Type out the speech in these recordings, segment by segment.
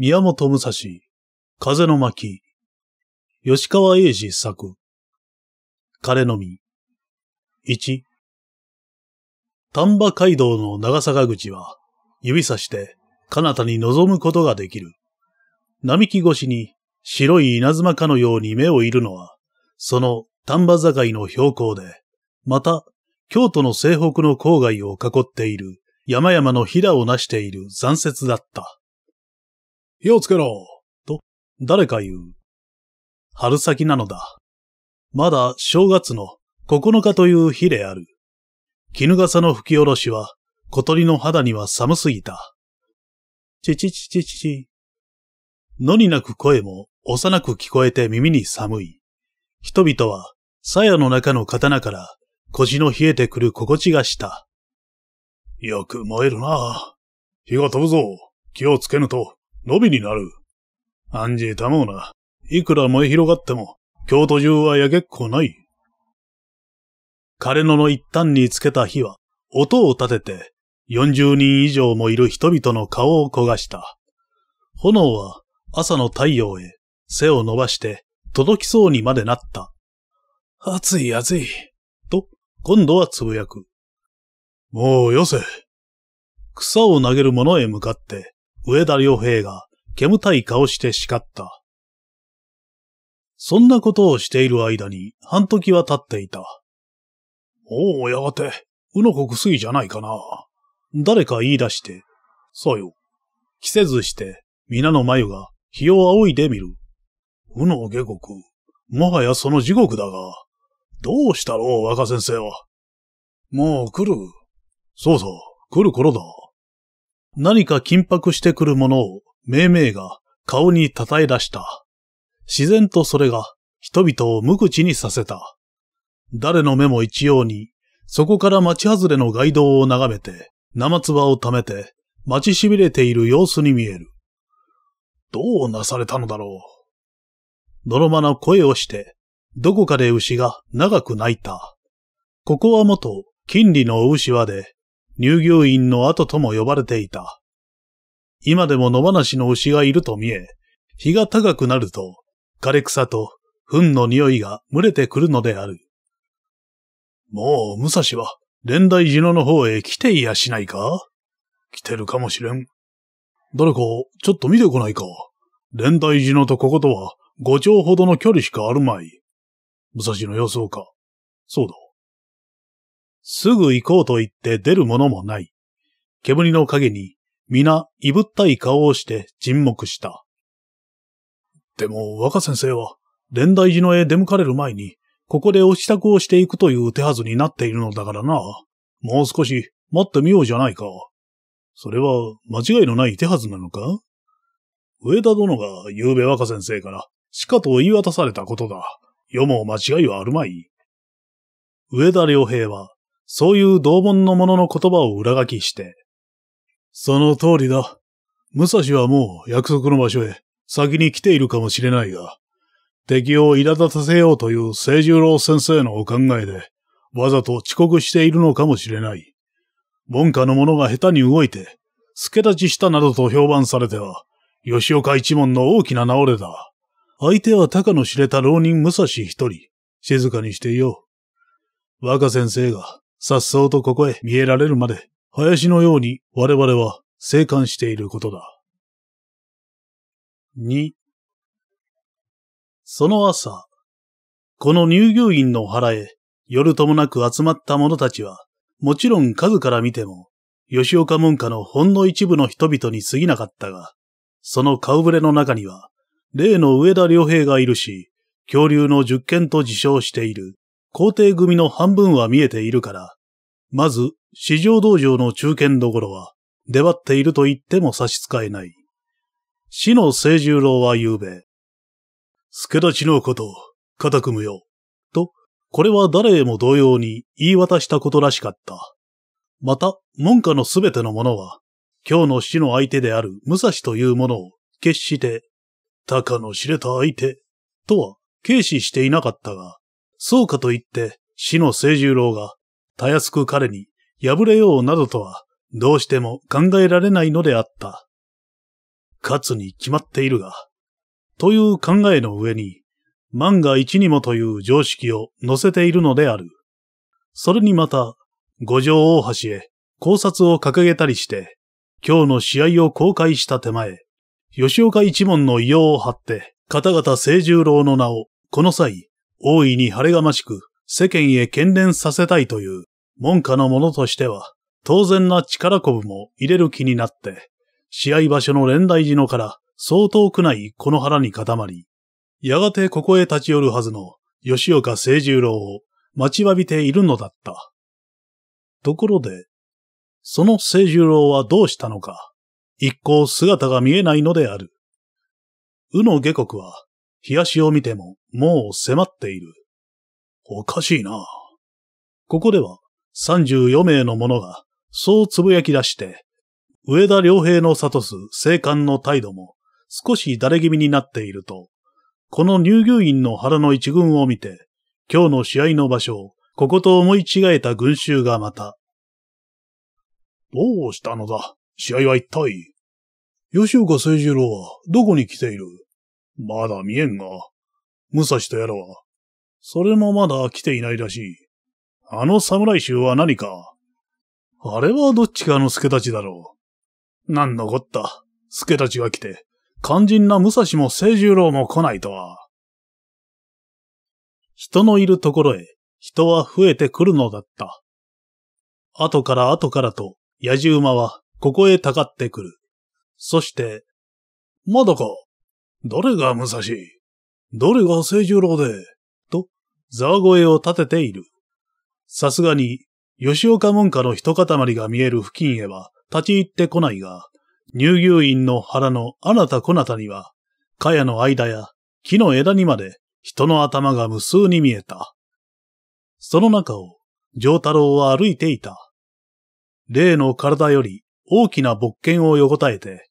宮本武蔵、風の巻、吉川英治作、彼のみ。一。丹波街道の長坂口は、指さして、彼方に望むことができる。並木越しに、白い稲妻かのように目をいるのは、その丹波境の標高で、また、京都の西北の郊外を囲っている山々の平を成している残雪だった。火をつけろと、誰か言う。春先なのだ。まだ正月の9日という日である。絹笠の吹き下ろしは、小鳥の肌には寒すぎた。ちちちちちち。のになく声も幼く聞こえて耳に寒い。人々は、鞘の中の刀から、腰の冷えてくる心地がした。よく燃えるな。火が飛ぶぞ。気をつけぬと。のびになる。アンジーたもうな。いくら燃え広がっても、京都中はやけっこない。枯野の一端につけた火は、音を立てて、四十人以上もいる人々の顔を焦がした。炎は朝の太陽へ背を伸ばして届きそうにまでなった。暑い暑い。と、今度はつぶやく。もうよせ。草を投げる者へ向かって上田良平が煙たい顔して叱った。そんなことをしている間に半時は経っていた。おうやがて、うのこぎじゃないかな。誰か言い出して、そうよ。着せずして、皆の眉が日を仰いでみる。うの下国、もはやその地獄だが、どうしたろう若先生は。もう来る。そうそう、来る頃だ。何か緊迫してくるものを、命名が顔に叩い出した。自然とそれが人々を無口にさせた。誰の目も一様に、そこから町外れの街道を眺めて、生唾を溜めて、待ちしびれている様子に見える。どうなされたのだろう。泥間の声をして、どこかで牛が長く鳴いた。ここは元、金利の牛輪で、乳業院の跡とも呼ばれていた。今でも野放しの牛がいると見え、日が高くなると、枯れ草と糞の匂いが群れてくるのである。もう武蔵は、連大寺野の方へ来ていやしないか来てるかもしれん。誰か、ちょっと見てこないか。連大寺野とこことは、五丁ほどの距離しかあるまい。武蔵の様想か。そうだ。すぐ行こうと言って出るものもない。煙の陰に、皆、いぶったい顔をして沈黙した。でも、若先生は、連大寺の絵出向かれる前に、ここでお支度をしていくという手はずになっているのだからな。もう少し待ってみようじゃないか。それは間違いのない手はずなのか上田殿が夕べ若先生からしかと言い渡されたことだ。世も間違いはあるまい。上田良平はそういう同門の者の言葉を裏書きして、その通りだ。武蔵はもう約束の場所へ先に来ているかもしれないが、敵を苛立たせようという清十郎先生のお考えで、わざと遅刻しているのかもしれない。文化の者が下手に動いて、助立ちしたなどと評判されては、吉岡一門の大きな直れだ。相手は高の知れた浪人武蔵一人、静かにしていよう。若先生がさっそうとここへ見えられるまで、林のように我々は生還していることだ。2その朝、この乳牛院の腹へ夜ともなく集まった者たちは、もちろん数から見ても、吉岡門下のほんの一部の人々に過ぎなかったが、その顔ぶれの中には、例の上田良平がいるし、恐竜の十件と自称している皇帝組の半分は見えているから、まず、市場道場の中堅どころは、出張っていると言っても差し支えない。死の清十郎は夕べ、助立ちのこと、固くむよ。と、これは誰へも同様に言い渡したことらしかった。また、門下のすべての者は、今日の死の相手である武蔵というものを、決して、高の知れた相手、とは、軽視していなかったが、そうかと言って、死の清十郎が、たやすく彼に、破れようなどとは、どうしても考えられないのであった。勝つに決まっているが、という考えの上に、万が一にもという常識を載せているのである。それにまた、五条大橋へ考察を掲げたりして、今日の試合を公開した手前、吉岡一門の異様を張って、方々清十郎の名を、この際、大いに晴れがましく世間へ懸念させたいという門下の者としては、当然な力こぶも入れる気になって、試合場所の連大寺のからそう遠くないこの腹に固まり、やがてここへ立ち寄るはずの吉岡清十郎を待ちわびているのだった。ところで、その清十郎はどうしたのか、一向姿が見えないのである。宇の下国は冷やしを見ても、もう迫っている。おかしいな。ここでは、34名の者が、そうつぶやき出して、上田良平の悟す生還の態度も、少し誰れ気味になっていると、この乳牛院の腹の一軍を見て、今日の試合の場所を、ここと思い違えた群衆がまた。どうしたのだ試合は一体吉岡誠二郎はどこに来ているまだ見えんが、武蔵とやらは、それもまだ来ていないらしい。あの侍衆は何かあれはどっちかの助たちだろう。なんのこった。助たちが来て、肝心な武蔵も清十郎も来ないとは。人のいるところへ、人は増えてくるのだった。後から後からと、野じ馬はここへたかってくる。そして、まだか、誰が武蔵誰が清十郎でと、ざわ声を立てている。さすがに、吉岡門下の一塊が見える付近へは立ち入ってこないが、乳牛院の腹のあなたこなたには、かやの間や木の枝にまで人の頭が無数に見えた。その中を、上太郎は歩いていた。例の体より大きな勃剣を横たえて、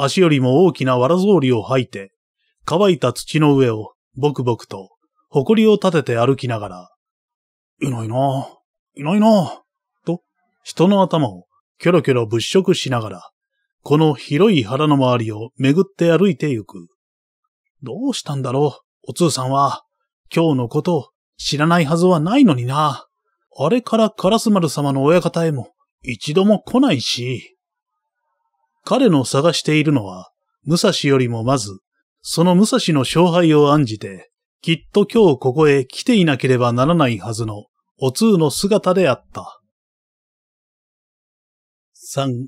足よりも大きな藁草履りを吐いて、乾いた土の上をぼくぼくと、誇りを立てて歩きながら、いないなぁ、いないなぁ、と、人の頭をキョロキョロ物色しながら、この広い腹の周りを巡って歩いてゆく。どうしたんだろう、お通さんは。今日のことを知らないはずはないのにな。あれからカラスマル様の親方へも一度も来ないし。彼の探しているのは、武蔵よりもまず、その武蔵の勝敗を案じて、きっと今日ここへ来ていなければならないはずの、お通の姿であった。3.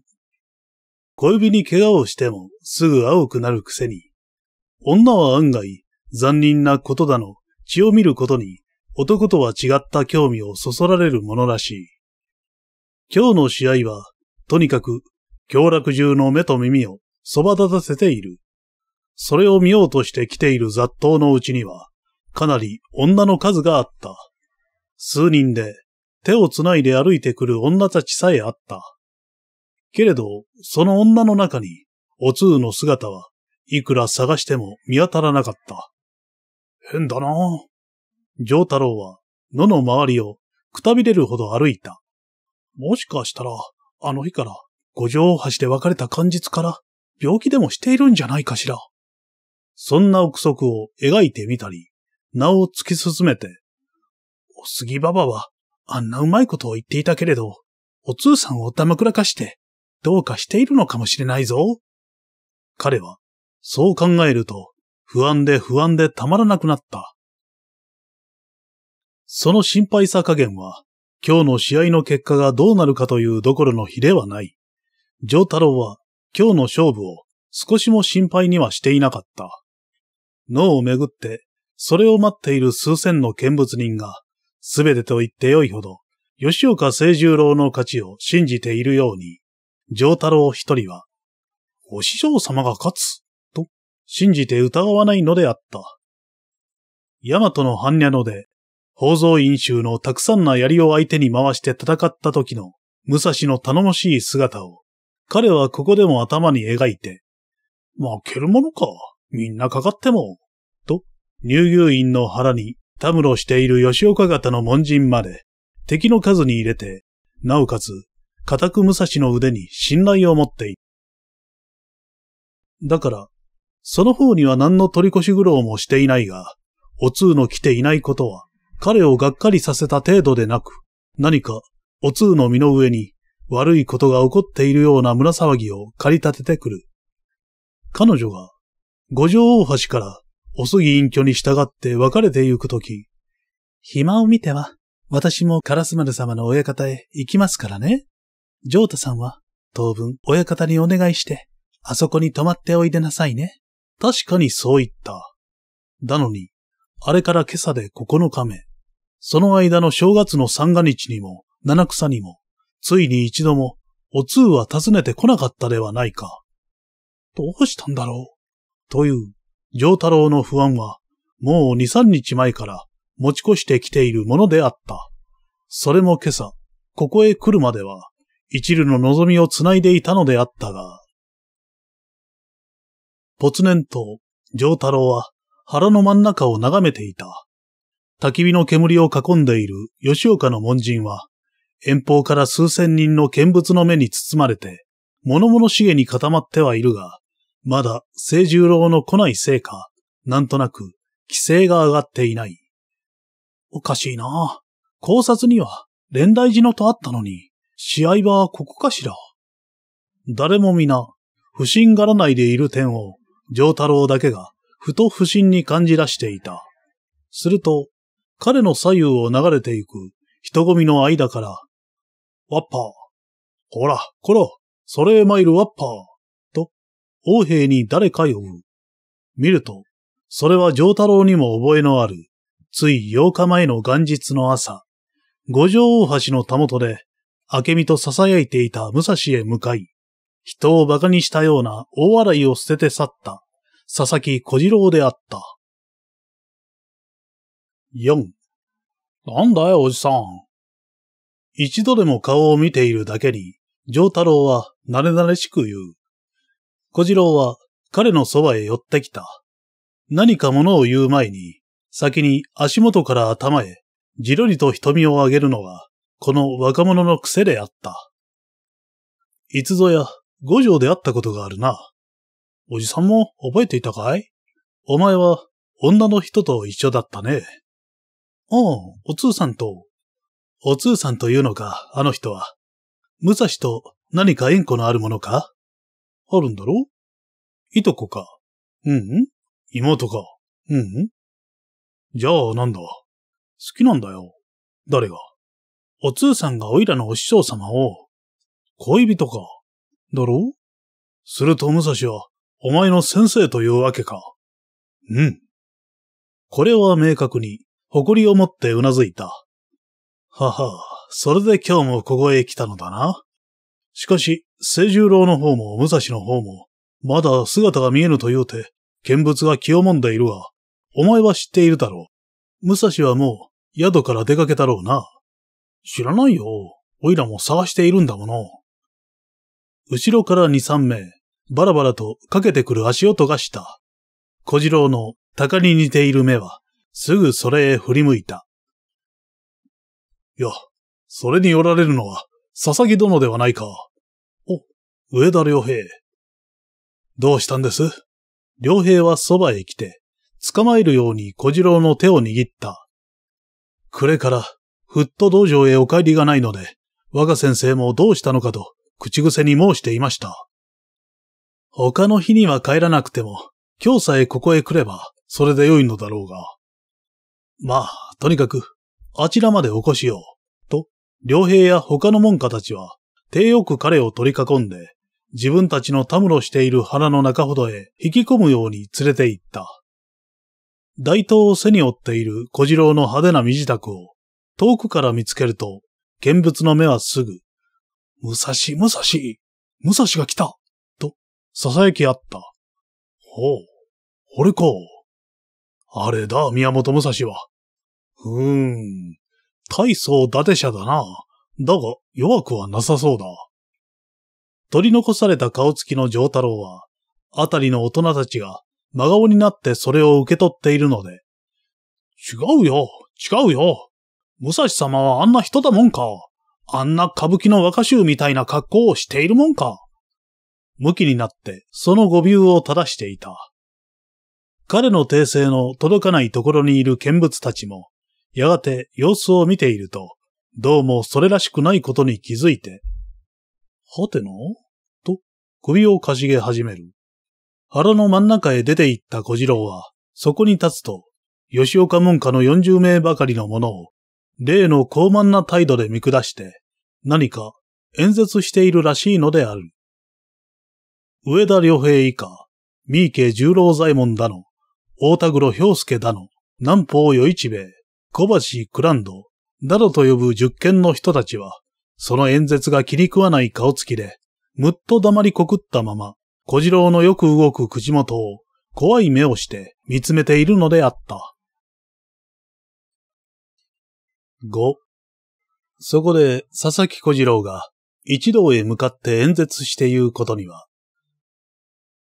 小指に怪我をしてもすぐ青くなるくせに、女は案外残忍なことだの血を見ることに男とは違った興味をそそられるものらしい。今日の試合はとにかく京楽中の目と耳をそば立たせている。それを見ようとして来ている雑踏のうちには、かなり女の数があった。数人で手をつないで歩いてくる女たちさえあった。けれど、その女の中に、お通の姿はいくら探しても見当たらなかった。変だなぁ。上太郎は、野の周りをくたびれるほど歩いた。もしかしたら、あの日から五条大橋で別れた漢日から、病気でもしているんじゃないかしら。そんな憶測を描いてみたり、名を突き進めて、お杉ばばは、あんなうまいことを言っていたけれど、お通さんをたまくらかして、どうかしているのかもしれないぞ。彼は、そう考えると、不安で不安でたまらなくなった。その心配さ加減は、今日の試合の結果がどうなるかというどころの比ではない。上太郎は今日の勝負を少しも心配にはしていなかった。脳をめぐって、それを待っている数千の見物人が、すべてと言ってよいほど、吉岡清十郎の勝ちを信じているように、上太郎一人は、お師匠様が勝つ、と信じて疑わないのであった。大和の般若野で、宝蔵院衆のたくさんな槍を相手に回して戦った時の武蔵の頼もしい姿を彼はここでも頭に描いて、負けるものか。みんなかかっても。と、乳牛院の腹にたむろしている吉岡方の門人まで、敵の数に入れて、なおかつ、固く武蔵の腕に信頼を持っている。だから、その方には何の取り越し苦労もしていないが、お通の来ていないことは、彼をがっかりさせた程度でなく、何か、お通の身の上に悪いことが起こっているような胸騒ぎを駆り立ててくる。彼女が、五条大橋からおすぎ隠居に従って別れて行くとき、暇を見ては、私もカラス丸様の親方へ行きますからね。ジョータさんは、当分親方にお願いして、あそこに泊まっておいでなさいね。確かにそう言った。だのに、あれから今朝で9日目。その間の正月の三が日にも、七草にも、ついに一度も、お通は訪ねてこなかったではないか。どうしたんだろうという、上太郎の不安は、もう二三日前から持ち越してきているものであった。それも今朝、ここへ来るまでは、一縷の望みを繋いでいたのであったが、ぽつねんと、上太郎は腹の真ん中を眺めていた。焚き火の煙を囲んでいる吉岡の門人は、遠方から数千人の見物の目に包まれて、物々しげに固まってはいるが、まだ聖十郎の来ないせいか、なんとなく、規制が上がっていない。おかしいな考察には、連大寺のとあったのに、試合場はここかしら。誰も皆、不審がらないでいる点を、上太郎だけが、ふと不審に感じ出していた。すると、彼の左右を流れていく人混みの間からワッパー。こら、こら、それへ参るワッパー。と、王兵に誰か呼ぶ。見ると、それは上太郎にも覚えのある、つい8日前の元日の朝、五条大橋のたもとで、明美と囁いていた武蔵へ向かい、人を馬鹿にしたような大笑いを捨てて去った、佐々木小次郎であった。4。なんだよ、おじさん。一度でも顔を見ているだけに、上太郎は慣れ慣れしく言う。小次郎は彼のそばへ寄ってきた。何かものを言う前に、先に足元から頭へ、じろりと瞳を上げるのが、この若者の癖であった。いつぞや、五条で会ったことがあるな。おじさんも覚えていたかいお前は女の人と一緒だったね。ああ、お通さんとお通さんというのか、あの人は。武蔵と何か縁故のあるものかあるんだろいとこか。うん、うん、妹か。うん、うん、じゃあなんだ。好きなんだよ。誰が。お通さんがおいらのお師匠様を、恋人か。だろすると武蔵は、お前の先生というわけか。うん。これは明確に、誇りを持って頷いた。はは、それで今日もここへ来たのだな。しかし、清十郎の方も武蔵の方も、まだ姿が見えぬと言うて、見物が気をもんでいるわ。お前は知っているだろう。武蔵はもう、宿から出かけたろうな。知らないよ。おいらも探しているんだもの。後ろから二三名、バラバラとかけてくる足音がした。小次郎の鷹に似ている目は、すぐそれへ振り向いた。いや、それによられるのは、佐々木殿ではないか。お、上田良平。どうしたんです良平はそばへ来て、捕まえるように小次郎の手を握った。暮れから、ふっと道場へお帰りがないので、我が先生もどうしたのかと、口癖に申していました。他の日には帰らなくても、今日さえここへ来れば、それでよいのだろうが。まあ、とにかく、あちらまで起こしよう。と、良平や他の門下たちは、手よく彼を取り囲んで、自分たちのたむろしている腹の中ほどへ引き込むように連れて行った。大刀を背に負っている小次郎の派手な身支度を、遠くから見つけると、見物の目はすぐ、武蔵、武蔵、武蔵が来たと、囁きあった。ほう、俺か。あれだ、宮本武蔵は。うーん。大層伊達者だな。だが、弱くはなさそうだ。取り残された顔つきの上太郎は、あたりの大人たちが真顔になってそれを受け取っているので、違うよ、違うよ。武蔵様はあんな人だもんか。あんな歌舞伎の若衆みたいな格好をしているもんか。無気になってその語尾を正していた。彼の訂正の届かないところにいる見物たちも、やがて様子を見ていると、どうもそれらしくないことに気づいて、はてのと首をかしげ始める。腹の真ん中へ出て行った小次郎は、そこに立つと、吉岡門下の四十名ばかりの者を、例の高慢な態度で見下して、何か演説しているらしいのである。上田良平以下、三池十郎左衛門だの、大田黒兵介だの、南方与一兵衛、小橋クランド、ダロと呼ぶ十軒の人たちは、その演説が気に食わない顔つきで、むっと黙りこくったまま、小次郎のよく動く口元を怖い目をして見つめているのであった。5. そこで佐々木小次郎が一同へ向かって演説して言うことには、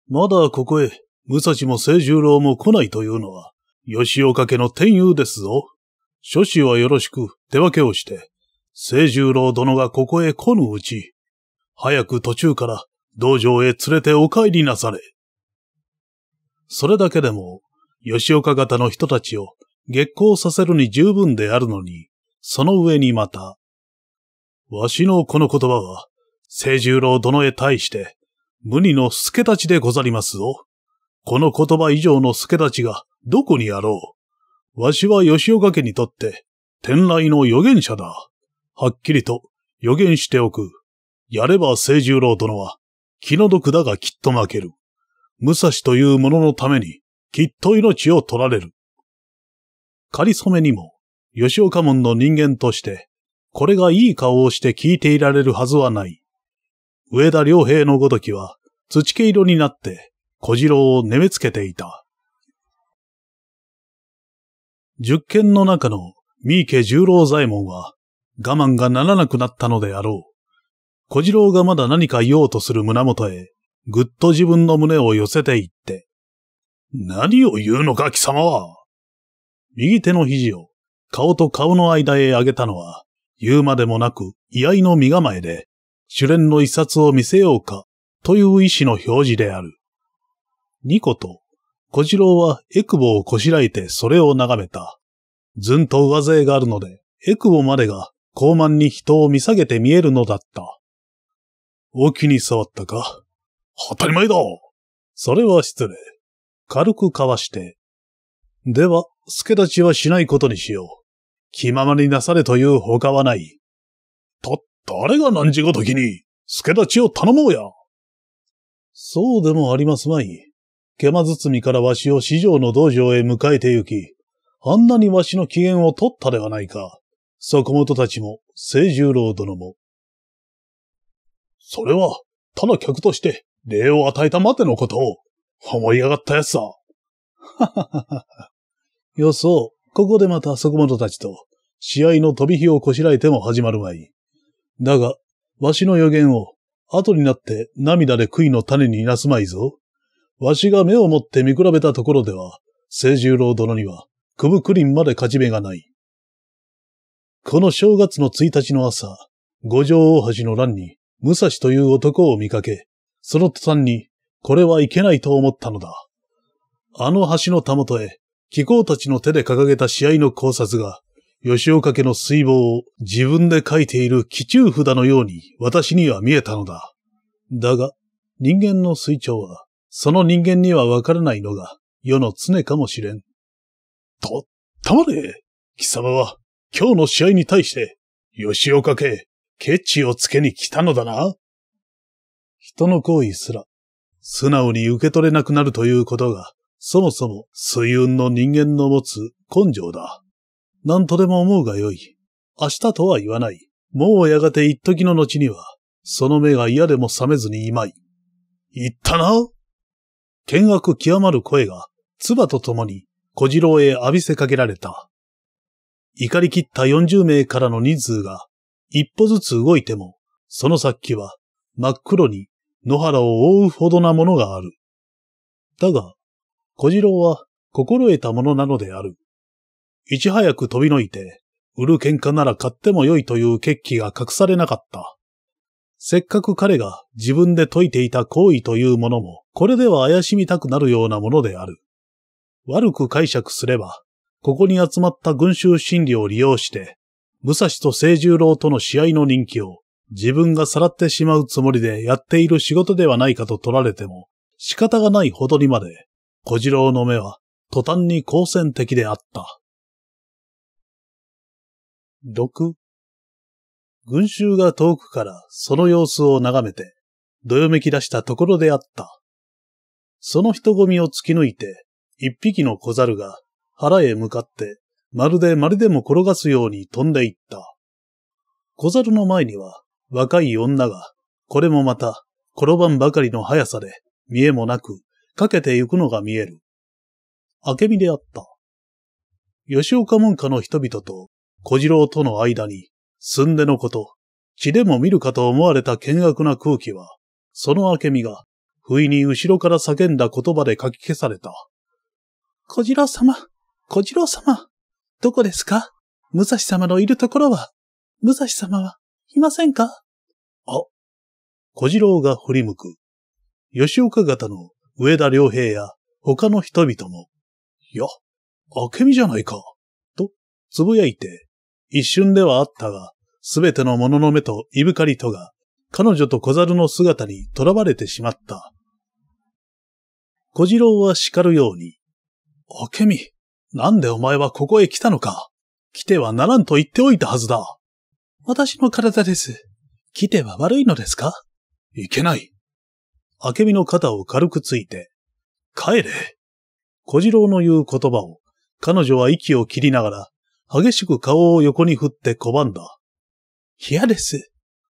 まだここへ武蔵も清十郎も来ないというのは、吉岡家の天佑ですぞ。諸子はよろしく手分けをして、清十郎殿がここへ来ぬうち、早く途中から道場へ連れてお帰りなされ。それだけでも、吉岡方の人たちを月光させるに十分であるのに、その上にまた、わしのこの言葉は、清十郎殿へ対して、無二の助たちでござりますぞ。この言葉以上の助たちがどこにあろう。わしは吉岡家にとって、天来の預言者だ。はっきりと予言しておく。やれば清十郎殿は、気の毒だがきっと負ける。武蔵というもののために、きっと命を取られる。仮初めにも、吉岡門の人間として、これがいい顔をして聞いていられるはずはない。上田良平のごときは、土毛色になって、小次郎を寝めつけていた。十件の中の三池十郎左衛門は我慢がならなくなったのであろう。小次郎がまだ何か言おうとする胸元へ、ぐっと自分の胸を寄せていって。何を言うのか貴様は右手の肘を顔と顔の間へ上げたのは、言うまでもなく居合の身構えで、主練の一冊を見せようかという意思の表示である。二コと小次郎はエクボをこしらえてそれを眺めた。ずんと上勢があるので、エクボまでが高慢に人を見下げて見えるのだった。お気に触ったか当たり前だそれは失礼。軽くかわして。では、助立ちはしないことにしよう。気ままになされという他はない。と、誰が何時ごときに、助立ちを頼もうや。そうでもありますまい。ケマ包みからわしを市場の道場へ迎えて行き、あんなにわしの機嫌を取ったではないか。坂本たちも、清十郎殿も。それは、他の客として、礼を与えたまでのことを、思い上がったやつさ。はははは。よそう、ここでまた坂本たちと、試合の飛び火をこしらえても始まるまい。だが、わしの予言を、後になって涙で悔いの種になすまいぞ。わしが目を持って見比べたところでは、清十郎殿には、くぶくりんまで勝ち目がない。この正月の一日の朝、五条大橋の乱に、武蔵という男を見かけ、その途端に、これはいけないと思ったのだ。あの橋のたもとへ、気候たちの手で掲げた試合の考察が、吉岡家の水防を自分で書いている基中札のように私には見えたのだ。だが、人間の水長は、その人間にはわからないのが世の常かもしれん。と、まれ貴様は今日の試合に対して吉岡家、ケチをつけに来たのだな人の行為すら素直に受け取れなくなるということがそもそも水運の人間の持つ根性だ。何とでも思うがよい。明日とは言わない。もうやがて一時の後には、その目が嫌でも覚めずにいまい。言ったな見学極まる声が、唾と共に小次郎へ浴びせかけられた。怒り切った40名からの人数が、一歩ずつ動いても、その先は真っ黒に野原を覆うほどなものがある。だが、小次郎は心得たものなのである。いち早く飛びのいて、売る喧嘩なら買ってもよいという決起が隠されなかった。せっかく彼が自分で解いていた行為というものも、これでは怪しみたくなるようなものである。悪く解釈すれば、ここに集まった群衆心理を利用して、武蔵と清十郎との試合の人気を自分がさらってしまうつもりでやっている仕事ではないかと取られても仕方がないほどにまで小次郎の目は途端に好戦的であった。六群衆が遠くからその様子を眺めて、どよめき出したところであった。その人混みを突き抜いて、一匹の小猿が腹へ向かって、まるでまるでも転がすように飛んでいった。小猿の前には若い女が、これもまた転ばんばかりの速さで、見えもなく、かけてゆくのが見える。明美であった。吉岡門下の人々と小次郎との間にすんでのこと、血でも見るかと思われた険悪な空気は、その明美が、不意に後ろから叫んだ言葉でかき消された。小次郎様、小次郎様、どこですか武蔵様のいるところは、武蔵様はいませんかあ、小次郎が振り向く。吉岡方の上田良平や他の人々も、いや、明美じゃないか、とつぶやいて一瞬ではあったが、すべてのもの目といぶかりとが、彼女と小猿の姿に囚われてしまった。小次郎は叱るように、あけみ、なんでお前はここへ来たのか来てはならんと言っておいたはずだ。私の体です。来ては悪いのですかいけない。あけみの肩を軽くついて、帰れ。小次郎の言う言葉を、彼女は息を切りながら激しく顔を横に振って拒んだ。嫌です。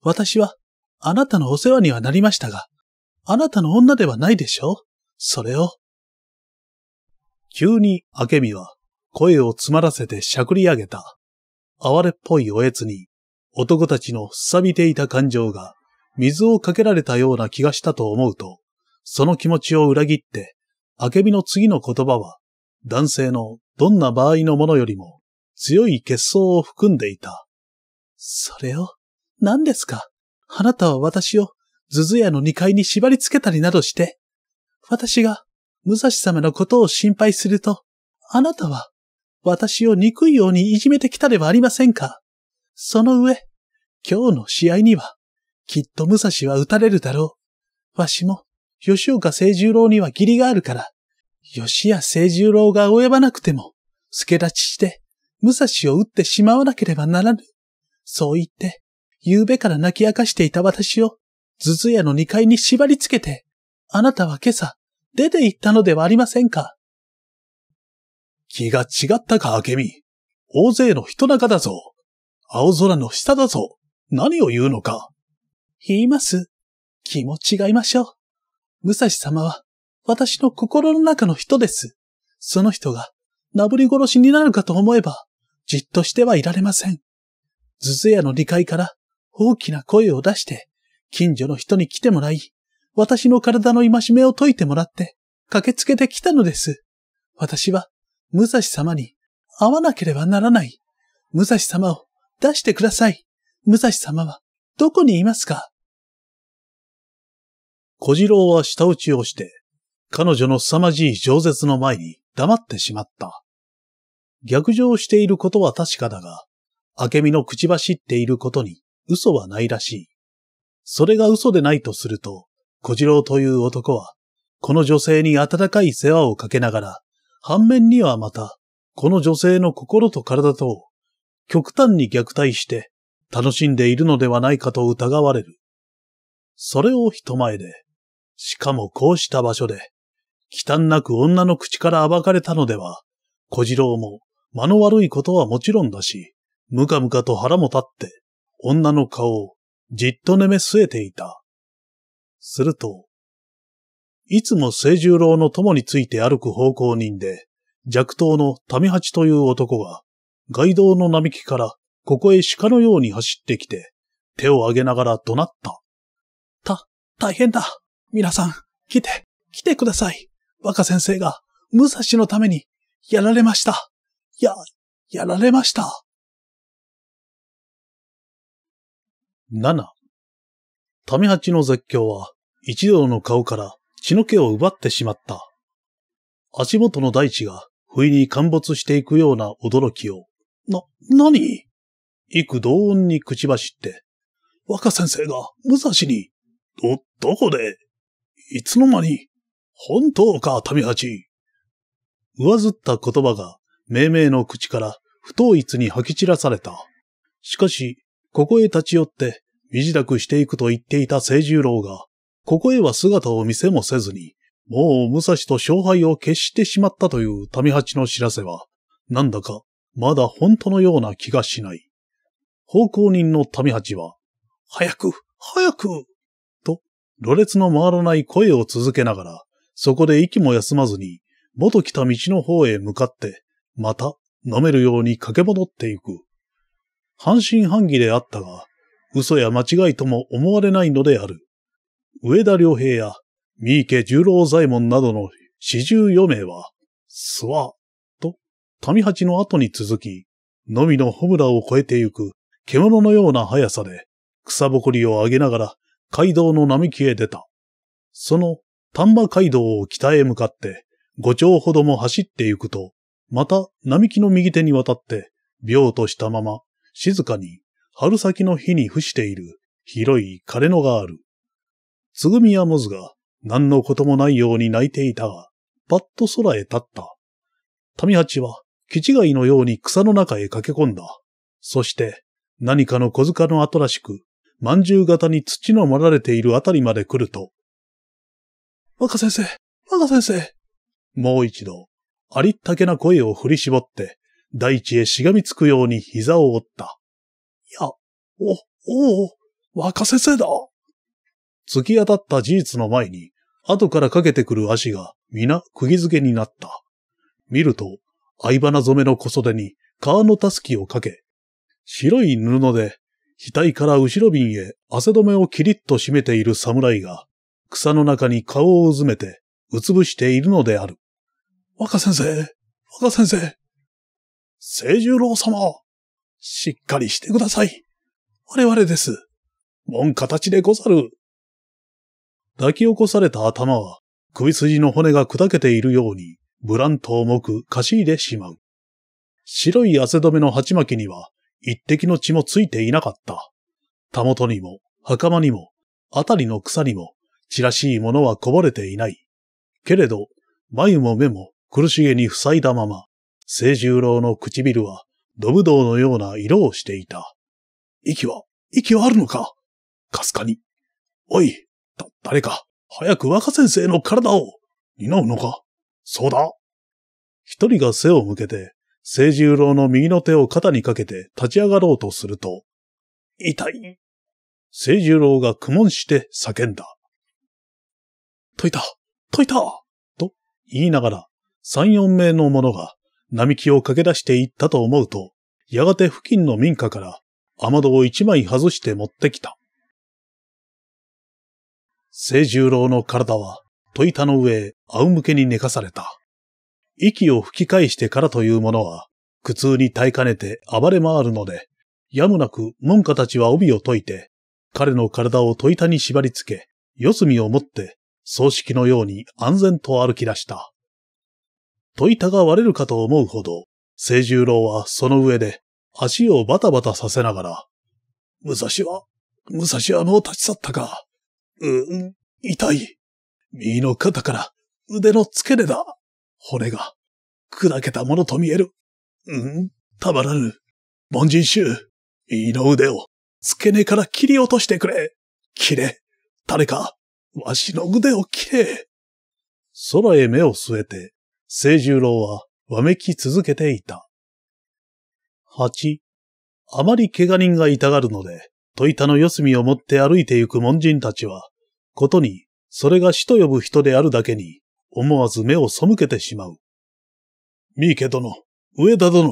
私は、あなたのお世話にはなりましたが、あなたの女ではないでしょうそれを。急に明美は声を詰まらせてしゃくり上げた。哀れっぽいおえつに男たちのふさびていた感情が水をかけられたような気がしたと思うと、その気持ちを裏切って、明美の次の言葉は男性のどんな場合のものよりも強い結晶を含んでいた。それを、何ですかあなたは私を、ズズ屋の2階に縛り付けたりなどして、私が、武蔵様のことを心配すると、あなたは、私を憎いようにいじめてきたではありませんかその上、今日の試合には、きっと武蔵は打たれるだろう。わしも、吉岡聖十郎には義理があるから、吉屋聖十郎が及ばなくても、助立ちして、武蔵を撃ってしまわなければならぬ。そう言って、夕べから泣き明かしていた私を、頭痛屋の2階に縛り付けて、あなたは今朝、出て行ったのではありませんか。気が違ったか、明美。大勢の人中だぞ。青空の下だぞ。何を言うのか。言います。気も違いましょう。武蔵様は、私の心の中の人です。その人が、なぶり殺しになるかと思えば、じっとしてはいられません。ズズ屋の理解から大きな声を出して、近所の人に来てもらい、私の体の戒めを解いてもらって、駆けつけてきたのです。私は、武蔵様に会わなければならない。武蔵様を出してください。武蔵様はどこにいますか小次郎は舌打ちをして、彼女の凄まじい饒舌の前に黙ってしまった。逆上していることは確かだが、明美の口走っていることに嘘はないらしい。それが嘘でないとすると、小次郎という男は、この女性に温かい世話をかけながら、反面にはまた、この女性の心と体と、極端に虐待して、楽しんでいるのではないかと疑われる。それを人前で、しかもこうした場所で、忌憚なく女の口から暴かれたのでは、小次郎も間の悪いことはもちろんだし、ムカムカと腹も立って、女の顔をじっと寝め据えていた。すると、いつも清十郎の友について歩く奉公人で、弱党の民八という男が、街道の並木からここへ鹿のように走ってきて、手を上げながら怒鳴った。た、大変だ。皆さん、来て、来てください。若先生が、武蔵のために、やられました。や、やられました。7. 民八の絶叫は、一同の顔から血の気を奪ってしまった。足元の大地が、不意に陥没していくような驚きを、な、何幾同音に口走って、若先生が武蔵に、ど、どこでいつの間に本当か、民八。上ずった言葉が命名の口から不統一に吐き散らされた。しかし、ここへ立ち寄って、身支度していくと言っていた清十郎が、ここへは姿を見せもせずに、もう武蔵と勝敗を決してしまったという民八の知らせは、なんだか、まだ本当のような気がしない。奉公人の民八は、早く、早くと、路列の回らない声を続けながら、そこで息も休まずに、元来た道の方へ向かって、また、飲めるように駆け戻っていく。半信半疑であったが、嘘や間違いとも思われないのである。上田良平や三池十郎左衛門などの四十余名は、諏訪と民八の後に続き、のみの穂村を越えてゆく獣のような速さで草ぼこりを上げながら街道の並木へ出た。その丹波街道を北へ向かって五丁ほども走ってゆくと、また、並木の右手に渡って、病としたまま、静かに、春先の日に伏している、広い枯れ野がある。つぐみやもずが、何のこともないように泣いていたが、パッと空へ立った。民八は、チ違いのように草の中へ駆け込んだ。そして、何かの小塚の後らしく、饅頭型に土の盛られているあたりまで来ると、若先生若先生もう一度、ありったけな声を振り絞って、大地へしがみつくように膝を折った。いや、お、おお、若先生だ。突き当たった事実の前に、後からかけてくる足が皆釘付けになった。見ると、相花染めの小袖に革のたすきをかけ、白い布で額から後ろ瓶へ汗止めをキリッと締めている侍が、草の中に顔をうずめて、うつぶしているのである。若先生、若先生。聖十郎様、しっかりしてください。我々です。門形でござる。抱き起こされた頭は、首筋の骨が砕けているように、ブランと重くかしいでしまう。白い汗止めの鉢巻きには、一滴の血もついていなかった。たもとにも、袴にも、あたりの草にも、ちらしいものはこぼれていない。けれど、眉も目も苦しげに塞いだまま、聖十郎の唇は、ドブ道のような色をしていた。息は、息はあるのかかすかに。おい、だ、誰か、早く若先生の体を、担うのかそうだ。一人が背を向けて、聖十郎の右の手を肩にかけて立ち上がろうとすると、痛い。聖十郎が苦悶して叫んだ。解いた解いたと言いながら三四名の者が並木を駆け出していったと思うと、やがて付近の民家から雨戸を一枚外して持ってきた。清十郎の体は、戸板の上、仰向けに寝かされた。息を吹き返してからというものは、苦痛に耐えかねて暴れ回るので、やむなく門下たちは帯を解いて、彼の体を戸板に縛り付け、四隅を持って、葬式のように安全と歩き出した。戸板が割れるかと思うほど、清十郎はその上で足をバタバタさせながら、武蔵は、武蔵はもう立ち去ったか。うん、痛い。右の肩から腕の付け根だ。骨が砕けたものと見える。うん、たまらぬ。凡人衆、右の腕を付け根から切り落としてくれ。切れ。誰か、わしの腕を切れ。空へ目を据えて、清十郎はわめき続けていた。八、あまり怪我人が痛がるので、戸板の四隅を持って歩いて行く門人たちは、ことに、それが死と呼ぶ人であるだけに、思わず目を背けてしまう。三池殿、上田殿。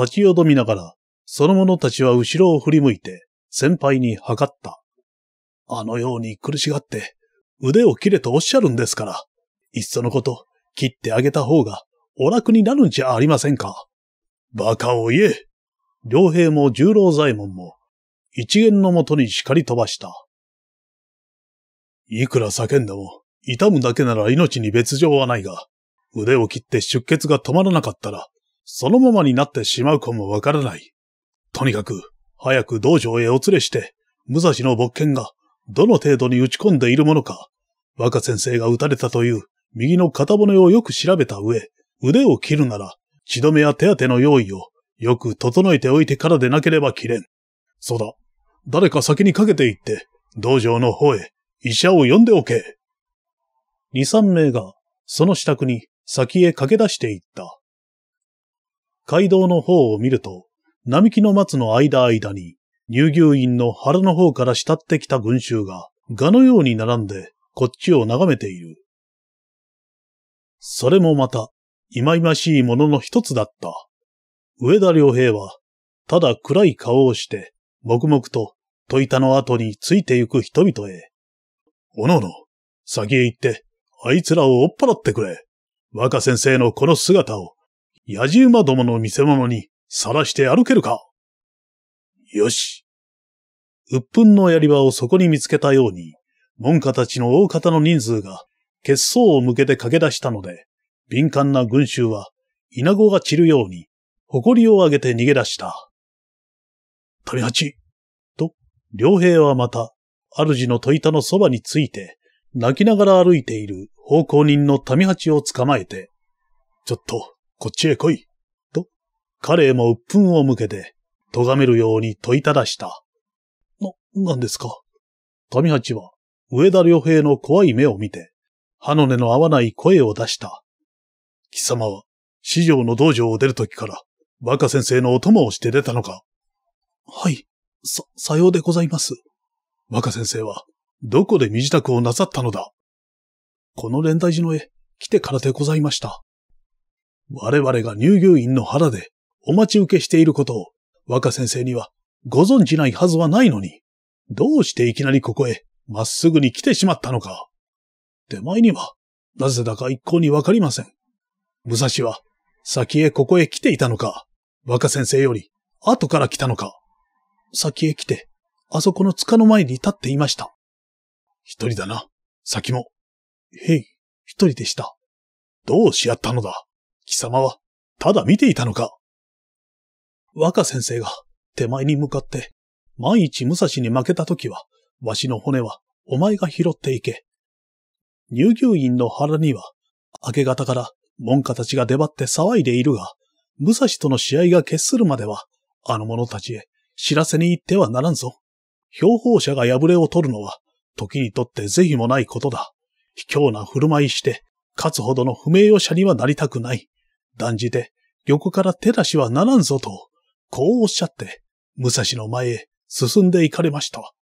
立ちよどみながら、その者たちは後ろを振り向いて、先輩に測った。あのように苦しがって、腕を切れとおっしゃるんですから、いっそのこと、切ってあげた方がお楽になるんじゃありませんか。馬鹿を言え。良平も十郎左衛門も一元のもとに叱り飛ばした。いくら叫んでも、痛むだけなら命に別状はないが、腕を切って出血が止まらなかったら、そのままになってしまうかもわからない。とにかく、早く道場へお連れして、武蔵の勃剣がどの程度に打ち込んでいるものか、若先生が撃たれたという右の肩骨をよく調べた上、腕を切るなら、血止めや手当ての用意をよく整えておいてからでなければ切れん。そうだ。誰か先にかけて行って、道場の方へ医者を呼んでおけ。二三名がその支度に先へ駆け出していった。街道の方を見ると、並木の松の間間に、乳牛院の腹の方から慕ってきた群衆が、蛾のように並んで、こっちを眺めている。それもまた、忌々しいものの一つだった。上田良平は、ただ暗い顔をして、黙々と、戸板の後についてゆく人々へ。おのおの、先へ行って、あいつらを追っ払ってくれ。若先生のこの姿を、野じ馬どもの見せ物にさらして歩けるか。よし。鬱憤のやり場をそこに見つけたように、門下たちの大方の人数が血相を向けて駆け出したので、敏感な群衆は、稲子が散るように、誇りを上げて逃げ出した。富八と、良平はまた、主の戸板のそばについて、泣きながら歩いている奉公人の民八を捕まえて、ちょっと、こっちへ来い、と、彼へも鬱憤を向けて、咎めるように問いただした。な、何ですか民八は、上田良平の怖い目を見て、歯の根の合わない声を出した。貴様は、市場の道場を出るときから、バカ先生のお供をして出たのかはい、さ、さようでございます。バカ先生は、どこで身支度をなさったのだこの連帯寺の絵、来てからでございました。我々が乳牛院の腹で、お待ち受けしていることを、若先生には、ご存じないはずはないのに、どうしていきなりここへ、まっすぐに来てしまったのか手前には、なぜだか一向にわかりません。武蔵は、先へここへ来ていたのか、若先生より、後から来たのか。先へ来て、あそこの塚の前に立っていました。一人だな、先も。へい、一人でした。どうし合ったのだ貴様は、ただ見ていたのか若先生が、手前に向かって、万一武蔵に負けた時は、わしの骨は、お前が拾っていけ。入牛院の腹には、明け方から門下たちが出張って騒いでいるが、武蔵との試合が決するまでは、あの者たちへ知らせに行ってはならんぞ。標法者が破れを取るのは、時にとって是非もないことだ。卑怯な振る舞いして、勝つほどの不名誉者にはなりたくない。断じて、横から手出しはならんぞと、こうおっしゃって、武蔵の前へ進んで行かれました。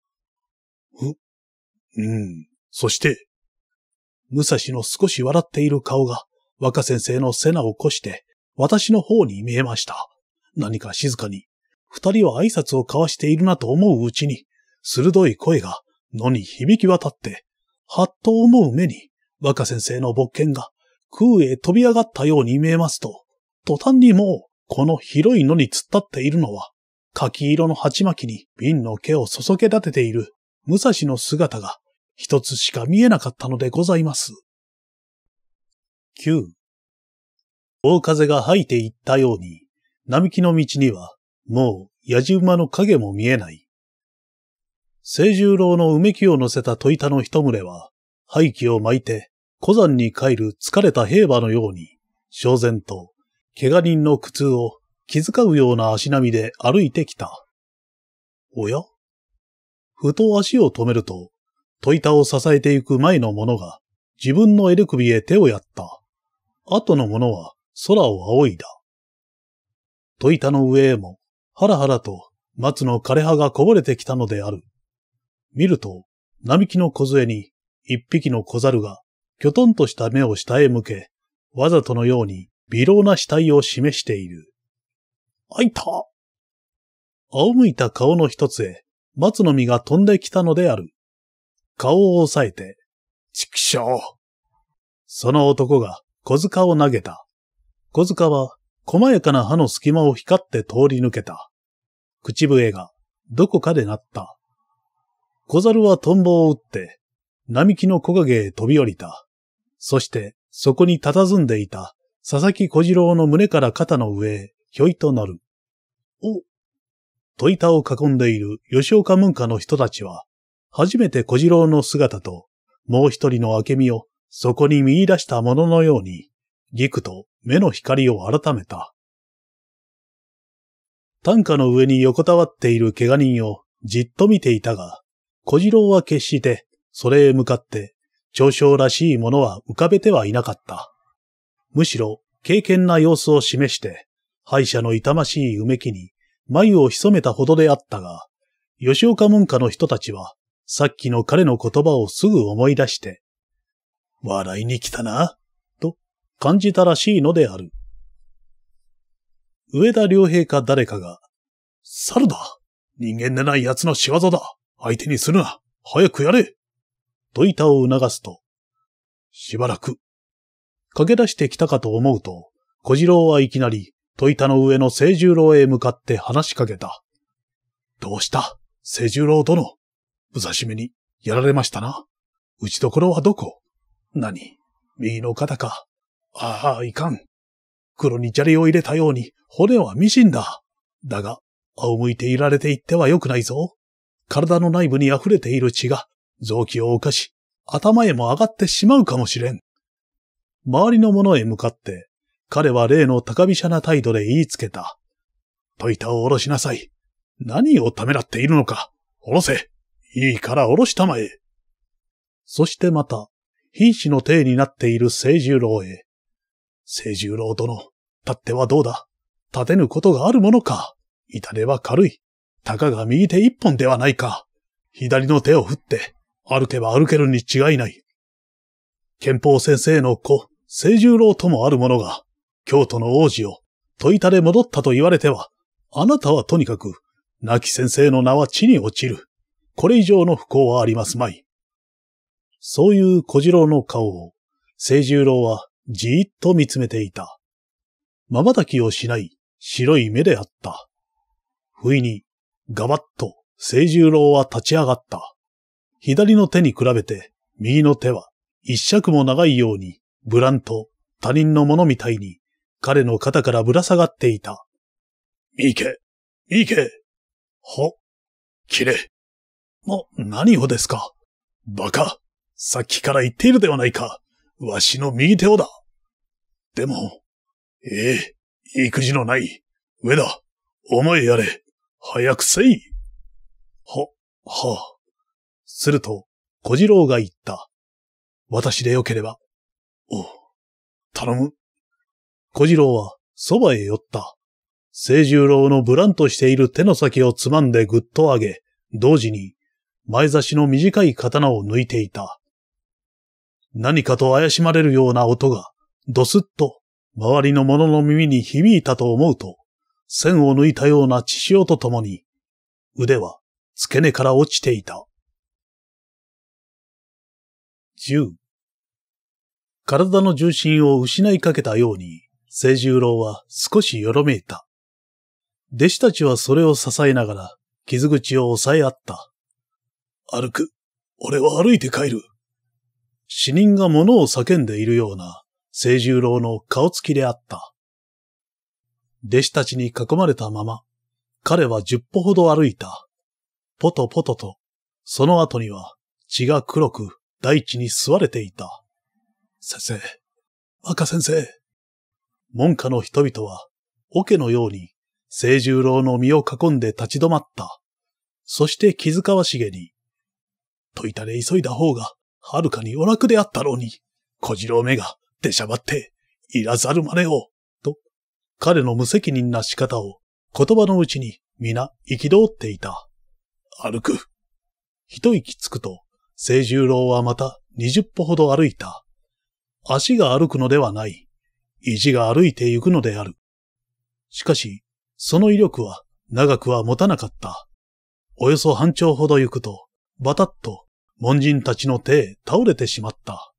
う、うん。そして、武蔵の少し笑っている顔が、若先生の背中を越して、私の方に見えました。何か静かに、二人は挨拶を交わしているなと思ううちに、鋭い声が野に響き渡って、はっと思う目に、若先生の勃剣が空へ飛び上がったように見えますと、途端にもう、この広い野に突っ立っているのは、柿色の鉢巻きに瓶の毛を注げ立てている武蔵の姿が一つしか見えなかったのでございます。九、大風が吐いていったように、並木の道には、もう野じ馬の影も見えない。清十郎のうめきを乗せた戸板の一群れは、廃棄を巻いて、小山に帰る疲れた兵馬のように、小然と、怪我人の苦痛を気遣うような足並みで歩いてきた。おやふと足を止めると、戸板を支えていく前の者が自分の襟首へ手をやった。後の者は空を仰いだ。戸板の上へも、ハラハラと松の枯れ葉がこぼれてきたのである。見ると、並木の小杖に一匹の小猿が、きょとんとした目を下へ向け、わざとのように微老な死体を示している。あいた仰向いた顔の一つへ、松の実が飛んできたのである。顔を押さえて、畜生その男が小塚を投げた。小塚は細やかな歯の隙間を光って通り抜けた。口笛がどこかで鳴った。小猿はトンボを打って、並木の木陰へ飛び降りた。そしてそこに佇んでいた佐々木小次郎の胸から肩の上へひょいとなる。お、戸板を囲んでいる吉岡文化の人たちは、初めて小次郎の姿と、もう一人の明美をそこに見出したもののように、ギクと目の光を改めた。担架の上に横たわっている怪我人をじっと見ていたが、小次郎は決してそれへ向かって長笑らしいものは浮かべてはいなかった。むしろ、敬虔な様子を示して、敗者の痛ましいうめきに眉を潜めたほどであったが、吉岡門下の人たちは、さっきの彼の言葉をすぐ思い出して、笑いに来たな、と感じたらしいのである。上田良平か誰かが、猿だ人間でない奴の仕業だ相手にするな早くやれと板を促すと、しばらく、駆け出してきたかと思うと、小次郎はいきなり、戸板の上の清十郎へ向かって話しかけた。どうした清十郎殿。武蔵めにやられましたな。打ちどころはどこ何右の肩か。ああ、いかん。黒に砂利を入れたように骨はミシンだ。だが、仰向いていられていってはよくないぞ。体の内部に溢れている血が臓器を犯し、頭へも上がってしまうかもしれん。周りの者へ向かって、彼は例の高飛車な態度で言いつけた。と板を下ろしなさい。何をためらっているのか、下ろせ。いいからおろしたまえ。そしてまた、瀕死の体になっている聖十郎へ。聖十郎殿、立ってはどうだ立てぬことがあるものか。痛手は軽い。たかが右手一本ではないか。左の手を振って、歩けば歩けるに違いない。憲法先生の子、聖十郎ともある者が、京都の王子を、問いたで戻ったと言われては、あなたはとにかく、亡き先生の名は地に落ちる。これ以上の不幸はありますまい。そういう小次郎の顔を、清十郎はじーっと見つめていた。瞬きをしない白い目であった。不意に、ガバッと清十郎は立ち上がった。左の手に比べて、右の手は一尺も長いように、ブランと他人のものみたいに、彼の肩からぶら下がっていた。いけ、いけ、ほ、きれ、な、何をですかバカさっきから言っているではないかわしの右手をだでも、ええ、育児のない、上だ、お前やれ、早くせいは、はあ。すると、小次郎が言った。私でよければ。お頼む。小次郎は、そばへ寄った。清十郎のブランとしている手の先をつまんでぐっと上げ、同時に前差しの短い刀を抜いていた。何かと怪しまれるような音が、ドスッと、周りの者の耳に響いたと思うと、線を抜いたような血潮とともに、腕は付け根から落ちていた。10体の重心を失いかけたように、聖十郎は少しよろめいた。弟子たちはそれを支えながら、傷口を押さえあった。歩く。俺は歩いて帰る。死人が物を叫んでいるような、清十郎の顔つきであった。弟子たちに囲まれたまま、彼は十歩ほど歩いた。ポトポトと、その後には血が黒く大地に吸われていた。先生、若先生。門下の人々は、桶のように、清十郎の身を囲んで立ち止まった。そして気遣わしげに、といたれ、急いだ方が、はるかにお楽であったろうに、小次郎めが、出しゃばって、いらざるまでを、と、彼の無責任な仕方を、言葉のうちに皆憤っていた。歩く。一息つくと、清十郎はまた二十歩ほど歩いた。足が歩くのではない。意地が歩いて行くのである。しかし、その威力は長くは持たなかった。およそ半丁ほど行くと、バタッと門人たちの手へ倒れてしまった。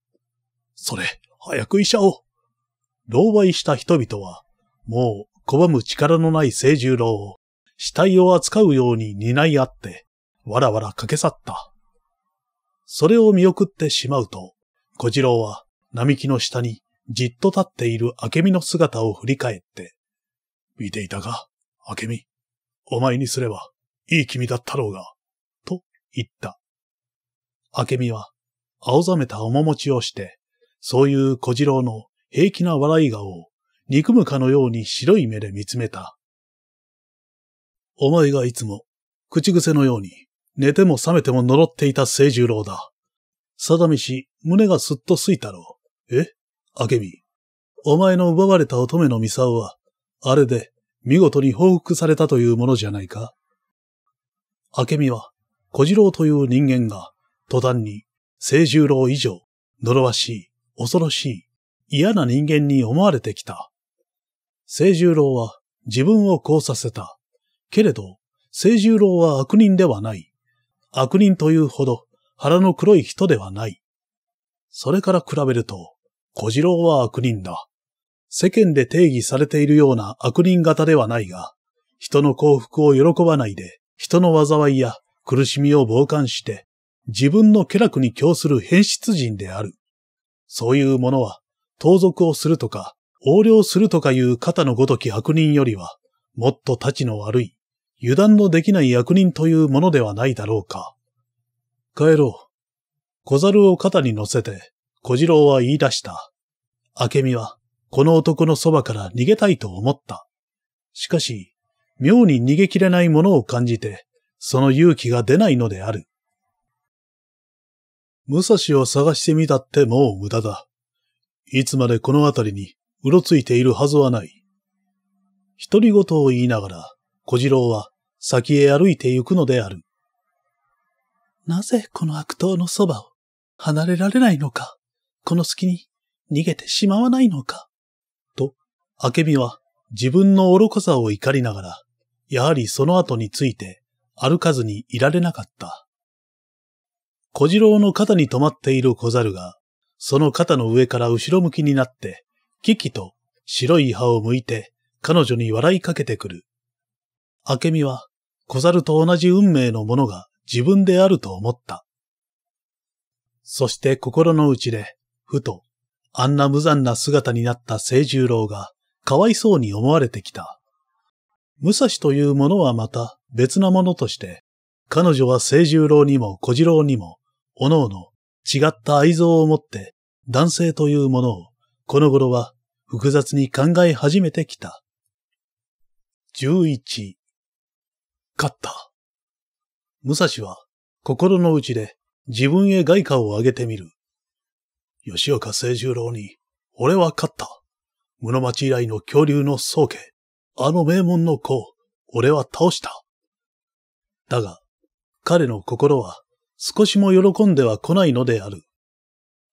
それ、早く医者を。老媒した人々は、もう拒む力のない清十郎を、死体を扱うように担い合って、わらわら駆け去った。それを見送ってしまうと、小次郎は並木の下にじっと立っている明美の姿を振り返って、見ていたが、明美、お前にすればいい君だったろうが、と言った。明美は、青ざめた面持ちをして、そういう小次郎の平気な笑い顔を憎むかのように白い目で見つめた。お前がいつも、口癖のように、寝ても覚めても呪っていた聖十郎だ。定めし、胸がすっとすいたろう。え明美。お前の奪われた乙女のミサオは、あれで、見事に報復されたというものじゃないか明美は、小次郎という人間が、途端に、清十郎以上、呪わしい、恐ろしい、嫌な人間に思われてきた。清十郎は自分をこうさせた。けれど、清十郎は悪人ではない。悪人というほど腹の黒い人ではない。それから比べると、小次郎は悪人だ。世間で定義されているような悪人型ではないが、人の幸福を喜ばないで、人の災いや苦しみを傍観して、自分の家楽に供する変質人である。そういう者は、盗賊をするとか、横領するとかいう肩のごとき悪人よりは、もっとたちの悪い、油断のできない悪人というものではないだろうか。帰ろう。小猿を肩に乗せて、小次郎は言い出した。明美は、この男のそばから逃げたいと思った。しかし、妙に逃げ切れないものを感じて、その勇気が出ないのである。武蔵を探してみたってもう無駄だ。いつまでこの辺りにうろついているはずはない。独り言を言いながら、小次郎は先へ歩いて行くのである。なぜこの悪党のそばを離れられないのか、この隙に逃げてしまわないのか、と、明美は自分の愚かさを怒りながら、やはりその後について歩かずにいられなかった。小次郎の肩に止まっている小猿が、その肩の上から後ろ向きになって、キキと白い歯を向いて彼女に笑いかけてくる。明美は小猿と同じ運命のものが自分であると思った。そして心の内で、ふと、あんな無残な姿になった清十郎が、かわいそうに思われてきた。武蔵というものはまた別なものとして、彼女は清十郎にも小次郎にもおのおの違った愛憎を持って男性というものをこの頃は複雑に考え始めてきた。11勝った。武蔵は心の内で自分へ外貨を上げてみる。吉岡清十郎に、俺は勝った。室町以来の恐竜の宗家、あの名門の子を俺は倒した。だが、彼の心は少しも喜んでは来ないのである。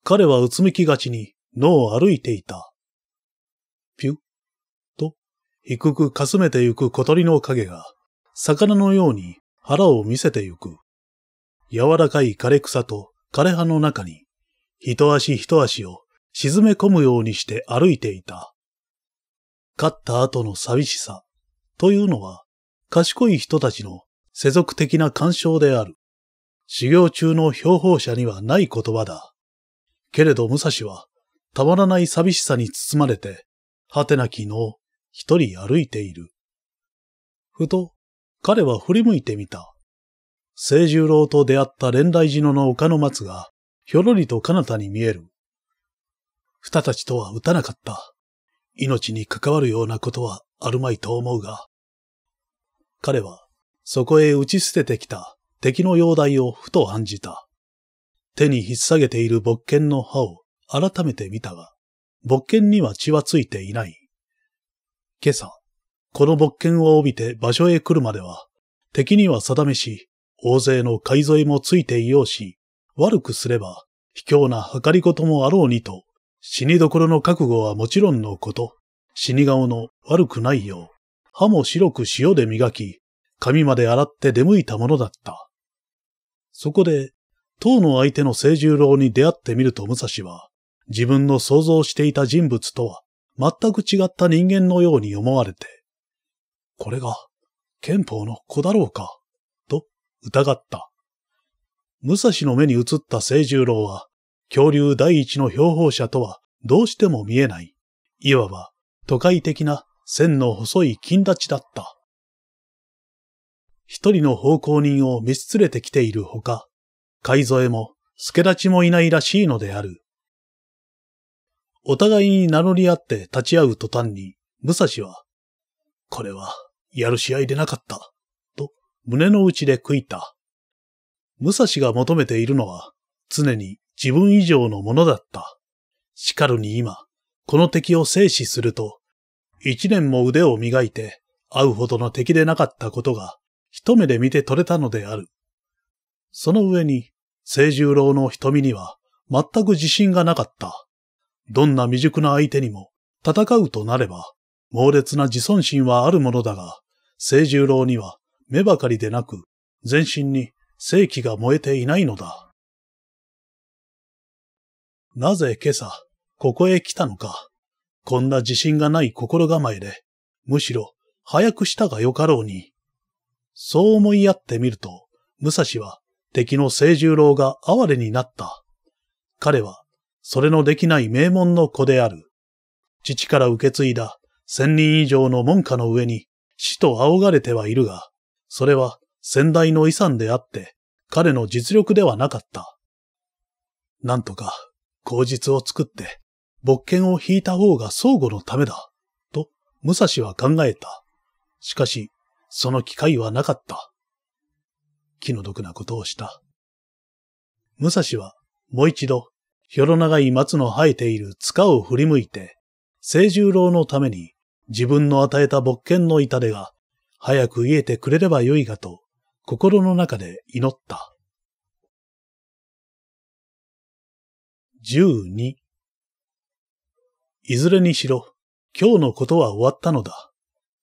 彼はうつむきがちに野を歩いていた。ピュッと低くかすめてゆく小鳥の影が魚のように腹を見せてゆく。柔らかい枯れ草と枯れ葉の中に一足一足を沈め込むようにして歩いていた。勝った後の寂しさというのは賢い人たちの世俗的な干渉である。修行中の標本者にはない言葉だ。けれど武蔵は、たまらない寂しさに包まれて、果てなきの一人歩いている。ふと、彼は振り向いてみた。清十郎と出会った連来寺野の丘の松が、ひょろりと彼方に見える。二たちとは打たなかった。命に関わるようなことはあるまいと思うが。彼は、そこへ打ち捨ててきた敵の容体をふと案じた。手に引っ提げている木剣の刃を改めて見たが、木剣には血はついていない。今朝、この木剣を帯びて場所へ来るまでは、敵には定めし、大勢の海沿いもついていようし、悪くすれば、卑怯な計り事もあろうにと、死にどころの覚悟はもちろんのこと、死に顔の悪くないよう、歯も白く塩で磨き、髪まで洗って出向いたものだった。そこで、当の相手の清十郎に出会ってみると武蔵は、自分の想像していた人物とは全く違った人間のように思われて、これが憲法の子だろうか、と疑った。武蔵の目に映った清十郎は、恐竜第一の標本者とはどうしても見えない、いわば都会的な線の細い金立ちだった。一人の奉公人を見連れてきているほか、海添も、助立ちもいないらしいのである。お互いに名乗り合って立ち会う途端に、武蔵は、これは、やる試合でなかった、と胸の内で悔いた。武蔵が求めているのは、常に自分以上のものだった。しかるに今、この敵を制止すると、一年も腕を磨いて、会うほどの敵でなかったことが、一目で見て取れたのである。その上に、清十郎の瞳には全く自信がなかった。どんな未熟な相手にも戦うとなれば、猛烈な自尊心はあるものだが、清十郎には目ばかりでなく、全身に正気が燃えていないのだ。なぜ今朝、ここへ来たのか。こんな自信がない心構えで、むしろ早くしたがよかろうに。そう思いやってみると、武蔵は敵の清十郎が哀れになった。彼は、それのできない名門の子である。父から受け継いだ千人以上の門下の上に死と仰がれてはいるが、それは先代の遺産であって、彼の実力ではなかった。なんとか、口実を作って、勃権を引いた方が相互のためだ、と武蔵は考えた。しかし、その機会はなかった。気の毒なことをした。武蔵は、もう一度、ひょろ長い松の生えている塚を振り向いて、清十郎のために自分の与えた木剣の痛手が、早く癒えてくれればよいがと、心の中で祈った。十二。いずれにしろ、今日のことは終わったのだ。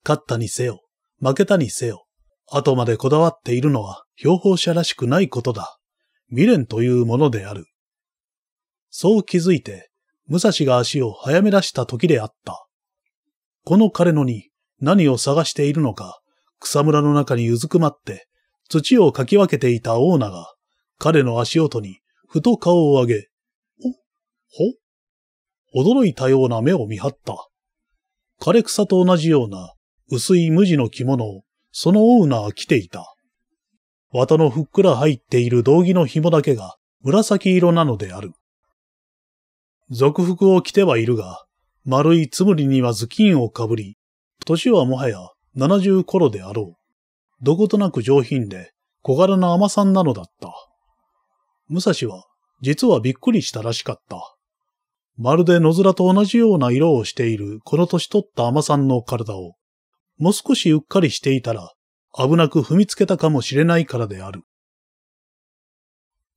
勝ったにせよ、負けたにせよ、後までこだわっているのは標本者らしくないことだ。未練というものである。そう気づいて、武蔵が足を早め出した時であった。この彼のに何を探しているのか、草むらの中にうずくまって、土をかき分けていたオーナが、彼の足音にふと顔を上げ、お、ほ驚いたような目を見張った。枯れ草と同じような薄い無地の着物をそのオーナーは着ていた。綿のふっくら入っている道着の紐だけが紫色なのである。俗服を着てはいるが、丸いつむりには頭巾をかぶり、年はもはや七十頃であろう。どことなく上品で小柄な甘さんなのだった。武蔵は実はびっくりしたらしかった。まるで野面と同じような色をしているこの年取った甘さんの体をもう少しうっかりしていたら、危なく踏みつけたかもしれないからである。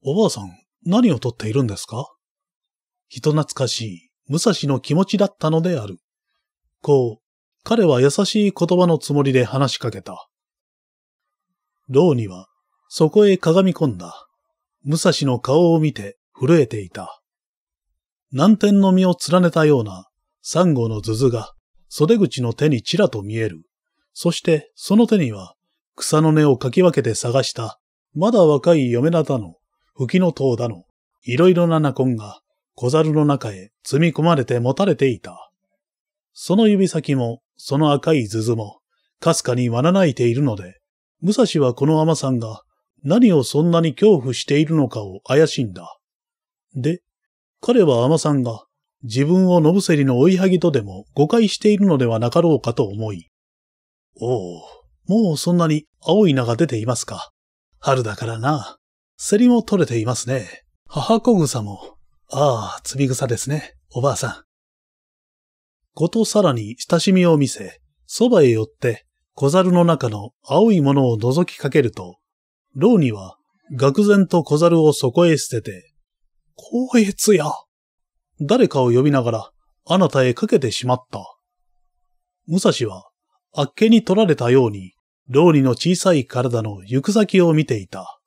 おばあさん、何をとっているんですか人懐かしい、武蔵の気持ちだったのである。こう、彼は優しい言葉のつもりで話しかけた。牢には、そこへ鏡込んだ。武蔵の顔を見て震えていた。南天の実を連ねたような、サンゴの頭が、袖口の手にちらと見える。そしてその手には草の根をかき分けて探した、まだ若い嫁なたの、吹きの塔だの、いろいろなナコンが小猿の中へ積み込まれて持たれていた。その指先も、その赤い鈴も、かすかにわらないているので、武蔵はこの甘さんが何をそんなに恐怖しているのかを怪しんだ。で、彼は甘さんが自分を野伏の追いはぎとでも誤解しているのではなかろうかと思い、おお、もうそんなに青い名が出ていますか。春だからな。セリも取れていますね。母子草も、ああ、摘み草ですね、おばあさん。ことさらに親しみを見せ、そばへ寄って、小猿の中の青いものを覗きかけると、牢には、愕然と小猿をそこへ捨てて、こいつや、誰かを呼びながら、あなたへかけてしまった。武蔵は、あっけに取られたように、老人の小さい体の行く先を見ていた。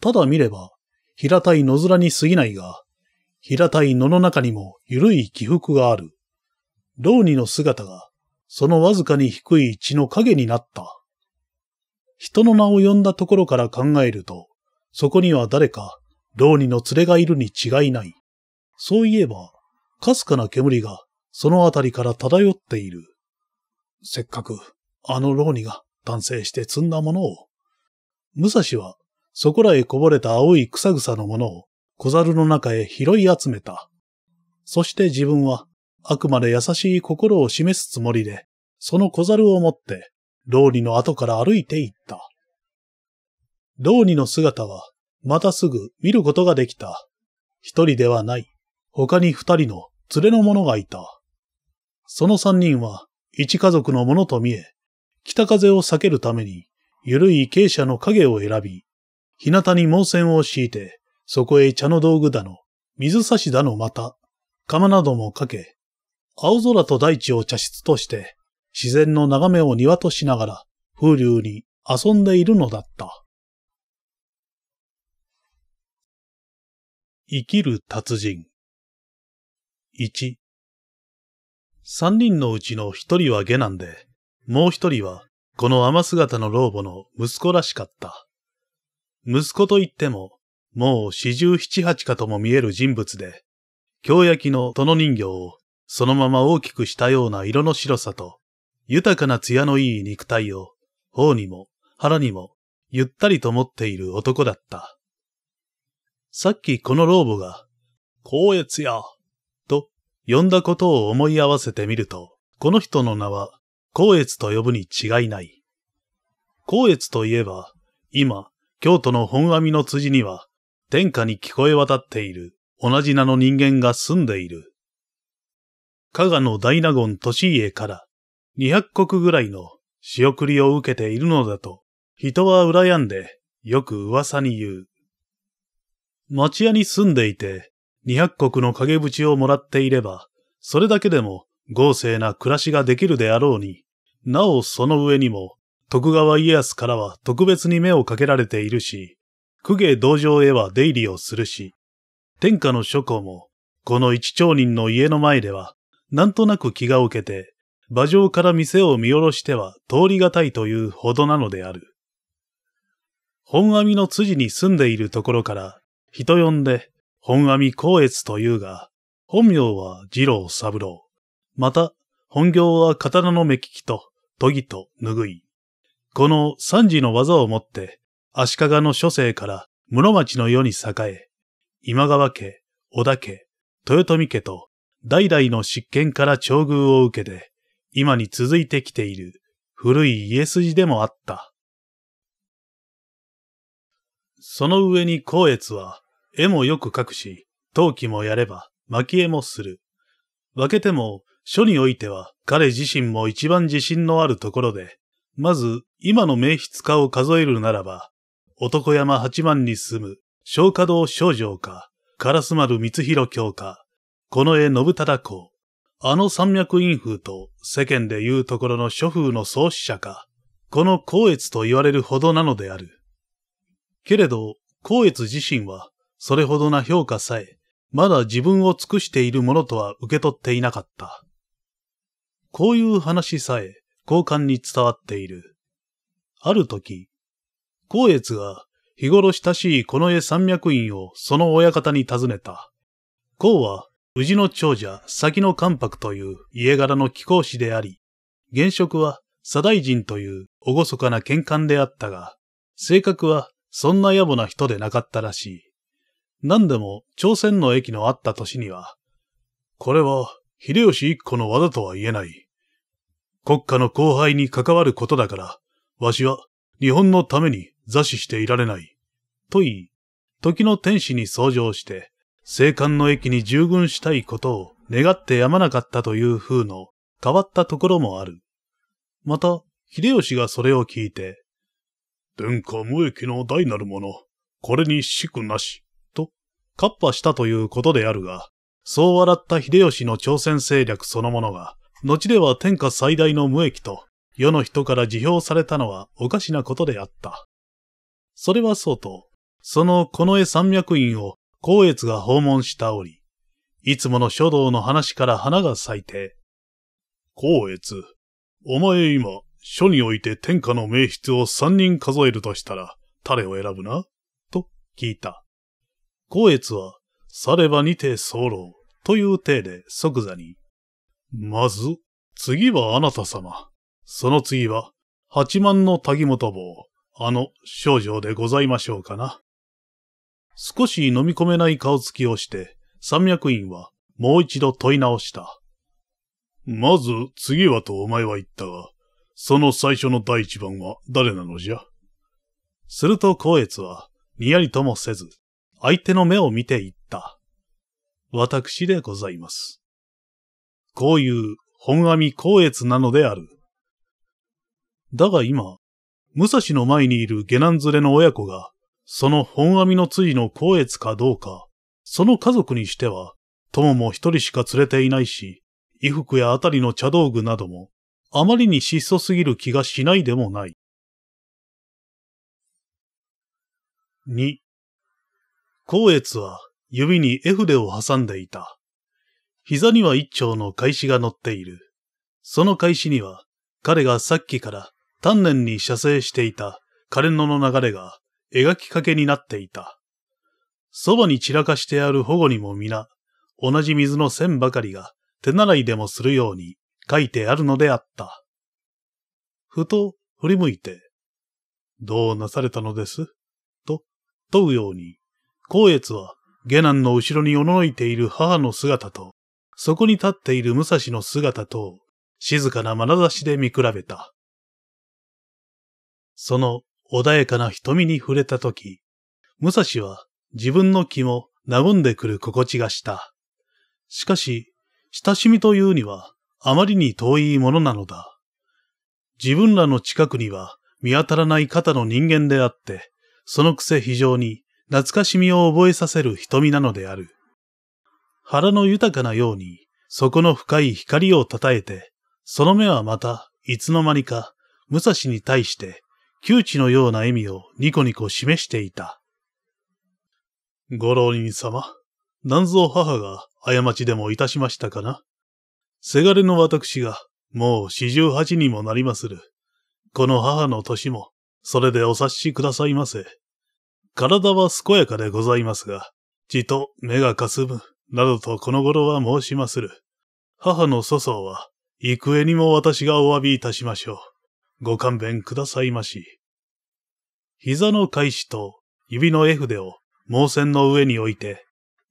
ただ見れば、平たい野面に過ぎないが、平たい野の中にも緩い起伏がある。老人の姿が、そのわずかに低い血の影になった。人の名を呼んだところから考えると、そこには誰か、老人の連れがいるに違いない。そういえば、かすかな煙が、そのあたりから漂っている。せっかく、あの老人が男性して積んだものを、武蔵は、そこらへこぼれた青い草草のものを、小猿の中へ拾い集めた。そして自分は、あくまで優しい心を示すつもりで、その小猿を持って、老人の後から歩いていった。老人の姿は、またすぐ見ることができた。一人ではない。他に二人の連れの者がいた。その三人は、一家族のものと見え、北風を避けるために、ゆるい傾斜の影を選び、日向に毛線を敷いて、そこへ茶の道具だの、水差しだのまた、釜などもかけ、青空と大地を茶室として、自然の眺めを庭としながら、風流に遊んでいるのだった。生きる達人。一。三人のうちの一人は下男で、もう一人は、この雨姿の老母の息子らしかった。息子といっても、もう四十七八かとも見える人物で、京焼きの殿人形をそのまま大きくしたような色の白さと、豊かな艶のいい肉体を、頬にも腹にもゆったりと持っている男だった。さっきこの老母が、光悦や、呼んだことを思い合わせてみると、この人の名は、光悦と呼ぶに違いない。光悦といえば、今、京都の本阿弥の辻には、天下に聞こえ渡っている、同じ名の人間が住んでいる。加賀の大納言利家から、200国ぐらいの仕送りを受けているのだと、人は羨んで、よく噂に言う。町屋に住んでいて、200国の陰口をもらっていれば、それだけでも豪勢な暮らしができるであろうに、なおその上にも、徳川家康からは特別に目をかけられているし、公家道場へは出入りをするし、天下の諸侯も、この一町人の家の前では、なんとなく気が受けて、馬上から店を見下ろしては通りがたいというほどなのである。本網の辻に住んでいるところから、人呼んで、本阿弥光悦というが、本名は二郎三郎。また、本業は刀の目利きと、研ぎと拭い。この三次の技をもって、足利の諸生から室町の世に栄え、今川家、織田家、豊臣家と、代々の執権から長遇を受けて、今に続いてきている古い家筋でもあった。その上に光悦は、絵もよく描くし、陶器もやれば、蒔絵もする。分けても、書においては彼自身も一番自信のあるところで、まず今の名筆家を数えるならば、男山八幡に住む松花堂少女か、烏丸光弘教か、この絵信忠公、あの山脈陰風と世間で言うところの諸風の創始者か、この光悦と言われるほどなのである。けれど、光悦自身はそれほどな評価さえ、まだ自分を尽くしているものとは受け取っていなかった。こういう話さえ、交換に伝わっている。ある時、光悦が日頃親しいこの絵山脈院をその親方に尋ねた。光は、宇治の長者、先の関白という家柄の貴公子であり、現職は、左大臣という厳かな喧嘩であったが、性格はそんな野暮な人でなかったらしい。何でも朝鮮の駅のあった年には、これは秀吉一個の技とは言えない。国家の後輩に関わることだから、わしは日本のために座視していられない。と言い、時の天使に相乗して、青函の駅に従軍したいことを願ってやまなかったという風の変わったところもある。また、秀吉がそれを聞いて、殿下無益の大なるもの、これに死くなし、カッパしたということであるが、そう笑った秀吉の朝鮮政略そのものが、後では天下最大の無益と、世の人から辞表されたのはおかしなことであった。それはそうと、その近衛山脈院を光悦が訪問した折、いつもの書道の話から花が咲いて、光悦、お前今、書において天下の名筆を三人数えるとしたら、誰を選ぶなと聞いた。光悦は、さればにて候という体で即座に、まず、次はあなた様。その次は、八万の滝本坊、あの少女でございましょうかな。少し飲み込めない顔つきをして、三脈院はもう一度問い直した。まず、次はとお前は言ったが、その最初の第一番は誰なのじゃすると光悦は、にやりともせず、相手の目を見ていった。私でございます。こういう本阿弥光悦なのである。だが今、武蔵の前にいる下男連れの親子が、その本阿弥の辻の光悦かどうか、その家族にしては、友も一人しか連れていないし、衣服やあたりの茶道具なども、あまりに質素すぎる気がしないでもない。二、光悦は指に絵筆を挟んでいた。膝には一丁の返しが乗っている。その返しには、彼がさっきから丹念に写生していた彼のの流れが描きかけになっていた。そばに散らかしてある保護にも皆、同じ水の線ばかりが手習いでもするように書いてあるのであった。ふと振り向いて、どうなされたのですと問うように光悦は、下男の後ろにおののいている母の姿と、そこに立っている武蔵の姿と、静かな眼差しで見比べた。その穏やかな瞳に触れたとき、武蔵は自分の気も和んでくる心地がした。しかし、親しみというにはあまりに遠いものなのだ。自分らの近くには見当たらない方の人間であって、そのくせ非常に懐かしみを覚えさせる瞳なのである。腹の豊かなように、そこの深い光をたたえて、その目はまた、いつの間にか、武蔵に対して、窮地のような笑みをニコニコ示していた。ご老人様、何ぞ母が過ちでもいたしましたかなせがれの私が、もう四十八にもなりまする。この母の年も、それでお察しくださいませ。体は健やかでございますが、血と目がかすむ、などとこの頃は申しまする。母の粗相は、幾重にも私がお詫びいたしましょう。ご勘弁くださいまし。膝の返しと指の絵筆を毛線の上に置いて、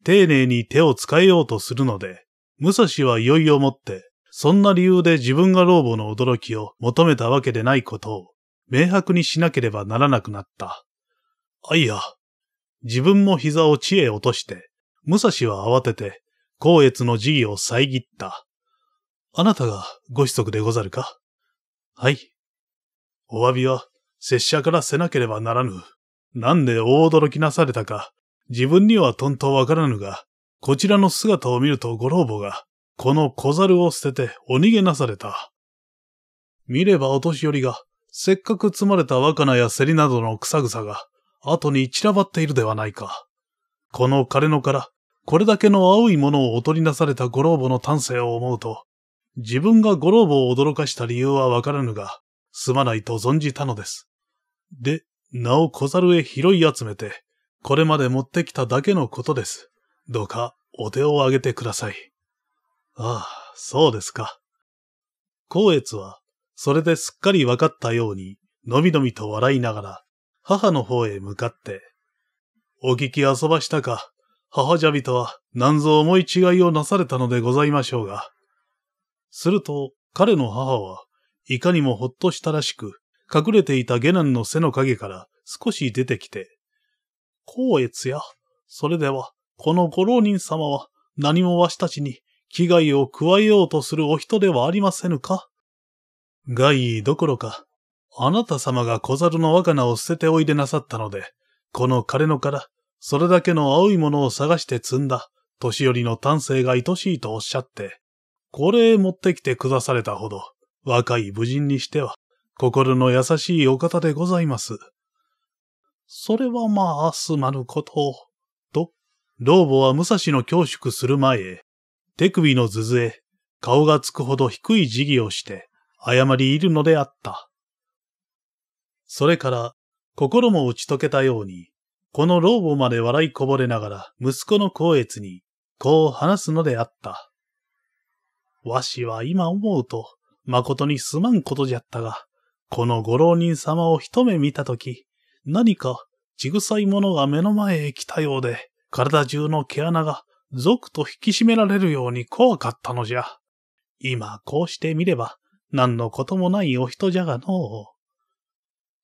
丁寧に手を使えようとするので、武蔵はいよいよもって、そんな理由で自分が老母の驚きを求めたわけでないことを、明白にしなければならなくなった。あ、いや。自分も膝を地へ落として、武蔵は慌てて、光悦の辞儀を遮った。あなたがご子息でござるかはい。お詫びは、拙者からせなければならぬ。なんで大驚きなされたか、自分にはとんとわからぬが、こちらの姿を見るとご老母が、この小猿を捨ててお逃げなされた。見ればお年寄りが、せっかく積まれた若菜やセリなどの草草が、後に散らばっているではないか。この枯れ野から、これだけの青いものをお取りなされたご老母の丹精を思うと、自分がご老母を驚かした理由はわからぬが、すまないと存じたのです。で、名を小猿へ拾い集めて、これまで持ってきただけのことです。どうか、お手を挙げてください。ああ、そうですか。光悦は、それですっかりわかったように、のびのびと笑いながら、母の方へ向かって、お聞き遊ばしたか、母じゃびとは何ぞ思い違いをなされたのでございましょうが。すると、彼の母はいかにもほっとしたらしく、隠れていた下男の背の影から少し出てきて、光悦や、それでは、このご老人様は何もわしたちに危害を加えようとするお人ではありませぬか害どころか、あなた様が小猿の若菜を捨てておいでなさったので、この枯れ野から、それだけの青いものを探して積んだ、年寄りの丹精が愛しいとおっしゃって、これへ持ってきてくだされたほど、若い武人にしては、心の優しいお方でございます。それはまあ、すまぬことを。と、老母は武蔵の恐縮する前へ、手首の頭へ、顔がつくほど低い辞儀をして、謝りいるのであった。それから、心も打ち解けたように、この老母まで笑いこぼれながら息子の光悦に、こう話すのであった。わしは今思うと、誠にすまんことじゃったが、このご浪人様を一目見たとき、何か、ちぐさいものが目の前へ来たようで、体中の毛穴が、俗と引き締められるように怖かったのじゃ。今、こうして見れば、何のこともないお人じゃがのう。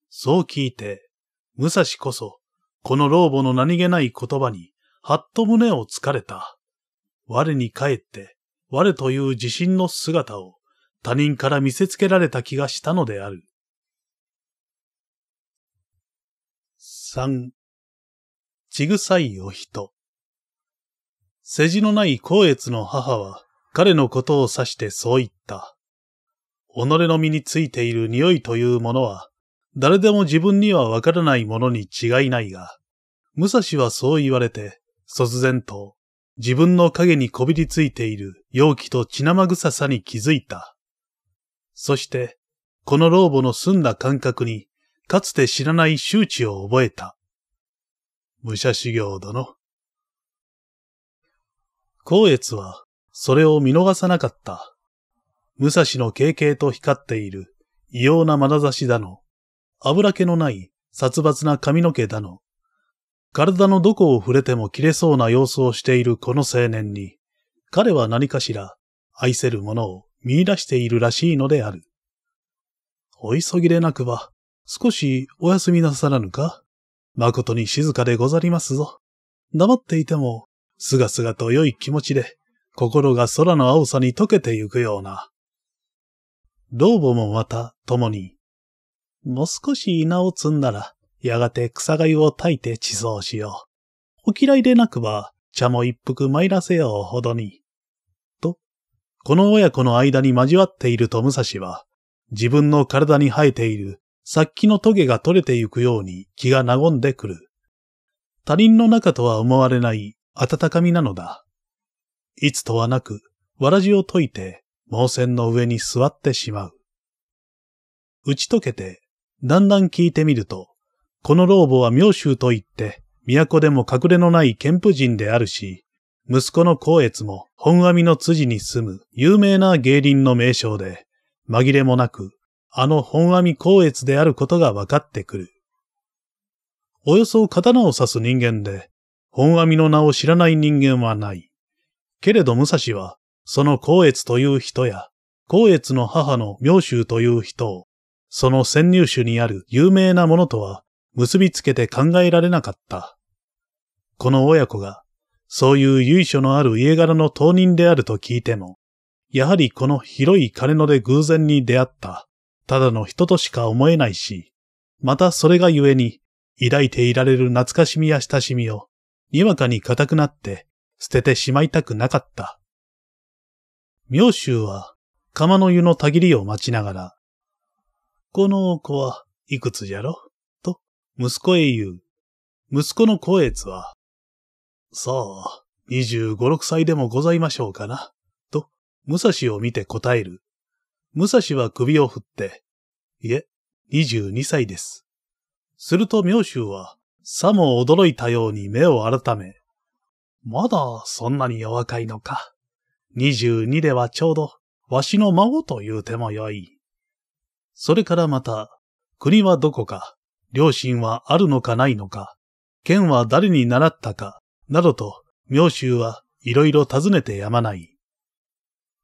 そう聞いて、武蔵こそ、この老母の何気ない言葉に、はっと胸をつかれた。我に帰って、我という自信の姿を他人から見せつけられた気がしたのである。三、ちぐさいお人。世辞のない光悦の母は彼のことを指してそう言った。己の身についている匂いというものは誰でも自分にはわからないものに違いないが、武蔵はそう言われて、卒然と、自分の影にこびりついている容器と血生臭さに気づいた。そして、この老母の澄んだ感覚に、かつて知らない周知を覚えた。武者修行殿。光悦は、それを見逃さなかった。武蔵の経験と光っている異様な眼差しだの、油気のない殺伐な髪の毛だの、体のどこを触れても切れそうな様子をしているこの青年に、彼は何かしら愛せるものを見出しているらしいのである。お急ぎでなくば、少しお休みなさらぬか誠に静かでござりますぞ。黙っていても、すがすがと良い気持ちで、心が空の青さに溶けてゆくような。老母もまた、共に、もう少し稲を積んだら、やがて草ゆを炊いて地蔵しよう。お嫌いでなくば、茶も一服参らせようほどに。と、この親子の間に交わっていると武蔵は、自分の体に生えているさっきのトゲが取れてゆくように気が和んでくる。他人の中とは思われない温かみなのだ。いつとはなく、わらじを解いて、毛線の上に座ってしまう。打ち解けて、だんだん聞いてみると、この老母は妙州といって、都でも隠れのない剣婦人であるし、息子の光悦も本阿弥の辻に住む有名な芸人の名称で、紛れもなく、あの本阿弥光悦であることが分かってくる。およそ刀を刺す人間で、本阿弥の名を知らない人間はない。けれど武蔵は、その光悦という人や、光悦の母の妙州という人を、その潜入種にある有名なものとは結びつけて考えられなかった。この親子が、そういう由緒のある家柄の当人であると聞いても、やはりこの広い金野で偶然に出会った、ただの人としか思えないし、またそれがゆえに、抱いていられる懐かしみや親しみを、にわかに固くなって捨ててしまいたくなかった。妙州は、釜の湯のたぎりを待ちながら、この子はいくつじゃろと、息子へ言う。息子の光悦は、そう、十五、六歳でもございましょうかな。と、武蔵を見て答える。武蔵は首を振って、いえ、二十二歳です。すると妙州は、さも驚いたように目を改め、まだそんなにお若いのか。二十二ではちょうど、わしの孫という手もよい。それからまた、国はどこか、両親はあるのかないのか、県は誰に習ったか、などと、妙衆はいろいろ尋ねてやまない。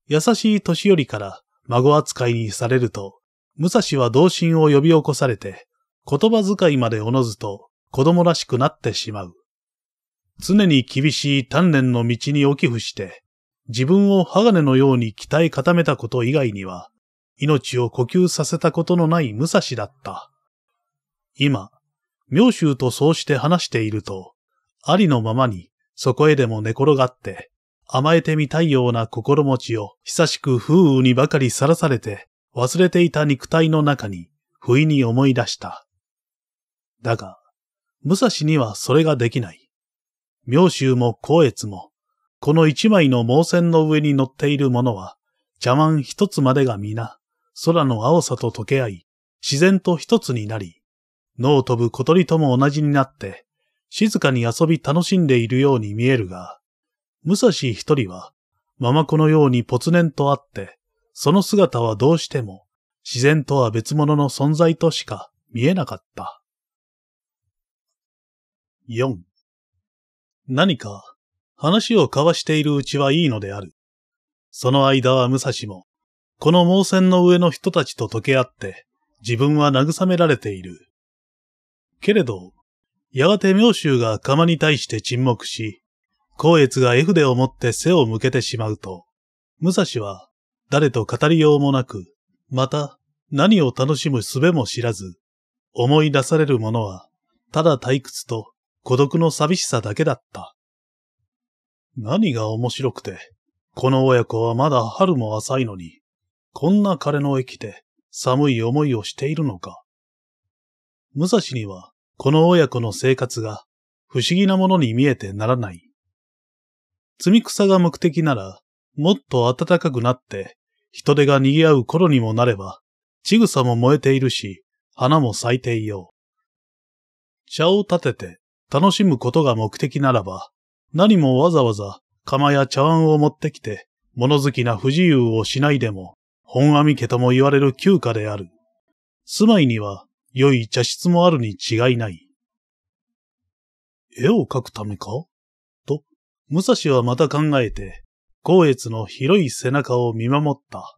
優しい年寄りから孫扱いにされると、武蔵は同心を呼び起こされて、言葉遣いまでおのずと子供らしくなってしまう。常に厳しい鍛錬の道にお寄付して、自分を鋼のように鍛え固めたこと以外には、命を呼吸させたことのない武蔵だった。今、妙州とそうして話していると、ありのままにそこへでも寝転がって、甘えてみたいような心持ちを久しく風雨にばかりさらされて忘れていた肉体の中に不意に思い出した。だが、武蔵にはそれができない。妙州も光悦も、この一枚の毛線の上に乗っているものは、茶碗一つまでが皆、空の青さと溶け合い、自然と一つになり、脳を飛ぶ小鳥とも同じになって、静かに遊び楽しんでいるように見えるが、武蔵一人は、ママ子のようにぽつねんとあって、その姿はどうしても、自然とは別物の存在としか見えなかった。四。何か話を交わしているうちはいいのである。その間は武蔵もこの盲線の上の人たちと溶け合って、自分は慰められている。けれど、やがて妙州が釜に対して沈黙し、光悦が絵筆を持って背を向けてしまうと、武蔵は誰と語りようもなく、また何を楽しむ術も知らず、思い出されるものは、ただ退屈と孤独の寂しさだけだった。何が面白くて、この親子はまだ春も浅いのに、こんな彼の駅で寒い思いをしているのか。武蔵にはこの親子の生活が不思議なものに見えてならない。積み草が目的なら、もっと暖かくなって人手が賑わう頃にもなれば、ちぐさも燃えているし、花も咲いていよう。茶を立てて楽しむことが目的ならば、何もわざわざ釜や茶碗を持ってきて、物好きな不自由をしないでも、本阿弥家とも言われる旧家である。住まいには良い茶室もあるに違いない。絵を描くためかと、武蔵はまた考えて、光悦の広い背中を見守った。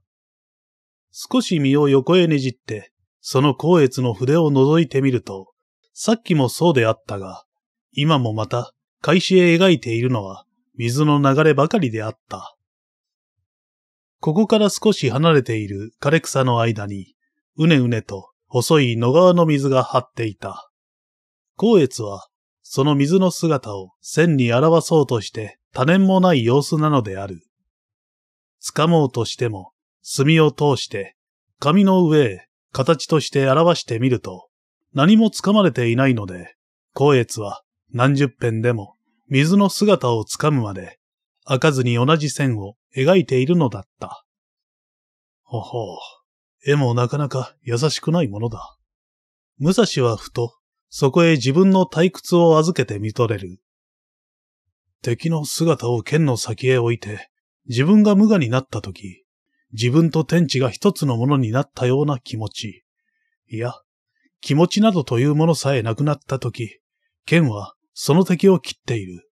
少し身を横へねじって、その光悦の筆を覗いてみると、さっきもそうであったが、今もまた、開始へ描いているのは、水の流ればかりであった。ここから少し離れている枯れ草の間に、うねうねと細い野川の水が張っていた。光悦は、その水の姿を線に表そうとして多年もない様子なのである。掴もうとしても、墨を通して、紙の上へ形として表してみると、何も掴まれていないので、光悦は何十編でも水の姿を掴むまで開かずに同じ線を描いているのだった。ほほう。絵もなかなか優しくないものだ。武蔵はふと、そこへ自分の退屈を預けて見とれる。敵の姿を剣の先へ置いて、自分が無我になった時、自分と天地が一つのものになったような気持ち。いや、気持ちなどというものさえなくなった時、剣はその敵を切っている。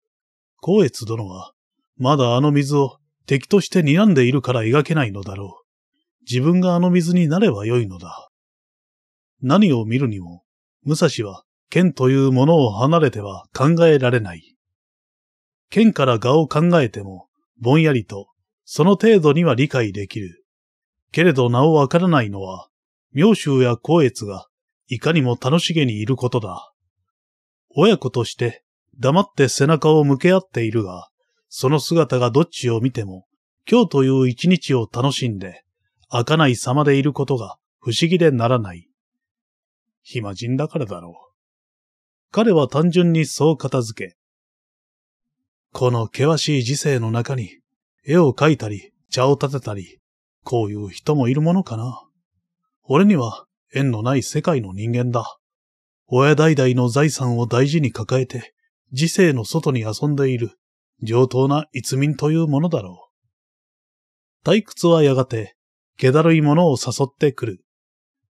光悦殿はまだあの水を敵として睨んでいるから描けないのだろう。自分があの水になればよいのだ。何を見るにも、武蔵は剣というものを離れては考えられない。剣から画を考えても、ぼんやりと、その程度には理解できる。けれど名をわからないのは、妙州や光悦が、いかにも楽しげにいることだ。親子として、黙って背中を向け合っているが、その姿がどっちを見ても、今日という一日を楽しんで、開かない様でいることが不思議でならない。暇人だからだろう。彼は単純にそう片付け、この険しい時世の中に、絵を描いたり、茶を立てたり、こういう人もいるものかな。俺には縁のない世界の人間だ。親代々の財産を大事に抱えて、時世の外に遊んでいる。上等な逸民というものだろう。退屈はやがて、気だるいものを誘ってくる。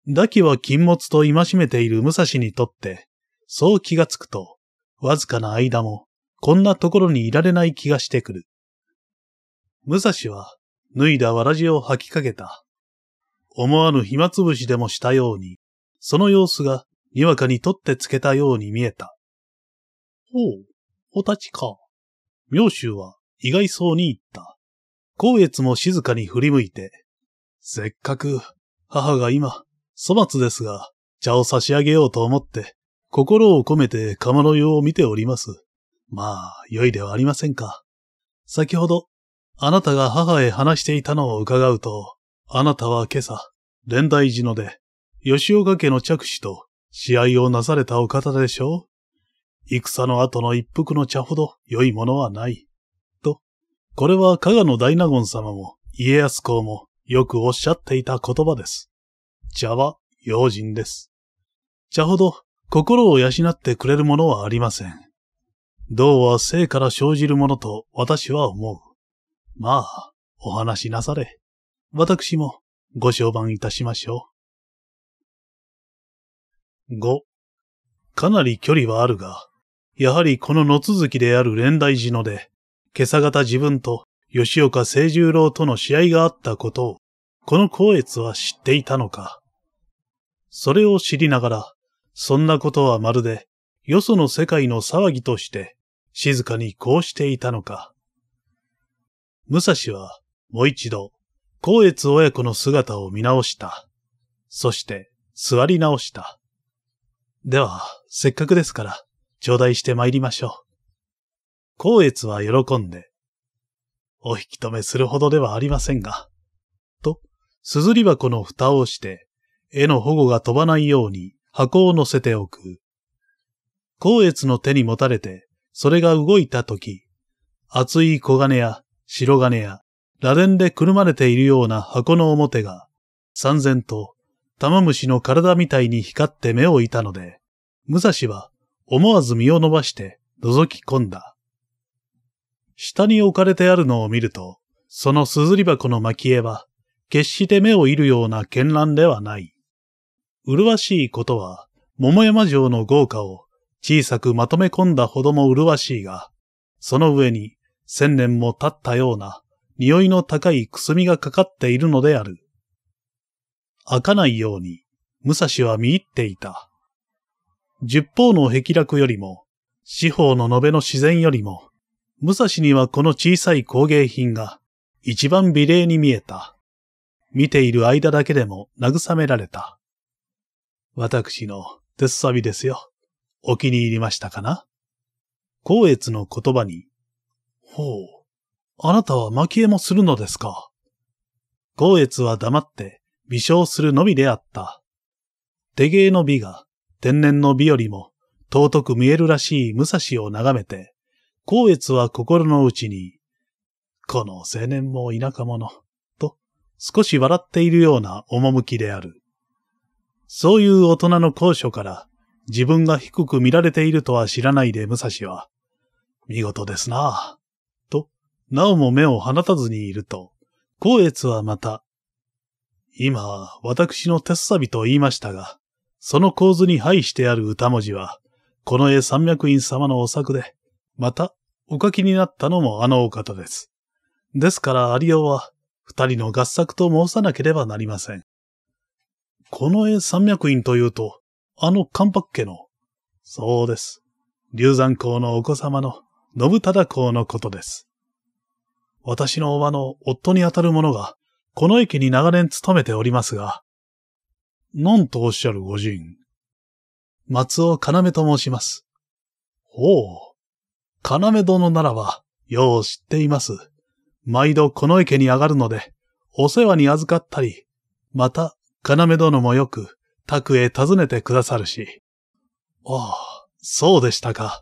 ダキは禁物と戒めている武蔵にとって、そう気がつくと、わずかな間も、こんなところにいられない気がしてくる。武蔵は、脱いだわらじを吐きかけた。思わぬ暇つぶしでもしたように、その様子が、にわかに取ってつけたように見えた。ほう、お立ちか。妙州は意外そうに言った。光悦も静かに振り向いて、せっかく母が今、粗末ですが、茶を差し上げようと思って、心を込めて釜の湯を見ております。まあ、良いではありませんか。先ほど、あなたが母へ話していたのを伺うと、あなたは今朝、連大寺ので、吉岡家の着手と試合をなされたお方でしょう戦の後の一服の茶ほど良いものはない。と、これは加賀の大納言様も家康公もよくおっしゃっていた言葉です。茶は用心です。茶ほど心を養ってくれるものはありません。道は生から生じるものと私は思う。まあ、お話しなされ。私もご商判いたしましょう。5. かなり距離はあるが、やはりこの野続きである連大寺ので、今朝方自分と吉岡清十郎との試合があったことを、この光悦は知っていたのか。それを知りながら、そんなことはまるで、よその世界の騒ぎとして、静かにこうしていたのか。武蔵は、もう一度、光悦親子の姿を見直した。そして、座り直した。では、せっかくですから、頂戴して参りましょう。光悦は喜んで、お引き止めするほどではありませんが、と、すずり箱の蓋をして、絵の保護が飛ばないように箱を乗せておく。光悦の手に持たれて、それが動いたとき、厚い黄金や白金や螺鈿でくるまれているような箱の表が、三然と玉虫の体みたいに光って目をいたので、武蔵は思わず身を伸ばして覗き込んだ。下に置かれてあるのを見ると、その硯箱の蒔絵は、決して目を射るような絢爛ではない。麗しいことは、桃山城の豪華を小さくまとめ込んだほども麗しいが、その上に千年も経ったような匂いの高いくすみがかかっているのである。開かないように武蔵は見入っていた。十方の壁落よりも、四方の延べの自然よりも、武蔵にはこの小さい工芸品が一番美麗に見えた。見ている間だけでも慰められた。私の鉄サビですよ。お気に入りましたかな光悦の言葉に、ほう、あなたは蒔絵もするのですか。光悦は黙って微笑するのみであった。手芸の美が天然の美よりも尊く見えるらしい武蔵を眺めて、光悦は心の内に、この青年も田舎者、と少し笑っているような趣である。そういう大人の高所から自分が低く見られているとは知らないで武蔵は、見事ですなぁ、と、なおも目を放たずにいると、光悦はまた、今、私の手すさびと言いましたが、その構図に配してある歌文字は、この絵三脈院様のお作で、また、お書きになったのもあのお方です。ですから有尾は、二人の合作と申さなければなりません。この絵三脈院というと、あの関白家の、そうです。流山公のお子様の、信忠公のことです。私の叔母の夫にあたる者が、この駅に長年勤めておりますが、なんとおっしゃるご人。松尾要と申します。ほう。要殿ならば、よう知っています。毎度この池に上がるので、お世話に預かったり、また、要殿もよく、宅へ訪ねてくださるし。ああ、そうでしたか。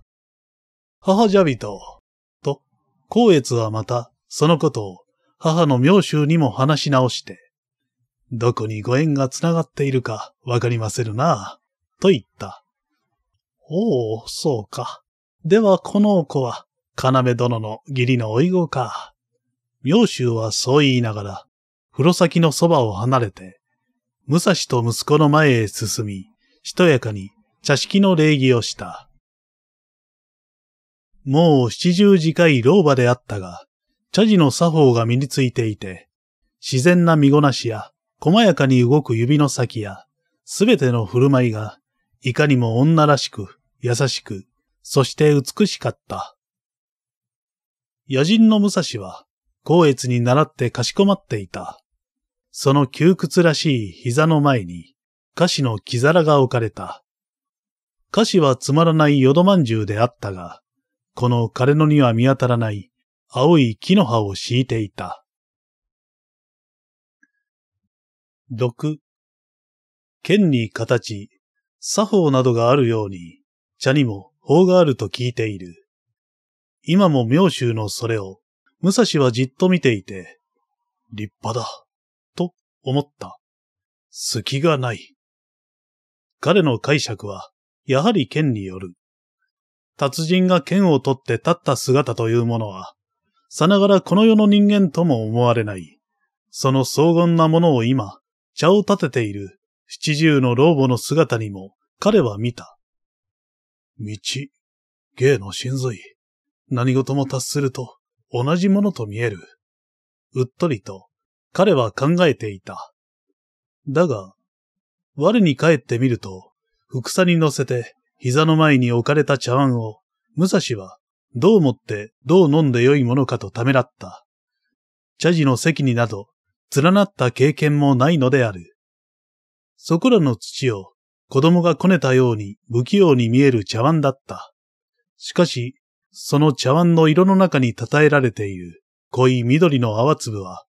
母じゃびと、と、光悦はまた、そのことを、母の妙衆にも話し直して、どこにご縁が繋がっているかわかりませるな、と言った。おお、そうか。ではこの子は、目殿の義理のおい子か。妙州はそう言いながら、風呂先のそばを離れて、武蔵と息子の前へ進み、しとやかに茶式の礼儀をした。もう七十次回老婆であったが、茶事の作法が身についていて、自然な見ごなしや細やかに動く指の先や、すべての振る舞いが、いかにも女らしく、優しく、そして美しかった。野人の武蔵は、光悦に倣ってかしこまっていた。その窮屈らしい膝の前に、菓子の木皿が置かれた。菓子はつまらない淀まんじゅうであったが、この枯れ野には見当たらない青い木の葉を敷いていた。毒。剣に形、作法などがあるように、茶にも法があると聞いている。今も妙州のそれを、武蔵はじっと見ていて、立派だ、と思った。隙がない。彼の解釈は、やはり剣による。達人が剣を取って立った姿というものは、さながらこの世の人間とも思われない。その荘厳なものを今、茶を立てている七十の老母の姿にも彼は見た。道、芸の真髄。何事も達すると同じものと見える。うっとりと彼は考えていた。だが、我に帰ってみると、ふくさに乗せて膝の前に置かれた茶碗を、武蔵はどう持ってどう飲んでよいものかとためらった。茶事の席になど連なった経験もないのである。そこらの土を子供がこねたように不器用に見える茶碗だった。しかし、その茶碗の色の中に称えられている濃い緑の泡粒は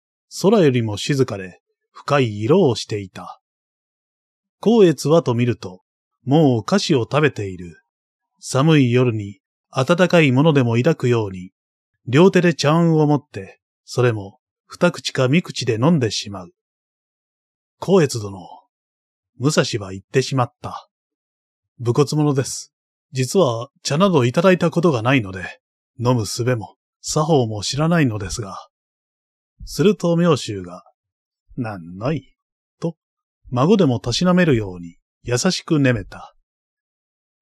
空よりも静かで深い色をしていた。光悦はと見ると、もうお菓子を食べている。寒い夜に暖かいものでも抱くように、両手で茶碗を持って、それも二口か三口で飲んでしまう。光悦殿、武蔵は言ってしまった。武骨者です。実は茶などいただいたことがないので、飲む術も作法も知らないのですが。すると妙衆が、なんない、と、孫でもたしなめるように優しくねめた。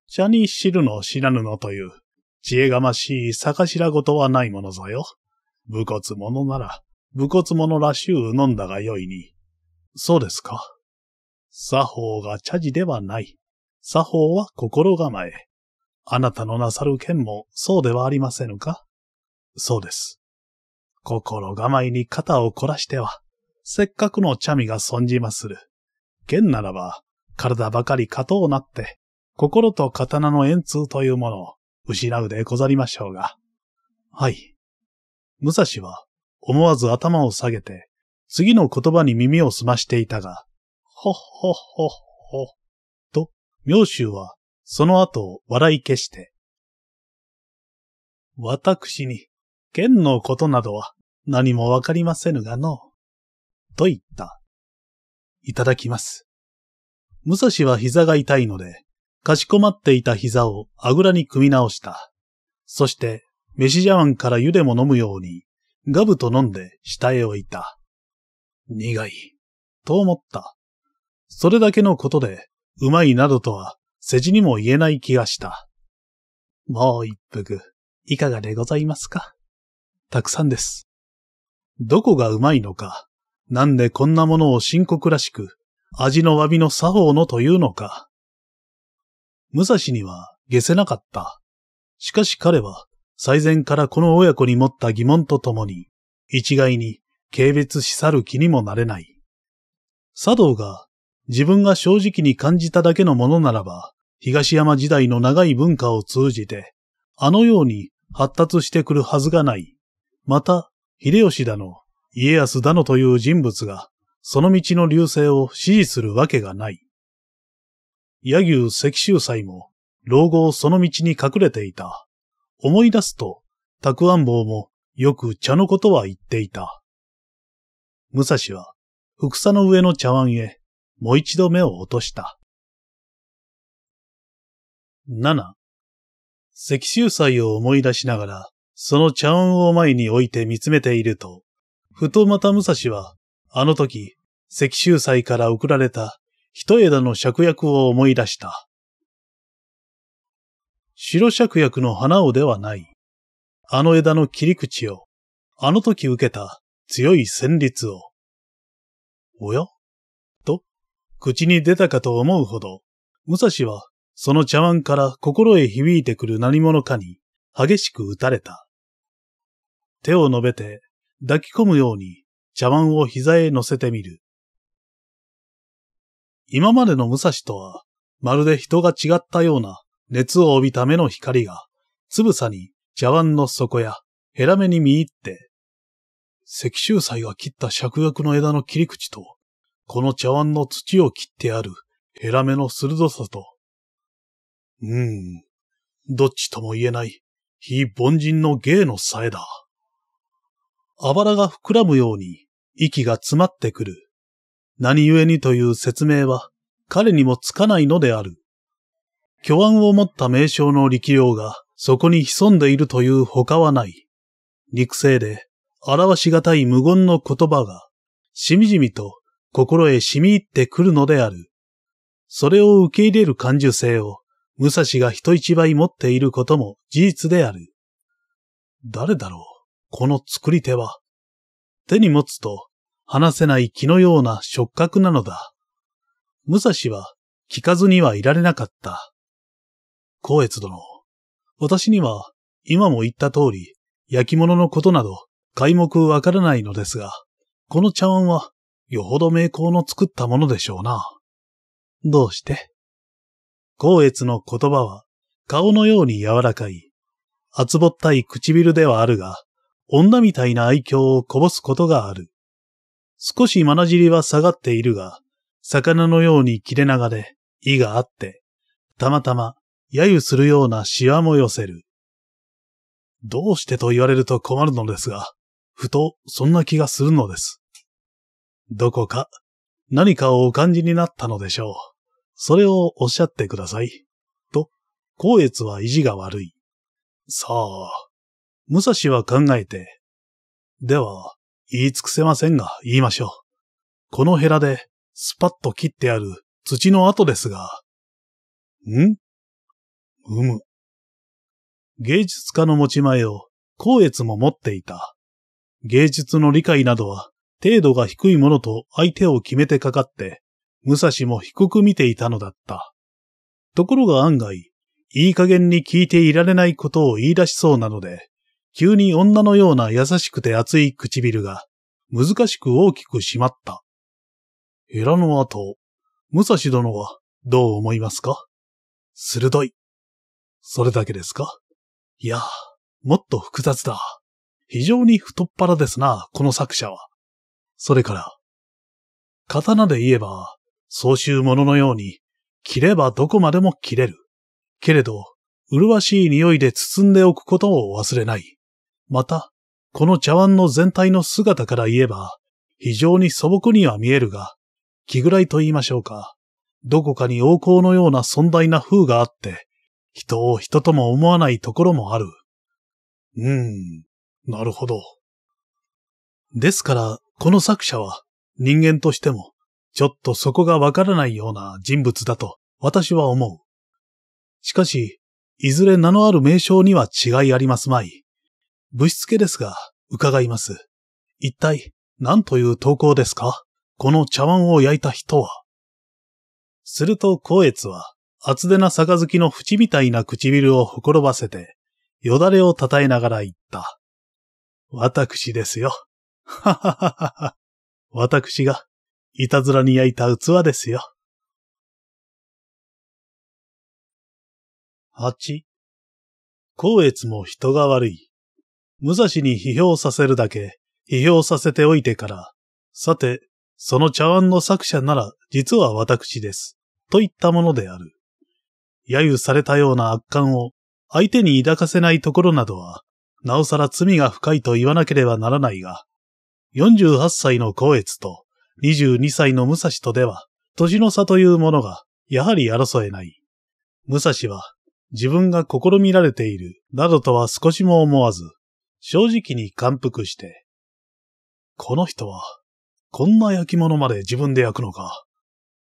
茶に知るの知らぬのという、知恵がましい逆白事はないものぞよ。武骨者なら、武骨者らしゅう飲んだがよいに。そうですか。作法が茶事ではない。作法は心構え。あなたのなさる剣もそうではありませぬかそうです。心構えに肩を凝らしては、せっかくの茶味が損じまする。剣ならば、体ばかり加藤なって、心と刀の円通というものを失うでござりましょうが。はい。武蔵は、思わず頭を下げて、次の言葉に耳を澄ましていたが、ほっほっほっほ、と、妙衆は、その後を笑い消して、私に、剣のことなどは何もわかりませぬがの、と言った。いただきます。武蔵は膝が痛いので、かしこまっていた膝をあぐらに組み直した。そして、飯茶碗から湯でも飲むようにガブと飲んで下へ置いた。苦い、と思った。それだけのことで、うまいなどとは、世辞にも言えない気がした。もう一服、いかがでございますかたくさんです。どこがうまいのか、なんでこんなものを深刻らしく、味の詫びの作法のというのか。武蔵には下せなかった。しかし彼は最前からこの親子に持った疑問とともに、一概に軽蔑し去る気にもなれない。茶道が自分が正直に感じただけのものならば、東山時代の長い文化を通じて、あのように発達してくるはずがない。また、秀吉だの、家康だのという人物が、その道の流星を支持するわけがない。野牛石州祭も、老後その道に隠れていた。思い出すと、たくあん坊もよく茶のことは言っていた。武蔵は、ふくさの上の茶碗へ、もう一度目を落とした。七、石州祭を思い出しながら、その茶碗を前に置いて見つめていると、ふとまた武蔵は、あの時、石州祭から送られた一枝の芍薬を思い出した。白芍薬の花をではない。あの枝の切り口を、あの時受けた強い旋律を。おやと、口に出たかと思うほど、武蔵はその茶碗から心へ響いてくる何者かに激しく打たれた。手を伸べて抱き込むように茶碗を膝へ乗せてみる。今までの武蔵とはまるで人が違ったような熱を帯びた目の光が、つぶさに茶碗の底やヘラ目に見入って、石州祭が切った尺薬の枝の切り口と、この茶碗の土を切ってあるヘラ目の鋭さと、うーん、どっちとも言えない非凡人の芸のさえだ。あばらが膨らむように息が詰まってくる。何故にという説明は彼にもつかないのである。巨腕を持った名称の力量がそこに潜んでいるという他はない。肉声で表し難い無言の言葉がしみじみと心へ染み入ってくるのである。それを受け入れる感受性を武蔵が人一倍持っていることも事実である。誰だろうこの作り手は。手に持つと話せない気のような触覚なのだ。武蔵は聞かずにはいられなかった。光悦殿。私には、今も言った通り、焼き物のことなど、皆目わからないのですが、この茶碗は、よほど名工の作ったものでしょうな。どうして光悦の言葉は、顔のように柔らかい、厚ぼったい唇ではあるが、女みたいな愛嬌をこぼすことがある。少しまなじりは下がっているが、魚のように切れ長で、意があって、たまたま揶揄するようなシワも寄せる。どうしてと言われると困るのですが、ふとそんな気がするのです。どこか何かをお感じになったのでしょう。それをおっしゃってください。と、光悦は意地が悪い。さあ、武蔵は考えて。では、言い尽くせませんが言いましょう。このヘラでスパッと切ってある土の跡ですが。んうむ。芸術家の持ち前を、光悦も持っていた。芸術の理解などは、程度が低いものと相手を決めてかかって、武蔵も低く見ていたのだった。ところが案外、いい加減に聞いていられないことを言い出しそうなので、急に女のような優しくて熱い唇が、難しく大きく閉まった。ヘラの後、武蔵殿はどう思いますか鋭い、それだけですかいや、もっと複雑だ。非常に太っ腹ですな、この作者は。それから、刀で言えば、総集物のように、切ればどこまでも切れる。けれど、麗しい匂いで包んでおくことを忘れない。また、この茶碗の全体の姿から言えば、非常に素朴には見えるが、気ぐらいと言いましょうか。どこかに王行のような尊大な風があって、人を人とも思わないところもある。うーん、なるほど。ですから、この作者は人間としても、ちょっとそこがわからないような人物だと私は思う。しかし、いずれ名のある名称には違いありますまい。ぶしつけですが、伺います。一体、何という投稿ですかこの茶碗を焼いた人は。すると、光悦は、厚手な杯の縁みたいな唇をほころばせて、よだれをたたえながら言った。私ですよ。はははは。私が、いたずらに焼いた器ですよ。八。光悦も人が悪い。武蔵に批評させるだけ、批評させておいてから、さて、その茶碗の作者なら実は私です。といったものである。揶揄されたような悪感を相手に抱かせないところなどは、なおさら罪が深いと言わなければならないが、48歳の光悦と22歳の武蔵とでは、年の差というものが、やはり争えない。武蔵は、自分が試みられている、などとは少しも思わず、正直に感服して、この人は、こんな焼き物まで自分で焼くのか。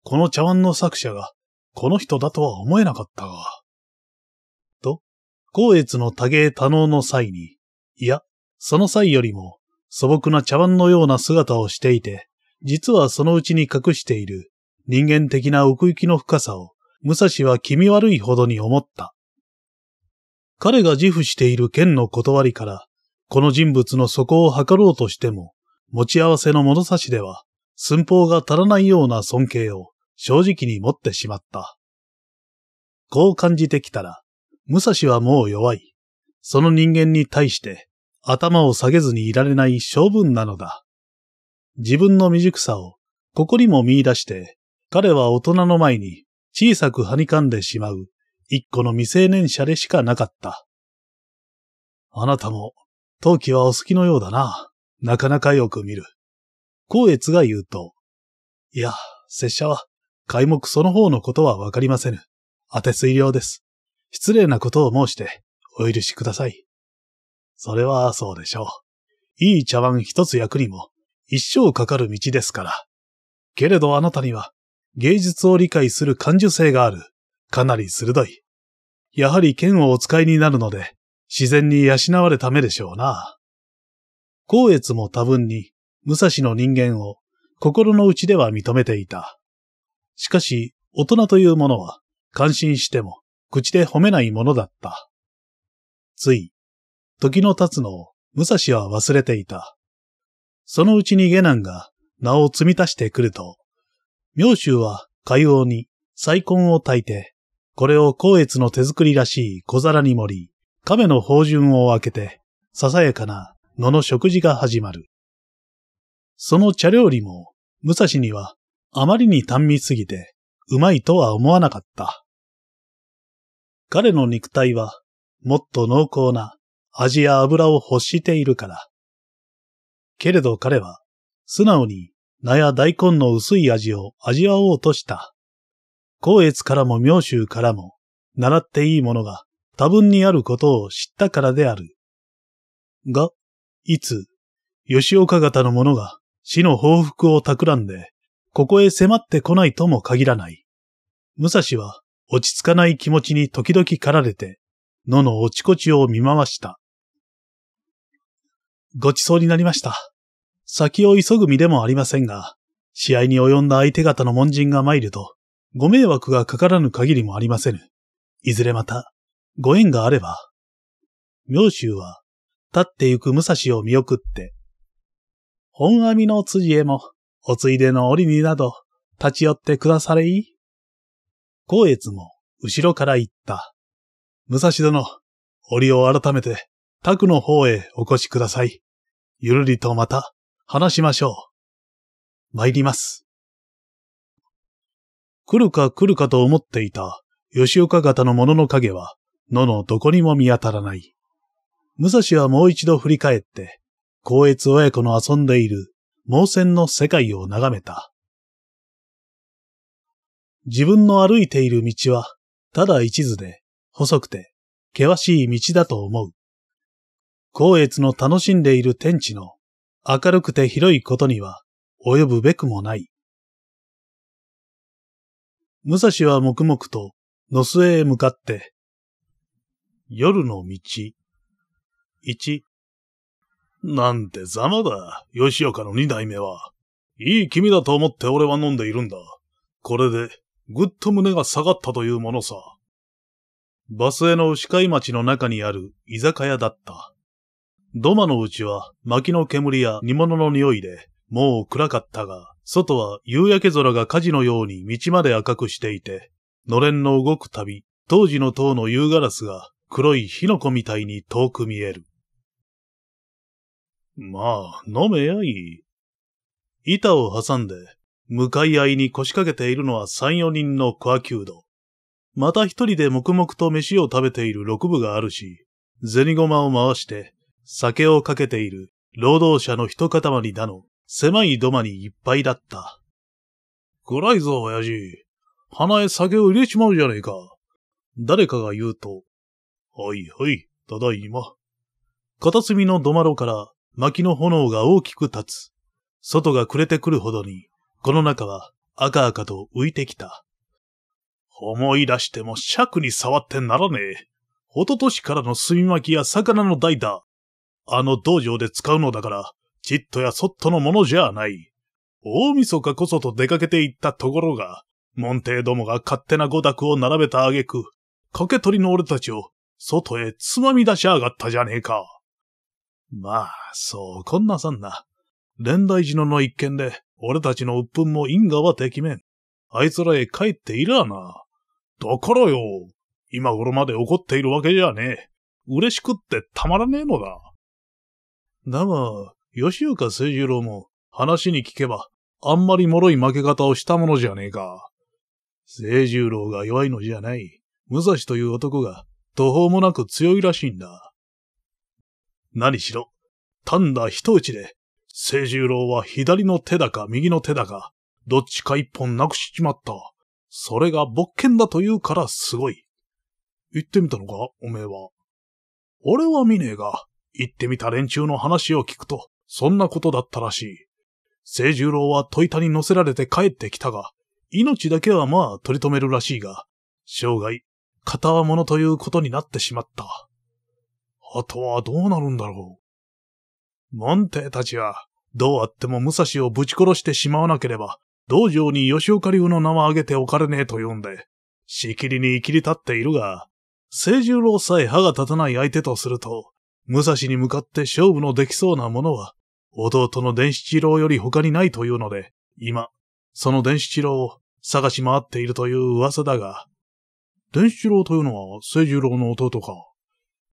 この茶碗の作者が、この人だとは思えなかったが。と、光悦の多芸多能の際に、いや、その際よりも、素朴な茶碗のような姿をしていて、実はそのうちに隠している人間的な奥行きの深さを、武蔵は気味悪いほどに思った。彼が自負している剣の断りから、この人物の底を測ろうとしても、持ち合わせの物差しでは、寸法が足らないような尊敬を、正直に持ってしまった。こう感じてきたら、武蔵はもう弱い。その人間に対して頭を下げずにいられない性分なのだ。自分の未熟さをここにも見出して、彼は大人の前に小さくはにかんでしまう一個の未成年者でしかなかった。あなたも、陶器はお好きのようだな。なかなかよく見る。光悦が言うと、いや、拙者は、開目その方のことはわかりませぬ。当て推量です。失礼なことを申して、お許しください。それはそうでしょう。いい茶碗一つ役にも、一生かかる道ですから。けれどあなたには、芸術を理解する感受性がある。かなり鋭い。やはり剣をお使いになるので、自然に養われためでしょうな。光悦も多分に、武蔵の人間を心の内では認めていた。しかし、大人というものは、感心しても、口で褒めないものだった。つい、時の経つのを武蔵は忘れていた。そのうちに下男が名を積み足してくると、明州は海王に再婚を焚いて、これを光悦の手作りらしい小皿に盛り、亀の宝順を開けて、ささやかな野の食事が始まる。その茶料理も、武蔵にはあまりに短味すぎて、うまいとは思わなかった。彼の肉体は、もっと濃厚な味や油を欲しているから。けれど彼は、素直に名や大根の薄い味を味わおうとした。光悦からも妙州からも、習っていいものが多分にあることを知ったからである。が、いつ、吉岡方の者が死の報復を企んで、ここへ迫ってこないとも限らない。武蔵は落ち着かない気持ちに時々駆られて、野のおちこちを見回した。ごちそうになりました。先を急ぐ身でもありませんが、試合に及んだ相手方の門人が参ると、ご迷惑がかからぬ限りもありませぬ。いずれまた、ご縁があれば。妙州は、立ってゆく武蔵を見送って、本網の辻へも、おついでのりになど、立ち寄ってくだされい。光悦も、後ろから言った。武蔵殿、りを改めて、宅の方へお越しください。ゆるりとまた、話しましょう。参ります。来るか来るかと思っていた、吉岡方の者の影は、野のどこにも見当たらない。武蔵はもう一度振り返って、光悦親子の遊んでいる盲線の世界を眺めた。自分の歩いている道は、ただ一途で、細くて、険しい道だと思う。光悦の楽しんでいる天地の、明るくて広いことには、及ぶべくもない。武蔵は黙々と、野末へ向かって、夜の道。一、なんてざまだ、吉岡の二代目は。いい君だと思って俺は飲んでいるんだ。これで、ぐっと胸が下がったというものさ。バスへの牛飼い町の中にある居酒屋だった。土間のうちは薪の煙や煮物の匂いで、もう暗かったが、外は夕焼け空が火事のように道まで赤くしていて、のれんの動くたび、当時の塔の夕ガラスが黒い火の粉みたいに遠く見える。まあ、飲めやい。板を挟んで、向かい合いに腰掛けているのは三四人のクアキュード。また一人で黙々と飯を食べている六部があるし、銭ごまを回して、酒をかけている労働者の一塊だの、狭い土間にいっぱいだった。暗いぞ、親父。鼻へ酒を入れちまうじゃねえか。誰かが言うと、はいはい、ただいま。片隅の土間路から薪の炎が大きく立つ。外が暮れてくるほどに、この中は赤々と浮いてきた。思い出しても尺に触ってならねえ。おととしからの炭巻きや魚の代だ。あの道場で使うのだから、ちっとやそっとのものじゃない。大晦日こそと出かけていったところが、門弟どもが勝手な五択を並べた挙句、駆け取りの俺たちを外へつまみ出しやがったじゃねえか。まあ、そうこんなさんな。連大寺のの一件で、俺たちの鬱憤も因果はてきめん。あいつらへ帰っていらな。だからよ、今頃まで怒っているわけじゃねえ。嬉しくってたまらねえのだ。だが、吉岡誠十郎も話に聞けば、あんまり脆い負け方をしたものじゃねえか。誠十郎が弱いのじゃない。武蔵という男が途方もなく強いらしいんだ。何しろ、単な一打ちで、清十郎は左の手だか右の手だか、どっちか一本なくしちまった。それが勃剣だというからすごい。言ってみたのか、おめえは。俺は見ねえが、言ってみた連中の話を聞くと、そんなことだったらしい。清十郎は戸板に乗せられて帰ってきたが、命だけはまあ取り留めるらしいが、生涯、片は物ということになってしまった。あとはどうなるんだろう。モンテたちは、どうあっても武蔵をぶち殺してしまわなければ、道場に吉岡流の名は挙げておかれねえと呼んで、しきりに生きり立っているが、清十郎さえ歯が立たない相手とすると、武蔵に向かって勝負のできそうなものは、弟の伝七郎より他にないというので、今、その伝七郎を探し回っているという噂だが、伝七郎というのは清十郎の弟か。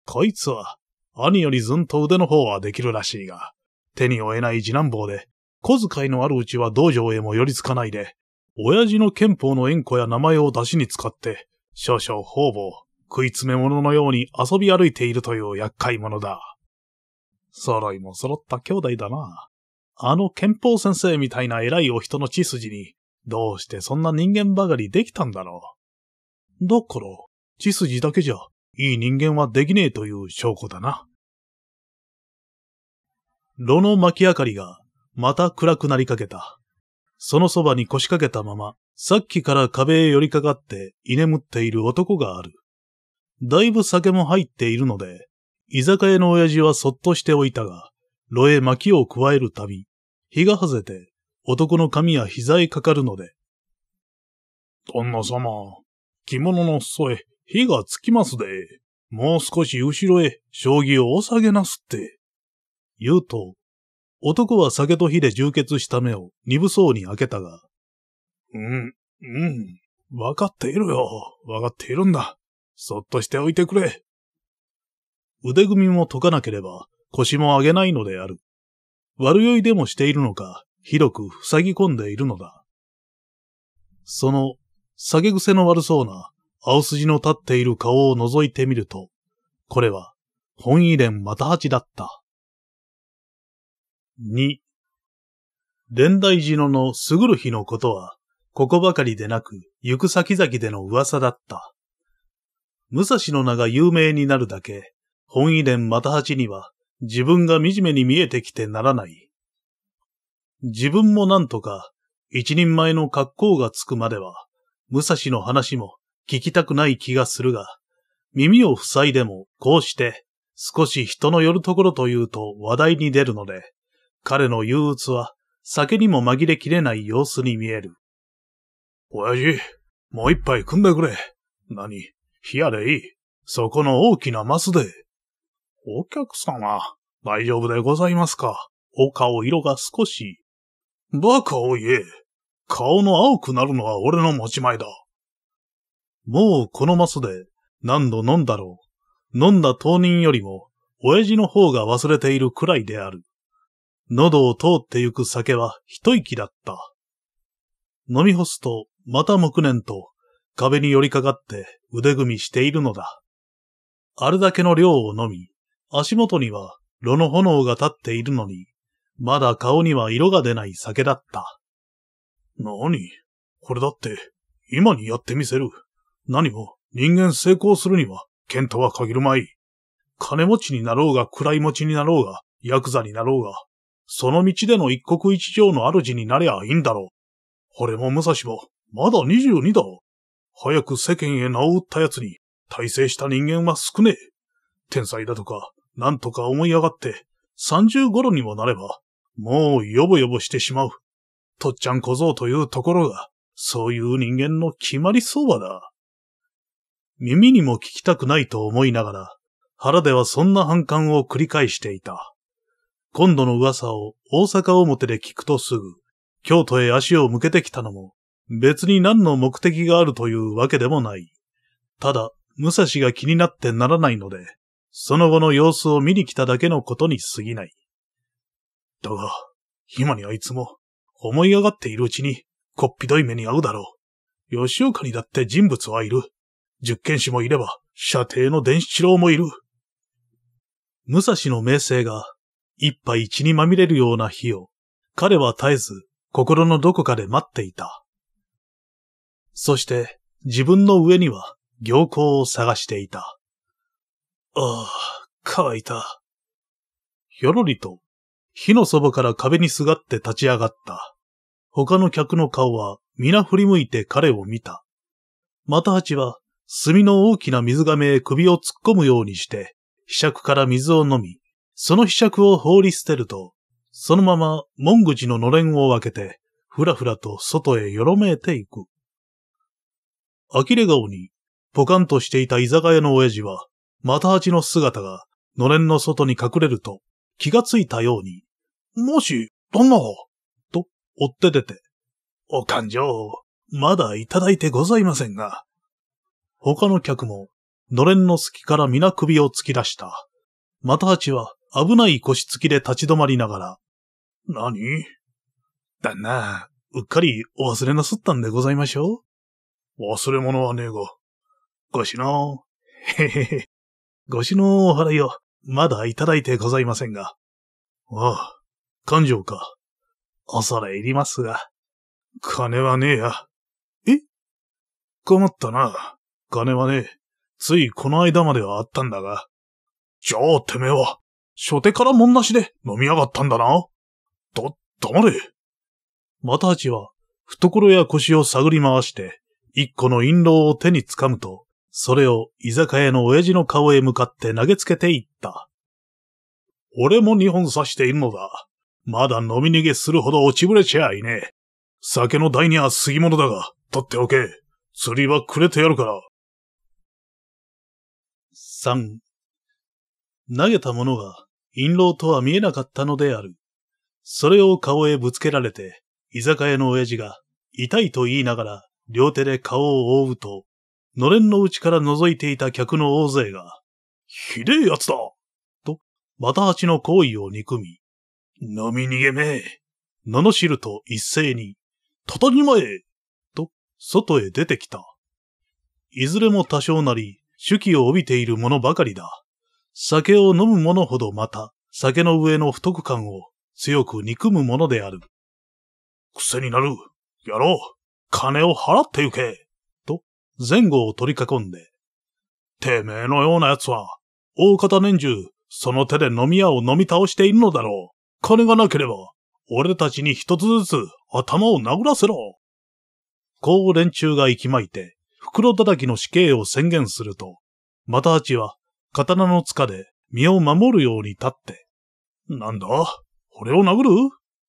こいつは、兄よりずんと腕の方はできるらしいが、手に負えない次男坊で、小遣いのあるうちは道場へも寄りつかないで、親父の憲法の縁故や名前を出しに使って、少々方々、食い詰め者のように遊び歩いているという厄介者だ。揃いも揃った兄弟だな。あの憲法先生みたいな偉いお人の血筋に、どうしてそんな人間ばかりできたんだろう。だから、血筋だけじゃ、いい人間はできねえという証拠だな。炉の巻き明かりがまた暗くなりかけた。そのそばに腰掛けたまま、さっきから壁へ寄りかかって居眠っている男がある。だいぶ酒も入っているので、居酒屋の親父はそっとしておいたが、炉へ薪を加えるたび、日が外れて男の髪や膝へかかるので。旦那様、着物の添え、火がつきますで。もう少し後ろへ、将棋をお下げなすって。言うと、男は酒と火で充血した目を鈍そうに開けたが。うん、うん、わかっているよ。わかっているんだ。そっとしておいてくれ。腕組みも解かなければ腰も上げないのである。悪酔いでもしているのか、広く塞ぎ込んでいるのだ。その、下げ癖の悪そうな、青筋の立っている顔を覗いてみると、これは、本意連又八だった。二、連大寺野のすぐる日のことは、ここばかりでなく、行く先々での噂だった。武蔵の名が有名になるだけ、本意連又八には、自分が惨めに見えてきてならない。自分もなんとか、一人前の格好がつくまでは、武蔵の話も聞きたくない気がするが、耳を塞いでもこうして少し人の寄るところというと話題に出るので、彼の憂鬱は酒にも紛れきれない様子に見える。親父、もう一杯組んでくれ。何冷やでいい。そこの大きなマスで。お客様、大丈夫でございますかお顔色が少し。バカを言え。顔の青くなるのは俺の持ち前だ。もうこのマスで何度飲んだろう。飲んだ当人よりも、親父の方が忘れているくらいである。喉を通ってゆく酒は一息だった。飲み干すと、また木年と、壁に寄りかかって腕組みしているのだ。あれだけの量を飲み、足元には炉の炎が立っているのに、まだ顔には色が出ない酒だった。なにこれだって、今にやってみせる。何も人間成功するには、剣とは限るまい。金持ちになろうが暗い持ちになろうが、ヤクザになろうが、その道での一国一城の主になりゃいいんだろう。俺も武蔵も、まだ22だ。早く世間へ名を打った奴に、大成した人間は少ねえ。天才だとか、なんとか思い上がって、30頃にもなれば、もうよぼよぼしてしまう。とっちゃん小僧というところが、そういう人間の決まり相場だ。耳にも聞きたくないと思いながら、腹ではそんな反感を繰り返していた。今度の噂を大阪表で聞くとすぐ、京都へ足を向けてきたのも、別に何の目的があるというわけでもない。ただ、武蔵が気になってならないので、その後の様子を見に来ただけのことに過ぎない。だが、今にあいつも、思い上がっているうちに、こっぴどい目に遭うだろう。吉岡にだって人物はいる。実験士もいれば、射程の電子郎もいる。武蔵の名声が、一杯血にまみれるような日を、彼は絶えず、心のどこかで待っていた。そして、自分の上には、行行を探していた。ああ、乾いた。ひょろりと、火のそばから壁にすがって立ち上がった。他の客の顔は皆振り向いて彼を見た。又八は炭の大きな水亀へ首を突っ込むようにして、被釈から水を飲み、その被釈を放り捨てると、そのまま門口ののれんを開けて、ふらふらと外へよろめいていく。呆れ顔に、ポカンとしていた居酒屋の親父は、た蜂の姿が、のれんの外に隠れると、気がついたように、もし、旦那、と、追って出て、お勘定、まだいただいてございませんが、他の客も、のれんの隙から皆首を突き出した。又八は危ない腰つきで立ち止まりながら、何旦那、うっかりお忘れなすったんでございましょう忘れ物はねえが。ごしの、へへへ、ごしのお払いをまだいただいてございませんが。ああ、勘定か。恐れ入りますが。金はねえや。え困ったな。金はね、ついこの間まではあったんだが。じゃあてめえは、初手からもんなしで飲みやがったんだな。ど、黙れ。またちは、懐や腰を探り回して、一個の陰謀を手につかむと、それを居酒屋の親父の顔へ向かって投げつけていった。俺も二本刺しているのだ。まだ飲み逃げするほど落ちぶれちゃいねえ。酒の代には過ぎ物だが、取っておけ。釣りはくれてやるから、3、投げたものが陰謀とは見えなかったのである。それを顔へぶつけられて、居酒屋の親父が、痛いと言いながら、両手で顔を覆うと、のれんの内から覗いていた客の大勢が、ひでえやつだと、また蜂の行為を憎み、飲み逃げめ罵ると一斉に、たたきまえと、外へ出てきた。いずれも多少なり、手記を帯びているものばかりだ。酒を飲む者ほどまた、酒の上の不徳感を強く憎むものである。癖になる。やろう。金を払ってゆけ。と、前後を取り囲んで。てめえのような奴は、大方年中、その手で飲み屋を飲み倒しているのだろう。金がなければ、俺たちに一つずつ頭を殴らせろ。こう連中が息巻いて、袋叩きの死刑を宣言すると、また八は、刀の塚で身を守るように立って、なんだ俺を殴る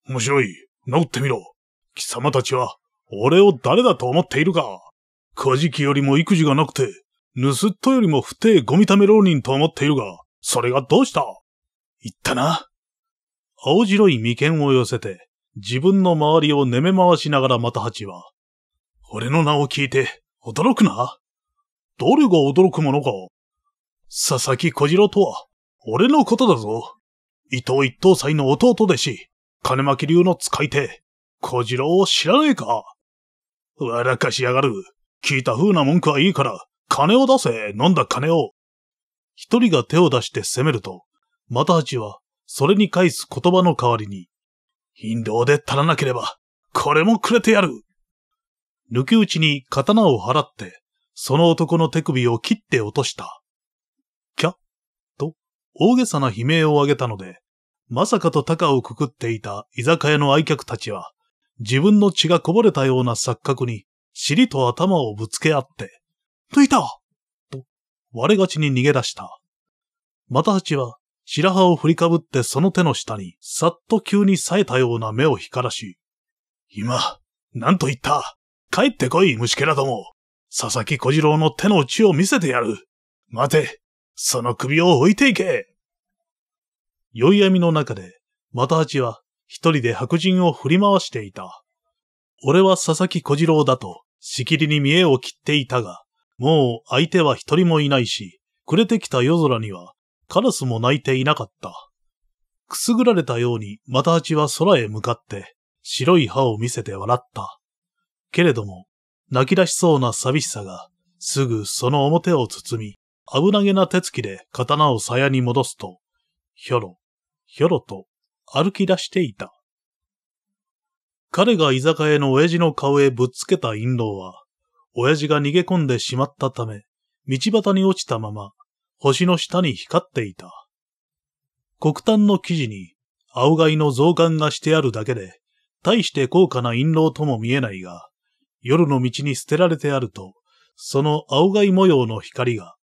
面白い。殴ってみろ。貴様たちは、俺を誰だと思っているか。カジキよりも育児がなくて、盗っ人よりも不定ゴミため浪人と思っているが、それがどうした言ったな。青白い眉間を寄せて、自分の周りをねめ回しながらまた八は、俺の名を聞いて、驚くな。誰が驚くものか。佐々木小次郎とは、俺のことだぞ。伊藤一等祭の弟弟子、金巻流の使い手、小次郎を知らねえか。笑かしやがる。聞いた風な文句はいいから、金を出せ、飲んだ金を。一人が手を出して攻めると、又八は、それに返す言葉の代わりに、頻道で足らなければ、これもくれてやる抜き打ちに刀を払って、その男の手首を切って落とした。キャッと、大げさな悲鳴を上げたので、まさかと高をくくっていた居酒屋の愛客たちは、自分の血がこぼれたような錯覚に、尻と頭をぶつけ合って、抜いたと、割れがちに逃げ出した。また八は、白羽を振りかぶってその手の下に、さっと急に冴えたような目を光らし、今、何と言った帰ってこい、虫けらども。佐々木小次郎の手の内を見せてやる。待て、その首を置いていけ。宵闇の中で、又八は一人で白人を振り回していた。俺は佐々木小次郎だと、しきりに見栄を切っていたが、もう相手は一人もいないし、暮れてきた夜空には、カラスも鳴いていなかった。くすぐられたように、又八は空へ向かって、白い歯を見せて笑った。けれども、泣き出しそうな寂しさが、すぐその表を包み、危なげな手つきで刀を鞘に戻すと、ひょろ、ひょろと歩き出していた。彼が居酒屋の親父の顔へぶっつけた印籠は、親父が逃げ込んでしまったため、道端に落ちたまま、星の下に光っていた。黒炭の生地に、青貝の増刊がしてあるだけで、大して高価な印籠とも見えないが、夜の道に捨てられてあると、その青貝模様の光が、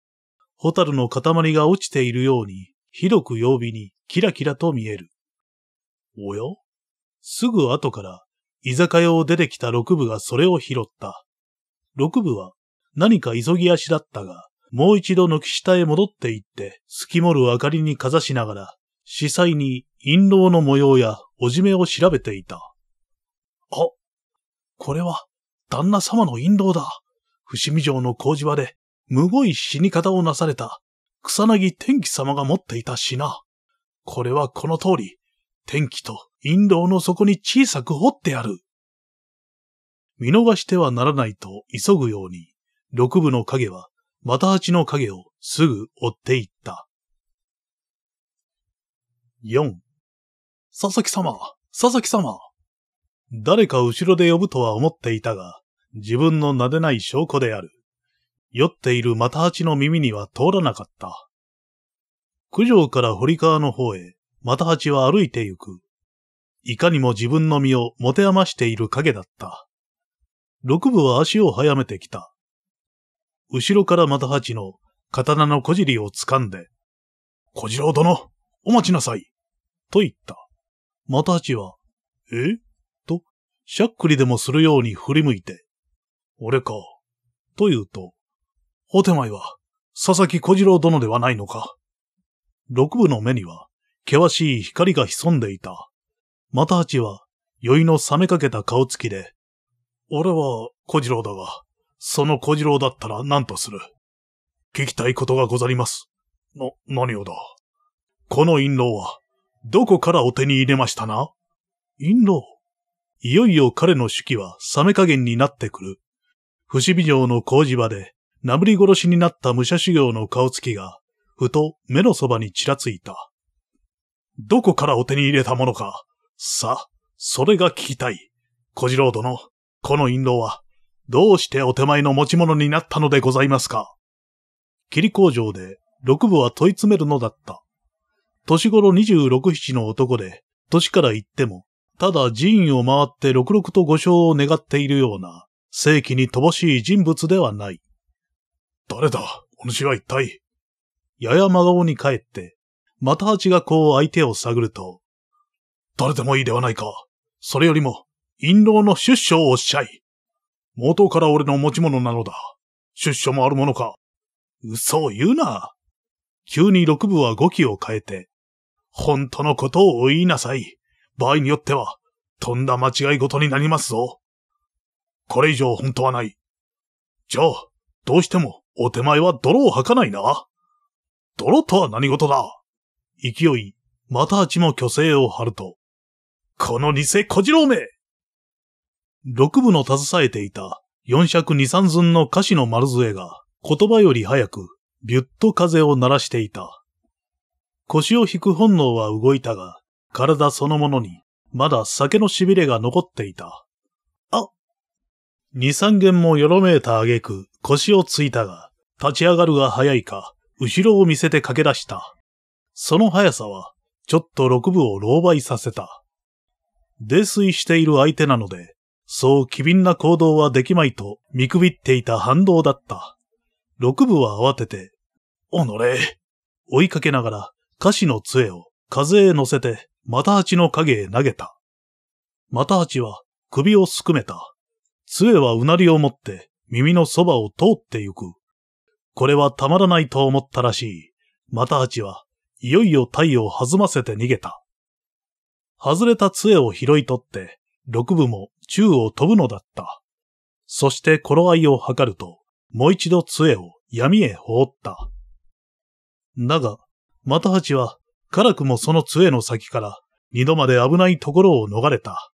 ホタルの塊が落ちているように、広く曜日にキラキラと見える。おやすぐ後から、居酒屋を出てきた六部がそれを拾った。六部は何か急ぎ足だったが、もう一度軒下へ戻って行って、透きもる明かりにかざしながら、司祭に陰謀の模様やおじめを調べていた。あ、これは、旦那様の陰謀だ。伏見城の工事場で、むごい死に方をなされた、草薙天気様が持っていた品。これはこの通り、天気と陰謀の底に小さく掘ってある。見逃してはならないと急ぐように、六部の影は、また八の影をすぐ追っていった。四。佐々木様、佐々木様。誰か後ろで呼ぶとは思っていたが、自分の撫でない証拠である。酔っている又八の耳には通らなかった。九条から堀川の方へ、又八は歩いて行く。いかにも自分の身を持て余している影だった。六部は足を早めてきた。後ろから又八の刀の小尻を掴んで、小次郎殿、お待ちなさい。と言った。又八は、えと、しゃっくりでもするように振り向いて、俺か。と言うと、お手前は、佐々木小次郎殿ではないのか。六部の目には、険しい光が潜んでいた。また八は、酔いの冷めかけた顔つきで、俺は小次郎だが、その小次郎だったら何とする。聞きたいことがござります。な、何をだ。この印籠は、どこからお手に入れましたな印籠いよいよ彼の手記は冷め加減になってくる。伏見城の工事場で、なぶり殺しになった武者修行の顔つきが、ふと目のそばにちらついた。どこからお手に入れたものか。さあ、それが聞きたい。小次郎殿、この印籠は、どうしてお手前の持ち物になったのでございますか霧工場で六部は問い詰めるのだった。年頃二十六七の男で、年から言っても、ただ寺院を回って六六と御賞を願っているような、正規に乏しい人物ではない。誰だお主は一体。やや真顔に帰って、また八がこう相手を探ると、誰でもいいではないか。それよりも、陰謀の出所をおっしゃい。元から俺の持ち物なのだ。出所もあるものか。嘘を言うな。急に六部は語気を変えて、本当のことを言いなさい。場合によっては、とんだ間違い事になりますぞ。これ以上本当はない。じゃあ、どうしても、お手前は泥を吐かないな。泥とは何事だ勢い、また八も虚勢を張ると、この偽小次郎め六部の携えていた四尺二三寸の歌詞の丸杖が言葉より早くビュッと風を鳴らしていた。腰を引く本能は動いたが、体そのものにまだ酒の痺れが残っていた。二三軒もよろめいた挙句、腰をついたが、立ち上がるが早いか、後ろを見せて駆け出した。その速さは、ちょっと六部を狼狽させた。泥酔している相手なので、そう機敏な行動はできまいと見くびっていた反動だった。六部は慌てて、おのれ、追いかけながら、歌詞の杖を風へ乗せて、た八の影へ投げた。た八は首をすくめた。杖はうなりを持って耳のそばを通ってゆく。これはたまらないと思ったらしい。また八はいよいよ体を弾ませて逃げた。外れた杖を拾い取って、六部も宙を飛ぶのだった。そして頃合いを図ると、もう一度杖を闇へ放った。だが、又八は、辛くもその杖の先から、二度まで危ないところを逃れた。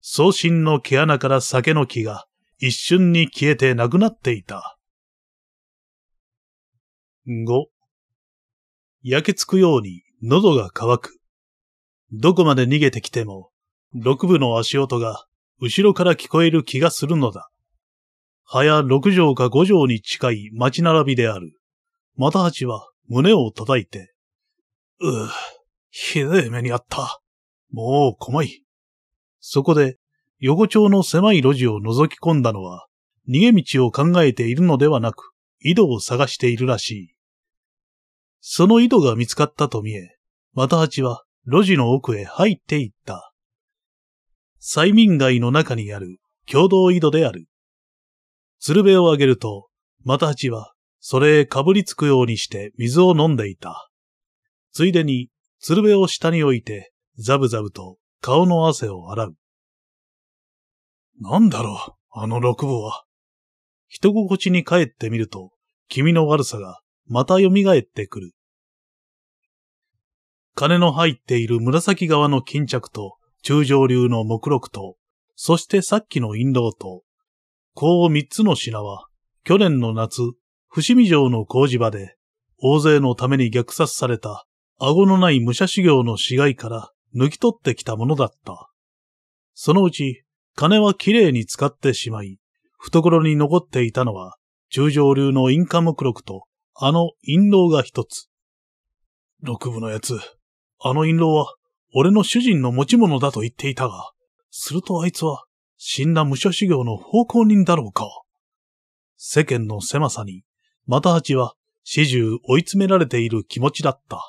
送信の毛穴から酒の木が一瞬に消えてなくなっていた。五、焼けつくように喉が渇く。どこまで逃げてきても、六部の足音が後ろから聞こえる気がするのだ。早六畳か五畳に近い町並びである。又八は胸を叩いて、うぅ、ひどい目にあった。もう来まい。そこで、横丁の狭い路地を覗き込んだのは、逃げ道を考えているのではなく、井戸を探しているらしい。その井戸が見つかったと見え、又八は路地の奥へ入っていった。催眠街の中にある共同井戸である。鶴瓶をあげると、又八はそれへかぶりつくようにして水を飲んでいた。ついでに、鶴瓶を下に置いて、ザブザブと顔の汗を洗う。なんだろう、あの六部は。人心地に帰ってみると、君の悪さがまた蘇ってくる。金の入っている紫側の巾着と、中上流の目録と、そしてさっきの陰道と、こう三つの品は、去年の夏、伏見城の工事場で、大勢のために虐殺された、顎のない武者修行の死骸から、抜き取ってきたものだった。そのうち、金はきれいに使ってしまい、懐に残っていたのは、中上流の印鑑目録と、あの陰謀が一つ。六部のやつ、あの陰謀は、俺の主人の持ち物だと言っていたが、するとあいつは、死んだ武者修行の奉公人だろうか。世間の狭さに、又八は、始終追い詰められている気持ちだった。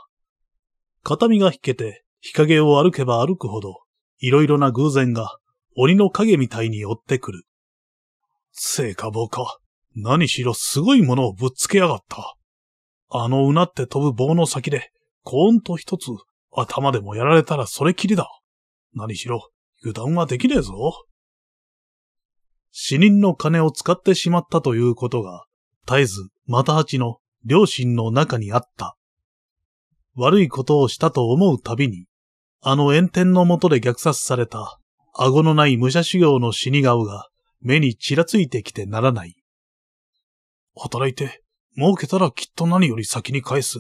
形見が引けて、日陰を歩けば歩くほど、いろいろな偶然が、鬼の影みたいに寄ってくる。せいかぼうか。何しろすごいものをぶっつけやがった。あのうなって飛ぶ棒の先で、コーンと一つ、頭でもやられたらそれきりだ。何しろ、油断はできねえぞ。死人の金を使ってしまったということが、絶えず、また八の両親の中にあった。悪いことをしたと思うたびに、あの炎天のもとで虐殺された、顎のない武者修行の死に顔が目にちらついてきてならない。働いて、儲けたらきっと何より先に返す。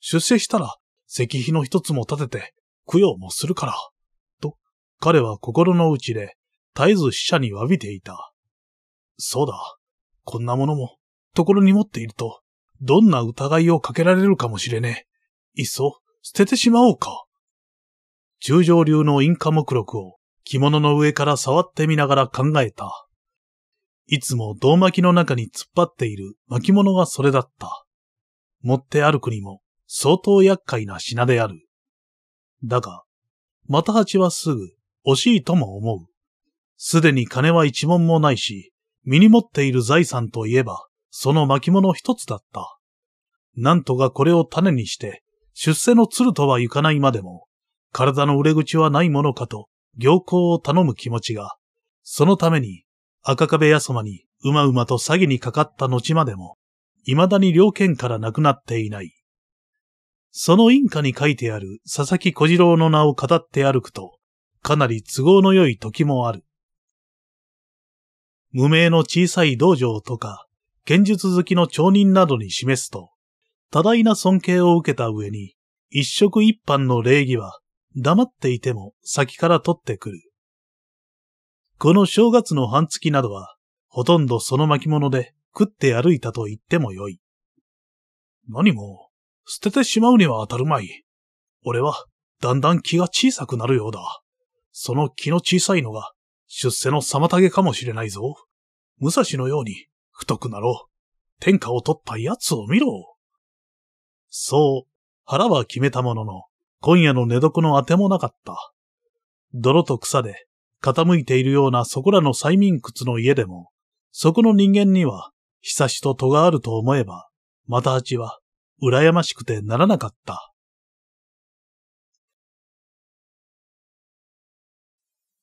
出世したら、石碑の一つも立てて、供養もするから。と、彼は心の内で、絶えず死者に詫びていた。そうだ。こんなものも、ところに持っていると、どんな疑いをかけられるかもしれねえ。いっそ、捨ててしまおうか。中上流の印ン目録を着物の上から触ってみながら考えた。いつも胴巻きの中に突っ張っている巻物がそれだった。持って歩くにも相当厄介な品である。だが、た八はすぐ惜しいとも思う。すでに金は一文もないし、身に持っている財産といえば、その巻物一つだった。なんとかこれを種にして、出世の鶴とは行かないまでも、体の売れ口はないものかと、行幸を頼む気持ちが、そのために、赤壁屋様にうまうまと詐欺にかかった後までも、未だに両県から亡くなっていない。その印果に書いてある佐々木小次郎の名を語って歩くと、かなり都合の良い時もある。無名の小さい道場とか、剣術好きの町人などに示すと、多大な尊敬を受けた上に、一食一般の礼儀は、黙っていても先から取ってくる。この正月の半月などは、ほとんどその巻物で食って歩いたと言ってもよい。何も、捨ててしまうには当たるまい。俺は、だんだん気が小さくなるようだ。その気の小さいのが、出世の妨げかもしれないぞ。武蔵のように、太くなろう。天下を取った奴を見ろ。そう、腹は決めたものの、今夜の寝床のあてもなかった。泥と草で傾いているようなそこらの催眠屈の家でも、そこの人間には、ひさしと戸があると思えば、また蜂は、羨ましくてならなかった。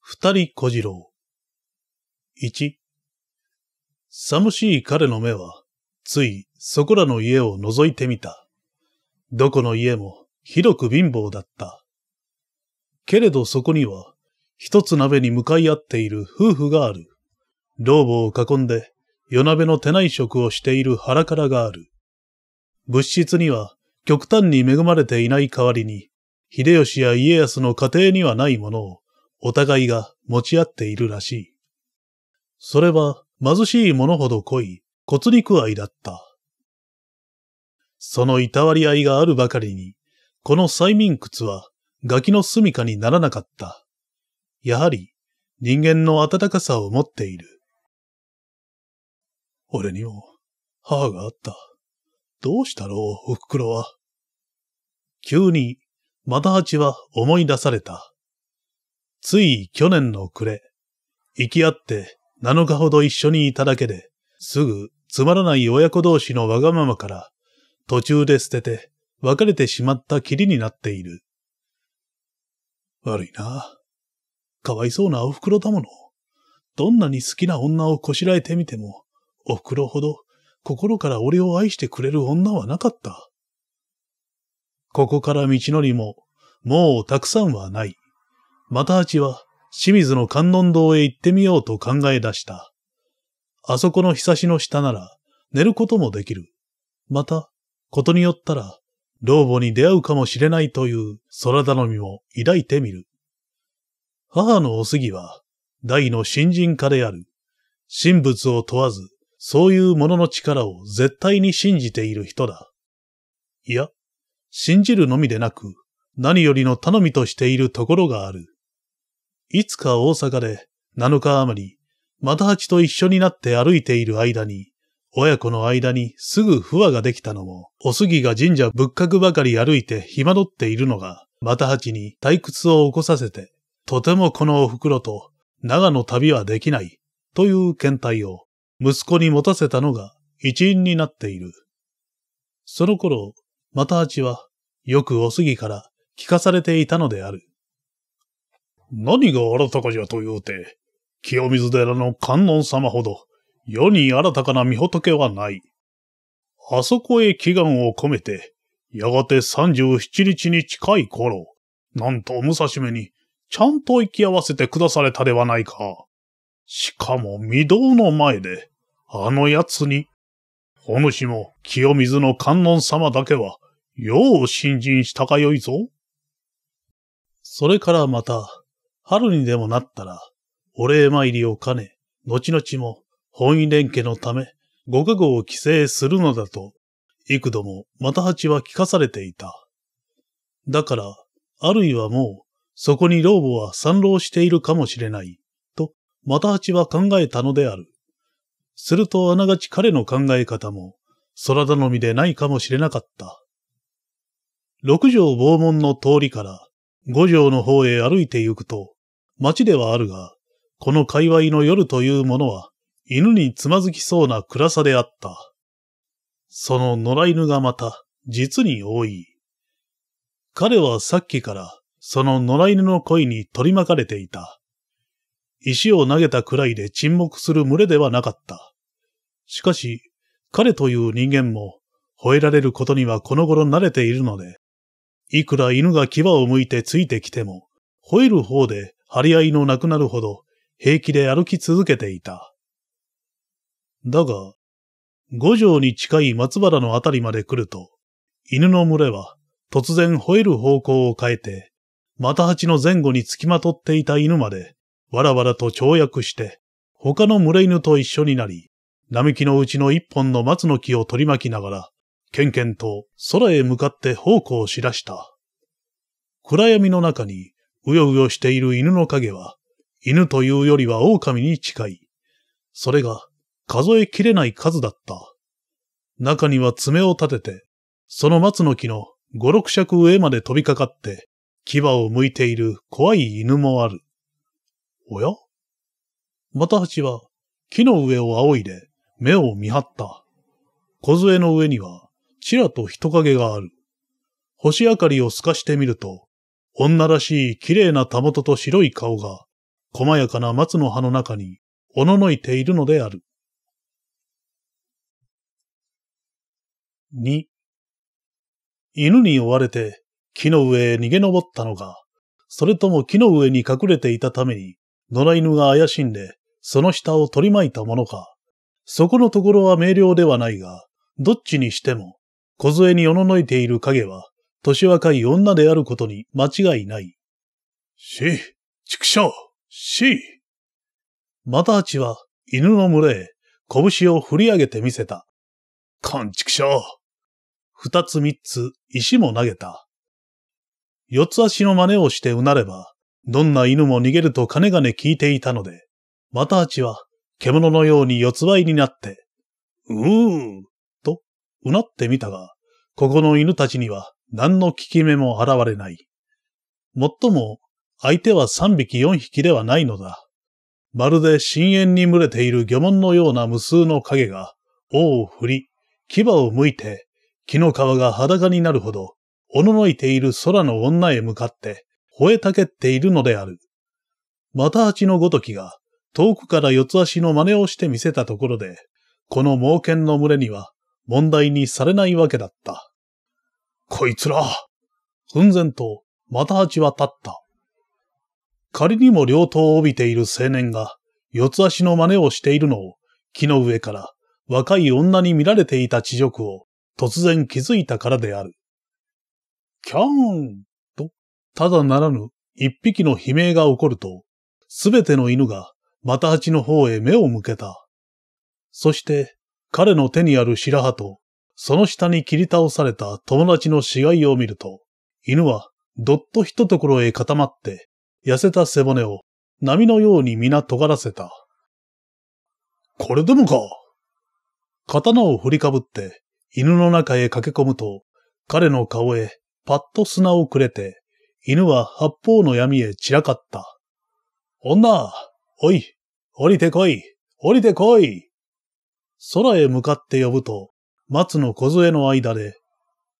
二人小次郎。一。寂しい彼の目は、ついそこらの家を覗いてみた。どこの家もひどく貧乏だった。けれどそこには、一つ鍋に向かい合っている夫婦がある。老母を囲んで、夜鍋の手内職をしている腹からがある。物質には極端に恵まれていない代わりに、秀吉や家康の家庭にはないものを、お互いが持ち合っているらしい。それは貧しい者ほど濃い骨肉愛だった。そのいたわり合いがあるばかりに、この催眠屈はガキの住処にならなかった。やはり人間の温かさを持っている。俺にも母があった。どうしたろう、おふくろは。急に、また八は思い出された。つい去年の暮れ、行き合って7日ほど一緒にいただけで、すぐつまらない親子同士のわがままから途中で捨てて、別れてしまったきりになっている。悪いな。かわいそうなお袋だもの。どんなに好きな女をこしらえてみても、お袋ほど心から俺を愛してくれる女はなかった。ここから道のりも、もうたくさんはない。またちは、清水の観音堂へ行ってみようと考え出した。あそこの日差しの下なら、寝ることもできる。また、ことによったら、老母に出会うかもしれないという空頼みも抱いてみる。母のお杉は、大の新人家である。神仏を問わず、そういうものの力を絶対に信じている人だ。いや、信じるのみでなく、何よりの頼みとしているところがある。いつか大阪で7日余り、又八と一緒になって歩いている間に、親子の間にすぐ不和ができたのも、お杉が神社仏閣ばかり歩いて暇取っているのが、また八に退屈を起こさせて、とてもこのお袋と長野旅はできない、という検体を息子に持たせたのが一因になっている。その頃、た八はよくお杉から聞かされていたのである。何があらたかじゃと言うて、清水寺の観音様ほど世に新たかな御仏はない。あそこへ祈願を込めて、やがて三十七日に近い頃、なんと武蔵めに、ちゃんと行き合わせてくだされたではないか。しかも御堂の前で、あの奴に、お主も清水の観音様だけは、よう信心したかよいぞ。それからまた、春にでもなったら、お礼参りを兼ね、後々も本位連携のため、五加護を規制するのだと、幾度も又八は聞かされていた。だから、あるいはもう、そこに老母は参浪しているかもしれない、と、又八は考えたのである。するとあながち彼の考え方も、空頼みでないかもしれなかった。六条傍門の通りから、五条の方へ歩いて行くと、町ではあるが、この界隈の夜というものは、犬につまずきそうな暗さであった。その野良犬がまた、実に多い。彼はさっきから、その野良犬の声に取り巻かれていた。石を投げたくらいで沈黙する群れではなかった。しかし、彼という人間も、吠えられることにはこの頃慣れているので、いくら犬が牙を向いてついてきても、吠える方で張り合いのなくなるほど平気で歩き続けていた。だが、五条に近い松原のあたりまで来ると、犬の群れは突然吠える方向を変えて、また蜂の前後につきまとっていた犬まで、わらわらと跳躍して、他の群れ犬と一緒になり、並木のうちの一本の松の木を取り巻きながら、けんけんと空へ向かって方向を知らした。暗闇の中に、うようよしている犬の影は、犬というよりは狼に近い。それが、数えきれない数だった。中には爪を立てて、その松の木の五六尺上まで飛びかかって、牙を剥いている怖い犬もある。おや又八は木の上を仰いで目を見張った。小杖の上にはちらと人影がある。星明かりを透かしてみると、女らしい綺麗なたもとと白い顔が、細やかな松の葉の中におののいているのである。2犬に追われて木の上へ逃げ登ったのか、それとも木の上に隠れていたために野良犬が怪しんでその下を取り巻いたものか、そこのところは明瞭ではないが、どっちにしても小杖におののいている影は年若い女であることに間違いない。し、畜生、し。また八は犬の群れへ拳を振り上げてみせた。こん畜生。二つ三つ石も投げた。四つ足の真似をしてうなれば、どんな犬も逃げると金々聞いていたので、また蜂は獣のように四つ倍になって、うー、とうなってみたが、ここの犬たちには何の効き目も現れない。もっとも、相手は三匹四匹ではないのだ。まるで深淵に群れている魚門のような無数の影が、尾を振り、牙を向いて、木の皮が裸になるほど、おののいている空の女へ向かって、吠えたけっているのである。また蜂のごときが、遠くから四つ足の真似をして見せたところで、この猛犬の群れには問題にされないわけだった。こいつら奮然と、また蜂は立った。仮にも両刀を帯びている青年が、四つ足の真似をしているのを、木の上から若い女に見られていた地辱を、突然気づいたからである。キャーンと、ただならぬ一匹の悲鳴が起こると、すべての犬がまた蜂の方へ目を向けた。そして、彼の手にある白羽と、その下に切り倒された友達の死骸を見ると、犬はどっと一ところへ固まって、痩せた背骨を波のように皆尖らせた。これでもか刀を振りかぶって、犬の中へ駆け込むと、彼の顔へパッと砂をくれて、犬は八方の闇へ散らかった。女おい降りてこい降りてこい空へ向かって呼ぶと、松の小杖の間で、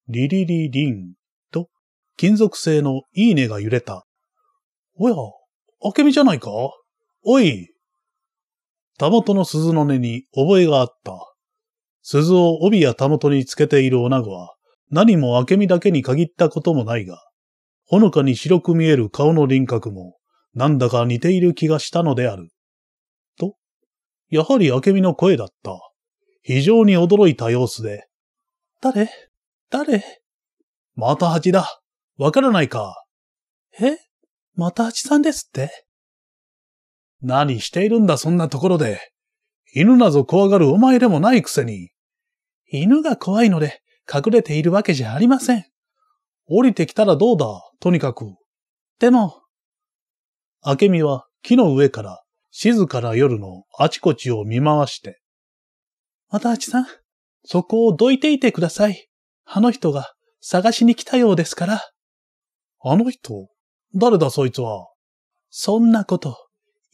リリリリンと金属製のいいねが揺れた。おや、あけみじゃないかおいたもとの鈴の音に覚えがあった。鈴を帯やたもとにつけている女子は、何も明美だけに限ったこともないが、ほのかに白く見える顔の輪郭も、なんだか似ている気がしたのである。と、やはり明美の声だった。非常に驚いた様子で、誰誰また八だ。わからないか。えまた八さんですって何しているんだそんなところで。犬なぞ怖がるお前でもないくせに。犬が怖いので隠れているわけじゃありません。降りてきたらどうだ、とにかく。でも、明美は木の上から静かな夜のあちこちを見回して。またあちさん、そこをどいていてください。あの人が探しに来たようですから。あの人誰だそいつはそんなこと、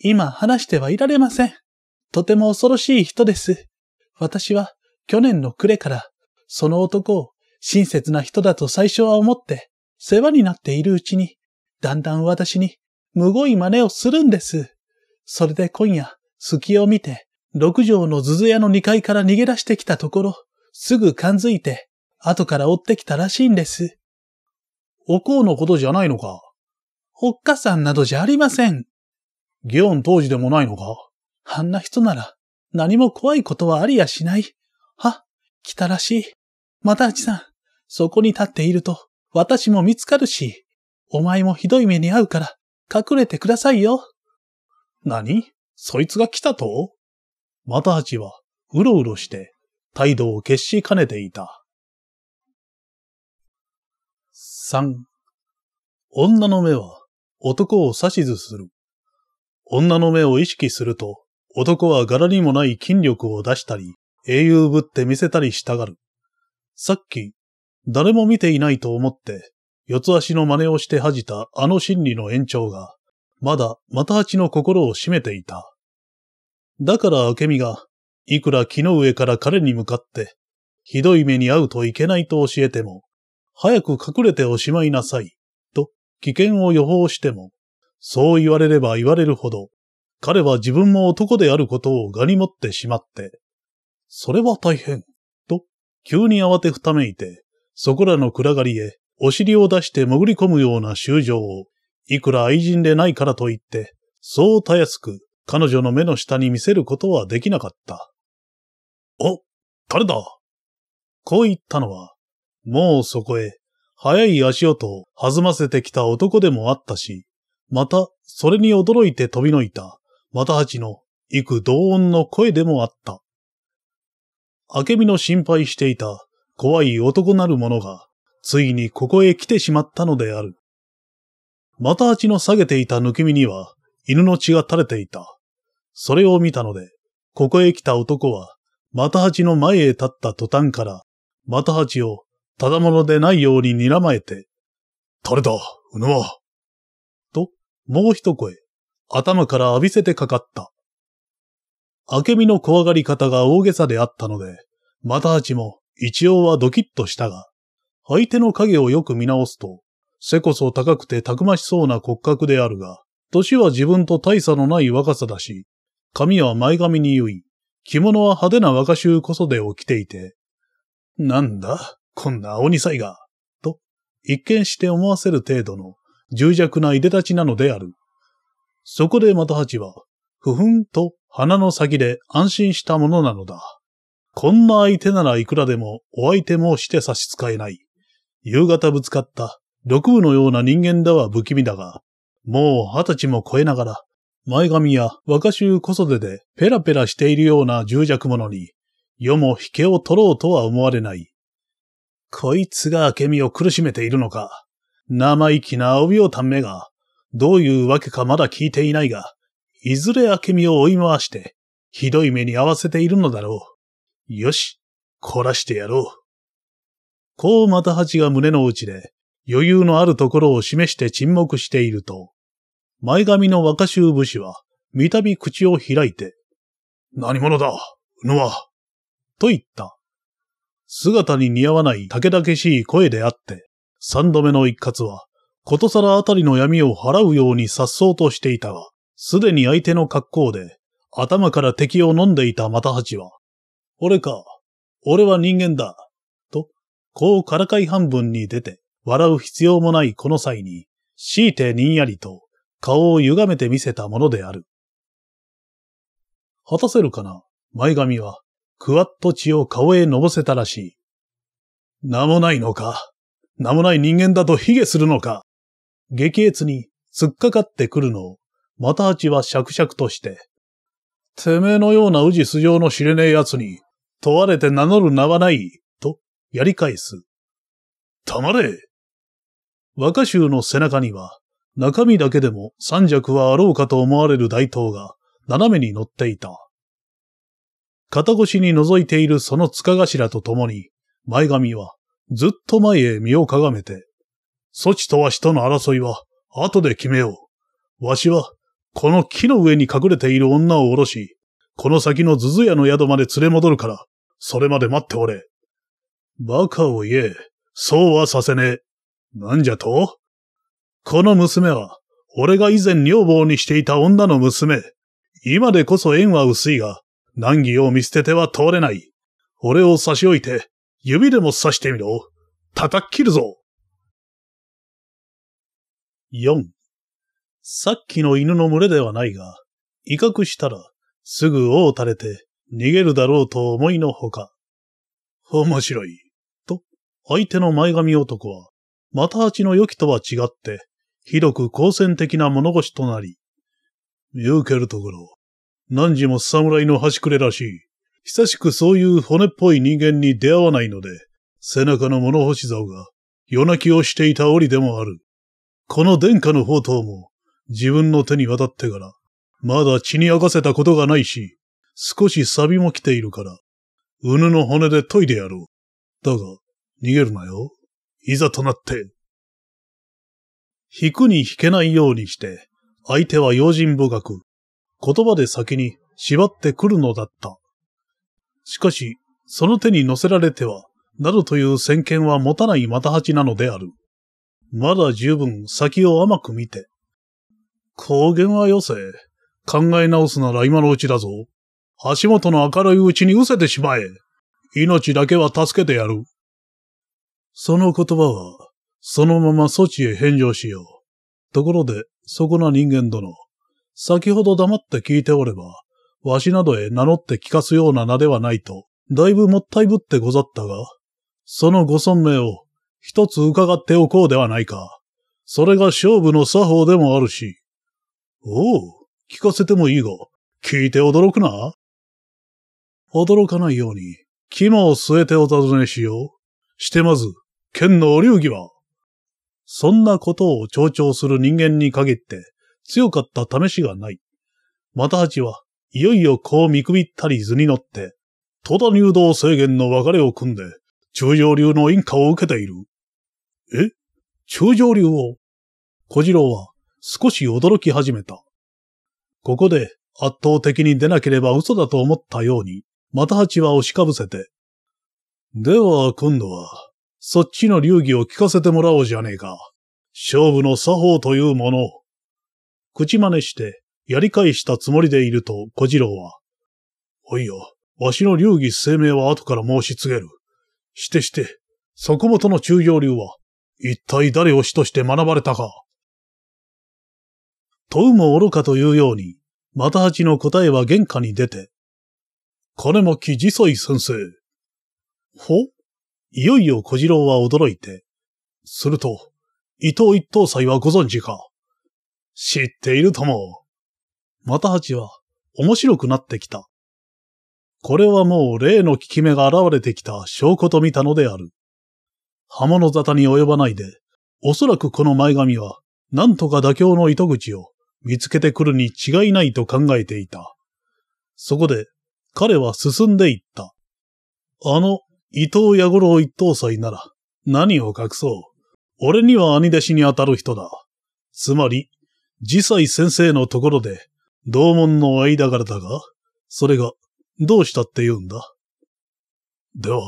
今話してはいられません。とても恐ろしい人です。私は去年の暮れから、その男を親切な人だと最初は思って、世話になっているうちに、だんだん私に、むごい真似をするんです。それで今夜、隙を見て、六畳のズ屋の二階から逃げ出してきたところ、すぐ感づいて、後から追ってきたらしいんです。おこうのことじゃないのかおっかさんなどじゃありません。祇ン当時でもないのかあんな人なら、何も怖いことはありやしない。来たらしい。またうちさん、そこに立っていると、私も見つかるし、お前もひどい目に遭うから、隠れてくださいよ。何そいつが来たとマタハチは、うろうろして、態度を決しかねていた。三、女の目は、男を指図する。女の目を意識すると、男は柄にもない筋力を出したり、英雄ぶって見せたりしたがる。さっき、誰も見ていないと思って、四つ足の真似をして恥じたあの心理の延長が、まだまた八の心を占めていた。だから明美が、いくら木の上から彼に向かって、ひどい目に遭うといけないと教えても、早く隠れておしまいなさい、と危険を予報しても、そう言われれば言われるほど、彼は自分も男であることをがに持ってしまって、それは大変。と、急に慌てふためいて、そこらの暗がりへ、お尻を出して潜り込むような衆生を、いくら愛人でないからといって、そうたやすく彼女の目の下に見せることはできなかった。お、誰だこう言ったのは、もうそこへ、早い足音を弾ませてきた男でもあったし、また、それに驚いて飛びのいた、またはちの、幾同音の声でもあった。明美の心配していた怖い男なる者が、ついにここへ来てしまったのである。またちの下げていた抜き身には、犬の血が垂れていた。それを見たので、ここへ来た男は、またちの前へ立った途端から、またちを、ただものでないように睨まえて、誰だ、うぬわ。と、もう一声、頭から浴びせてかかった。明美の怖がり方が大げさであったので、またちも一応はドキッとしたが、相手の影をよく見直すと、背こそ高くてたくましそうな骨格であるが、年は自分と大差のない若さだし、髪は前髪に結い、着物は派手な若衆こそで起きていて、なんだ、こんな青二歳が、と、一見して思わせる程度の重弱ないでたちなのである。そこで又八は、ふふんと鼻の先で安心したものなのだ。こんな相手ならいくらでもお相手もして差し支えない。夕方ぶつかった毒部のような人間だは不気味だが、もう二十歳も超えながら、前髪や若衆こそででペラペラしているような重弱者に、世も引けを取ろうとは思われない。こいつが明美を苦しめているのか。生意気な帯をためが、どういうわけかまだ聞いていないが、いずれ明美を追い回して、ひどい目に合わせているのだろう。よし、凝らしてやろう。こう又八が胸の内で、余裕のあるところを示して沈黙していると、前髪の若衆武士は、三度口を開いて、何者だ、うぬは、と言った。姿に似合わない竹けしい声であって、三度目の一括は、ことさらあたりの闇を払うようにそうとしていたが、すでに相手の格好で、頭から敵を飲んでいた又八は、俺か、俺は人間だ、と、こうからかい半分に出て、笑う必要もないこの際に、強いてにんやりと、顔を歪めて見せたものである。果たせるかな前髪は、くわっと血を顔へのぼせたらしい。名もないのか名もない人間だと卑下するのか激越に突っかかってくるのをまたあちはシャクシャクとして。てめえのような宇治素性の知れねえ奴に、問われて名乗る名はない、と、やり返す。たまれ若衆の背中には、中身だけでも三尺はあろうかと思われる大刀が、斜めに乗っていた。肩越しに覗いているその塚頭と共に、前髪は、ずっと前へ身をかがめて、そちとわしとの争いは、後で決めよう。わしは、この木の上に隠れている女を下ろし、この先のズズ屋の宿まで連れ戻るから、それまで待っておれ。バカを言え、そうはさせねえ。なんじゃとこの娘は、俺が以前女房にしていた女の娘。今でこそ縁は薄いが、難儀を見捨てては通れない。俺を差し置いて、指でも刺してみろ。叩き切るぞ。4. さっきの犬の群れではないが、威嚇したら、すぐ尾を垂れて逃げるだろうと思いのほか。面白い。と、相手の前髪男は、また八の良きとは違って、ひどく好戦的な物腰となり、言うけるところ、何時も侍の端くれらしい。久しくそういう骨っぽい人間に出会わないので、背中の物干し竿が夜泣きをしていた折でもある。この殿下の宝刀も自分の手に渡ってから、まだ血に明かせたことがないし、少しサビも来ているから、うぬの骨で研いでやろう。だが、逃げるなよ。いざとなって。引くに引けないようにして、相手は用心深く、言葉で先に縛ってくるのだった。しかし、その手に乗せられては、などという先見は持たない又八なのである。まだ十分先を甘く見て、光源はよせ。考え直すなら今のうちだぞ。足元の明るいうちに失せてしまえ。命だけは助けてやる。その言葉は、そのまま措置へ返上しよう。ところで、そこな人間殿。先ほど黙って聞いておれば、わしなどへ名乗って聞かすような名ではないと、だいぶもったいぶってござったが、そのご尊名を一つ伺っておこうではないか。それが勝負の作法でもあるし。おう、聞かせてもいいが、聞いて驚くな。驚かないように、肝を据えてお尋ねしよう。してまず、剣のお流儀は。そんなことを強調する人間に限って強かった試しがない。また八はいよいよこう見くびったり図に乗って、戸田入道制限の別れを組んで中上流の印果を受けている。え中上流を小次郎は少し驚き始めた。ここで圧倒的に出なければ嘘だと思ったように、また八は押しかぶせて。では今度は、そっちの流儀を聞かせてもらおうじゃねえか。勝負の作法というものを。口真似して、やり返したつもりでいると小次郎は、おいよ、わしの流儀生命は後から申し告げる。してして、そこもとの中上流は、一体誰を死として学ばれたか。問うも愚かというように、また八の答えは玄関に出て、金巻次祭先生。ほいよいよ小次郎は驚いて。すると、伊藤一等斎はご存知か知っているとも。また八は面白くなってきた。これはもう例の効き目が現れてきた証拠と見たのである。刃物沙汰に及ばないで、おそらくこの前髪は、なんとか妥協の糸口を見つけてくるに違いないと考えていた。そこで、彼は進んでいった。あの、伊藤弥五郎一等祭なら、何を隠そう。俺には兄弟子にあたる人だ。つまり、次祭先生のところで、同門の間柄だが、それが、どうしたって言うんだ。では、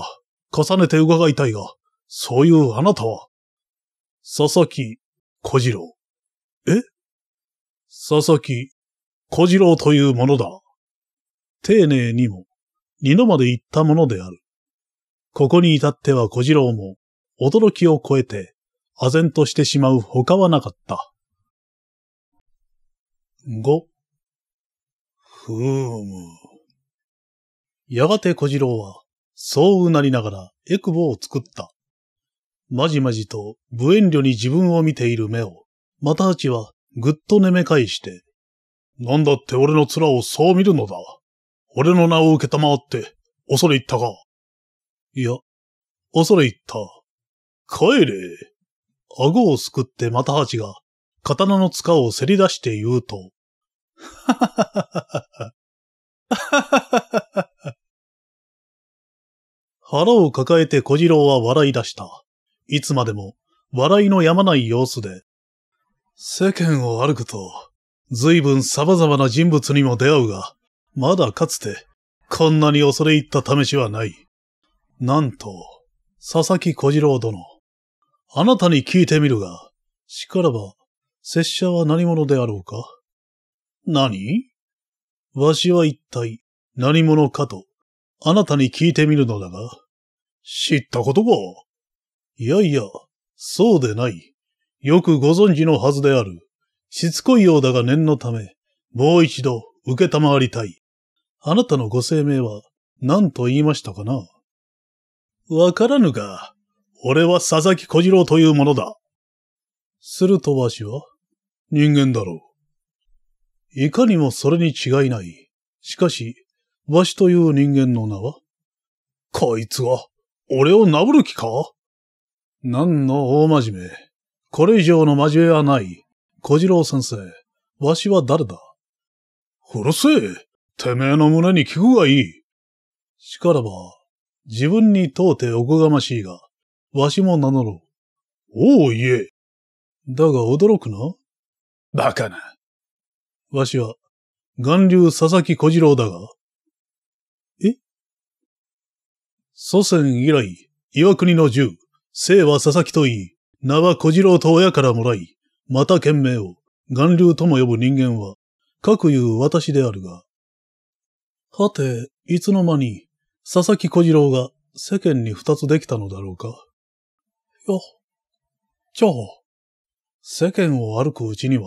重ねて伺いたいが、そういうあなたは、佐々木小次郎。え佐々木小次郎というものだ。丁寧にも、二度まで言ったものである。ここに至っては小次郎も、驚きを超えて、唖然としてしまう他はなかった。五。ふーむ。やがて小次郎は、そううなりながらエクボを作った。まじまじと無遠慮に自分を見ている目を、またあちはぐっとねめ返して、なんだって俺の面をそう見るのだ。俺の名を受けたまわって、恐れ入ったか。いや、恐れ入った。帰れ。顎をすくってまたハチが、刀の塚をせり出して言うと、ははははは。腹を抱えて小次郎は笑い出した。いつまでも笑いの止まない様子で、世間を歩くと、随分様々な人物にも出会うが、まだかつて、こんなに恐れ入った試しはない。なんと、佐々木小次郎殿。あなたに聞いてみるが、しからば、拙者は何者であろうか何わしは一体何者かと、あなたに聞いてみるのだが、知ったことかいやいや、そうでない。よくご存知のはずである。しつこいようだが念のため、もう一度、受けたまわりたい。あなたのご声明は、何と言いましたかなわからぬが、俺は佐々木小次郎というものだ。するとわしは、人間だろう。いかにもそれに違いない。しかし、わしという人間の名はこいつは、俺を殴る気か何の大真面目。これ以上の交えはない。小次郎先生、わしは誰だうるせえてめえの胸に聞くがいいしからば、自分に問うておこがましいが、わしも名乗ろう。おういえ。だが驚くなバカな。わしは、岩流佐々木小次郎だが。え祖先以来、岩国の銃、生は佐々木といい、名は小次郎と親からもらい、また賢命を、岩流とも呼ぶ人間は、各言う私であるが。はて、いつの間に、佐々木小次郎が世間に二つできたのだろうか。よ、ちょ、世間を歩くうちには、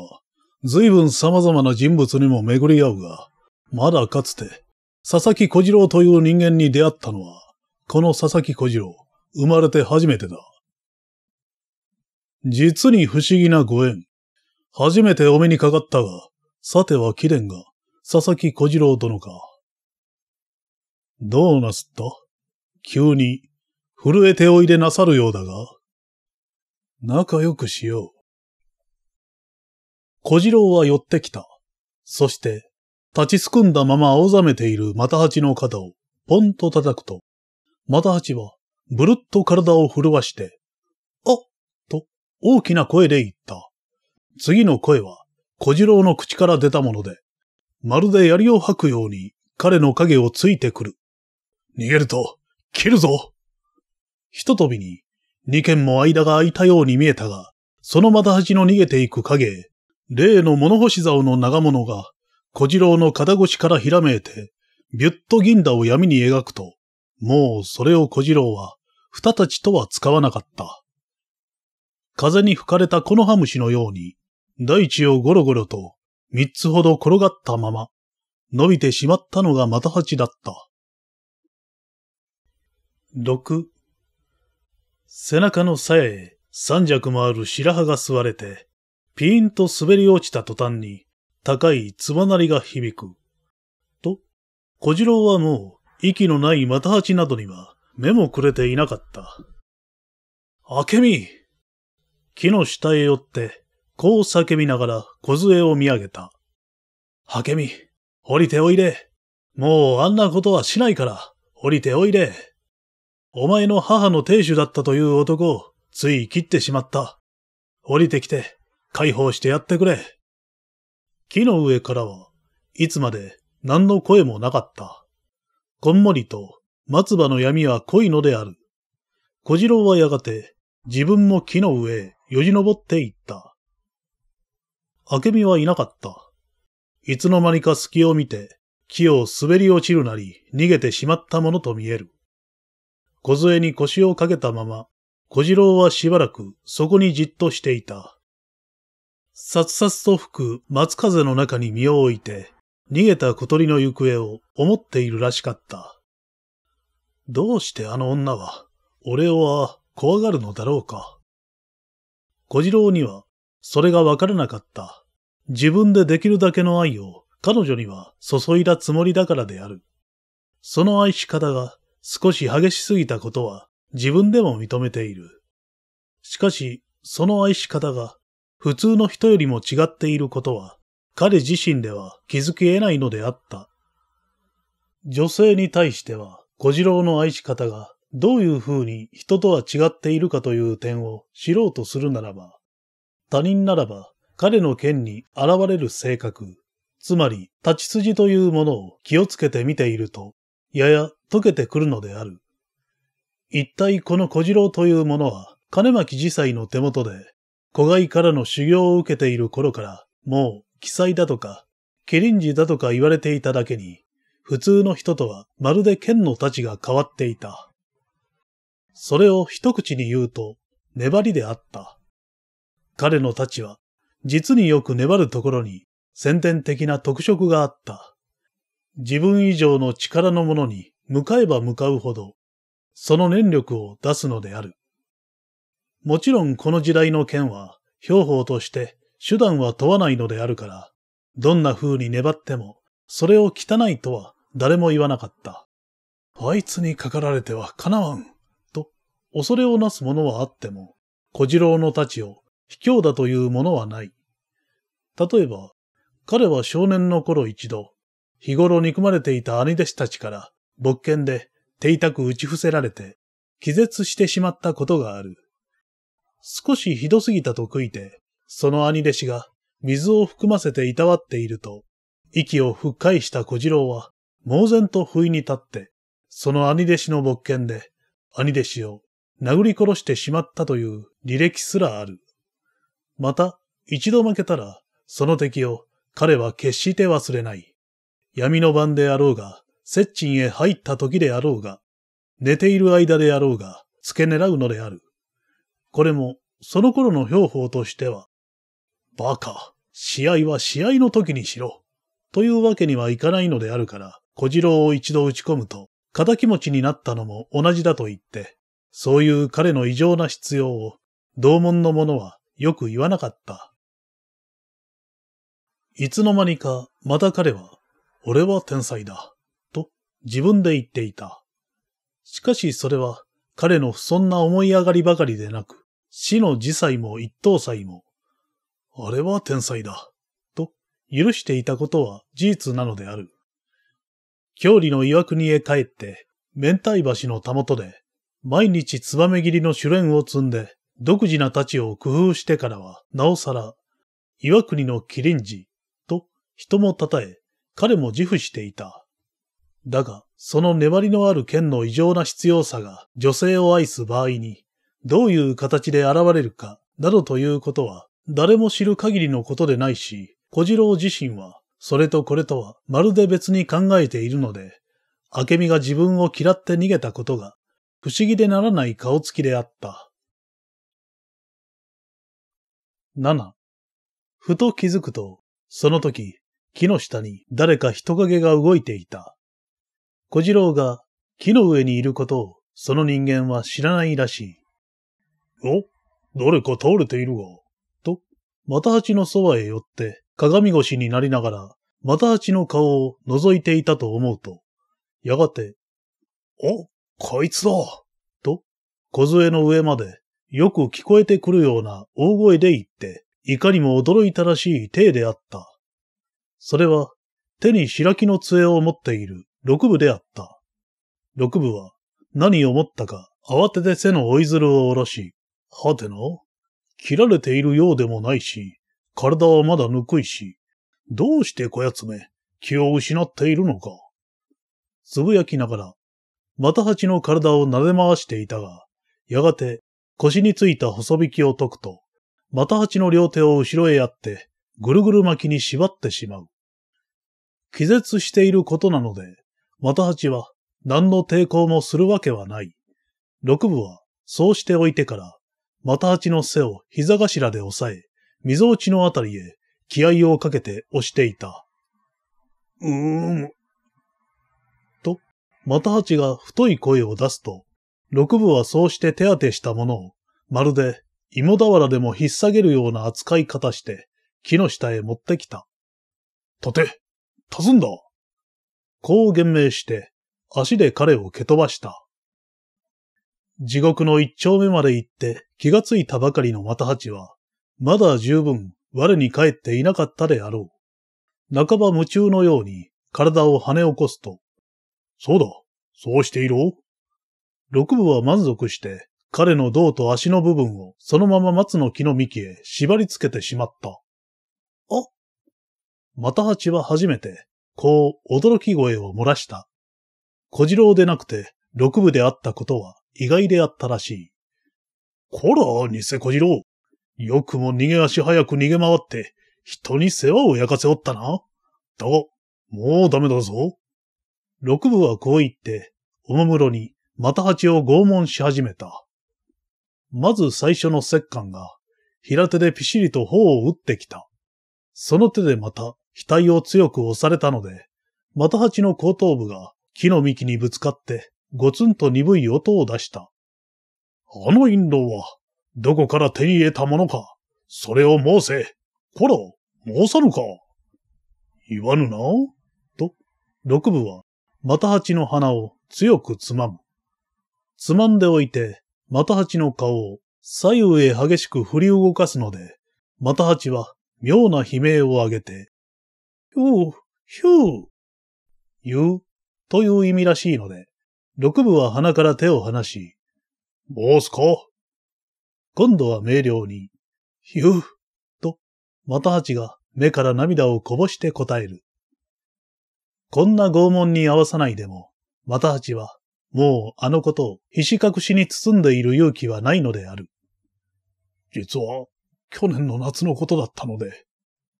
随分様々な人物にも巡り合うが、まだかつて、佐々木小次郎という人間に出会ったのは、この佐々木小次郎、生まれて初めてだ。実に不思議なご縁。初めてお目にかかったが、さては貴殿が、佐々木小次郎殿か。どうなすった急に、震えておいでなさるようだが。仲良くしよう。小次郎は寄ってきた。そして、立ちすくんだまま青ざめている又八の肩をポンと叩くと、又八はぶるっと体を震わして大きな声で言った。次の声は小次郎の口から出たもので、まるで槍を吐くように彼の影をついてくる。逃げると、切るぞひととびに、二軒も間が空いたように見えたが、そのまた端の逃げていく影へ、例の物干し竿の長物が、小次郎の肩越しからひらめいて、ビュッと銀河を闇に描くと、もうそれを小次郎は、二たちとは使わなかった。風に吹かれたノのムシのように、大地をゴロゴロと、三つほど転がったまま、伸びてしまったのがまたチだった。六、背中の鞘へ三尺もある白羽が吸われて、ピーンと滑り落ちた途端に、高いつばなりが響く。と、小次郎はもう、息のないハチなどには、目もくれていなかった。けみ木の下へ寄って、こう叫びながら小を見上げた。ハケミ、降りておいで。もうあんなことはしないから、降りておいで。お前の母の亭主だったという男を、つい切ってしまった。降りてきて、解放してやってくれ。木の上からは、いつまで何の声もなかった。こんもりと松葉の闇は濃いのである。小次郎はやがて自分も木の上へよじ登っていった。明美はいなかった。いつの間にか隙を見て、木を滑り落ちるなり逃げてしまったものと見える。小杖に腰をかけたまま、小次郎はしばらくそこにじっとしていた。さつさつと吹く松風の中に身を置いて、逃げた小鳥の行方を思っているらしかった。どうしてあの女は、俺をは怖がるのだろうか。小次郎には、それがわからなかった。自分でできるだけの愛を彼女には注いだつもりだからである。その愛し方が少し激しすぎたことは自分でも認めている。しかし、その愛し方が普通の人よりも違っていることは彼自身では気づき得ないのであった。女性に対しては小次郎の愛し方がどういうふうに人とは違っているかという点を知ろうとするならば、他人ならば彼の剣に現れる性格、つまり立ち筋というものを気をつけて見ていると、やや溶けてくるのである。一体この小次郎というものは、金巻自祭の手元で、古外からの修行を受けている頃から、もう、奇才だとか、キリンジだとか言われていただけに、普通の人とはまるで剣の立ちが変わっていた。それを一口に言うと、粘りであった。彼のたちは、実によく粘るところに、先天的な特色があった。自分以上の力のものに向かえば向かうほど、その念力を出すのである。もちろんこの時代の剣は、兵法として手段は問わないのであるから、どんな風に粘っても、それを汚いとは誰も言わなかった。あいつにかかられてはかなわん。恐れをなす者はあっても、小次郎の太刀を卑怯だというものはない。例えば、彼は少年の頃一度、日頃憎まれていた兄弟子たちから牧剣で手痛く打ち伏せられて、気絶してしまったことがある。少しひどすぎたと悔いて、その兄弟子が水を含ませていたわっていると、息をふっかいした小次郎は、猛然と不意に立って、その兄弟子の勃剣で、兄弟子を殴り殺してしまったという履歴すらある。また、一度負けたら、その敵を彼は決して忘れない。闇の晩であろうが、接近へ入った時であろうが、寝ている間であろうが、付け狙うのである。これも、その頃の兵法としては、バカ、試合は試合の時にしろ、というわけにはいかないのであるから、小次郎を一度打ち込むと、仇持ちになったのも同じだと言って、そういう彼の異常な必要を、同門の者はよく言わなかった。いつの間にか、また彼は、俺は天才だ、と自分で言っていた。しかしそれは、彼の不遜な思い上がりばかりでなく、死の自祭も一等祭も、あれは天才だ、と許していたことは事実なのである。郷里の岩国へ帰って、明太橋のたもとで毎日ツバメ切りの主練を積んで、独自な立ちを工夫してからは、なおさら、岩国の麒麟寺、と人も称え、彼も自負していた。だが、その粘りのある剣の異常な必要さが女性を愛す場合に、どういう形で現れるか、などということは、誰も知る限りのことでないし、小次郎自身は、それとこれとはまるで別に考えているので、明美が自分を嫌って逃げたことが不思議でならない顔つきであった。七、ふと気づくと、その時、木の下に誰か人影が動いていた。小次郎が木の上にいることをその人間は知らないらしい。お誰か倒れているわ。と、また八のそばへ寄って鏡越しになりながら、また八の顔を覗いていたと思うと、やがて、おこいつだと、小杖の上までよく聞こえてくるような大声で言って、いかにも驚いたらしい体であった。それは、手に白木の杖を持っている六部であった。六部は何を持ったか慌てて背の追いずるを下ろし、はてな、切られているようでもないし、体はまだぬくいし、どうしてこやつめ、気を失っているのか。つぶやきながらマタハチの体を撫で回していたが、やがて腰についた細引きを解くと、マタハチの両手を後ろへやって、ぐるぐる巻きに縛ってしまう。気絶していることなので、マタハチは何の抵抗もするわけはない。六部はそうしておいてから、マタハチの背を膝頭で押さえ、溝落ちのあたりへ気合をかけて押していた。うーん、又八が太い声を出すと、六部はそうして手当てしたものを、まるで芋俵でも引っ下げるような扱い方して、木の下へ持ってきた。立て立つんだこう言明して、足で彼を蹴飛ばした。地獄の一丁目まで行って気がついたばかりの又八は、まだ十分我に帰っていなかったであろう。半ば夢中のように体を跳ね起こすと、そうだ。そうしていろ。六部は満足して、彼の胴と足の部分をそのまま松の木の幹へ縛り付けてしまった。あまた蜂は初めて、こう驚き声を漏らした。小次郎でなくて六部であったことは意外であったらしい。こら、偽小次郎。よくも逃げ足早く逃げ回って、人に世話を焼かせおったな。だが、もうダメだぞ。六部はこう言って、おもむろに、又八を拷問し始めた。まず最初の石棺が、平手でピシリと頬を打ってきた。その手でまた、額を強く押されたので、又八の後頭部が木の幹にぶつかって、ごつんと鈍い音を出した。あの印籠は、どこから手に入れたものか。それを申せ。こら、申さぬか。言わぬな。と、六部はマタハチの鼻を強くつまむ。つまんでおいて、マタハチの顔を左右へ激しく振り動かすので、マタハチは妙な悲鳴を上げて、ひゅう、ひゅう、言うという意味らしいので、六部は鼻から手を離し、ボうすか今度は明瞭に、ひゅう、と、マタハチが目から涙をこぼして答える。こんな拷問に合わさないでも、またちは、もうあのことをひし隠しに包んでいる勇気はないのである。実は、去年の夏のことだったので、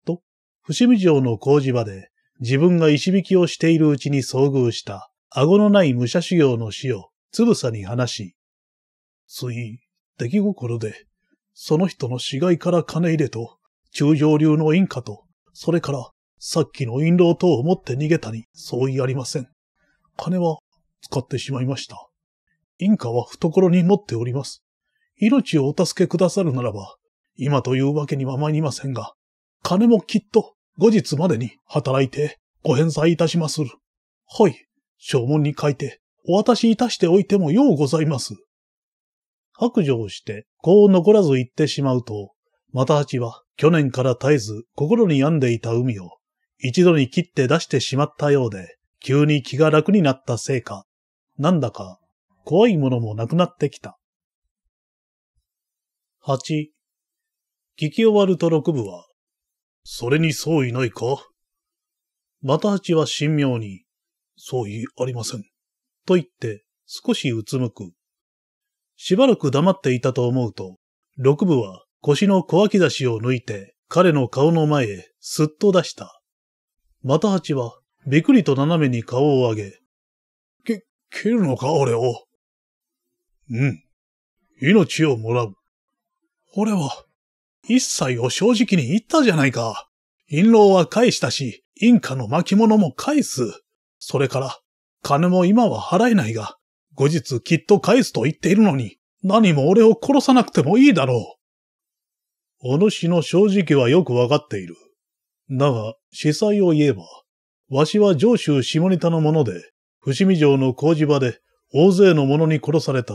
と、伏見城の工事場で自分が石引きをしているうちに遭遇した顎のない武者修行の死をつぶさに話し、つい、出来心で、その人の死骸から金入れと、中上流の因果と、それからさっきの陰謀等を持って逃げたに相違ありません。金は使ってしまいました。陰火は懐に持っております。命をお助けくださるならば、今というわけには参りませんが、金もきっと後日までに働いてご返済いたしまする。はい、証文に書いてお渡しいたしておいてもようございます。白状してこう残らず行ってしまうと、又八は去年から絶えず心に病んでいた海を一度に切って出してしまったようで、急に気が楽になったせいか、なんだか怖いものもなくなってきた。8. 聞き終わると六部は、それに相違ないかまた八は神妙に、相違ありません。と言って少しうつむく。しばらく黙っていたと思うと、六部は腰の小脇差しを抜いて彼の顔の前へすっと出した。又八は、びっくりと斜めに顔を上げ、け、蹴るのか、俺を。うん。命をもらう。俺は、一切を正直に言ったじゃないか。印籠は返したし、印花の巻物も返す。それから、金も今は払えないが、後日きっと返すと言っているのに、何も俺を殺さなくてもいいだろう。お主の正直はよくわかっている。だが、司祭を言えば、わしは上州下仁田の者で、伏見城の工事場で大勢の者に殺された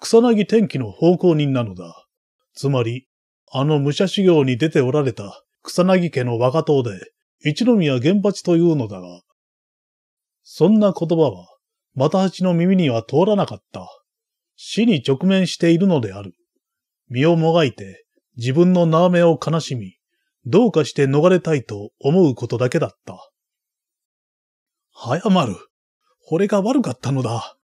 草薙天気の奉公人なのだ。つまり、あの武者修行に出ておられた草薙家の若党で、一宮玄八というのだが、そんな言葉は、又八の耳には通らなかった。死に直面しているのである。身をもがいて、自分の縄目を悲しみ、どうかして逃れたいと思うことだけだった。早まる。俺が悪かったのだ。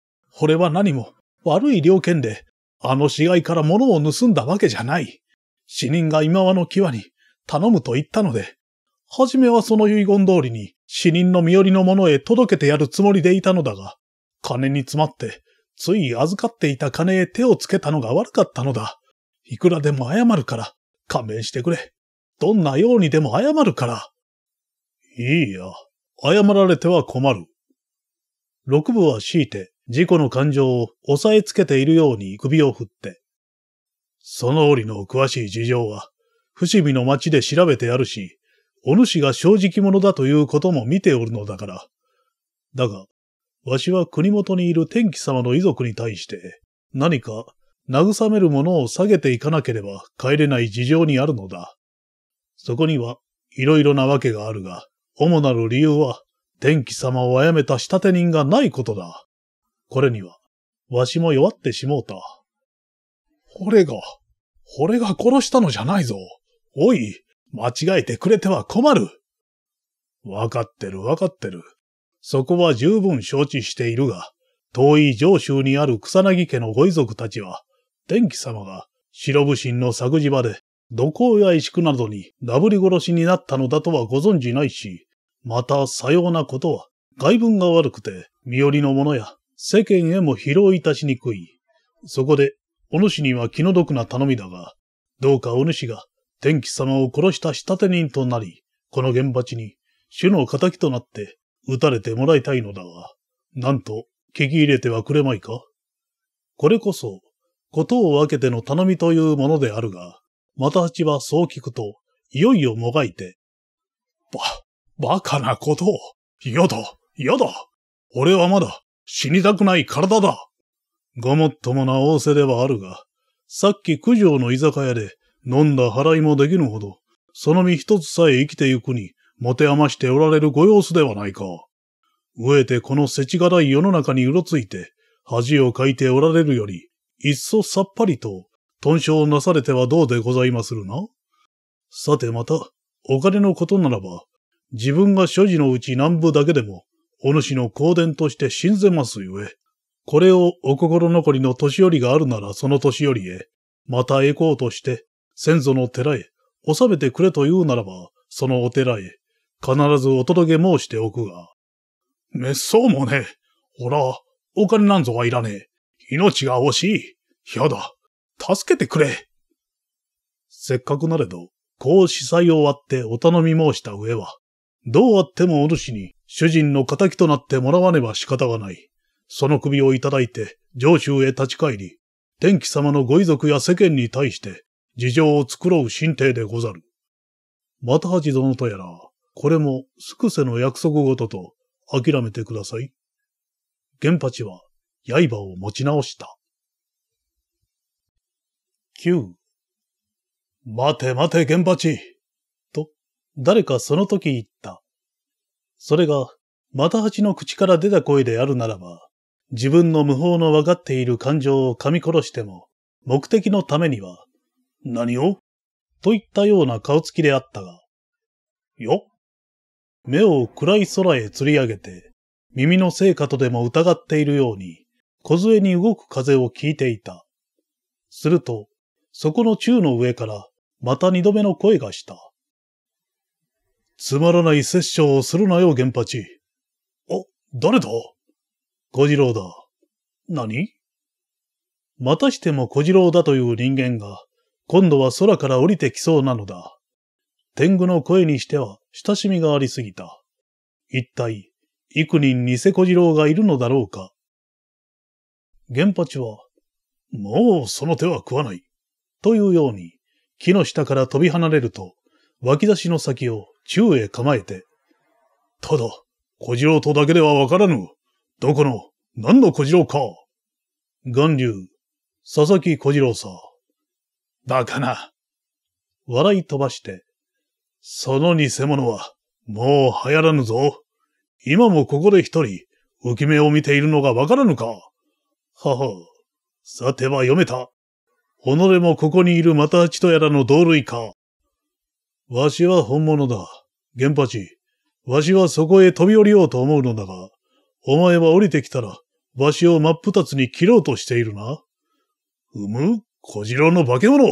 俺は何も悪い猟犬で、あの死骸から物を盗んだわけじゃない。死人が今はの際に頼むと言ったので、はじめはその遺言通りに死人の身寄りの者へ届けてやるつもりでいたのだが、金に詰まって、つい預かっていた金へ手をつけたのが悪かったのだ。いくらでも謝るから、勘弁してくれ。どんなようにでも謝るから。いいや、謝られては困る。六部は強いて、事故の感情を抑えつけているように首を振って。その折の詳しい事情は、伏見の町で調べてやるし、お主が正直者だということも見ておるのだから。だが、わしは国元にいる天気様の遺族に対して、何か慰めるものを下げていかなければ帰れない事情にあるのだ。そこには、いろいろなわけがあるが、主なる理由は、天気様を殺めた仕立て人がないことだ。これには、わしも弱ってしもうた。俺が、俺が殺したのじゃないぞ。おい、間違えてくれては困る。わかってるわかってる。そこは十分承知しているが、遠い上州にある草薙家のご遺族たちは、天気様が白武神の作事場で土工や石工などにダブり殺しになったのだとはご存じないし、またさようなことは外文が悪くて身寄りの者や世間へも疲労いたしにくい。そこで、お主には気の毒な頼みだが、どうかお主が天気様を殺した仕立て人となり、この現地に主の仇となって撃たれてもらいたいのだが、なんと聞き入れてはくれまいかこれこそ、ことを分けての頼みというものであるが、又八はそう聞くと、いよいよもがいて、ば、バカなことを、嫌だ、嫌だ、俺はまだ死にたくない体だ。ごもっともな仰せではあるが、さっき九条の居酒屋で飲んだ払いもできぬほど、その身一つさえ生きてゆくに、持て余しておられるご様子ではないか。飢えてこの世知辛い世の中にうろついて、恥をかいておられるより、いっそさっぱりと頓傷なされてはどうでございまするなさてまた、お金のことならば、自分が所持のうち南部だけでも、お主の香典として信ぜますゆえ、これをお心残りの年寄りがあるならその年寄りへ、また行こうとして、先祖の寺へ、納めてくれと言うならば、そのお寺へ、必ずお届け申しておくが。めっそうもね。ほら、お金なんぞはいらねえ。命が惜しい。やだ。助けてくれ。せっかくなれど、こう司祭を割ってお頼み申した上は、どうあってもお主に主人の仇となってもらわねば仕方がない。その首をいただいて上州へ立ち返り、天気様のご遺族や世間に対して事情を作ろう神帝でござる。又八殿とやら、これもすくせの約束ごとと諦めてください。源八は刃を持ち直した。9。待て待て、現地。と、誰かその時言った。それが、又八の口から出た声であるならば、自分の無法の分かっている感情を噛み殺しても、目的のためには、何をといったような顔つきであったが、よ目を暗い空へ吊り上げて、耳の成果とでも疑っているように、小杖に動く風を聞いていた。すると、そこの宙の上からまた二度目の声がした。つまらない殺生をするなよ、原八。あ、誰だ小次郎だ。何またしても小次郎だという人間が、今度は空から降りてきそうなのだ。天狗の声にしては親しみがありすぎた。一体、幾人偽小次郎がいるのだろうか。原八は、もうその手は食わない。というように、木の下から飛び離れると、脇出しの先を宙へ構えて、ただ、小次郎とだけではわからぬ。どこの、何の小次郎か。岩流、佐々木小次郎さ。バカな。笑い飛ばして、その偽物は、もう流行らぬぞ。今もここで一人、浮き目を見ているのがわからぬか。はは、さては読めた。ほのでもここにいるまたとやらの同類か。わしは本物だ。玄八。わしはそこへ飛び降りようと思うのだが、お前は降りてきたら、わしを真っ二つに切ろうとしているな。うむ小次郎の化け物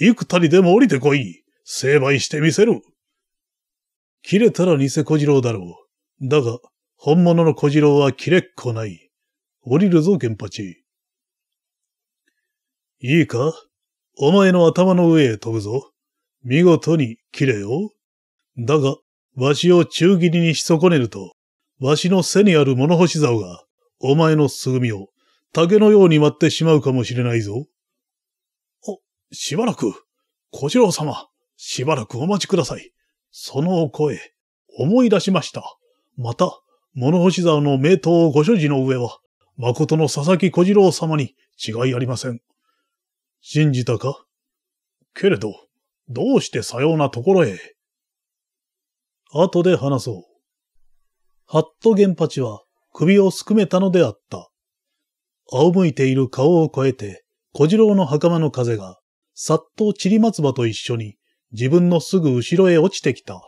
幾たりでも降りてこい成敗してみせる切れたら偽小次郎だろう。だが、本物の小次郎は切れっこない。降りるぞ、玄八。いいかお前の頭の上へ飛ぶぞ。見事に切れよ。だが、わしを宙切りにし損ねると、わしの背にある物干し竿が、お前のすぐみを竹のように舞ってしまうかもしれないぞ。お、しばらく、小次郎様、しばらくお待ちください。そのお声、思い出しました。また、物干し竿の名刀ご所持の上は、誠の佐々木小次郎様に違いありません。信じたかけれど、どうしてさようなところへ。後で話そう。はっと原八は首をすくめたのであった。仰向いている顔を越えて、小次郎の袴の風が、さっと散り松葉と一緒に自分のすぐ後ろへ落ちてきた。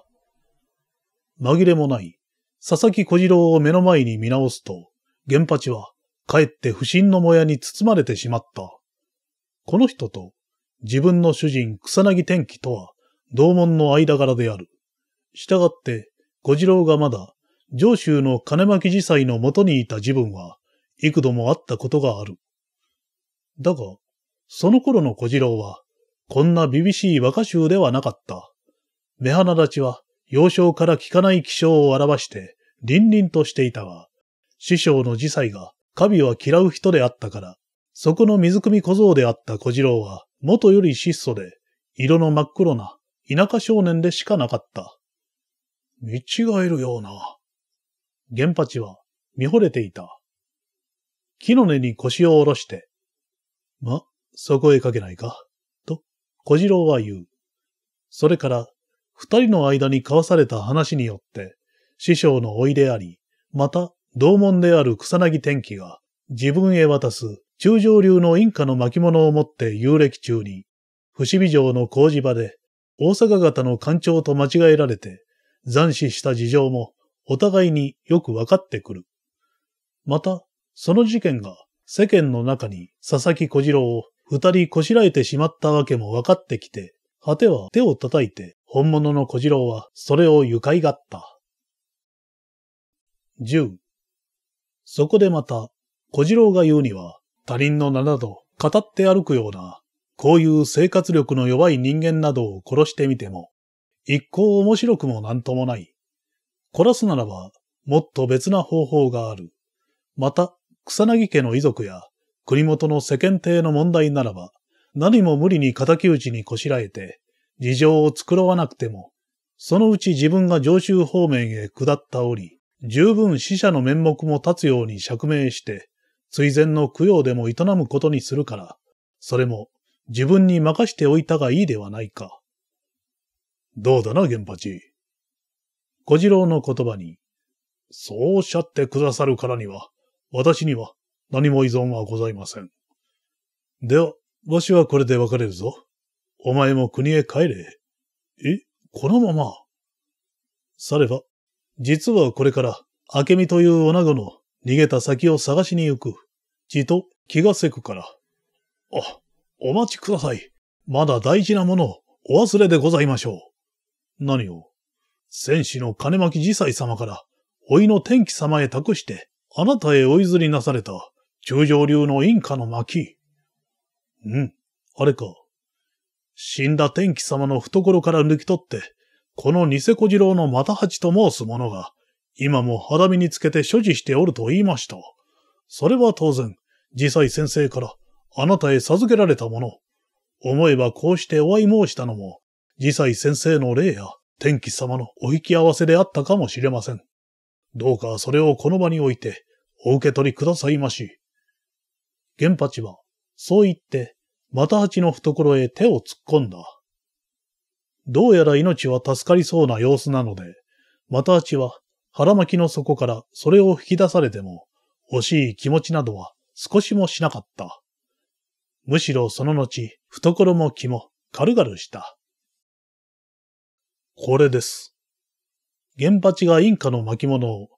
紛れもない、佐々木小次郎を目の前に見直すと、原八は、かえって不審のもやに包まれてしまった。この人と自分の主人草薙天気とは同門の間柄である。従って、小次郎がまだ上州の金巻司祭のもとにいた自分は幾度もあったことがある。だが、その頃の小次郎は、こんな厳しい若衆ではなかった。目鼻立ちは、幼少から聞かない気象を表して、凛々としていたが、師匠の司祭が、神は嫌う人であったから、そこの水汲み小僧であった小次郎は、元より質素で、色の真っ黒な、田舎少年でしかなかった。見違えるような。玄八は、見惚れていた。木の根に腰を下ろして、ま、そこへかけないか、と、小次郎は言う。それから、二人の間に交わされた話によって、師匠の老いであり、また、同門である草薙天気が、自分へ渡す中上流のインカの巻物を持って遊歴中に、伏見城の工事場で、大阪方の官庁と間違えられて、斬死した事情も、お互いによく分かってくる。また、その事件が、世間の中に佐々木小次郎を二人こしらえてしまったわけも分かってきて、果ては手を叩いて、本物の小次郎はそれを愉快がった。十。そこでまた、小次郎が言うには、他人の名など語って歩くような、こういう生活力の弱い人間などを殺してみても、一向面白くもなんともない。殺すならば、もっと別な方法がある。また、草薙家の遺族や、国元の世間体の問題ならば、何も無理に敵討ちにこしらえて、事情を繕わなくても、そのうち自分が上州方面へ下った折、十分死者の面目も立つように釈明して、追善の供養でも営むことにするから、それも自分に任しておいたがいいではないか。どうだな、源八。小次郎の言葉に、そうおっしゃってくださるからには、私には何も依存はございません。では、わしはこれで別れるぞ。お前も国へ帰れ。え、このまま。されば、実はこれから、明美という女子の逃げた先を探しに行く。じと気がせくから。あ、お待ちください。まだ大事なものをお忘れでございましょう。何を戦士の金巻司祭様から、老いの天気様へ託して、あなたへお譲りなされた、中上流の陰火の巻。うん、あれか。死んだ天気様の懐から抜き取って、このニセ小次郎の又八と申す者が、今も肌身につけて所持しておると言いました。それは当然、次際先生からあなたへ授けられたもの。思えばこうしてお会い申したのも、次際先生の霊や天気様のお引き合わせであったかもしれません。どうかそれをこの場に置いて、お受け取りくださいまし。玄八は、そう言って、又八の懐へ手を突っ込んだ。どうやら命は助かりそうな様子なので、又八は腹巻きの底からそれを引き出されても、惜しい気持ちなどは少しもしなかった。むしろその後、懐も気も軽々した。これです。源八がインカの巻物を、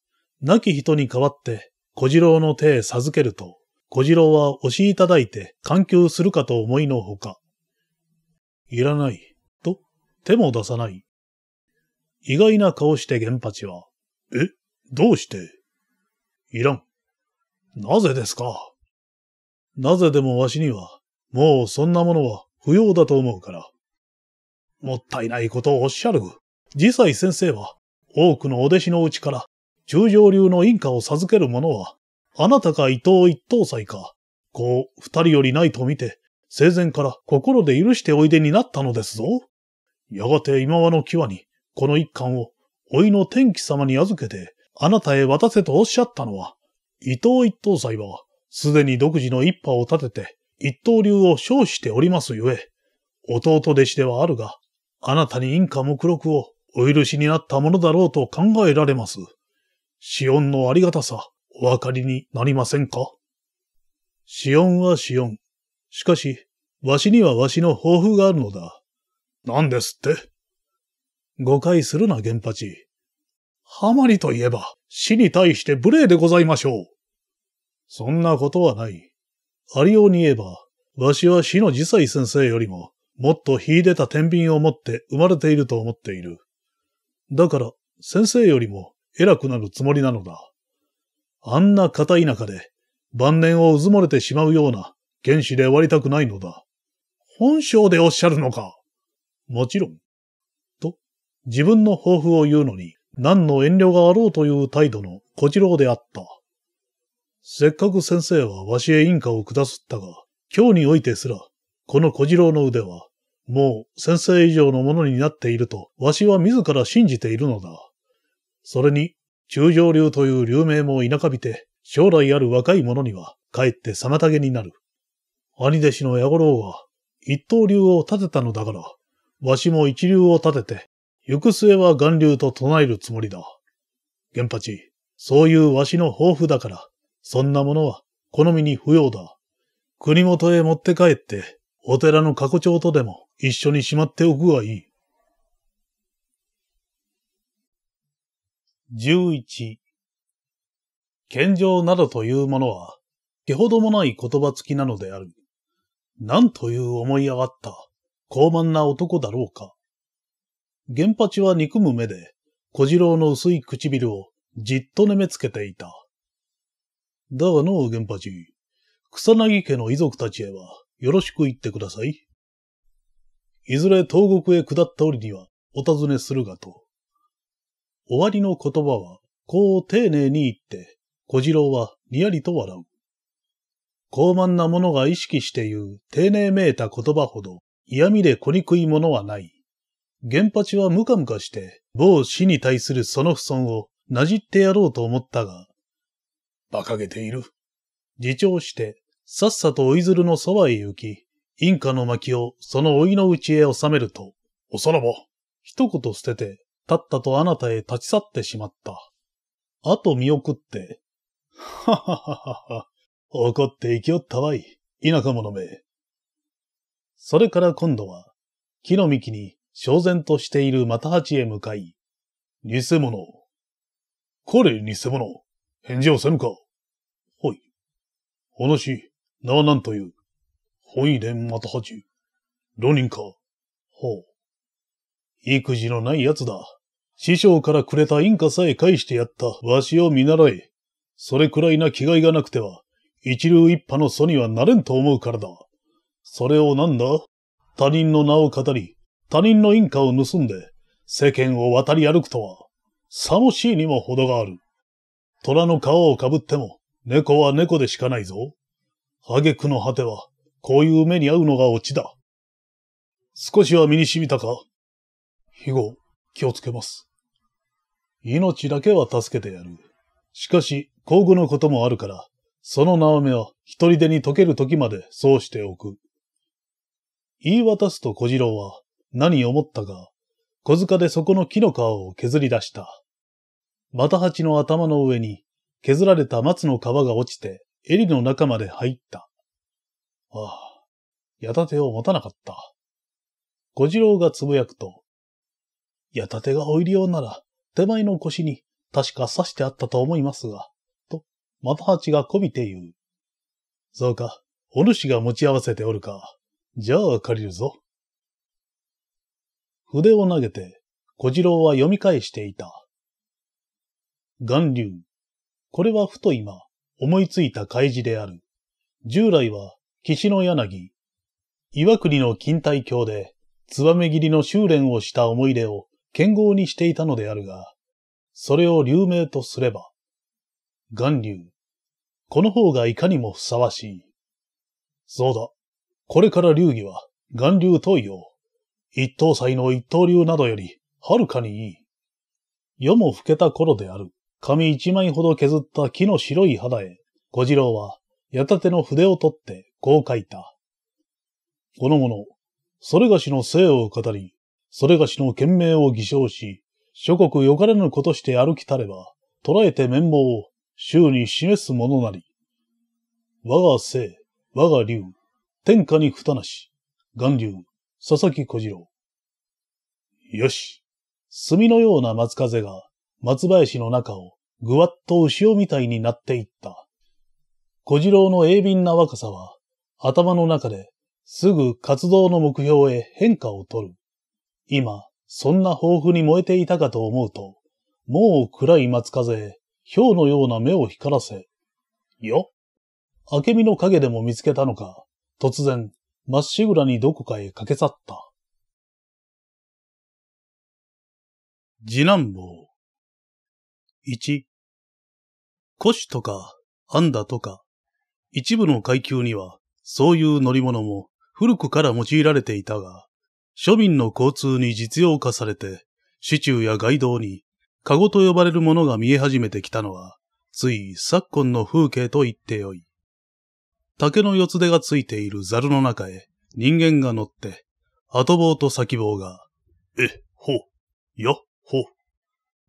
亡き人に代わって小次郎の手へ授けると、小次郎は押しいただいて環境するかと思いのほか、いらない、と手も出さない。意外な顔して源八は、えどうしていらん。なぜですかなぜでもわしには、もうそんなものは不要だと思うから。もったいないことをおっしゃる。次祭先生は、多くのお弟子のうちから、中上流の因果を授ける者は、あなたか伊藤一等祭か、こう、二人よりないと見て、生前から心で許しておいでになったのですぞ。やがて今はの際に、この一巻をおいの天気様に預けて、あなたへ渡せとおっしゃったのは、伊藤一等祭は、すでに独自の一派を立てて、一刀流を称しておりますゆえ、弟弟子ではあるが、あなたに因果目録をお許しになったものだろうと考えられます。死恩のありがたさ、お分かりになりませんか死恩は死恩。しかし、わしにはわしの抱負があるのだ。何ですって誤解するな、原八。ハマリといえば、死に対して無礼でございましょう。そんなことはない。ありように言えば、わしは死の次歳先生よりも、もっと秀でた天秤を持って生まれていると思っている。だから、先生よりも偉くなるつもりなのだ。あんな片田舎で、晩年をうずもれてしまうような、原始で終わりたくないのだ。本性でおっしゃるのかもちろん、自分の抱負を言うのに何の遠慮があろうという態度の小次郎であった。せっかく先生はわしへ印鑑を下すったが、今日においてすら、この小次郎の腕は、もう先生以上のものになっていると、わしは自ら信じているのだ。それに、中上流という流名も田舎びて、将来ある若い者には、かえって妨げになる。兄弟子の矢五郎は、一刀流を立てたのだから、わしも一流を立てて、行く末は岩流と唱えるつもりだ。玄八、そういうわしの抱負だから、そんなものは好みに不要だ。国元へ持って帰って、お寺の過去帳とでも一緒にしまっておくがいい。11献上などというものは、気ほどもない言葉付きなのである。なんという思い上がった、高慢な男だろうか。原八は憎む目で、小次郎の薄い唇をじっとねめつけていた。だがのう、原八。草薙家の遺族たちへは、よろしく言ってください。いずれ東国へ下った折には、お尋ねするがと。終わりの言葉は、こう丁寧に言って、小次郎はにやりと笑う。高慢な者が意識して言う丁寧めいた言葉ほど嫌味で小憎いものはない。原八はムカムカして、某死に対するその不損をなじってやろうと思ったが、馬鹿げている。自重して、さっさと追いずるのそばへ行き、インカの薪をその追いのうちへ収めると、おさらば、一言捨てて、たったとあなたへ立ち去ってしまった。あと見送って、はははは、怒って生きよったわい、田舎者め。それから今度は、木の幹に焦然としているマタハチへ向かい、偽物。これ、偽物。返事をせぬか。ほい。お主、名は何という。本意連又八。浪人か。ほう。育児のない奴だ。師匠からくれた印鑑さえ返してやったわしを見習え。それくらいな気概がなくては、一流一派の祖にはなれんと思うからだ。それを何だ他人の名を語り、他人の印鑑を盗んで世間を渡り歩くとは、さもしいにも程がある。虎の皮をかぶっても猫は猫でしかないぞ。挙句の果ては、こういう目に遭うのがオチだ。少しは身に染みたか肥後、気をつけます。命だけは助けてやる。しかし、工具のこともあるから、その縄目は一人でに解ける時までそうしておく。言い渡すと小次郎は、何を思ったか、小塚でそこの木の皮を削り出した。バタの頭の上に削られた松の皮が落ちて襟の中まで入った。ああ、矢立てを持たなかった。小次郎がつぶやくと、矢立てがおいるようなら手前の腰に確か刺してあったと思いますが、と、また八がこびて言う。そうか、お主が持ち合わせておるか。じゃあ借りるぞ。筆を投げて、小次郎は読み返していた。岩流。これはふと今、思いついた開示である。従来は、岸の柳。岩国の錦帯橋で、つばめ切りの修練をした思い出を、剣豪にしていたのであるが、それを流名とすれば、岩流。この方がいかにもふさわしい。そうだ。これから流儀は、岩流問い一等祭の一刀流などより、はるかにいい。夜も更けた頃である。紙一枚ほど削った木の白い肌へ、小次郎は、や立ての筆を取って、こう書いた。この者、それがしの生を語り、それがしの賢名を偽証し、諸国よかれぬことして歩きたれば、らえて綿棒を、衆に示すものなり。我が生、我が竜、天下にふたなし、岩流、佐々木小次郎。よし。墨のような松風が松林の中をぐわっと後ろみたいになっていった。小次郎の鋭敏な若さは頭の中ですぐ活動の目標へ変化をとる。今、そんな抱負に燃えていたかと思うと、もう暗い松風へ、うのような目を光らせ、よ明美の影でも見つけたのか、突然、まっしぐらにどこかへ駆け去った。次男坊。1。古紙とか、アンダとか、一部の階級には、そういう乗り物も古くから用いられていたが、庶民の交通に実用化されて、市中や街道に、カゴと呼ばれるものが見え始めてきたのは、つい昨今の風景と言ってよい。竹の四つ手がついているザルの中へ人間が乗って、後棒と先棒が、え、ほ、よ、ほ。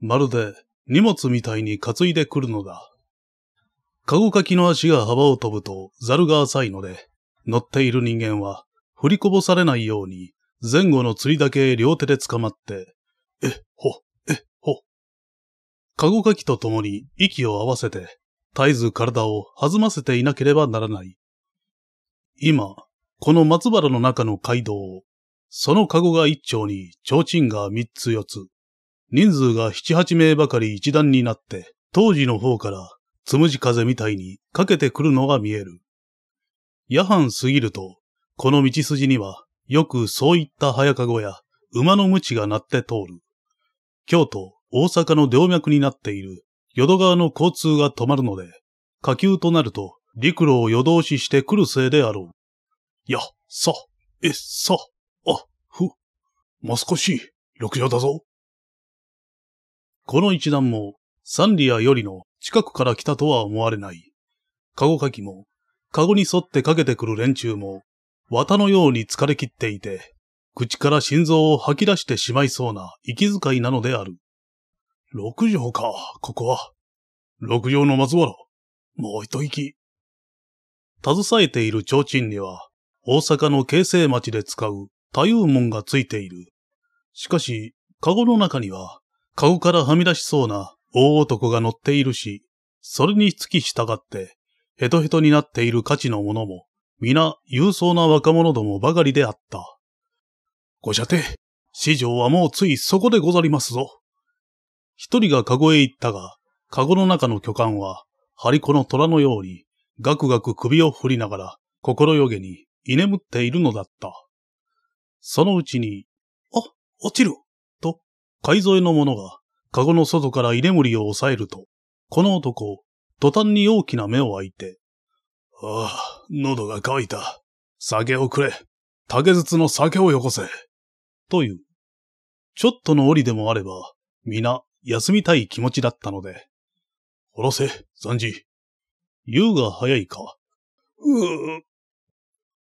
まるで荷物みたいに担いでくるのだ。カゴかきの足が幅を飛ぶとザルが浅いので、乗っている人間は振りこぼされないように前後の釣りだけ両手で捕まって、え、ほ、え、ほ。カゴかきと共に息を合わせて、絶えず体を弾ませていなければならない今、この松原の中の街道、そのカゴが一丁に、提灯が三つ四つ。人数が七八名ばかり一段になって、当時の方から、つむじ風みたいにかけてくるのが見える。夜半過ぎると、この道筋には、よくそういった早籠や馬の鞭が鳴って通る。京都、大阪の両脈になっている淀川の交通が止まるので、下級となると陸路を夜通ししてくるせいであろう。や、さ、え、さ、あ、ふ、もう少し、六緑だぞ。この一団も、サンリアよりの近くから来たとは思われない。カゴかきも、カゴに沿ってかけてくる連中も、綿のように疲れ切っていて、口から心臓を吐き出してしまいそうな息遣いなのである。六条か、ここは。六条の松原。もう一息。携えている提灯には、大阪の京成町で使う太夫門がついている。しかし、カゴの中には、カゴからはみ出しそうな大男が乗っているし、それに付き従って、ヘトヘトになっている価値の者も、皆勇壮な若者どもばかりであった。ごゃて、市場はもうついそこでござりますぞ。一人がカゴへ行ったが、カゴの中の巨漢は、張り子の虎のように、ガクガク首を振りながら、心よげに居眠っているのだった。そのうちに、あ、落ちると、海沿いの者が、カゴの外から居眠りを抑えると、この男、途端に大きな目を開いて、ああ、喉が渇いた。酒をくれ。竹筒の酒をよこせ。という。ちょっとの折でもあれば、皆、休みたい気持ちだったので。おろせ、残事。言うが早いか。うぅ。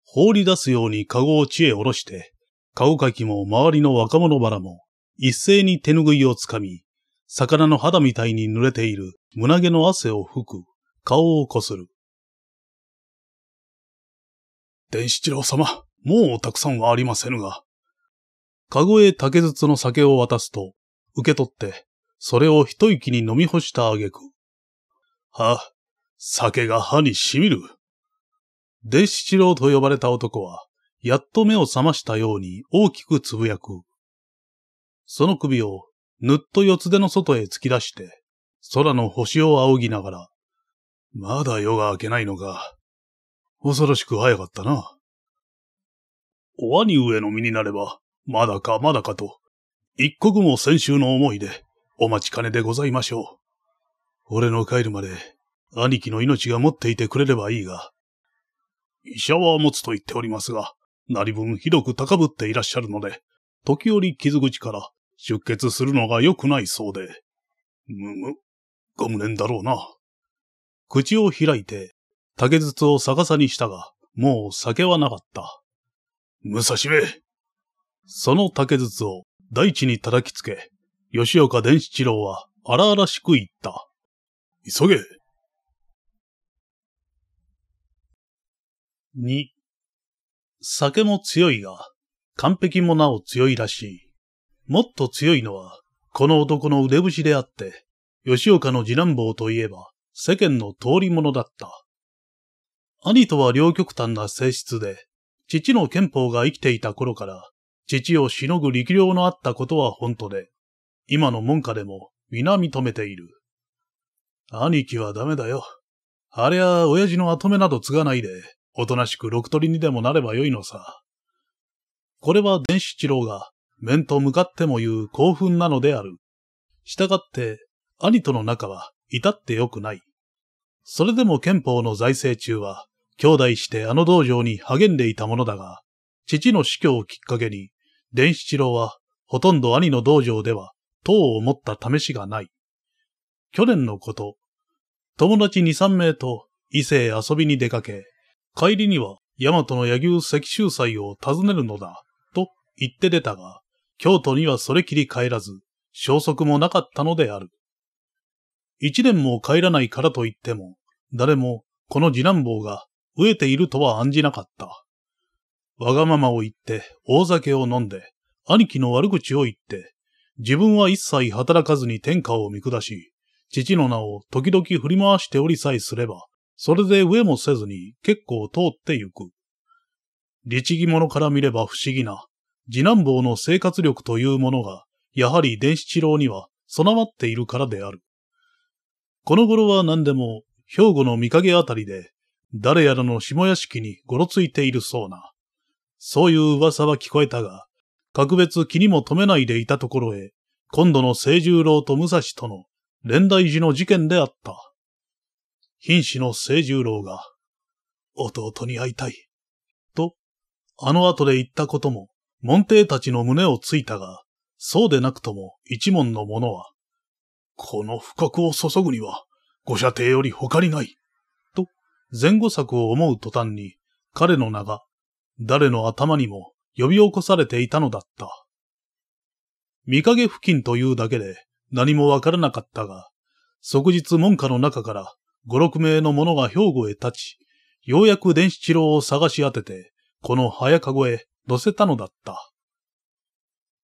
放り出すようにカゴを地へ下ろして、カゴかきも周りの若者バラも一斉に手ぬぐいをつかみ、魚の肌みたいに濡れている胸毛の汗を拭く、顔をこする。伝七郎様、もうたくさんはありませぬが。カゴへ竹筒の酒を渡すと、受け取って、それを一息に飲み干した挙句。はあ、酒が歯に染みる。子七郎と呼ばれた男は、やっと目を覚ましたように大きくつぶやく。その首を、ぬっと四つ手の外へ突き出して、空の星を仰ぎながら、まだ夜が明けないのか。恐ろしく早かったな。お兄上の身になれば、まだかまだかと、一刻も先週の思いで、お待ちかねでございましょう。俺の帰るまで、兄貴の命が持っていてくれればいいが。医者は持つと言っておりますが、なり分ひどく高ぶっていらっしゃるので、時折傷口から出血するのが良くないそうで。むむ、ご無念だろうな。口を開いて、竹筒を逆さにしたが、もう酒はなかった。武蔵めその竹筒を大地に叩きつけ、吉岡伝七郎は荒々しく言った。急げ2、酒も強いが、完璧もなお強いらしい。もっと強いのは、この男の腕節であって、吉岡の次男坊といえば、世間の通り者だった。兄とは両極端な性質で、父の憲法が生きていた頃から、父をしのぐ力量のあったことは本当で、今の門下でも皆認めている。兄貴はダメだよ。あれは親父の跡目など継がないで、おとなしく六鳥にでもなればよいのさ。これは伝七郎が面と向かっても言う興奮なのである。したがって、兄との仲は至って良くない。それでも憲法の財政中は、兄弟してあの道場に励んでいたものだが、父の死去をきっかけに、伝七郎は、ほとんど兄の道場では、党を持った試しがない。去年のこと、友達二三名と異性遊びに出かけ、帰りには、大和の野牛石州祭を訪ねるのだ、と言って出たが、京都にはそれきり帰らず、消息もなかったのである。一年も帰らないからといっても、誰もこの次男坊が飢えているとは案じなかった。わがままを言って大酒を飲んで、兄貴の悪口を言って、自分は一切働かずに天下を見下し、父の名を時々振り回しておりさえすれば、それで上もせずに結構通ってゆく。律儀者から見れば不思議な、次男坊の生活力というものが、やはり伝七郎には備わっているからである。この頃は何でも、兵庫の見影あたりで、誰やらの下屋敷にごろついているそうな。そういう噂は聞こえたが、格別気にも留めないでいたところへ、今度の清十郎と武蔵との連代寺の事件であった。瀕死の清十郎が、弟に会いたい、と、あの後で言ったことも、門弟たちの胸をついたが、そうでなくとも一門の者は、この不覚を注ぐには、ご射程より他にない、と、前後策を思う途端に、彼の名が、誰の頭にも呼び起こされていたのだった。見影付近というだけで何もわからなかったが、即日門下の中から五六名の者が兵庫へ立ち、ようやく伝七郎を探し当てて、この早かごへ乗せたのだった。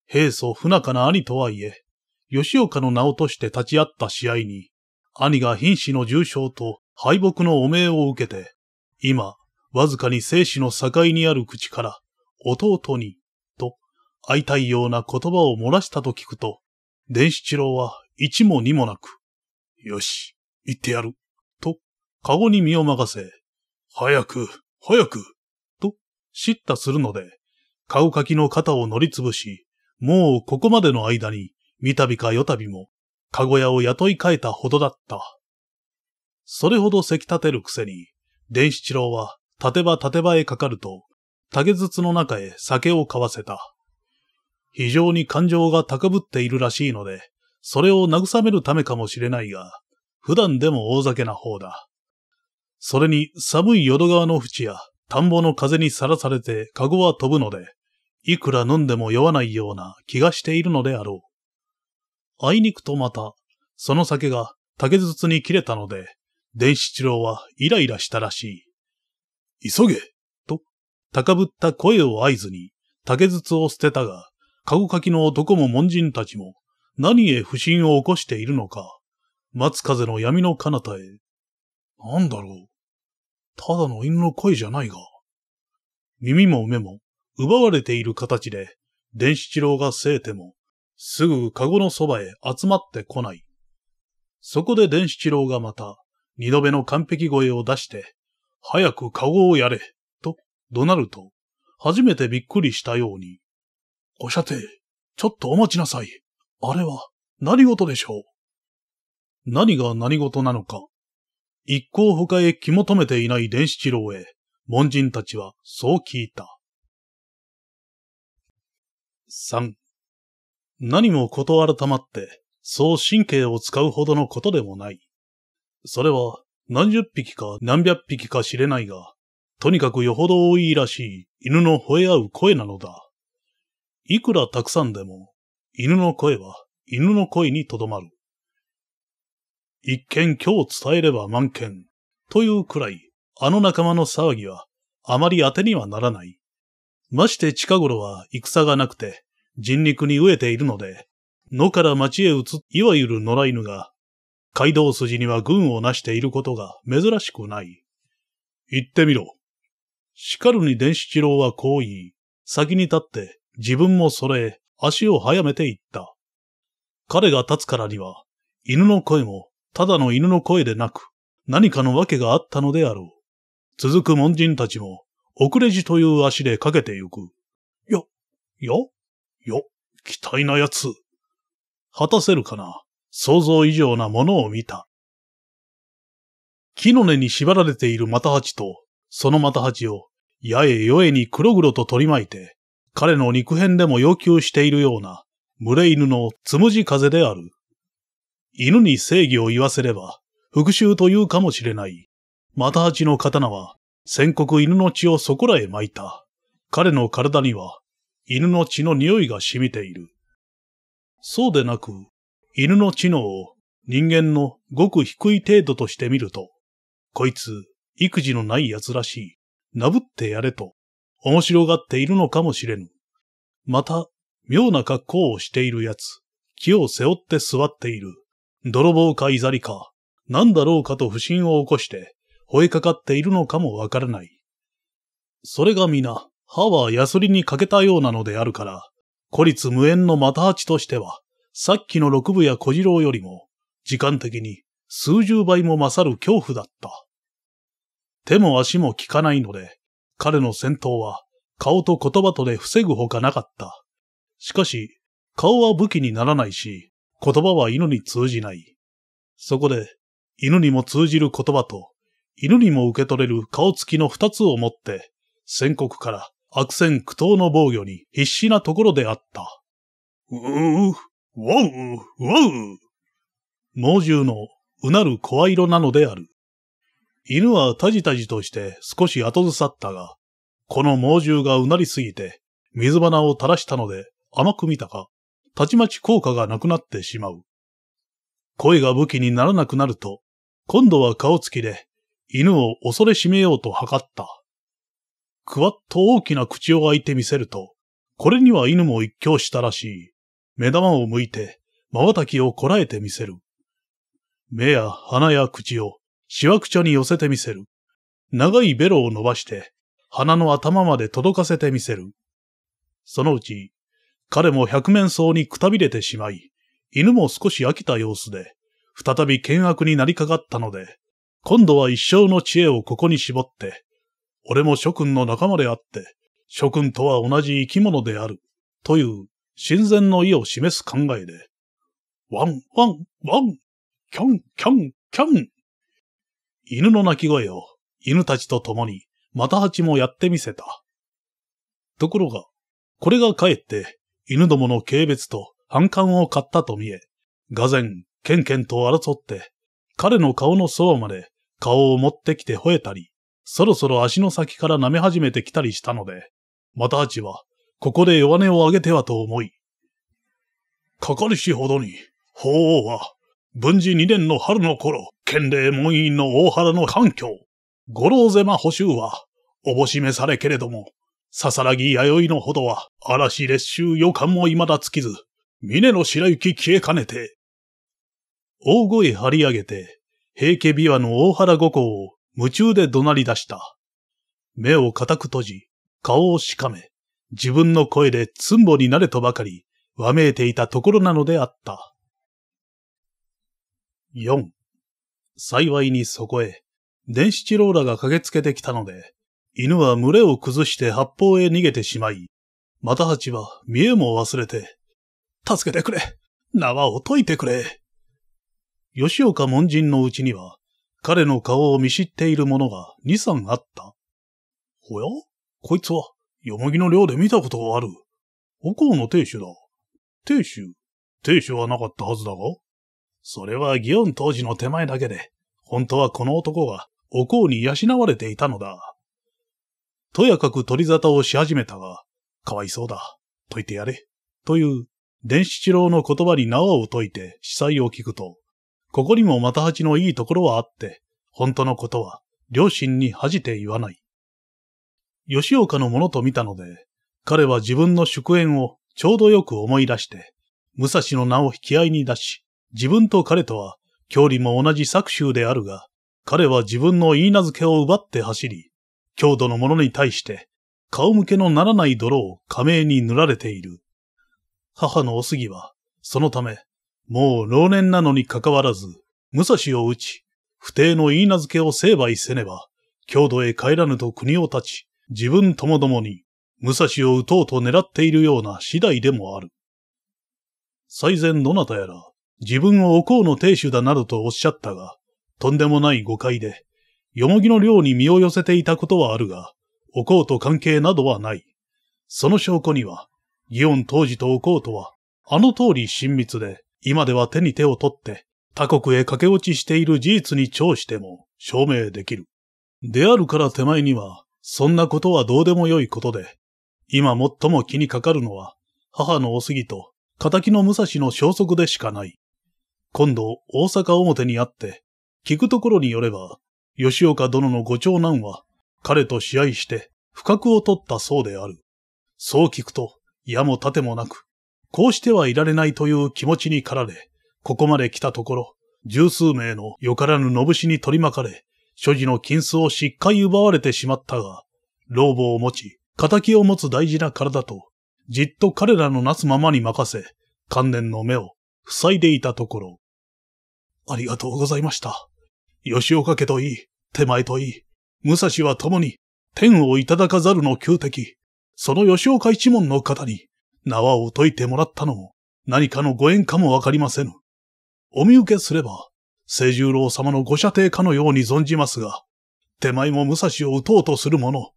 平素不仲な兄とはいえ、吉岡の名をとして立ち会った試合に、兄が瀕死の重傷と敗北の汚名を受けて、今、わずかに生死の境にある口から、弟に、と、会いたいような言葉を漏らしたと聞くと、伝七郎は一も二もなく、よし、行ってやる、カゴに身を任せ、早く、早く、と、叱咤するので、顔かきの肩を乗りつぶし、もうここまでの間に、三度か四度も、カゴ屋を雇い替えたほどだった。それほどせき立てるくせに、伝七郎は、立てば立てばへかかると、竹筒の中へ酒を買わせた。非常に感情が高ぶっているらしいので、それを慰めるためかもしれないが、普段でも大酒な方だ。それに寒い淀川の淵や田んぼの風にさらされてカゴは飛ぶので、いくら飲んでも酔わないような気がしているのであろう。あいにくとまた、その酒が竹筒に切れたので、伝七郎はイライラしたらしい。急げと、高ぶった声を合図に、竹筒を捨てたが、カゴ書きの男も門人たちも、何へ不審を起こしているのか、松風の闇の彼方へなんだろう。ただの犬の声じゃないが。耳も目も奪われている形で、伝七郎がせいても、すぐカゴのそばへ集まってこない。そこで伝七郎がまた、二度目の完璧声を出して、早くカゴをやれ、と怒鳴ると、初めてびっくりしたように、おしゃて、ちょっとお待ちなさい。あれは、何事でしょう。何が何事なのか、一向他へ気も留めていない伝七郎へ、門人たちはそう聞いた。三、何も事改まって、そう神経を使うほどのことでもない。それは何十匹か何百匹か知れないが、とにかくよほど多いらしい犬の吠え合う声なのだ。いくらたくさんでも、犬の声は犬の声にとどまる。一見今日伝えれば満件。というくらい、あの仲間の騒ぎは、あまり当てにはならない。まして近頃は戦がなくて、人肉に飢えているので、野から町へ移っ、いわゆる野良犬が、街道筋には軍を成していることが珍しくない。行ってみろ。しかるに伝七郎はこう言い、先に立って自分もそれへ足を早めて行った。彼が立つからには、犬の声もただの犬の声でなく、何かの訳があったのであろう。続く門人たちも、遅れじという足でかけてゆく。よ、よ、よ、期待なやつ。果たせるかな想像以上なものを見た。木の根に縛られている又八と、その又八を、やえよえに黒々と取り巻いて、彼の肉片でも要求しているような、群れ犬のつむじ風である。犬に正義を言わせれば、復讐というかもしれない。また八の刀は、戦国犬の血をそこらへ巻いた。彼の体には、犬の血の匂いが染みている。そうでなく、犬の知能を人間のごく低い程度としてみると、こいつ、育児のない奴らしい、なぶってやれと、面白がっているのかもしれぬ。また、妙な格好をしている奴、木を背負って座っている。泥棒かいざりか、何だろうかと不審を起こして、吠えかかっているのかもわからない。それが皆、歯はヤスリに欠けたようなのであるから、孤立無縁の又八としては、さっきの六部や小次郎よりも、時間的に数十倍も勝る恐怖だった。手も足も効かないので、彼の戦闘は顔と言葉とで防ぐほかなかった。しかし、顔は武器にならないし、言葉は犬に通じない。そこで、犬にも通じる言葉と、犬にも受け取れる顔つきの二つを持って、宣告から悪戦苦闘の防御に必死なところであった。ううう、わう、わう。猛獣のうなる声色なのである。犬はたじたじとして少し後ずさったが、この猛獣がうなりすぎて、水花を垂らしたので甘く見たか、たちまち効果がなくなってしまう。声が武器にならなくなると、今度は顔つきで、犬を恐れしめようと図った。くわっと大きな口を開いてみせると、これには犬も一興したらしい。目玉を向いて、瞬きをこらえてみせる。目や鼻や口を、しわくちゃに寄せてみせる。長いベロを伸ばして、鼻の頭まで届かせてみせる。そのうち、彼も百面相にくたびれてしまい、犬も少し飽きた様子で、再び険悪になりかかったので、今度は一生の知恵をここに絞って、俺も諸君の仲間であって、諸君とは同じ生き物である、という親善の意を示す考えで、ワン、ワン、ワン、キャン、キャン、キャン。犬の鳴き声を犬たちと共に、またハチもやってみせた。ところが、これがかえって犬どもの軽蔑と反感を買ったと見え、がぜん、ケンケンと争って、彼の顔のそばまで顔を持ってきて吠えたり、そろそろ足の先から舐め始めてきたりしたので、またちは、ここで弱音をあげてはと思い、かかりしほどに、法王は、文治二年の春の頃、県令門院の大原の環境、五郎狭補修は、おぼしめされけれども、ささらぎ弥生のほどは、嵐列衆予感も未だ尽きず、峰の白雪消えかねて。大声張り上げて、平家琵琶の大原五行を夢中で怒鳴り出した。目を固く閉じ、顔をしかめ、自分の声でつんぼになれとばかり、わめいていたところなのであった。四、幸いにそこへ、電子チローラが駆けつけてきたので、犬は群れを崩して八方へ逃げてしまい、又八は見えも忘れて、助けてくれ縄を解いてくれ吉岡門人のうちには、彼の顔を見知っている者が二三あった。おやこいつは、よもぎの寮で見たことがある。おこうの亭主だ。亭主亭主はなかったはずだがそれは祇園当時の手前だけで、本当はこの男がおこうに養われていたのだ。とやかく取り沙汰をし始めたが、かわいそうだ、解いてやれ、という伝七郎の言葉に縄を解いて司祭を聞くと、ここにも又八のいいところはあって、本当のことは両親に恥じて言わない。吉岡のものと見たので、彼は自分の祝宴をちょうどよく思い出して、武蔵の名を引き合いに出し、自分と彼とは距離も同じ作州であるが、彼は自分の言い名付けを奪って走り、強度のものに対して、顔向けのならない泥を仮名に塗られている。母のお杉は、そのため、もう老年なのに関わらず、武蔵を打ち、不定の言い名付けを成敗せねば、郷土へ帰らぬと国を立ち、自分ともどもに、武蔵を撃とうと狙っているような次第でもある。最前どなたやら、自分をおこうの亭主だなどとおっしゃったが、とんでもない誤解で、よもぎの寮に身を寄せていたことはあるが、おこうと関係などはない。その証拠には、祇園当時とおこうとは、あの通り親密で、今では手に手を取って、他国へ駆け落ちしている事実に調しても証明できる。であるから手前には、そんなことはどうでもよいことで、今最も気にかかるのは、母のお杉と、仇の武蔵の消息でしかない。今度、大阪表にあって、聞くところによれば、吉岡殿のご長男は、彼と試合して、不覚を取ったそうである。そう聞くと、矢も盾もなく、こうしてはいられないという気持ちに駆られ、ここまで来たところ、十数名のよからぬのぶしに取り巻かれ、所持の金子をしっかり奪われてしまったが、老母を持ち、仇を持つ大事な体と、じっと彼らのなすままに任せ、観念の目を塞いでいたところ。ありがとうございました。吉岡家といい、手前といい、武蔵は共に、天をいただかざるの旧敵、その吉岡一門の方に、縄を解いてもらったのも、何かのご縁かもわかりませぬ。お見受けすれば、清十郎様のご舎弟かのように存じますが、手前も武蔵を撃とうとする者、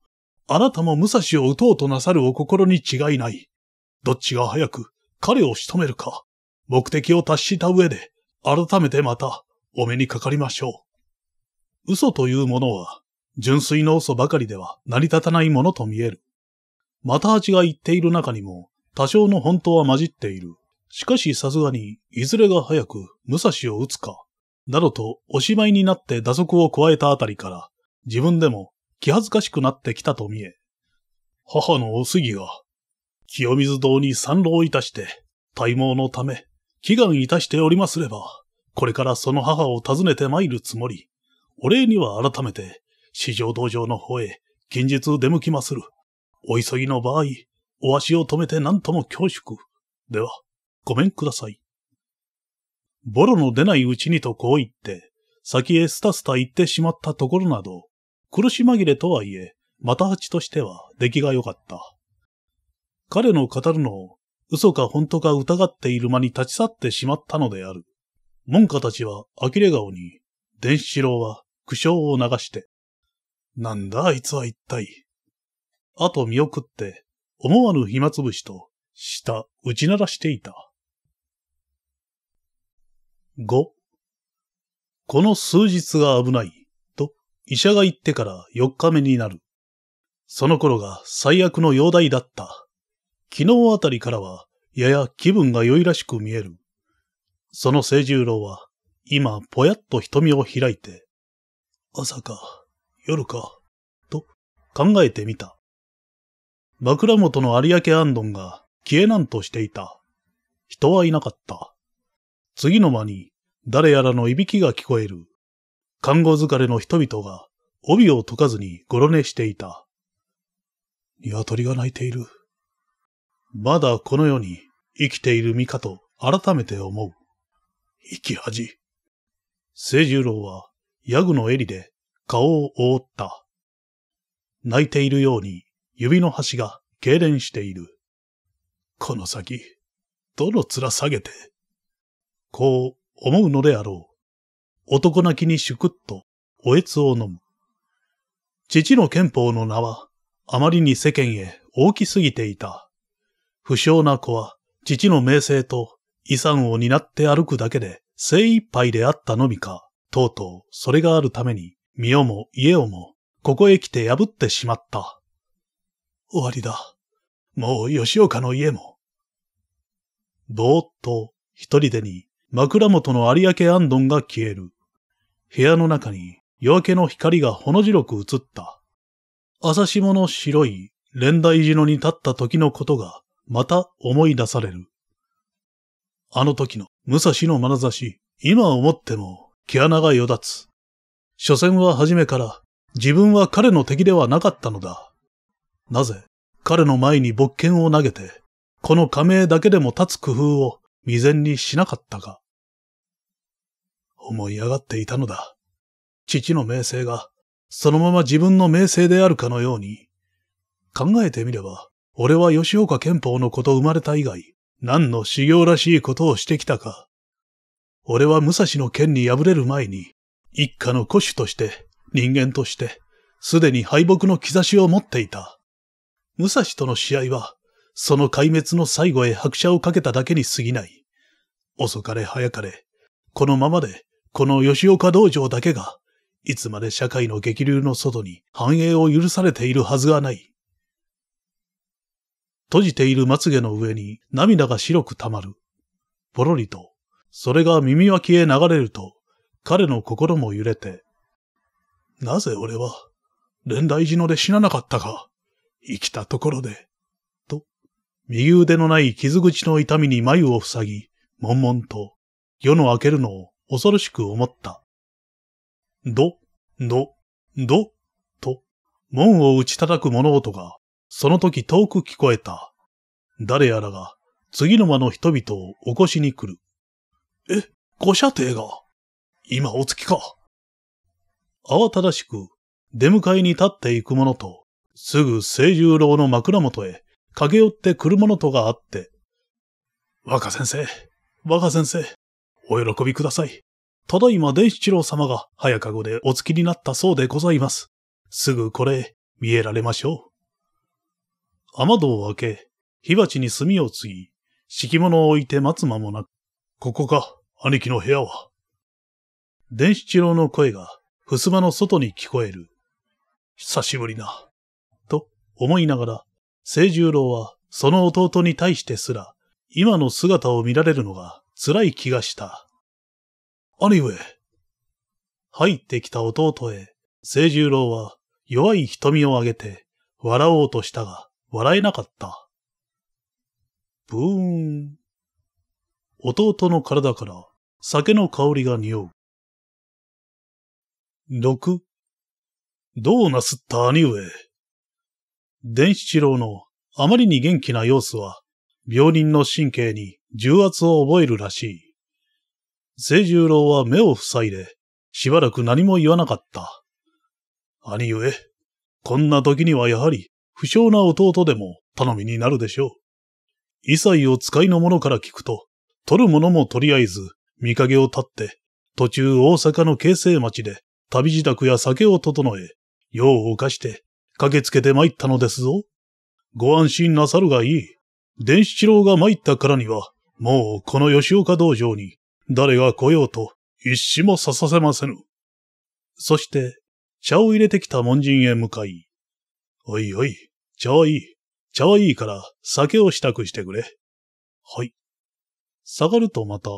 あなたも武蔵を撃とうとなさるお心に違いない。どっちが早く彼を仕留めるか、目的を達した上で、改めてまたお目にかかりましょう。嘘というものは、純粋の嘘ばかりでは成り立たないものと見える。また味が言っている中にも、多少の本当は混じっている。しかしさすがに、いずれが早く武蔵を撃つか、などとおしまいになって打足を加えたあたりから、自分でも気恥ずかしくなってきたと見え、母のお杉が、清水堂に参籠いたして、体毛のため、祈願いたしておりますれば、これからその母を訪ねて参るつもり。お礼には改めて、市場道場の方へ、近日出向きまする。お急ぎの場合、お足を止めて何とも恐縮。では、ごめんください。ボロの出ないうちにとこう言って、先へスタスタ行ってしまったところなど、苦し紛れとはいえ、また八としては出来が良かった。彼の語るのを、嘘か本当か疑っている間に立ち去ってしまったのである。門下たちは呆れ顔に、伝四郎は苦笑を流して、なんだあいつは一体。あと見送って、思わぬ暇つぶしと、舌打ち鳴らしていた。5. この数日が危ない、と医者が言ってから4日目になる。その頃が最悪の容体だった。昨日あたりからは、やや気分が良いらしく見える。その清十郎は、今、ぽやっと瞳を開いて、朝か、夜か、と考えてみた。枕元の有明安頓が消えなんとしていた。人はいなかった。次の間に誰やらのいびきが聞こえる。看護疲れの人々が帯を解かずにごろ寝していた。鶏が鳴いている。まだこの世に生きている身かと改めて思う。生き恥。清十郎はヤグの襟で顔を覆った。泣いているように指の端が痙攣している。この先、どの面下げて。こう思うのであろう。男泣きにシュクッとおえつを飲む。父の憲法の名はあまりに世間へ大きすぎていた。不詳な子は父の名声と遺産を担って歩くだけで精一杯であったのみか。とうとうそれがあるために、身をも家をも、ここへ来て破ってしまった。終わりだ。もう吉岡の家も。ぼーっと一人でに枕元の有明安どんが消える。部屋の中に夜明けの光がほの白く映った。朝霜の白い連台寺のに立った時のことがまた思い出される。あの時の武蔵の眼差し、今思っても毛穴がよだつ。所詮は初めから自分は彼の敵ではなかったのだ。なぜ彼の前に勃剣を投げて、この仮名だけでも立つ工夫を未然にしなかったか。思い上がっていたのだ。父の名声が、そのまま自分の名声であるかのように。考えてみれば、俺は吉岡憲法のこと生まれた以外、何の修行らしいことをしてきたか。俺は武蔵の剣に敗れる前に、一家の古種として、人間として、すでに敗北の兆しを持っていた。武蔵との試合は、その壊滅の最後へ拍車をかけただけに過ぎない。遅かれ早かれ、このままで、この吉岡道場だけが、いつまで社会の激流の外に繁栄を許されているはずがない。閉じているまつげの上に涙が白く溜まる。ぽろりとそれが耳脇へ流れると、彼の心も揺れて、なぜ俺は、連大寺ので死ななかったか、生きたところで、と、右腕のない傷口の痛みに眉を塞ぎ、悶々と、夜の明けるのを恐ろしく思った。ど、ど、ど、と、門を打ち叩く物音が、その時遠く聞こえた。誰やらが、次の間の人々を起こしに来る。え、ご射程が。今お月か。慌ただしく、出迎えに立っていく者と、すぐ清十郎の枕元へ駆け寄ってくる者とがあって、若先生、若先生、お喜びください。ただいま伝七郎様が早かごでお月きになったそうでございます。すぐこれ、見えられましょう。雨戸を開け、火鉢に炭を継ぎ、敷物を置いて待つ間もなく、ここか。兄貴の部屋は伝七郎の声が、襖の外に聞こえる。久しぶりな。と思いながら、清十郎はその弟に対してすら、今の姿を見られるのが辛い気がした。兄上。入ってきた弟へ、清十郎は弱い瞳を上げて、笑おうとしたが、笑えなかった。ブーン。弟の体から酒の香りが匂う。六、どうなすった兄上。伝七郎のあまりに元気な様子は、病人の神経に重圧を覚えるらしい。清十郎は目を塞いで、しばらく何も言わなかった。兄上、こんな時にはやはり、不詳な弟でも頼みになるでしょう。異才を使いの者から聞くと、取る者もとりあえず見かけを立って、途中大阪の京成町で旅自宅や酒を整え、用を犯して駆けつけて参ったのですぞ。ご安心なさるがいい。伝七郎が参ったからには、もうこの吉岡道場に誰が来ようと一死もささせませぬ。そして、茶を入れてきた門人へ向かい、おいおい、茶はいい。茶はいいから酒を支度してくれ。はい。下がるとまた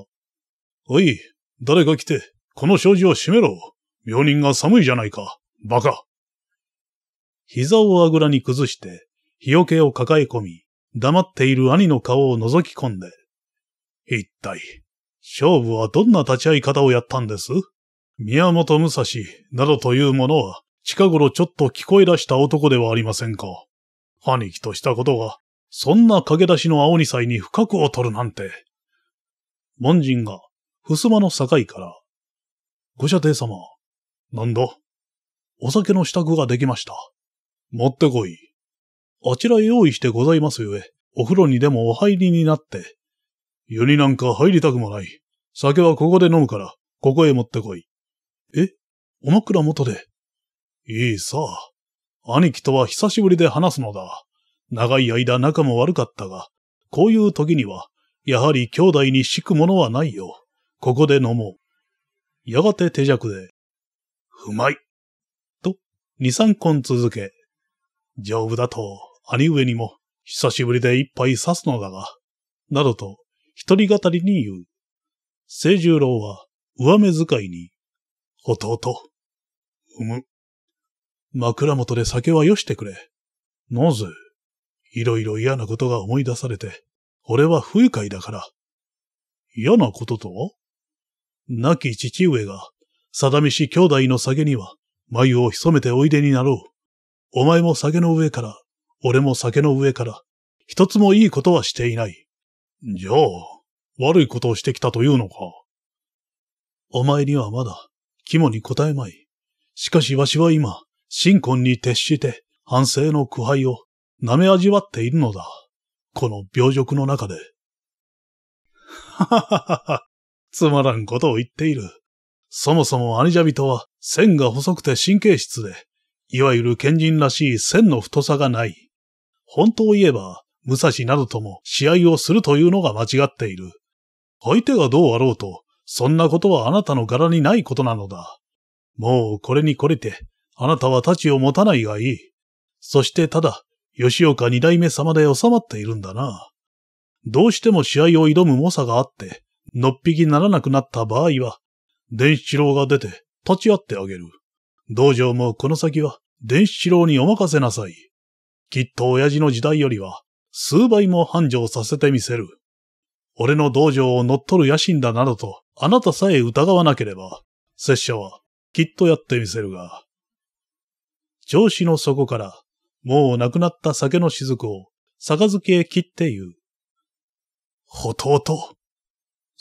おい、誰か来て、この障子を閉めろ。病人が寒いじゃないか。バカ。膝をあぐらに崩して、日よけを抱え込み、黙っている兄の顔を覗き込んで。一体、勝負はどんな立ち会い方をやったんです宮本武蔵などというものは、近頃ちょっと聞こえ出した男ではありませんか。兄貴としたことが、そんな駆け出しの青二歳に深く劣るなんて。門人が、襖の境から、ご舎弟様、なんだお酒の支度ができました。持ってこい。あちらへ用意してございますゆえ、お風呂にでもお入りになって。湯になんか入りたくもない。酒はここで飲むから、ここへ持ってこい。えお枕元で。いいさ。兄貴とは久しぶりで話すのだ。長い間仲も悪かったが、こういう時には、やはり兄弟に敷くものはないよ。ここで飲もう。やがて手弱で、うまい。と、二三根続け、丈夫だと、兄上にも、久しぶりで一杯刺すのだが、などと、一人語りに言う。清十郎は、上目遣いに、弟、うむ。枕元で酒はよしてくれ。なぜ、いろいろ嫌なことが思い出されて、俺は不愉快だから。嫌なこととは亡き父上が、定し兄弟の酒には、眉を潜めておいでになろう。お前も酒の上から、俺も酒の上から、一つもいいことはしていない。じゃあ、悪いことをしてきたというのか。お前にはまだ、肝に答えまい。しかしわしは今、新婚に徹して反省の苦杯を舐め味わっているのだ。この病辱の中で。はははは。つまらんことを言っている。そもそも兄者人は線が細くて神経質で、いわゆる賢人らしい線の太さがない。本当を言えば、武蔵などとも試合をするというのが間違っている。相手がどうあろうと、そんなことはあなたの柄にないことなのだ。もうこれにこれて、あなたは太刀を持たないがいい。そしてただ、吉岡二代目様で収まっているんだな。どうしても試合を挑む猛者があって、のっぴきならなくなった場合は、伝七郎が出て立ち会ってあげる。道場もこの先は伝七郎にお任せなさい。きっと親父の時代よりは数倍も繁盛させてみせる。俺の道場を乗っ取る野心だなどとあなたさえ疑わなければ、拙者はきっとやってみせるが。上司の底からもう亡くなった酒の雫を杯へ切って言う。と。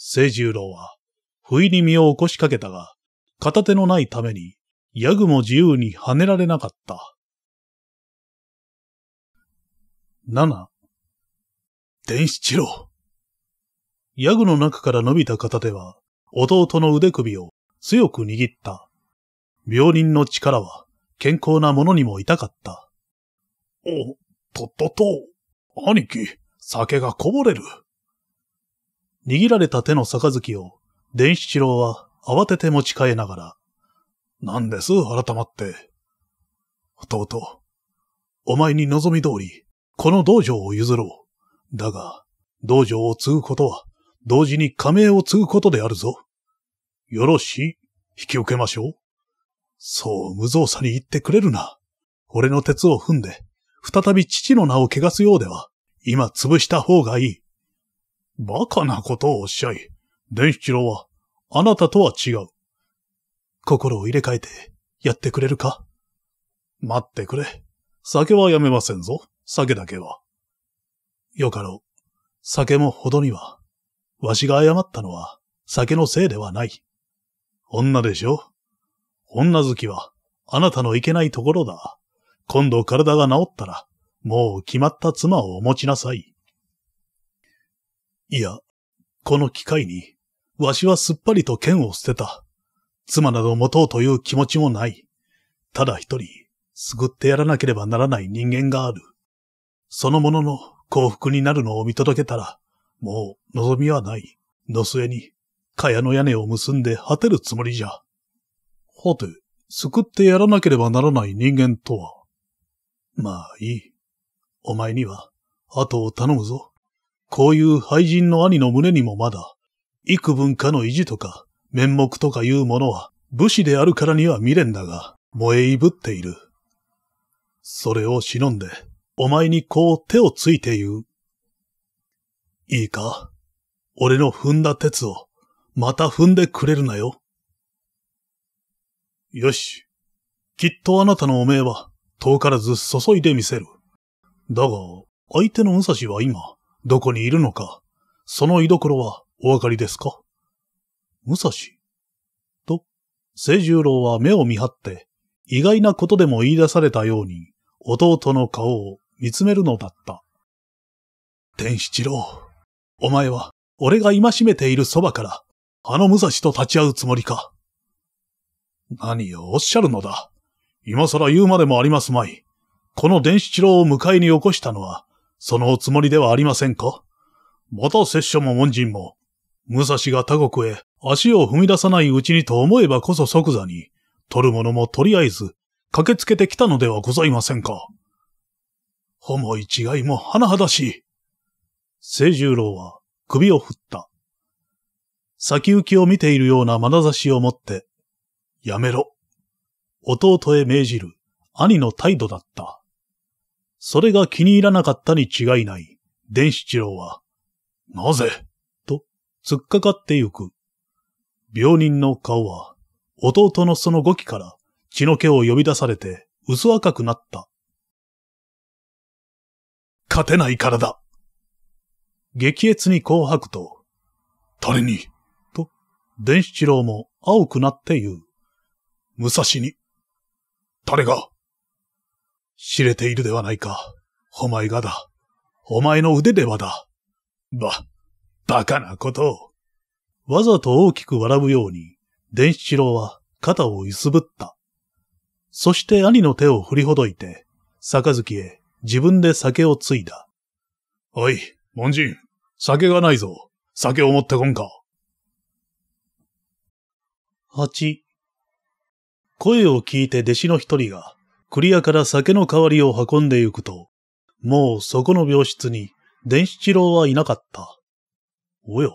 聖十郎は、不意に身を起こしかけたが、片手のないために、ヤグも自由に跳ねられなかった。七、伝七郎。ヤグの中から伸びた片手は、弟の腕首を強く握った。病人の力は、健康なものにも痛かった。お、とっとと、兄貴、酒がこぼれる。握られた手の杯を、伝七郎は慌てて持ち替えながら、何です改まって。弟、お前に望み通り、この道場を譲ろう。だが、道場を継ぐことは、同時に加盟を継ぐことであるぞ。よろしい引き受けましょう。そう無造作に言ってくれるな。俺の鉄を踏んで、再び父の名を汚すようでは、今潰した方がいい。バカなことをおっしゃい。伝七郎は、あなたとは違う。心を入れ替えて、やってくれるか待ってくれ。酒はやめませんぞ。酒だけは。よかろう。酒もほどには。わしが謝ったのは、酒のせいではない。女でしょ女好きは、あなたのいけないところだ。今度体が治ったら、もう決まった妻をお持ちなさい。いや、この機会に、わしはすっぱりと剣を捨てた。妻など持とうという気持ちもない。ただ一人、救ってやらなければならない人間がある。そのものの幸福になるのを見届けたら、もう望みはない。の末に、蚊帳の屋根を結んで果てるつもりじゃ。はて、救ってやらなければならない人間とは。まあいい。お前には、後を頼むぞ。こういう廃人の兄の胸にもまだ、幾分かの意地とか、面目とかいうものは、武士であるからには未練だが、燃えいぶっている。それを忍んで、お前にこう手をついて言う。いいか俺の踏んだ鉄を、また踏んでくれるなよ。よし。きっとあなたのめえは、遠からず注いでみせる。だが、相手の武蔵は今、どこにいるのか、その居所はお分かりですか武蔵と、清十郎は目を見張って、意外なことでも言い出されたように、弟の顔を見つめるのだった。天七郎、お前は、俺が戒めているそばから、あの武蔵と立ち会うつもりか。何をおっしゃるのだ。今更言うまでもありますまい。この伝七郎を迎えに起こしたのは、そのおつもりではありませんかまた拙者も門人も、武蔵が他国へ足を踏み出さないうちにと思えばこそ即座に、取るものもとりあえず駆けつけてきたのではございませんか。思い違いも甚だしい。清十郎は首を振った。先行きを見ているような眼差しを持って、やめろ。弟へ命じる兄の態度だった。それが気に入らなかったに違いない、伝七郎は、なぜと、突っかかってゆく。病人の顔は、弟のその語気から血の気を呼び出されて薄赤くなった。勝てないからだ。激烈に紅白と、誰にと、伝七郎も青くなって言う。武蔵に。誰が知れているではないか。お前がだ。お前の腕ではだ。ば、バカなことを。わざと大きく笑うように、伝七郎は肩を揺すぶった。そして兄の手を振りほどいて、杯へ自分で酒をついだ。おい、門人、酒がないぞ。酒を持ってこんか。八。声を聞いて弟子の一人が、クリアから酒の代わりを運んでゆくと、もうそこの病室に、伝七郎はいなかった。およ。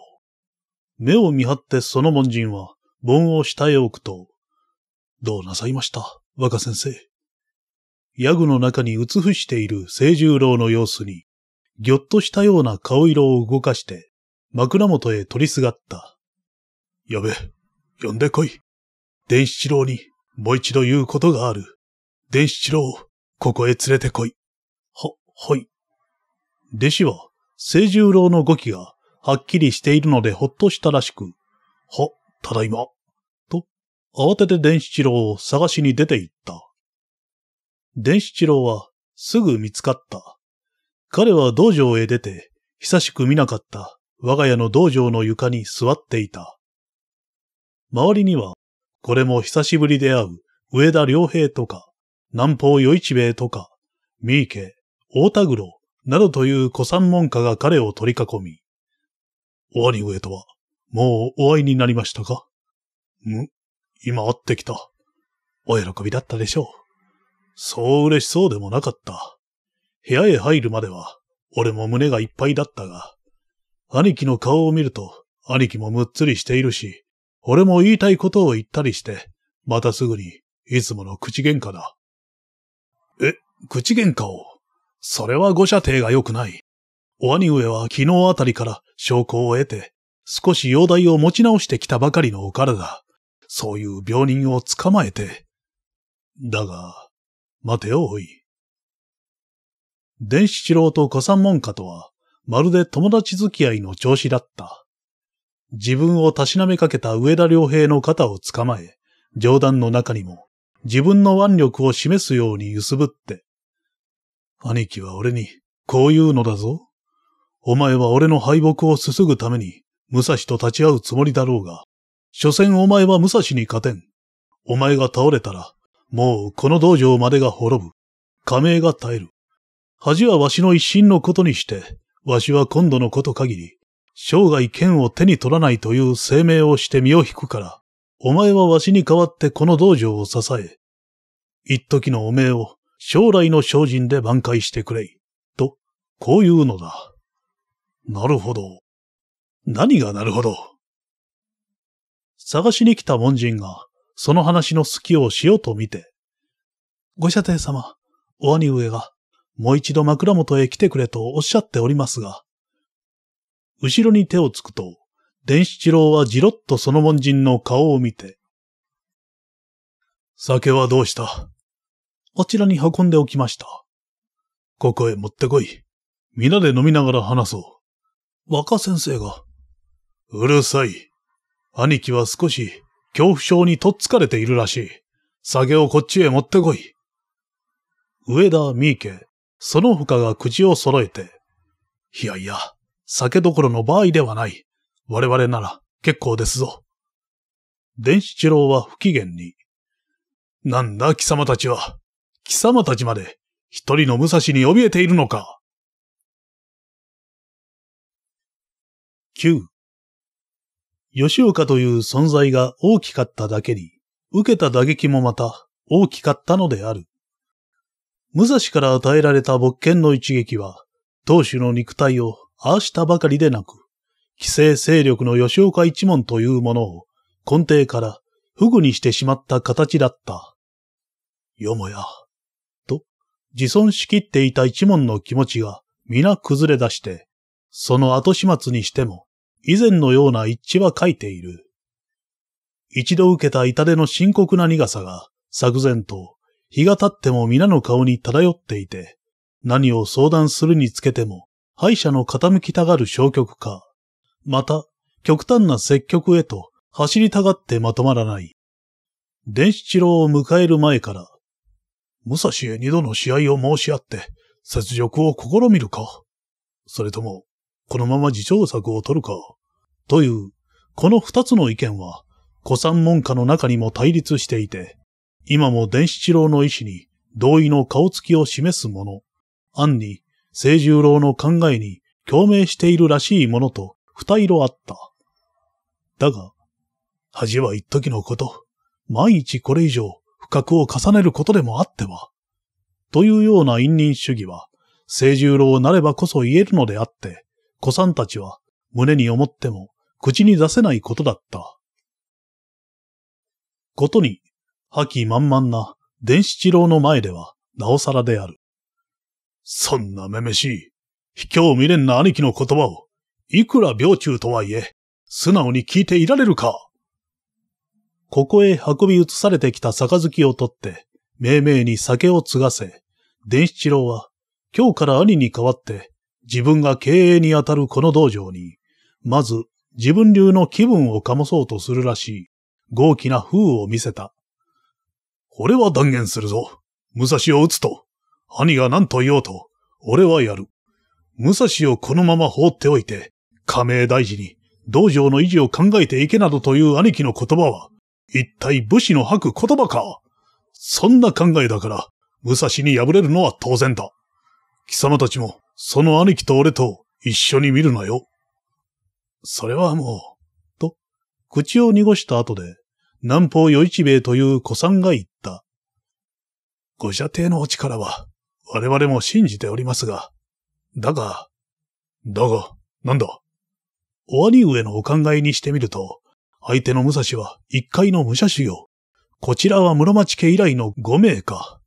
目を見張ってその門人は、盆を下へ置くと、どうなさいました、若先生。ヤグの中にうつ伏している清十郎の様子に、ぎょっとしたような顔色を動かして、枕元へ取りすがった。やべ、呼んでこい。伝七郎にもう一度言うことがある。伝七郎、ここへ連れてこい。は、はい。弟子は、清十郎の語気がはっきりしているのでほっとしたらしく、は、ただいま。と、慌てて伝七郎を探しに出て行った。伝七郎はすぐ見つかった。彼は道場へ出て、久しく見なかった我が家の道場の床に座っていた。周りには、これも久しぶりで会う上田良平とか、南方与一兵衛とか、三池、大田黒、などという古参門下が彼を取り囲み、わり上とは、もうお会いになりましたかむ、今会ってきた。お喜びだったでしょう。そう嬉しそうでもなかった。部屋へ入るまでは、俺も胸がいっぱいだったが、兄貴の顔を見ると、兄貴もむっつりしているし、俺も言いたいことを言ったりして、またすぐに、いつもの口喧嘩だ。え、口喧嘩を。それは五射程が良くない。兄上は昨日あたりから証拠を得て、少し容体を持ち直してきたばかりのお体だ。そういう病人を捕まえて。だが、待てよ、おい。伝七郎と小三門下とは、まるで友達付き合いの調子だった。自分をたしなめかけた上田良平の肩を捕まえ、冗談の中にも、自分の腕力を示すように揺すぶって、兄貴は俺に、こう言うのだぞ。お前は俺の敗北をすすぐために、武蔵と立ち会うつもりだろうが、所詮お前は武蔵に勝てん。お前が倒れたら、もうこの道場までが滅ぶ。加盟が耐える。恥はわしの一心のことにして、わしは今度のこと限り、生涯剣を手に取らないという声明をして身を引くから、お前はわしに代わってこの道場を支え、一時のおめえを将来の精進で挽回してくれい。と、こう言うのだ。なるほど。何がなるほど。探しに来た門人が、その話の隙をしようと見て、ご舎弟様、お兄上が、もう一度枕元へ来てくれとおっしゃっておりますが、後ろに手をつくと、伝七郎はじろっとその門人の顔を見て。酒はどうしたあちらに運んでおきました。ここへ持ってこい。皆で飲みながら話そう。若先生が。うるさい。兄貴は少し恐怖症にとっつかれているらしい。酒をこっちへ持ってこい。上田、三池、その他が口を揃えて。いやいや、酒どころの場合ではない。我々なら結構ですぞ。伝七郎は不機嫌に。なんだ貴様たちは、貴様たちまで一人の武蔵に怯えているのか。9吉岡という存在が大きかっただけに、受けた打撃もまた大きかったのである。武蔵から与えられた勃権の一撃は、当主の肉体をああしたばかりでなく、既成勢力の吉岡一門というものを根底から不具にしてしまった形だった。よもや、と自尊しきっていた一門の気持ちが皆崩れ出して、その後始末にしても以前のような一致は書いている。一度受けた痛手の深刻な苦さが昨然と日が経っても皆の顔に漂っていて、何を相談するにつけても敗者の傾きたがる消極か、また、極端な積極へと走りたがってまとまらない。伝七郎を迎える前から、武蔵へ二度の試合を申し合って、雪辱を試みるか。それとも、このまま自重策を取るか。という、この二つの意見は、古参門下の中にも対立していて、今も伝七郎の意思に同意の顔つきを示すもの、暗に清十郎の考えに共鳴しているらしいものと二色あった。だが、恥は一時のこと、万一これ以上不覚を重ねることでもあっては、というような陰人主義は、清十郎なればこそ言えるのであって、子さんたちは胸に思っても口に出せないことだった。ことに、覇気満々な伝七郎の前では、なおさらである。そんなめめしい、卑怯未練な兄貴の言葉を、いくら病中とはいえ、素直に聞いていられるか。ここへ運び移されてきた杯を取って、命名に酒を継がせ、伝七郎は、今日から兄に代わって、自分が経営に当たるこの道場に、まず自分流の気分を醸そうとするらしい、豪気な風を見せた。俺は断言するぞ。武蔵を撃つと。兄が何と言おうと、俺はやる。武蔵をこのまま放っておいて、盟大事に、道場の維持を考えていけなどという兄貴の言葉は、一体武士の吐く言葉かそんな考えだから、武蔵に敗れるのは当然だ。貴様たちも、その兄貴と俺と一緒に見るなよ。それはもう、と、口を濁した後で、南方与一兵衛という古参が言った。ご舎弟のお力は、我々も信じておりますが、だが、だが、なんだ兄上のお考えにしてみると、相手の武蔵は一階の武者修行。こちらは室町家以来の五名か。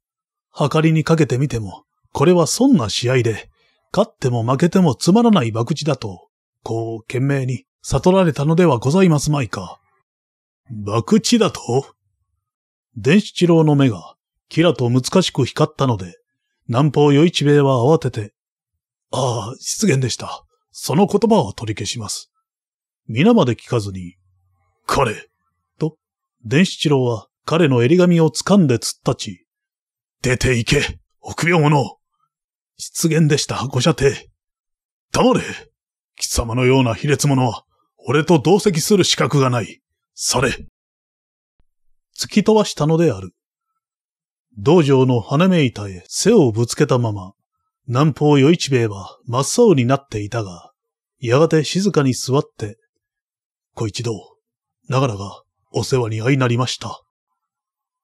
計りにかけてみても、これは損な試合で、勝っても負けてもつまらない博打だと、こう、懸命に悟られたのではございますまいか。博打だと伝七郎の目が、キラと難しく光ったので、南方与一兵衛は慌てて、ああ、失言でした。その言葉を取り消します。皆まで聞かずに、彼と、伝七郎は彼の襟髪を掴んで突っ立ち、出て行け臆病者失言でした箱射程。黙れ貴様のような卑劣者は、俺と同席する資格がない。され突き飛ばしたのである。道場の羽目板へ背をぶつけたまま、南方与一兵衛は真っ青になっていたが、やがて静かに座って、小一同、長がお世話に相なりました。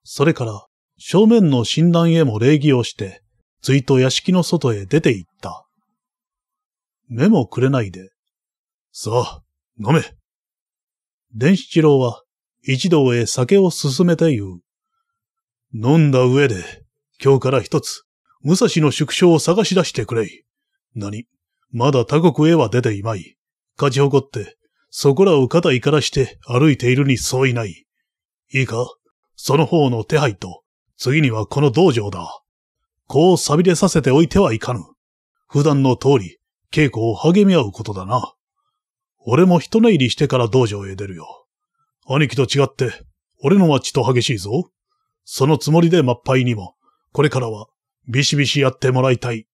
それから、正面の診断へも礼儀をして、ついと屋敷の外へ出て行った。目もくれないで、さあ、飲め。伝七郎は、一同へ酒を勧めて言う。飲んだ上で、今日から一つ、武蔵の縮小を探し出してくれい。何まだ他国へは出ていまい。勝ち誇って、そこらを肩いからして歩いているに相違ない。いいかその方の手配と、次にはこの道場だ。こう錆びれさせておいてはいかぬ。普段の通り、稽古を励み合うことだな。俺も一寝入りしてから道場へ出るよ。兄貴と違って、俺のは血と激しいぞ。そのつもりで真っ杯にも、これからはビシビシやってもらいたい。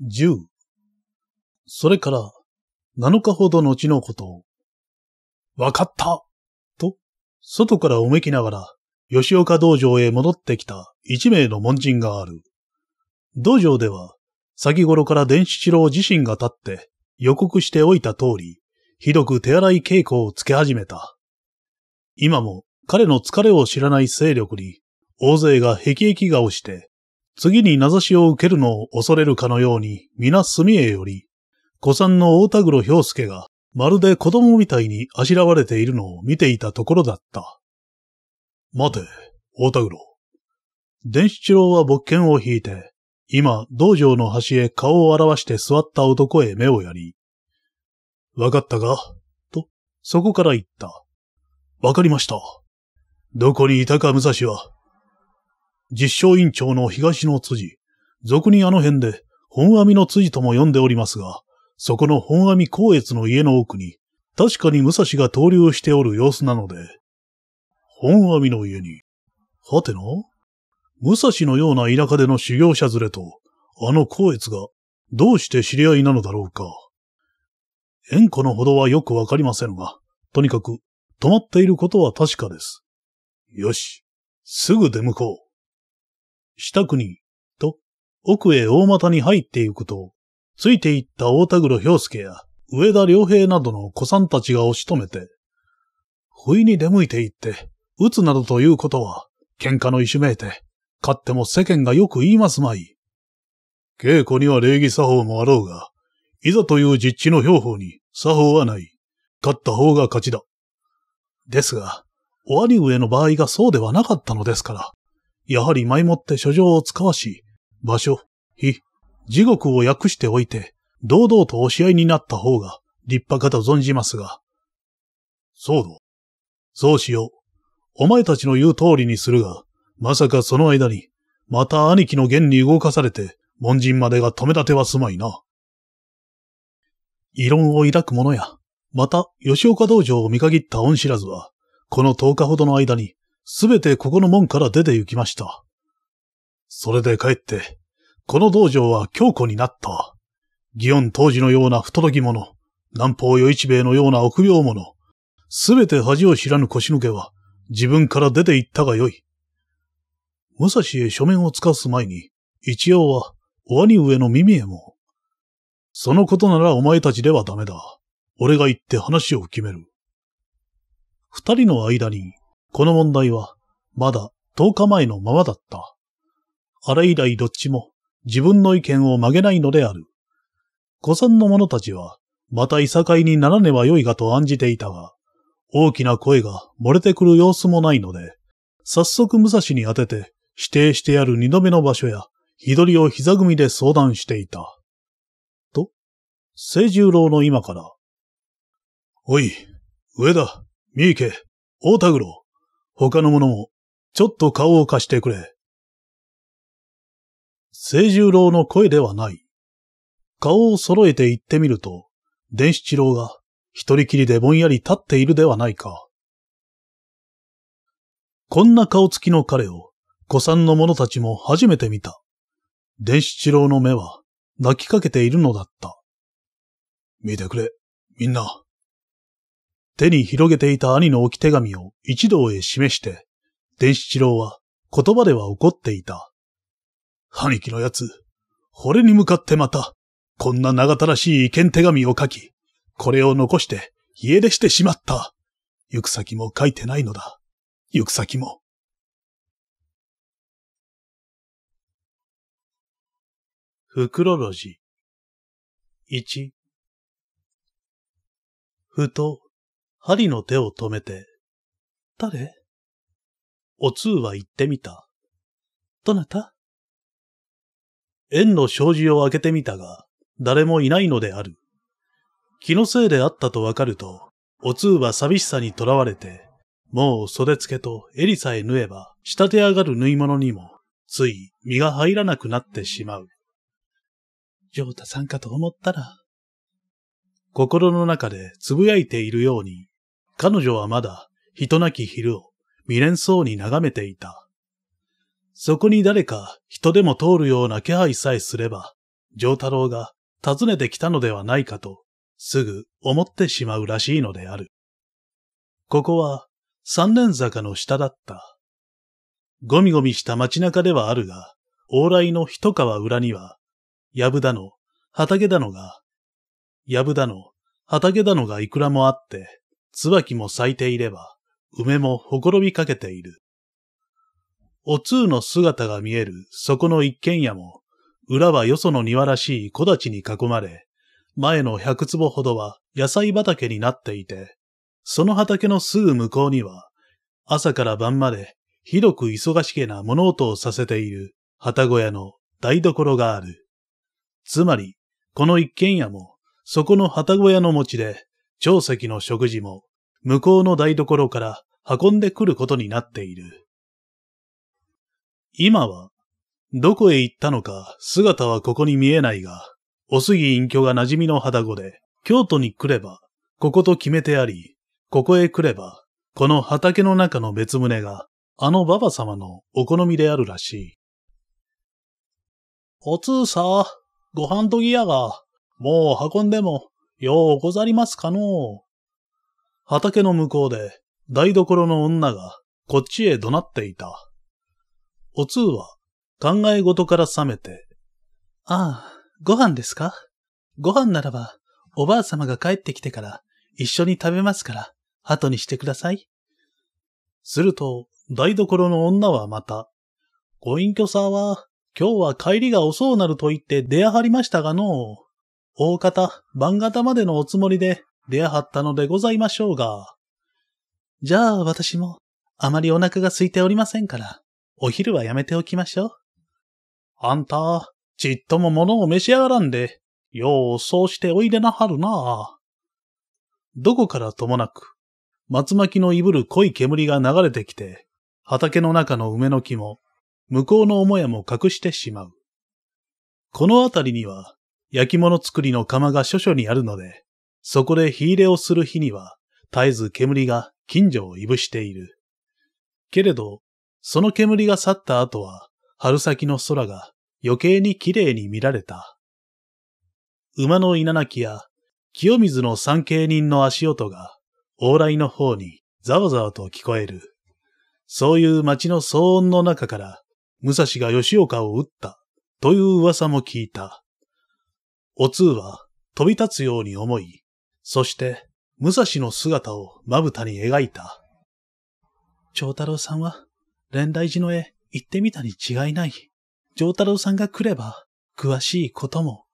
10それから7日ほど後のことを、わかったと、外からおめきながら、吉岡道場へ戻ってきた一名の門人がある。道場では、先頃から電子治郎自身が立って予告しておいた通り、ひどく手荒い稽古をつけ始めた。今も彼の疲れを知らない勢力に大勢がへきへき顔して、次に名指しを受けるのを恐れるかのように、皆隅へより、古参の大田黒氷介が、まるで子供みたいにあしらわれているのを見ていたところだった。待て、大田黒。伝七郎は勃剣を引いて、今、道場の端へ顔を表して座った男へ目をやり、わかったかと、そこから言った。わかりました。どこにいたか武蔵は、実証委員長の東の辻、俗にあの辺で、本阿弥の辻とも呼んでおりますが、そこの本阿弥光悦の家の奥に、確かに武蔵が投留しておる様子なので、本阿弥の家に、はての武蔵のような田舎での修行者連れと、あの光悦が、どうして知り合いなのだろうか。縁故のほどはよくわかりませんが、とにかく、止まっていることは確かです。よし、すぐ出向こう。下国、と、奥へ大股に入っていくと、ついていった大田黒氷介や上田良平などの子さんたちが押し止めて、不意に出向いていって、打つなどということは、喧嘩の意志めいて、勝っても世間がよく言いますまい。稽古には礼儀作法もあろうが、いざという実地の兵法に作法はない。勝った方が勝ちだ。ですが、尾張上の場合がそうではなかったのですから、やはり前もって書状を使わし、場所、日、地獄を訳しておいて、堂々とお試合になった方が立派かと存じますが。そうだ。そうしよう。お前たちの言う通りにするが、まさかその間に、また兄貴の弦に動かされて、門人までが止め立てはすまいな。異論を抱く者や、また吉岡道場を見限った恩知らずは、この10日ほどの間に、すべてここの門から出て行きました。それで帰って、この道場は強固になった。祇園当時のような不届き者、南方与一兵衛のような臆病者、すべて恥を知らぬ腰抜けは、自分から出て行ったがよい。武蔵へ書面をつかす前に、一応は、お兄上の耳へも。そのことならお前たちではダメだ。俺が行って話を決める。二人の間にこの問題は、まだ10日前のままだった。あれ以来どっちも自分の意見を曲げないのである。古参の者たちは、またいさかいにならねばよいがと案じていたが、大きな声が漏れてくる様子もないので、早速武蔵に当てて指定してある二度目の場所や、日取りを膝組で相談していた。と、清十郎の今から、おい、上田、三池、大田黒、他の者も、ちょっと顔を貸してくれ。清十郎の声ではない。顔を揃えて言ってみると、伝七郎が一人きりでぼんやり立っているではないか。こんな顔つきの彼を、古参の者たちも初めて見た。伝七郎の目は泣きかけているのだった。見てくれ、みんな。手に広げていた兄の置き手紙を一同へ示して、伝七郎は言葉では怒っていた。兄貴のやつ、俺に向かってまた、こんな長たらしい意見手紙を書き、これを残して家出してしまった。行く先も書いてないのだ。行く先も。袋路地。一。ふと針の手を止めて、誰お通は言ってみた。どなた縁の障子を開けてみたが、誰もいないのである。気のせいであったとわかると、お通は寂しさにとらわれて、もう袖付けと襟さえ縫えば、仕立て上がる縫い物にも、つい身が入らなくなってしまう。ジョータさんかと思ったら、心の中でつぶやいているように、彼女はまだ人なき昼を未練そうに眺めていた。そこに誰か人でも通るような気配さえすれば、上太郎が訪ねてきたのではないかと、すぐ思ってしまうらしいのである。ここは三連坂の下だった。ゴミゴミした街中ではあるが、往来の一川裏には、やぶだの、畑だのが、やぶだの、畑だのがいくらもあって、椿も咲いていれば、梅もほころびかけている。お通の姿が見えるそこの一軒家も、裏はよその庭らしい木立に囲まれ、前の百坪ほどは野菜畑になっていて、その畑のすぐ向こうには、朝から晩までひどく忙しげな物音をさせている旗小屋の台所がある。つまり、この一軒家も、そこの旗小屋の持ちで、長席の食事も、向こうの台所から運んでくることになっている。今は、どこへ行ったのか姿はここに見えないが、お杉隠居が馴染みの肌子で、京都に来れば、ここと決めてあり、ここへ来れば、この畑の中の別棟が、あの馬場様のお好みであるらしい。お通さ、ご飯とぎやが、もう運んでもようござりますかのう。畑の向こうで台所の女がこっちへ怒鳴っていた。お通は考え事から覚めて。ああ、ご飯ですかご飯ならばおばあ様が帰ってきてから一緒に食べますから後にしてください。すると台所の女はまた、ご隠居さんは今日は帰りが遅うなると言って出やはりましたがのう。大方、晩方までのおつもりで出会はったのでございましょうが。じゃあ私も、あまりお腹が空いておりませんから、お昼はやめておきましょう。あんた、ちっとも物を召し上がらんで、ようそうしておいでなはるな。どこからともなく、松巻のいぶる濃い煙が流れてきて、畑の中の梅の木も、向こうの母屋も隠してしまう。この辺りには、焼き物作りの窯が諸所にあるので、そこで火入れをする日には、絶えず煙が近所をいぶしている。けれど、その煙が去った後は、春先の空が余計に綺麗に見られた。馬の稲鳴きや、清水の参詣人の足音が、往来の方にざわざわと聞こえる。そういう町の騒音の中から、武蔵が吉岡を撃った、という噂も聞いた。お通は飛び立つように思い、そして武蔵の姿をまぶたに描いた。長太郎さんは、連大寺の絵行ってみたに違いない。長太郎さんが来れば、詳しいことも。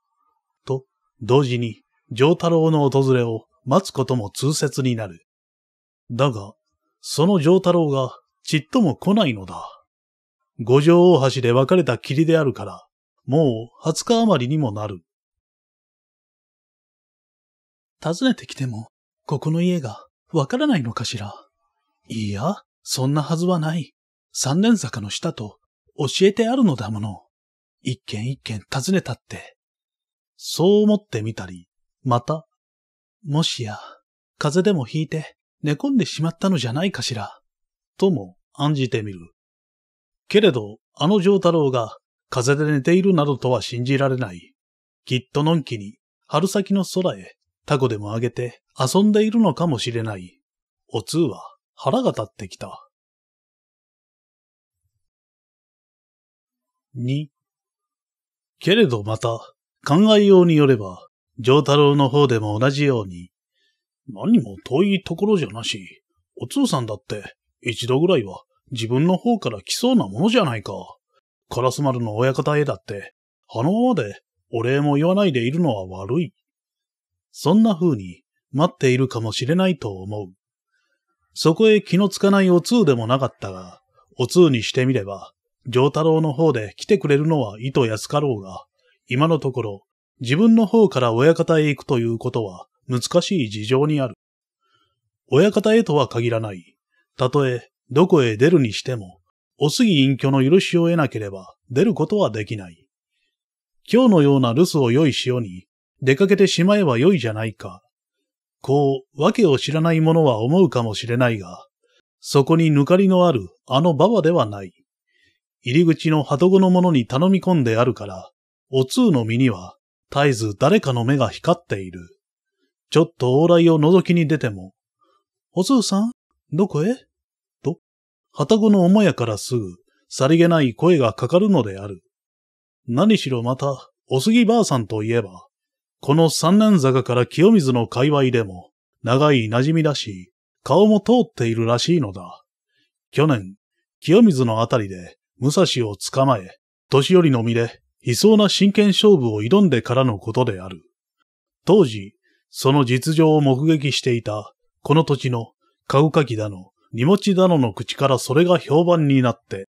と、同時に、長太郎の訪れを待つことも通説になる。だが、その長太郎がちっとも来ないのだ。五条大橋で別れた霧であるから、もう二十日余りにもなる。訪ねてきても、ここの家がわからないのかしら。いや、そんなはずはない。三年坂の下と教えてあるのだもの。一軒一軒訪ねたって。そう思ってみたり、また、もしや、風邪でもひいて寝込んでしまったのじゃないかしら、とも案じてみる。けれど、あの上太郎が風邪で寝ているなどとは信じられない。きっとのんきに春先の空へタコでもあげて遊んでいるのかもしれない。お通は腹が立ってきた。2けれどまた、考えようによれば、上太郎の方でも同じように、何も遠いところじゃなし、お通さんだって一度ぐらいは自分の方から来そうなものじゃないか。カラス丸の親方へだって、あのままでお礼も言わないでいるのは悪いそんな風に待っているかもしれないと思う。そこへ気のつかないお通でもなかったが、お通にしてみれば、上太郎の方で来てくれるのは意図安かろうが、今のところ自分の方から親方へ行くということは難しい事情にある。親方へとは限らない。たとえどこへ出るにしても、お杉隠居の許しを得なければ出ることはできない。今日のような留守を良い塩に、出かけてしまえばよいじゃないか。こう、わけを知らない者は思うかもしれないが、そこに抜かりのあるあの馬場ではない。入り口の鳩子の者に頼み込んであるから、お通の身には絶えず誰かの目が光っている。ちょっと往来を覗きに出ても、お通さんどこへと、旗子の母屋からすぐ、さりげない声がかかるのである。何しろまた、お杉ばあさんといえば、この三年坂から清水の界隈でも、長い馴染みだし、顔も通っているらしいのだ。去年、清水のあたりで、武蔵を捕まえ、年寄りの身で、悲壮な真剣勝負を挑んでからのことである。当時、その実情を目撃していた、この土地の、カウカキだの、荷持だのの口からそれが評判になって。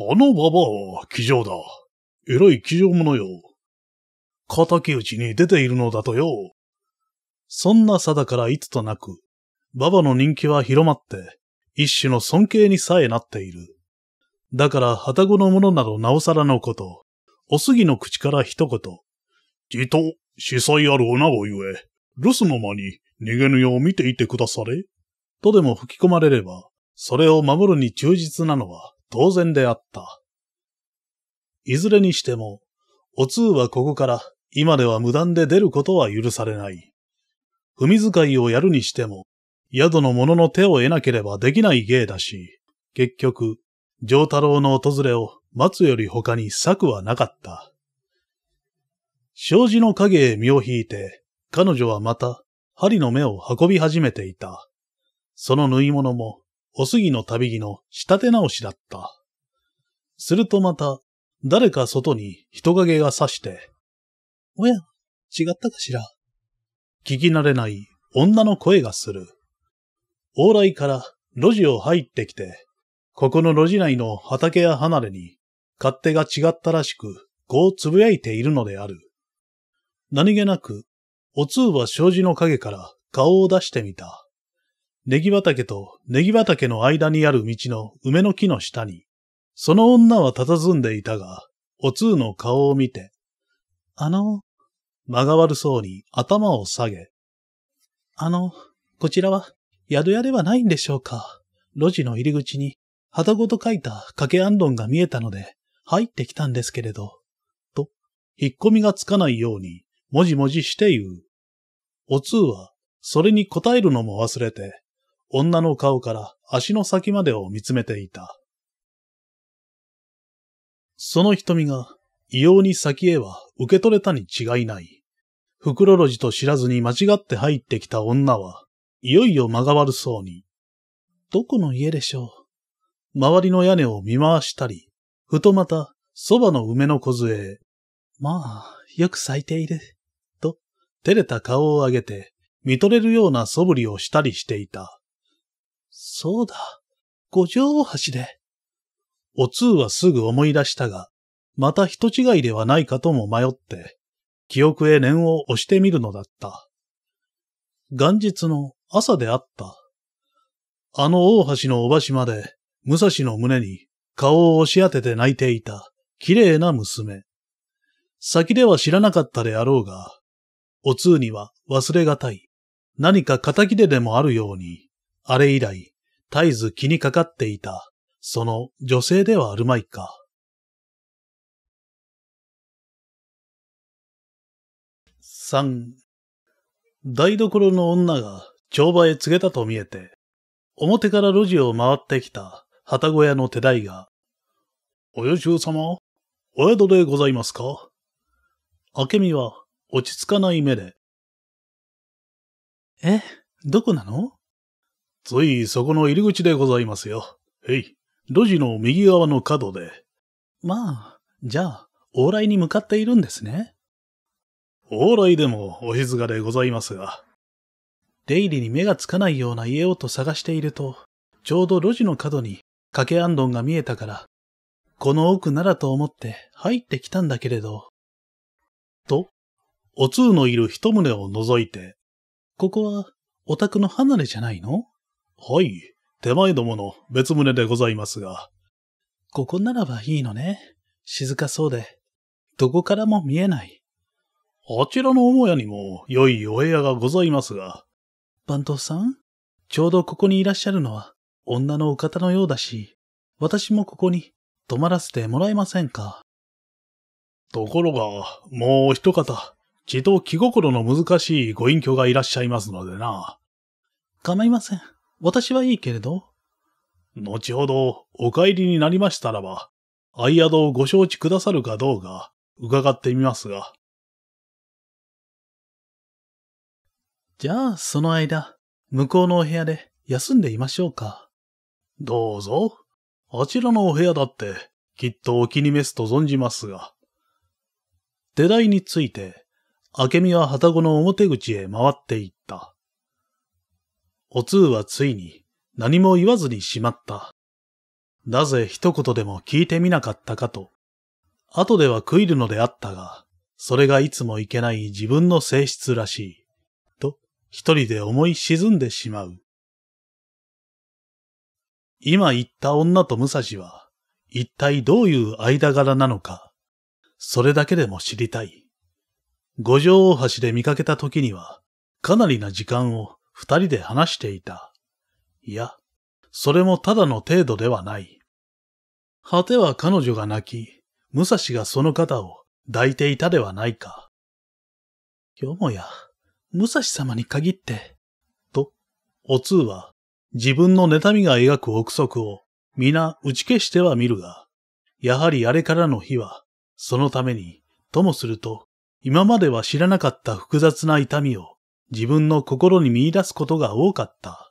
あのババアは気丈だ。偉い気丈者よ。敵討ちに出ているのだとよ。そんな定からいつとなく、馬場の人気は広まって、一種の尊敬にさえなっている。だから、旗子のものなどなおさらのこと、おすぎの口から一言、じと、司祭ある女をゆえ、留守の間に逃げぬよう見ていてくだされ。とでも吹き込まれれば、それを守るに忠実なのは当然であった。いずれにしても、お通はここから今では無断で出ることは許されない。踏み遣いをやるにしても、宿の者の手を得なければできない芸だし、結局、上太郎の訪れを待つより他に策はなかった。障子の影へ身を引いて、彼女はまた、針の目を運び始めていた。その縫い物も、お杉の旅着の仕立て直しだった。するとまた、誰か外に人影が刺して、おや、違ったかしら。聞き慣れない女の声がする。往来から路地を入ってきて、ここの路地内の畑や離れに勝手が違ったらしく、こう呟いているのである。何気なく、お通は障子の陰から顔を出してみた。ネギ畑とネギ畑の間にある道の梅の木の下に、その女は佇んでいたが、お通の顔を見て、あの、間が悪そうに頭を下げ。あの、こちらは宿屋ではないんでしょうか。路地の入り口に、旗ごと書いた掛けあんんが見えたので、入ってきたんですけれど。と、引っ込みがつかないように、もじもじして言う。お通は、それに答えるのも忘れて、女の顔から足の先までを見つめていた。その瞳が異様に先へは受け取れたに違いない。袋路地と知らずに間違って入ってきた女は、いよいよ間が悪そうに、どこの家でしょう。周りの屋根を見回したり、ふとまた、そばの梅の小杖へ、まあ、よく咲いている、と、照れた顔を上げて、見とれるようなそぶりをしたりしていた。そうだ、五条大橋で。お通はすぐ思い出したが、また人違いではないかとも迷って、記憶へ念を押してみるのだった。元日の朝であった。あの大橋のおばしまで、武蔵の胸に顔を押し当てて泣いていた、綺麗な娘。先では知らなかったであろうが、お通には忘れがたい。何か仇ででもあるように、あれ以来、絶えず気にかかっていた、その女性ではあるまいか。3台所の女が帳場へ告げたと見えて、表から路地を回ってきた旗小屋の手代が、およしゅう様、お宿でございますか明美は落ち着かない目で。え、どこなのついそこの入り口でございますよ。へい、路地の右側の角で。まあ、じゃあ、往来に向かっているんですね。往来でもお静かでございますが。出入りに目がつかないような家をと探していると、ちょうど路地の角に掛けあんどんが見えたから、この奥ならと思って入ってきたんだけれど。と、お通のいる一棟を覗いて、ここはお宅の離れじゃないのはい、手前どもの別棟でございますが。ここならばいいのね。静かそうで、どこからも見えない。あちらの母屋にも良いお部屋がございますが。番頭さんちょうどここにいらっしゃるのは女のお方のようだし、私もここに泊まらせてもらえませんか。ところが、もう一方、血と気心の難しいご隠居がいらっしゃいますのでな。構いません。私はいいけれど。後ほどお帰りになりましたらば、アイアドをご承知くださるかどうか伺ってみますが。じゃあ、その間、向こうのお部屋で休んでいましょうか。どうぞ。あちらのお部屋だって、きっとお気に召すと存じますが。手代について、明美は旗子の表口へ回っていった。お通はついに何も言わずにしまった。なぜ一言でも聞いてみなかったかと。後では悔いるのであったが、それがいつもいけない自分の性質らしい。一人で思い沈んでしまう。今言った女と武蔵は、一体どういう間柄なのか、それだけでも知りたい。五条大橋で見かけた時には、かなりな時間を二人で話していた。いや、それもただの程度ではない。果ては彼女が泣き、武蔵がその肩を抱いていたではないか。よもや。武蔵様に限って、と、お通は、自分の妬みが描く憶測を、皆打ち消してはみるが、やはりあれからの日は、そのために、ともすると、今までは知らなかった複雑な痛みを、自分の心に見出すことが多かった。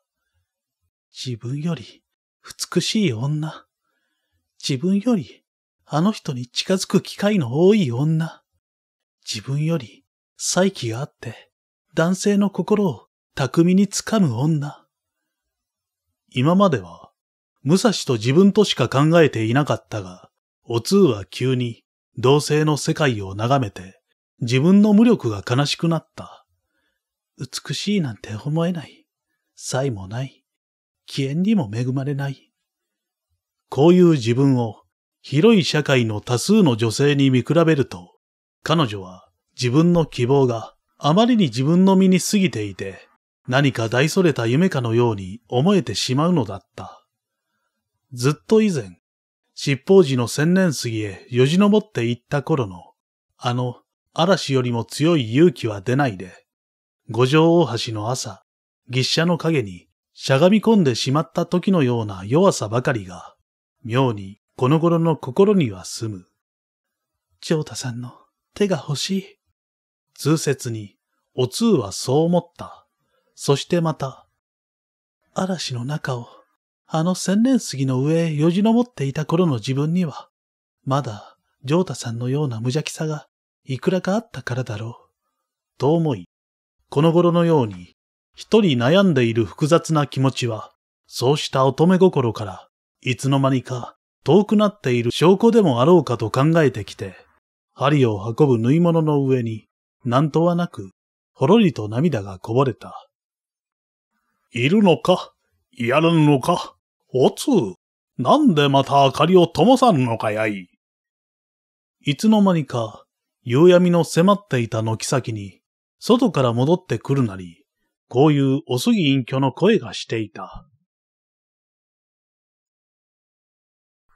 自分より、美しい女。自分より、あの人に近づく機会の多い女。自分より、再起があって、男性の心を巧みに掴む女。今までは、武蔵と自分としか考えていなかったが、お通は急に同性の世界を眺めて、自分の無力が悲しくなった。美しいなんて思えない。才もない。危険にも恵まれない。こういう自分を広い社会の多数の女性に見比べると、彼女は自分の希望があまりに自分の身に過ぎていて、何か大それた夢かのように思えてしまうのだった。ずっと以前、七宝時の千年杉へよじ登って行った頃の、あの嵐よりも強い勇気は出ないで、五条大橋の朝、牛車の陰にしゃがみ込んでしまった時のような弱さばかりが、妙にこの頃の心には住む。長太さんの手が欲しい。通説に、お通はそう思った。そしてまた、嵐の中を、あの千年杉の上へよじ登っていた頃の自分には、まだ、ジョータさんのような無邪気さが、いくらかあったからだろう。と思い、この頃のように、一人悩んでいる複雑な気持ちは、そうした乙女心から、いつの間にか遠くなっている証拠でもあろうかと考えてきて、針を運ぶ縫い物の上になんとはなく、ほろりと涙がこぼれた。いるのかやらんのかおつなんでまた明かりを灯さんのかやい。いつの間にか、夕闇の迫っていた軒先に、外から戻ってくるなり、こういうお杉隠居の声がしていた。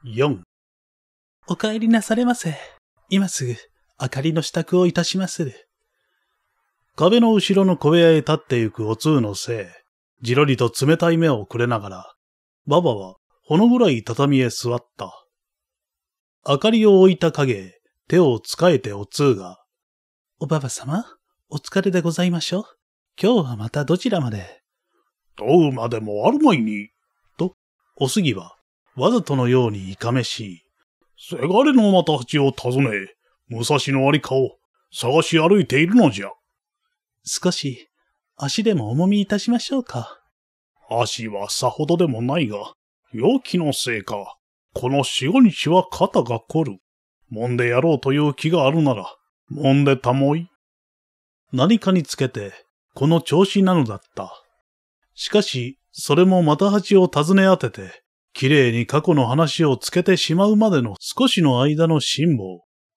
4お帰りなされませ。今すぐ、明かりの支度をいたしまする。壁の後ろの小部屋へ立ってゆくお通のせい、じろりと冷たい目をくれながら、馬場はほの暗い畳へ座った。明かりを置いた影へ手をつかえてお通が、おばば様、お疲れでございましょう。今日はまたどちらまで。どうまでもあるまいに。と、お杉は、わざとのようにいかめしい。せがれのまた蜂を訪ね、武蔵のありかを探し歩いているのじゃ。少し、足でも重みいたしましょうか。足はさほどでもないが、容気のせいか、この四五日は肩が凝る。揉んでやろうという気があるなら、揉んでたもい。何かにつけて、この調子なのだった。しかし、それもまた蜂を尋ね当てて、きれいに過去の話をつけてしまうまでの少しの間の辛抱、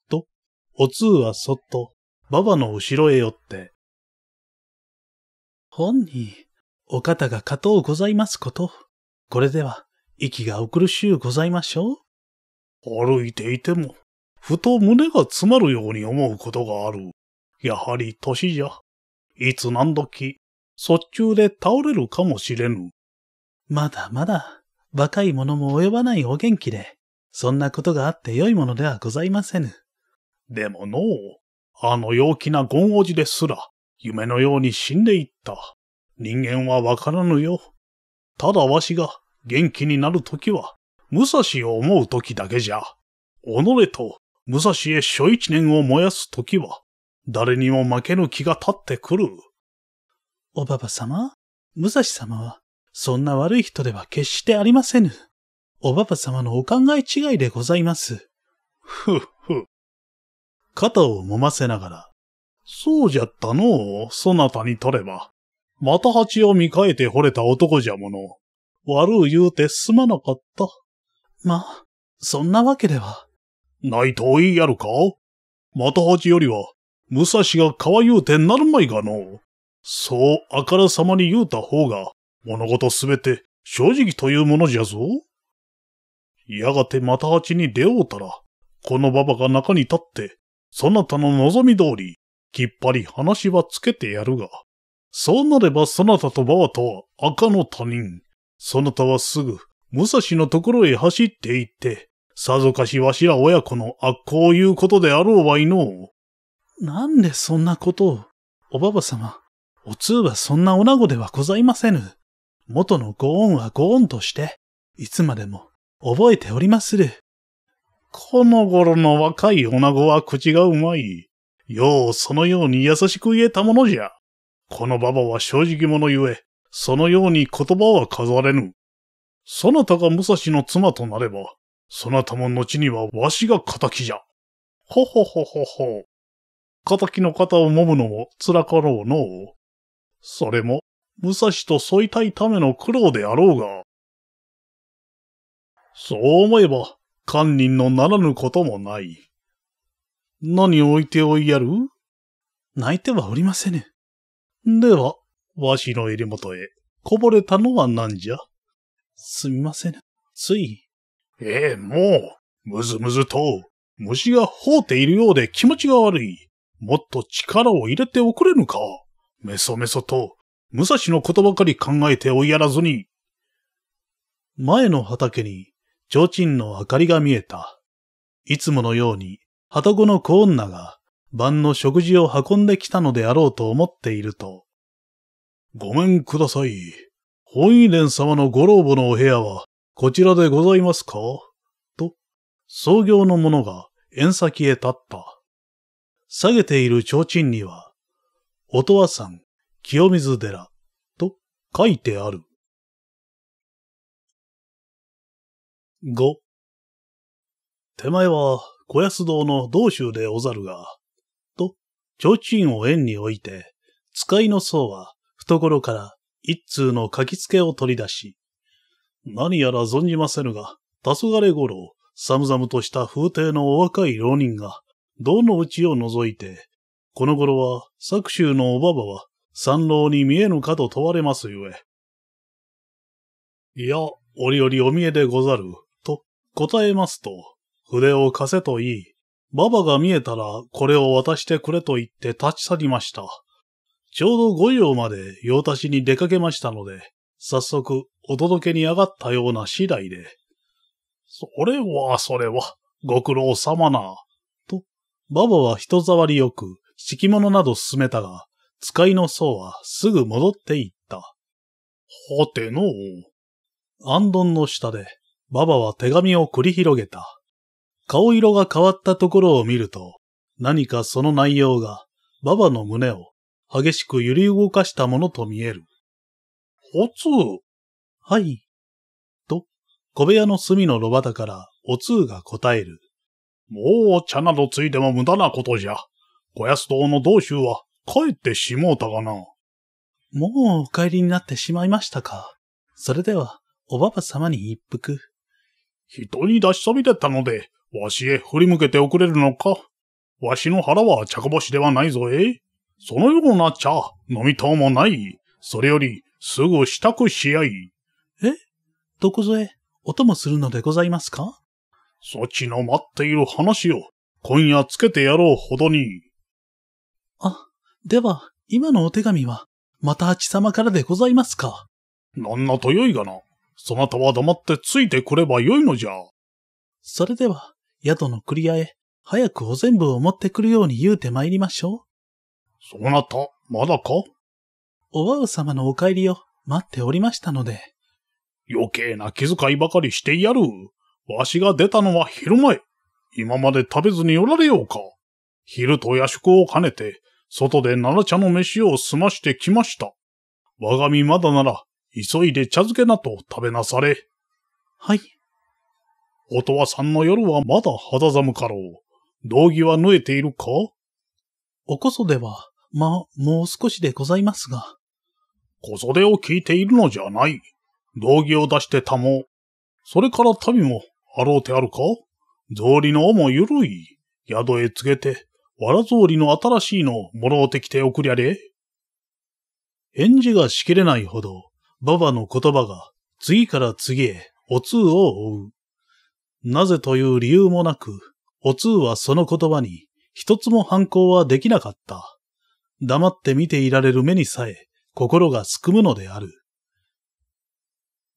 と、お通はそっと、ばばの後ろへ寄って、本に、お方が加藤ございますこと。これでは、息が送るしゅうございましょう。歩いていても、ふと胸が詰まるように思うことがある。やはり年じゃ。いつ何時、卒中で倒れるかもしれぬ。まだまだ、若い者も及ばないお元気で、そんなことがあって良いものではございませぬ。でものう、あの陽気なごんおじですら、夢のように死んでいった。人間はわからぬよ。ただわしが元気になるときは、武蔵を思うときだけじゃ。己と武蔵へ諸一年を燃やすときは、誰にも負けぬ気が立ってくる。おばば様、武蔵様は、そんな悪い人では決してありませぬ。おばば様のお考え違いでございます。ふっふ。肩を揉ませながら、そうじゃったのう、そなたにとれば。また蜂を見かえて惚れた男じゃもの。悪う言うてすまなかった。まあ、そんなわけでは。ないと言いやるかまた蜂よりは、武蔵がかわ言うてなるまいがの。そうあからさまに言うた方が、物事すべて正直というものじゃぞ。やがてまた蜂に出会うたら、この馬場が中に立って、そなたの望み通り、きっぱり話はつけてやるが、そうなればそなたとばあとは赤の他人。そなたはすぐ、武蔵のところへ走って行って、さぞかしわしら親子の悪行を言うことであろうわいのなんでそんなことを、おばば様、お通はそんな女子ではございませぬ。元のご恩はご恩として、いつまでも覚えておりまする。この頃の若い女子は口がうまい。ようそのように優しく言えたものじゃ。この馬場は正直者ゆえ、そのように言葉は飾れぬ。そなたが武蔵の妻となれば、そなたも後にはわしが仇じゃ。ほほほほほ。仇の肩を揉むのも辛かろうのう。それも、武蔵と添いたいための苦労であろうが。そう思えば、堪忍のならぬこともない。何を置いておいやる泣いてはおりませぬ。では、わしの襟元へ、こぼれたのは何じゃすみません。つい。ええ、もう、むずむずと、虫が放っているようで気持ちが悪い。もっと力を入れておくれぬか。メソメソと、武蔵のことばかり考えておいやらずに。前の畑に、提灯の明かりが見えた。いつものように、ハタの子女が晩の食事を運んできたのであろうと思っていると、ごめんください。本院連様のご老母のお部屋はこちらでございますかと、創業の者が縁先へ立った。下げている提灯には、音羽ん、清水寺と書いてある。5手前は小安堂の道州でおざるが、と、提灯を縁に置いて、使いの僧は懐から一通の書き付けを取り出し、何やら存じませぬが、黄昏頃、寒々とした風亭のお若い浪人が、堂の内を覗いて、この頃は、作州のおばばは、三郎に見えぬかと問われますゆえ。いや、折々お見えでござる、と答えますと、筆を貸せと言い、ババが見えたらこれを渡してくれと言って立ち去りました。ちょうど五葉まで用達に出かけましたので、早速お届けに上がったような次第で。それはそれは、ご苦労様な。と、ババは人触りよく、敷物など進めたが、使いの僧はすぐ戻っていった。はての。安頓の下で、ババは手紙を繰り広げた。顔色が変わったところを見ると、何かその内容が、馬場の胸を激しく揺り動かしたものと見える。おつう。はい。と、小部屋の隅の炉端からおつうが答える。もう茶などついても無駄なことじゃ。小安堂の道州は帰ってしもうたがな。もうお帰りになってしまいましたか。それでは、おばば様に一服。人に出しそびれたので、わしへ振り向けておくれるのかわしの腹は茶こぼしではないぞえそのような茶、飲みとうもない。それより、すぐ支度し合い。えどこぞへ、お供するのでございますかそちの待っている話を、今夜つけてやろうほどに。あ、では、今のお手紙は、また八様からでございますか。なんなとよいがな。そなたは黙ってついてくればよいのじゃ。それでは、宿のクリアへ、早くお全部を持ってくるように言うて参りましょう。そなた、まだかおばう様のお帰りを待っておりましたので。余計な気遣いばかりしてやる。わしが出たのは昼前。今まで食べずにおられようか。昼と夜食を兼ねて、外で奈良茶の飯を済ましてきました。我が身まだなら、急いで茶漬けなと食べなされ。はい。音羽さんの夜はまだ肌寒かろう。道着は縫えているかおこそでは、ま、もう少しでございますが。小袖を聞いているのじゃない。道着を出してたも。それから旅も、あろうてあるか草履の尾もゆるい。宿へ告げて、わら草履の新しいのをもろうてきておくりゃれ。返事がしきれないほど、ばばの言葉が次から次へお通を追う。なぜという理由もなく、お通はその言葉に一つも反抗はできなかった。黙って見ていられる目にさえ心がすくむのである。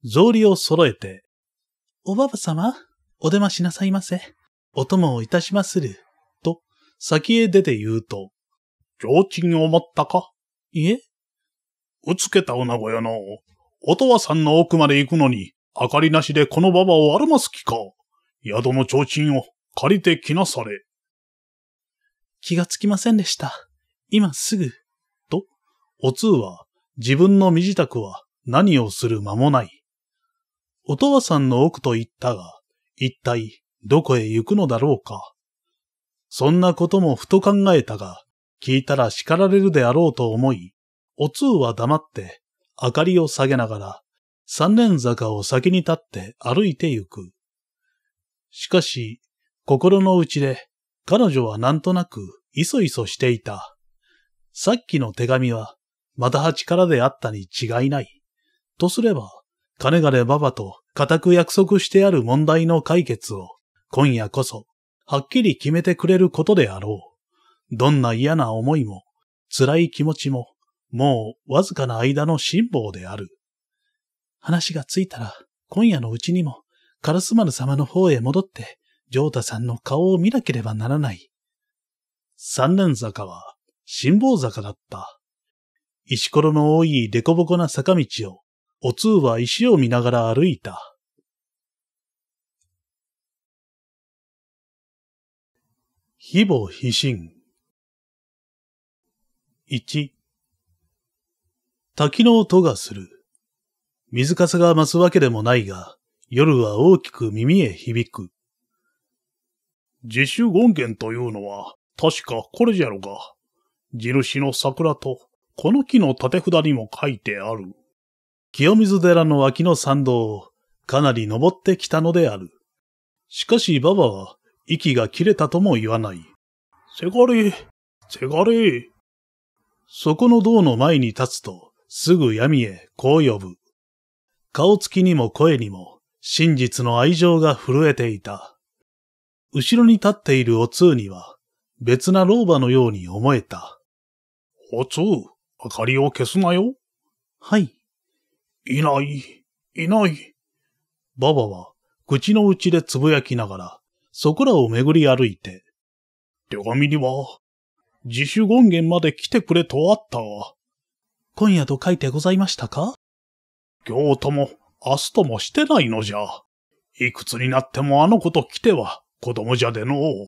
草履を揃えて、おばば様、お出ましなさいませ。お供をいたしまする。と、先へ出て言うと、提灯を持ったかいえうつけた女子やの、おとわさんの奥まで行くのに、明かりなしでこのばばをあるますきか宿の提灯を借りてきなされ。気がつきませんでした。今すぐ。と、お通は自分の身支度は何をする間もない。お父さんの奥と言ったが、一体どこへ行くのだろうか。そんなこともふと考えたが、聞いたら叱られるであろうと思い、お通は黙って、明かりを下げながら、三連坂を先に立って歩いて行く。しかし、心の内で彼女はなんとなくいそいそしていた。さっきの手紙は、また八からであったに違いない。とすれば、金がればばと固く約束してある問題の解決を、今夜こそ、はっきり決めてくれることであろう。どんな嫌な思いも、辛い気持ちも、もうわずかな間の辛抱である。話がついたら、今夜のうちにも、カラスマル様の方へ戻って、ジョータさんの顔を見なければならない。三連坂は、辛抱坂だった。石ころの多い凸凹な坂道を、お通は石を見ながら歩いた。非母非心。一。滝の音がする。水かさが増すわけでもないが、夜は大きく耳へ響く。自主権限というのは、確かこれじゃろが。印の桜と、この木の縦札にも書いてある。清水寺の脇の参道を、かなり登ってきたのである。しかし馬場は、息が切れたとも言わない。せがれ、せがれ。そこの道の前に立つと、すぐ闇へこう呼ぶ。顔つきにも声にも、真実の愛情が震えていた。後ろに立っているお通には、別な老婆のように思えた。お通、明かりを消すなよ。はい。いない、いない。ババは、口の内でつぶやきながら、そこらをめぐり歩いて。手紙には、自主権限まで来てくれとあった。今夜と書いてございましたか今日とも明日ともしてないのじゃ。いくつになってもあの子と来ては子供じゃでのう。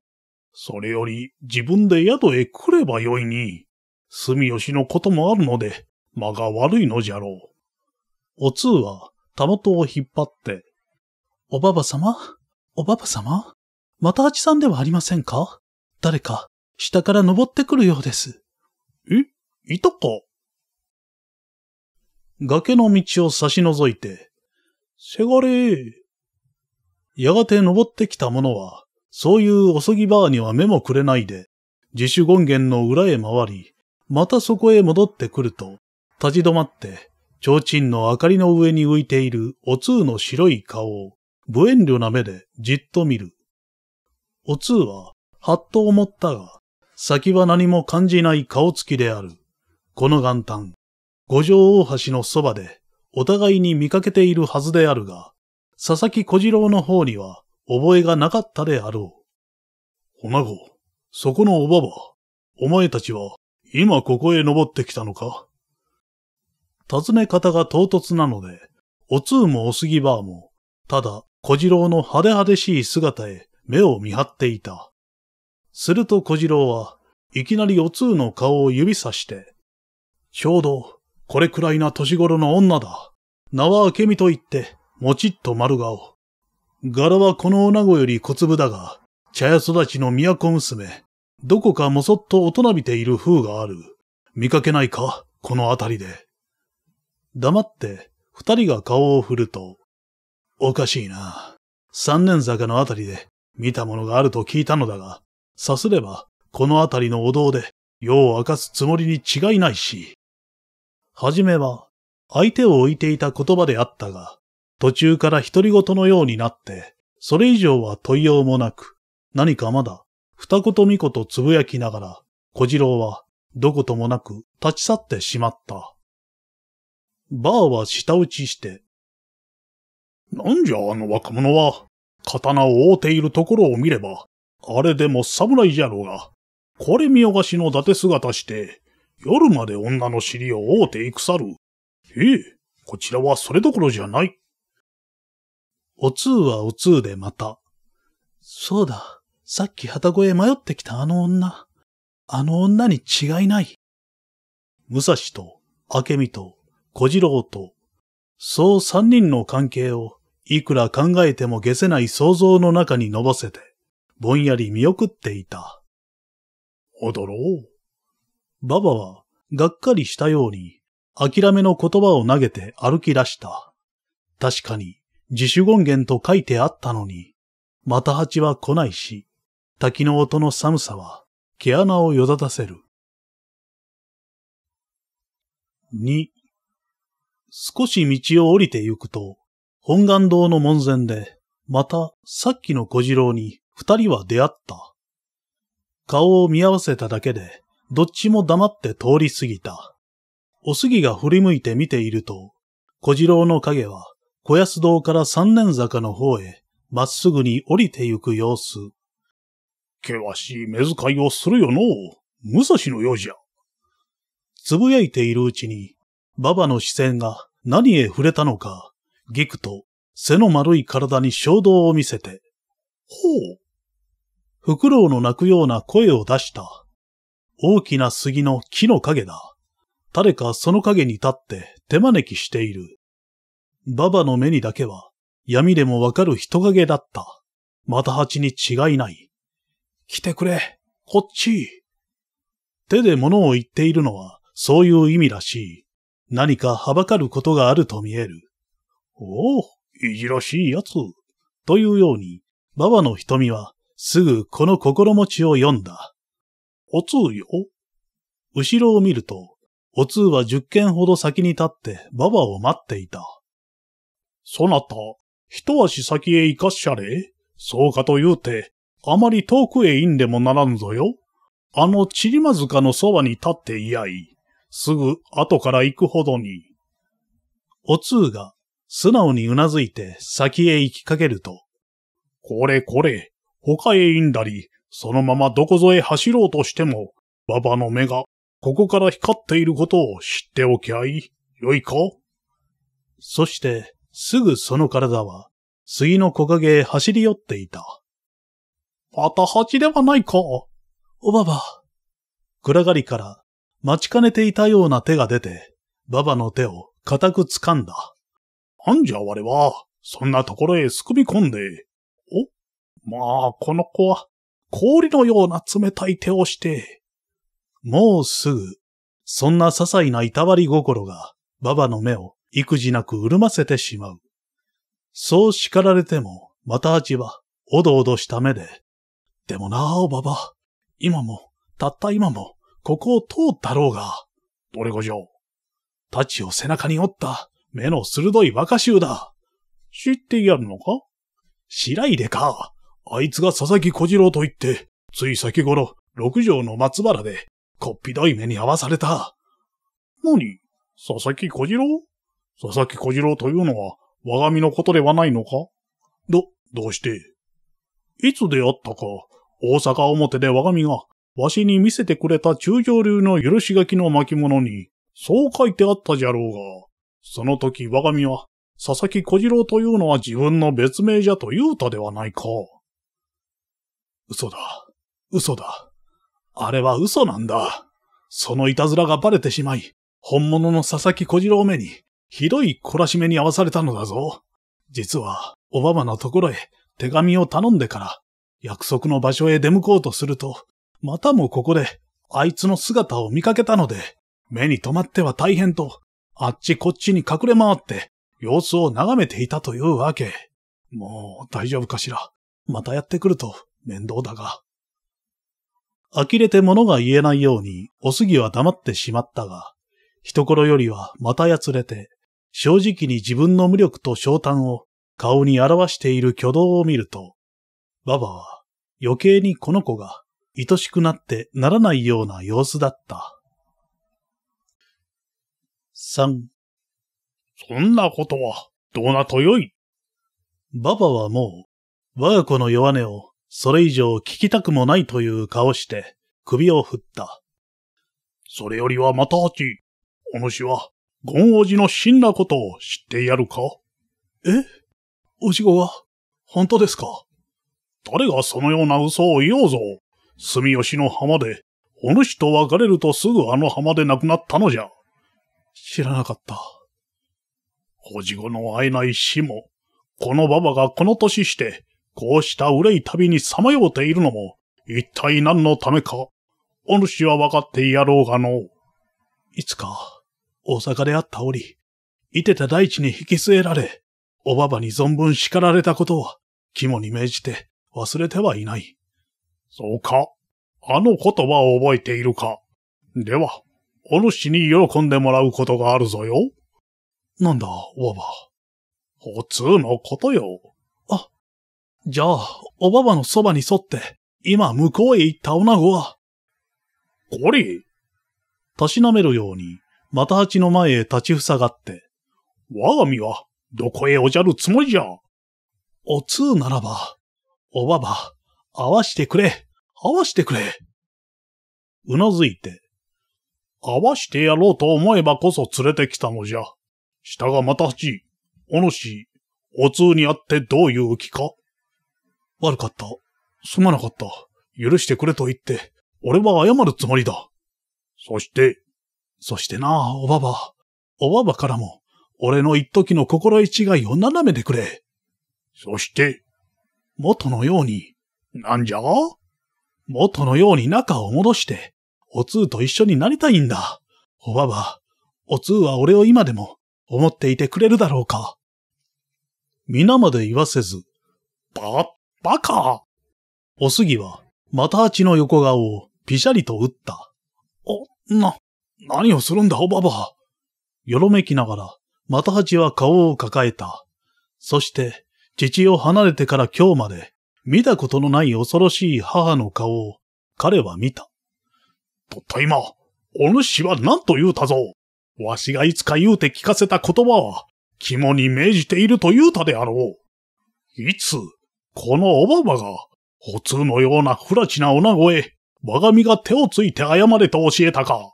それより自分で宿へ来ればよいに。住吉のこともあるので、間が悪いのじゃろう。お通は、たもとを引っ張って、おばば様おばば様またちさんではありませんか誰か、下から登ってくるようです。えいたか崖の道を差し覗いて、せがれ。やがて登ってきた者は、そういう遅ぎバーには目もくれないで、自主権限の裏へ回り、またそこへ戻ってくると、立ち止まって、提灯の明かりの上に浮いているおつうの白い顔を、無遠慮な目でじっと見る。おつうは、はっと思ったが、先は何も感じない顔つきである。この元旦、五条大橋のそばで、お互いに見かけているはずであるが、佐々木小次郎の方には覚えがなかったであろう。おなご、そこのおばば、お前たちは今ここへ登ってきたのか尋ね方が唐突なので、お通もおすぎばあも、ただ小次郎の派手派手しい姿へ目を見張っていた。すると小次郎は、いきなりお通の顔を指さして、ちょうどこれくらいな年頃の女だ。名は明美と言って、もちっと丸顔。柄はこの女子より小粒だが、茶屋育ちの都娘。どこかもそっと大人びている風がある。見かけないかこの辺りで。黙って、二人が顔を振ると、おかしいな。三年坂の辺りで見たものがあると聞いたのだが、さすればこの辺りのお堂で世を明かすつもりに違いないし、はじめは、相手を置いていた言葉であったが、途中から独り言のようになって、それ以上は問いようもなく、何かまだ、二言三言つぶやきながら、小次郎は、どこともなく立ち去ってしまった。バーは舌打ちして、なんじゃあの若者は、刀を覆っているところを見れば、あれでも侍じゃろうが、これ見よがしの伊達姿して、夜まで女の尻を覆うていくさる。ええ、こちらはそれどころじゃない。お通はお通でまた。そうだ、さっき旗越へ迷ってきたあの女。あの女に違いない。武蔵と、明美と、小次郎と、そう三人の関係を、いくら考えても消せない想像の中に伸ばせて、ぼんやり見送っていた。驚ろう。ババは、がっかりしたように、諦めの言葉を投げて歩き出した。確かに、自主権限と書いてあったのに、また蜂は来ないし、滝の音の寒さは、毛穴をよだたせる。二、少し道を降りて行くと、本願堂の門前で、またさっきの小次郎に二人は出会った。顔を見合わせただけで、どっちも黙って通り過ぎた。お杉が振り向いて見ていると、小次郎の影は小安堂から三年坂の方へまっすぐに降りてゆく様子。険しい目遣いをするよのう、武蔵のようじゃ。つぶやいているうちに、馬場の視線が何へ触れたのか、ぎくと背の丸い体に衝動を見せて、ほう。フクロウの鳴くような声を出した。大きな杉の木の影だ。誰かその影に立って手招きしている。ババの目にだけは闇でもわかる人影だった。また蜂に違いない。来てくれ、こっち。手で物を言っているのはそういう意味らしい。何かはばかることがあると見える。おお、いじらしいやつ。というように、ババの瞳はすぐこの心持ちを読んだ。お通よ後ろを見ると、お通は十軒ほど先に立って馬場を待っていた。そなた、一足先へ行かっしゃれそうかと言うて、あまり遠くへいんでもならんぞよ。あのちりまずかのそばに立っていやい。すぐ後から行くほどに。お通が素直にうなずいて先へ行きかけると、これこれ、他へいんだり、そのままどこぞへ走ろうとしても、ババの目がここから光っていることを知っておきゃいよいかそして、すぐその体は、杉の木陰へ走り寄っていた。また蜂ではないか。おばば。暗がりから待ちかねていたような手が出て、ババの手を固く掴んだ。なんじゃ我は、そんなところへすくみ込んで。おまあ、この子は、氷のような冷たい手をして、もうすぐ、そんな些細ないたわり心が、馬場の目を育児なく潤ませてしまう。そう叱られても、また味は、おどおどした目で、でもなあ、馬場、今も、たった今も、ここを通ったろうが、どれごじょう。太刀を背中に折った、目の鋭い若衆だ。知ってやるのか白いでか。あいつが佐々木小次郎と言って、つい先頃、六条の松原で、こっぴどい目に合わされた。何佐々木小次郎佐々木小次郎というのは、我が身のことではないのかど、どうしていつ出会ったか、大阪表で我が身が、わしに見せてくれた中上流の許し書きの巻物に、そう書いてあったじゃろうが、その時我が身は、佐々木小次郎というのは自分の別名じゃと言うたではないか。嘘だ。嘘だ。あれは嘘なんだ。そのいたずらがバレてしまい、本物の佐々木小次郎目に、ひどい懲らしめに合わされたのだぞ。実は、オバマのところへ手紙を頼んでから、約束の場所へ出向こうとすると、またもここで、あいつの姿を見かけたので、目に留まっては大変と、あっちこっちに隠れ回って、様子を眺めていたというわけ。もう大丈夫かしら。またやってくると面倒だが。呆れて物が言えないように、おすぎは黙ってしまったが、人頃よりはまたやつれて、正直に自分の無力と焦炭を顔に表している挙動を見ると、ババは余計にこの子が愛しくなってならないような様子だった。三。そんなことは、どうなとよい。ババはもう、我が子の弱音をそれ以上聞きたくもないという顔して、首を振った。それよりはまたち、お主は、ゴン王子の死んだことを知ってやるかえおじごは、本当ですか誰がそのような嘘を言おうぞ。住吉の浜で、お主と別れるとすぐあの浜で亡くなったのじゃ。知らなかった。おじごの会えない死も、この馬場がこの年して、こうした憂い旅にさまようているのも、一体何のためか、お主は分かってやろうがの。いつか、大阪であった折、いてた大地に引き据えられ、おばばに存分叱られたことは、肝に銘じて忘れてはいない。そうか。あの言葉を覚えているか。では、お主に喜んでもらうことがあるぞよ。なんだ、おばば。普通のことよ。じゃあ、おばばのそばに沿って、今向こうへ行った女子は、こリたしなめるように、また八の前へ立ちふさがって、我が身は、どこへおじゃるつもりじゃ。おつうならば、おばば、会わしてくれ、会わしてくれ。うなずいて、会わしてやろうと思えばこそ連れてきたのじゃ。したがまた八、お主、お通にあってどういう気か悪かった。すまなかった。許してくれと言って、俺は謝るつもりだ。そして、そしてな、おばば。おばばからも、俺の一時の心得違いを斜めてくれ。そして、元のように、なんじゃ元のように仲を戻して、お通と一緒になりたいんだ。おばば、お通は俺を今でも思っていてくれるだろうか。皆まで言わせず、ばーっバカおすぎは、またあちの横顔をぴしゃりと打った。お、な、何をするんだおばば。よろめきながら、またはちは顔を抱えた。そして、父を離れてから今日まで、見たことのない恐ろしい母の顔を、彼は見た。とった今、お主は何と言うたぞ。わしがいつか言うて聞かせた言葉は、肝に銘じていると言うたであろう。いつ、このオバマが、普通のような不らちな女子へ、我が身が手をついて謝れと教えたか。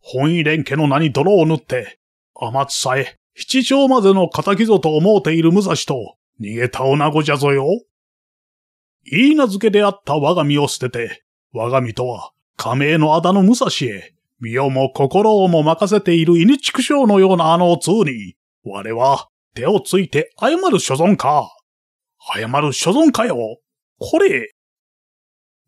本位連家の名に泥を塗って、天津さえ、七丁までの仇ぞと思うている武蔵と、逃げた女子じゃぞよ。いい名付けであった我が身を捨てて、我が身とは、加盟のあだの武蔵へ、身をも心をも任せている犬畜生のようなあの通に、我は手をついて謝る所存か。謝る所存かよこれ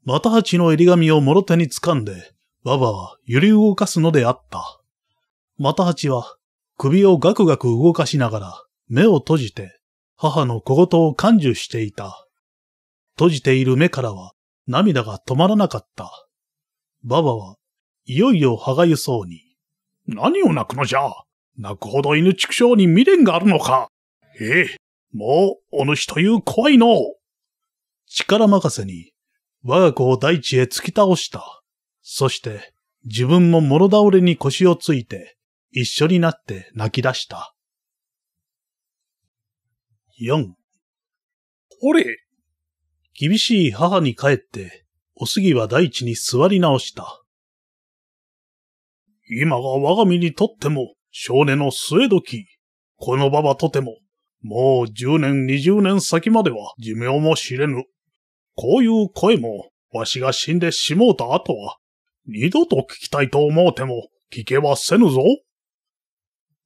またチの襟髪をもろ手に掴んで、ババは揺り動かすのであった。また蜂は首をガクガク動かしながら目を閉じて母の小言を感受していた。閉じている目からは涙が止まらなかった。ババはいよいよ歯がゆそうに。何を泣くのじゃ泣くほど犬畜生に未練があるのかええ、もう、お主という怖いの力任せに、我が子を大地へ突き倒した。そして、自分も諸倒れに腰をついて、一緒になって泣き出した。4. ほれ厳しい母に帰って、お杉は大地に座り直した。今が我が身にとっても、少年の末時、この場はとても、もう10年20年先までは寿命も知れぬ。こういう声も、わしが死んでしもうた後は、二度と聞きたいと思うても聞けはせぬぞ。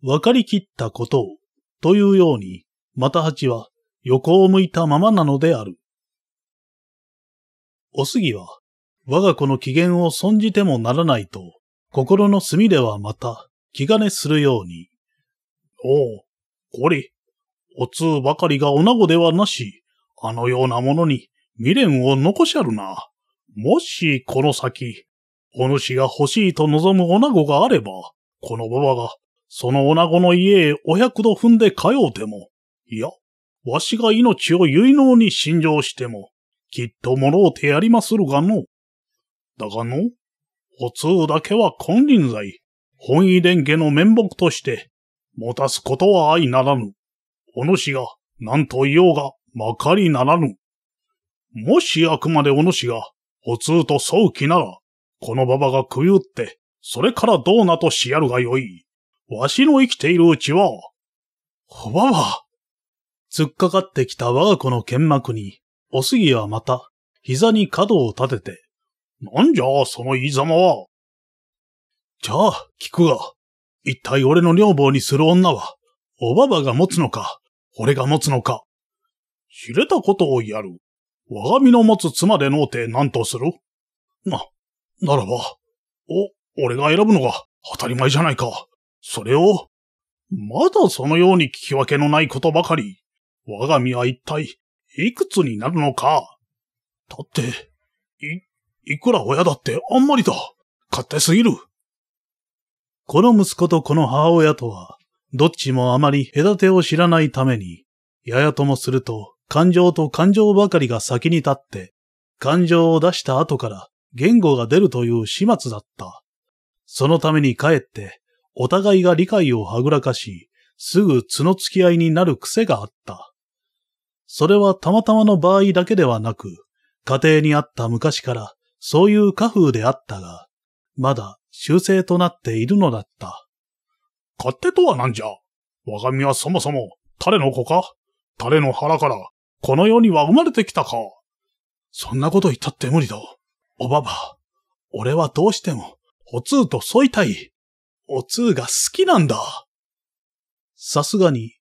わかりきったことを、というように、また八は横を向いたままなのである。おすぎは、我が子の機嫌を損じてもならないと、心の隅ではまた気兼ねするように。おう、こり、おつうばかりが女子ではなし、あのようなものに未練を残しあるな。もしこの先、お主が欲しいと望む女子があれば、この馬場が、その女子の家へお百度踏んで通うても、いや、わしが命を結納に信条しても、きっともろうてやりまするがの。だがの、お通だけは金輪際、本意連家の面目として、持たすことは相ならぬ。お主が、何と言おうが、まかりならぬ。もしあくまでお主が、お通とそうなら、この馬場が食い打って、それからどうなとしやるがよい。わしの生きているうちは、おばば。突っかかってきた我が子の剣幕に、お杉はまた、膝に角を立てて、なんじゃ、その言いざまは。じゃあ、聞くが、一体俺の女房にする女は、おばばが持つのか、俺が持つのか。知れたことをやる。我が身の持つ妻でのうて何とするな、ならば、お、俺が選ぶのが当たり前じゃないか。それを、まだそのように聞き分けのないことばかり。我が身は一体、いくつになるのか。だって、い、いくら親だってあんまりだ。勝手すぎる。この息子とこの母親とは、どっちもあまり隔てを知らないために、ややともすると感情と感情ばかりが先に立って、感情を出した後から言語が出るという始末だった。そのためにかえって、お互いが理解をはぐらかし、すぐ角付き合いになる癖があった。それはたまたまの場合だけではなく、家庭にあった昔からそういう家風であったが、まだ修正となっているのだった。勝手とは何じゃ我が身はそもそも、誰の子か誰の腹から、この世には生まれてきたかそんなこと言ったって無理だ。おばば、俺はどうしても、お通と添いたい。お通が好きなんだ。さすがに、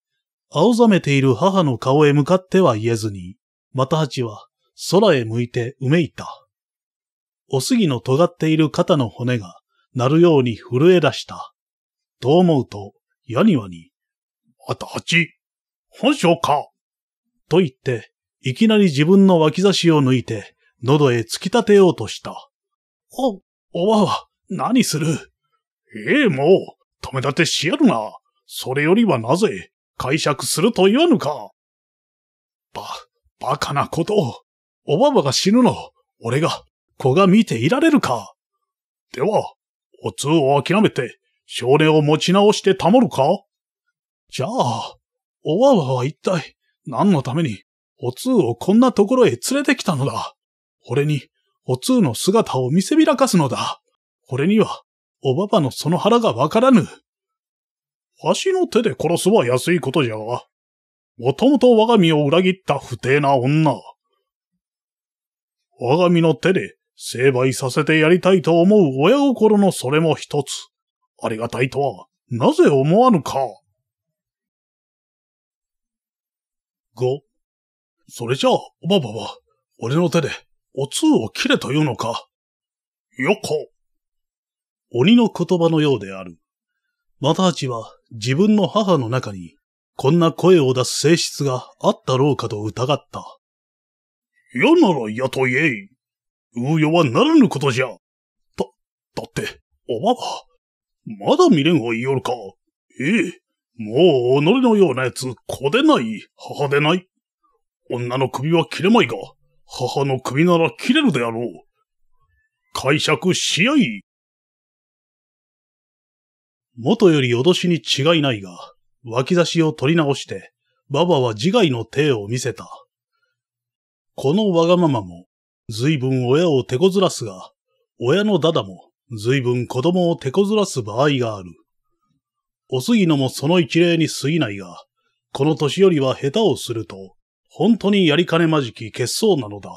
青ざめている母の顔へ向かっては言えずに、また八は空へ向いてうめいた。おすぎの尖っている肩の骨が、鳴るように震え出した。と思うと、やにワに、あたち、本性かと言って、いきなり自分の脇差しを抜いて、喉へ突き立てようとした。お、おばは、何するええ、もう、止め立てしやるな。それよりはなぜ、解釈すると言わぬか。ば、バカなことを。おばばが死ぬの、俺が、子が見ていられるか。では、お通を諦めて、症例を持ち直してたまるかじゃあ、おわわは一体何のためにお通をこんなところへ連れてきたのだ。俺にお通の姿を見せびらかすのだ。俺にはおばばのその腹がわからぬ。わしの手で殺すは安いことじゃが、もともと我が身を裏切った不定な女。我が身の手で成敗させてやりたいと思う親心のそれも一つ。ありがたいとは、なぜ思わぬか。5。それじゃあ、おばばは、俺の手で、お通を切れというのか。よこ。鬼の言葉のようである。マタハチは自分の母の中に、こんな声を出す性質があったろうかと疑った。嫌なら嫌と言えい。ううよはならぬことじゃ。だ、だって、おばば、まだ未練は言いおるか。ええ。もう、己のような奴、子でない、母でない。女の首は切れまいが、母の首なら切れるであろう。解釈し合い。元より脅しに違いないが、脇差しを取り直して、馬場は自害の手を見せた。このわがままも、随分親を手こずらすが、親のダダも随分子供を手こずらす場合がある。おすぎのもその一例に過ぎないが、この年よりは下手をすると、本当にやりかねまじき欠損なのだ。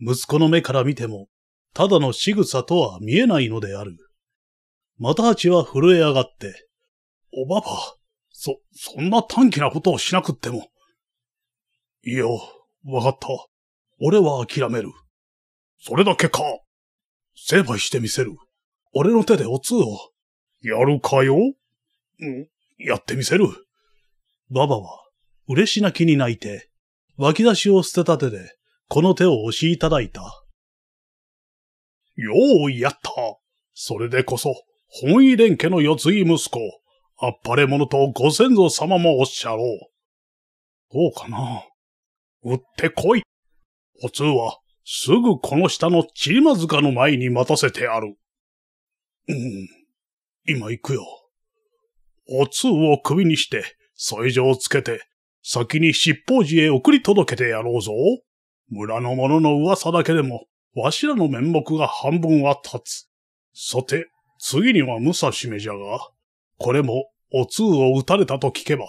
息子の目から見ても、ただの仕草とは見えないのである。また八は震え上がって、おばば、そ、そんな短気なことをしなくっても。いや、わかった。俺は諦める。それだけか。成敗してみせる。俺の手でお通を。やるかよんやってみせる。ババは、嬉しなきに泣いて、脇出しを捨てた手で、この手を押しいただいた。ようやった。それでこそ、本意連家の四つい息子、あっぱれ者とご先祖様もおっしゃろう。どうかな。売ってこい。お通は、すぐこの下のチーマ塚の前に待たせてある。うん、今行くよ。おつうを首にして、添状をつけて、先に七宝寺へ送り届けてやろうぞ。村の者の噂だけでも、わしらの面目が半分は立つ。さて、次には武蔵めじゃが、これも、お通を撃たれたと聞けば、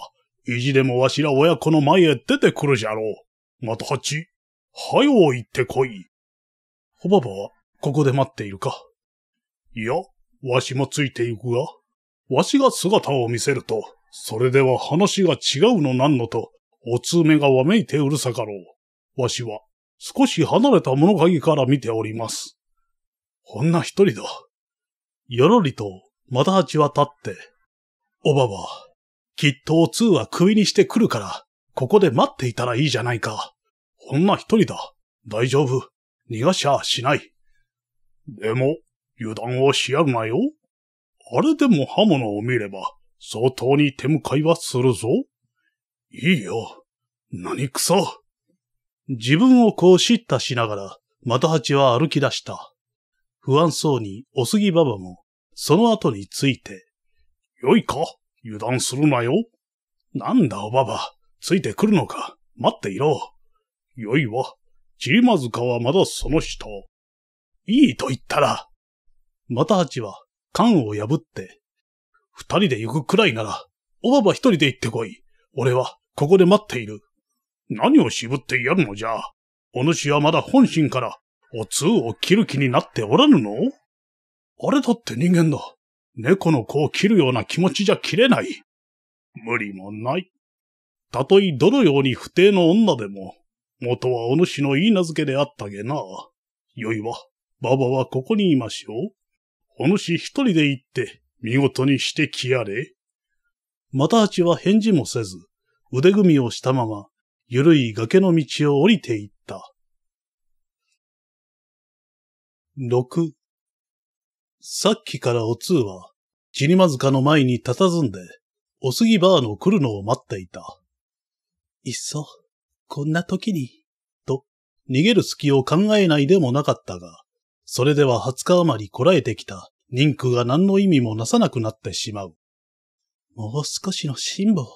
意地でもわしら親子の前へ出てくるじゃろう。また八、はよう行ってこい。ホババは、ここで待っているか。いや、わしもついて行くが、わしが姿を見せると、それでは話が違うのなんのと、おつめがわめいてうるさかろう。わしは、少し離れた物陰から見ております。ほんな一人だ。よろりと、またちは立って、おばば、きっとお通は首にしてくるから、ここで待っていたらいいじゃないか。女一人だ。大丈夫。逃がしゃしない。でも、油断をしやるなよ。あれでも刃物を見れば、相当に手向かいはするぞ。いいよ。何くそ。自分をこう叱咤しながら、的八は歩き出した。不安そうにおすぎばばも、その後について。よいか油断するなよ。なんだおばば、ついてくるのか。待っていろ。よいわ。チーマズカはまだその人。いいと言ったら。またちは、缶を破って。二人で行くくらいなら、おばば一人で行ってこい。俺は、ここで待っている。何を渋ってやるのじゃ。お主はまだ本心から、お通を切る気になっておらぬのあれだって人間だ。猫の子を切るような気持ちじゃ切れない。無理もない。たとえどのように不定の女でも、元はお主のいい名付けであったげな。よいわ、馬場はここにいましょう。お主一人で行って、見事にしてきやれ。または返事もせず、腕組みをしたまま、ゆるい崖の道を降りていった。六。さっきからお通は、ジニマかの前に佇んで、おすぎバーの来るのを待っていた。いっそ、こんな時に、と、逃げる隙を考えないでもなかったが、それでは20日余りこらえてきた人空が何の意味もなさなくなってしまう。もう少しの辛抱。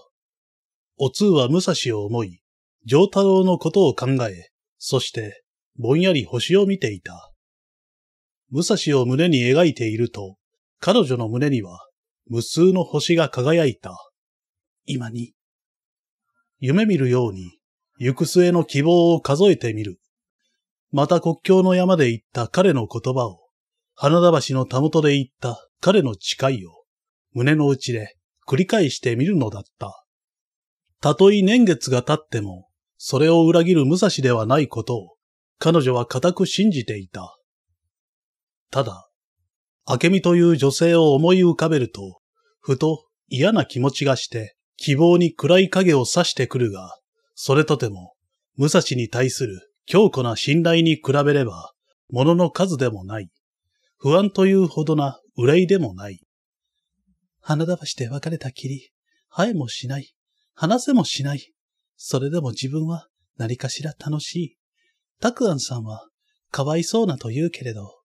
お通は武蔵を思い、上太郎のことを考え、そして、ぼんやり星を見ていた。武蔵を胸に描いていると、彼女の胸には、無数の星が輝いた。今に。夢見るように、行く末の希望を数えてみる。また国境の山で言った彼の言葉を、花田橋のたもとで言った彼の誓いを、胸の内で繰り返してみるのだった。たとえ年月が経っても、それを裏切る武蔵ではないことを、彼女は固く信じていた。ただ、明美という女性を思い浮かべると、ふと嫌な気持ちがして、希望に暗い影を差してくるが、それとても、武蔵に対する強固な信頼に比べれば、ものの数でもない。不安というほどな憂いでもない。花田橋して別れたきり、生えもしない、話せもしない。それでも自分は何かしら楽しい。たくあんさんは、かわいそうなと言うけれど、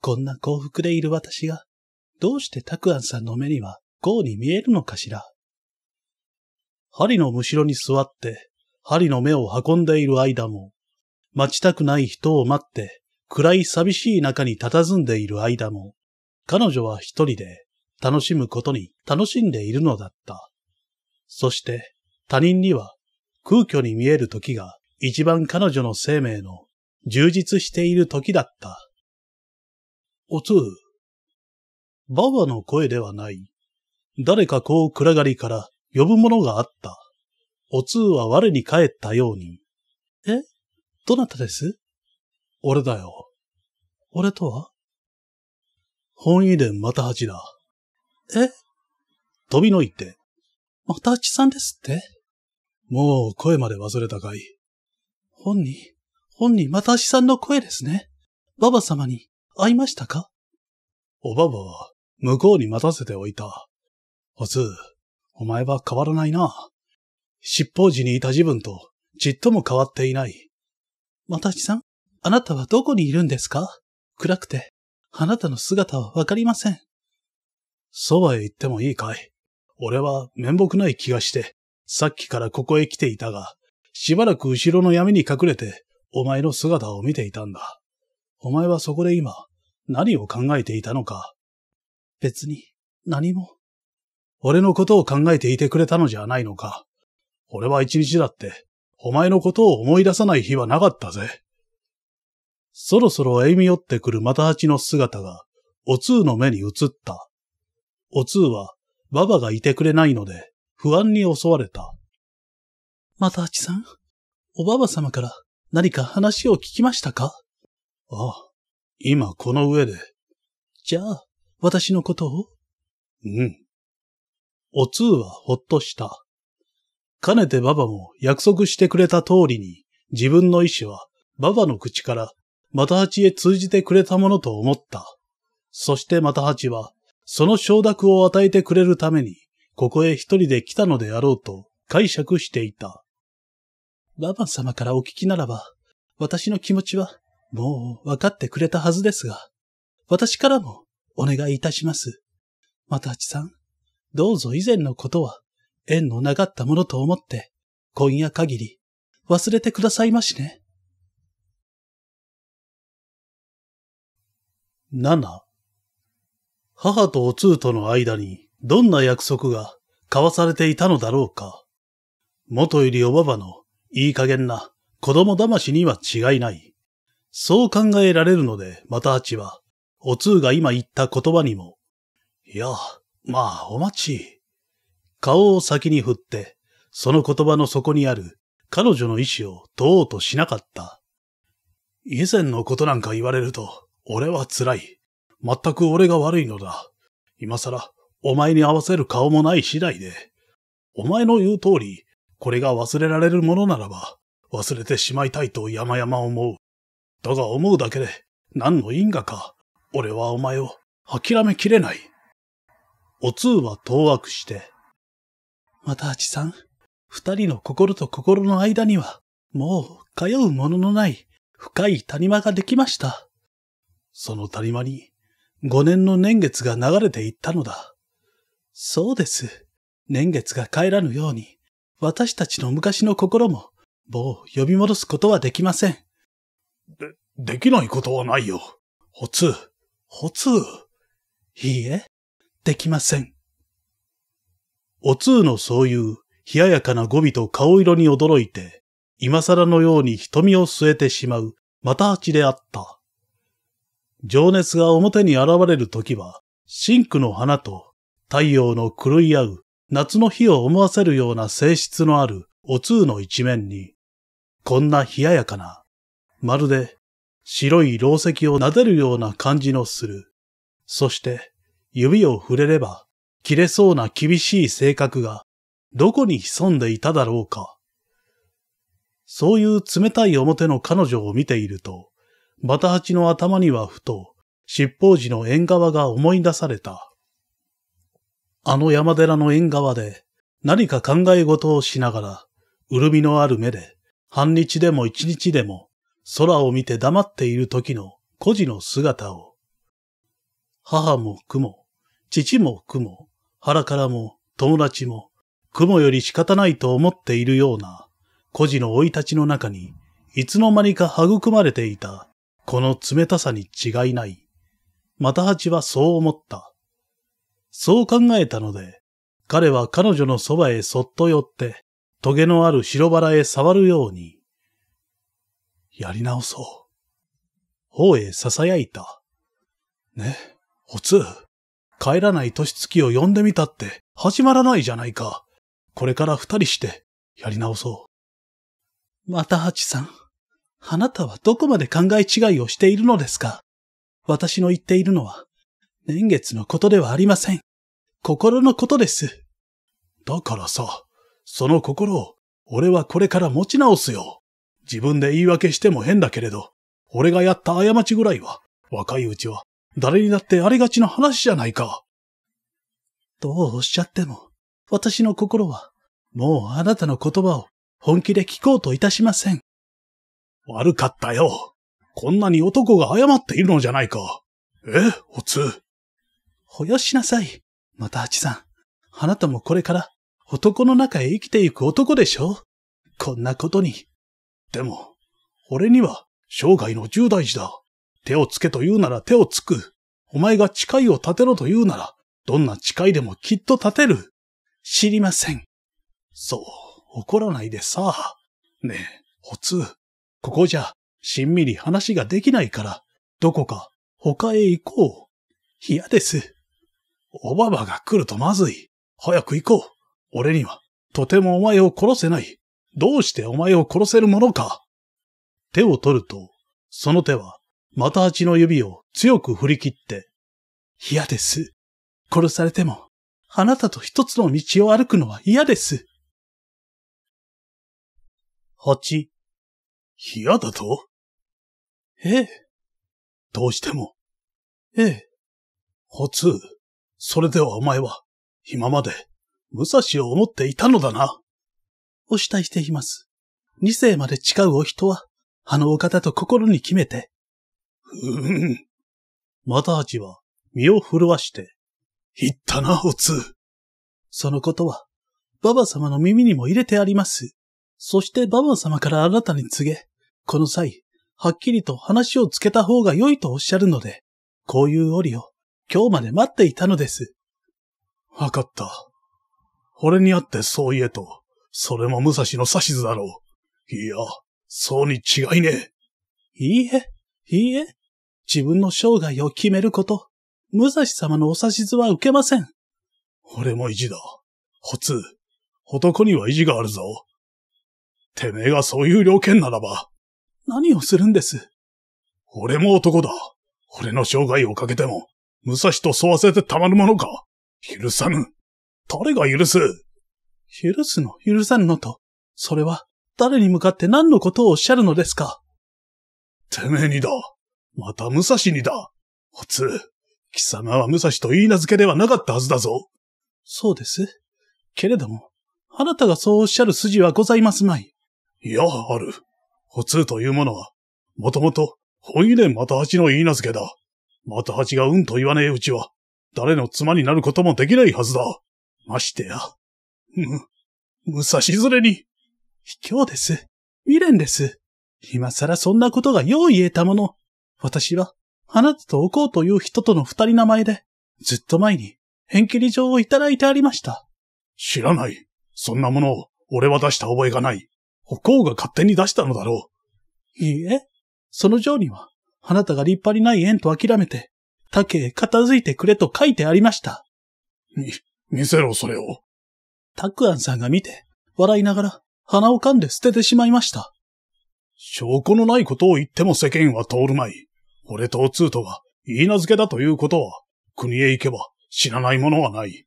こんな幸福でいる私が、どうしてたくあんさんの目には、こうに見えるのかしら。針のむしろに座って、針の目を運んでいる間も、待ちたくない人を待って、暗い寂しい中に佇んでいる間も、彼女は一人で楽しむことに楽しんでいるのだった。そして他人には空虚に見える時が一番彼女の生命の充実している時だった。おつう。バワの声ではない。誰かこう暗がりから呼ぶものがあった。お通は我に帰ったように。えどなたです俺だよ。俺とは本遺伝また八だ。え飛びのいて。また八さんですってもう声まで忘れたかい。本に、本にまた八さんの声ですね。ババ様に会いましたかおばばは向こうに待たせておいた。おつ、お前は変わらないな。執法時にいた自分とちっとも変わっていない。またさん、あなたはどこにいるんですか暗くて、あなたの姿はわかりません。そばへ行ってもいいかい俺は面目ない気がして、さっきからここへ来ていたが、しばらく後ろの闇に隠れて、お前の姿を見ていたんだ。お前はそこで今、何を考えていたのか。別に、何も。俺のことを考えていてくれたのじゃないのか。俺は一日だって、お前のことを思い出さない日はなかったぜ。そろそろ歩み寄ってくるマタハチの姿が、おつうの目に映った。おつうは、ババがいてくれないので、不安に襲われた。マタハチさん、おばば様から何か話を聞きましたかああ、今この上で。じゃあ、私のことをうん。おつうはほっとした。かねてババも約束してくれた通りに、自分の意志はババの口からまた八へ通じてくれたものと思った。そしてまた八は、その承諾を与えてくれるために、ここへ一人で来たのであろうと解釈していた。ババ様からお聞きならば、私の気持ちはもう分かってくれたはずですが、私からもお願いいたします。また八さん、どうぞ以前のことは縁のなかったものと思って、今夜限り忘れてくださいましね。7母とお通との間にどんな約束が交わされていたのだろうか。元よりおばばのいい加減な子供騙しには違いない。そう考えられるので、また八は、お通が今言った言葉にも、いや、まあ、お待ち、顔を先に振って、その言葉の底にある彼女の意志を問おうとしなかった。以前のことなんか言われると、俺は辛い。全く俺が悪いのだ。今更、お前に合わせる顔もない次第で。お前の言う通り、これが忘れられるものならば、忘れてしまいたいと山々思う。だが思うだけで、何の因果か、俺はお前を諦めきれない。お通は当惑して、また八さん、二人の心と心の間には、もう通うもののない深い谷間ができました。その谷間に、五年の年月が流れていったのだ。そうです。年月が帰らぬように、私たちの昔の心も、某呼び戻すことはできません。で、できないことはないよ。ほつほついいえ、できません。お通のそういう冷ややかな語尾と顔色に驚いて、今更のように瞳を据えてしまう、また八であった。情熱が表に現れる時は、シンクの花と太陽の狂い合う夏の日を思わせるような性質のあるお通の一面に、こんな冷ややかな、まるで白い老石を撫でるような感じのする。そして、指を触れれば、切れそうな厳しい性格がどこに潜んでいただろうか。そういう冷たい表の彼女を見ていると、バタハチの頭にはふと、七宝寺の縁側が思い出された。あの山寺の縁側で何か考え事をしながら、潤みのある目で、半日でも一日でも空を見て黙っている時の孤児の姿を。母も雲、父も雲、腹からも友達も雲より仕方ないと思っているような孤児の老い立ちの中にいつの間にか育まれていたこの冷たさに違いない。また八はそう思った。そう考えたので、彼は彼女のそばへそっと寄って、棘のある白バラへ触るように、やり直そう。方へ囁いた。ね、おつう。帰らない年月を呼んでみたって始まらないじゃないか。これから二人してやり直そう。また八さん、あなたはどこまで考え違いをしているのですか私の言っているのは年月のことではありません。心のことです。だからさ、その心を俺はこれから持ち直すよ。自分で言い訳しても変だけれど、俺がやった過ちぐらいは若いうちは誰にだってありがちな話じゃないか。どうおっしゃっても、私の心は、もうあなたの言葉を本気で聞こうといたしません。悪かったよ。こんなに男が謝っているのじゃないか。え、おつ。ほよしなさい。また八さん。あなたもこれから男の中へ生きていく男でしょこんなことに。でも、俺には生涯の重大児だ。手をつけと言うなら手をつく。お前が誓いを立てろと言うなら、どんな誓いでもきっと立てる。知りません。そう、怒らないでさ。ねえ、ほつここじゃ、しんみり話ができないから、どこか、他へ行こう。嫌です。おばばが来るとまずい。早く行こう。俺には、とてもお前を殺せない。どうしてお前を殺せるものか。手を取ると、その手はまたあちの指を強く振り切って、嫌です。殺されても、あなたと一つの道を歩くのは嫌です。八、嫌だとええ。どうしても。ええ。ほつう、それではお前は、今まで、武蔵を思っていたのだな。お慕いしています。二世まで誓うお人は、あのお方と心に決めて、うん。マタハチは身を震わして、言ったな、おつ。そのことは、ババ様の耳にも入れてあります。そしてババ様からあなたに告げ、この際、はっきりと話をつけた方が良いとおっしゃるので、こういう折を今日まで待っていたのです。わかった。俺に会ってそう言えと、それも武蔵の指図だろう。いや、そうに違いねえ。いいえ、いいえ、自分の生涯を決めること、武蔵様のお指図は受けません。俺も意地だ。ほつ、男には意地があるぞ。てめえがそういう了見ならば。何をするんです。俺も男だ。俺の生涯をかけても、武蔵と沿わせてたまるものか。許さぬ。誰が許す許すの、許さぬのと、それは、誰に向かって何のことをおっしゃるのですか。てめえにだ。また武蔵にだ。おつ、貴様は武蔵と言い名付けではなかったはずだぞ。そうです。けれども、あなたがそうおっしゃる筋はございますまい。いや、ある。おつというものは、もともと、本意でまた八の言い名付けだ。また八がうんと言わねえうちは、誰の妻になることもできないはずだ。ましてや、む、武蔵連れに。卑怯です。未練です。今更そんなことがよう言えたもの。私は、あなたとおこうという人との二人名前で、ずっと前に、返切り状をいただいてありました。知らない。そんなものを、俺は出した覚えがない。おこうが勝手に出したのだろう。いいえ、その状には、あなたが立派にない縁と諦めて、竹へ片付いてくれと書いてありました。み、見せろそれを。たくあんさんが見て、笑いながら鼻を噛んで捨ててしまいました。証拠のないことを言っても世間は通るまい。俺とお通トが言い名付けだということは、国へ行けば知らないものはない。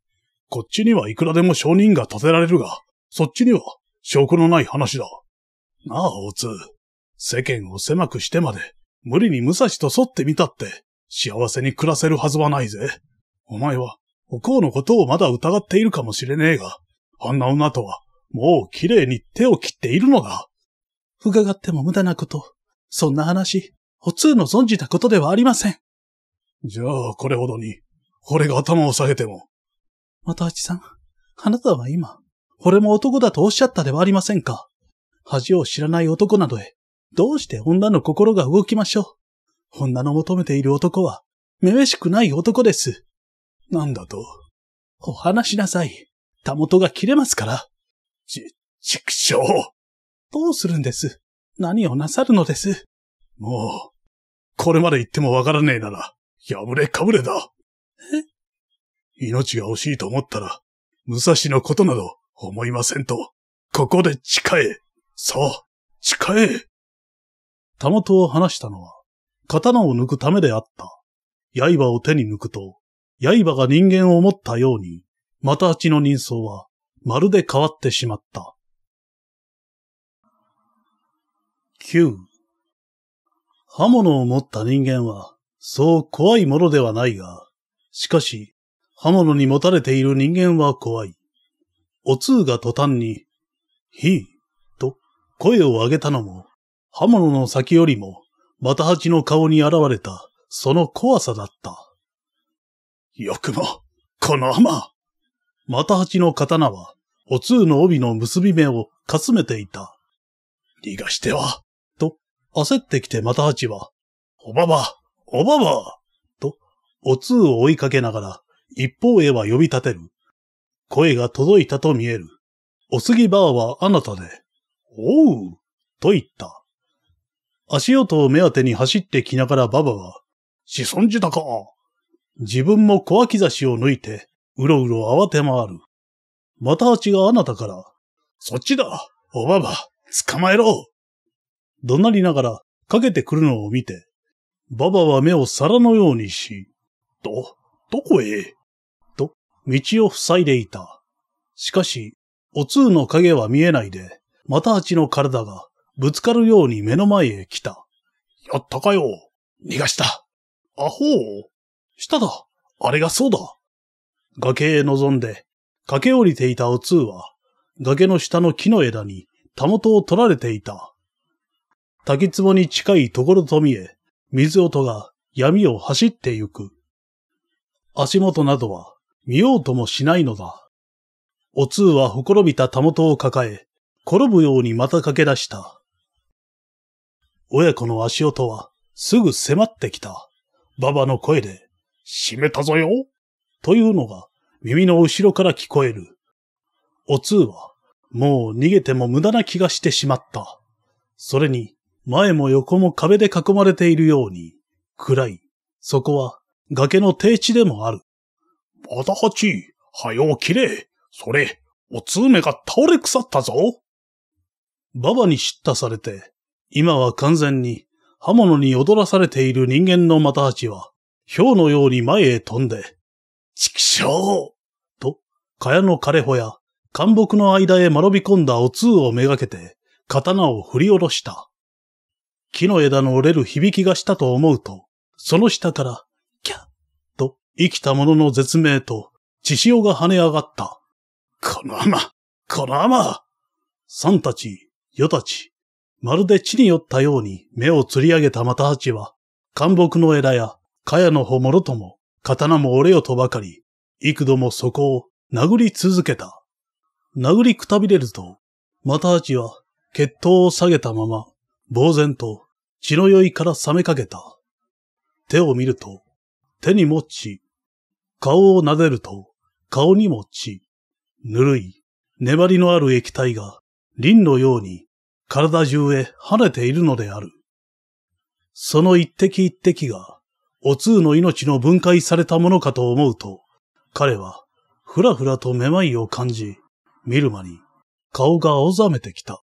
こっちにはいくらでも証人が立てられるが、そっちには証拠のない話だ。なあ、大津。世間を狭くしてまで、無理に武蔵と沿ってみたって、幸せに暮らせるはずはないぜ。お前は、おこうのことをまだ疑っているかもしれねえが、あんな女とは、もう綺麗に手を切っているのだ。伺っても無駄なこと。そんな話、お通の存じたことではありません。じゃあ、これほどに、俺が頭を下げても。又八さん、あなたは今、俺も男だとおっしゃったではありませんか。恥を知らない男などへ、どうして女の心が動きましょう。女の求めている男は、めめしくない男です。なんだとお話しなさい。たもとが切れますから。ち、畜生。どうするんです何をなさるのですもう、これまで言ってもわからねえなら、破れかぶれだ。え命が惜しいと思ったら、武蔵のことなど思いませんと、ここで誓え。さあ、誓え。たもとを話したのは、刀を抜くためであった。刃を手に抜くと、刃が人間を思ったように、またちの人相は、まるで変わってしまった。9刃物を持った人間は、そう怖いものではないが、しかし、刃物に持たれている人間は怖い。お通が途端に、ひい、と声を上げたのも、刃物の先よりも、ま八の顔に現れた、その怖さだった。よくも、このままた八の刀は、お通の帯の結び目をかすめていた。逃がしては、焦ってきて又八は、おばばおばばと、お通を追いかけながら、一方へは呼び立てる。声が届いたと見える。おすぎばあはあなたで、おうと言った。足音を目当てに走ってきながらばばは、しそんじたか自分も小脇差しを抜いて、うろうろ慌て回る。また八があなたから、そっちだおばば捕まえろ怒鳴りながらかけてくるのを見て、ババは目を皿のようにし、ど、どこへと、道を塞いでいた。しかし、お通の影は見えないで、また八の体がぶつかるように目の前へ来た。やったかよ。逃がした。アホー。下だ。あれがそうだ。崖へ臨んで、駆け下りていたお通は、崖の下の木の枝にたもとを取られていた。竹壺に近いところと見え、水音が闇を走ってゆく。足元などは見ようともしないのだ。お通はほころびたたもとを抱え、転ぶようにまた駆け出した。親子の足音はすぐ迫ってきた。馬場の声で、閉めたぞよというのが耳の後ろから聞こえる。お通はもう逃げても無駄な気がしてしまった。それに、前も横も壁で囲まれているように、暗い。そこは崖の低地でもある。まだ八、はよきれ。それ、おつうめが倒れ腐ったぞ。馬場に叱咤されて、今は完全に刃物に踊らされている人間のた八は、氷のように前へ飛んで、畜生と、蚊帳の枯れ穂や、干木の間へまろび込んだお通をめがけて、刀を振り下ろした。木の枝の折れる響きがしたと思うと、その下から、キャッと生きたものの絶命と、血潮が跳ね上がった。このまま、このままサたち、ヨたち、まるで地に寄ったように目を吊り上げたマタハは、寒木の枝や、茅の穂もろとも、刀も折れよとばかり、幾度もそこを殴り続けた。殴りくたびれると、マタハは、血統を下げたまま、呆然と白酔いから冷めかけた。手を見ると、手にも血。顔を撫でると、顔にも血。ぬるい、粘りのある液体が、輪のように、体中へ跳ねているのである。その一滴一滴が、お通の命の分解されたものかと思うと、彼は、ふらふらとめまいを感じ、見る間に、顔が青ざめてきた。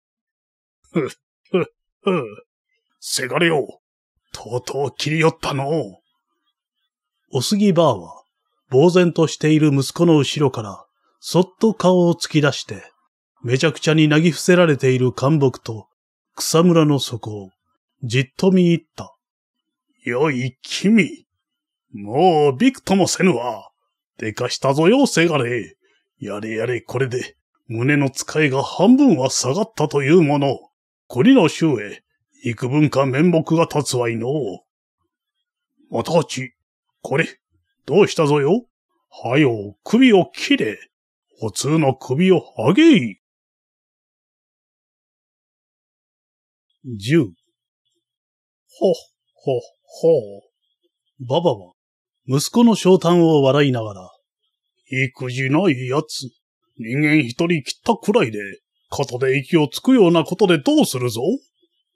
ふっ、ふっ、ふせがれよ、とうとう切り寄ったのおすぎばあは、呆然としている息子の後ろから、そっと顔を突き出して、めちゃくちゃになぎ伏せられている干木と草むらの底をじっと見入った。よい君、もうびくともせぬわ。でかしたぞよ、せがれ。やれやれこれで、胸の使いが半分は下がったというもの、こりの衆へ、幾分か面目が立つわいのう。またち、これ、どうしたぞよはよ、首を切れ。お通の首をはげい。十。ほ、ほ、ほばばは、息子の昇誕を笑いながら、育児ないやつ、人間一人切ったくらいで、肩で息をつくようなことでどうするぞ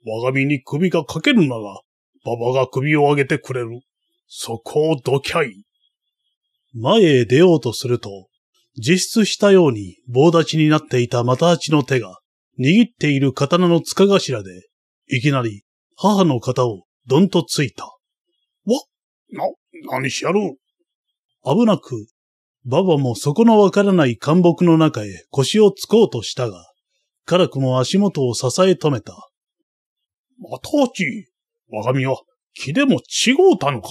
我が身に首がかけるなら、馬場が首を上げてくれる。そこをどきゃい。前へ出ようとすると、自出したように棒立ちになっていた又八の手が、握っている刀の塚頭で、いきなり母の肩をどんとついた。わ、な、何しやる危なく、馬場もそこのわからない干木の中へ腰をつこうとしたが、辛くも足元を支え止めた。またあき、我が身は気でも違うたのか。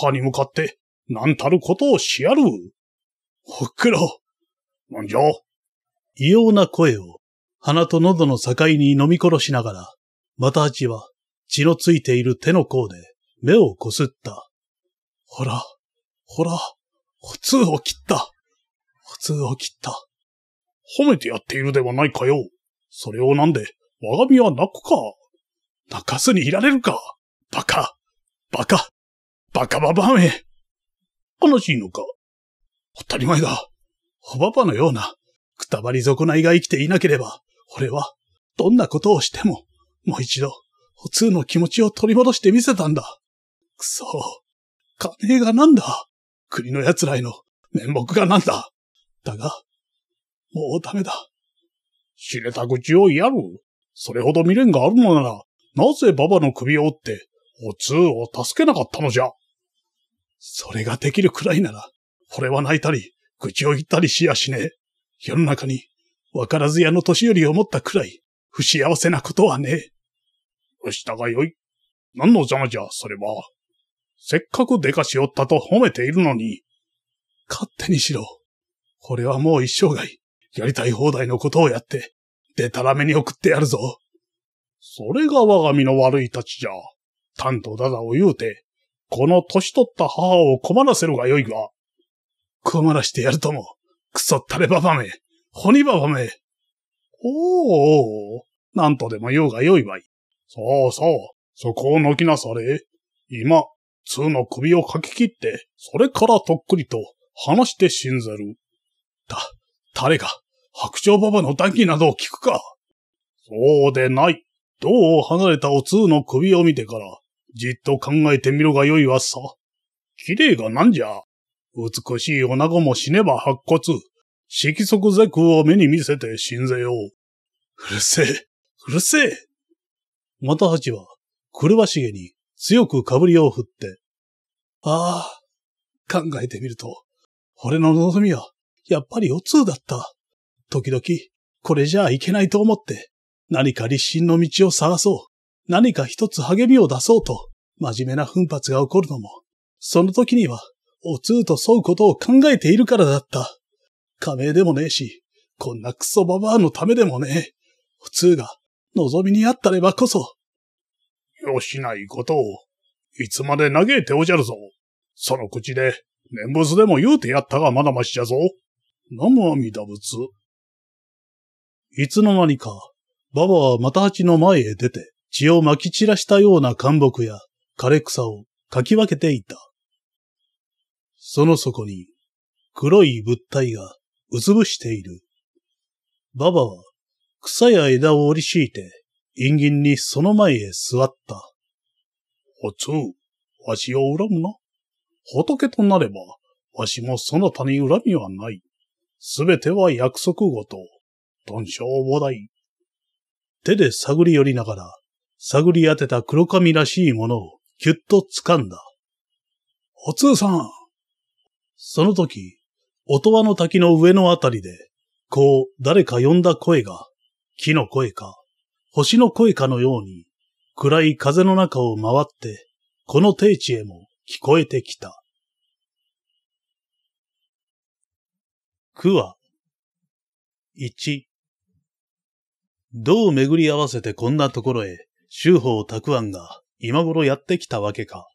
母に向かって、何たることをしやる。ほっくろ。なんじゃ。異様な声を、鼻と喉の境に飲み殺しながら、またあきは、血のついている手の甲で、目をこすった。ほら、ほら、普通を切った。普通を切った。褒めてやっているではないかよ。それをなんで、我が身は泣くか。泣かずにいられるかバカバカバカババめ悲しいのか当たり前だ。おばばのような、くたばり損ないが生きていなければ、俺は、どんなことをしても、もう一度、普通の気持ちを取り戻してみせたんだ。くそ。金がなんだ国の奴らへの面目がなんだだが、もうダメだ。知れた口をやる。それほど未練があるのなら、なぜババの首を折って、お通を助けなかったのじゃ。それができるくらいなら、俺は泣いたり、愚痴を言ったりしやしねえ。世の中に、わからず屋の年寄りを持ったくらい、不幸せなことはねえ。したがよい。何の邪魔じゃ、それは。せっかくでかしおったと褒めているのに。勝手にしろ。俺はもう一生涯、やりたい放題のことをやって、でたらめに送ってやるぞ。それが我が身の悪いたちじゃ。担当だだを言うて、この年取った母を困らせるがよいが。困らしてやるとも、くそったればばめ、ほにばばめ。おーおー、なんとでも言うがよいわい。そうそう、そこをのきなされ。今、通の首をかき切って、それからとっくりと話してんざる。た、誰が、白鳥ババの談義などを聞くか。そうでない。銅を離れたお通の首を見てから、じっと考えてみろがよいわさ。綺麗がなんじゃ。美しい女子も死ねば白骨。色足是空を目に見せて死んぜよう。うるせえ、うるせえ。又八は、くるばしげに強くかぶりを振って、ああ、考えてみると、俺の望みは、やっぱりお通だった。時々、これじゃあいけないと思って、何か立身の道を探そう。何か一つ励みを出そうと、真面目な奮発が起こるのも、その時には、お通と沿うことを考えているからだった。仮名でもねえし、こんなクソババアのためでもねえ。お通が、望みにあったればこそ。よしないことを、いつまで嘆いておじゃるぞ。その口で、念仏でも言うてやったがまだましじゃぞ。なむあみだ仏。いつの間にか、馬場は又八の前へ出て、血を撒き散らしたような干木や枯れ草をかき分けていた。その底に、黒い物体がうつぶしている。馬場は草や枝を折り敷いて、陰銀にその前へ座った。おつう、わしを恨むな。仏となれば、わしもそなたに恨みはない。すべては約束ごと。頓も菩提、手で探り寄りながら、探り当てた黒髪らしいものをキゅっと掴んだ。お通さんその時、音羽の滝の上のあたりで、こう誰か呼んだ声が、木の声か、星の声かのように、暗い風の中を回って、この定地へも聞こえてきた。句は、一。どう巡り合わせてこんなところへ、周法拓庵が今頃やってきたわけか。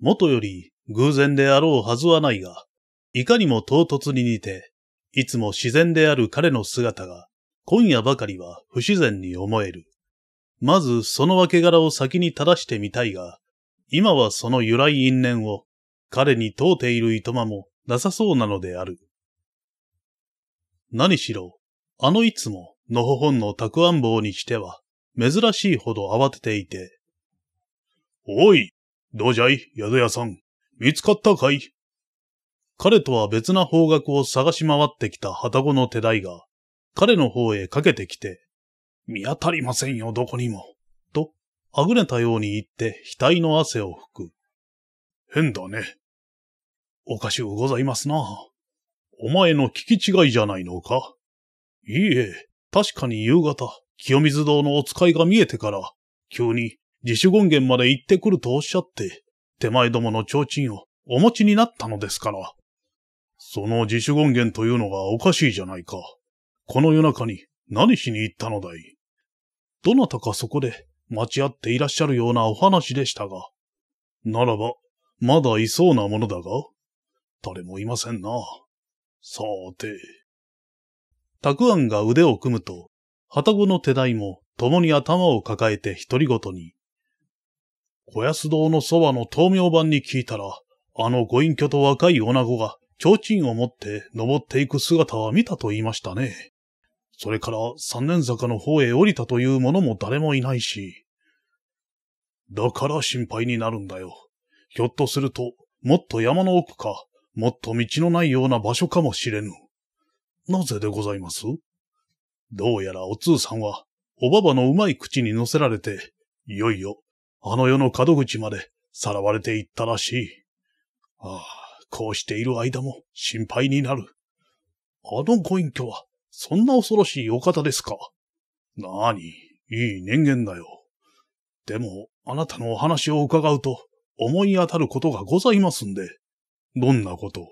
元より偶然であろうはずはないが、いかにも唐突に似て、いつも自然である彼の姿が、今夜ばかりは不自然に思える。まずそのけ柄を先に正してみたいが、今はその由来因縁を彼に問うているいとまもなさそうなのである。何しろ、あのいつものほほんのたくあんうにしては、珍しいほど慌てていて。おい、どうじゃい、宿屋さん。見つかったかい彼とは別な方角を探し回ってきた旗子の手代が、彼の方へかけてきて、見当たりませんよ、どこにも。と、あぐねたように言って額の汗を拭く。変だね。おかしゅうございますな。お前の聞き違いじゃないのかいいえ、確かに夕方、清水堂のお使いが見えてから、急に自主権限まで行ってくるとおっしゃって、手前どもの提灯をお持ちになったのですから。その自主権限というのがおかしいじゃないか。この夜中に何しに行ったのだいどなたかそこで待ち合っていらっしゃるようなお話でしたが。ならば、まだいそうなものだが、誰もいませんな。さて。たくあんが腕を組むと、はたごの手代も共に頭を抱えて独り言に。小安堂のそばの灯苗版に聞いたら、あのご隠居と若い女子が、提灯を持って登っていく姿は見たと言いましたね。それから三年坂の方へ降りたという者も誰もいないし。だから心配になるんだよ。ひょっとすると、もっと山の奥か、もっと道のないような場所かもしれぬ。なぜでございますどうやらお通さんは、おばばのうまい口に乗せられて、いよいよ、あの世の角口までさらわれていったらしい。ああ、こうしている間も心配になる。あのご隠居は、そんな恐ろしいお方ですかなに、いい人間だよ。でも、あなたのお話を伺うと、思い当たることがございますんで。どんなことを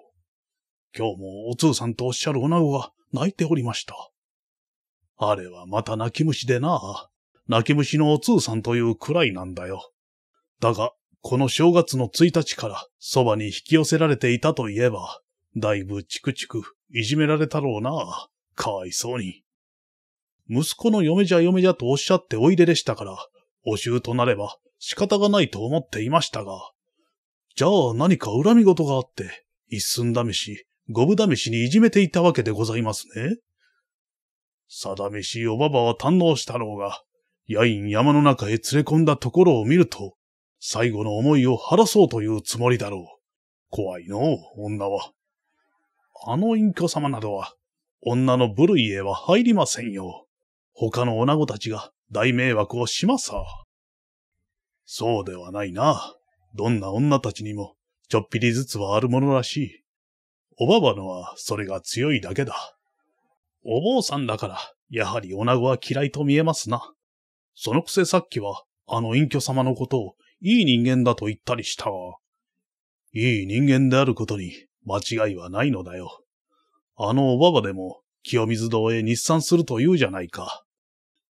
今日もお通さんとおっしゃるおなごが泣いておりました。あれはまた泣き虫でな。泣き虫のお通さんというくらいなんだよ。だが、この正月の一日からそばに引き寄せられていたといえば、だいぶチクチクいじめられたろうな。かわいそうに。息子の嫁じゃ嫁じゃとおっしゃっておいででしたから、お衆となれば仕方がないと思っていましたが。じゃあ何か恨み事があって、一寸試し、五分試しにいじめていたわけでございますね。さだめしおばばは堪能したろうが、夜陰山の中へ連れ込んだところを見ると、最後の思いを晴らそうというつもりだろう。怖いの女は。あの隠居様などは、女の部類へは入りませんよ。他の女子たちが大迷惑をしますさ。そうではないな。どんな女たちにも、ちょっぴりずつはあるものらしい。おばばのはそれが強いだけだ。お坊さんだから、やはり女子は嫌いと見えますな。そのくせさっきは、あの隠居様のことを、いい人間だと言ったりしたわ。いい人間であることに間違いはないのだよ。あのおばばでも、清水堂へ日産するというじゃないか。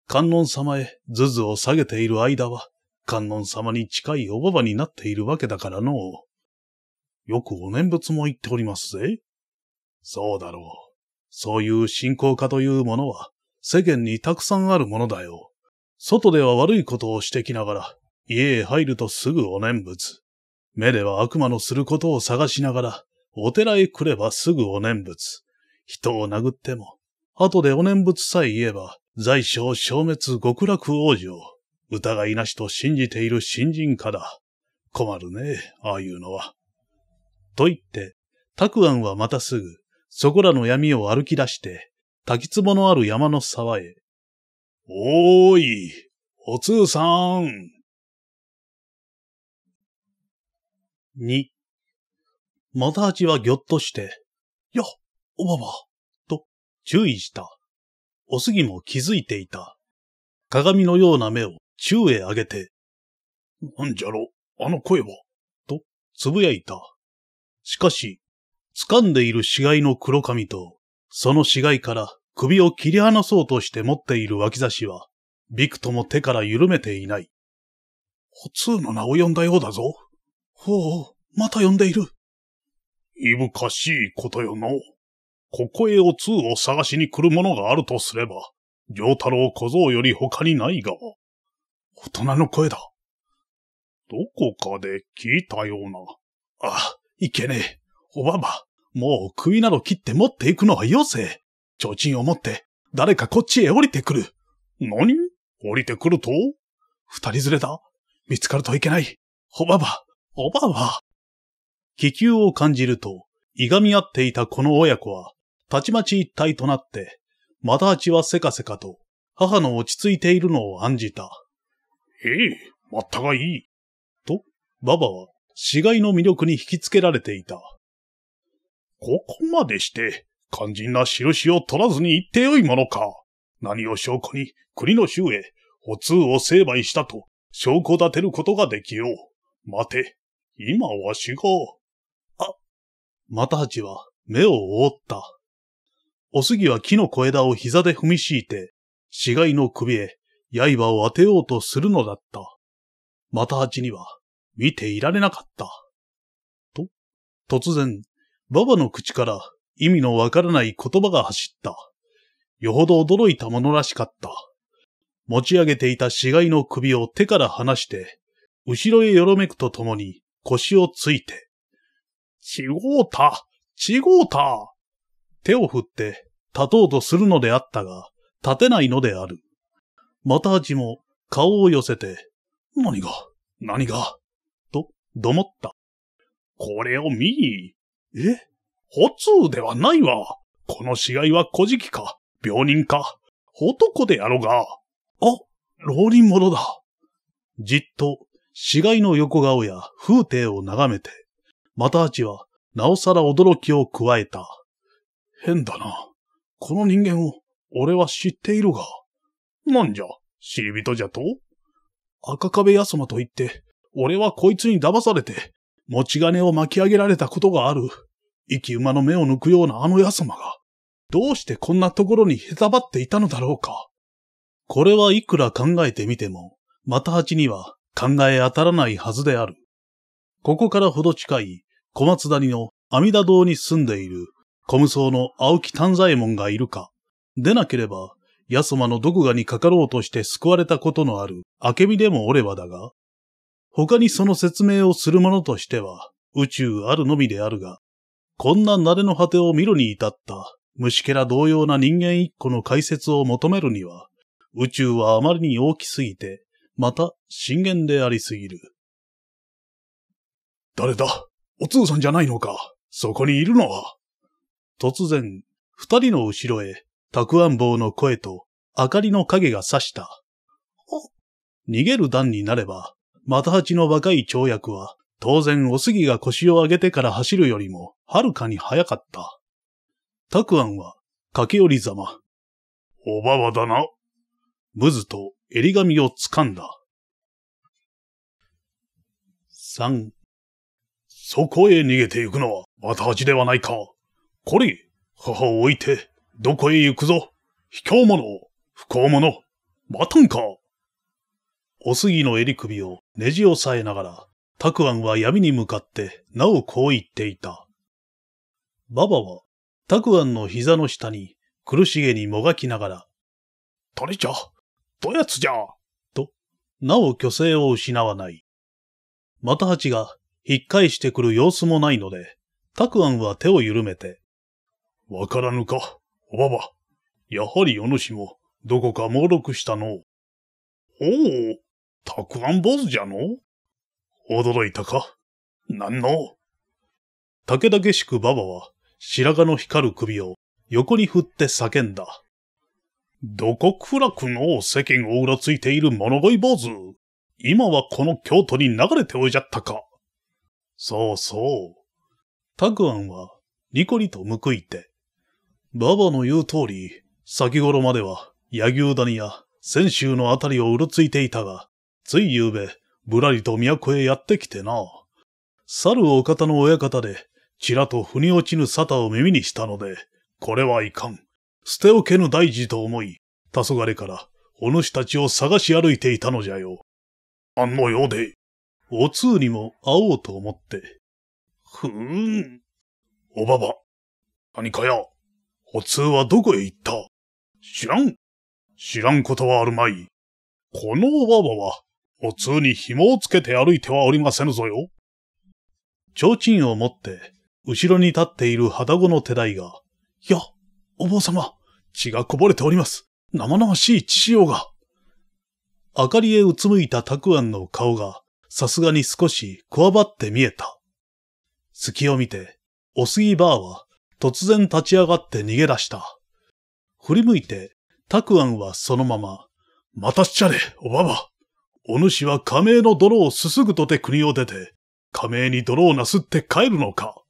観音様へズズを下げている間は、観音様に近いおばばになっているわけだからのう。よくお念仏も言っておりますぜ。そうだろう。そういう信仰家というものは、世間にたくさんあるものだよ。外では悪いことをしてきながら、家へ入るとすぐお念仏。目では悪魔のすることを探しながら、お寺へ来ればすぐお念仏。人を殴っても、後でお念仏さえ言えば、在所消滅極楽往生。疑いなしと信じている新人家だ。困るね、ああいうのは。と言って、タクアンはまたすぐ、そこらの闇を歩き出して、滝壺のある山の沢へ。おーい、おつうさん。二、またちはぎょっとして、や、おばば、と注意した。おすぎも気づいていた。鏡のような目を宙へ上げて、なんじゃろ、あの声は、とつぶやいた。しかし、掴んでいる死骸の黒髪と、その死骸から首を切り離そうとして持っている脇差しは、びくとも手から緩めていない。お通の名を呼んだようだぞ。ほう、また呼んでいる。いぶかしいことよの。ここへお通を探しに来るものがあるとすれば、良太郎小僧より他にないが。大人の声だ。どこかで聞いたような。ああ、いけねえ。おばば、もう首など切って持っていくのはよせ。ちんを持って、誰かこっちへ降りてくる。何降りてくると二人連れだ。見つかるといけない。おばば、おばば。気球を感じると、いがみ合っていたこの親子は、たちまち一体となって、またちはせかせかと、母の落ち着いているのを案じた。ええ、まったがいい。と、ばばは死骸の魅力に引きつけられていた。ここまでして、肝心な印を取らずに行ってよいものか。何を証拠に国の州へ、お通を成敗したと証拠立てることができよう。待て、今わしが。あ、またはちは目を覆った。おすぎは木の小枝を膝で踏みしいて、死骸の首へ刃を当てようとするのだった。またはちには見ていられなかった。と、突然、ババの口から意味のわからない言葉が走った。よほど驚いたものらしかった。持ち上げていた死骸の首を手から離して、後ろへよろめくとともに腰をついて、ちごうたちごうた手を振って立とうとするのであったが、立てないのである。また味も顔を寄せて、何が、何が、どもった。これを見え補通ではないわ。この死骸は古事記か、病人か、男であろうが。あ、老人者だ。じっと、死骸の横顔や風景を眺めて、またあちは、なおさら驚きを加えた。変だな。この人間を、俺は知っているが。なんじゃ、死人じゃと赤壁屋様と言って、俺はこいつに騙されて、持ち金を巻き上げられたことがある。生き馬の目を抜くようなあのや様が、どうしてこんなところにへたばっていたのだろうか。これはいくら考えてみても、また蜂には考え当たらないはずである。ここからほど近い小松谷の阿弥陀堂に住んでいる小無双の青木丹左衛門がいるか。でなければ、ヤソマの毒牙にかかろうとして救われたことのある明美でもおればだが、他にその説明をするものとしては、宇宙あるのみであるが、こんな慣れの果てを見るに至った、虫けら同様な人間一個の解説を求めるには、宇宙はあまりに大きすぎて、また震源でありすぎる。誰だお通さんじゃないのかそこにいるのは突然、二人の後ろへ、たくあん坊の声と、明かりの影が差した。逃げる段になれば、ハ八の若い跳躍は、当然お杉が腰を上げてから走るよりも、はるかに速かった。たくあんは、駆け寄りざま。おばばだな。むずと襟髪を掴んだ。三。そこへ逃げて行くのは、たチではないか。これ、母を置いて、どこへ行くぞ。卑怯者、不幸者、待たんか。お杉の襟首をねじ押さえながら、たくあんは闇に向かってなおこう言っていた。ばばは、たくあんの膝の下に苦しげにもがきながら、取れちゃ、どやつじゃと、なお虚勢を失わない。またちが引っ返してくる様子もないので、たくあんは手を緩めて、わからぬか、おばば。やはりお主も、どこか猛録したのう。おお、たくあん坊主じゃの驚いたかなんの武田しく馬場は白髪の光る首を横に振って叫んだ。どこ暗くの世間をうらついている物乞い坊主。今はこの京都に流れておいじゃったか。そうそう。たくあんはニコリと報いて、馬場の言う通り、先頃までは柳生谷や泉州のあたりをうろついていたが、ついゆうべ、ぶらりと都へやってきてな。猿お方の親方で、ちらと腑に落ちぬ沙汰を耳にしたので、これはいかん。捨ておけぬ大事と思い、黄昏から、お主たちを探し歩いていたのじゃよ。あのようで。お通にも会おうと思って。ふーん。おばば。何かや。お通はどこへ行った知らん。知らんことはあるまい。このおばばは、お通に紐をつけて歩いてはおりませぬぞよ。提灯を持って、後ろに立っている肌子の手代が、いや、お坊様、血がこぼれております。生々しい血潮が。明かりへうつむいたたくあんの顔が、さすがに少しこわばって見えた。隙を見て、おすぎばあは突然立ち上がって逃げ出した。振り向いて、たくあんはそのまま、またしちゃれ、おばば。お主は仮名の泥をすすぐとて国を出て、仮名に泥をなすって帰るのか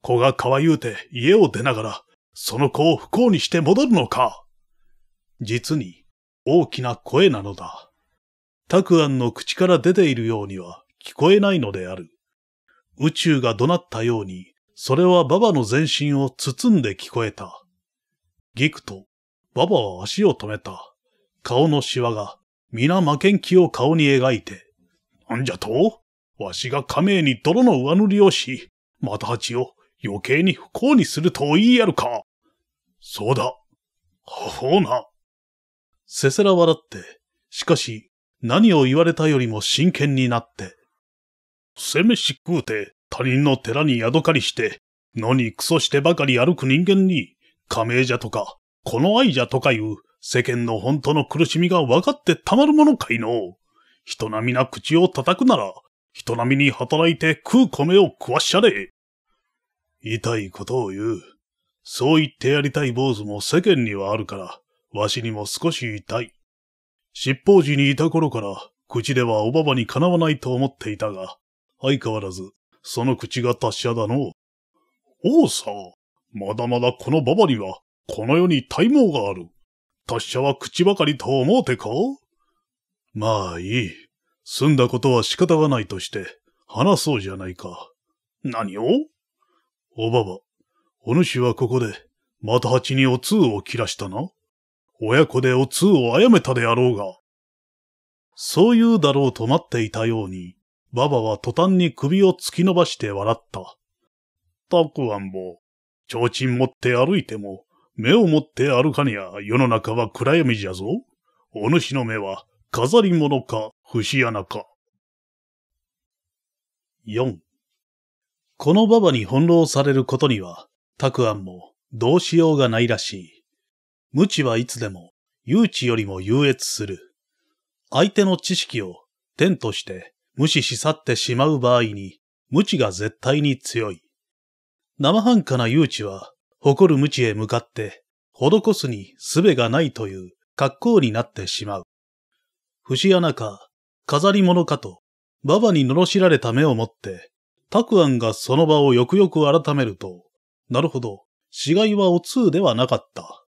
子がかわゆうて家を出ながら、その子を不幸にして戻るのか実に大きな声なのだ。たくあんの口から出ているようには聞こえないのである。宇宙が怒鳴ったように、それは馬場の全身を包んで聞こえた。ギクと、馬場は足を止めた。顔のシワが皆負けん気を顔に描いて、なんじゃとわしが亀名に泥の上塗りをし、また蜂を余計に不幸にすると言いやるか。そうだ。ほうな。せせら笑って、しかし、何を言われたよりも真剣になって。せめし食うて、他人の寺に宿りして、野にクソしてばかり歩く人間に、仮名じゃとか、この愛じゃとかいう世間の本当の苦しみが分かってたまるものかいの。人並みな口を叩くなら、人並みに働いて食う米を食わしゃれ。痛いことを言う。そう言ってやりたい坊主も世間にはあるから、わしにも少し痛い。執法時にいた頃から、口ではおばばにかなわないと思っていたが、相変わらず、その口が達者だの。おうさ、まだまだこのばばには、この世に体毛がある。達者は口ばかりと思うてかまあいい。済んだことは仕方がないとして、話そうじゃないか。何をおばば、お主はここで、また蜂にお通を切らしたな。親子でお通を殺めたであろうが。そう言うだろうと待っていたように、ばばは途端に首を突き伸ばして笑った。たくあんぼ、提灯持って歩いても、目を持って歩かにゃ世の中は暗闇じゃぞ。お主の目は飾り物か節穴か。4. この馬場に翻弄されることには、たくあんもどうしようがないらしい。無知はいつでも、誘知よりも優越する。相手の知識を天として無視し去ってしまう場合に、無知が絶対に強い。生半可な誘致は誇る無知へ向かって、施すに術がないという格好になってしまう。節穴か、飾り物かと、馬場に罵られた目を持って、たくあんがその場をよくよく改めると、なるほど、死骸はお通ではなかった。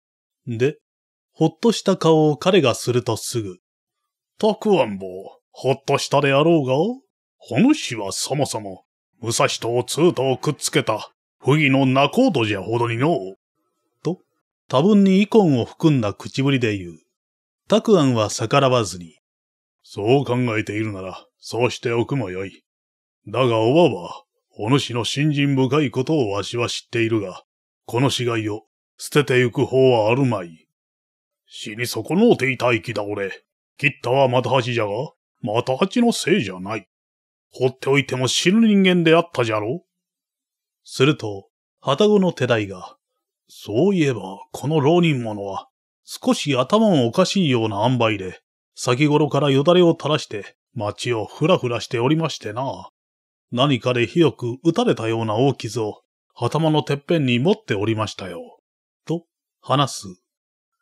で、ほっとした顔を彼がするとすぐ、たくあんぼ、ほっとしたであろうが、お主はそもそも、武蔵とお通とをくっつけた、不義の仲人じゃほどにのう。と、多分に遺恨を含んだ口ぶりで言う。たくあんは逆らわずに。そう考えているなら、そうしておくもよい。だがおばは、お主の信心深いことをわしは知っているが、この死骸を捨ててゆく方はあるまい。死に損のうていた息だ俺。切ったはまた八じゃが、また八のせいじゃない。放っておいても死ぬ人間であったじゃろすると、旗子の手代が、そういえば、この浪人者は、少し頭もおかしいような塩梅で、先頃からよだれを垂らして、街をふらふらしておりましてな。何かでひよく打たれたような大傷を、頭のてっぺんに持っておりましたよ。と、話す。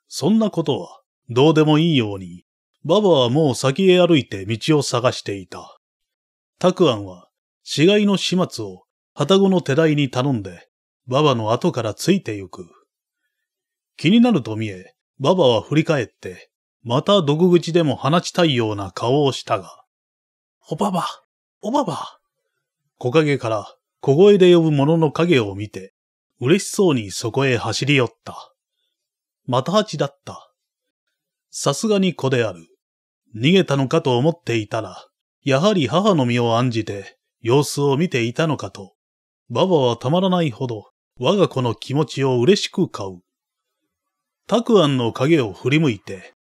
そんなことは、どうでもいいように、バばはもう先へ歩いて道を探していた。たくあんは、死骸の始末を旅籠の手代に頼んで、馬場の後からついてゆく。気になると見え、馬場は振り返って、また毒口でも放ちたいような顔をしたが、おばば、おばば。木陰から小声で呼ぶ者の影を見て、嬉しそうにそこへ走り寄った。また蜂だった。さすがに子である。逃げたのかと思っていたら、やはり母の身を案じて様子を見ていたのかとババはたまらないほど、我が子の気持ちを嬉しく買う。たくあんの影を振り向いて。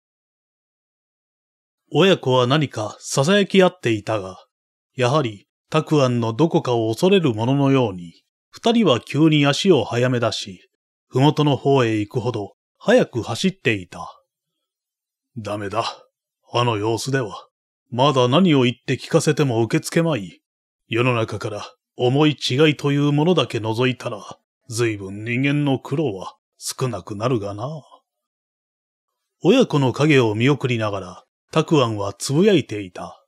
親子は何か囁き合っていたが、やはり、たくあんのどこかを恐れるもののように、二人は急に足を早め出し、ふもとの方へ行くほど、早く走っていた。ダメだ。あの様子では、まだ何を言って聞かせても受け付けまい。世の中から思い違いというものだけ除いたら、随分人間の苦労は少なくなるがな。親子の影を見送りながら、たくあんはつぶやいていた。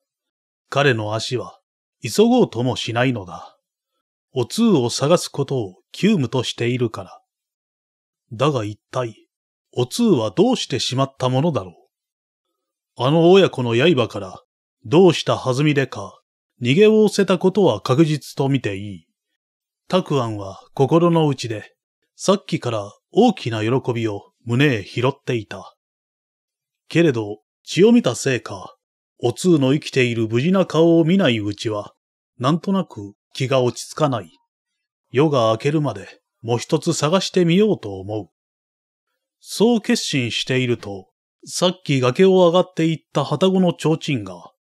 彼の足は、急ごうともしないのだ。お通を探すことを急務としているから。だが一体、お通はどうしてしまったものだろう。あの親子の刃から、どうしたはずみでか逃げを押せたことは確実と見ていい。たくあんは心の内で、さっきから大きな喜びを胸へ拾っていた。けれど、血を見たせいか、お通の生きている無事な顔を見ないうちは、なんとなく気が落ち着かない。夜が明けるまでもう一つ探してみようと思う。そう決心していると、さっき崖を上がっていった旗子の提灯が、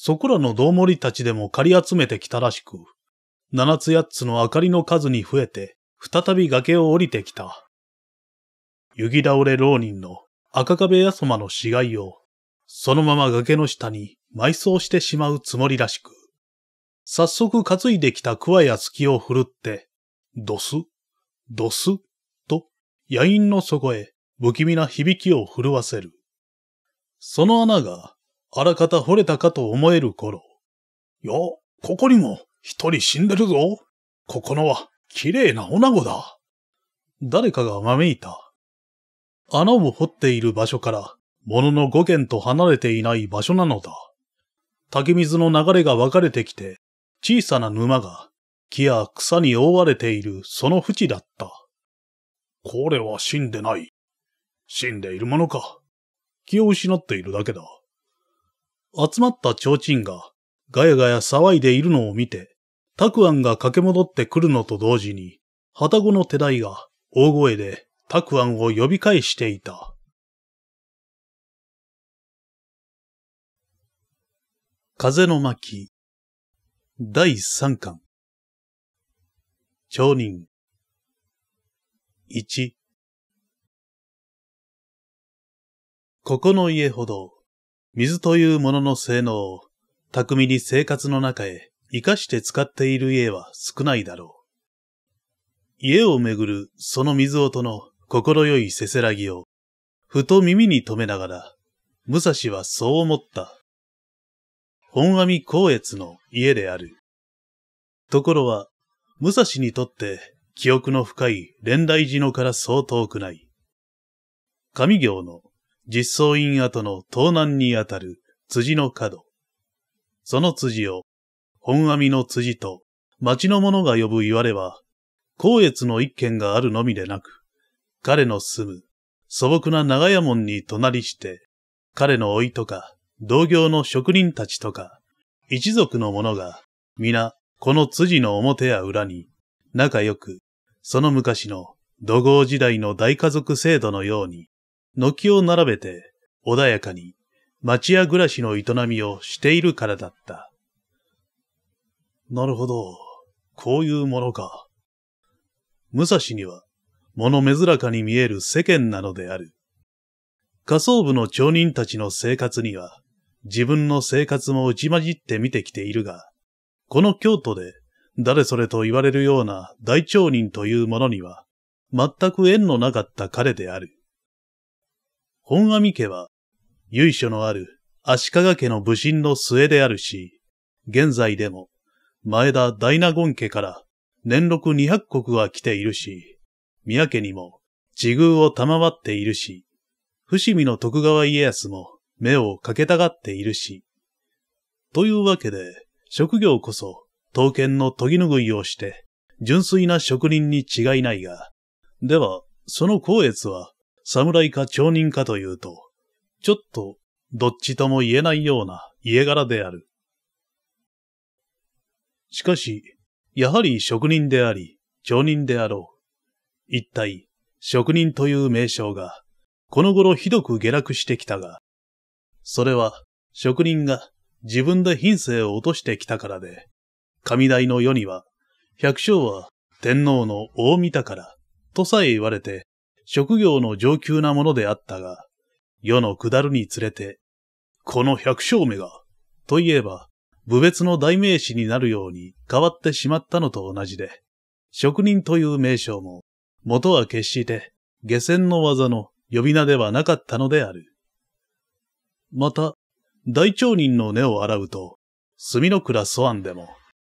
そこらの道盛たちでも借り集めてきたらしく、七つ八つの明かりの数に増えて、再び崖を降りてきた。湯気倒れ浪人の赤壁屋様の死骸を、そのまま崖の下に埋葬してしまうつもりらしく、早速担いできた桑や月を振るって、ドス、ドス、と、野因の底へ不気味な響きを震わせる。その穴があらかた惚れたかと思える頃。よ、ここにも一人死んでるぞ。ここのは綺麗な女子だ。誰かがまめいた。穴を掘っている場所から、ものの五軒と離れていない場所なのだ。滝水の流れが分かれてきて、小さな沼が木や草に覆われているその淵だった。これは死んでない。死んでいるものか。気を失っているだけだ。集まった提灯がガヤガヤ騒いでいるのを見て、たくあんが駆け戻ってくるのと同時に、旗子の手代が大声でたくあんを呼び返していた。風の巻第3巻町人1ここの家ほど水というものの性能を、巧みに生活の中へ生かして使っている家は少ないだろう。家をめぐるその水音の心よいせせらぎを、ふと耳に留めながら、武蔵はそう思った。本阿弥光悦の家である。ところは、武蔵にとって記憶の深い連大寺のからそう遠くない。上行の実装院跡の東南にあたる辻の角。その辻を、本阿弥の辻と町の者が呼ぶ言われは、光悦の一軒があるのみでなく、彼の住む素朴な長屋門に隣して、彼の老いとか、同業の職人たちとか、一族の者が、皆、この辻の表や裏に、仲良く、その昔の土豪時代の大家族制度のように、軒を並べて、穏やかに、町屋暮らしの営みをしているからだった。なるほど。こういうものか。武蔵には、物珍かに見える世間なのである。仮想部の町人たちの生活には、自分の生活も打ち混じって見てきているが、この京都で誰それと言われるような大町人というものには、全く縁のなかった彼である。本阿弥家は、由緒のある足利家の武神の末であるし、現在でも、前田大納言家から年禄二百国は来ているし、宮家にも地遇を賜っているし、伏見の徳川家康も目をかけたがっているし。というわけで、職業こそ、刀剣の研ぎ拭いをして、純粋な職人に違いないが、では、その光悦は侍か町人かというと、ちょっとどっちとも言えないような家柄である。しかし、やはり職人であり、町人であろう。一体、職人という名称が、この頃ひどく下落してきたが、それは職人が自分で品性を落としてきたからで、神代の世には、百姓は天皇の大見たから、とさえ言われて、職業の上級なものであったが、世の下るにつれて、この百姓目が、といえば、部別の代名詞になるように変わってしまったのと同じで、職人という名称も、元は決して下船の技の呼び名ではなかったのである。また、大町人の根を洗うと、墨の倉素案でも、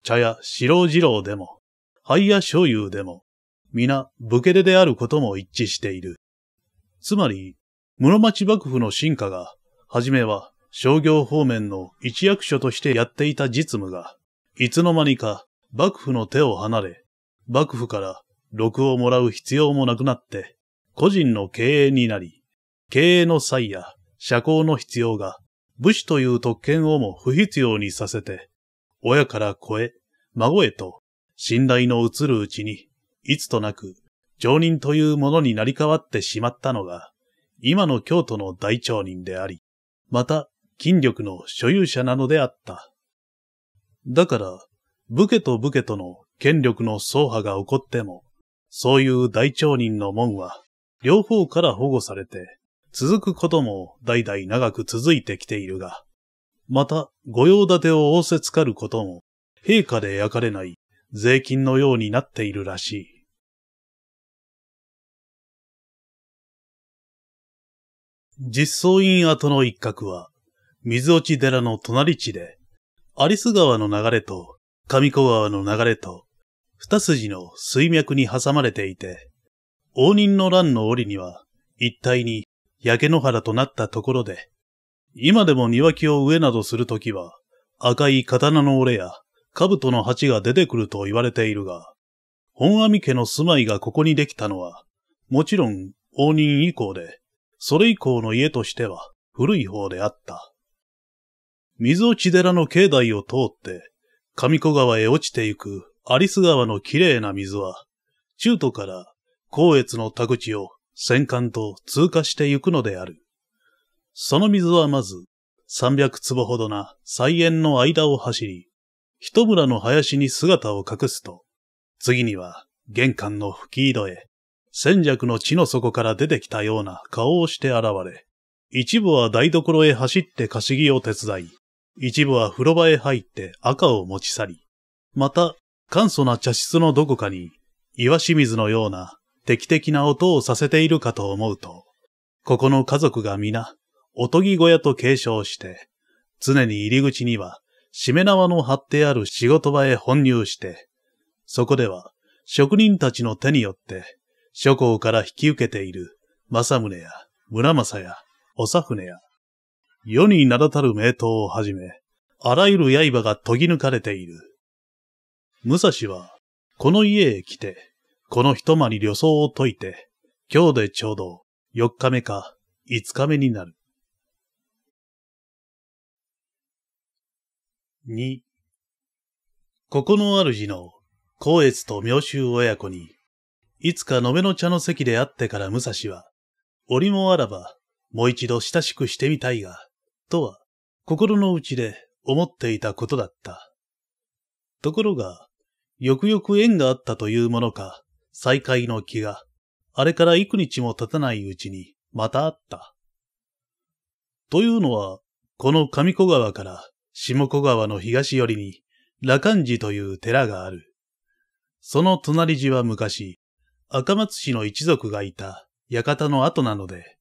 茶四白次郎でも、灰屋醤油でも、皆、武家手であることも一致している。つまり、室町幕府の進化が、はじめは商業方面の一役所としてやっていた実務が、いつの間にか幕府の手を離れ、幕府から録をもらう必要もなくなって、個人の経営になり、経営の際や社交の必要が、武士という特権をも不必要にさせて、親から子へ、孫へと、信頼の移るうちに、いつとなく、常人というものになり変わってしまったのが、今の京都の大町人であり、また、筋力の所有者なのであった。だから、武家と武家との権力の相破が起こっても、そういう大町人の門は、両方から保護されて、続くことも代々長く続いてきているが、また、御用立てを仰せつかることも、陛下で焼かれない税金のようになっているらしい。実相院跡の一角は、水落寺の隣地で、アリス川の流れと上小川の流れと二筋の水脈に挟まれていて、応仁の乱の折には一帯に焼け野原となったところで、今でも庭木を植えなどするときは赤い刀の折れや兜の鉢が出てくると言われているが、本阿弥家の住まいがここにできたのは、もちろん応仁以降で、それ以降の家としては古い方であった。水落寺の境内を通って、上小川へ落ちていく有栖川のきれいな水は、中途から高越の田口を戦艦と通過してゆくのである。その水はまず、三百坪ほどな菜園の間を走り、人村の林に姿を隠すと、次には玄関の吹き戸へ、戦略の地の底から出てきたような顔をして現れ、一部は台所へ走ってしぎを手伝い、一部は風呂場へ入って赤を持ち去り、また、簡素な茶室のどこかに、岩清水のような敵的な音をさせているかと思うと、ここの家族が皆、おとぎ小屋と継承して、常に入り口にはしめ縄の張ってある仕事場へ本入して、そこでは職人たちの手によって、諸侯から引き受けている政宗や村正や長船や、世に名だたる名刀をはじめ、あらゆる刃が研ぎ抜かれている。武蔵は、この家へ来て、この一間に旅装を解いて、今日でちょうど四日目か五日目になる。二。ここの主の光悦と妙衆親子に、いつか飲めの茶の席であってから武蔵は、折もあらば、もう一度親しくしてみたいが、とは、心の内で思っていたことだった。ところが、よくよく縁があったというものか、再会の気が、あれから幾日も経たないうちに、またあった。というのは、この上小川から下小川の東寄りに、羅漢寺という寺がある。その隣寺は昔、赤松氏の一族がいた館の跡なので、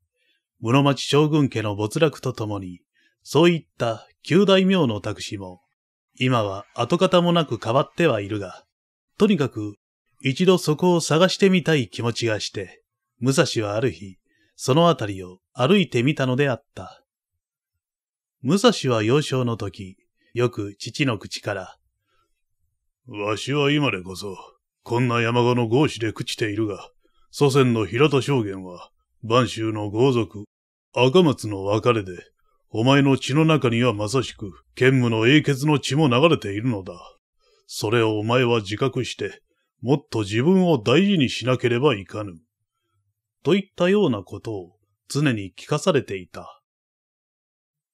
室町将軍家の没落とともに、そういった旧大名の託氏も、今は跡形もなく変わってはいるが、とにかく一度そこを探してみたい気持ちがして、武蔵はある日、そのあたりを歩いてみたのであった。武蔵は幼少の時、よく父の口から、わしは今でこそ、こんな山鹿の豪子で朽ちているが、祖先の平田将元は、万州の豪族、赤松の別れで、お前の血の中にはまさしく、剣武の英傑の血も流れているのだ。それをお前は自覚して、もっと自分を大事にしなければいかぬ。といったようなことを常に聞かされていた。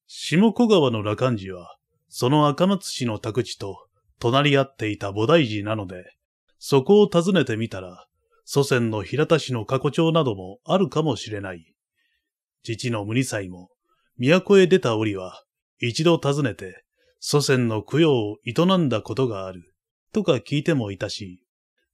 下小川の羅漢寺は、その赤松市の宅地と隣り合っていた菩提寺なので、そこを訪ねてみたら、祖先の平田市の過去帳などもあるかもしれない。父の無二歳も、都へ出た折は、一度訪ねて、祖先の供養を営んだことがある、とか聞いてもいたし、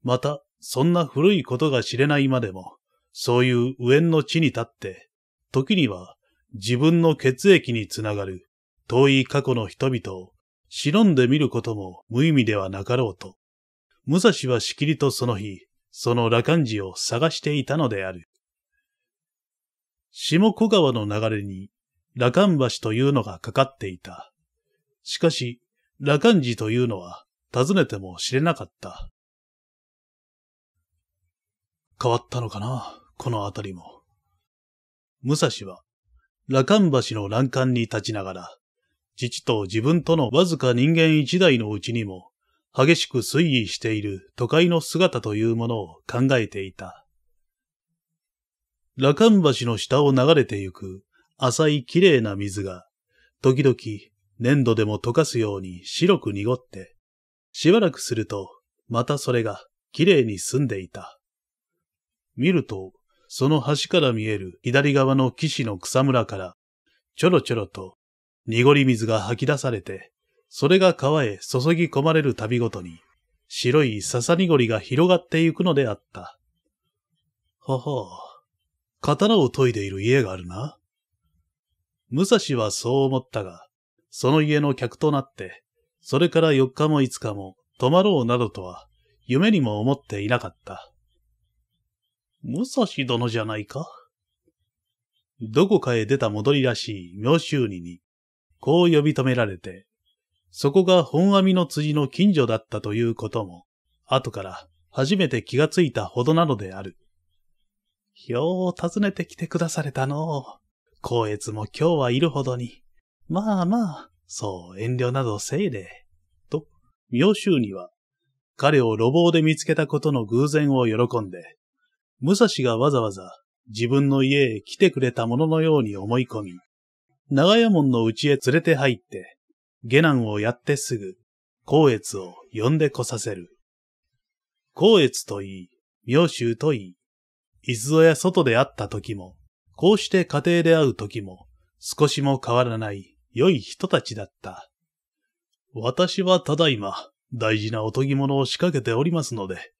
また、そんな古いことが知れないまでも、そういう上の地に立って、時には自分の血液につながる遠い過去の人々を忍んでみることも無意味ではなかろうと、武蔵はしきりとその日、その羅漢寺を探していたのである。下小川の流れに羅漢橋というのがかかっていた。しかし、羅漢寺というのは尋ねても知れなかった。変わったのかな、この辺りも。武蔵は羅漢橋の欄干に立ちながら、父と自分とのわずか人間一代のうちにも、激しく推移している都会の姿というものを考えていた。羅漢橋の下を流れてゆく浅い綺麗な水が、時々粘土でも溶かすように白く濁って、しばらくすると、またそれが綺麗に澄んでいた。見ると、その橋から見える左側の岸の草むらから、ちょろちょろと濁り水が吐き出されて、それが川へ注ぎ込まれる度ごとに、白い笹濁りが広がってゆくのであった。ほほう、刀を研いでいる家があるな。武蔵はそう思ったが、その家の客となって、それから四日も五日も泊まろうなどとは、夢にも思っていなかった。武蔵殿じゃないかどこかへ出た戻りらしい妙修二に、こう呼び止められて、そこが本網の辻の近所だったということも、後から初めて気がついたほどなのである。よう訪ねてきてくだされたの光悦も今日はいるほどに。まあまあ、そう遠慮などせいで。と、妙修には、彼を路傍で見つけたことの偶然を喜んで、武蔵がわざわざ自分の家へ来てくれたもののように思い込み、長屋門の家へ連れて入って、下男をやってすぐ、光悦を呼んでこさせる。光悦といい、妙衆といい、いつぞや外で会った時も、こうして家庭で会う時も、少しも変わらない良い人たちだった。私はただいま、大事なおとぎ物を仕掛けておりますので、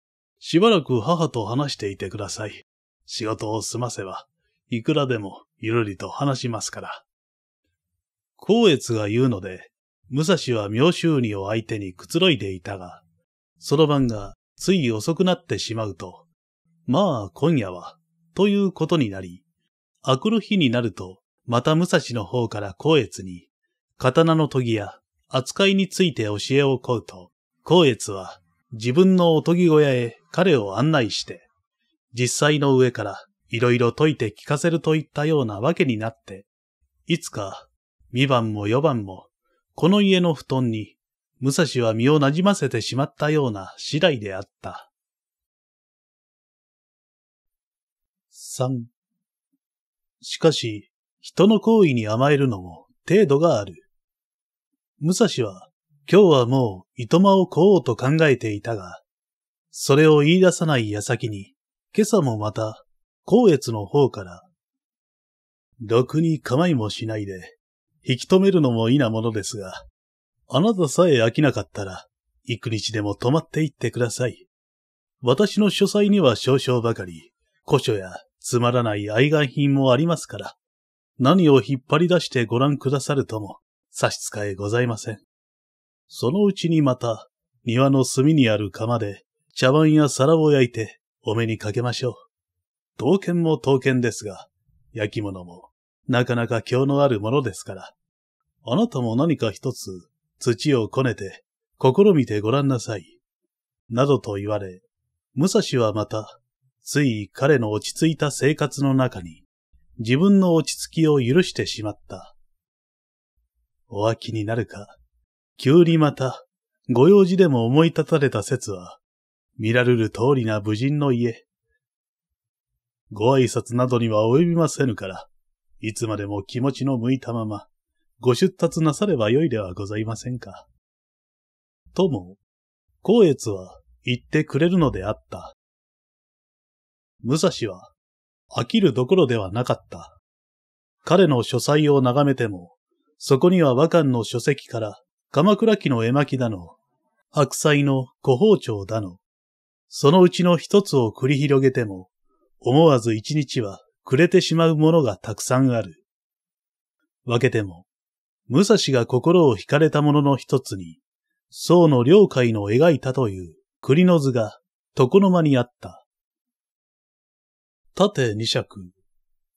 しばらく母と話していてください。仕事を済ませば、いくらでもゆるりと話しますから。光悦が言うので、武蔵は妙修二を相手にくつろいでいたが、その晩がつい遅くなってしまうと、まあ今夜は、ということになり、明くる日になると、また武蔵の方から光悦に、刀の研ぎや扱いについて教えを請うと、光悦は自分のおとぎ小屋へ彼を案内して、実際の上からいろいろ解いて聞かせるといったようなわけになって、いつか2番も4番もこの家の布団に武蔵は身をなじませてしまったような次第であった。3しかし、人の行為に甘えるのも程度がある。武蔵は今日はもう、いとまを来おうと考えていたが、それを言い出さない矢先に、今朝もまた、光悦の方から、ろくに構いもしないで、引き止めるのもいいなものですが、あなたさえ飽きなかったら、幾日でも泊まっていってください。私の書斎には少々ばかり、古書やつまらない愛玩品もありますから、何を引っ張り出してご覧くださるとも差し支えございません。そのうちにまた、庭の隅にある釜で、茶碗や皿を焼いて、お目にかけましょう。刀剣も刀剣ですが、焼き物も、なかなか興のあるものですから。あなたも何か一つ、土をこねて、試みてごらんなさい。などと言われ、武蔵はまた、つい彼の落ち着いた生活の中に、自分の落ち着きを許してしまった。お飽きになるか、急にまた、ご用事でも思い立たれた説は、見られる通りな無人の家。ご挨拶などには及びませぬから、いつまでも気持ちの向いたまま、ご出立なさればよいではございませんか。とも、光悦は言ってくれるのであった。武蔵は飽きるどころではなかった。彼の書斎を眺めても、そこには和漢の書籍から鎌倉期の絵巻だの、白菜の古包丁だの、そのうちの一つを繰り広げても、思わず一日は暮れてしまうものがたくさんある。分けても、武蔵が心を惹かれたものの一つに、宋の領海の描いたという栗の図が床の間にあった。縦二尺、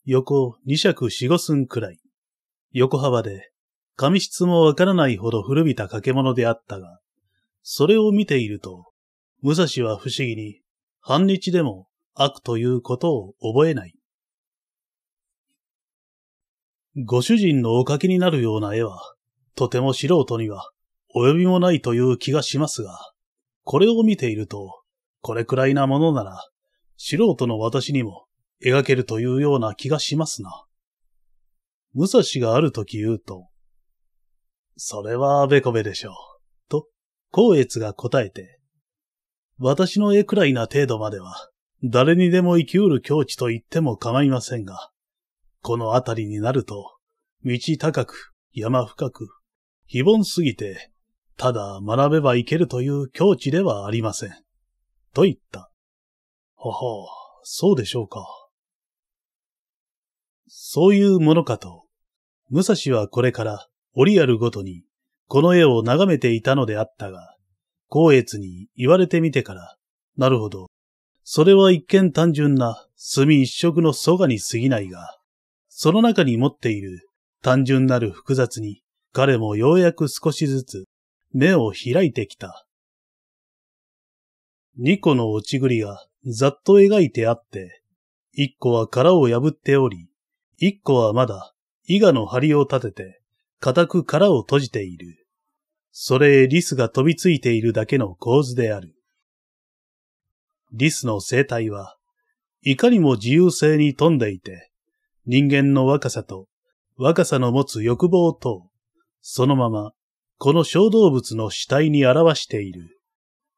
横二尺四五寸くらい、横幅で紙質もわからないほど古びた掛物であったが、それを見ていると、武蔵は不思議に、半日でも悪ということを覚えない。ご主人のおかきになるような絵は、とても素人には及びもないという気がしますが、これを見ていると、これくらいなものなら、素人の私にも描けるというような気がしますな。武蔵がある時言うと、それはあべこべでしょう。と、光悦が答えて、私の絵くらいな程度までは、誰にでも生きうる境地と言っても構いませんが、この辺りになると、道高く、山深く、非凡すぎて、ただ学べばいけるという境地ではありません。と言った。ほほう、そうでしょうか。そういうものかと、武蔵はこれから折あるごとに、この絵を眺めていたのであったが、光悦に言われてみてから、なるほど。それは一見単純な墨一色の蘇我に過ぎないが、その中に持っている単純なる複雑に、彼もようやく少しずつ目を開いてきた。二個の落ち栗がざっと描いてあって、一個は殻を破っており、一個はまだ伊賀の張りを立てて、固く殻を閉じている。それへリスが飛びついているだけの構図である。リスの生態は、いかにも自由性に富んでいて、人間の若さと、若さの持つ欲望と、そのまま、この小動物の死体に表している。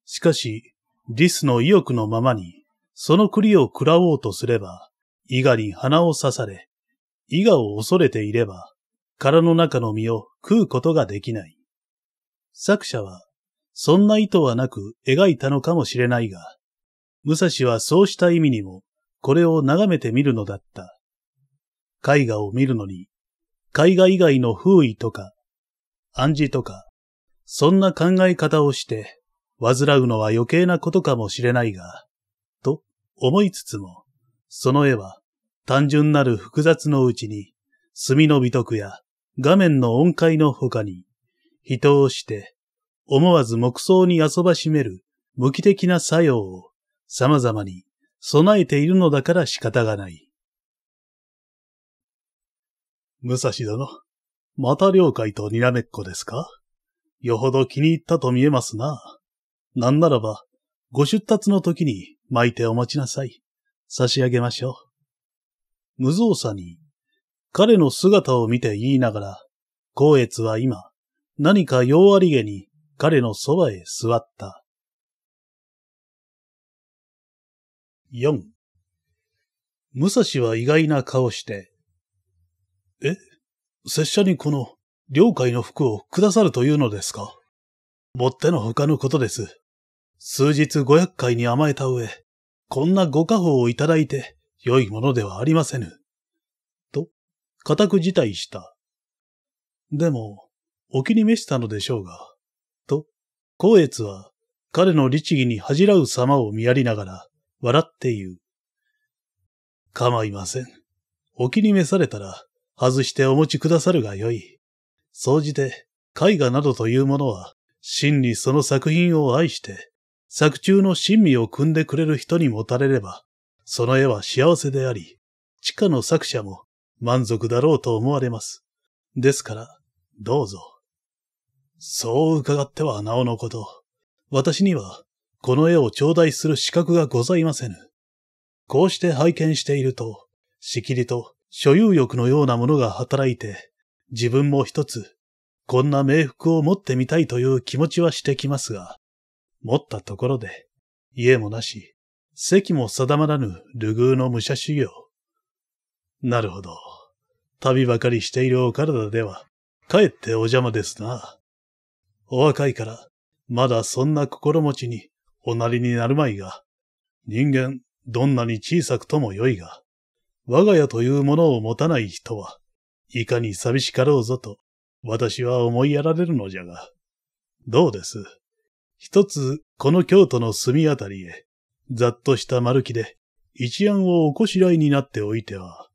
しかし、リスの意欲のままに、その栗を食らおうとすれば、伊賀に鼻を刺され、伊賀を恐れていれば、殻の中の実を食うことができない。作者は、そんな意図はなく描いたのかもしれないが、武蔵はそうした意味にも、これを眺めてみるのだった。絵画を見るのに、絵画以外の風衣とか、暗示とか、そんな考え方をして、煩うのは余計なことかもしれないが、と思いつつも、その絵は単純なる複雑のうちに、墨の美徳や画面の音階の他に、人をして、思わず木想に遊ばしめる無機的な作用を様々に備えているのだから仕方がない。武蔵殿、また了解とにらめっこですかよほど気に入ったと見えますな。なんならば、ご出立の時に巻いてお待ちなさい。差し上げましょう。無造作に彼の姿を見て言いながら、光悦は今、何か用ありげに彼のそばへ座った。4. 武蔵は意外な顔して、え、拙者にこの、領海の服をくださるというのですかもってのほかのことです。数日五百回に甘えた上、こんなご家宝をいただいて良いものではありませぬ。固く辞退した。でも、お気に召したのでしょうが、と、光悦は彼の律儀に恥じらう様を見やりながら笑って言う。構いません。お気に召されたら外してお持ちくださるがよい。総じて絵画などというものは真にその作品を愛して作中の真味を汲んでくれる人にもたれれば、その絵は幸せであり、地下の作者も満足だろうと思われます。ですから、どうぞ。そう伺ってはなおのこと、私にはこの絵を頂戴する資格がございませぬ。こうして拝見していると、しきりと所有欲のようなものが働いて、自分も一つ、こんな冥福を持ってみたいという気持ちはしてきますが、持ったところで、家もなし、席も定まらぬグーの武者修行。なるほど。旅ばかりしているお体では、かえってお邪魔ですな。お若いから、まだそんな心持ちにおなりになるまいが、人間、どんなに小さくともよいが、我が家というものを持たない人は、いかに寂しかろうぞと、私は思いやられるのじゃが。どうです。一つ、この京都の隅あたりへ、ざっとした丸木で、一案をおこしらいになっておいては。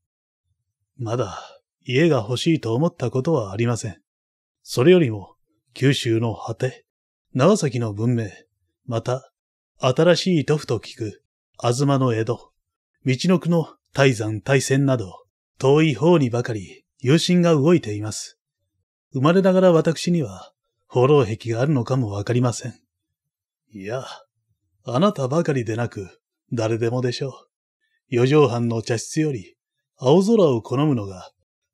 まだ、家が欲しいと思ったことはありません。それよりも、九州の果て、長崎の文明、また、新しい都府と聞く、あずまの江戸、道の区の大山大戦など、遠い方にばかり、友心が動いています。生まれながら私には、放浪壁があるのかもわかりません。いや、あなたばかりでなく、誰でもでしょう。四畳半の茶室より、青空を好むのが、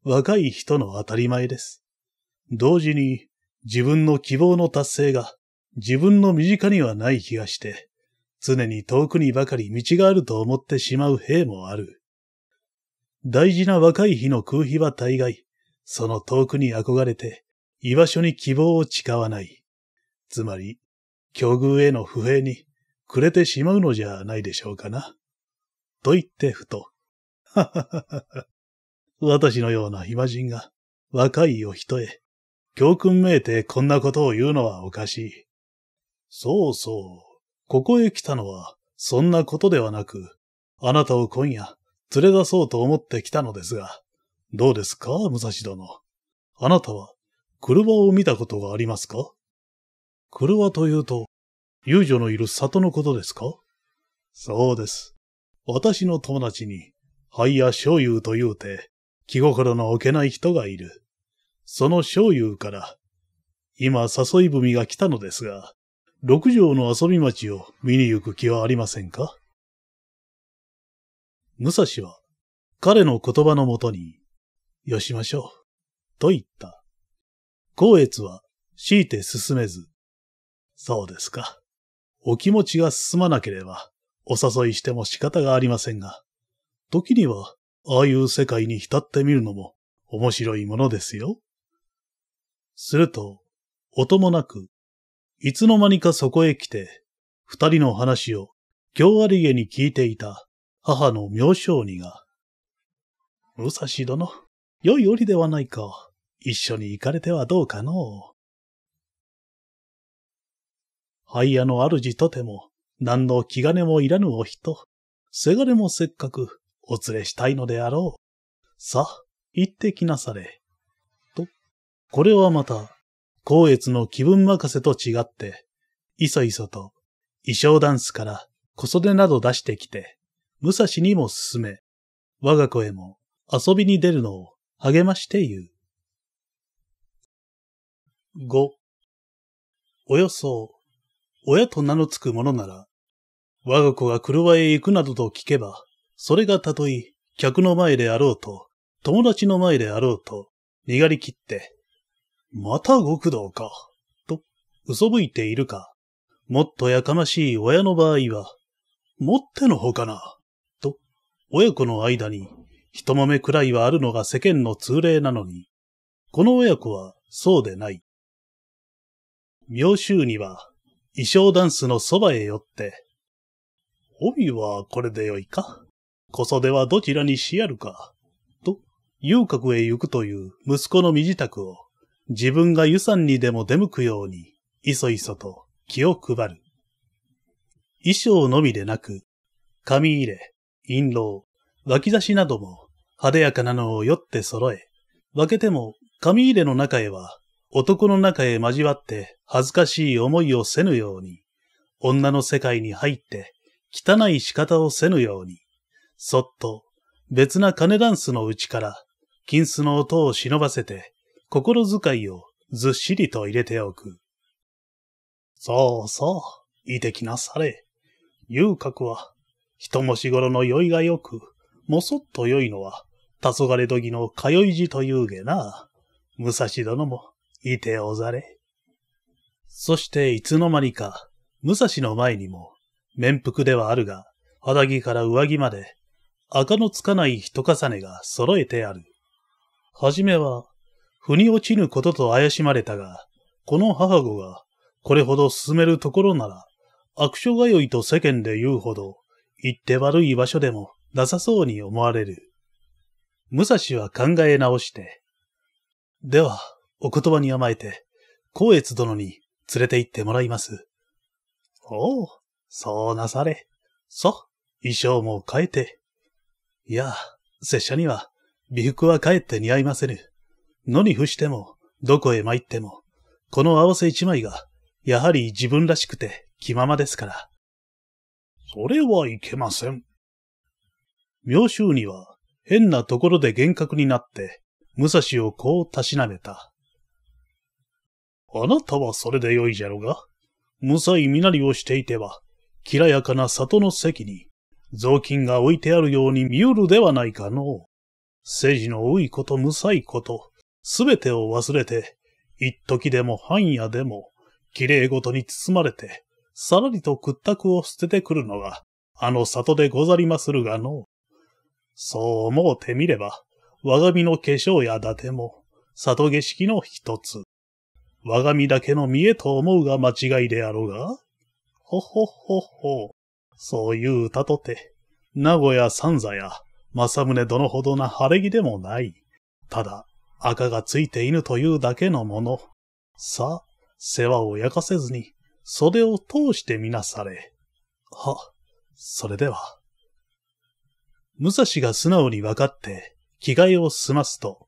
若い人の当たり前です。同時に自分の希望の達成が自分の身近にはない気がして、常に遠くにばかり道があると思ってしまう兵もある。大事な若い日の空飛は大概、その遠くに憧れて、居場所に希望を誓わない。つまり、境遇への不平に暮れてしまうのじゃないでしょうかな。と言ってふと、はははは。私のような暇人が若いお人へ、教訓めいてこんなことを言うのはおかしい。そうそう、ここへ来たのはそんなことではなく、あなたを今夜連れ出そうと思って来たのですが、どうですか、武蔵殿。あなたは車を見たことがありますか車というと、遊女のいる里のことですかそうです。私の友達に、灰や醤油と言うて、気心の置けない人がいる。その醤油から、今誘い文が来たのですが、六条の遊び町を見に行く気はありませんか武蔵は、彼の言葉のもとに、よしましょう、と言った。光悦は、強いて進めず、そうですか。お気持ちが進まなければ、お誘いしても仕方がありませんが、時にはああいう世界に浸ってみるのも面白いものですよ。すると、音もなく、いつの間にかそこへ来て、二人の話を京ありげに聞いていた母の妙正にが、武蔵殿、良い折ではないか。一緒に行かれてはどうかのう。灰屋の主とても、何の気兼ねもいらぬお人、せがれもせっかく、お連れしたいのであろう。さ行ってきなされ。と、これはまた、光悦の気分任せと違って、いそいそと、衣装ダンスから小袖など出してきて、武蔵にも勧め、我が子へも遊びに出るのを励まして言う。五、およそ、親と名のつく者なら、我が子が車へ行くなどと聞けば、それがたとえ、客の前であろうと、友達の前であろうと、逃がりきって、また極道か、と、嘘吹いているか、もっとやかましい親の場合は、もってのほかな、と、親子の間に、人豆くらいはあるのが世間の通例なのに、この親子はそうでない。妙州には、衣装ダンスのそばへ寄って、帯はこれでよいか小袖はどちらにしやるか、と、遊郭へ行くという息子の身支度を、自分が湯山にでも出向くように、いそいそと気を配る。衣装のみでなく、髪入れ、印籠、脇差しなども派手やかなのをよって揃え、分けても髪入れの中へは男の中へ交わって恥ずかしい思いをせぬように、女の世界に入って汚い仕方をせぬように、そっと、別な金ダンスのうちから、金子の音を忍ばせて、心遣いをずっしりと入れておく。そうそう、いてきなされ。遊郭は、人もし頃の酔いがよく、もそっと酔いのは、黄昏時の通い字というげな。武蔵殿も、いておざれ。そしていつの間にか、武蔵の前にも、面服ではあるが、肌着から上着まで、赤のつかない人重ねが揃えてある。はじめは、腑に落ちぬことと怪しまれたが、この母子が、これほど進めるところなら、悪所通いと世間で言うほど、行って悪い場所でもなさそうに思われる。武蔵は考え直して、では、お言葉に甘えて、光悦殿に連れて行ってもらいます。おう、そうなされ。さ、衣装も変えて。いや、拙者には、美服はかえって似合いませぬ。野に伏しても、どこへ参っても、この合わせ一枚が、やはり自分らしくて気ままですから。それはいけません。妙州には、変なところで幻覚になって、武蔵をこうたしなめた。あなたはそれでよいじゃろが。無才身なりをしていては、きらやかな里の席に、雑巾が置いてあるように見うるではないかのう。世事の多いこと、むさいこと、すべてを忘れて、一時でも半夜でも、綺麗ごとに包まれて、さらりと屈託を捨ててくるのが、あの里でござりまするがのう。そう思うてみれば、我が身の化粧や伊達も、里下式の一つ。我が身だけの見えと思うが間違いであろうが、ほほほほ。そういう歌とて、名古屋三座や正宗殿ほどな晴れ着でもない。ただ、赤がついていぬというだけのもの。さあ、世話を焼かせずに、袖を通してみなされ。は、それでは。武蔵が素直に分かって、着替えを済ますと、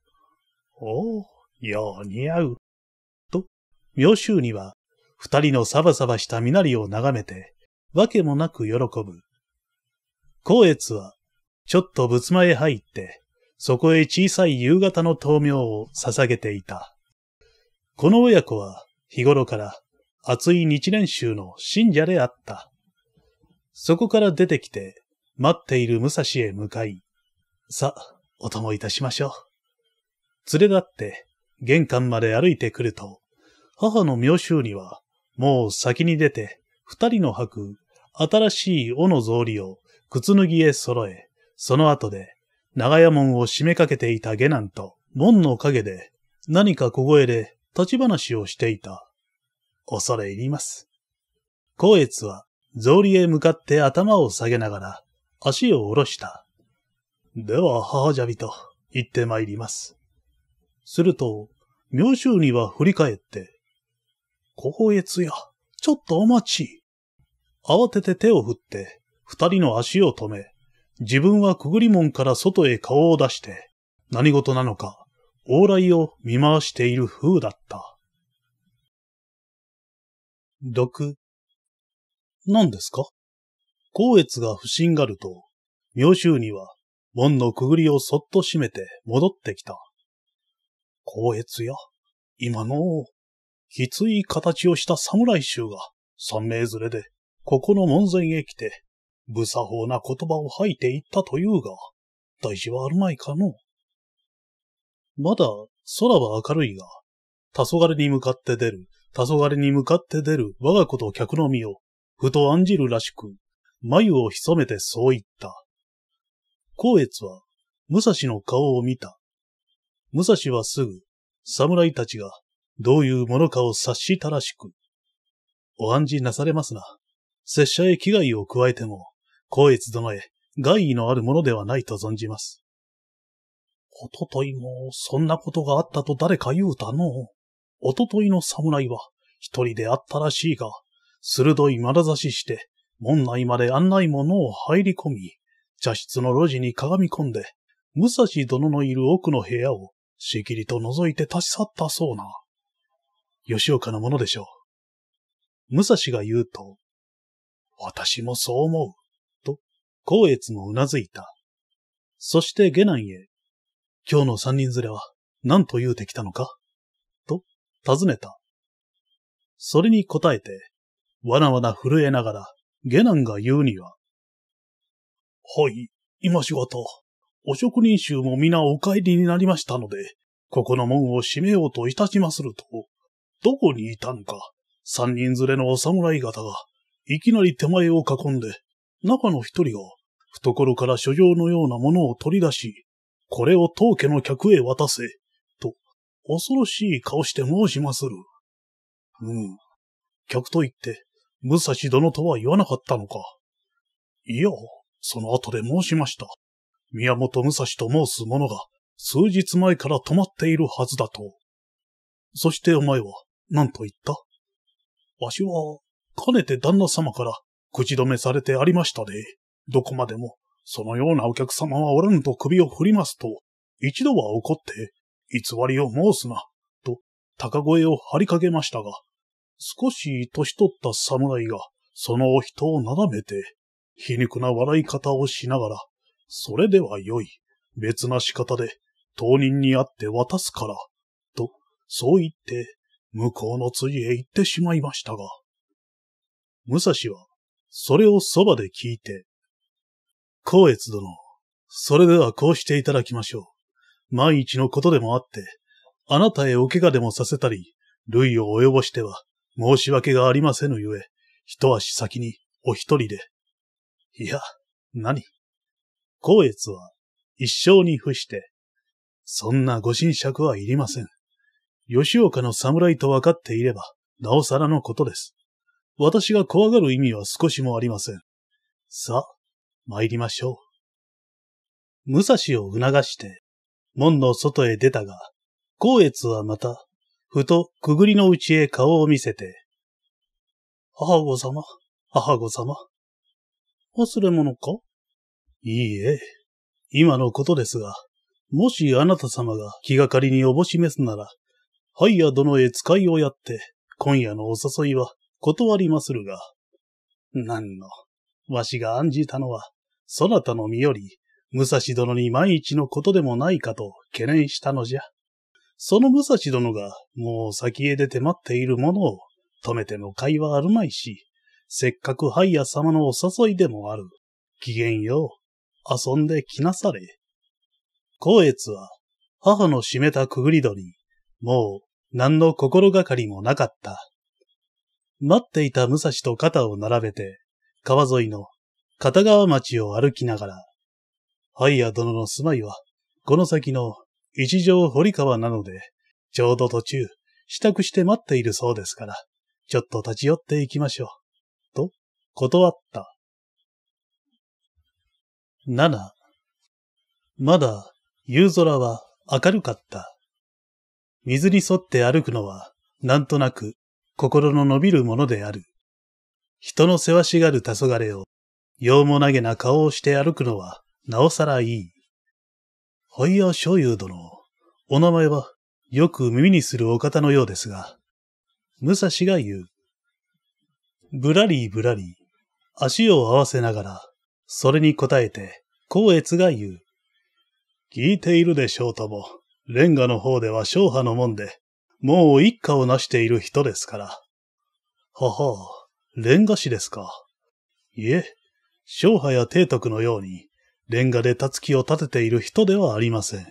おお、よう似合う。と、妙州には、二人のサバサバした身なりを眺めて、わけもなく喜ぶ。光悦は、ちょっと仏間へ入って、そこへ小さい夕方の灯苗を捧げていた。この親子は、日頃から、熱い日蓮宗の信者であった。そこから出てきて、待っている武蔵へ向かい、さ、お供いたしましょう。連れ立って、玄関まで歩いてくると、母の妙衆には、もう先に出て、二人の吐く、新しい尾の草履を靴脱ぎへ揃え、その後で、長屋門を閉めかけていた下男と、門の陰で、何か小声で立ち話をしていた。恐れ入ります。光悦は、草履へ向かって頭を下げながら、足を下ろした。では、母じゃびと、行って参ります。すると、妙州には振り返って、光悦や、ちょっとお待ち。慌てて手を振って、二人の足を止め、自分はくぐり門から外へ顔を出して、何事なのか、往来を見回している風だった。六。何ですか光悦が不審がると、妙衆には門のくぐりをそっと閉めて戻ってきた。光悦や、今の、きつい形をした侍衆が三名連れでここの門前へ来て、無作法な言葉を吐いていったというが、大事はあるまいかの。まだ空は明るいが、黄昏に向かって出る、黄昏に向かって出る我が子と客の身を、ふと案じるらしく、眉を潜めてそう言った。光悦は、武蔵の顔を見た。武蔵はすぐ、侍たちが、どういうものかを察したらしく、お案じなされますな。拙者へ危害を加えても、光悦殿へ害意のあるものではないと存じます。おとといも、そんなことがあったと誰か言うたの。おとといの侍は、一人であったらしいが、鋭い眼差しして、門内まで案内者を入り込み、茶室の路地に鏡み込んで、武蔵殿のいる奥の部屋を、しきりと覗いて立ち去ったそうな。吉岡のものでしょう。武蔵が言うと、私もそう思う、と、光悦もうなずいた。そして下男へ、今日の三人連れは何と言うてきたのかと、尋ねた。それに答えて、わなわな震えながら、下男が言うには、はい、今仕事。お職人衆も皆お帰りになりましたので、ここの門を閉めようといたしますると、どこにいたのか、三人連れのお侍方が、いきなり手前を囲んで、中の一人が、懐から所状のようなものを取り出し、これを当家の客へ渡せ、と、恐ろしい顔して申しまする。うん。客と言って、武蔵殿とは言わなかったのか。いや、その後で申しました。宮本武蔵と申す者が、数日前から止まっているはずだと。そしてお前は、何と言ったわしは、かねて旦那様から口止めされてありましたで、どこまでも、そのようなお客様はおらぬと首を振りますと、一度は怒って、偽りを申すな、と、高声を張りかけましたが、少し年取った侍が、そのお人をなだめて、皮肉な笑い方をしながら、それではよい、別な仕方で、当人に会って渡すから、と、そう言って、向こうの辻へ行ってしまいましたが、武蔵は、それをそばで聞いて、光悦殿、それではこうしていただきましょう。万一のことでもあって、あなたへお怪我でもさせたり、類を及ぼしては申し訳がありませぬゆえ、一足先にお一人で。いや、何光悦は一生に付して、そんなご神釈はいりません。吉岡の侍と分かっていれば、なおさらのことです。私が怖がる意味は少しもありません。さあ、参りましょう。武蔵を促して、門の外へ出たが、光悦はまた、ふとくぐりの内へ顔を見せて、母子様、母子様。忘れ物かいいえ、今のことですが、もしあなた様が気がかりにおぼしめすなら、ハイヤ殿へ使いをやって、今夜のお誘いは断りまするが、何の、わしが案じたのは、そなたの身より、武蔵殿に万一のことでもないかと懸念したのじゃ。その武蔵殿がもう先へ出て待っているものを止めても会はあるまいし、せっかくハイヤ様のお誘いでもある。機嫌よう、遊んで来なされ。光悦は母の閉めたくぐり戸に、もう何の心がかりもなかった。待っていた武蔵と肩を並べて、川沿いの片川町を歩きながら、ハイヤ殿の住まいは、この先の一条堀川なので、ちょうど途中、支度して待っているそうですから、ちょっと立ち寄っていきましょう。と、断った。7まだ夕空は明るかった。水に沿って歩くのはなんとなく心の伸びるものである。人のせわしがる黄昏を、用もなげな顔をして歩くのは、なおさらいい。ほいや、ー醤油殿、お名前は、よく耳にするお方のようですが、武蔵が言う。ぶらりぶらり、足を合わせながら、それに応えて、光悦が言う。聞いているでしょうとも、レンガの方では小派のもんで、もう一家を成している人ですから。ははあ、レンガ師ですか。いえ、昭派や帝徳のように、レンガでたつきを立てている人ではありません。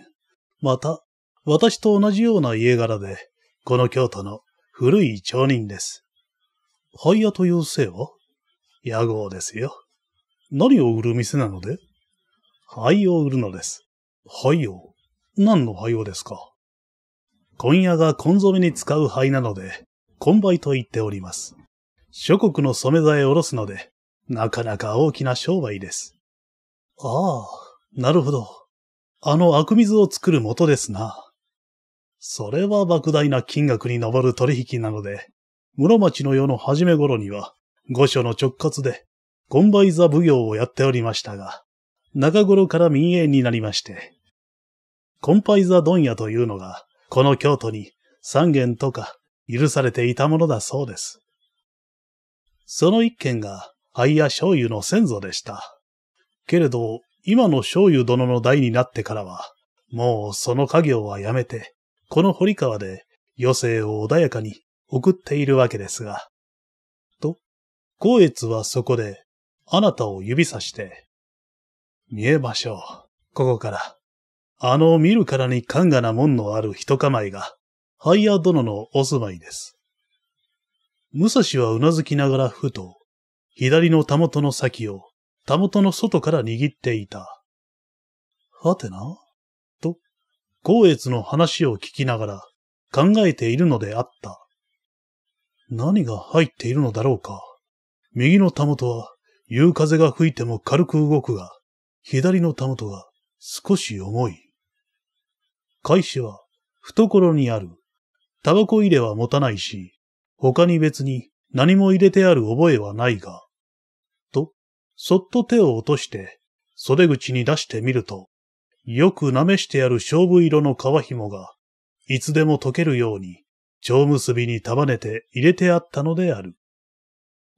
また、私と同じような家柄で、この京都の古い町人です。灰屋という姓は屋号ですよ。何を売る店なので灰を売るのです。灰を何の灰をですか今夜がコン染めに使う灰なので、バイと言っております。諸国の染め剤をおろすので、なかなか大きな商売です。ああ、なるほど。あの悪水を作る元ですな。それは莫大な金額に上る取引なので、室町の世の初め頃には、御所の直轄で、コンバイザ奉行をやっておりましたが、中頃から民営になりまして、コンパイザ問屋というのが、この京都に三軒とか許されていたものだそうです。その一軒が灰や醤油の先祖でした。けれど、今の醤油殿の代になってからは、もうその家業はやめて、この堀川で余生を穏やかに送っているわけですが。と、光悦はそこで、あなたを指さして、見えましょう。ここから、あの見るからに勘がな門のある人構えが、ハイヤー殿のお住まいです。武蔵はうなずきながらふと、左のたもとの先を、たもとの外から握っていた。はてなと、光悦の話を聞きながら、考えているのであった。何が入っているのだろうか。右のたもとは、夕風が吹いても軽く動くが、左のたもとが少し重い。開始は、懐にある。タバコ入れは持たないし、他に別に何も入れてある覚えはないが。と、そっと手を落として、袖口に出してみると、よく舐めしてある勝負色の皮紐が、いつでも溶けるように、蝶結びに束ねて入れてあったのである。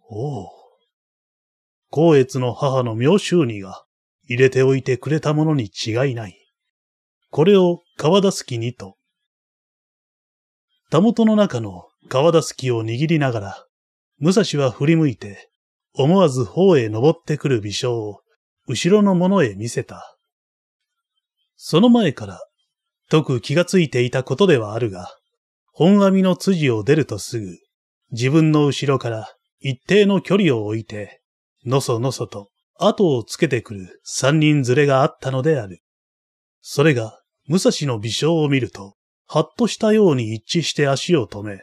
おう。光悦の母の妙修二が入れておいてくれたものに違いない。これを川田すきにと。たもとの中の川田すきを握りながら、武蔵は振り向いて、思わず方へ登ってくる微笑を、後ろの者へ見せた。その前から、とく気がついていたことではあるが、本網の辻を出るとすぐ、自分の後ろから一定の距離を置いて、のそのそと後をつけてくる三人連れがあったのである。それが武蔵の微笑を見ると、はっとしたように一致して足を止め、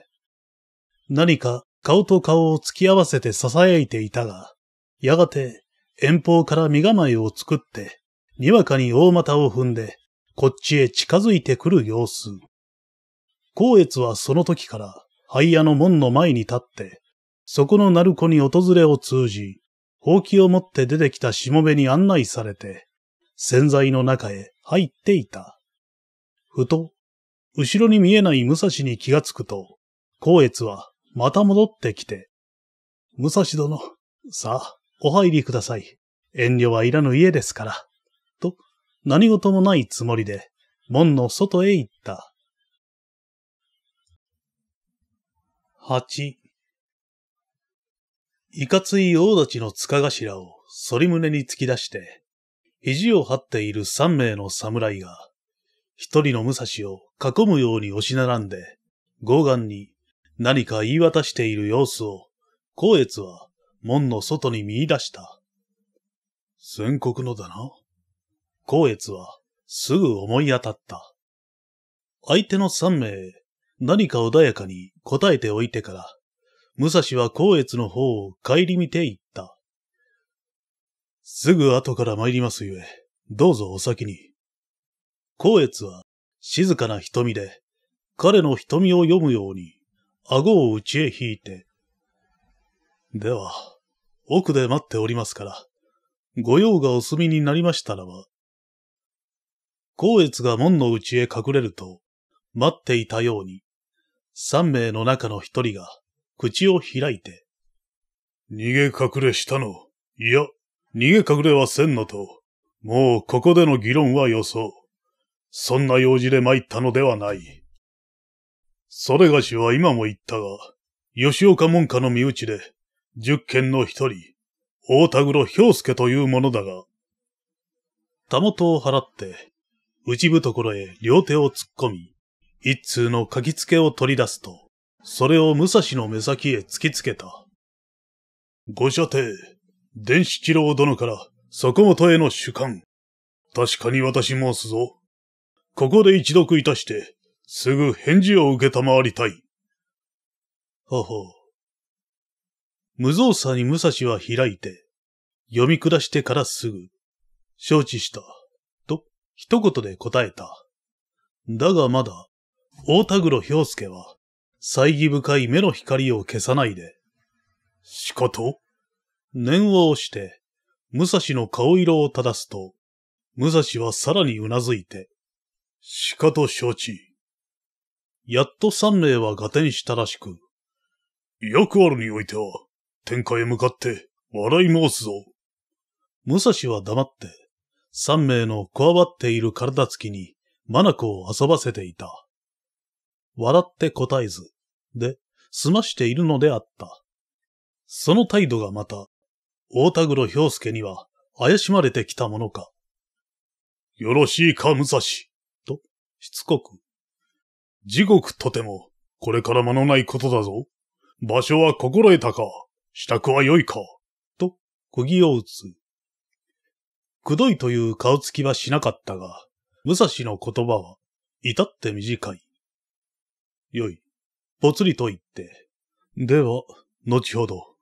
何か顔と顔を突き合わせて囁いていたが、やがて遠方から身構えを作って、にわかに大股を踏んで、こっちへ近づいてくる様子。光悦はその時から、灰屋の門の前に立って、そこの鳴子に訪れを通じ、ほうきを持って出てきたしもべに案内されて、洗剤の中へ入っていた。ふと、後ろに見えない武蔵に気がつくと、光悦はまた戻ってきて、武蔵殿、さあ、お入りください。遠慮はいらぬ家ですから。と、何事もないつもりで、門の外へ行った。八。いかつい王立ちの塚頭を反り胸に突き出して、肘を張っている三名の侍が、一人の武蔵を囲むように押し並んで、傲岸に何か言い渡している様子を、光悦は門の外に見出した。宣告のだな。光悦はすぐ思い当たった。相手の三名、何か穏やかに答えておいてから、武蔵は光悦の方を帰り見ていった。すぐ後から参りますゆえ、どうぞお先に。光悦は静かな瞳で、彼の瞳を読むように、顎を内へ引いて、では、奥で待っておりますから、ご用がお済みになりましたらば。光悦が門の内へ隠れると、待っていたように、三名の中の一人が、口を開いて、逃げ隠れしたの。いや、逃げ隠れはせんのと、もうここでの議論はよそう。そんな用事で参ったのではない。それがしは今も言ったが、吉岡門下の身内で、十件の一人、大田黒氷介というものだが、たもとを払って、内懐へ両手を突っ込み、一通の書き付けを取り出すと、それを武蔵の目先へ突きつけた。ご射程、伝七郎殿からも本への主観。確かに私申すぞ。ここで一読いたして、すぐ返事を受けたまわりたい。ほほう。無造作に武蔵は開いて、読み下してからすぐ、承知した、と一言で答えた。だがまだ、大田黒氷介は、猜疑深い目の光を消さないで、仕事念を押して、武蔵の顔色を正すと、武蔵はさらにうなずいて、しかと承知。やっと三名は合点したらしく、役あるにおいては、天下へ向かって笑い申すぞ。武蔵は黙って、三名のこわばっている体つきに、マナコを遊ばせていた。笑って答えず、で、済ましているのであった。その態度がまた、大田黒氷介には怪しまれてきたものか。よろしいか、武蔵。しつこく。地獄とても、これから間のないことだぞ。場所は心得たか、支度は良いか、と、釘を打つ。くどいという顔つきはしなかったが、武蔵の言葉は、至って短い。よい、ぽつりと言って、では、後ほど。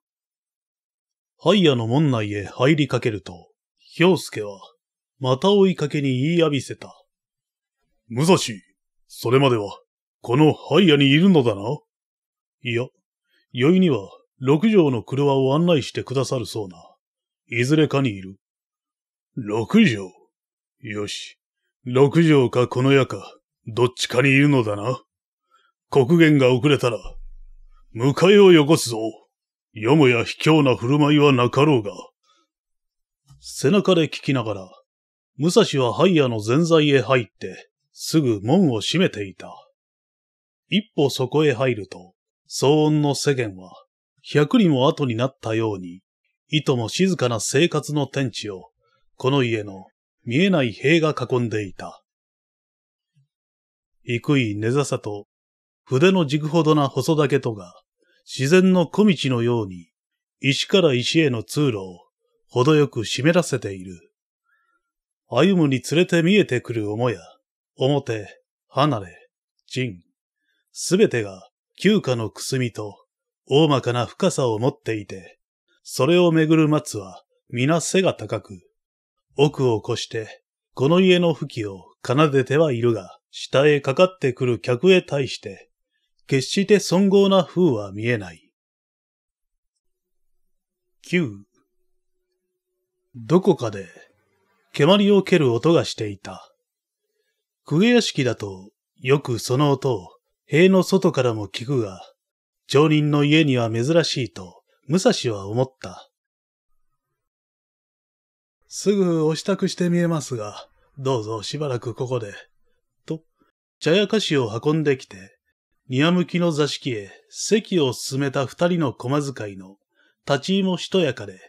ハイヤの門内へ入りかけると、氷介は、また追いかけに言い浴びせた。武蔵、それまでは、このイヤにいるのだないや、酔いには六条の車を案内してくださるそうな。いずれかにいる。六条よし。六条かこの矢か、どっちかにいるのだな。国言が遅れたら、迎えをよこすぞ。よもや卑怯な振る舞いはなかろうが。背中で聞きながら、武蔵はハイヤの前座へ入って、すぐ門を閉めていた。一歩そこへ入ると、騒音の世間は、百里も後になったように、いとも静かな生活の天地を、この家の見えない塀が囲んでいた。低い根ざさと、筆の軸ほどな細竹とが、自然の小道のように、石から石への通路を、程よく湿らせている。歩むにつれて見えてくる思や、表、離れ、陣、すべてが旧家のくすみと大まかな深さを持っていて、それをめぐる松は皆背が高く、奥を越してこの家の吹きを奏でてはいるが、下へかかってくる客へ対して、決して尊厚な風は見えない。9どこかで、蹴鞠を蹴る音がしていた。公家屋敷だと、よくその音を、塀の外からも聞くが、町人の家には珍しいと、武蔵は思った。すぐお支度して見えますが、どうぞしばらくここで。と、茶や菓子を運んできて、庭向きの座敷へ席を進めた二人の駒遣いの、立ち居もしとやかで、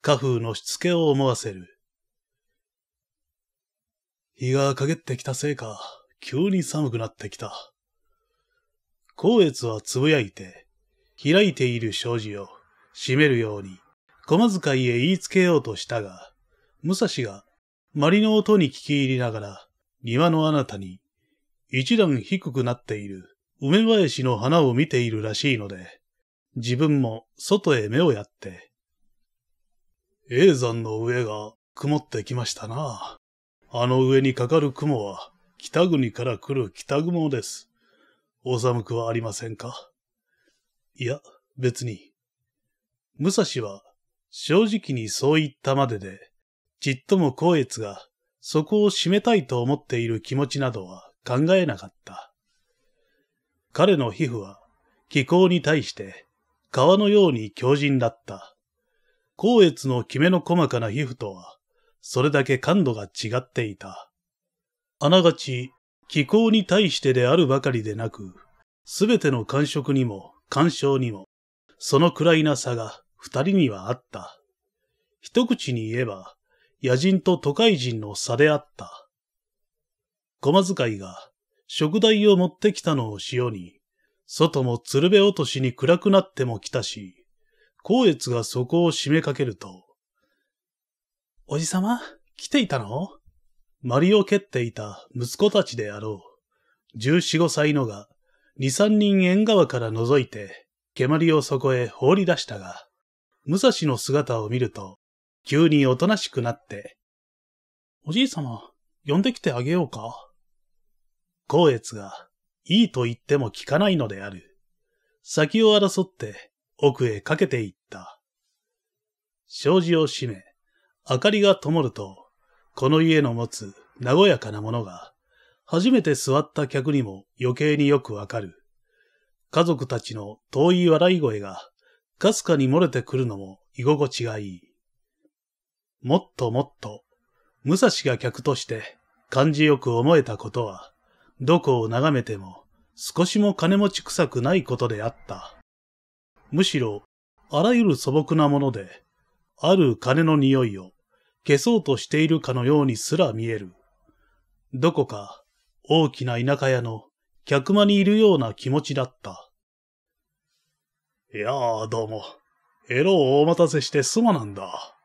家風のしつけを思わせる。日が陰ってきたせいか、急に寒くなってきた。光悦はつぶやいて、開いている障子を閉めるように、駒遣いへ言いつけようとしたが、武蔵が、りの音に聞き入りながら、庭のあなたに、一段低くなっている梅林の花を見ているらしいので、自分も外へ目をやって、永山の上が曇ってきましたな。あの上にかかる雲は、北国から来る北雲です。お寒くはありませんかいや、別に。武蔵は、正直にそう言ったまでで、ちっとも光悦が、そこを閉めたいと思っている気持ちなどは考えなかった。彼の皮膚は、気候に対して、川のように強靭だった。光悦のきめの細かな皮膚とは、それだけ感度が違っていた。あながち、気候に対してであるばかりでなく、すべての感触にも、感傷にも、そのくらいな差が二人にはあった。一口に言えば、野人と都会人の差であった。駒遣いが、食材を持ってきたのを塩に、外も鶴瓶落としに暗くなっても来たし、光悦がそこを締めかけると、おじさま来ていたのマリを蹴っていた息子たちであろう。十四五歳のが、二三人縁側から覗いて、蹴鞠をそこへ放り出したが、武蔵の姿を見ると、急におとなしくなって、おじいさま、呼んできてあげようか。光悦が、いいと言っても聞かないのである。先を争って、奥へかけていった。障子を閉め、明かりが灯ると、この家の持つ和やかなものが、初めて座った客にも余計によくわかる。家族たちの遠い笑い声が、かすかに漏れてくるのも居心地がいい。もっともっと、武蔵が客として感じよく思えたことは、どこを眺めても少しも金持ち臭くないことであった。むしろ、あらゆる素朴なものである金の匂いを消そうとしているかのようにすら見える。どこか大きな田舎屋の客間にいるような気持ちだった。いやあ、どうも。エロをお待たせしてすまなんだ。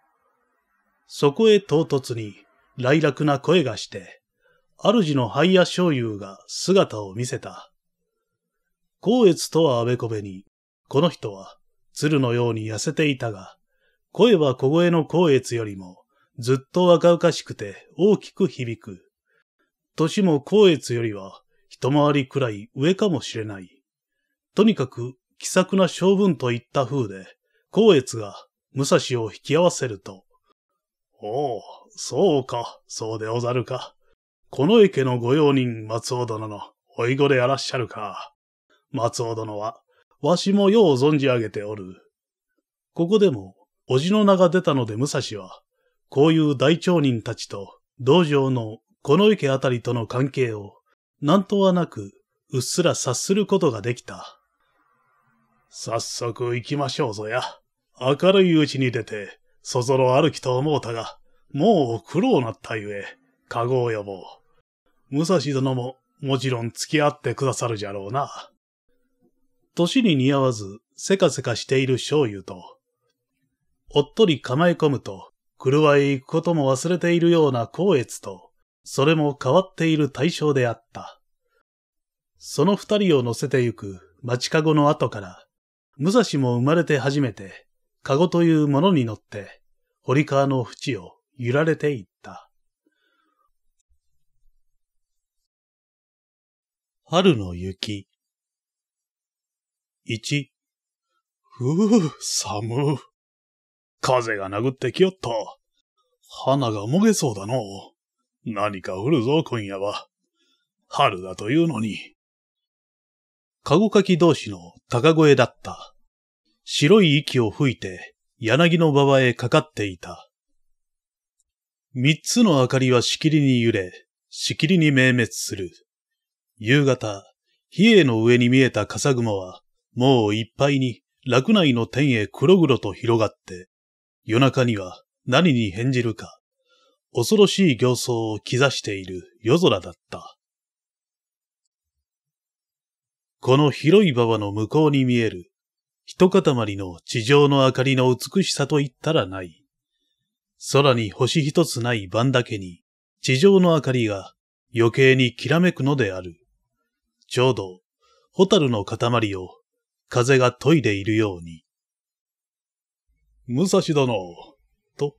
そこへ唐突に、来楽な声がして、主のハイヤ醤油が姿を見せた。光悦とはあべこべに、この人は鶴のように痩せていたが、声は小声の光悦よりも、ずっと若々しくて大きく響く。年も光悦よりは、一回りくらい上かもしれない。とにかく、気さくな性分といった風で、光悦が武蔵を引き合わせると、おお、そうか、そうでおざるか。この池の御用人松尾殿のおいごであらっしゃるか。松尾殿は、わしもよう存じ上げておる。ここでも叔父の名が出たので武蔵は、こういう大町人たちと道場のこの池あたりとの関係を、なんとはなく、うっすら察することができた。早速行きましょうぞや。明るいうちに出て、そぞろ歩きと思うたが、もう苦労なったゆえ、加護ぼう。武蔵殿も、もちろん付き合ってくださるじゃろうな。年に似合わず、せかせかしている醤油と、おっとり構え込むと、狂い行くことも忘れているような光悦と、それも変わっている対象であった。その二人を乗せて行く町かごの後から、武蔵も生まれて初めて、かごというものに乗って、堀川の淵を揺られていった。春の雪。一。ふう、寒う。風が殴ってきよった。花がもげそうだの。何か降るぞ、今夜は。春だというのに。かごかき同士の高声だった。白い息を吹いて柳の馬場へかかっていた。三つの明かりはしきりに揺れ、しきりに明滅する。夕方、比叡の上に見えた笠雲は、もういっぱいに、落内の天へ黒々と広がって、夜中には何に返じるか、恐ろしい形相を刻している夜空だった。この広い馬場の向こうに見える、一塊の地上の明かりの美しさと言ったらない。空に星一つない晩だけに、地上の明かりが余計にきらめくのである。ちょうど、ホタルの塊を風が研いでいるように。武蔵殿、と、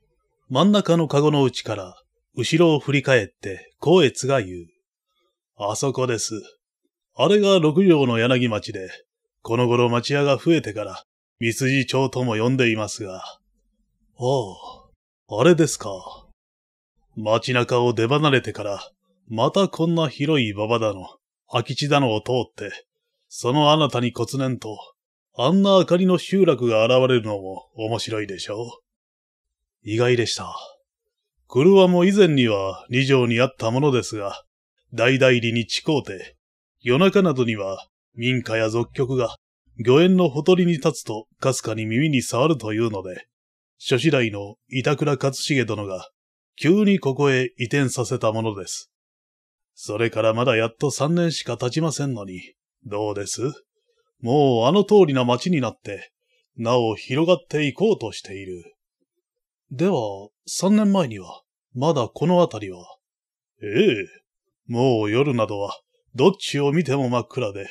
真ん中の籠の内から、後ろを振り返って、光悦が言う。あそこです。あれが六条の柳町で、この頃町屋が増えてから、三筋町とも呼んでいますが。ああ、あれですか。街中を出離れてから、またこんな広い馬場だの、空き地だのを通って、そのあなたに骨年と、あんな明かりの集落が現れるのも面白いでしょう。意外でした。車も以前には二条にあったものですが、大々理に地高て、夜中などには民家や俗局が御苑のほとりに立つとかすかに耳に触るというので、諸次第の板倉勝重殿が急にここへ移転させたものです。それからまだやっと三年しか経ちませんのに、どうですもうあの通りな街になって、なお広がっていこうとしている。では、三年前には、まだこの辺りは。ええ。もう夜などは、どっちを見ても真っ暗で、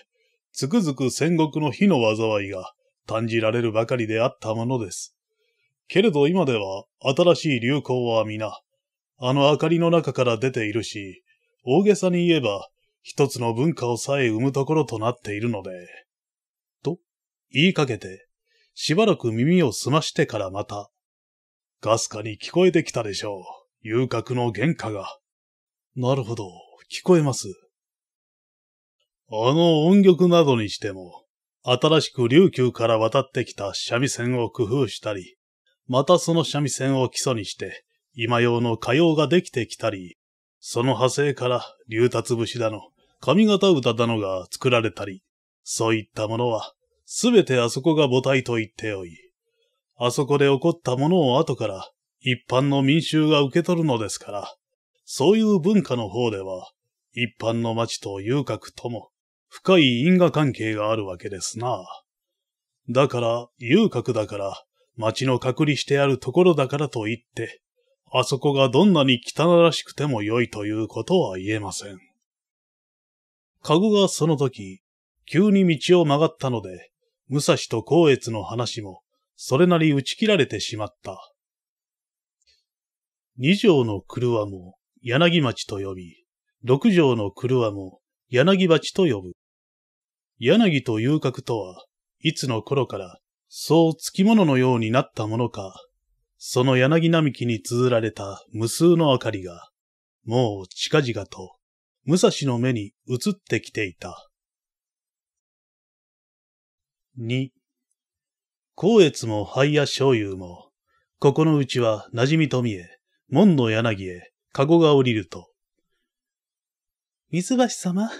つくづく戦国の火の災いが感じられるばかりであったものです。けれど今では新しい流行は皆、あの明かりの中から出ているし、大げさに言えば一つの文化をさえ生むところとなっているので。言いかけて、しばらく耳を澄ましてからまた、かすかに聞こえてきたでしょう。遊郭の喧嘩が。なるほど、聞こえます。あの音曲などにしても、新しく琉球から渡ってきた三味線を工夫したり、またその三味線を基礎にして、今用の歌謡ができてきたり、その派生から竜達節だの、上方歌だのが作られたり、そういったものはすべてあそこが母体と言っておい、あそこで起こったものを後から一般の民衆が受け取るのですから、そういう文化の方では、一般の町と遊郭とも深い因果関係があるわけですな。だから、遊郭だから、町の隔離してあるところだからと言って、あそこがどんなに汚らしくても良いということは言えません。カゴがその時、急に道を曲がったので、武蔵と光悦の話も、それなり打ち切られてしまった。二条の車も、柳町と呼び、六条の車も、柳鉢と呼ぶ。柳と遊郭とは、いつの頃から、そう付き物のようになったものか、その柳並木に綴られた無数の明かりが、もう近々と、武蔵の目に映ってきていた。二、光悦も灰や醤油も、ここのうちは馴染みと見え、門の柳へ、籠が降りると。水橋様、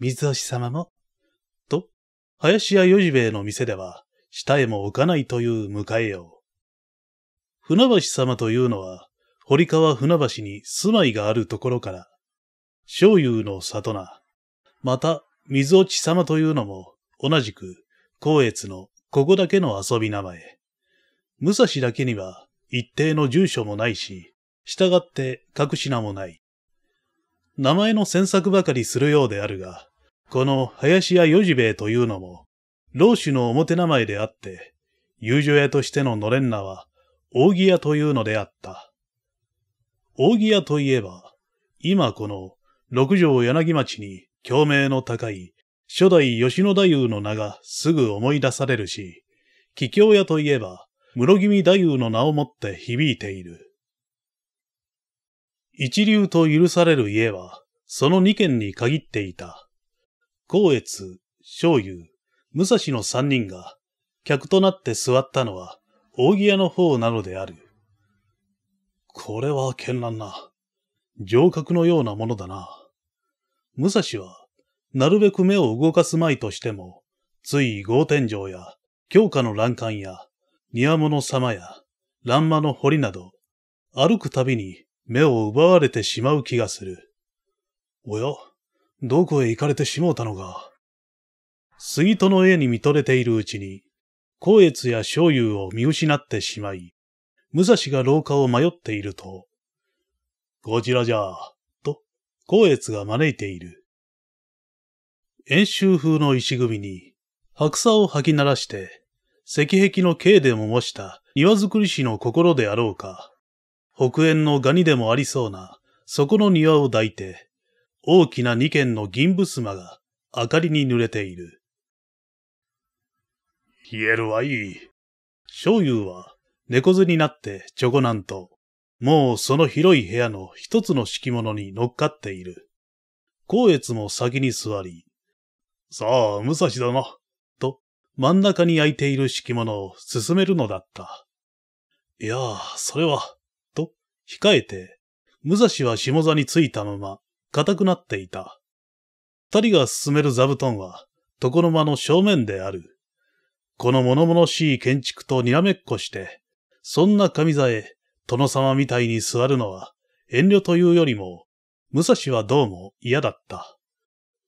水押様も。と、林家四次兵衛の店では、下へも置かないという迎えよう。船橋様というのは、堀川船橋に住まいがあるところから、醤油の里名。また水落ち様というのも同じく光悦のここだけの遊び名前。武蔵だけには一定の住所もないし、従って隠し名もない。名前の詮索ばかりするようであるが、この林家与次兵衛というのも、老主の表名前であって、遊女屋としてののれんなは、扇屋というのであった。扇屋といえば、今この六条柳町に共鳴の高い初代吉野太夫の名がすぐ思い出されるし、桔梗屋といえば、室君太夫の名をもって響いている。一流と許される家は、その二軒に限っていた。光悦、昭雄、武蔵の三人が、客となって座ったのは、扇屋の方なのである。これは絢爛な、城郭のようなものだな。武蔵は、なるべく目を動かすまいとしても、つい豪天井や、強化の欄干や、庭物様や、欄間の堀など、歩くたびに目を奪われてしまう気がする。おや、どこへ行かれてしもうたのか。杉戸の絵に見とれているうちに、光悦や醤油を見失ってしまい、武蔵が廊下を迷っていると、こちらじゃ、と、光悦が招いている。遠州風の石組みに、白砂を吐き鳴らして、石壁の形でも模した庭造り師の心であろうか、北縁のガニでもありそうな、そこの庭を抱いて、大きな二軒の銀間が明かりに濡れている。冷えるはいい。醤油は猫背になってチョコなんと、もうその広い部屋の一つの敷物に乗っかっている。光悦も先に座り、さあ、武蔵殿、と、真ん中に焼いている敷物を進めるのだった。いやあ、それは、と、控えて、武蔵は下座についたまま、固くなっていた。二人が進める座布団は、床の間の正面である。この物々しい建築とにらめっこして、そんな上座へ、殿様みたいに座るのは、遠慮というよりも、武蔵はどうも嫌だった。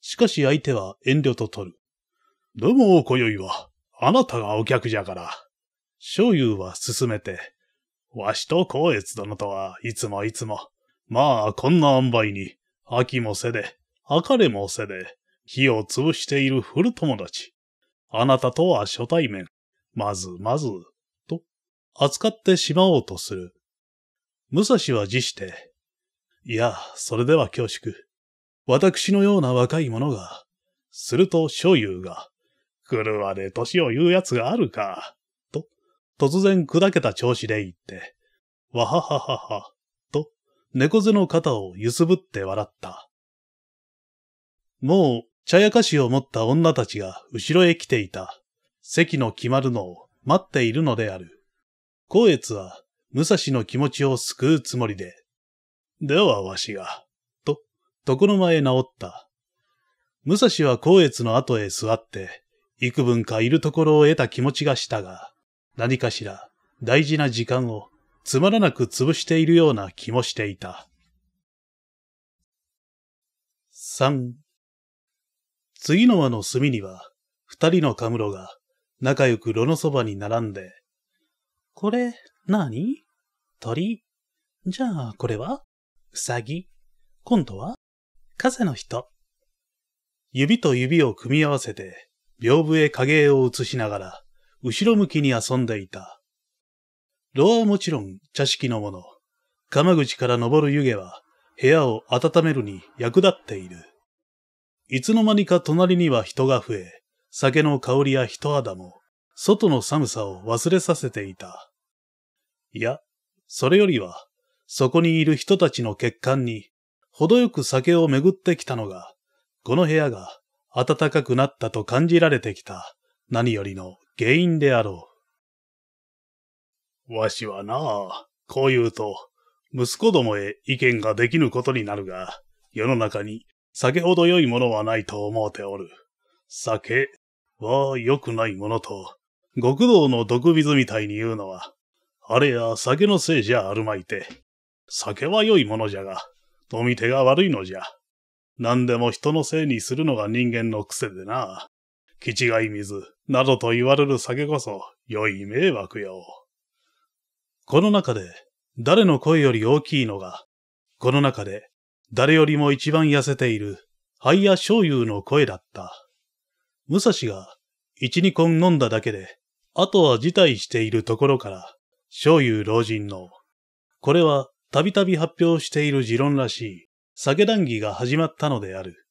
しかし相手は遠慮と取る。どうも、今宵は、あなたがお客じゃから。醤油は進めて、わしと光悦殿とはいつもいつも、まあこんな塩梅に、秋もせで、明れもせで、火を潰している古友達。あなたとは初対面。まずまず、と、扱ってしまおうとする。武蔵は辞して、いや、それでは恐縮。私のような若い者が、すると所有が、るわで年を言う奴があるか、と、突然砕けた調子で言って、わはははは、と、猫背の肩を揺すぶって笑った。もう、茶やかしを持った女たちが後ろへ来ていた。席の決まるのを待っているのである。光悦は、武蔵の気持ちを救うつもりで。ではわしが、床の間へ直った。武蔵は光悦の後へ座って、幾分かいるところを得た気持ちがしたが、何かしら大事な時間をつまらなく潰しているような気もしていた。3次の輪の隅には、二人のカムロが仲良く炉のそばに並んで、これ何、何鳥じゃあ、これはうさぎ今度は風の人。指と指を組み合わせて、屏風へ影絵を映しながら、後ろ向きに遊んでいた。炉はもちろん茶式のもの。釜口から昇る湯気は、部屋を温めるに役立っている。いつの間にか隣には人が増え、酒の香りや人肌も、外の寒さを忘れさせていた。いや、それよりは、そこにいる人たちの血管に程よく酒を巡ってきたのが、この部屋が暖かくなったと感じられてきた何よりの原因であろう。わしはなあ、こう言うと、息子どもへ意見ができぬことになるが、世の中に酒ほど良いものはないと思うておる。酒は良くないものと、極道の毒水みたいに言うのは、あれや酒のせいじゃあるまいて。酒は良いものじゃが、飲み手が悪いのじゃ。何でも人のせいにするのが人間の癖でな。気違い水、などと言われる酒こそ、良い迷惑よ。この中で、誰の声より大きいのが、この中で、誰よりも一番痩せている、灰や醤油の声だった。武蔵が、一二根飲んだだけで、あとは辞退しているところから、醤油老人の、これはたびたび発表している持論らしい、下げ談義が始まったのである。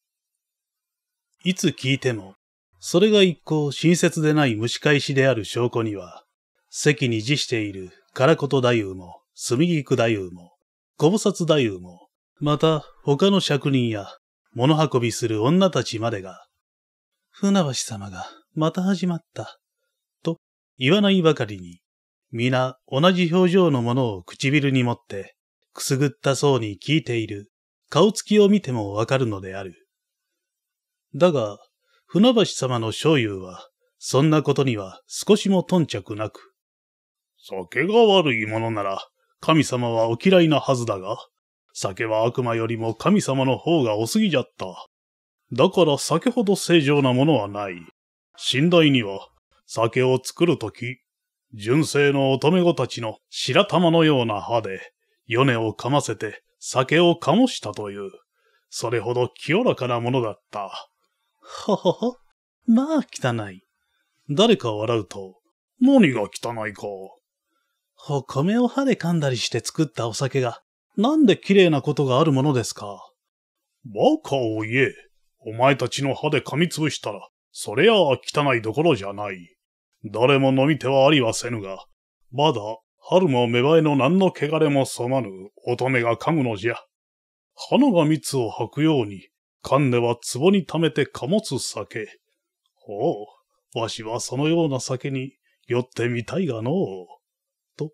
いつ聞いても、それが一向親切でない蒸し返しである証拠には、席に辞している唐琴太夫も、墨菊太夫も、小菩薩太夫も、また他の職人や物運びする女たちまでが、船橋様がまた始まった、と言わないばかりに、皆同じ表情のものを唇に持って、くすぐったそうに聞いている。顔つきを見てもわかるのである。だが、船橋様の醤油は、そんなことには少しも頓着なく。酒が悪いものなら、神様はお嫌いなはずだが、酒は悪魔よりも神様の方がお過ぎじゃった。だから酒ほど正常なものはない。寝台には、酒を作るとき、純正の乙女子たちの白玉のような歯で、米をかませて酒を醸したという、それほど清らかなものだった。ははは、まあ汚い。誰か笑うと、何が汚いか。お米を歯で噛んだりして作ったお酒が、なんで綺麗なことがあるものですか。バカを言え。お前たちの歯で噛みつぶしたら、そりゃあ汚いどころじゃない。誰も飲み手はありはせぬが、まだ春も芽生えの何の汚れも染まぬ乙女が噛むのじゃ。花が蜜を吐くように、んでは壺に溜めて貨物酒。ほう、わしはそのような酒に酔ってみたいがのう。と、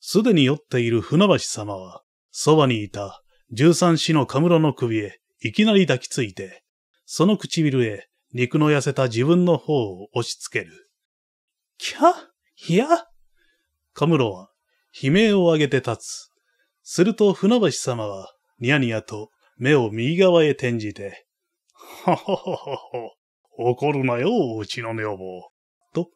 すでに酔っている船橋様は、そばにいた十三子の神室の首へいきなり抱きついて、その唇へ肉の痩せた自分の方を押し付ける。きゃいや神室は悲鳴を上げて立つ。すると船橋様は、ニヤニヤと目を右側へ転じて、はははは、怒るなよ、うちの女房。と、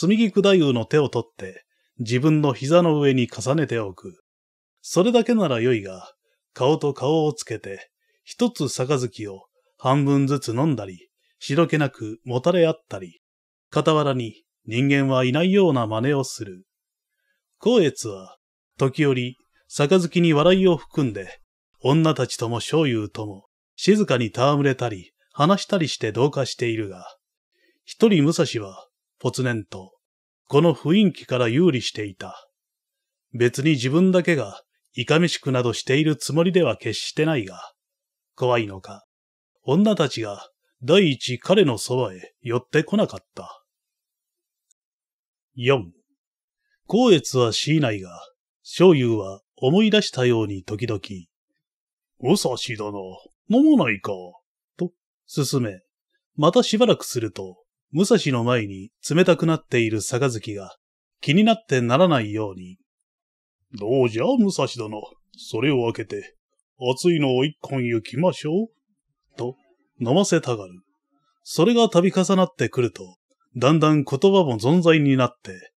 炭木九太夫の手を取って、自分の膝の上に重ねておく。それだけならよいが、顔と顔をつけて、一つ杯を半分ずつ飲んだり、ろけなくもたれ合ったり、傍らに人間はいないような真似をする。光悦は、時折、杯に笑いを含んで、女たちとも小油とも、静かに戯れたり、話したりして同化しているが、一人武蔵は、ぽつねんと、この雰囲気から有利していた。別に自分だけが、いかめしくなどしているつもりでは決してないが、怖いのか、女たちが、第一彼のそばへ寄ってこなかった。4光悦は死いないが、醤友は思い出したように時々、武蔵だな、飲まないか、と、進め、またしばらくすると、武蔵の前に冷たくなっている月が気になってならないように。どうじゃ、武蔵殿。それを開けて、熱いのを一本行きましょう。と、飲ませたがる。それが度重なってくると、だんだん言葉も存在になって、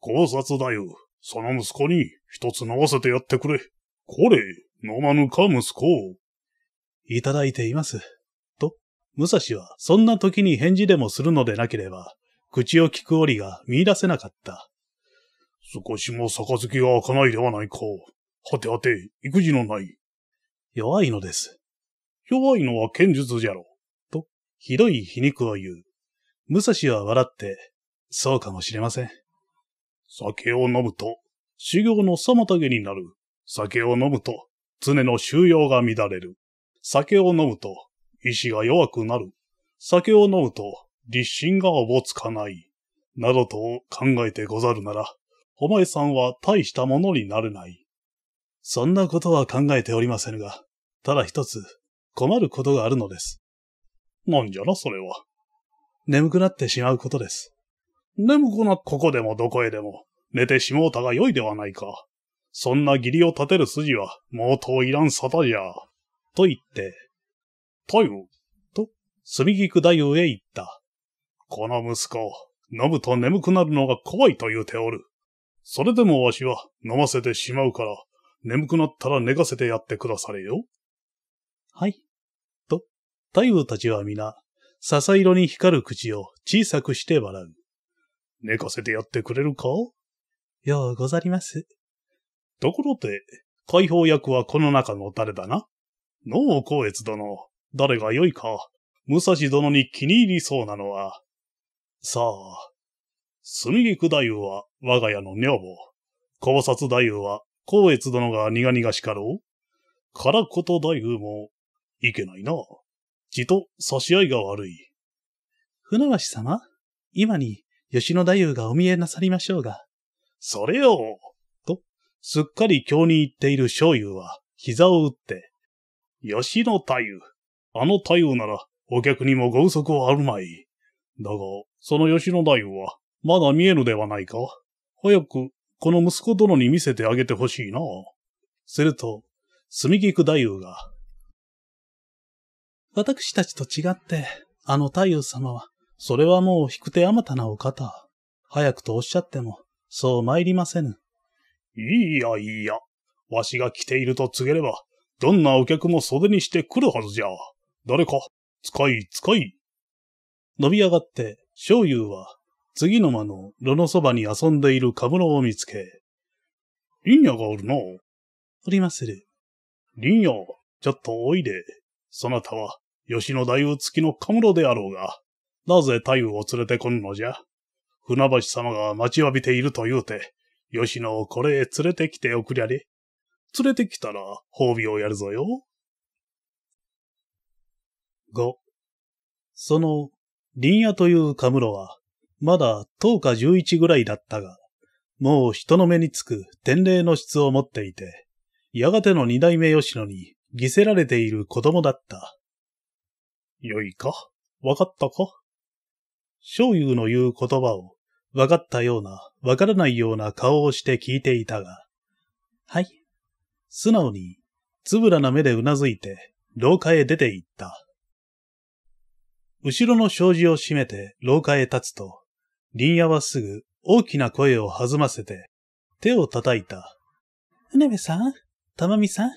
考察だよ。その息子に一つ飲ませてやってくれ。これ、飲まぬか息子。いただいています。と、武蔵はそんな時に返事でもするのでなければ、口を聞く折が見出せなかった。少しも杯が開かないではないか。はてはて、育児のない。弱いのです。弱いのは剣術じゃろ。と、ひどい皮肉を言う。武蔵は笑って、そうかもしれません。酒を飲むと、修行の妨げになる。酒を飲むと、常の収容が乱れる。酒を飲むと、意志が弱くなる。酒を飲むと、立身がおぼつかない。などと考えてござるなら、お前さんは大したものになれない。そんなことは考えておりませんが、ただ一つ、困ることがあるのです。なんじゃな、それは。眠くなってしまうことです。眠くな、ここでもどこへでも、寝てしもうたがよいではないか。そんな義理を立てる筋は、もう遠いらん沙汰じゃ。と言って、太夫、と、すみぎく太夫へ行った。この息子、飲むと眠くなるのが怖いと言うておる。それでもわしは飲ませてしまうから、眠くなったら寝かせてやってくだされよ。はい。と、太夫たちは皆、笹色に光る口を小さくして笑う。寝かせてやってくれるかようござります。ところで、解放役はこの中の誰だな能光悦殿、誰が良いか、武蔵殿に気に入りそうなのは。さあ、墨菊太夫は我が家の女房。考察太夫は光悦殿が苦々しかろうからこと太夫も、いけないな。じと差し合いが悪い。船橋様今に吉野太夫がお見えなさりましょうが。それよと、すっかり京に行っている醤油は、膝を打って、吉野太夫、あの太夫なら、お客にもご不足はあるまい。だが、その吉野太夫は、まだ見えぬではないか。早く、この息子殿に見せてあげてほしいな。すると、住菊太夫が、私たちと違って、あの太夫様は、それはもう引く手あまたなお方。早くとおっしゃっても、そう参りませぬ。いいやいいや。わしが来ていると告げれば、どんなお客も袖にして来るはずじゃ。誰か、使い使い。伸び上がって、昭勇は、次の間の炉のそばに遊んでいるカムロを見つけ、林野がおるな。おりまする。林野、ちょっとおいで。そなたは、吉野大夫付きのカムロであろうが、なぜ太夫を連れてこんのじゃ船橋様が待ちわびていると言うて、吉野をこれへ連れてきておくりゃれ。連れてきたら、褒美をやるぞよ。5. その、林野というカムロは、まだ10日11ぐらいだったが、もう人の目につく天霊の質を持っていて、やがての二代目吉野に着せられている子供だった。よいかわかったか小油の言う言葉を、分かったような、分からないような顔をして聞いていたが、はい。素直に、つぶらな目でうなずいて、廊下へ出て行った。後ろの障子を閉めて廊下へ立つと、林野はすぐ大きな声を弾ませて、手を叩いた。船べさんま美さん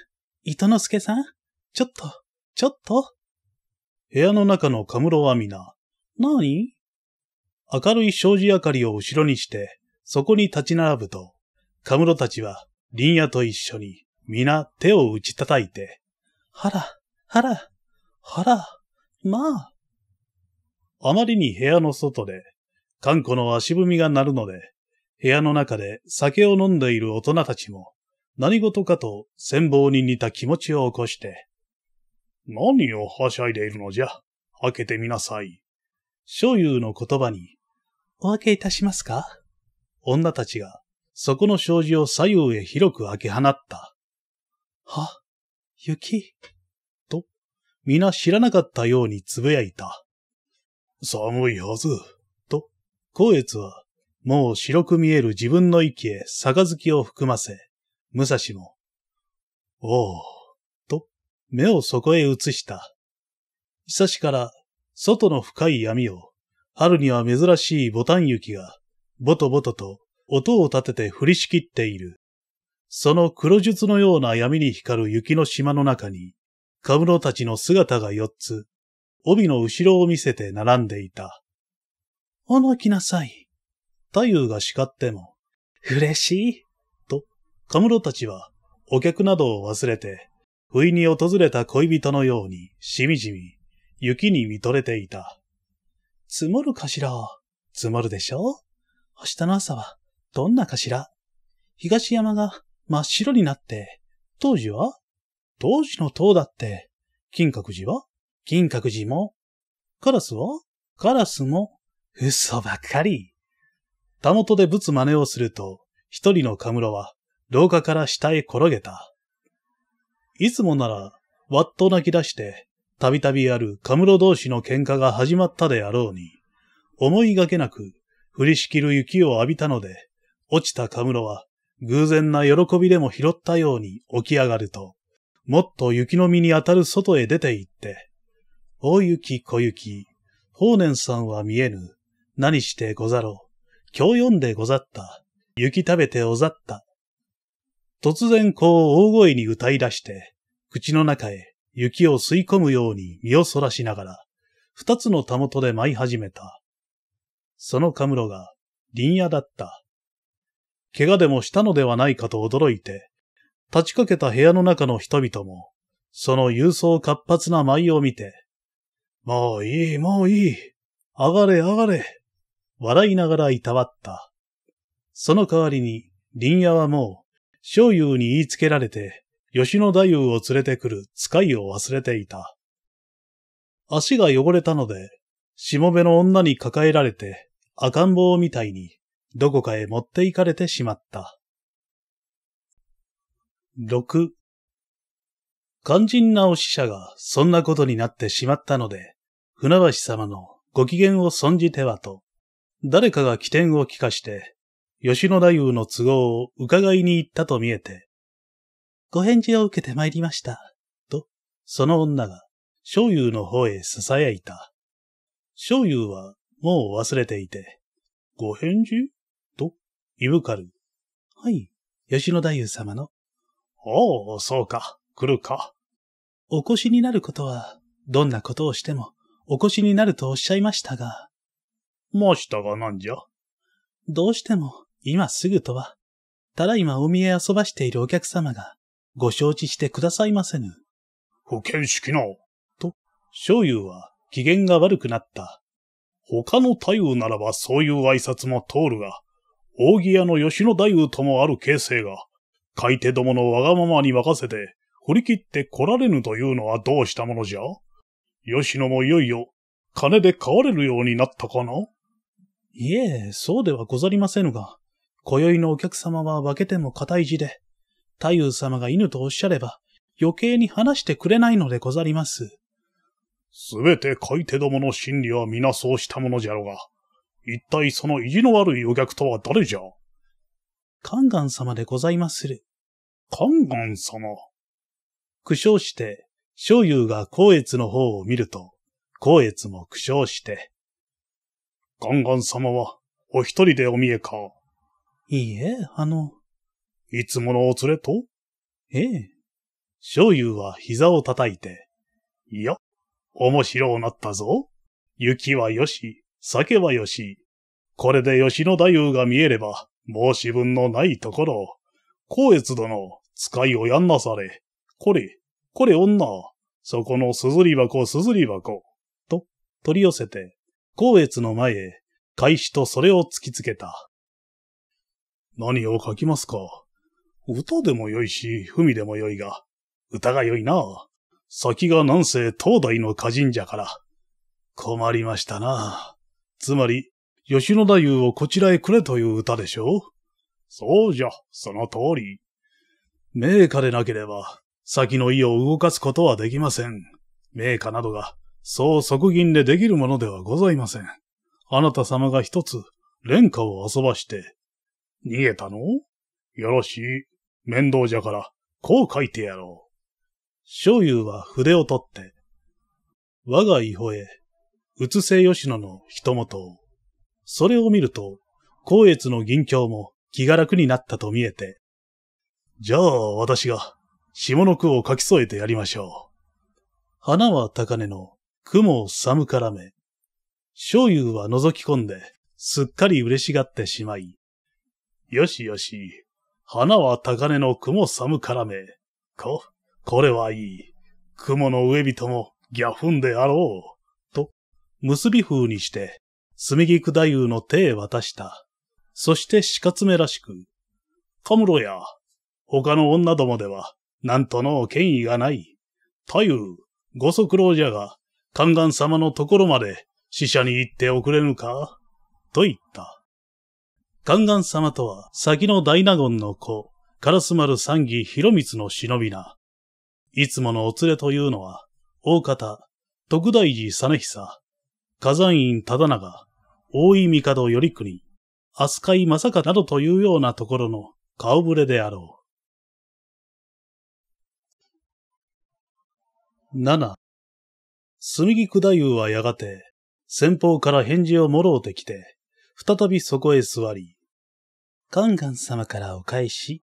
糸之助さんちょっと、ちょっと。部屋の中のカムロは皆、なに明るい障子明かりを後ろにして、そこに立ち並ぶと、カムロたちは、林野と一緒に、皆手を打ち叩いて、はら、はら、はら、まあ。あまりに部屋の外で、カンコの足踏みが鳴るので、部屋の中で酒を飲んでいる大人たちも、何事かと先望に似た気持ちを起こして、何をはしゃいでいるのじゃ、開けてみなさい。所有の言葉に、お開けいたしますか女たちが、そこの障子を左右へ広く開け放った。は、雪。と、皆知らなかったようにつぶやいた。寒いはず。と、光悦は、もう白く見える自分の息へ杯を含ませ、武蔵も、おう、と、目をそこへ移した。久しから、外の深い闇を、春には珍しいボタン雪が、ぼとぼとと音を立てて降りしきっている。その黒術のような闇に光る雪の島の中に、カムロたちの姿が四つ、帯の後ろを見せて並んでいた。おのきなさい。太夫が叱っても、嬉しい。と、カムロたちは、お客などを忘れて、不意に訪れた恋人のように、しみじみ、雪に見とれていた。積もるかしら積もるでしょ明日の朝は、どんなかしら東山が真っ白になって、当時は当時の塔だって、金閣寺は金閣寺も、カラスはカラスも、嘘ばっかり。たもとでぶつ真似をすると、一人のカムロは、廊下から下へ転げた。いつもなら、わっと泣き出して、たびたびあるカムロ同士の喧嘩が始まったであろうに、思いがけなく降りしきる雪を浴びたので、落ちたカムロは偶然な喜びでも拾ったように起き上がると、もっと雪の実に当たる外へ出て行って、大雪小雪、法然さんは見えぬ、何してござろう、今日読んでござった、雪食べておざった。突然こう大声に歌い出して、口の中へ雪を吸い込むように身をそらしながら、二つのたもとで舞い始めた。そのカムロが、林野だった。怪我でもしたのではないかと驚いて、立ちかけた部屋の中の人々も、その勇壮活発な舞を見て、もういい、もういい、上がれ、上がれ、笑いながらいたわった。その代わりに、林野はもう、章勇に言いつけられて、吉野太夫を連れてくる使いを忘れていた。足が汚れたので、しもべの女に抱えられて赤ん坊みたいにどこかへ持っていかれてしまった。6肝心なお死者がそんなことになってしまったので、船橋様のご機嫌を損じてはと、誰かが起点を聞かして、吉野太夫の都合を伺いに行ったと見えて、ご返事を受けて参りました。と、その女が、醤油の方へ囁いた。醤油は、もう忘れていて、ご返事と、いぶかる。はい、吉野太夫様の。おう、そうか、来るか。お越しになることは、どんなことをしても、お越しになるとおっしゃいましたが。ましたがなんじゃどうしても、今すぐとは、ただいまお見え遊ばしているお客様が、ご承知してくださいませぬ。不見識な。と、醤油は機嫌が悪くなった。他の太夫ならばそういう挨拶も通るが、扇屋の吉野太夫ともある形勢が、買い手どものわがままに任せて、振り切って来られぬというのはどうしたものじゃ吉野もいよいよ、金で買われるようになったかないえ、そうではござりませぬが、今宵のお客様は化けても固い字で、太夫様が犬とおっしゃれば、余計に話してくれないのでござります。すべて買い手どもの心理は皆そうしたものじゃろうが、一体その意地の悪いお客とは誰じゃカンガン様でございまする。カンガン様苦笑して、小友が光悦の方を見ると、光悦も苦笑して。ンガン様は、お一人でお見えかいいえ、あの、いつものお連れとええ。醤油は膝を叩いて、いや、面白うなったぞ。雪はよし、酒はよし。これで吉野太夫が見えれば、申し分のないところ。光悦殿、使いをやんなされ。これ、これ女、そこのすずり箱すずり箱。と、取り寄せて、光悦の前へ、開始とそれを突きつけた。何を書きますか歌でもよいし、文でもよいが、歌がよいな。先が南西東大の歌人じゃから。困りましたな。つまり、吉野太夫をこちらへくれという歌でしょうそうじゃ、その通り。名家でなければ、先の意を動かすことはできません。名家などが、そう即銀でできるものではございません。あなた様が一つ、廉歌を遊ばして。逃げたのよろしい。面倒じゃから、こう書いてやろう。小遊は筆を取って、我が伊保へ、うつせ吉野の人元を。それを見ると、光悦の銀鏡も気が楽になったと見えて、じゃあ私が、下の句を書き添えてやりましょう。花は高根の雲を寒からめ。小遊は覗き込んで、すっかり嬉しがってしまい。よしよし、花は高根の雲寒からめ。こ、これはいい。雲の上人もギャフンであろう。と、結び風にして、炭木九太夫の手へ渡した。そして四角目らしく、カムロや、他の女どもでは、なんとの権威がない。太夫、ご足労じゃが、観覧様のところまで死者に行っておくれぬかと言った。ガンガン様とは、先の大納言の子、カラス丸三義広光の忍びな。いつものお連れというのは、大方、徳大寺実久、火山院忠長、大井帝頼国、飛鳥井正方などというようなところの顔ぶれであろう。七、墨木九太夫はやがて、先方から返事をもろうてきて、再びそこへ座り、カンガン様からお返し。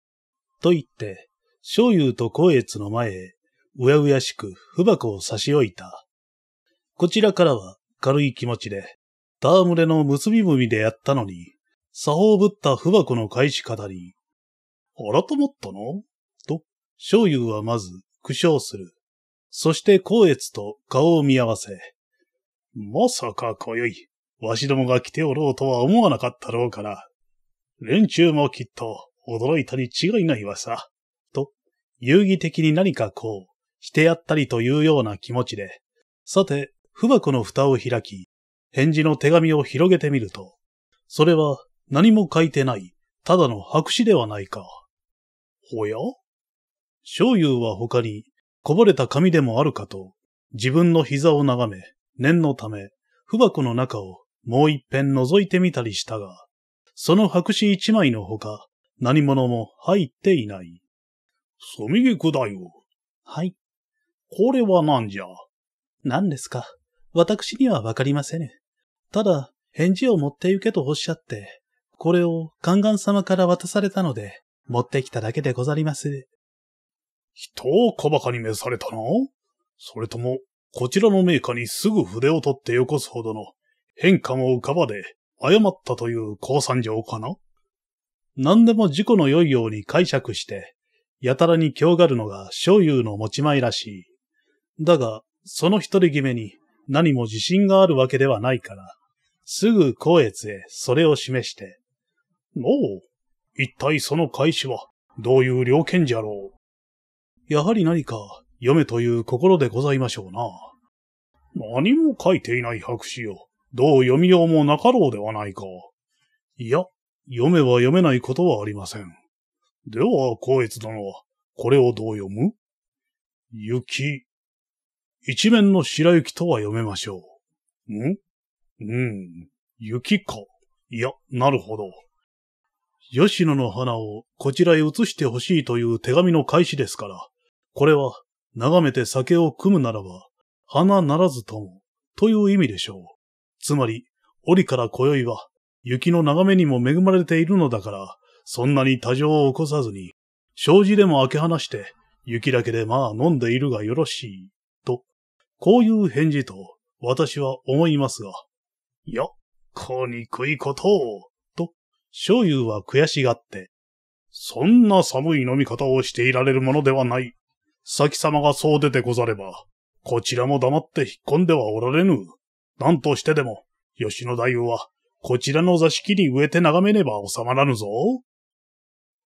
と言って、小油と光悦の前へ、うやうやしくば箱を差し置いた。こちらからは軽い気持ちで、ームれの結び踏みでやったのに、作法ぶった不箱の返し方に、あらともったのと、小油はまず苦笑する。そして光悦と顔を見合わせ、まさか今宵、わしどもが来ておろうとは思わなかったろうから、連中もきっと驚いたに違いないわさ。と、遊戯的に何かこう、してやったりというような気持ちで、さて、不箱の蓋を開き、返事の手紙を広げてみると、それは何も書いてない、ただの白紙ではないか。おや醤油は他に、こぼれた紙でもあるかと、自分の膝を眺め、念のため、不箱の中をもう一遍覗いてみたりしたが、その白紙一枚のほか、何者も入っていない。染みぎくだよ。はい。これは何じゃ何ですか私にはわかりませぬ。ただ、返事を持って行けとおっしゃって、これを宦官様から渡されたので、持ってきただけでござります。人を小馬鹿に召されたのそれとも、こちらの名家にすぐ筆を取ってよこすほどの変化も浮かばで、誤ったという降参状かな何でも事故の良いように解釈して、やたらに強がるのが小友の持ち前らしい。だが、その一人決めに何も自信があるわけではないから、すぐ光悦へそれを示して、おう、一体その開始はどういう了見じゃろう。やはり何か読めという心でございましょうな。何も書いていない白紙よ。どう読みようもなかろうではないか。いや、読めば読めないことはありません。では、光悦殿は、これをどう読む雪。一面の白雪とは読めましょう。んうん。雪か。いや、なるほど。吉野の花をこちらへ移してほしいという手紙の開始ですから、これは、眺めて酒を汲むならば、花ならずとも、という意味でしょう。つまり、折から今宵は、雪の眺めにも恵まれているのだから、そんなに多情を起こさずに、障子でも開け放して、雪だけでまあ飲んでいるがよろしい、と、こういう返事と、私は思いますが、いや、こにくいことを、と、醤油は悔しがって、そんな寒い飲み方をしていられるものではない。先様がそう出てござれば、こちらも黙って引っ込んではおられぬ。何としてでも、吉野大夫は、こちらの座敷に植えて眺めねば収まらぬぞ。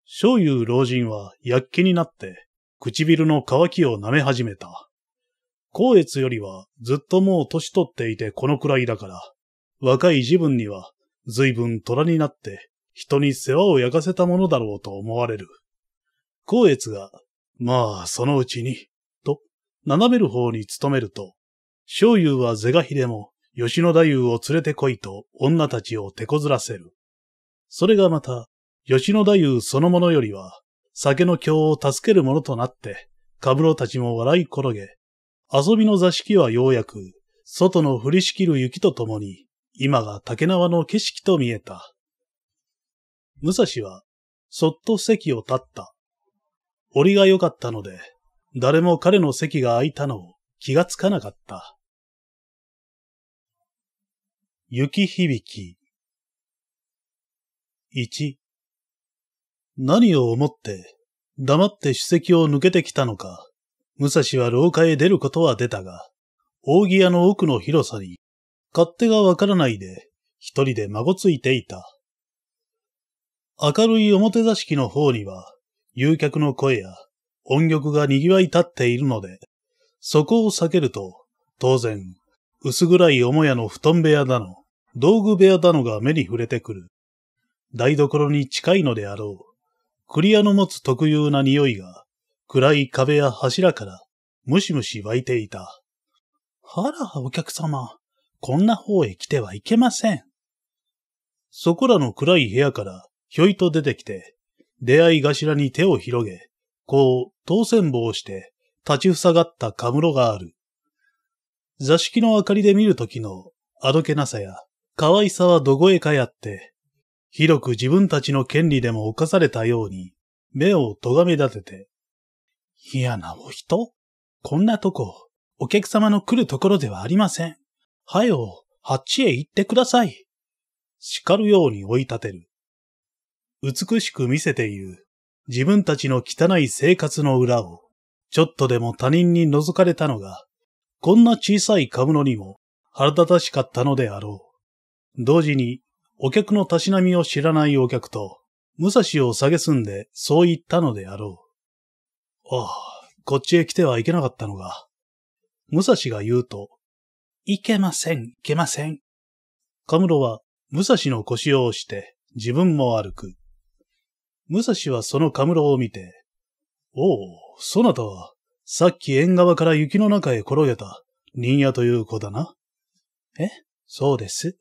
小友老人は、やっけになって、唇の渇きを舐め始めた。光悦よりは、ずっともう年取っていてこのくらいだから、若い自分には、随分虎になって、人に世話を焼かせたものだろうと思われる。光悦が、まあ、そのうちに、と、斜める方に努めると、小友は是が非でも、吉野太夫を連れて来いと女たちを手こずらせる。それがまた、吉野太夫そのものよりは、酒の狂を助けるものとなって、カブロたちも笑い転げ、遊びの座敷はようやく、外の降りしきる雪とともに、今が竹縄の景色と見えた。武蔵は、そっと席を立った。折が良かったので、誰も彼の席が空いたのを気がつかなかった。雪響き。1。何を思って、黙って主席を抜けてきたのか。武蔵は廊下へ出ることは出たが、扇屋の奥の広さに、勝手がわからないで、一人で孫ついていた。明るい表座敷の方には、遊客の声や音曲が賑わい立っているので、そこを避けると、当然薄暗い母屋の布団部屋だの、道具部屋だのが目に触れてくる。台所に近いのであろう。クリアの持つ特有な匂いが、暗い壁や柱から、むしむし湧いていた。あら、お客様。こんな方へ来てはいけません。そこらの暗い部屋から、ひょいと出てきて、出会い頭に手を広げ、こう、当選棒をして、立ちふさがったカムロがある。座敷の明かりで見るときのあどけなさや可愛さはどこへかやって、広く自分たちの権利でも侵されたように、目を咎め立てて、嫌なお人こんなとこ、お客様の来るところではありません。はよ、あっちへ行ってください。叱るように追い立てる。美しく見せている自分たちの汚い生活の裏を、ちょっとでも他人に覗かれたのがこんな小さい株のにも腹立たしかったのであろう。同時に、お客のたしなみを知らないお客と、武蔵を蔑んでそう言ったのであろう。ああ、こっちへ来てはいけなかったのが。武蔵が言うと、いけません、いけません。カムロは武蔵の腰を押して自分も歩く。武蔵はそのカムロを見て、おお、そなたはさっき縁側から雪の中へ転げた、忍屋という子だな。えそうです。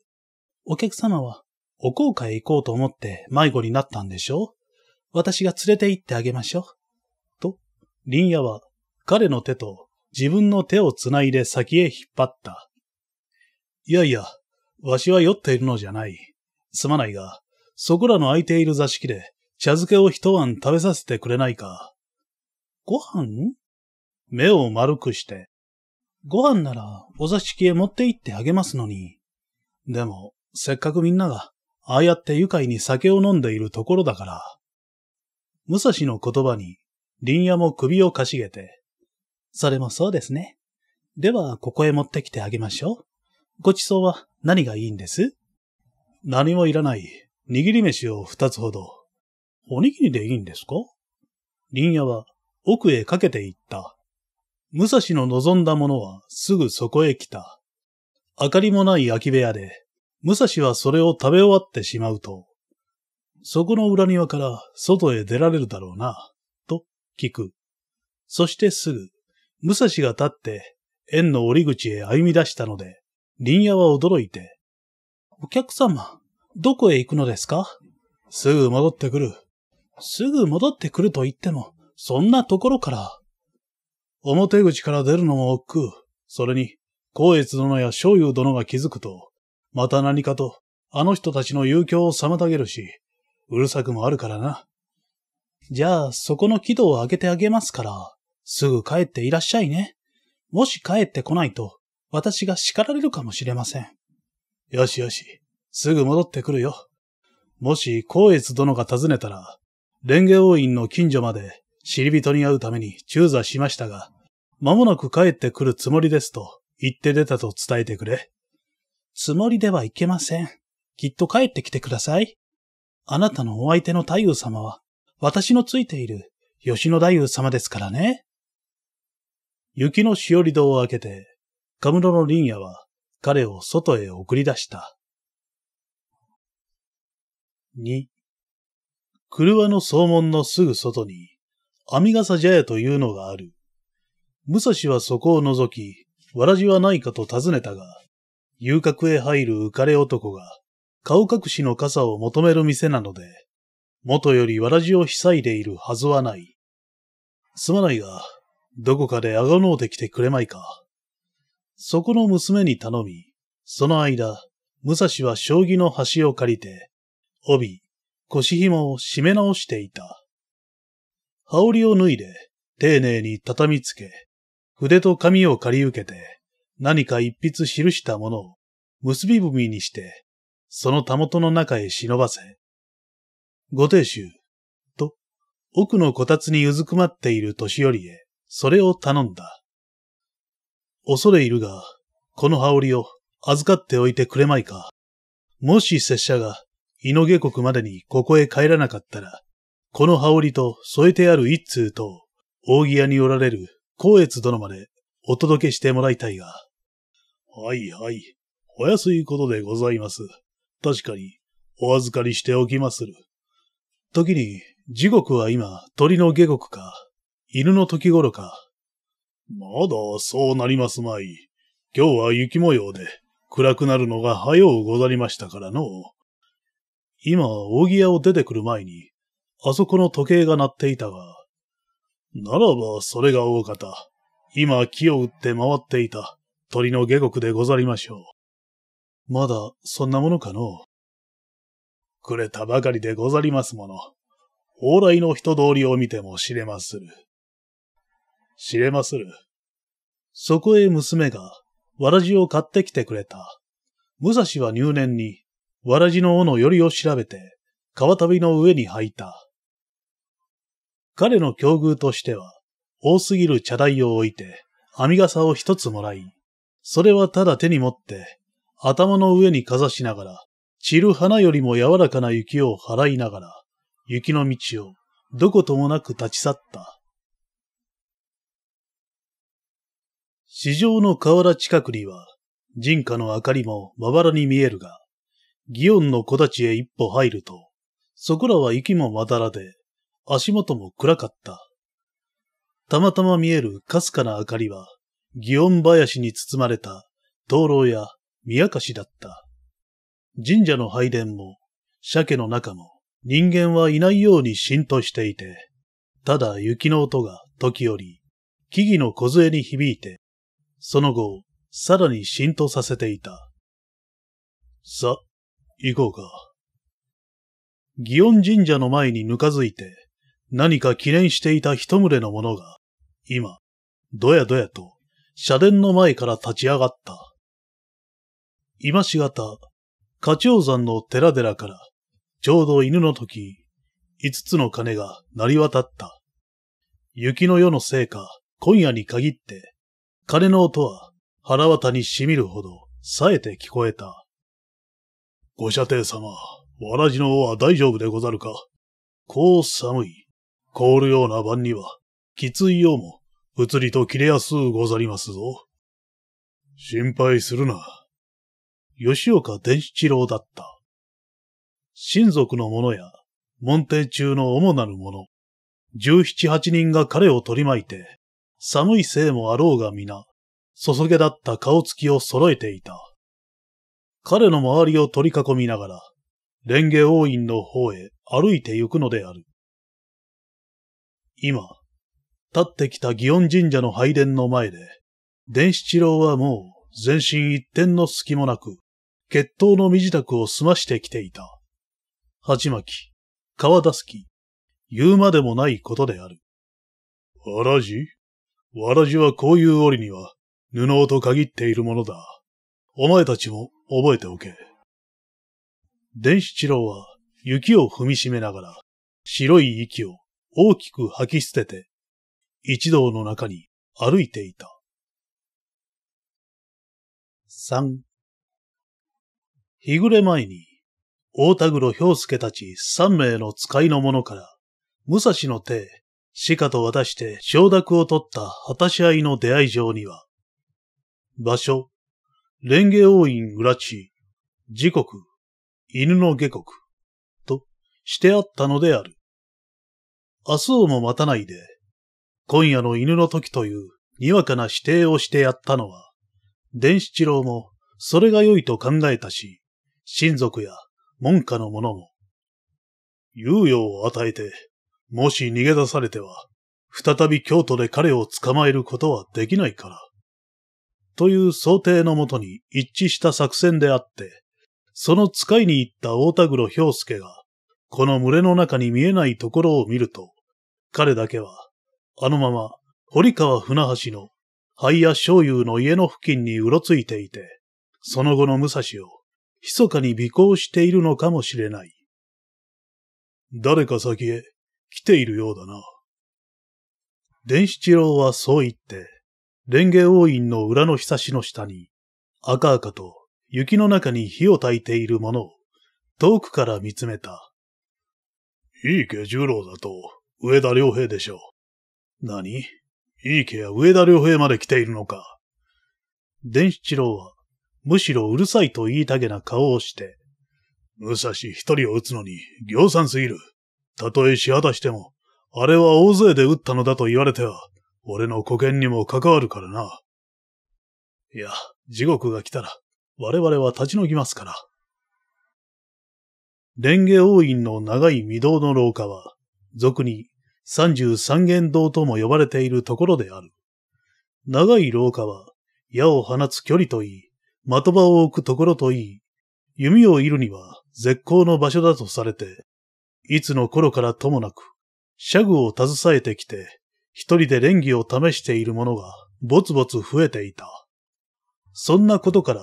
お客様は、お航海行こうと思って迷子になったんでしょう私が連れて行ってあげましょう。と、林野は彼の手と自分の手を繋いで先へ引っ張った。いやいや、わしは酔っているのじゃない。すまないが、そこらの空いている座敷で茶漬けを一晩食べさせてくれないか。ご飯目を丸くして、ご飯ならお座敷へ持って行ってあげますのに。でも、せっかくみんなが、ああやって愉快に酒を飲んでいるところだから。武蔵の言葉に、林野も首をかしげて、それもそうですね。では、ここへ持ってきてあげましょう。ごちそうは何がいいんです何もいらない。握り飯を二つほど。おにぎりでいいんですか林野は奥へかけていった。武蔵の望んだものはすぐそこへ来た。明かりもない空き部屋で、武蔵はそれを食べ終わってしまうと、そこの裏庭から外へ出られるだろうな、と聞く。そしてすぐ、武蔵が立って園の折口へ歩み出したので、林野は驚いて、お客様、どこへ行くのですかすぐ戻ってくる。すぐ戻ってくると言っても、そんなところから。表口から出るのも億劫。それに、光悦殿や昭雄殿が気づくと、また何かと、あの人たちの遊興を妨げるし、うるさくもあるからな。じゃあ、そこの軌道を開けてあげますから、すぐ帰っていらっしゃいね。もし帰ってこないと、私が叱られるかもしれません。よしよし、すぐ戻ってくるよ。もし、光悦殿が訪ねたら、蓮華王院の近所まで知り人に会うために中座しましたが、間もなく帰ってくるつもりですと言って出たと伝えてくれ。つもりではいけません。きっと帰ってきてください。あなたのお相手の太夫様は、私のついている吉野太夫様ですからね。雪のしおり戸を開けて、カムロの林野は彼を外へ送り出した。2. 車の総門のすぐ外に、網笠茶屋というのがある。武蔵はそこを覗き、わらじはないかと尋ねたが、遊郭へ入る浮かれ男が、顔隠しの傘を求める店なので、元よりわらじを塞いでいるはずはない。すまないが、どこかであがのうてきてくれまいか。そこの娘に頼み、その間、武蔵は将棋の端を借りて、帯、腰紐を締め直していた。羽織を脱いで、丁寧に畳みつけ、筆と紙を借り受けて、何か一筆記したものを結び踏みにして、そのたもとの中へ忍ばせ、ご亭主、と、奥のこたつにうずくまっている年寄りへ、それを頼んだ。恐れいるが、この羽織を預かっておいてくれまいか。もし拙者が、井毛国までにここへ帰らなかったら、この羽織と添えてある一通と、扇屋におられる光悦殿までお届けしてもらいたいが。はいはい。お安いことでございます。確かに、お預かりしておきまする。時に、時刻は今、鳥の下国か、犬の時頃か。まだそうなりますまい。今日は雪模様で、暗くなるのが早うござりましたからの。今、扇屋を出てくる前に、あそこの時計が鳴っていたが、ならばそれが大方。今木を打って回っていた鳥の下国でござりましょう。まだそんなものかのくれたばかりでござりますもの。往来の人通りを見ても知れまする。知れまする。そこへ娘が、わらじを買ってきてくれた。武蔵は入念に、わらじの尾のよりを調べて、川旅の上に履いた。彼の境遇としては、多すぎる茶台を置いて、網傘を一つもらい、それはただ手に持って、頭の上にかざしながら、散る花よりも柔らかな雪を払いながら、雪の道をどこともなく立ち去った。市場の河原近くには、人家の明かりもまばらに見えるが、祇園の小立へ一歩入ると、そこらは雪もまだらで、足元も暗かった。たまたま見えるかすかな明かりは、祇園林に包まれた灯籠や宮菓子だった。神社の拝殿も、鮭の中も、人間はいないように浸透していて、ただ雪の音が時折、木々の小に響いて、その後、さらに浸透させていた。さ、行こうか。祇園神社の前にぬかづいて、何か記念していた一群れの者が、今、どやどやと、社殿の前から立ち上がった。今しがた、課長山の寺寺から、ちょうど犬の時、五つの鐘が鳴り渡った。雪の夜のせいか、今夜に限って、鐘の音は腹渡にしみるほど、冴えて聞こえた。ご舎弟様、わらじの王は大丈夫でござるかこう寒い。凍るような晩には、きついようも、つりと切れやすうござりますぞ。心配するな。吉岡伝七郎だった。親族の者や、門弟中の主なる者、十七八人が彼を取り巻いて、寒いせいもあろうが皆、そそげだった顔つきを揃えていた。彼の周りを取り囲みながら、蓮華王院の方へ歩いて行くのである。今、立ってきた祇園神社の拝殿の前で、伝七郎はもう全身一点の隙もなく、決闘の身支度を済ましてきていた。鉢巻き、川田き、言うまでもないことである。わらじわらじはこういう折には、布と限っているものだ。お前たちも覚えておけ。伝七郎は雪を踏みしめながら、白い息を大きく吐き捨てて、一同の中に歩いていた。三、日暮れ前に、大田黒氷介たち三名の使いの者から、武蔵の手、鹿と渡して承諾を取った果たし合いの出会い場には、場所、蓮華王院裏地、時刻、犬の下国、としてあったのである。明日をも待たないで、今夜の犬の時というにわかな指定をしてやったのは、伝七郎もそれが良いと考えたし、親族や門下の者も、猶予を与えて、もし逃げ出されては、再び京都で彼を捕まえることはできないから。という想定のもとに一致した作戦であって、その使いに行った大田黒氷介が、この群れの中に見えないところを見ると、彼だけは、あのまま、堀川船橋の、灰屋醤油の家の付近にうろついていて、その後の武蔵を、密かに尾行しているのかもしれない。誰か先へ来ているようだな。伝七郎はそう言って、蓮華王院の裏のひさしの下に、赤々と雪の中に火を焚いているものを、遠くから見つめた。いい下十郎だと、上田良平でしょう。何いいけや上田良平まで来ているのか。伝七郎は、むしろうるさいと言いたげな顔をして、武蔵一人を撃つのに、量産すぎる。たとえし果たしても、あれは大勢で撃ったのだと言われては、俺の古剣にも関わるからな。いや、地獄が来たら、我々は立ち退きますから。蓮華王院の長い御堂の廊下は、俗に三十三元堂とも呼ばれているところである。長い廊下は、矢を放つ距離といい、的場を置くところといい、弓を射るには絶好の場所だとされて、いつの頃からともなく、シャグを携えてきて、一人で連技を試している者がぼつぼつ増えていた。そんなことから、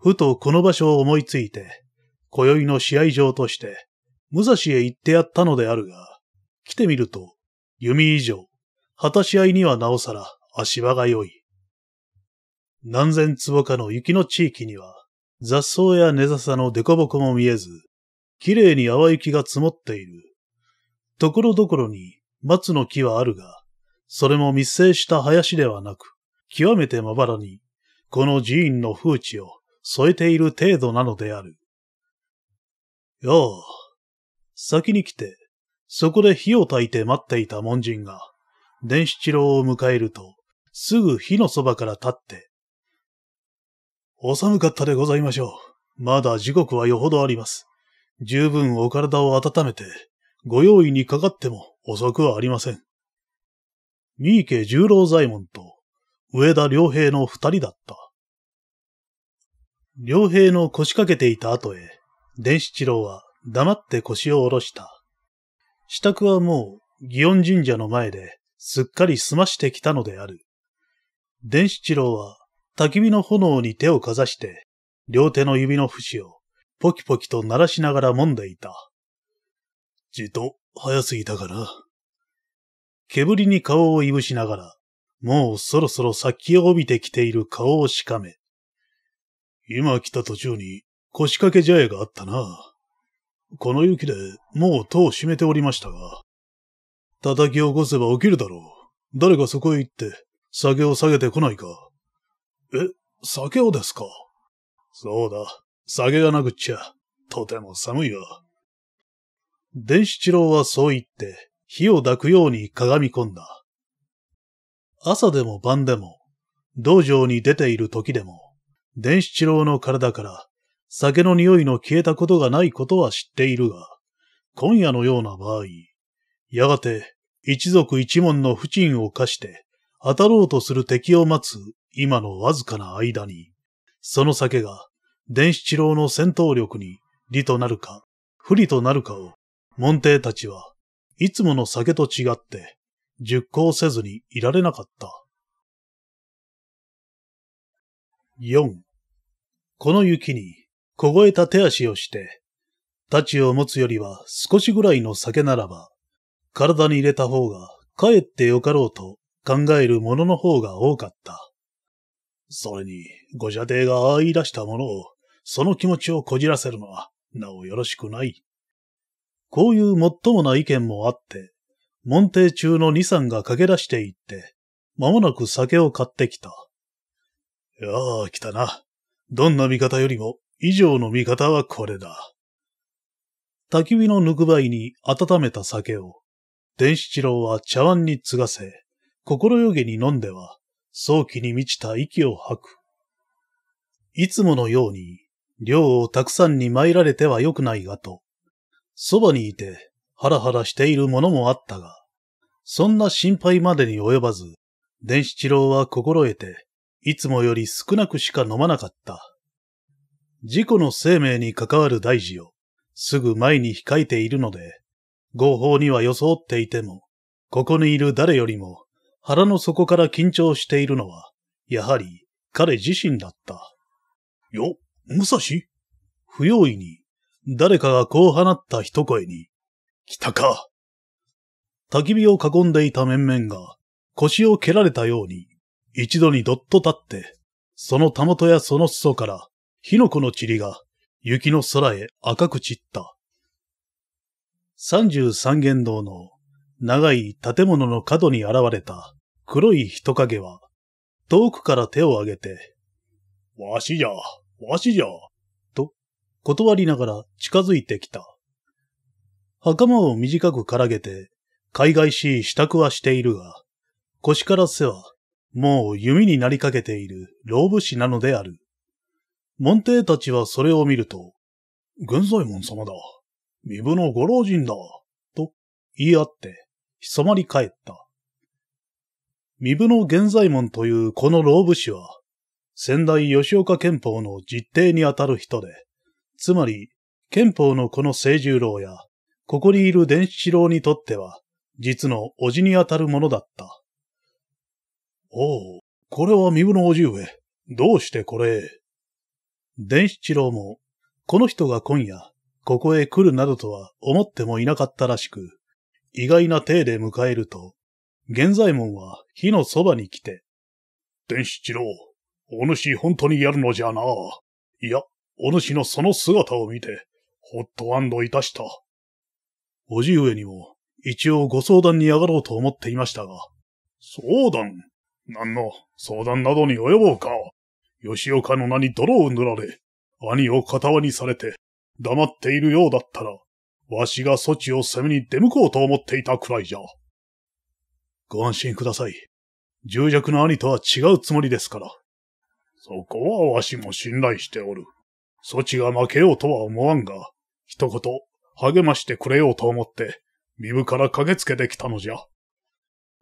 ふとこの場所を思いついて、今宵の試合場として、武蔵へ行ってやったのであるが、来てみると、弓以上、果たし合いにはなおさら足場が良い。何千坪かの雪の地域には、雑草や根笹の凸凹も見えず、綺麗に淡雪が積もっている。ところどころに松の木はあるが、それも密生した林ではなく、極めてまばらに、この寺院の風地を添えている程度なのである。よう、先に来て、そこで火を焚いて待っていた門人が、伝七郎を迎えると、すぐ火のそばから立って、お寒かったでございましょう。まだ時刻はよほどあります。十分お体を温めて、ご用意にかかっても遅くはありません。三池十郎左衛門と上田良平の二人だった。良平の腰掛けていた後へ、伝七郎は黙って腰を下ろした。支度はもう、祇園神社の前で、すっかり済ましてきたのである。伝七郎は、焚き火の炎に手をかざして、両手の指の節を、ポキポキと鳴らしながら揉んでいた。じと、早すぎたかな。煙に顔をいぶしながら、もうそろそろ先を帯びてきている顔をしかめ。今来た途中に腰掛け茶屋があったな。この雪でもう戸を閉めておりましたが、叩き起こせば起きるだろう。誰かそこへ行って、酒を下げてこないか。え、酒をですかそうだ。酒がなくっちゃ、とても寒いわ。伝七郎はそう言って、火を抱くようにかがみ込んだ。朝でも晩でも、道場に出ている時でも、伝七郎の体から酒の匂いの消えたことがないことは知っているが、今夜のような場合、やがて一族一門の不沈を課して当たろうとする敵を待つ今のわずかな間に、その酒が伝七郎の戦闘力に利となるか不利となるかを、門弟たちはいつもの酒と違って熟考せずにいられなかった。四。この雪に凍えた手足をして、太刀を持つよりは少しぐらいの酒ならば、体に入れた方がかえってよかろうと考える者の方が多かった。それに、ご邪帝がああ言い出したものを、その気持ちをこじらせるのは、なおよろしくない。こういうもっともな意見もあって、門弟中の二三が駆け出していって、まもなく酒を買ってきた。いやあ、来たな。どんな味方よりも以上の見方はこれだ。焚き火のぬくばいに温めた酒を、伝七郎は茶碗に継がせ、心よげに飲んでは、早期に満ちた息を吐く。いつものように、量をたくさんに参られてはよくないがと、そばにいてハラハラしているものもあったが、そんな心配までに及ばず、伝七郎は心得て、いつもより少なくしか飲まなかった。事故の生命に関わる大事をすぐ前に控えているので、合法には装っていても、ここにいる誰よりも腹の底から緊張しているのは、やはり彼自身だった。よ、武蔵不用意に、誰かがこう放った一声に、来たか。焚き火を囲んでいた面々が、腰を蹴られたように、一度にどっと立って、そのたもとやその裾から、火の粉の塵が雪の空へ赤く散った。三十三間堂の長い建物の角に現れた黒い人影は遠くから手を挙げて、わしじゃ、わしじゃ、と断りながら近づいてきた。袴を短くからげて、海外しい支度はしているが、腰から背はもう弓になりかけている老武士なのである。門弟たちはそれを見ると、軍左衛門様だ。身分のご老人だ。と言い合って、ひそまり帰った。身分の源左衛門というこの老武士は、先代吉岡憲法の実定にあたる人で、つまり、憲法のこの清十郎や、ここにいる伝七郎にとっては、実の叔父にあたるものだった。おお、これは身分の叔父上。どうしてこれ伝七郎も、この人が今夜、ここへ来るなどとは思ってもいなかったらしく、意外な体で迎えると、現在門は火のそばに来て、伝七郎、お主本当にやるのじゃな。いや、お主のその姿を見て、ほっと安堵いたした。おじ上にも、一応ご相談に上がろうと思っていましたが。相談何の相談などに及ぼうか。吉岡の名に泥を塗られ、兄を傍にされて、黙っているようだったら、わしが措置を攻めに出向こうと思っていたくらいじゃ。ご安心ください。重弱な兄とは違うつもりですから。そこはわしも信頼しておる。措置が負けようとは思わんが、一言励ましてくれようと思って、身分から駆けつけてきたのじゃ。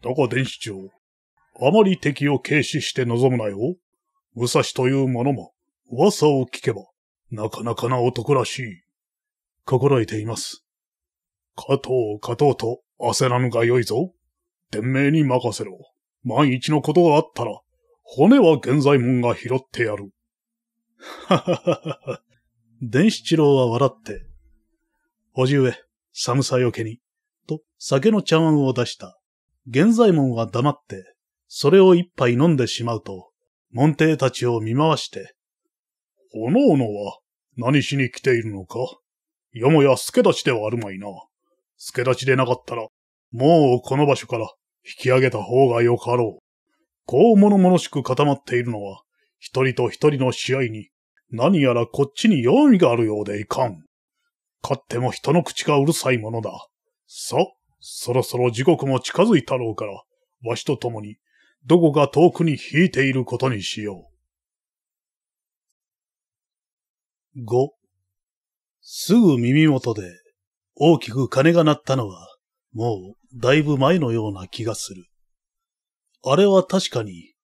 だが伝子長、あまり敵を軽視して望むなよ。武蔵という者も、噂を聞けば、なかなかな男らしい。心得ています。加藤、加藤と焦らぬがよいぞ。天命に任せろ。万一のことがあったら、骨は玄在門が拾ってやる。はははは。伝七郎は笑って、おじ上、寒さよけに、と酒の茶碗を出した。玄在門は黙って、それを一杯飲んでしまうと、門弟たちを見回して、おのおのは何しに来ているのかよもや助立ちではあるまいな。助立ちでなかったら、もうこの場所から引き上げた方がよかろう。こう物々しく固まっているのは、一人と一人の試合に、何やらこっちに用意があるようでいかん。勝っても人の口がうるさいものだ。さ、そろそろ時刻も近づいたろうから、わしと共にどこか遠くに引いていることにしよう。5. すぐ耳元で大きく鐘が鳴ったのは、もうだいぶ前のような気がする。あれは確かに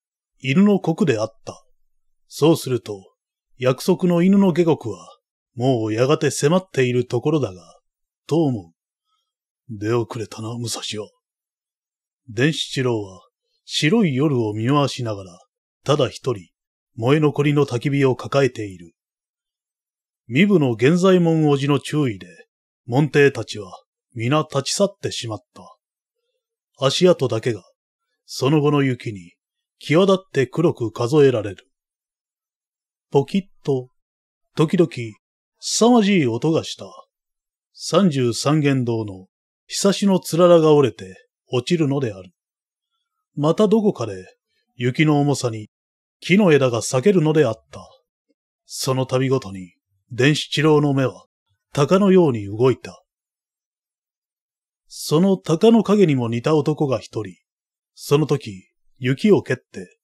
犬の国であった。そうすると、約束の犬の下国は、もうやがて迫っているところだが、と思う。出遅れたな、武蔵よ。伝七郎は、白い夜を見回しながら、ただ一人、燃え残りの焚き火を抱えている。身部の現在門おじの注意で、門弟たちは皆立ち去ってしまった。足跡だけが、その後の雪に、際立って黒く数えられる。ポキッと、時々、凄まじい音がした。三十三元堂の、ひさしのつららが折れて、落ちるのである。またどこかで雪の重さに木の枝が裂けるのであった。その度ごとに、伝七郎の目は鷹のように動いた。その鷹の影にも似た男が一人、その時、雪を蹴って、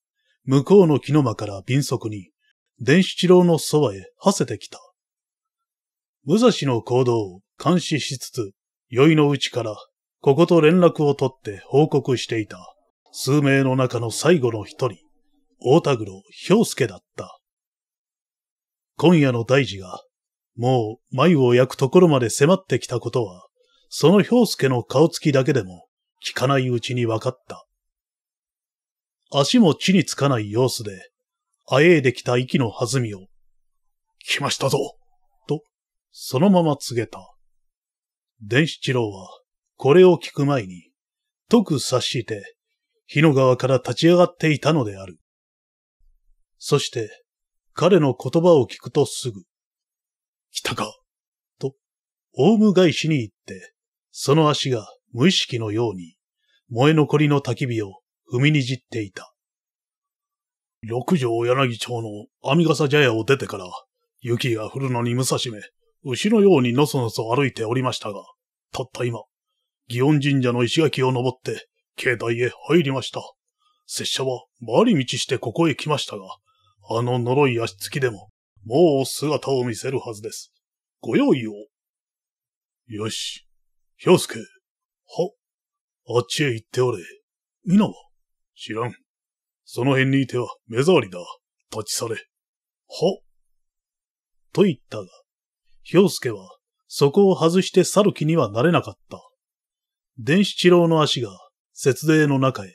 向こうの木の間から敏速に、伝七郎のそばへ馳せてきた。武蔵の行動を監視しつつ、宵のうちから、ここと連絡を取って報告していた。数名の中の最後の一人、大田黒氷介だった。今夜の大事が、もう眉を焼くところまで迫ってきたことは、その氷介の顔つきだけでも聞かないうちに分かった。足も地につかない様子で、あえいできた息の弾みを、来ましたぞと、そのまま告げた。伝七郎は、これを聞く前に、とく察して、火の川から立ち上がっていたのである。そして、彼の言葉を聞くとすぐ、来たか、と、オウム返しに行って、その足が無意識のように、燃え残りの焚き火を踏みにじっていた。六条柳町の網笠茶屋を出てから、雪が降るのに武蔵め、牛のようにのそのそ歩いておりましたが、たった今、祇園神社の石垣を登って、境内へ入りました。拙者は回り道してここへ来ましたが、あの呪い足つきでも、もう姿を見せるはずです。ご用意を。よし。ひょうすけ。は、あっちへ行っておれ。なは知らん。その辺にいては目障りだ。立ち去れ。は。と言ったが、ひょうすけはそこを外して去る気にはなれなかった。伝七郎の足が節税の中へ、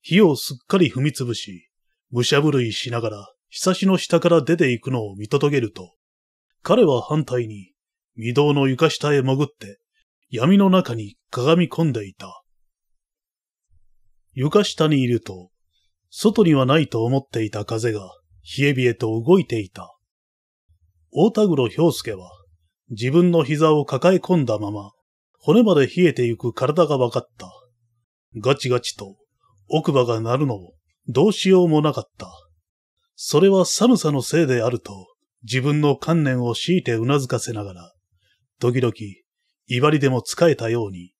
火をすっかり踏みつぶし、むしゃぶるいしながら、ひさしの下から出ていくのを見届けると、彼は反対に、御堂の床下へ潜って、闇の中に鏡み込んでいた。床下にいると、外にはないと思っていた風が、冷え冷えと動いていた。大田黒氷介は、自分の膝を抱え込んだまま、骨まで冷えてゆく体が分かった。ガチガチと奥歯が鳴るのをどうしようもなかった。それは寒さのせいであると自分の観念を強いてうなずかせながら、時々、威張りでも使えたように、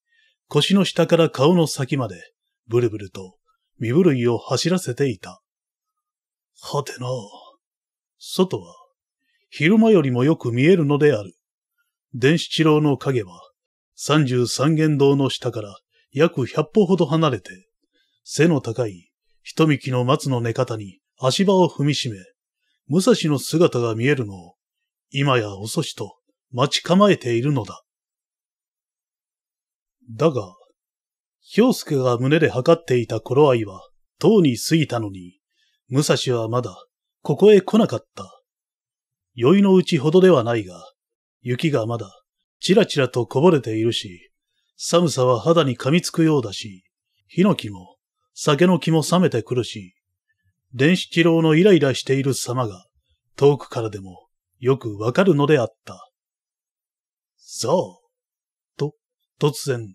腰の下から顔の先まで、ブルブルと身震いを走らせていた。はてな外は、昼間よりもよく見えるのである。電子治郎の影は、三十三元堂の下から約百歩ほど離れて、背の高い、人幹の松の寝方に足場を踏みしめ、武蔵の姿が見えるのを、今や遅しと待ち構えているのだ。だが、氷介が胸で測っていた頃合いは、とうに過ぎたのに、武蔵はまだ、ここへ来なかった。酔いのうちほどではないが、雪がまだ、ちらちらとこぼれているし、寒さは肌に噛みつくようだし、火の気も酒の気も冷めてくるし、伝七郎のイライラしている様が遠くからでもよくわかるのであった。そう。と、突然、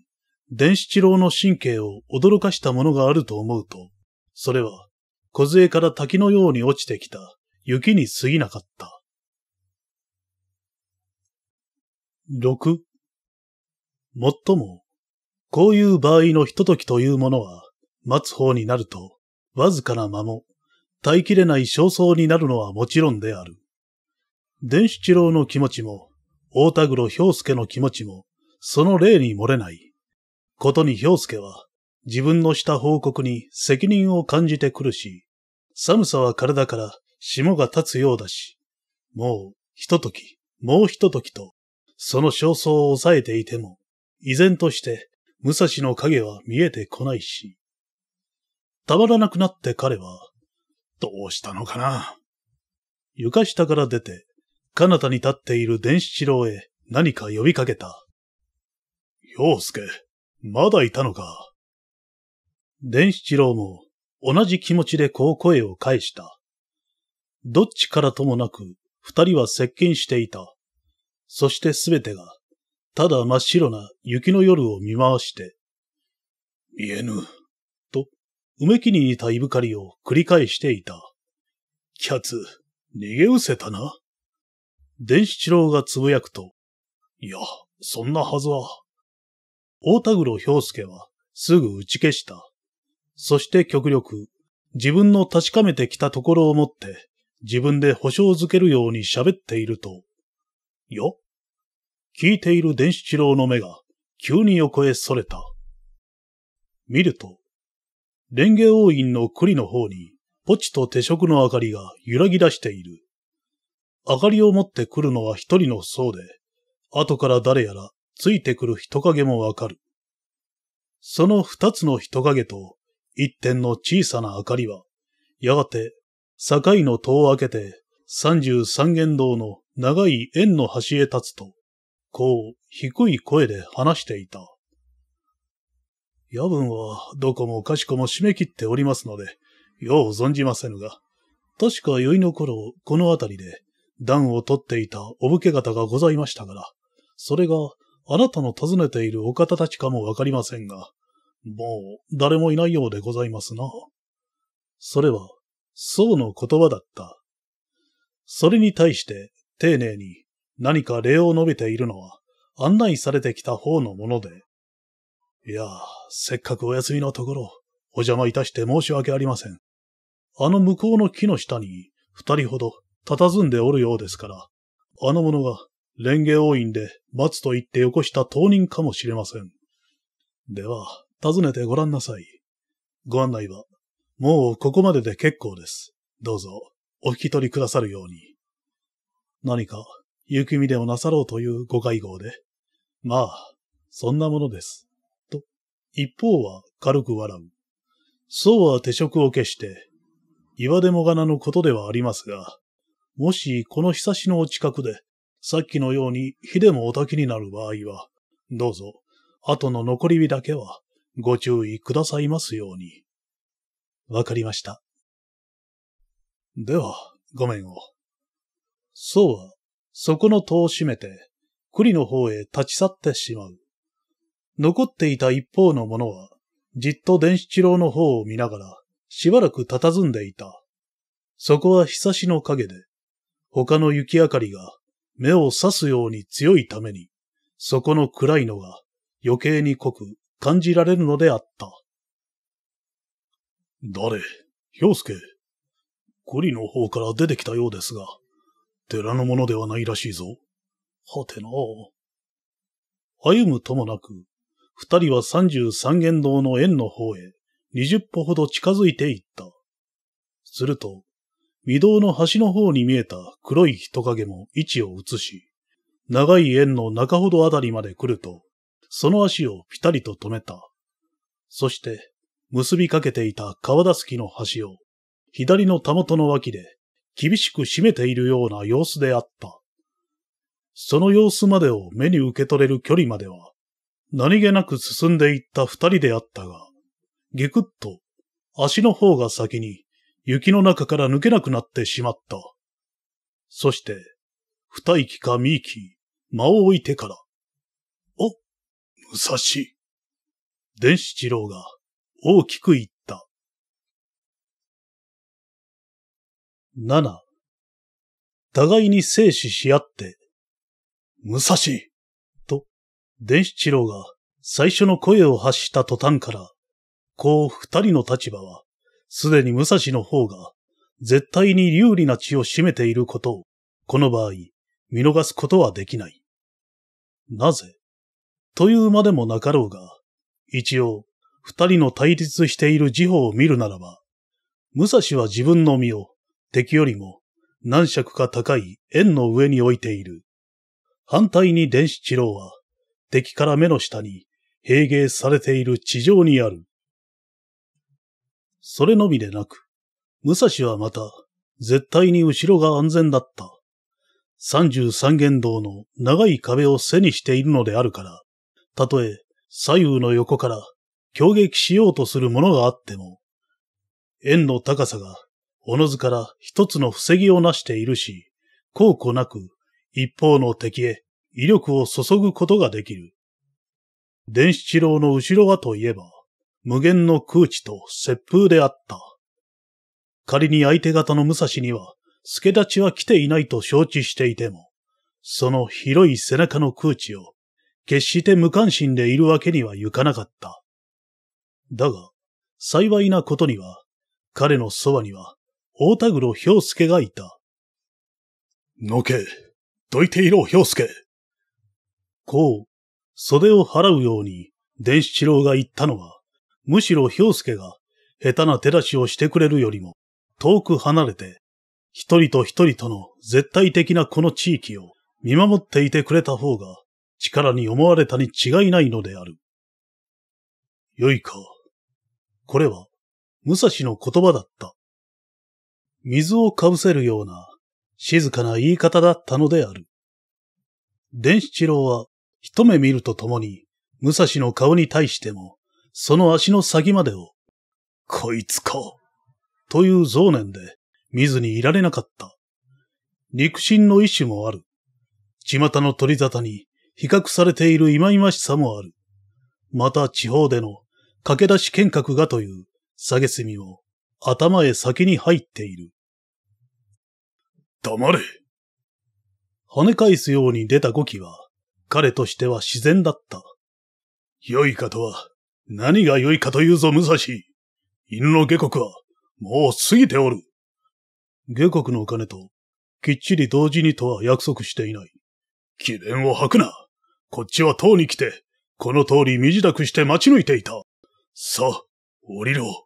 伝七郎の神経を驚かしたものがあると思うと、それは、小から滝のように落ちてきた雪に過ぎなかった。六、もっとも、こういう場合のひとときというものは、待つ方になると、わずかな間も、耐えきれない焦燥になるのはもちろんである。伝七郎の気持ちも、大田黒氷介の気持ちも、その例に漏れない。ことに氷介は、自分のした報告に責任を感じてくるし、寒さは体から霜が立つようだし、もう、ひととき、もうひとときと、その焦燥を抑えていても、依然として、武蔵の影は見えてこないし、たまらなくなって彼は、どうしたのかな床下から出て、彼方に立っている伝七郎へ何か呼びかけた。洋介、まだいたのか。伝七郎も同じ気持ちでこう声を返した。どっちからともなく二人は接近していた。そしてすべてがただ真っ白な雪の夜を見回して、見えぬ、と、うめきに似たいぶかりを繰り返していた。キャツ、逃げ失せたな。伝七郎がつぶやくと、いや、そんなはずは。大田黒氷介はすぐ打ち消した。そして極力、自分の確かめてきたところをもって、自分で保証づけるように喋っていると、よ、聞いている伝七郎の目が急に横へそれた。見ると、蓮華王院の栗の方にポチと手食の明かりが揺らぎ出している。明かりを持ってくるのは一人の僧で、後から誰やらついてくる人影もわかる。その二つの人影と一点の小さな明かりは、やがて、境の戸を開けて、三十三元堂の長い円の端へ立つと、こう、低い声で話していた。夜分は、どこもかしこも締め切っておりますので、よう存じませぬが、確か酔いの頃、この辺りで、暖を取っていたお武家方がございましたから、それが、あなたの訪ねているお方たちかもわかりませんが、もう、誰もいないようでございますな。それは、宋の言葉だった。それに対して、丁寧に、何か礼を述べているのは、案内されてきた方のもので。いや、せっかくお休みのところ、お邪魔いたして申し訳ありません。あの向こうの木の下に、二人ほど、佇んでおるようですから、あの者が、蓮華王院で待つと言ってよこした当人かもしれません。では、訪ねてごらんなさい。ご案内は、もうここまでで結構です。どうぞ、お引き取りくださるように。何か行く見でもなさろうというご会合で、まあ、そんなものです。と、一方は軽く笑う。そうは手職を消して、岩でもがなのことではありますが、もしこの日差しのお近くで、さっきのように火でもお焚きになる場合は、どうぞ、後の残り火だけは、ご注意くださいますように。わかりました。では、ごめんを。そうは、そこの戸を閉めて、栗の方へ立ち去ってしまう。残っていた一方の者は、じっと伝七郎の方を見ながら、しばらく佇んでいた。そこは日差しの陰で、他の雪明かりが目を刺すように強いために、そこの暗いのが余計に濃く感じられるのであった。誰、氷介。栗の方から出てきたようですが。寺のものではないらしいぞ。はてな歩むともなく、二人は三十三元堂の円の方へ二十歩ほど近づいていった。すると、御堂の端の方に見えた黒い人影も位置を移し、長い円の中ほどあたりまで来ると、その足をぴたりと止めた。そして、結びかけていた川田すの端を、左のたもとの脇で厳しく締めているような様子であった。その様子までを目に受け取れる距離までは、何気なく進んでいった二人であったが、ぎくっと足の方が先に雪の中から抜けなくなってしまった。そして、二息か三息、間を置いてから、お、武蔵。伝七郎が大きく言っ七、互いに生死し合って、武蔵と、伝七郎が最初の声を発した途端から、こう二人の立場は、すでに武蔵の方が、絶対に有利な血を占めていることを、この場合、見逃すことはできない。なぜというまでもなかろうが、一応、二人の対立している事法を見るならば、武蔵は自分の身を敵よりも何尺か高い円の上に置いている。反対に電子治療は敵から目の下に平芸されている地上にある。それのみでなく、武蔵はまた絶対に後ろが安全だった。三十三元道の長い壁を背にしているのであるから、たとえ左右の横から攻撃しようとするものがあっても、円の高さがおのずから一つの防ぎをなしているし、うこなく一方の敵へ威力を注ぐことができる。伝七郎の後ろはといえば、無限の空地と切風であった。仮に相手方の武蔵には、助立ちは来ていないと承知していても、その広い背中の空地を、決して無関心でいるわけにはいかなかった。だが、幸いなことには、彼のそばには大田黒氷介がいた。のけ、どいていろ氷介。こう、袖を払うように、伝七郎が言ったのは、むしろ氷介が、下手な手出しをしてくれるよりも、遠く離れて、一人と一人との絶対的なこの地域を見守っていてくれた方が、力に思われたに違いないのである。よいか。これは、武蔵の言葉だった。水をかぶせるような静かな言い方だったのである。伝七郎は一目見るとともに、武蔵の顔に対しても、その足の先までを、こいつか、という増念で見ずにいられなかった。肉親の意志もある。巷の取り沙汰に比較されている忌々しさもある。また地方での駆け出し見学がという下げすみも頭へ先に入っている。黙れ。跳ね返すように出た語気は、彼としては自然だった。良いかとは、何が良いかというぞ、武蔵。犬の下国は、もう過ぎておる。下国のお金と、きっちり同時にとは約束していない。貴念を吐くな。こっちは塔に来て、この通り身支度して待ち抜いていた。さあ、降りろ。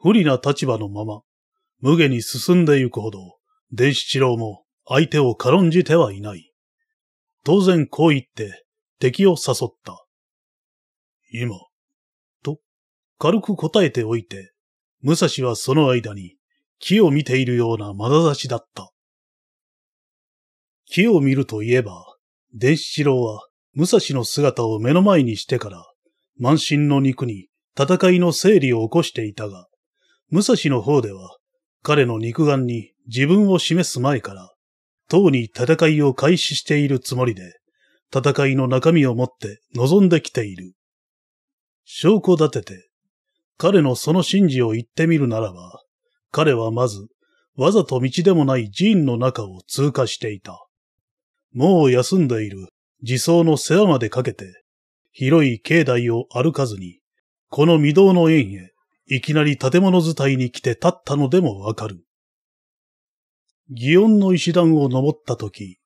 不利な立場のまま、無下に進んでゆくほど、伝七郎も相手を軽んじてはいない。当然こう言って敵を誘った。今、と軽く答えておいて、武蔵はその間に木を見ているようなまだ差しだった。木を見るといえば、伝七郎は武蔵の姿を目の前にしてから、満身の肉に戦いの整理を起こしていたが、武蔵の方では彼の肉眼に自分を示す前から、とうに戦いを開始しているつもりで、戦いの中身を持って望んできている。証拠立てて、彼のその真事を言ってみるならば、彼はまず、わざと道でもない寺院の中を通過していた。もう休んでいる自走の世話までかけて、広い境内を歩かずに、この御堂の園へいきなり建物伝いに来て立ったのでもわかる。祇園の石段を登った時、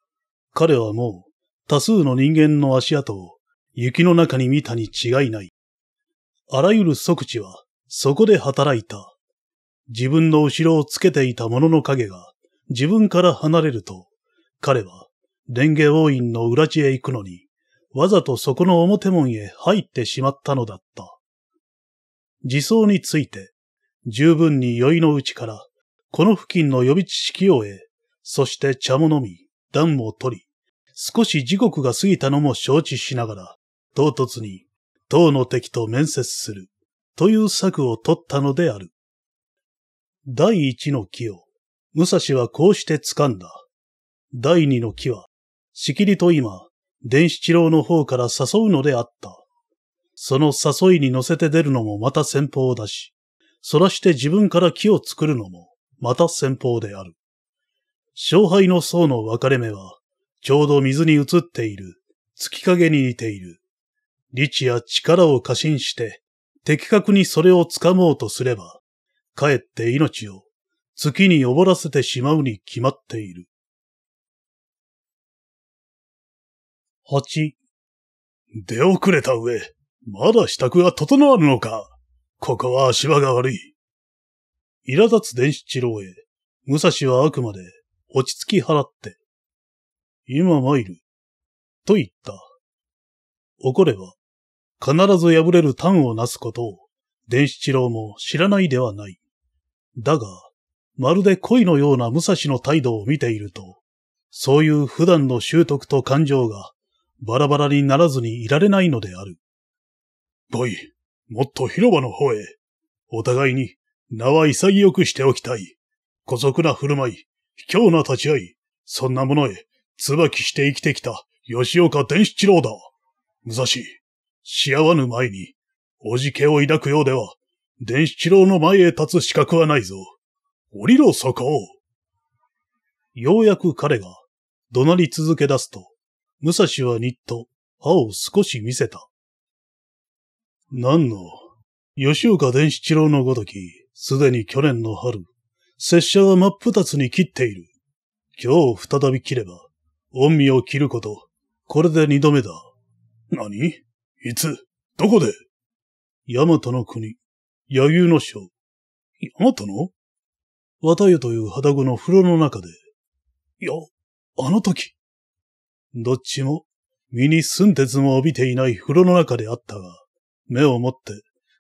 彼はもう多数の人間の足跡を雪の中に見たに違いない。あらゆる即地はそこで働いた。自分の後ろをつけていたものの影が自分から離れると、彼は蓮華王院の裏地へ行くのに、わざとそこの表門へ入ってしまったのだった。自走について、十分に酔いのうちから、この付近の予備知識を得、そして茶も飲み、暖を取り、少し時刻が過ぎたのも承知しながら、唐突に、唐の敵と面接する、という策を取ったのである。第一の木を、武蔵はこうして掴んだ。第二の木は、しきりと今、伝七郎の方から誘うのであった。その誘いに乗せて出るのもまた先方だし、そらして自分から木を作るのもまた先方である。勝敗の層の分かれ目は、ちょうど水に映っている、月影に似ている。理知や力を過信して、的確にそれを掴もうとすれば、かえって命を月に溺らせてしまうに決まっている。八、出遅れた上、まだ支度が整わぬのかここは足場が悪い。苛立つ伝七郎へ、武蔵はあくまで落ち着き払って、今参る、と言った。怒れば、必ず破れる端をなすことを、伝七郎も知らないではない。だが、まるで恋のような武蔵の態度を見ていると、そういう普段の習得と感情がバラバラにならずにいられないのである。ボイ、もっと広場の方へ。お互いに、名は潔くしておきたい。孤独な振る舞い、卑怯な立ち合い、そんなものへ、椿して生きてきた、吉岡伝七郎だ。武蔵、幸合わぬ前に、おじけを抱くようでは、伝七郎の前へ立つ資格はないぞ。降りろ、そこを。ようやく彼が、怒鳴り続け出すと、武蔵はニッと、歯を少し見せた。何の、吉岡伝七郎のごとき、すでに去年の春、拙者は真っ二つに切っている。今日再び切れば、恩身を切ること、これで二度目だ。何いつどこで大和の国、野牛の将。大和の綿湯という肌子の風呂の中で。いや、あの時。どっちも、身に寸鉄も帯びていない風呂の中であったが、目を持って、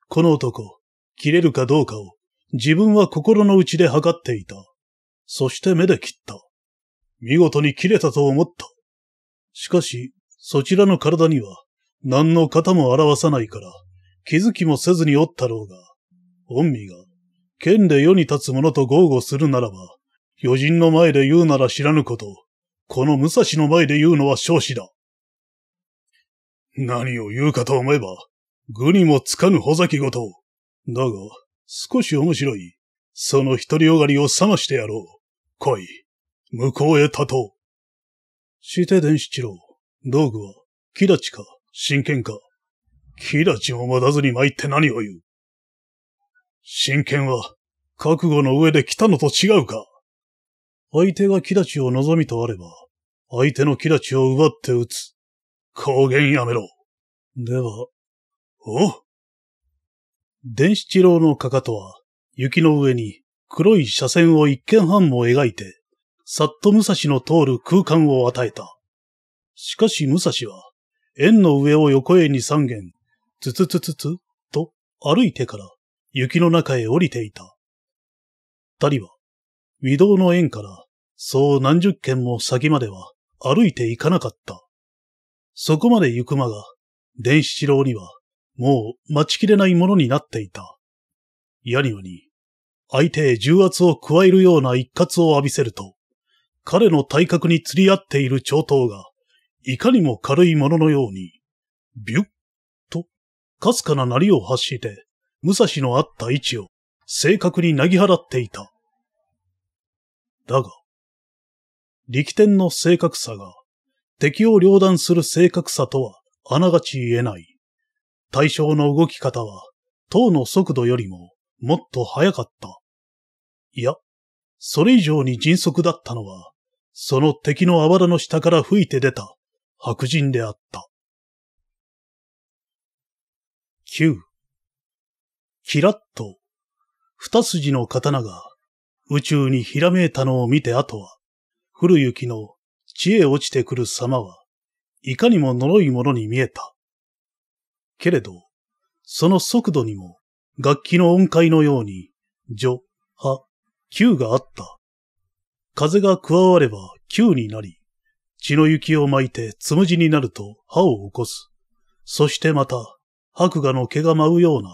この男、切れるかどうかを自分は心の内で測っていた。そして目で切った。見事に切れたと思った。しかし、そちらの体には何の型も表さないから、気づきもせずにおったろうが、恩美が、剣で世に立つ者と豪語するならば、余人の前で言うなら知らぬこと、この武蔵の前で言うのは少子だ。何を言うかと思えば、具にもつかぬほざきごと。だが、少し面白い。その独りよがりを覚ましてやろう。来い。向こうへ立とう。して伝七郎、道具は、木立か、真剣か。木立を待たずに参って何を言う。真剣は、覚悟の上で来たのと違うか。相手が木立を望みとあれば、相手の木立を奪って撃つ。公言やめろ。では、お電子七郎のかかとは、雪の上に黒い車線を一軒半も描いて、さっと武蔵の通る空間を与えた。しかし武蔵は、円の上を横へに三軒、つつつつつ、と歩いてから雪の中へ降りていた。二人は、御堂の円からそう何十軒も先までは歩いていかなかった。そこまで行く間が、伝七郎にはもう待ちきれないものになっていた。ヤニワに、相手へ重圧を加えるような一括を浴びせると、彼の体格に釣り合っている長刀が、いかにも軽いもののように、ビュッと、かすかな鳴りを発して、武蔵のあった位置を正確になぎ払っていた。だが、力点の正確さが敵を両断する正確さとはあながち言えない。対象の動き方は、塔の速度よりももっと速かった。いや、それ以上に迅速だったのは、その敵のあばらの下から吹いて出た白人であった。9キラッと二筋の刀が宇宙にひらめいたのを見て後は、古雪の地へ落ちてくる様は、いかにも呪いものに見えた。けれど、その速度にも楽器の音階のように、序、は、球があった。風が加われば球になり、血の雪を巻いてつむじになると歯を起こす。そしてまた、白髪の毛が舞うような、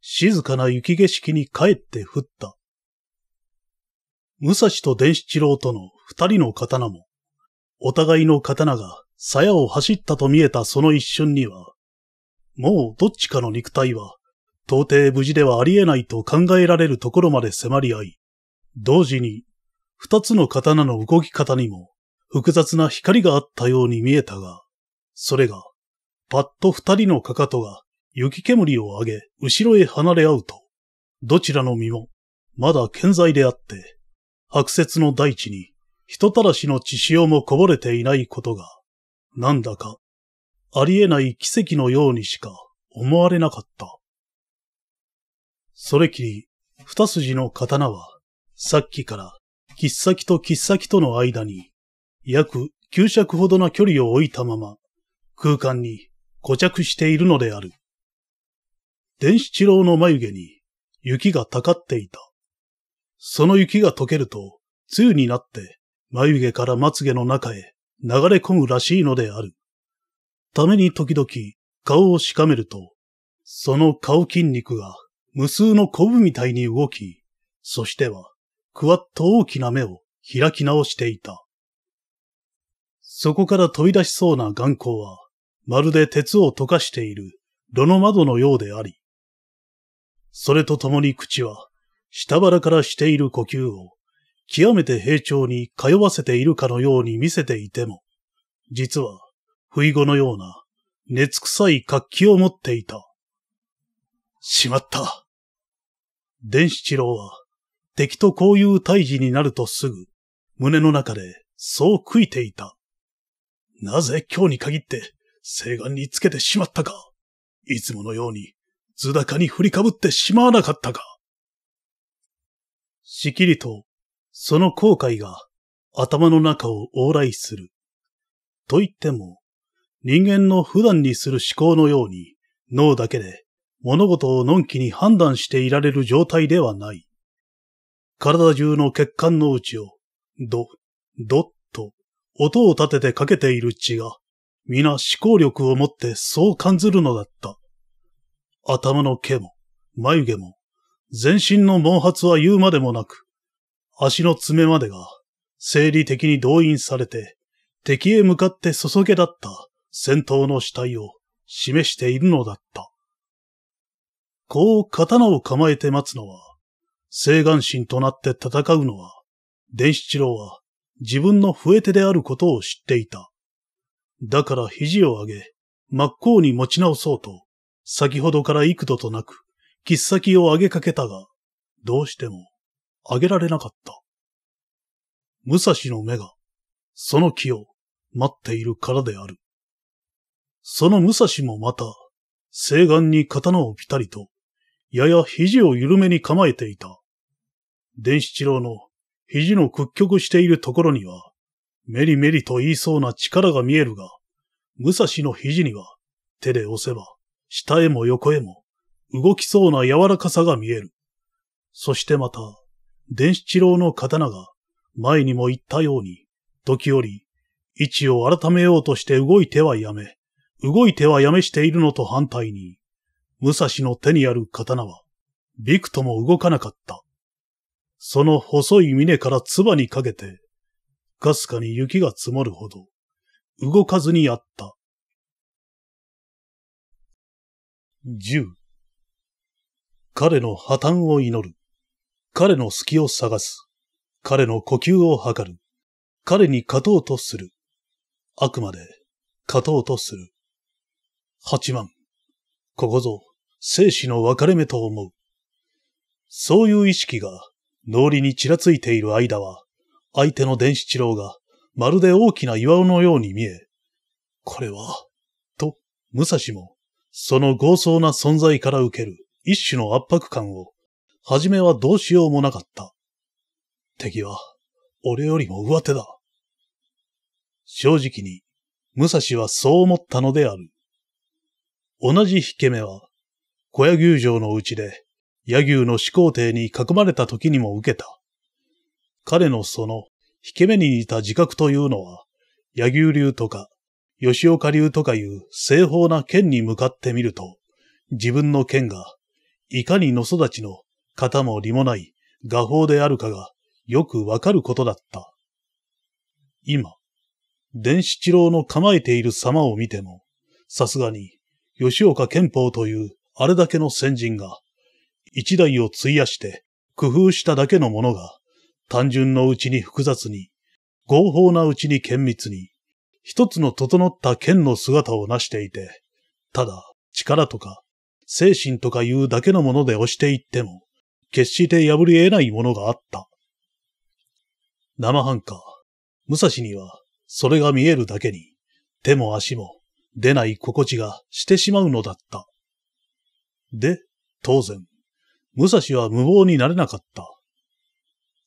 静かな雪景色に帰って降った。武蔵と伝七郎との二人の刀も、お互いの刀が鞘を走ったと見えたその一瞬には、もうどっちかの肉体は、到底無事ではありえないと考えられるところまで迫り合い、同時に、二つの刀の動き方にも複雑な光があったように見えたが、それが、パッと二人のかかとが雪煙を上げ、後ろへ離れ合うと、どちらの身も、まだ健在であって、白雪の大地に、人たらしの血潮もこぼれていないことが、なんだか、ありえない奇跡のようにしか思われなかった。それきり、二筋の刀は、さっきから、切っ先と切っ先との間に、約9尺ほどの距離を置いたまま、空間に固着しているのである。電子治郎の眉毛に雪がたかっていた。その雪が溶けると、梅雨になって眉毛からまつ毛の中へ流れ込むらしいのである。ために時々顔をしかめると、その顔筋肉が無数のコブみたいに動き、そしては、くわっと大きな目を開き直していた。そこから飛び出しそうな眼光は、まるで鉄を溶かしている炉の窓のようであり、それと共に口は、下腹からしている呼吸を、極めて平調に通わせているかのように見せていても、実は、不意語のような、熱臭い活気を持っていた。しまった。伝七郎は、敵とこういう退治になるとすぐ、胸の中で、そう悔いていた。なぜ今日に限って、西岸につけてしまったか。いつものように、図高に振りかぶってしまわなかったか。しきりと、その後悔が頭の中を往来する。と言っても、人間の普段にする思考のように、脳だけで物事をのんきに判断していられる状態ではない。体中の血管の内を、ド、ドッと音を立ててかけている血が、皆思考力を持ってそう感ずるのだった。頭の毛も、眉毛も、全身の毛髪は言うまでもなく、足の爪までが、生理的に動員されて、敵へ向かって注げだった戦闘の死体を示しているのだった。こう刀を構えて待つのは、青眼神となって戦うのは、伝七郎は自分の笛手であることを知っていた。だから肘を上げ、真っ向に持ち直そうと、先ほどから幾度となく、切っ先を上げかけたが、どうしても、上げられなかった。武蔵の目が、その気を待っているからである。その武蔵もまた、西岸に刀をぴたりと、やや肘を緩めに構えていた。伝七郎の肘の屈曲しているところには、メリメリと言いそうな力が見えるが、武蔵の肘には手で押せば、下へも横へも動きそうな柔らかさが見える。そしてまた、伝七郎の刀が前にも言ったように、時折、位置を改めようとして動いてはやめ、動いてはやめしているのと反対に、武蔵の手にある刀は、びくとも動かなかった。その細い峰から唾にかけて、かすかに雪が積もるほど、動かずにあった。十。彼の破綻を祈る。彼の隙を探す。彼の呼吸を測る。彼に勝とうとする。あくまで、勝とうとする。八万。ここぞ、生死の分かれ目と思う。そういう意識が、脳裏にちらついている間は、相手の電子治郎が、まるで大きな岩のように見え、これは、と、武蔵も、その豪壮な存在から受ける一種の圧迫感を、はじめはどうしようもなかった。敵は、俺よりも上手だ。正直に、武蔵はそう思ったのである。同じ引け目は、小屋牛城のうちで、野牛の始皇帝に囲まれた時にも受けた。彼のその、引け目に似た自覚というのは、野牛流とか、吉岡流とかいう正法な剣に向かってみると、自分の剣が、いかに野育ちの、型も理もない画法であるかが、よくわかることだった。今、伝七郎の構えている様を見ても、さすがに、吉岡憲法というあれだけの先人が、一代を費やして工夫しただけのものが、単純のうちに複雑に、合法なうちに厳密に、一つの整った剣の姿を成していて、ただ力とか精神とかいうだけのもので押していっても、決して破り得ないものがあった。生半可、武蔵にはそれが見えるだけに、手も足も出ない心地がしてしまうのだった。で、当然、武蔵は無謀になれなかった。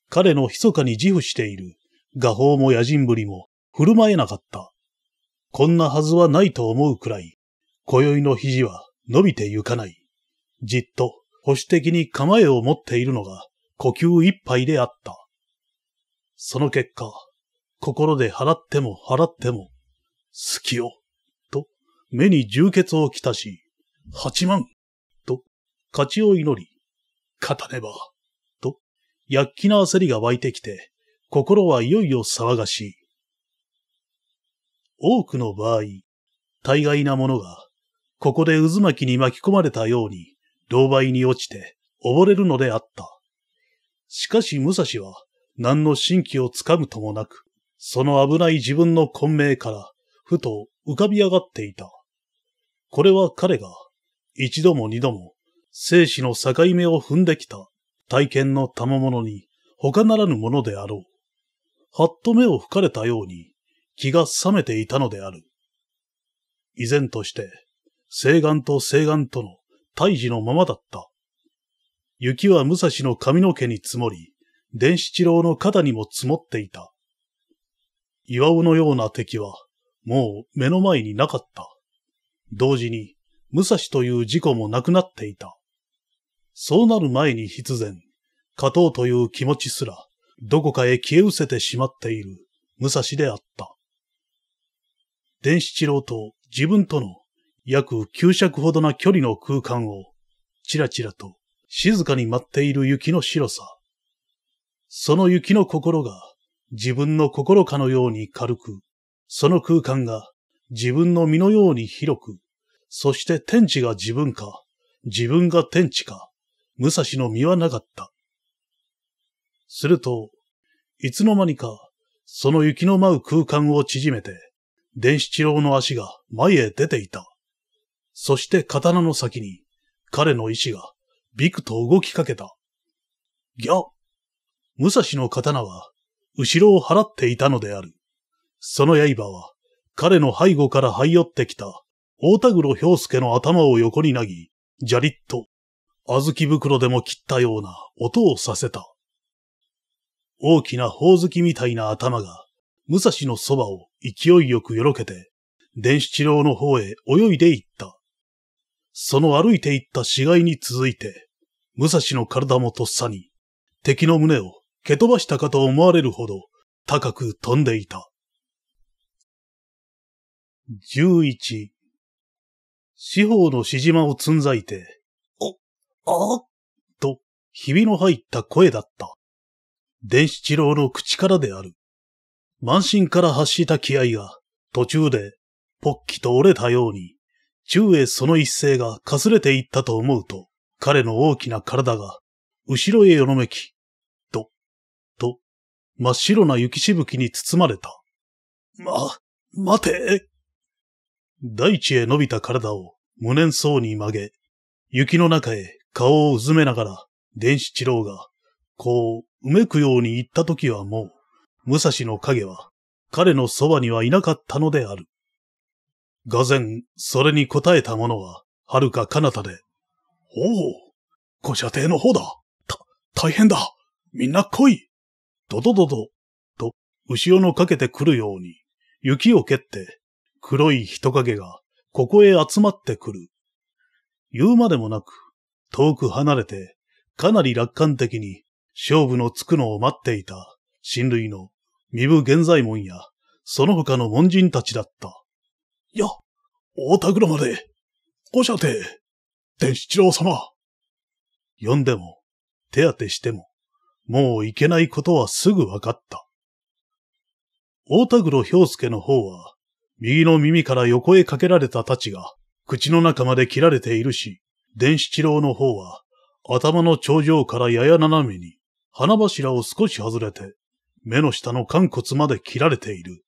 彼の密かに自負している画法も野人ぶりも振る舞えなかった。こんなはずはないと思うくらい、今宵の肘は伸びてゆかない。じっと保守的に構えを持っているのが呼吸一杯であった。その結果、心で払っても払っても、好きを目に充血をきたし、八万、と、勝ちを祈り、勝たねば、と、躍起な焦りが湧いてきて、心はいよいよ騒がしい。多くの場合、大概なものが、ここで渦巻きに巻き込まれたように、狼狽に落ちて溺れるのであった。しかし武蔵は、何の神器をつかむともなく、その危ない自分の混迷から、ふと浮かび上がっていた。これは彼が、一度も二度も、生死の境目を踏んできた体験の賜物に他ならぬものであろう。はっと目を吹かれたように気が覚めていたのである。依然として、西岸と西岸との胎児のままだった。雪は武蔵の髪の毛に積もり、伝七郎の肩にも積もっていた。岩尾のような敵は、もう目の前になかった。同時に、武蔵という事故もなくなっていた。そうなる前に必然、勝とうという気持ちすら、どこかへ消え失せてしまっている武蔵であった。伝七郎と自分との約9尺ほどな距離の空間を、ちらちらと静かに待っている雪の白さ。その雪の心が自分の心かのように軽く、その空間が自分の身のように広く、そして天地が自分か、自分が天地か、武蔵の身はなかった。すると、いつの間にか、その雪の舞う空間を縮めて、伝七郎の足が前へ出ていた。そして刀の先に、彼の石が、ビクと動きかけた。ぎゃ武蔵の刀は、後ろを払っていたのである。その刃は、彼の背後から這い寄ってきた大田黒氷介の頭を横になぎ、じゃりっと、小豆袋でも切ったような音をさせた。大きな頬月ずきみたいな頭が、武蔵のそばを勢いよくよろけて、電子治療の方へ泳いでいった。その歩いていった死骸に続いて、武蔵の体もとっさに、敵の胸を蹴飛ばしたかと思われるほど高く飛んでいた。11四方のしじまをつんざいて、お、あと、ひびの入った声だった。伝七郎の口からである。満身から発した気合が、途中で、ポッキと折れたように、中へその一声がかすれていったと思うと、彼の大きな体が、後ろへよろめき、と、と、真っ白な雪しぶきに包まれた。ま、待て大地へ伸びた体を無念そうに曲げ、雪の中へ顔をうずめながら、伝七郎が、こう、うめくように言った時はもう、武蔵の影は、彼のそばにはいなかったのである。がぜん、それに答えた者は、はるか彼方で、おお、小射程の方だ。た、大変だ。みんな来い。ドドドド、と、後ろのかけてくるように、雪を蹴って、黒い人影がここへ集まってくる。言うまでもなく、遠く離れて、かなり楽観的に勝負のつくのを待っていた、親類の身分現左衛門や、その他の門人たちだった。いや、大田黒まで、おしゃて、伝七郎様。呼んでも、手当てしても、もういけないことはすぐ分かった。大田黒兵介の方は、右の耳から横へかけられた太刀が、口の中まで切られているし、伝七郎の方は、頭の頂上からやや斜めに、花柱を少し外れて、目の下の肝骨まで切られている。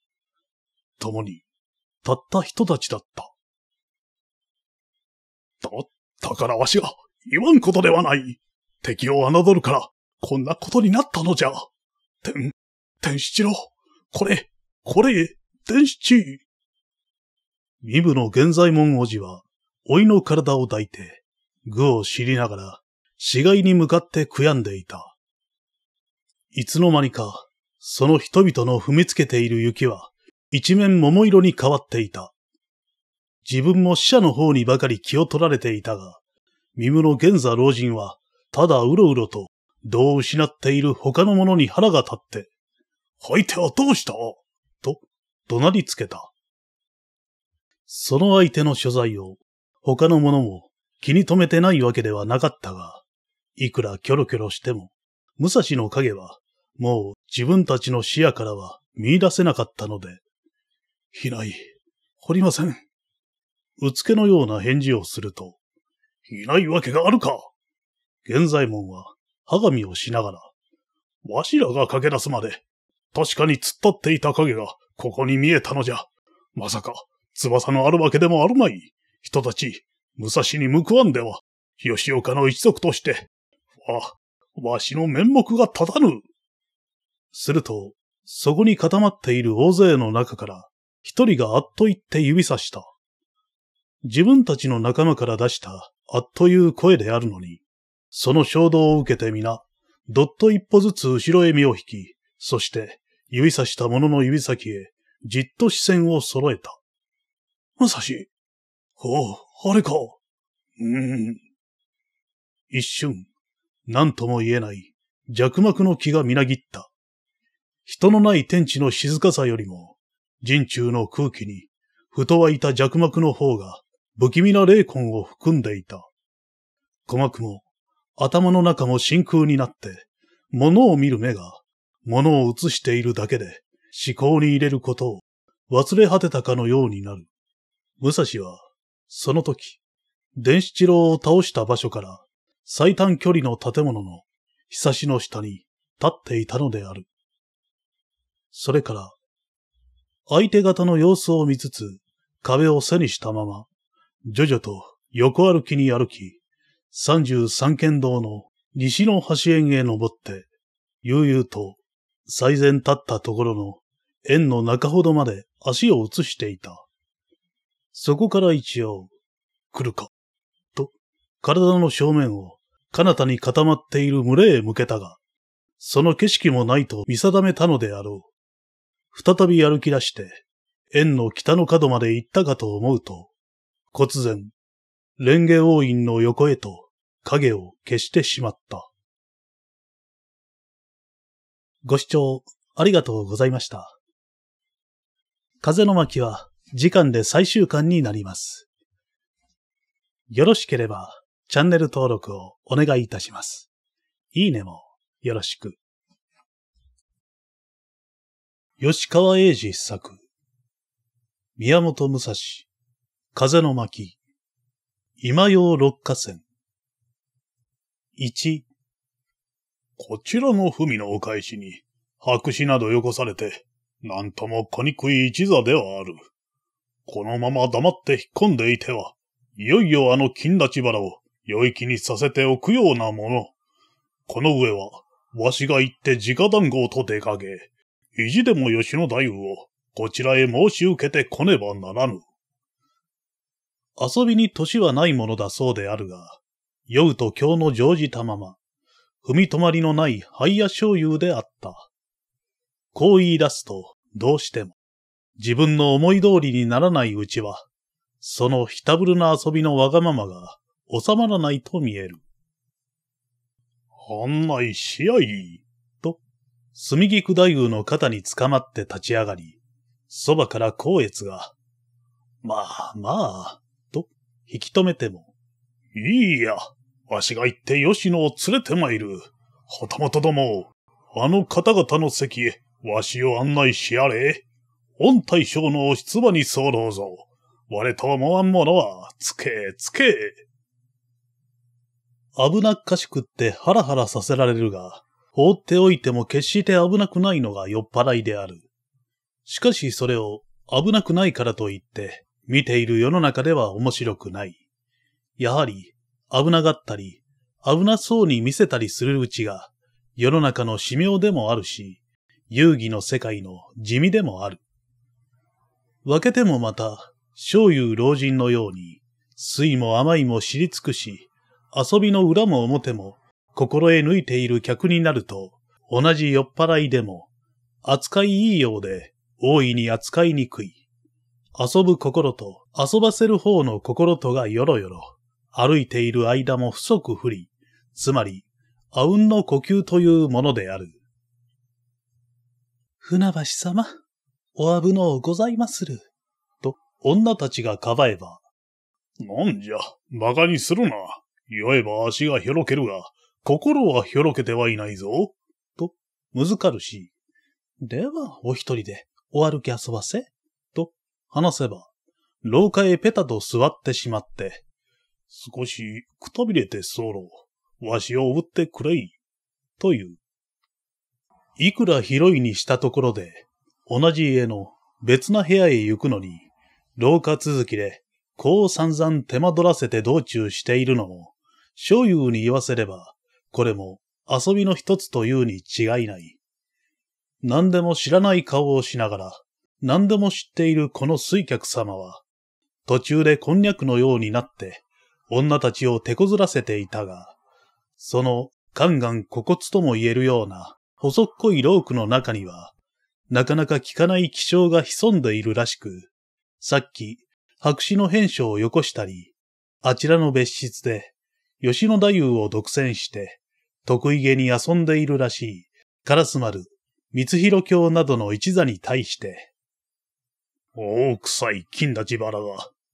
共に、たった人たちだった。だったからわしが、言わんことではない。敵を侮るから、こんなことになったのじゃ。天、天七郎。これ、これ、天七。身部の現左衛門おじは、老いの体を抱いて、具を知りながら、死骸に向かって悔やんでいた。いつの間にか、その人々の踏みつけている雪は、一面桃色に変わっていた。自分も死者の方にばかり気を取られていたが、身室の現左老人は、ただうろうろと、どを失っている他の者に腹が立って、吐いてはどうしたと、怒鳴りつけた。その相手の所在を他の者も気に留めてないわけではなかったが、いくらキョロキョロしても、武蔵の影はもう自分たちの視野からは見出せなかったので、ない、掘りません。うつけのような返事をすると、いないわけがあるか現在衛門は、はがみをしながら、わしらが駆け出すまで、確かに突っ立っていた影がここに見えたのじゃ。まさか、翼のあるわけでもあるまい。人たち、武蔵に報わんでは、吉岡の一族として、わ、わしの面目が立たぬ。すると、そこに固まっている大勢の中から、一人があっと言って指さした。自分たちの仲間から出したあっという声であるのに、その衝動を受けて皆、どっと一歩ずつ後ろへ身を引き、そして指さした者の指先へじっと視線を揃えた。武蔵。ほう、あれか。うーん。一瞬、何とも言えない弱膜の気がみなぎった。人のない天地の静かさよりも、人中の空気に、ふと湧いた弱膜の方が、不気味な霊魂を含んでいた。鼓膜も、頭の中も真空になって、物を見る目が、物を映しているだけで、思考に入れることを忘れ果てたかのようになる。武蔵は、その時、伝七郎を倒した場所から最短距離の建物のひさしの下に立っていたのである。それから、相手方の様子を見つつ、壁を背にしたまま、徐々と横歩きに歩き、三十三軒道の西の橋縁へ登って、悠々と最前立ったところの縁の中ほどまで足を移していた。そこから一応、来るか、と、体の正面を、彼方に固まっている群れへ向けたが、その景色もないと見定めたのであろう。再び歩き出して、縁の北の角まで行ったかと思うと、忽然、レンゲ王院の横へと影を消してしまった。ご視聴ありがとうございました。風の巻は次巻で最終巻になります。よろしければ、チャンネル登録をお願いいたします。いいねもよろしく。吉川英治作。宮本武蔵、風の巻、今用六花川。一。こちらの文のお返しに、白紙などよこされて、なんともにくい一座ではある。このまま黙って引っ込んでいては、いよいよあの金立原を良い気にさせておくようなもの。この上は、わしが行って直談合と出かけ、意地でも吉野大夫をこちらへ申し受けてこねばならぬ。遊びに年はないものだそうであるが、酔うと今日の常時たまま、踏み止まりのないイ屋醤油であった。こう言い出すと、どうしても、自分の思い通りにならないうちは、そのひたぶるな遊びのわがままが収まらないと見える。案内しやい、と、炭木九太夫の肩につかまって立ち上がり、そばから光悦が、まあまあ、と引き止めても、いいや、わしが行って吉野を連れて参る。またども、あの方々の席へ、わしを案内しやれ。御大将の出馬に騒動ぞ。我と思わん者は、つけ、つけ。危なっかしくってハラハラさせられるが、放っておいても決して危なくないのが酔っ払いである。しかしそれを危なくないからといって、見ている世の中では面白くない。やはり、危ながったり、危なそうに見せたりするうちが、世の中の使命でもあるし、遊戯の世界の地味でもある。分けてもまた、醤油老人のように、酸いも甘いも知り尽くし、遊びの裏も表も、心得抜いている客になると、同じ酔っ払いでも、扱いいいようで、大いに扱いにくい。遊ぶ心と遊ばせる方の心とがよろよろ。歩いている間も不足不利。つまり、あうんの呼吸というものである。船橋様。お危のうございまする。と、女たちがかばえば。なんじゃ、馬鹿にするな。酔えば足がひょろけるが、心はひょろけてはいないぞ。と、むずかるし。では、お一人で、お歩き遊ばせ。と、話せば、廊下へペタと座ってしまって、少しくたびれてそろ。わしをぶってくれい。という。いくら広いにしたところで、同じ家の別な部屋へ行くのに、廊下続きで、こう散々手間取らせて道中しているのを、小友に言わせれば、これも遊びの一つというに違いない。何でも知らない顔をしながら、何でも知っているこの水客様は、途中でこんにゃくのようになって、女たちを手こずらせていたが、その、ガンガンこつとも言えるような、細っこいロークの中には、なかなか聞かない気象が潜んでいるらしく、さっき、白紙の編書をよこしたり、あちらの別室で、吉野太夫を独占して、得意げに遊んでいるらしい、カラス丸、光弘教などの一座に対して、大臭い金立ち腹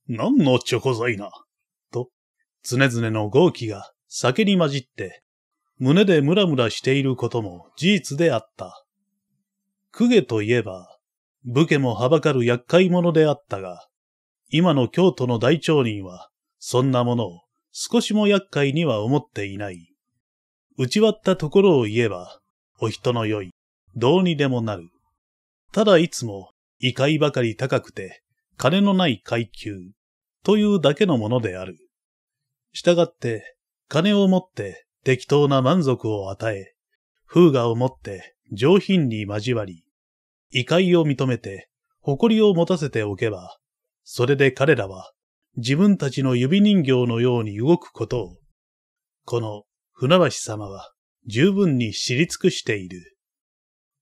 何のチョコ材な、と、常々の豪気が酒に混じって、胸でムラムラしていることも事実であった。公家といえば、武家もはばかる厄介者であったが、今の京都の大町人は、そんなものを少しも厄介には思っていない。打ち割ったところを言えば、お人の良い、どうにでもなる。ただいつも、異界ばかり高くて、金のない階級、というだけのものである。したがって、金を持って適当な満足を与え、風雅を持って上品に交わり、異界を認めて、誇りを持たせておけば、それで彼らは自分たちの指人形のように動くことを、この船橋様は十分に知り尽くしている。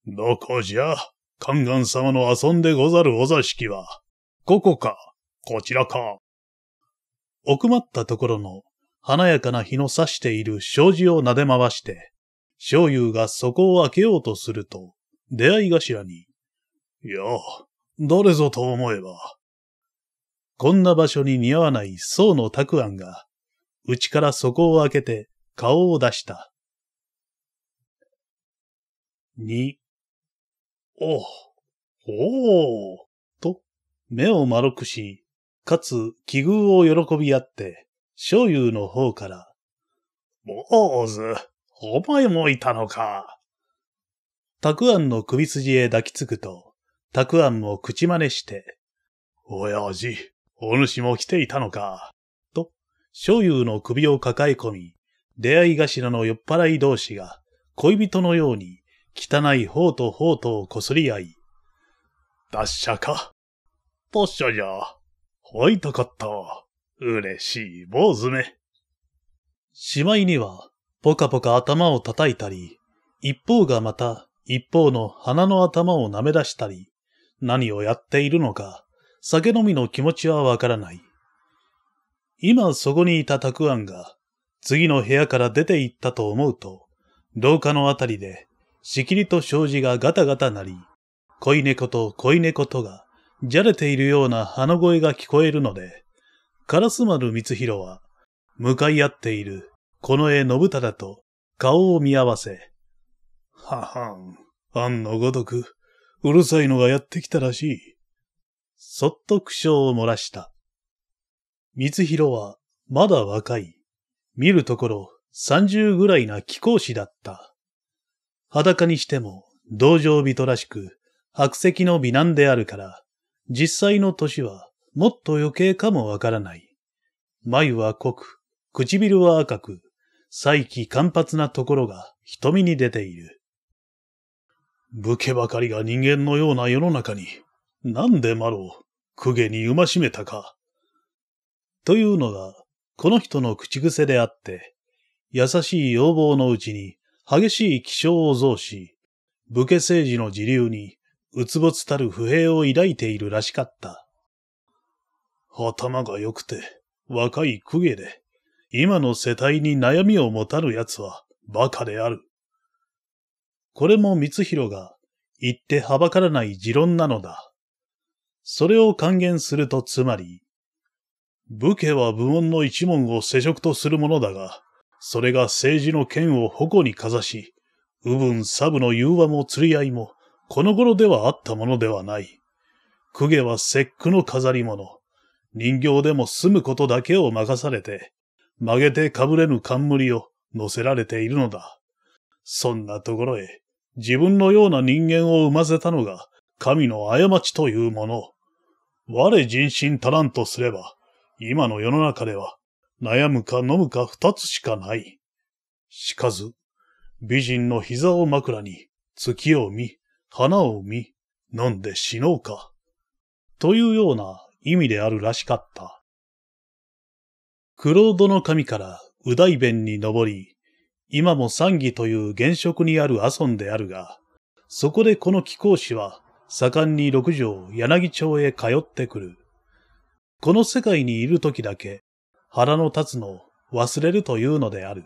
どこじゃ、観願様の遊んでござるお座敷は、ここか、こちらか。奥まったところの華やかな日の差している障子を撫で回して、小友がそこを開けようとすると、出会い頭に、いや、誰ぞと思えば。こんな場所に似合わない宋の拓庵が、内からそこを開けて顔を出した。に、お、おお、と、目を丸くし、かつ奇遇を喜び合って、小友の方から、坊主、お前もいたのか。たくあんの首筋へ抱きつくと、たくあんも口真似して、親父、お主も来ていたのか。と、醤油の首を抱え込み、出会い頭の酔っ払い同士が、恋人のように、汚い方と方とをこすり合い、達者か達者じゃ。会いたかった。嬉しい坊主め。しまいには、ぽかぽか頭を叩いたり、一方がまた一方の鼻の頭を舐め出したり、何をやっているのか、酒飲みの気持ちはわからない。今そこにいたたくあんが、次の部屋から出て行ったと思うと、廊下のあたりで、しきりと障子がガタガタなり、恋猫と恋猫とが、じゃれているような鼻声が聞こえるので、烏丸光弘は、向かい合っているこの絵信忠と顔を見合わせ。ははん、案のごとく、うるさいのがやってきたらしい。そっと苦笑を漏らした。光弘は、まだ若い。見るところ、三十ぐらいな貴公子だった。裸にしても、道場人らしく、白石の美男であるから、実際の年は、もっと余計かもわからない。眉は濃く、唇は赤く、再起間髪なところが瞳に出ている。武家ばかりが人間のような世の中に、なんでマロを公家に馬しめたか。というのが、この人の口癖であって、優しい要望のうちに激しい気象を増し、武家政治の自流に、うつぼつたる不平を抱いているらしかった。頭が良くて、若い公家で、今の世帯に悩みを持たる奴は馬鹿である。これも光弘が言ってはばからない持論なのだ。それを還元するとつまり、武家は武門の一門を世職とするものだが、それが政治の剣を矛にかざし、右分サブの融和も釣り合いも、この頃ではあったものではない。公家は節句の飾り物。人形でも住むことだけを任されて、曲げてかぶれぬ冠を乗せられているのだ。そんなところへ、自分のような人間を生ませたのが、神の過ちというもの。我人心足らんとすれば、今の世の中では、悩むか飲むか二つしかない。しかず、美人の膝を枕に、月を見、花を見、飲んで死のうか。というような意味であるらしかった。クロードの神から右大弁に登り、今も三義という現職にある阿孫であるが、そこでこの貴公子は、盛んに六条柳町へ通ってくる。この世界にいる時だけ、腹の立つのを忘れるというのである。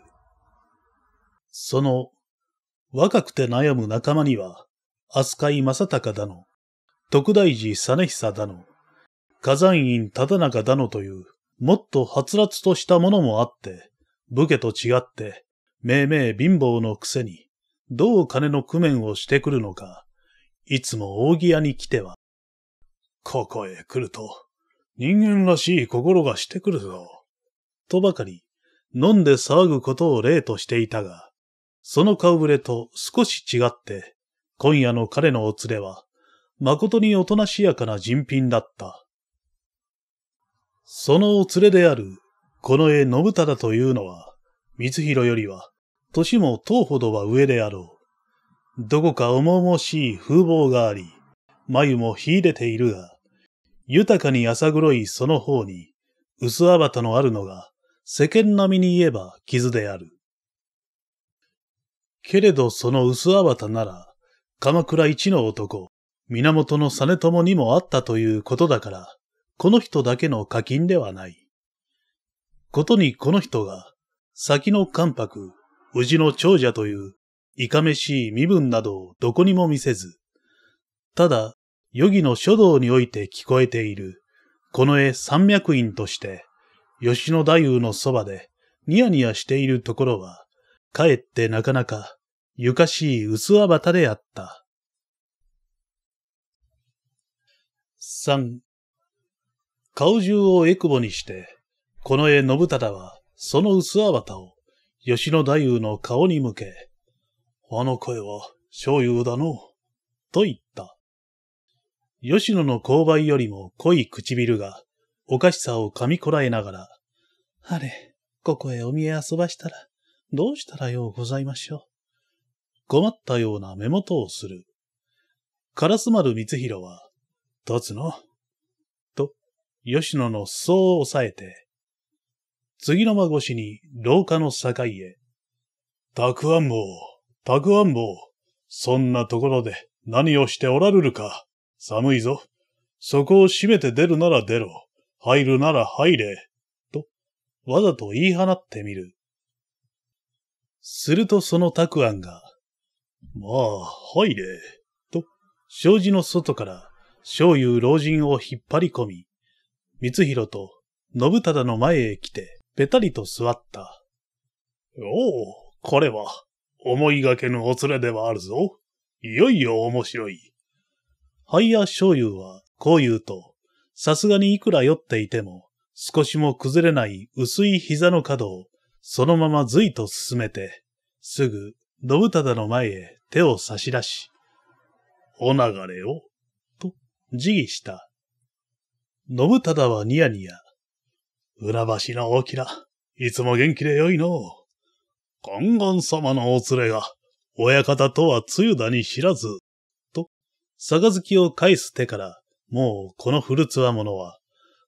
その、若くて悩む仲間には、飛鳥井正隆だの、徳大寺実久だの、火山院忠中だのというもっとはつらつとしたものもあって、武家と違って、めいめい貧乏のくせに、どう金の工面をしてくるのか、いつも扇屋に来ては。ここへ来ると、人間らしい心がしてくるぞ。とばかり、飲んで騒ぐことを例としていたが、その顔ぶれと少し違って、今夜の彼のお連れは、誠におとなしやかな人品だった。そのお連れである、この絵信忠というのは、光弘よりは、年も遠ほどは上であろう。どこか重々しい風貌があり、眉も秀でているが、豊かに浅黒いその方に、薄あばたのあるのが、世間並みに言えば傷である。けれどその薄あばたなら、鎌倉一の男、源実朝にもあったということだから、この人だけの課金ではない。ことにこの人が、先の関白、宇治の長者という、いかめしい身分などをどこにも見せず、ただ、余儀の書道において聞こえている、この絵三脈院として、吉野太夫のそばで、ニヤニヤしているところは、かえってなかなか、ゆかしい薄わばたであった。三、顔中をエクボにして、この絵信忠は、その薄あわたを、吉野太夫の顔に向け、あの声は、醤油だの、と言った。吉野の勾配よりも濃い唇が、おかしさを噛みこらえながら、あれ、ここへお見え遊ばしたら、どうしたらようございましょう。困ったような目元をする。烏丸光弘は、立つの、吉野の裾を押さえて、次の間越しに廊下の境へ、たくあんぼう、たくあんぼう、そんなところで何をしておられるか、寒いぞ。そこを閉めて出るなら出ろ、入るなら入れ、と、わざと言い放ってみる。するとそのたくあんが、まあ、入れ、と、障子の外から、醤油老人を引っ張り込み、光弘と信忠の前へ来て、べたりと座った。おお、これは、思いがけぬお連れではあるぞ。いよいよ面白い。ハイヤー醤油は、こう言うと、さすがにいくら酔っていても、少しも崩れない薄い膝の角を、そのままずいと進めて、すぐ、信忠の前へ手を差し出し、お流れを、と、辞儀した。信忠はニヤニヤ。船橋の大きな、いつも元気でよいの。観音様のお連れが、親方とはつゆだに知らず、と、きを返す手から、もうこの古つ者は、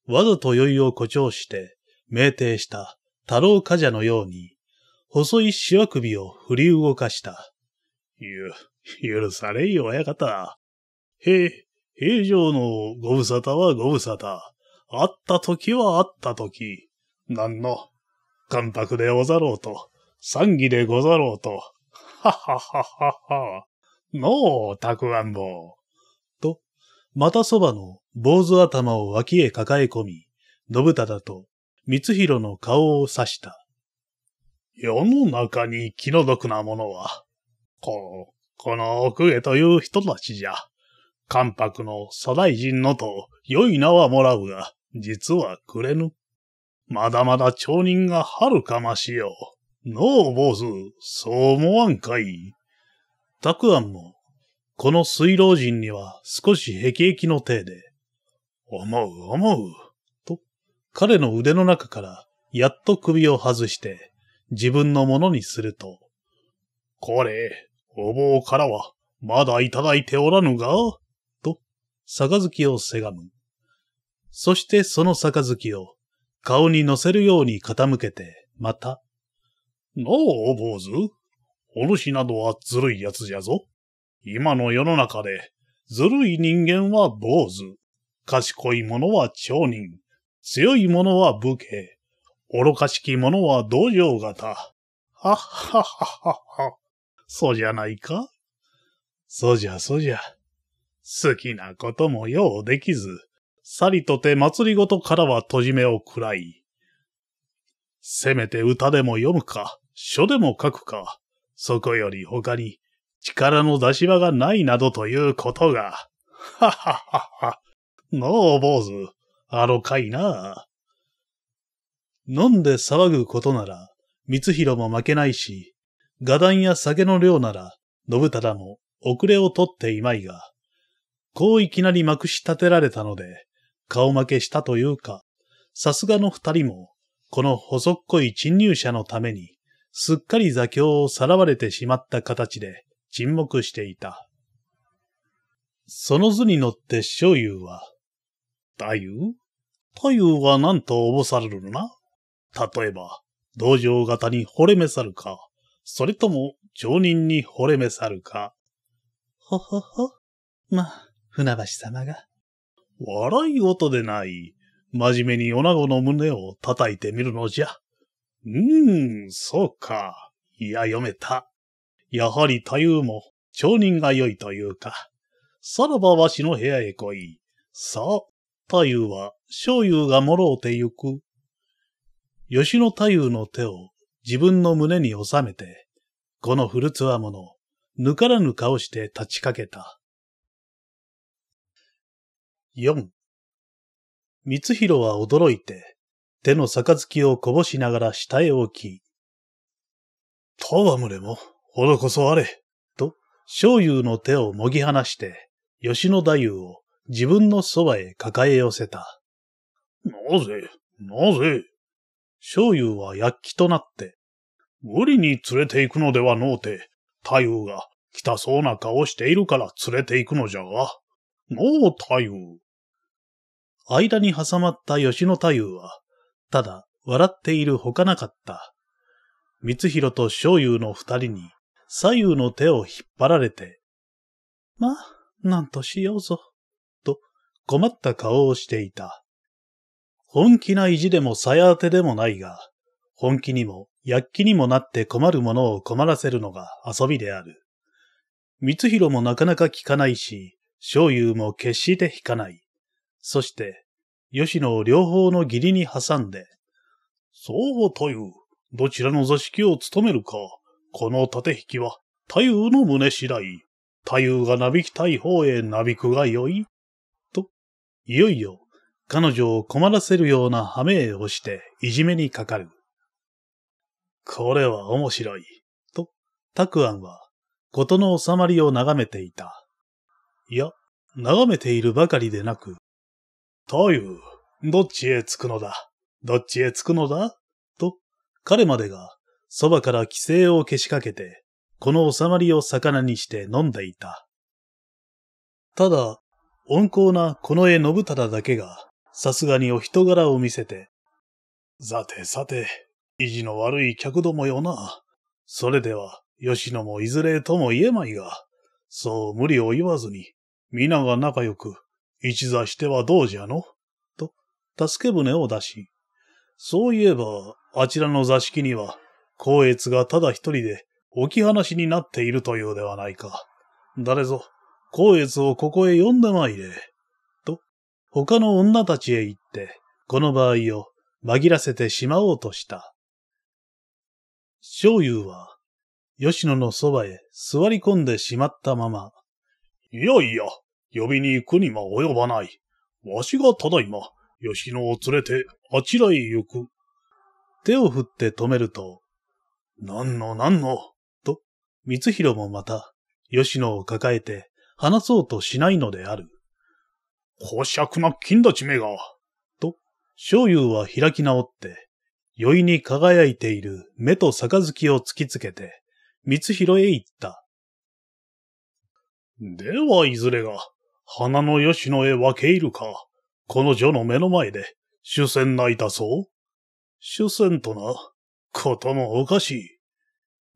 わざと酔いを誇張して、酩酊した太郎冠者のように、細いしわ首を振り動かした。ゆ、許されい親方。へえ、平常のご無沙汰はご無沙汰。会った時は会った時。何の、感覚でござろうと、賛義でござろうと。ははははは。のう、たくあんぼ。う。と、またそばの坊主頭を脇へ抱え込み、信忠と光弘の顔を刺した。世の中に気の毒なものは、こう、この奥へという人たちじゃ。関白の左大臣のと良い名はもらうが、実はくれぬ。まだまだ町人がはるかましよう。のう、坊主、そう思わんかい。たくあんも、この水老人には少し壁々の体で、思う思う、と、彼の腕の中からやっと首を外して自分のものにすると、これ、お坊からはまだいただいておらぬが、杯をせがむ。そしてその杯を顔に乗せるように傾けて、また。なあ、お坊主。お主などはずるい奴じゃぞ。今の世の中で、ずるい人間は坊主。賢い者は町人。強い者は武家。愚かしき者は道場型。はっはっはっはっは。そうじゃないかそうじゃ、そうじゃ。好きなこともようできず、さりとて祭りごとからはとじめを喰らい。せめて歌でも読むか、書でも書くか、そこより他に力の出し場がないなどということが。はははは。のう坊主、あろかいな。飲んで騒ぐことなら、光弘も負けないし、画壇や酒の量なら、信忠も遅れをとっていまいが、こういきなりまくし立てられたので、顔負けしたというか、さすがの二人も、この細っこい侵入者のために、すっかり座教をさらわれてしまった形で沈黙していた。その図に乗って章勇は、太夫太夫は何とおぼされるのな例えば、道場型に惚れめさるか、それとも、常人に惚れめさるか。ほほほ、まあ、船橋様が。笑い事でない。真面目に女子の胸を叩いてみるのじゃ。うーん、そうか。いや、読めた。やはり太夫も、町人が良いというか。さらばわしの部屋へ来い。さあ、太夫は、醤油がもろうてゆく。吉野太夫の手を自分の胸に収めて、この古つわもの、ぬからぬ顔して立ちかけた。4光弘は驚いて、手の杯をこぼしながら下へ置き、戯れも、ほどこそあれ、と、小油の手をもぎ離して、吉野太夫を自分のそばへ抱え寄せた。なぜ、なぜ、小油は躍起となって、無理に連れて行くのではのうて、太夫が来たそうな顔しているから連れて行くのじゃが。のう太夫。間に挟まった吉野太夫は、ただ笑っているほかなかった。光弘と章雄の二人に左右の手を引っ張られて、まあ、なんとしようぞ、と困った顔をしていた。本気な意地でも鞘当てでもないが、本気にも躍起にもなって困るものを困らせるのが遊びである。光弘もなかなか聞かないし、章雄も決して引かない。そして、吉野を両方の義理に挟んで、そうという、どちらの座敷を務めるか、この縦引きは、太夫の胸次第、太夫がなびきたい方へなびくがよい、と、いよいよ、彼女を困らせるような羽目をして、いじめにかかる。これは面白い、と、たくあんは、事の収まりを眺めていた。いや、眺めているばかりでなく、太夫、どっちへ着くのだどっちへ着くのだと、彼までが、そばから規制をけしかけて、この収まりを魚にして飲んでいた。ただ、温厚なこの絵信忠だけが、さすがにお人柄を見せて、さてさて、意地の悪い客どもよな。それでは、吉野もいずれとも言えまいが、そう無理を言わずに、皆が仲良く、一座してはどうじゃのと、助け舟を出し、そういえば、あちらの座敷には、光悦がただ一人で置き話になっているというではないか。誰ぞ、光悦をここへ呼んでまいれ。と、他の女たちへ行って、この場合を紛らせてしまおうとした。醤油は、吉野のそばへ座り込んでしまったまま、いやいや、呼びに行くには及ばない。わしがただいま、吉野を連れてあちらへ行く。手を振って止めると、何の何の、と、光弘もまた、吉野を抱えて話そうとしないのである。公爵な金立ち目が、と、昭雄は開き直って、酔いに輝いている目と杯を突きつけて、光弘へ行った。では、いずれが、花の吉野へ分け入るか。この女の目の前で、主戦泣いたそう主戦とな、こともおかしい。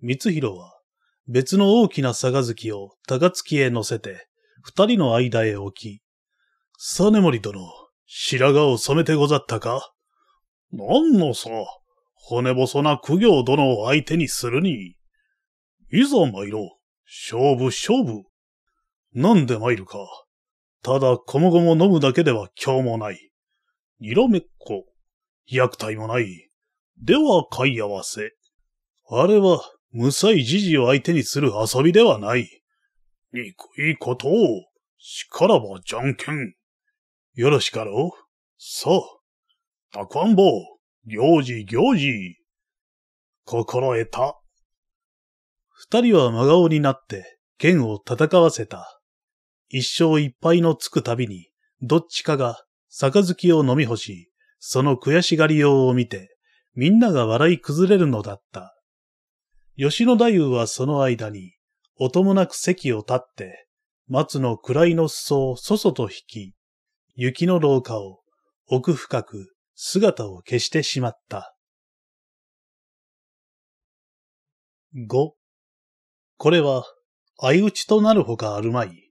光弘は、別の大きな杯を高月へ乗せて、二人の間へ置き、サネモリ殿、白髪を染めてござったか何のさ、骨細な苦行殿を相手にするに。いざ参ろう。勝負勝負。何で参るか。ただ、こもごも飲むだけでは今日もない。色めっこ。薬体もない。では、買い合わせ。あれは、さいじじを相手にする遊びではない。くいことを。しからばじゃんけん。よろしかろうさあ。たくあんぼ行事行事。心得た。二人は真顔になって、剣を戦わせた。一生いっぱいのつくたびに、どっちかが、杯を飲み干し、その悔しがりようを見て、みんなが笑い崩れるのだった。吉野太夫はその間に、音もなく席を立って、松の位の裾をそそと引き、雪の廊下を奥深く姿を消してしまった。五。これは相打ちとなるほかあるまい。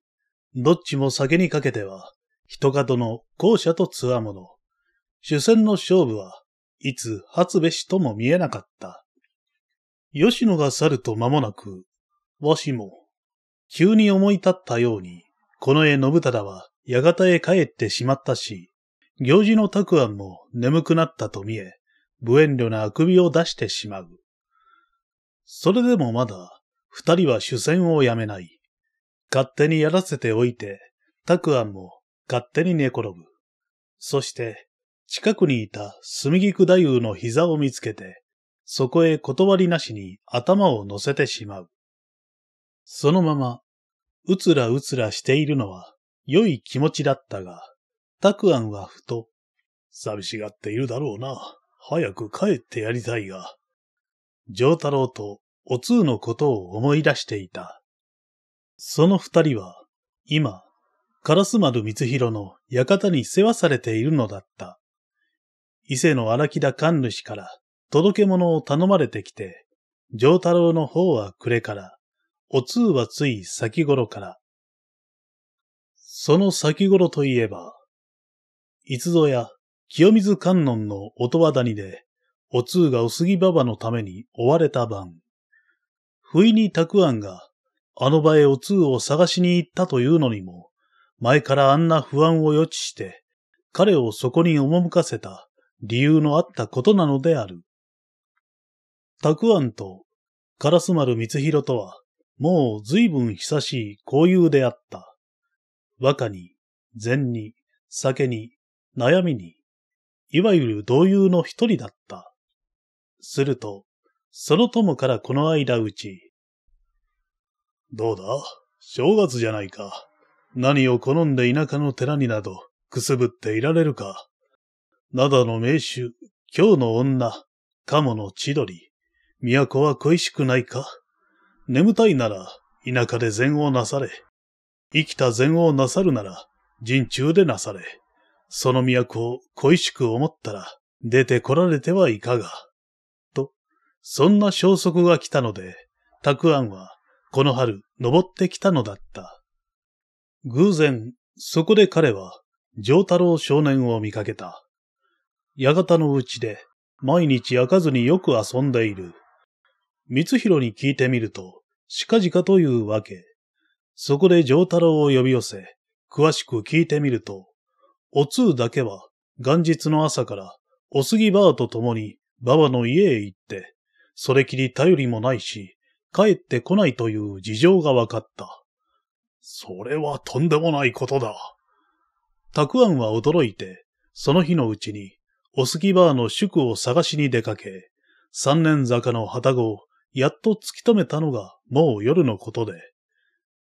どっちも酒にかけては、人との後者と強者。主戦の勝負はいつ初べしとも見えなかった。吉野が去ると間もなく、わしも、急に思い立ったように、この絵信忠はやがへ帰ってしまったし、行事の沢庵も眠くなったと見え、無遠慮なあくびを出してしまう。それでもまだ、二人は主戦をやめない。勝手にやらせておいて、たくあんも勝手に寝転ぶ。そして、近くにいた炭菊太夫の膝を見つけて、そこへ断りなしに頭を乗せてしまう。そのまま、うつらうつらしているのは良い気持ちだったが、たくあんはふと、寂しがっているだろうな。早く帰ってやりたいが。上太郎とお通のことを思い出していた。その二人は、今、烏丸光弘の館に世話されているのだった。伊勢の荒木田勘主から届け物を頼まれてきて、上太郎の方は暮れから、お通はつい先頃から。その先頃といえば、いつぞや清水観音の音羽谷で、お通がお杉ばばのために追われた晩、不意に沢庵があの場へお通を探しに行ったというのにも、前からあんな不安を予知して、彼をそこに赴かせた理由のあったことなのである。たくあんと、烏丸光弘とは、もう随分久しい交友であった。和歌に、禅に、酒に、悩みに、いわゆる同友の一人だった。すると、その友からこの間うち、どうだ正月じゃないか。何を好んで田舎の寺になど、くすぶっていられるか。灘の名手、京の女、鴨の千鳥、都は恋しくないか眠たいなら、田舎で禅をなされ。生きた禅をなさるなら、人中でなされ。その都を恋しく思ったら、出てこられてはいかが。と、そんな消息が来たので、たくあんはこの春、登ってきたのだった。偶然、そこで彼は、上太郎少年を見かけた。館のうちで、毎日開かずによく遊んでいる。光弘に聞いてみると、しかじかというわけ。そこで上太郎を呼び寄せ、詳しく聞いてみると、お通だけは、元日の朝から、おすぎばあと共に、ばばの家へ行って、それきり頼りもないし、帰ってこないという事情が分かった。それはとんでもないことだ。たくあんは驚いて、その日のうちに、おすきバーの宿を探しに出かけ、三年坂の旗子をやっと突き止めたのがもう夜のことで、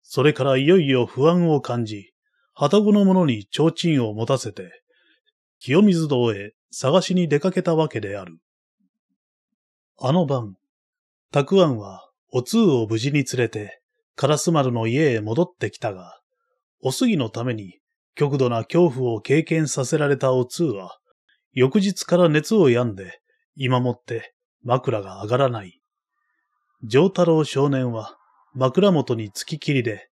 それからいよいよ不安を感じ、旗子の者に提灯を持たせて、清水堂へ探しに出かけたわけである。あの晩、たくあんはお通を無事に連れて、カラス丸の家へ戻ってきたが、お杉のために極度な恐怖を経験させられたお通は、翌日から熱を病んで、今もって枕が上がらない。上太郎少年は枕元につききりで、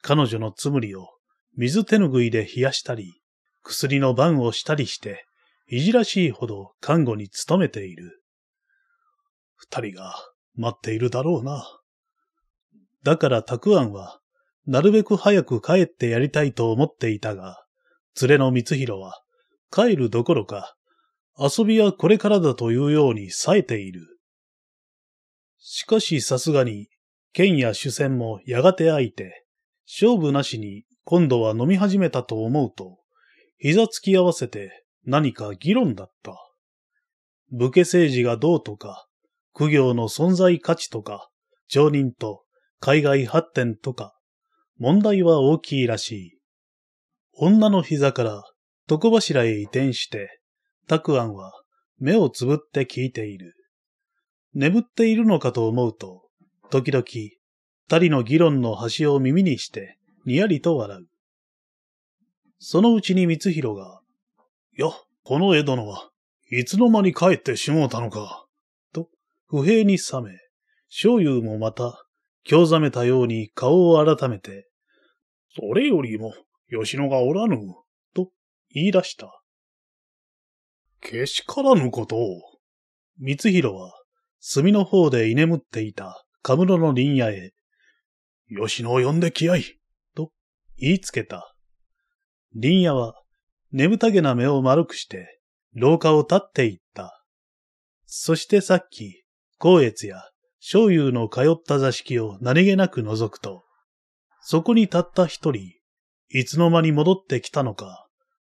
彼女のつむりを水手ぬぐいで冷やしたり、薬の番をしたりして、いじらしいほど看護に努めている。二人が待っているだろうな。だからたくあんは、なるべく早く帰ってやりたいと思っていたが、連れの光弘は、帰るどころか、遊びはこれからだというように冴えている。しかしさすがに、剣や主戦もやがて空いて、勝負なしに今度は飲み始めたと思うと、膝つき合わせて何か議論だった。武家政治がどうとか、苦行の存在価値とか、常任と海外発展とか、問題は大きいらしい。女の膝から床柱へ移転して、たくあんは目をつぶって聞いている。眠っているのかと思うと、時々、二人の議論の端を耳にして、にやりと笑う。そのうちに光弘が、いや、この江戸のは、いつの間に帰ってしもうたのか。不平に冷め、章勇もまた、興ざめたように顔を改めて、それよりも、吉野がおらぬ、と言い出した。けしからぬことを。光弘は、墨の方で居眠っていたかむろの林野へ、吉野を呼んできやい、と言いつけた。林野は、眠たげな目を丸くして、廊下を立っていった。そしてさっき、光悦や昭雄の通った座敷を何気なく覗くと、そこにたった一人、いつの間に戻ってきたのか、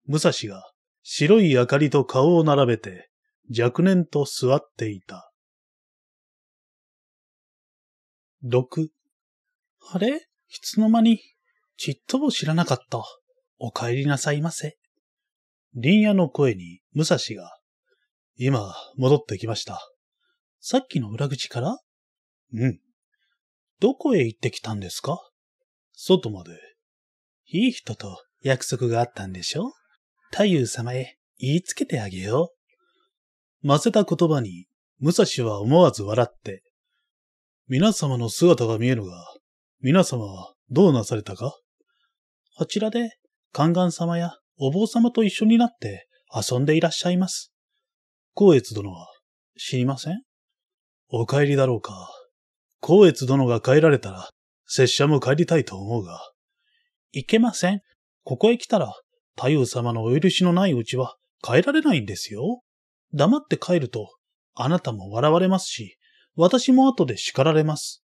武蔵が白い明かりと顔を並べて若年と座っていた。六。あれいつの間に、ちっとも知らなかった。お帰りなさいませ。林野の声に武蔵が、今戻ってきました。さっきの裏口からうん。どこへ行ってきたんですか外まで。いい人と約束があったんでしょ太夫様へ言いつけてあげよう。混ぜた言葉に、武蔵は思わず笑って、皆様の姿が見えるが、皆様はどうなされたかあちらで、宦官様やお坊様と一緒になって遊んでいらっしゃいます。光悦殿は知りませんお帰りだろうか。光悦殿が帰られたら、拙者も帰りたいと思うが。いけません。ここへ来たら、太夫様のお許しのないうちは帰られないんですよ。黙って帰ると、あなたも笑われますし、私も後で叱られます。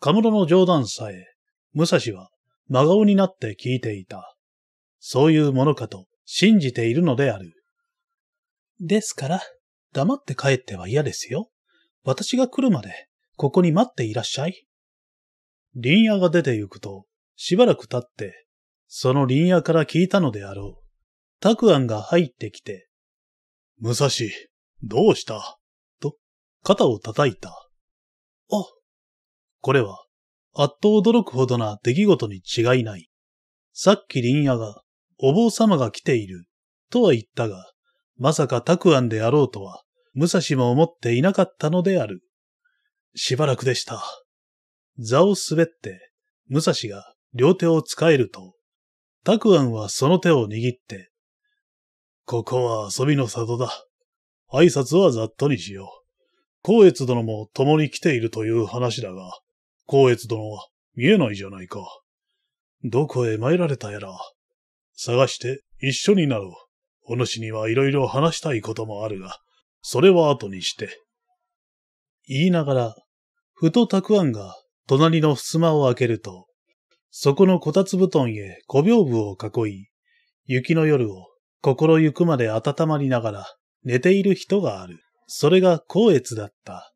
カムロの冗談さえ、武蔵は真顔になって聞いていた。そういうものかと信じているのである。ですから、黙って帰っては嫌ですよ。私が来るまで、ここに待っていらっしゃい。林野が出て行くと、しばらく経って、その林野から聞いたのであろう。たくあんが入ってきて、武蔵、どうしたと、肩を叩いた。あ、これは、あっと驚くほどな出来事に違いない。さっき林野が、お坊様が来ている、とは言ったが、まさかたくあんであろうとは武蔵も思っていなかったのである。しばらくでした。座を滑って、武蔵が両手を使えると、たくあんはその手を握って、ここは遊びの里だ。挨拶はざっとにしよう。光悦殿も共に来ているという話だが、光悦殿は見えないじゃないか。どこへ参られたやら。探して一緒になろう。お主にはいろいろ話したいこともあるが、それは後にして。言いながら、ふとたくあんが隣の襖を開けると、そこのこたつ布団へ小屏風を囲い、雪の夜を心ゆくまで温まりながら寝ている人がある。それが光悦だった。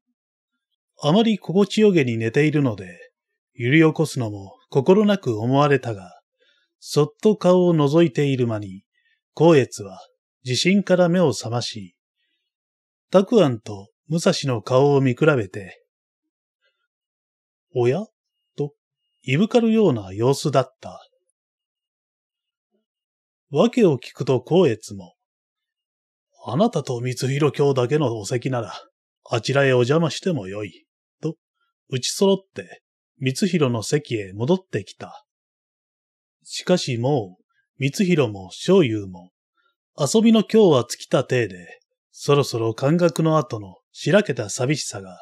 あまり心地よげに寝ているので、揺り起こすのも心なく思われたが、そっと顔を覗いている間に、光悦は地震から目を覚まし、たくあんと武蔵の顔を見比べて、おやと、いぶかるような様子だった。訳を聞くと光悦も、あなたと光弘卿だけのお席なら、あちらへお邪魔してもよい、と、打ち揃って、光弘の席へ戻ってきた。しかしもう、光弘も章友も、遊びの今日は尽きた体で、そろそろ感覚の後のしらけた寂しさが、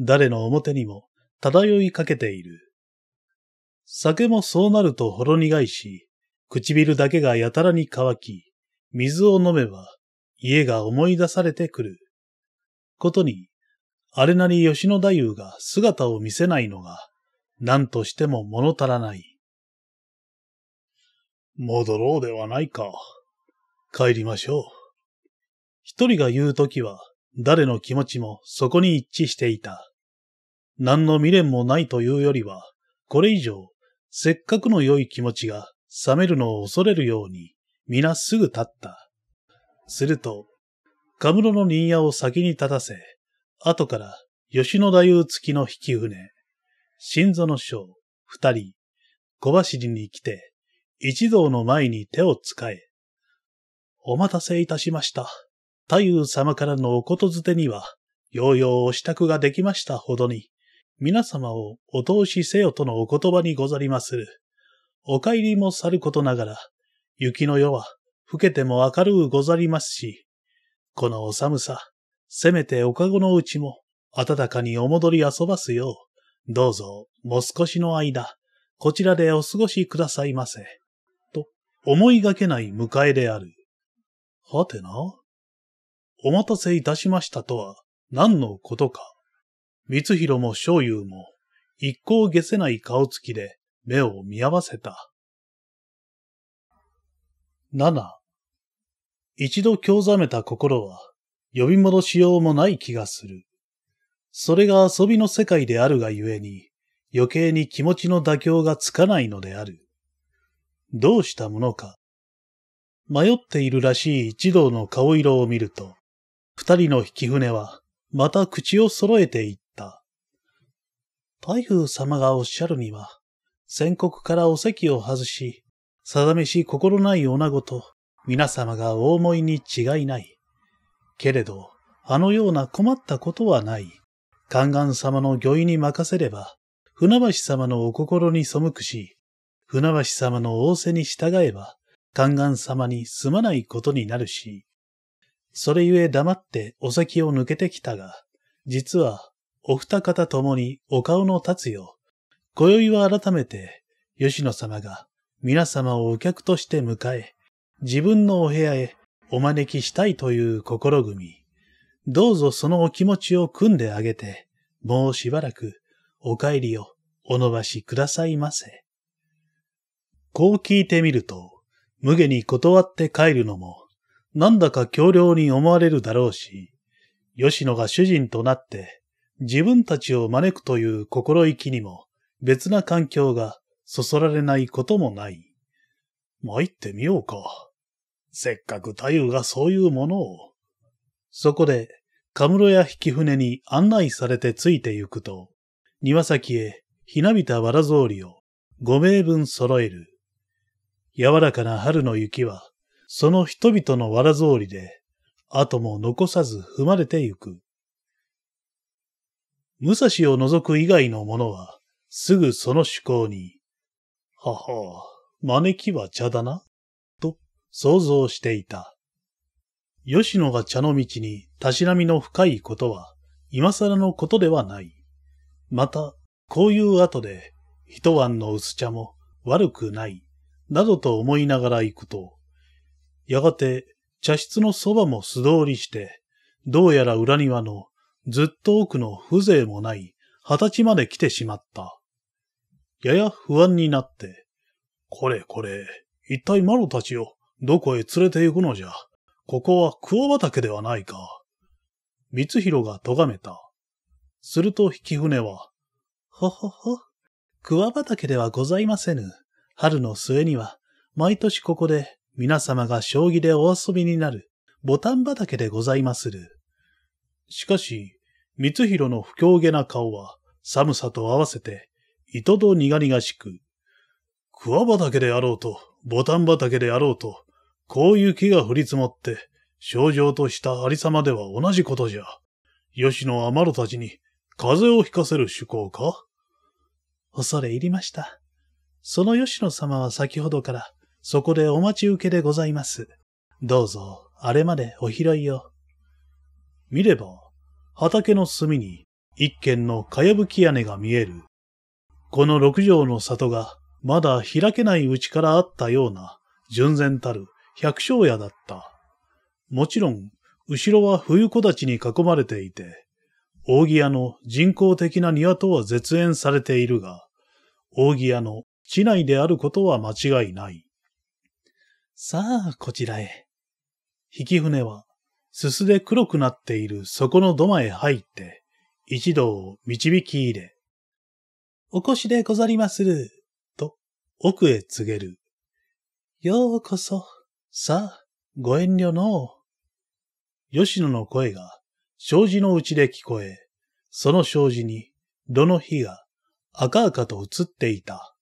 誰の表にも漂いかけている。酒もそうなるとほろ苦いし、唇だけがやたらに乾き、水を飲めば家が思い出されてくる。ことに、あれなり吉野太夫が姿を見せないのが、何としても物足らない。戻ろうではないか。帰りましょう。一人が言うときは、誰の気持ちもそこに一致していた。何の未練もないというよりは、これ以上、せっかくの良い気持ちが冷めるのを恐れるように、皆すぐ立った。すると、カムロの忍野を先に立たせ、後から吉野太夫付きの引き船、心臓の将、二人、小走りに来て、一同の前に手を使え。お待たせいたしました。太夫様からのおことづてには、ようようお支度ができましたほどに、皆様をお通しせよとのお言葉にござりまする。お帰りもさることながら、雪の夜は、更けても明るうござりますし、このお寒さ、せめておかごのうちも、暖かにお戻り遊ばすよう、どうぞ、もう少しの間、こちらでお過ごしくださいませ。と、思いがけない迎えである。はてな。お待たせいたしましたとは何のことか。光弘も昭友も一向下せない顔つきで目を見合わせた。七。一度興ざめた心は呼び戻しようもない気がする。それが遊びの世界であるがゆえに余計に気持ちの妥協がつかないのである。どうしたものか。迷っているらしい一同の顔色を見ると、二人の引き船は、また口を揃えていった。台風様がおっしゃるには、宣告からお席を外し、定めし心ない女子と皆様がお思いに違いない。けれど、あのような困ったことはない。宦官様の御意に任せれば、船橋様のお心に背くし、船橋様の仰せに従えば、宦官様にすまないことになるし、それゆえ黙ってお先を抜けてきたが、実は、お二方ともにお顔の立つよう、今宵は改めて、吉野様が皆様をお客として迎え、自分のお部屋へお招きしたいという心組。どうぞそのお気持ちを組んであげて、もうしばらくお帰りをお伸ばしくださいませ。こう聞いてみると、無下に断って帰るのもなんだか強量に思われるだろうし、吉野が主人となって自分たちを招くという心意気にも別な環境がそそられないこともない。参ってみようか。せっかく太夫がそういうものを。そこで、カムロや引き船に案内されてついて行くと、庭先へひなびた藁草履を五名分揃える。柔らかな春の雪はその人々の藁草りで、後も残さず踏まれてゆく。武蔵を除く以外の者は、すぐその趣向に、はは、招きは茶だな、と想像していた。吉野が茶の道にたしなみの深いことは、今更のことではない。また、こういう後で、一晩の薄茶も悪くない、などと思いながら行くと、やがて茶室のそばも素通りして、どうやら裏庭のずっと奥の風情もない二十歳まで来てしまった。やや不安になって、これこれ、一体マロたちをどこへ連れて行くのじゃ。ここは桑畑ではないか。光弘が咎めた。すると引き船は、ほほほ、桑畑ではございませぬ。春の末には、毎年ここで皆様が将棋でお遊びになる、ボタン畑でございまする。しかし、光弘の不況げな顔は、寒さと合わせて、糸と苦々しく、桑畑であろうと、ボタン畑であろうと、こういう木が降り積もって、症状としたありさまでは同じことじゃ。吉野天野たちに、風邪をひかせる趣向か恐れ入りました。その吉野様は先ほどから、そこでお待ち受けでございます。どうぞ、あれまでお拾いを。見れば、畑の隅に一軒のかやぶき屋根が見える。この六畳の里がまだ開けないうちからあったような純然たる百姓屋だった。もちろん、後ろは冬木立に囲まれていて、扇屋の人工的な庭とは絶縁されているが、扇屋の地内であることは間違いない。さあ、こちらへ。引き船は、すすで黒くなっている底の土間へ入って、一同を導き入れ、お越しでござりまする、と、奥へ告げる。ようこそ、さあ、ご遠慮の。吉野の声が、障子のうちで聞こえ、その障子に、炉の火が、赤々と映っていた。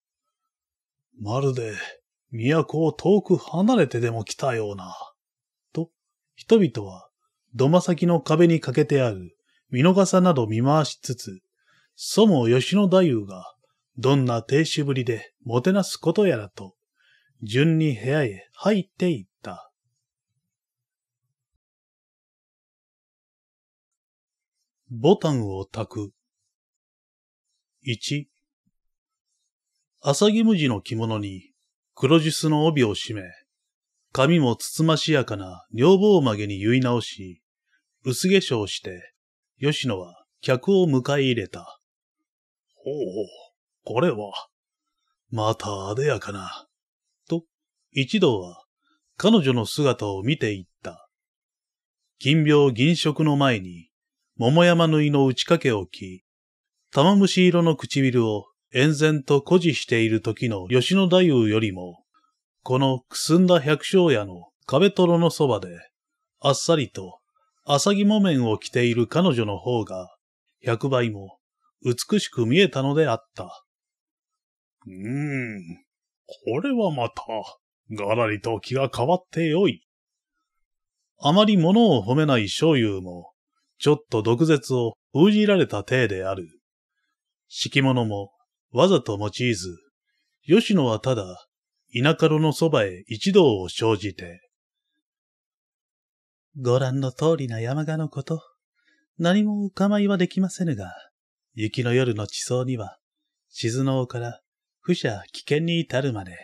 まるで、都を遠く離れてでも来たような。と、人々は、土間先の壁にかけてある見逃さなど見回しつつ、そも吉野太夫が、どんな亭主ぶりでもてなすことやらと、順に部屋へ入っていった。ボタンを焚く。1。朝木無地の着物に黒じすの帯を締め、髪もつつましやかな女房曲げに結い直し、薄化粧して、吉野は客を迎え入れた。ほうほう、これは、またあでやかな。と、一同は彼女の姿を見ていった。金病銀色の前に、桃山縫いの打ち掛けを着、玉虫色の唇を遠然と孤児している時の吉野太夫よりも、このくすんだ百姓屋の壁とろのそばで、あっさりと、浅木木綿を着ている彼女の方が、百倍も美しく見えたのであった。うーん、これはまた、がらりと気が変わってよい。あまり物を褒めない醤油も、ちょっと毒舌を封じられた体である。敷物も、わざと用いず、吉野はただ、田舎のそばへ一同を生じて。ご覧の通りな山鹿のこと、何もお構いはできませぬが、雪の夜の地層には、静の尾から不者危険に至るまで、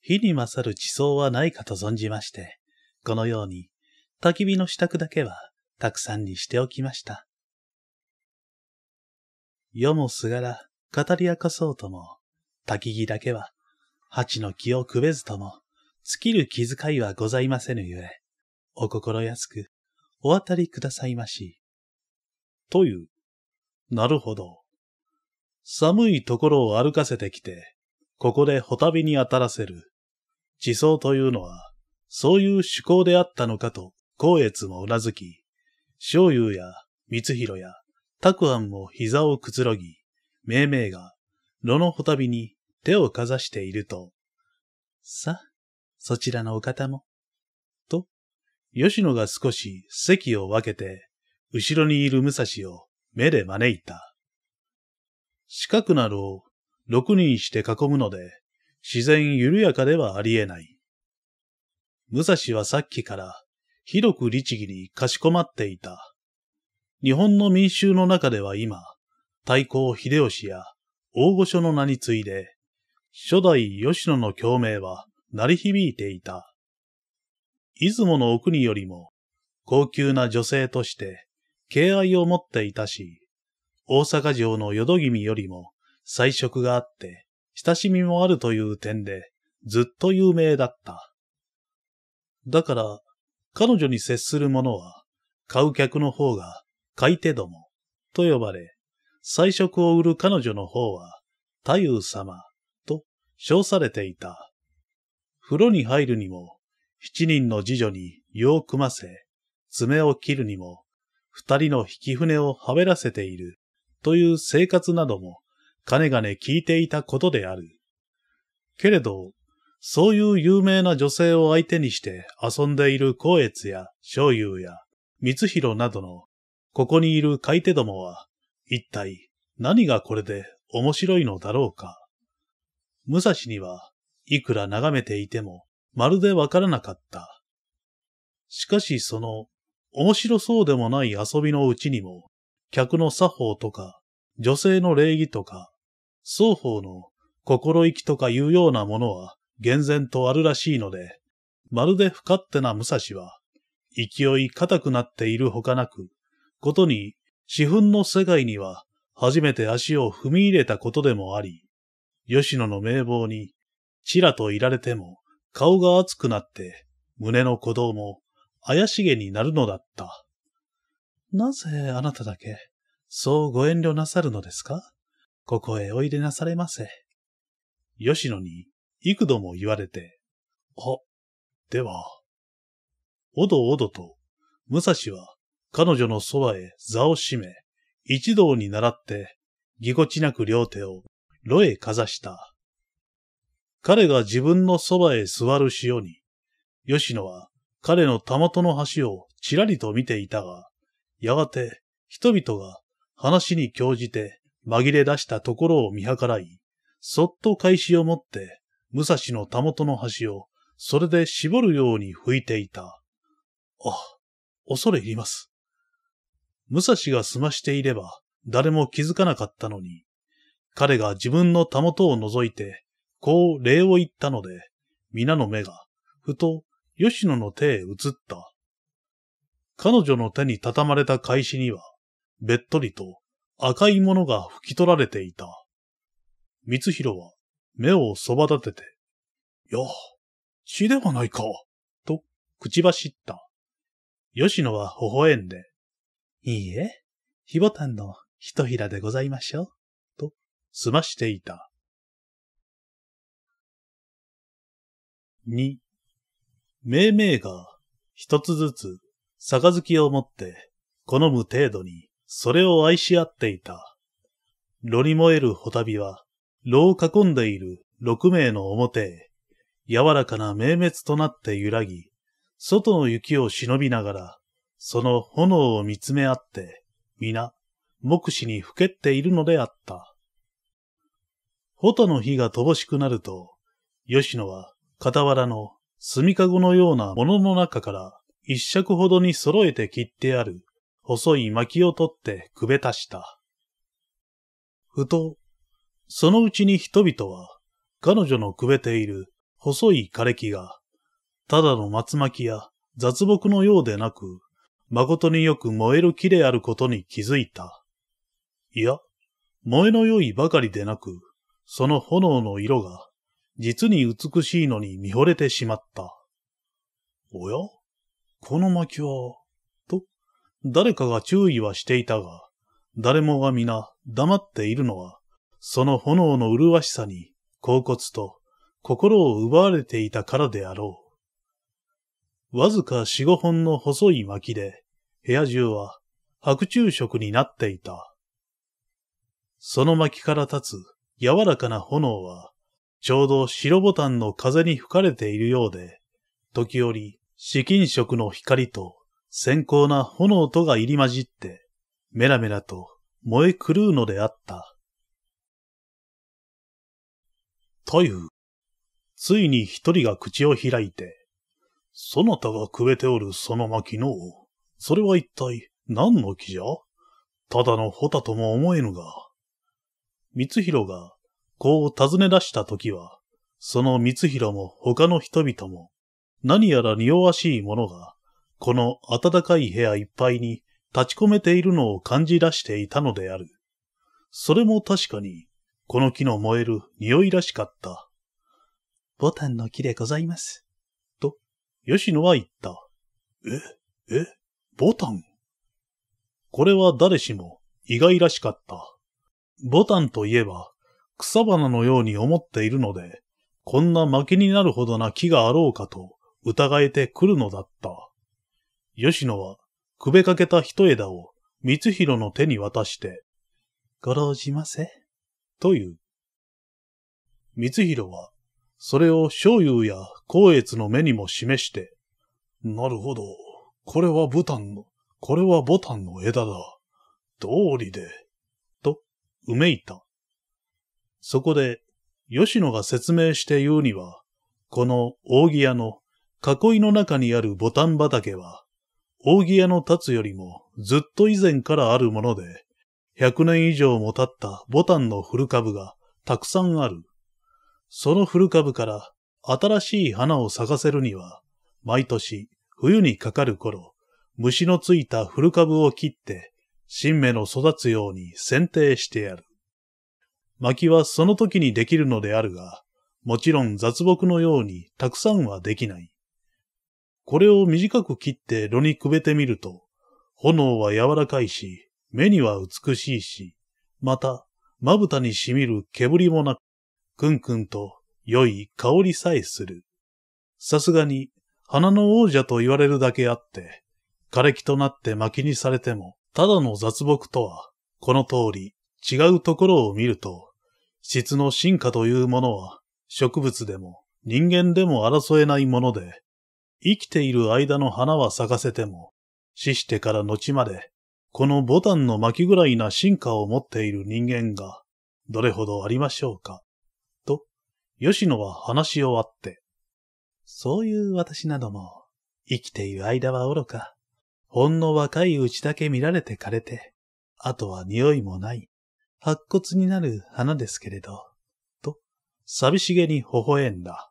火に勝る地層はないかと存じまして、このように、焚き火の支度だけは、たくさんにしておきました。世もすがら、語り明かそうとも、焚き木だけは、蜂の木をくべずとも、尽きる気遣いはございませぬゆえ、お心安く、お当たりくださいまし。という。なるほど。寒いところを歩かせてきて、ここでほたびに当たらせる。地層というのは、そういう趣向であったのかと、光悦もうなずき、昭勇や光弘や、拓安も膝をくつろぎ、めいめいが、炉のほたびに手をかざしていると、さ、そちらのお方も、と、吉野が少し席を分けて、後ろにいる武蔵を目で招いた。四角な炉を六人して囲むので、自然緩やかではありえない。武蔵はさっきから、ひく律儀にかしこまっていた。日本の民衆の中では今、太閤秀吉や大御所の名に次いで、初代吉野の共鳴は鳴り響いていた。出雲の奥によりも高級な女性として敬愛を持っていたし、大阪城の淀君よりも彩色があって親しみもあるという点でずっと有名だった。だから彼女に接する者は買う客の方が買い手どもと呼ばれ、彩色を売る彼女の方は、太夫様と称されていた。風呂に入るにも、七人の次女に湯を組ませ、爪を切るにも、二人の引き船をはべらせている、という生活なども、かねがね聞いていたことである。けれど、そういう有名な女性を相手にして遊んでいる光悦や昭雄や光弘などの、ここにいる買い手どもは、一体何がこれで面白いのだろうか。武蔵にはいくら眺めていてもまるでわからなかった。しかしその面白そうでもない遊びのうちにも客の作法とか女性の礼儀とか双方の心意気とかいうようなものは厳然とあるらしいので、まるで不勝手な武蔵は勢い固くなっているほかなく、ことに私憤の世界には初めて足を踏み入れたことでもあり、吉野の名簿にちらといられても顔が熱くなって胸の鼓動も怪しげになるのだった。なぜあなただけそうご遠慮なさるのですかここへおいでなされませ。吉野に幾度も言われて、あ、では、おどおどと、武蔵は彼女のそばへ座を閉め、一同に習って、ぎこちなく両手を、炉へかざした。彼が自分のそばへ座る潮に、吉野は彼のたもとの橋をちらりと見ていたが、やがて人々が話に興じて紛れ出したところを見計らい、そっと返しを持って、武蔵のたもとの橋をそれで絞るように拭いていた。あ、恐れ入ります。武蔵が済ましていれば、誰も気づかなかったのに、彼が自分のたもとを覗いて、こう礼を言ったので、皆の目が、ふと、吉野の手へ移った。彼女の手に畳まれた返しには、べっとりと赤いものが拭き取られていた。光弘は目をそば立てて、いや、血ではないか、と口走った。吉野は微笑んで、いいえ、ひぼたんのとひらでございましょう。と、すましていた。二、命名が一つずつ杯を持って好む程度にそれを愛し合っていた。炉に燃えるホタビは、炉を囲んでいる六名の表へ、柔らかな明滅となって揺らぎ、外の雪を忍びながら、その炎を見つめ合って、皆、目視にふけっているのであった。蛍の火が乏しくなると、吉野は傍らの炭かごのようなものの中から一尺ほどに揃えて切ってある細い薪を取ってくべたした。ふと、そのうちに人々は彼女のくべている細い枯れ木が、ただの松巻や雑木のようでなく、誠によく燃える木であることに気づいた。いや、燃えの良いばかりでなく、その炎の色が、実に美しいのに見惚れてしまった。おやこの薪は、と、誰かが注意はしていたが、誰もが皆黙っているのは、その炎の麗しさに、恍惚と心を奪われていたからであろう。わずか四五本の細い薪で、部屋中は白昼食になっていた。その薪から立つ柔らかな炎は、ちょうど白ボタンの風に吹かれているようで、時折、紫金色の光と先行な炎とが入り混じって、メラメラと燃え狂うのであった。という、ついに一人が口を開いて、そなたがくべておるその薪のそれは一体何の木じゃただのホタとも思えぬが。光弘が、こう尋ね出した時は、その光弘も他の人々も、何やら匂わしいものが、この暖かい部屋いっぱいに立ち込めているのを感じ出していたのである。それも確かに、この木の燃える匂いらしかった。ボタンの木でございます。と、吉野は言った。え、え、ボタン。これは誰しも意外らしかった。ボタンといえば草花のように思っているので、こんな負けになるほどな木があろうかと疑えてくるのだった。吉野は、くべかけた一枝を光弘の手に渡して、ご老じませ、という。光弘は、それを醤油や光悦の目にも示して、なるほど、これはボタンの、これはボタンの枝だ。道りで。と、うめいた。そこで、吉野が説明して言うには、この扇屋の囲いの中にあるボタン畑は、扇屋の立つよりもずっと以前からあるもので、百年以上も経ったボタンの古株がたくさんある。その古株から新しい花を咲かせるには、毎年冬にかかる頃、虫のついた古株を切って、新芽の育つように剪定してやる。薪はその時にできるのであるが、もちろん雑木のようにたくさんはできない。これを短く切って炉にくべてみると、炎は柔らかいし、目には美しいし、また、まぶたにしみる煙もなく、くんくんと良い香りさえする。さすがに花の王者と言われるだけあって、枯れ木となって薪にされても、ただの雑木とは、この通り、違うところを見ると、質の進化というものは、植物でも人間でも争えないもので、生きている間の花は咲かせても、死してから後まで、このボタンの巻ぐらいな進化を持っている人間が、どれほどありましょうか。と、吉野は話をあって、そういう私なども、生きている間は愚か、ほんの若いうちだけ見られて枯れて、あとは匂いもない、白骨になる花ですけれど、と、寂しげに微笑んだ。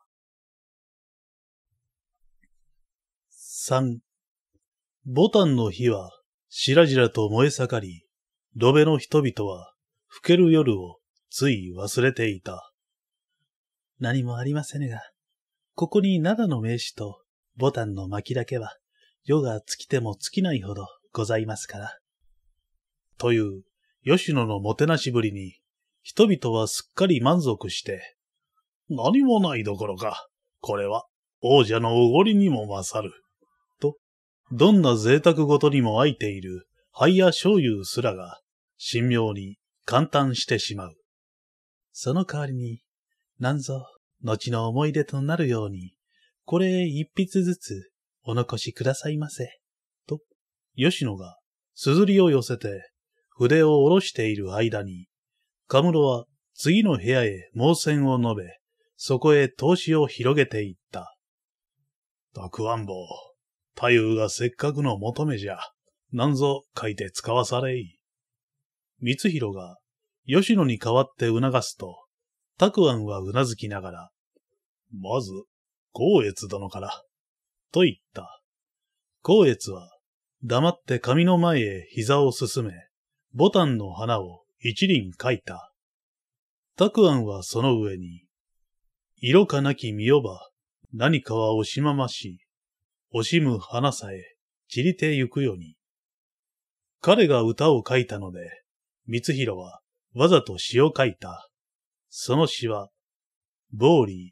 三、ボタンの火は、しらじらと燃え盛り、土辺の人々は、更ける夜をつい忘れていた。何もありませぬが、ここに灘の名刺とボタンの巻きだけは、夜が尽きても尽きないほどございますから。という、吉野のもてなしぶりに、人々はすっかり満足して、何もないどころか、これは王者のおごりにも勝る。と、どんな贅沢ごとにも空いている灰や醤油すらが、神妙に簡単してしまう。その代わりに、なんぞ後の思い出となるように、これ一筆ずつお残しくださいませ。と、吉野が、硯を寄せて、筆を下ろしている間に、カムロは次の部屋へ盲線を述べ、そこへ投資を広げていった。たくあんぼ、太夫がせっかくの求めじゃ、なんぞ書いて使わされい。光弘が、吉野に代わって促すと、たくあんはうなずきながら、まず、光悦殿から。と言った。光悦は、黙って髪の前へ膝を進め、ボタンの花を一輪描いた。たくあんはその上に、色かなき見よば、何かは惜しままし、惜しむ花さえ散りてゆくように。彼が歌を書いたので、光弘はわざと詩を書いた。その詩は、ボーリー、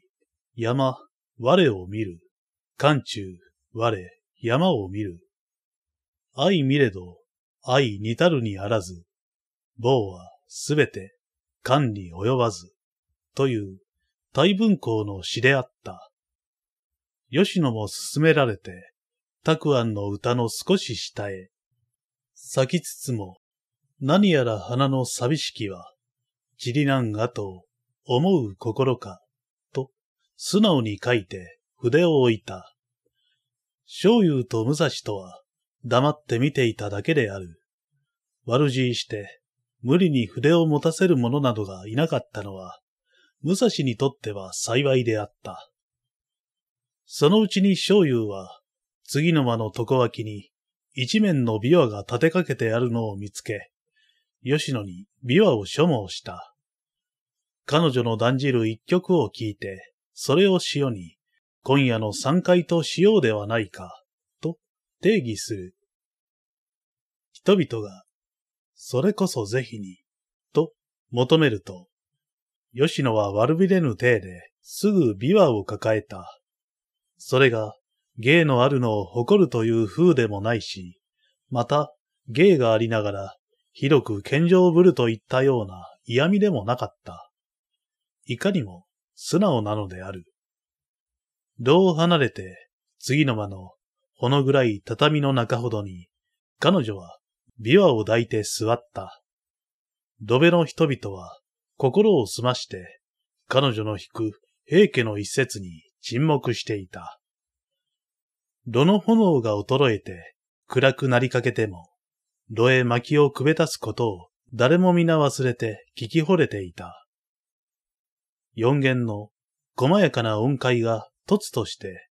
山、我を見る。寒中、我、山を見る。愛見れど、愛似たるにあらず。某はすべて、寒に及ばず。という、大文公の詩であった。吉野も勧められて、たくあんの歌の少し下へ。咲きつつも、何やら花の寂しきは、ちりなんがと思う心か。素直に書いて筆を置いた。醤油と武蔵とは黙って見ていただけである。悪じいして無理に筆を持たせる者などがいなかったのは、武蔵にとっては幸いであった。そのうちに醤油は、次の間の床脇に一面の琵琶が立てかけてあるのを見つけ、吉野に琵琶を所望した。彼女の断じる一曲を聞いて、それを塩に、今夜の三回としようではないか、と定義する。人々が、それこそ是非に、と求めると、吉野は悪びれぬ体ですぐ琵琶を抱えた。それが芸のあるのを誇るという風でもないし、また芸がありながら広く健常ぶるといったような嫌味でもなかった。いかにも素直なのである。どう離れて、次の間の、ほのぐらい畳の中ほどに、彼女は、琵琶を抱いて座った。土辺の人々は、心を澄まして、彼女の引く平家の一節に沈黙していた。炉の炎が衰えて暗くなりかけても、炉へ薪をくべたすことを誰も皆忘れて聞き惚れていた。四弦の細やかな音階が突として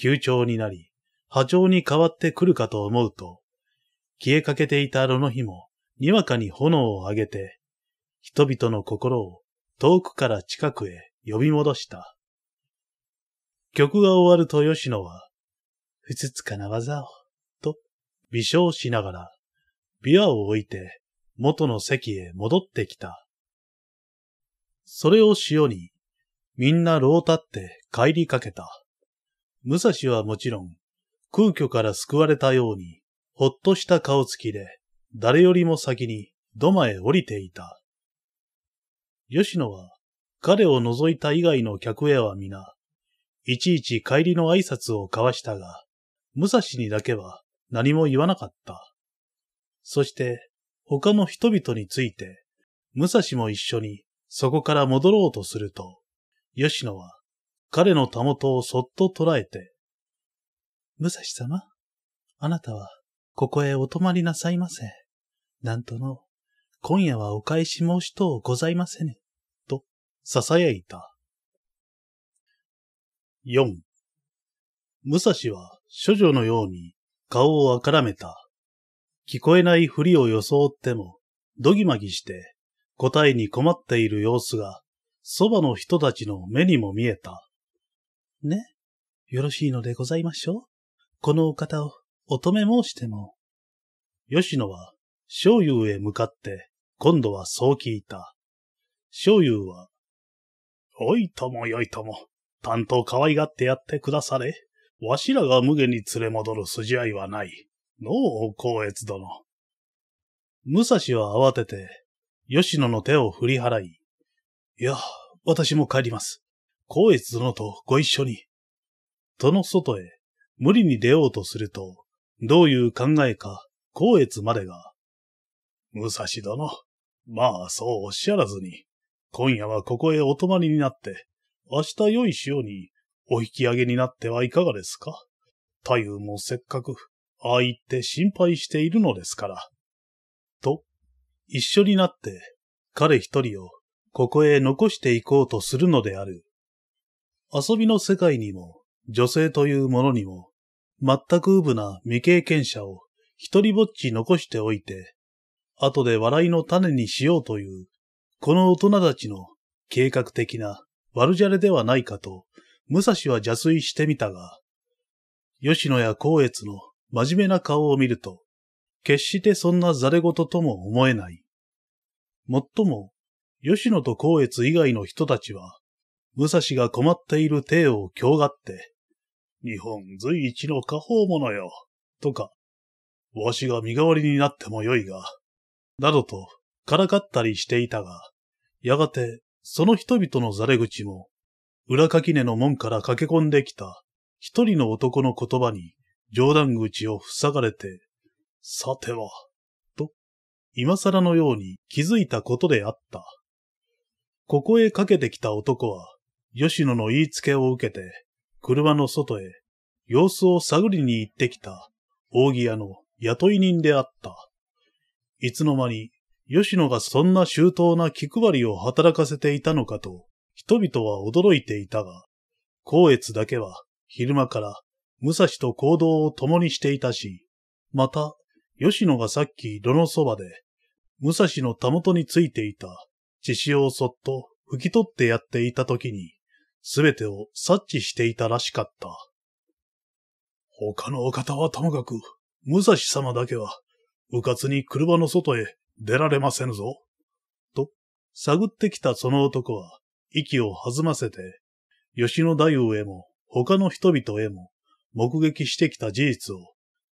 急調になり、波長に変わってくるかと思うと、消えかけていた炉の火もにわかに炎を上げて、人々の心を遠くから近くへ呼び戻した。曲が終わると吉野は、ふつつかな技を、と微笑しながら、琵琶を置いて元の席へ戻ってきた。それを潮に、みんな牢立って帰りかけた。武蔵はもちろん、空虚から救われたように、ほっとした顔つきで、誰よりも先に土間へ降りていた。吉野は、彼を除いた以外の客へは皆、いちいち帰りの挨拶を交わしたが、武蔵にだけは何も言わなかった。そして、他の人々について、武蔵も一緒にそこから戻ろうとすると、吉野は彼のたもとをそっと捉えて、武蔵様、あなたはここへお泊まりなさいませ。なんとの、今夜はお返し申しとうございませぬ、と囁いた。4. 武蔵は処女のように顔をあからめた。聞こえないふりを装っても、どぎまぎして答えに困っている様子が、そばの人たちの目にも見えた。ね、よろしいのでございましょう。このお方を乙女申しても。吉野は、醤油へ向かって、今度はそう聞いた。醤油は、おいともよいとも、担当可愛がってやってくだされ。わしらが無下に連れ戻る筋合いはない。のう、光悦殿。武蔵は慌てて、吉野の手を振り払い、いや、私も帰ります。光悦殿とご一緒に。との外へ、無理に出ようとすると、どういう考えか、光悦までが、武蔵殿、まあそうおっしゃらずに、今夜はここへお泊まりになって、明日良い潮にお引き上げになってはいかがですか太夫もせっかく、ああ言って心配しているのですから。一緒になって彼一人をここへ残していこうとするのである。遊びの世界にも女性というものにも全くうぶな未経験者を一人ぼっち残しておいて、後で笑いの種にしようという、この大人たちの計画的な悪じゃれではないかと、武蔵は邪推してみたが、吉野や光悦の真面目な顔を見ると、決してそんなざれ事とも思えない。もっとも、吉野と光悦以外の人たちは、武蔵が困っている帝を強がって、日本随一の家宝者よ、とか、わしが身代わりになってもよいが、などと、からかったりしていたが、やがて、その人々のざれ口も、裏垣根の門から駆け込んできた、一人の男の言葉に、冗談口を塞がれて、さては、と、今更のように気づいたことであった。ここへかけてきた男は、吉野の言いつけを受けて、車の外へ、様子を探りに行ってきた、扇屋の雇い人であった。いつの間に、吉野がそんな周到な気配りを働かせていたのかと、人々は驚いていたが、光悦だけは昼間から武蔵と行動を共にしていたし、また吉野がさっき炉のそばで、武蔵のたもとについていた血潮をそっと拭き取ってやっていた時に、すべてを察知していたらしかった。他のお方はともかく、武蔵様だけは、迂闊に車の外へ出られませぬぞ。と、探ってきたその男は、息を弾ませて、吉野太夫へも、他の人々へも、目撃してきた事実を、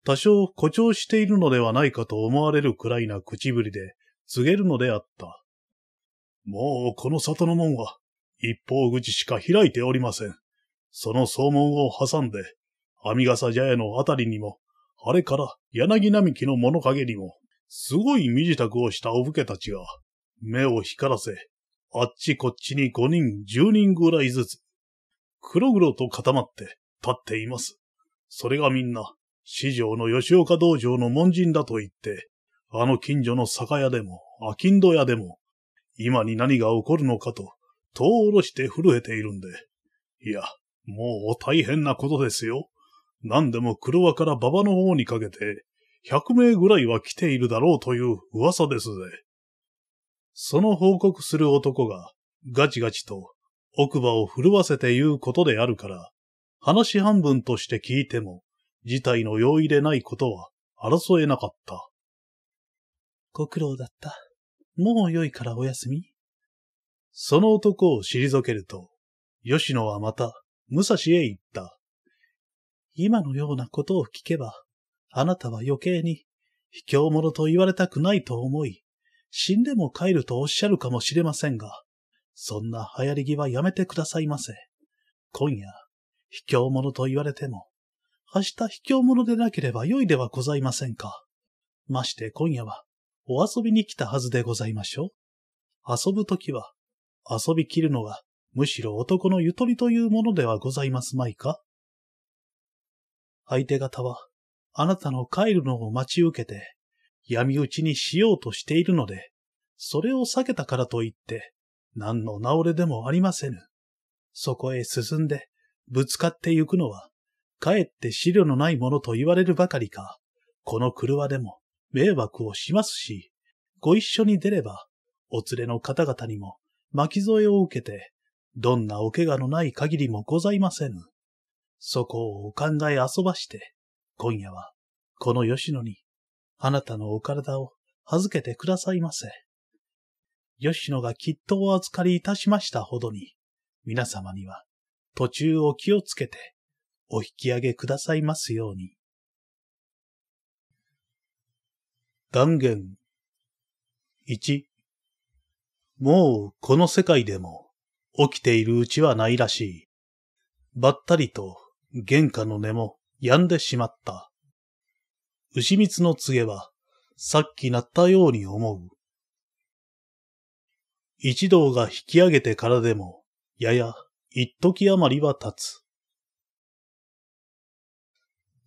多少誇張しているのではないかと思われるくらいな口ぶりで告げるのであった。もうこの里の門は一方口しか開いておりません。その総門を挟んで、網笠茶屋のあたりにも、あれから柳並木の物陰にも、すごい身支度をしたお武家たちが、目を光らせ、あっちこっちに5人、10人ぐらいずつ、黒々と固まって立っています。それがみんな、市場の吉岡道場の門人だと言って、あの近所の酒屋でも、あきんど屋でも、今に何が起こるのかと、戸を下ろして震えているんで。いや、もう大変なことですよ。何でも輪から馬場の方にかけて、100名ぐらいは来ているだろうという噂ですぜ。その報告する男が、ガチガチと奥歯を震わせて言うことであるから、話半分として聞いても、事態の容易でないことは争えなかった。ご苦労だった。もう良いからおやすみ。その男を退けると、吉野はまた武蔵へ行った。今のようなことを聞けば、あなたは余計に卑怯者と言われたくないと思い、死んでも帰るとおっしゃるかもしれませんが、そんな流行り際やめてくださいませ。今夜、卑怯者と言われても、明日卑怯者でなければ良いではございませんか。まして今夜は、お遊びに来たはずでございましょう。遊ぶときは、遊びきるのが、むしろ男のゆとりというものではございますまいか。相手方は、あなたの帰るのを待ち受けて、闇討ちにしようとしているので、それを避けたからといって、何の治れでもありませぬ。そこへ進んで、ぶつかってゆくのは、かえって資料のないものと言われるばかりか、この車でも迷惑をしますし、ご一緒に出れば、お連れの方々にも巻き添えを受けて、どんなお怪我のない限りもございませぬ。そこをお考え遊ばして、今夜は、この吉野に、あなたのお体を預けてくださいませ。吉野がきっとお預かりいたしましたほどに、皆様には、途中を気をつけて、お引き上げくださいますように。断言。1。もうこの世界でも起きているうちはないらしい。ばったりと玄関の根も病んでしまった。牛蜜の告げはさっき鳴ったように思う。一同が引き上げてからでも、やや一時余りは経つ。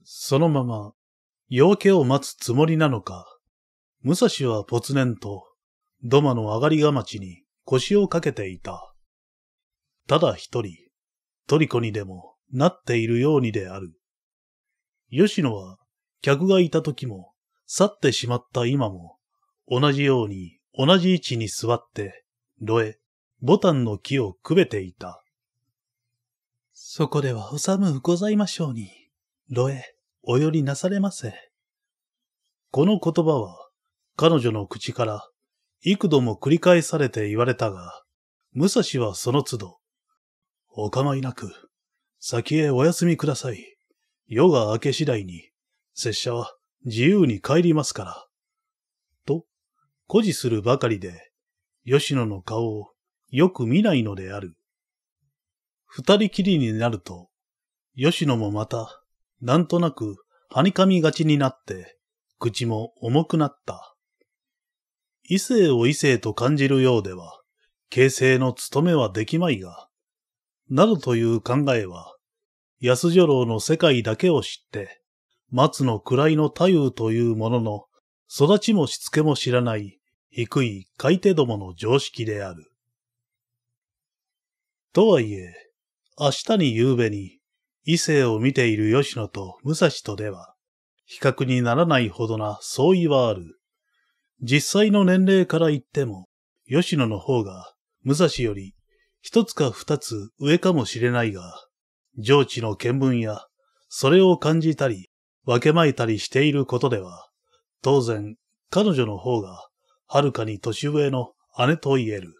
そのまま、夜明けを待つつもりなのか、武蔵はぽつねんと、土間の上がりがまちに腰をかけていた。ただ一人、トリコにでもなっているようにである。吉野は、客がいた時も、去ってしまった今も、同じように同じ位置に座って、ロエ、ボタンの木をくべていた。そこではおむうございましょうに。炉へお寄りなされませ。この言葉は彼女の口から幾度も繰り返されて言われたが、武蔵はその都度、お構いなく、先へお休みください。夜が明け次第に、拙者は自由に帰りますから。と、誇示するばかりで、吉野の顔をよく見ないのである。二人きりになると、吉野もまたなんとなく、はにかみがちになって、口も重くなった。異性を異性と感じるようでは、形成の務めはできまいが、などという考えは、安女郎の世界だけを知って、松の位の太夫というものの、育ちもしつけも知らない低い買い手どもの常識である。とはいえ、明日に夕べに、異性を見ている吉野と武蔵とでは、比較にならないほどな相違はある。実際の年齢から言っても、吉野の方が武蔵より一つか二つ上かもしれないが、上智の見聞や、それを感じたり、分けまいたりしていることでは、当然、彼女の方が、はるかに年上の姉と言える。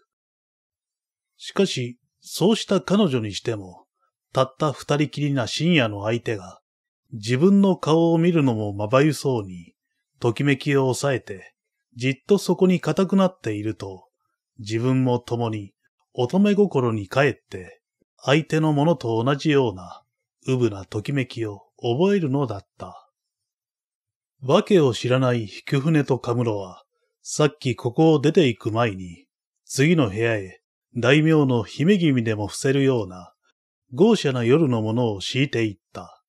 しかし、そうした彼女にしても、たった二人きりな深夜の相手が、自分の顔を見るのもまばゆそうに、ときめきを抑えて、じっとそこに固くなっていると、自分も共に乙女心に帰って、相手のものと同じような、うぶなときめきを覚えるのだった。わけを知らない菊船とカムロは、さっきここを出て行く前に、次の部屋へ、大名の姫君でも伏せるような、豪奢な夜のものを敷いていった。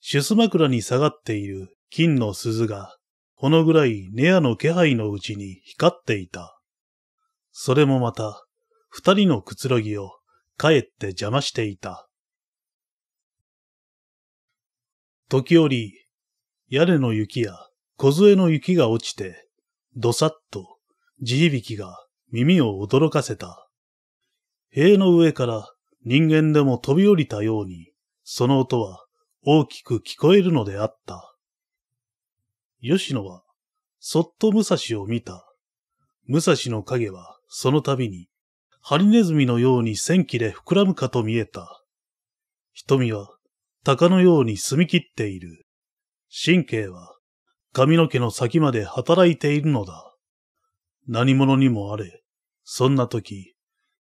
シュス枕に下がっている金の鈴が、このぐらいネアの気配のうちに光っていた。それもまた、二人のくつろぎを、かえって邪魔していた。時折、屋根の雪や小杖の雪が落ちて、どさっと地響きが耳を驚かせた。塀の上から人間でも飛び降りたように、その音は大きく聞こえるのであった。吉野は、そっと武蔵を見た。武蔵の影は、その度に、ハリネズミのように戦機で膨らむかと見えた。瞳は、鷹のように澄み切っている。神経は、髪の毛の先まで働いているのだ。何者にもあれ、そんな時、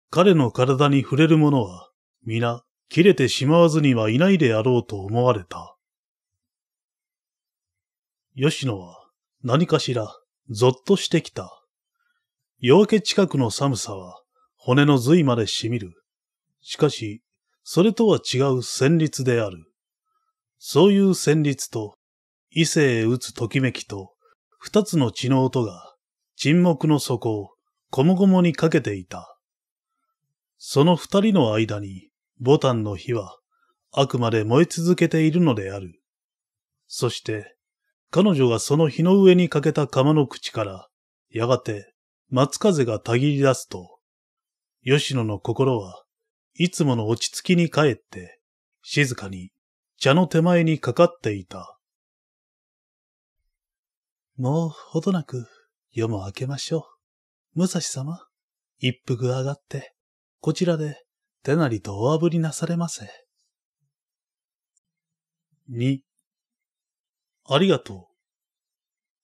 彼の体に触れるものは、皆、切れてしまわずにはいないであろうと思われた。吉野は何かしらぞっとしてきた。夜明け近くの寒さは骨の髄まで染みる。しかし、それとは違う旋律である。そういう旋律と、異性へ打つときめきと、二つの血の音が沈黙の底をこもごもにかけていた。その二人の間にボタンの火はあくまで燃え続けているのである。そして、彼女がその火の上にかけた釜の口から、やがて松風がたぎり出すと、吉野の心はいつもの落ち着きに帰って、静かに茶の手前にかかっていた。もうほどなく夜も明けましょう。武蔵様、一服上がって、こちらで手なりとおあぶりなされませ。二、ありがと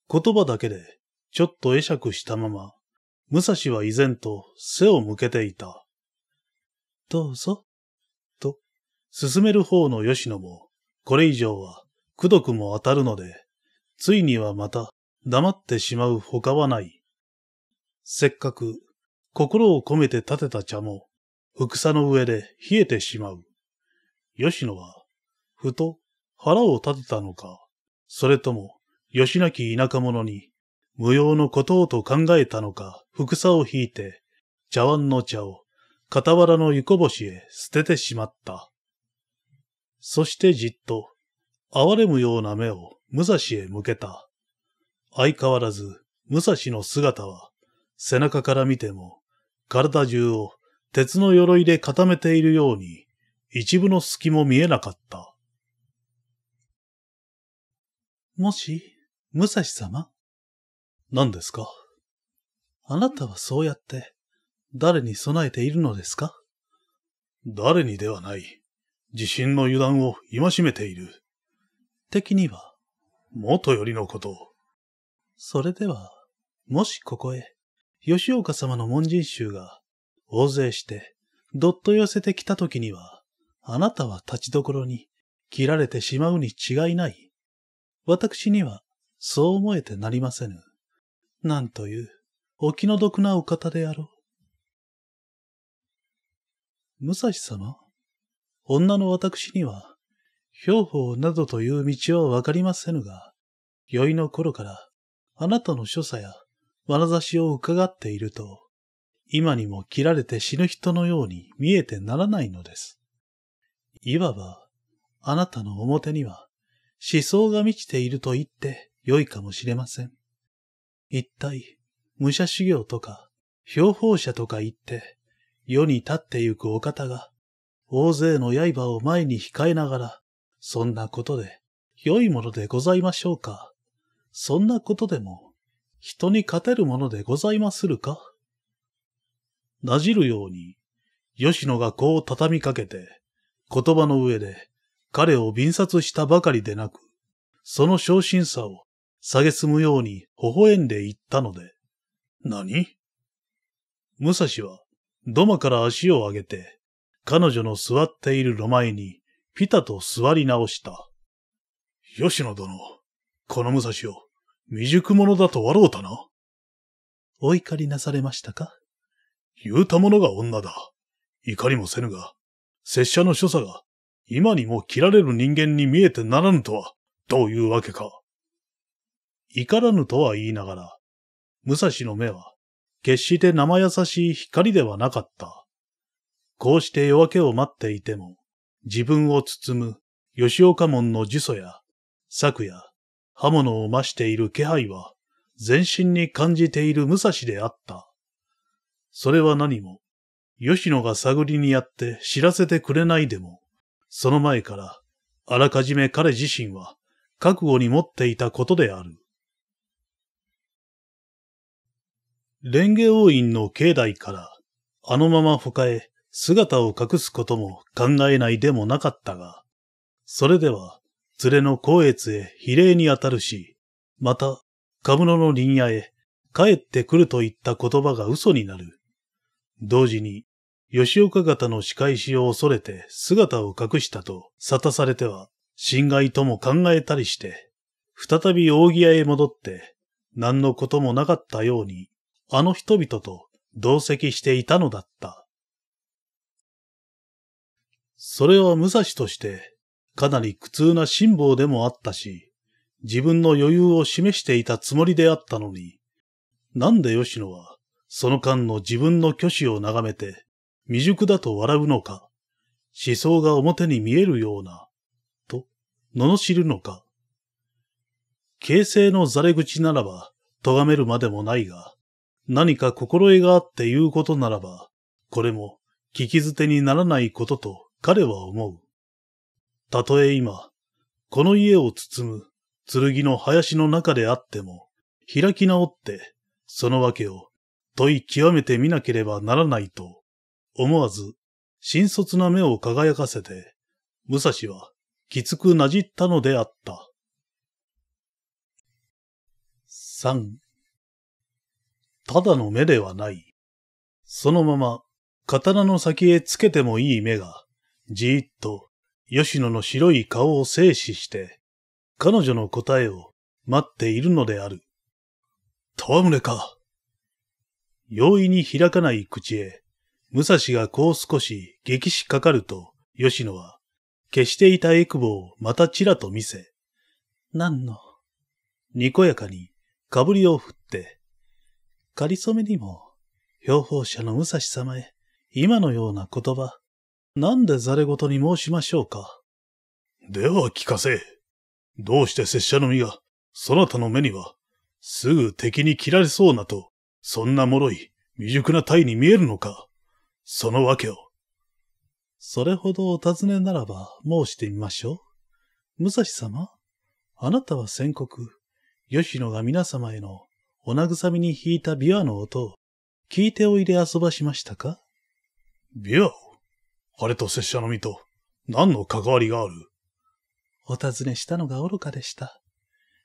う。言葉だけで、ちょっと会釈したまま、武蔵は依然と背を向けていた。どうぞ。と、進める方の吉野も、これ以上は、くどくも当たるので、ついにはまた、黙ってしまう他はない。せっかく、心を込めて立てた茶も、ふくさの上で冷えてしまう。吉野は、ふと腹を立てたのか、それとも、吉なき田舎者に、無用のことをと考えたのか、ふくさを引いて、茶碗の茶を、傍らのゆこぼしへ捨ててしまった。そしてじっと、哀れむような目を武蔵へ向けた。相変わらず、武蔵の姿は、背中から見ても、体中を鉄の鎧で固めているように、一部の隙も見えなかった。もし、武蔵様何ですかあなたはそうやって、誰に備えているのですか誰にではない。自信の油断を戒めている。的には、元よりのこと。それでは、もしここへ、吉岡様の門人衆が大勢して、どっと寄せてきた時には、あなたは立ちどころに切られてしまうに違いない。私にはそう思えてなりませぬ。なんというお気の毒なお方であろう。武蔵様、女の私には、兵法などという道はわかりませぬが、宵の頃からあなたの所作や眼差しを伺っていると、今にも切られて死ぬ人のように見えてならないのです。いわば、あなたの表には思想が満ちていると言って良いかもしれません。一体、武者修行とか、標法者とか言って、世に立ってゆくお方が、大勢の刃を前に控えながら、そんなことで良いものでございましょうか。そんなことでも、人に勝てるものでございまするかなじるように、吉野がこう畳みかけて、言葉の上で彼を便殺したばかりでなく、その昇進さを蔑むように微笑んで言ったので、何武蔵は土間から足を上げて、彼女の座っている炉前にピタと座り直した。吉野殿、この武蔵を未熟者だと笑うたな。お怒りなされましたか言うたものが女だ。怒りもせぬが、拙者の所作が、今にも切られる人間に見えてならぬとは、どういうわけか。怒らぬとは言いながら、武蔵の目は、決して生優しい光ではなかった。こうして夜明けを待っていても、自分を包む吉岡門の呪詛や、昨や、刃物を増している気配は、全身に感じている武蔵であった。それは何も、吉野が探りにやって知らせてくれないでも、その前から、あらかじめ彼自身は覚悟に持っていたことである。蓮華王院の境内から、あのまま他へ姿を隠すことも考えないでもなかったが、それでは、連れの光悦へ比例にあたるし、また、カムロの林野へ帰ってくるといった言葉が嘘になる。同時に、吉岡方の仕返しを恐れて姿を隠したと沙汰されては、侵害とも考えたりして、再び扇屋へ戻って、何のこともなかったように、あの人々と同席していたのだった。それは武蔵として、かなり苦痛な辛抱でもあったし、自分の余裕を示していたつもりであったのに、なんで吉野はその間の自分の虚子を眺めて、未熟だと笑うのか、思想が表に見えるような、と、罵るのか。形勢のざれ口ならば、咎めるまでもないが、何か心得があって言うことならば、これも聞き捨てにならないことと彼は思う。たとえ今、この家を包む剣の林の中であっても、開き直って、その訳を問い極めてみなければならないと、思わず、新卒な目を輝かせて、武蔵はきつくなじったのであった。三、ただの目ではない。そのまま、刀の先へつけてもいい目が、じーっと、吉野の白い顔を静止して、彼女の答えを待っているのである。戯れか。容易に開かない口へ、武蔵がこう少し激しかかると、吉野は、消していたエクボをまたちらと見せ、何の、にこやかに、かぶりを振って、仮染めにも、標法者の武蔵様へ、今のような言葉、なんでざれごとに申しましょうか。では聞かせ。どうして拙者の身が、そなたの目には、すぐ敵に切られそうなとそんな脆い、未熟な体に見えるのかそのわけを。それほどお尋ねならば申してみましょう。武蔵様、あなたは宣告、吉野が皆様へのお慰みに弾いた琵琶の音を聞いておいで遊ばしましたか琵琶をあれと拙者の身と何の関わりがあるお尋ねしたのが愚かでした。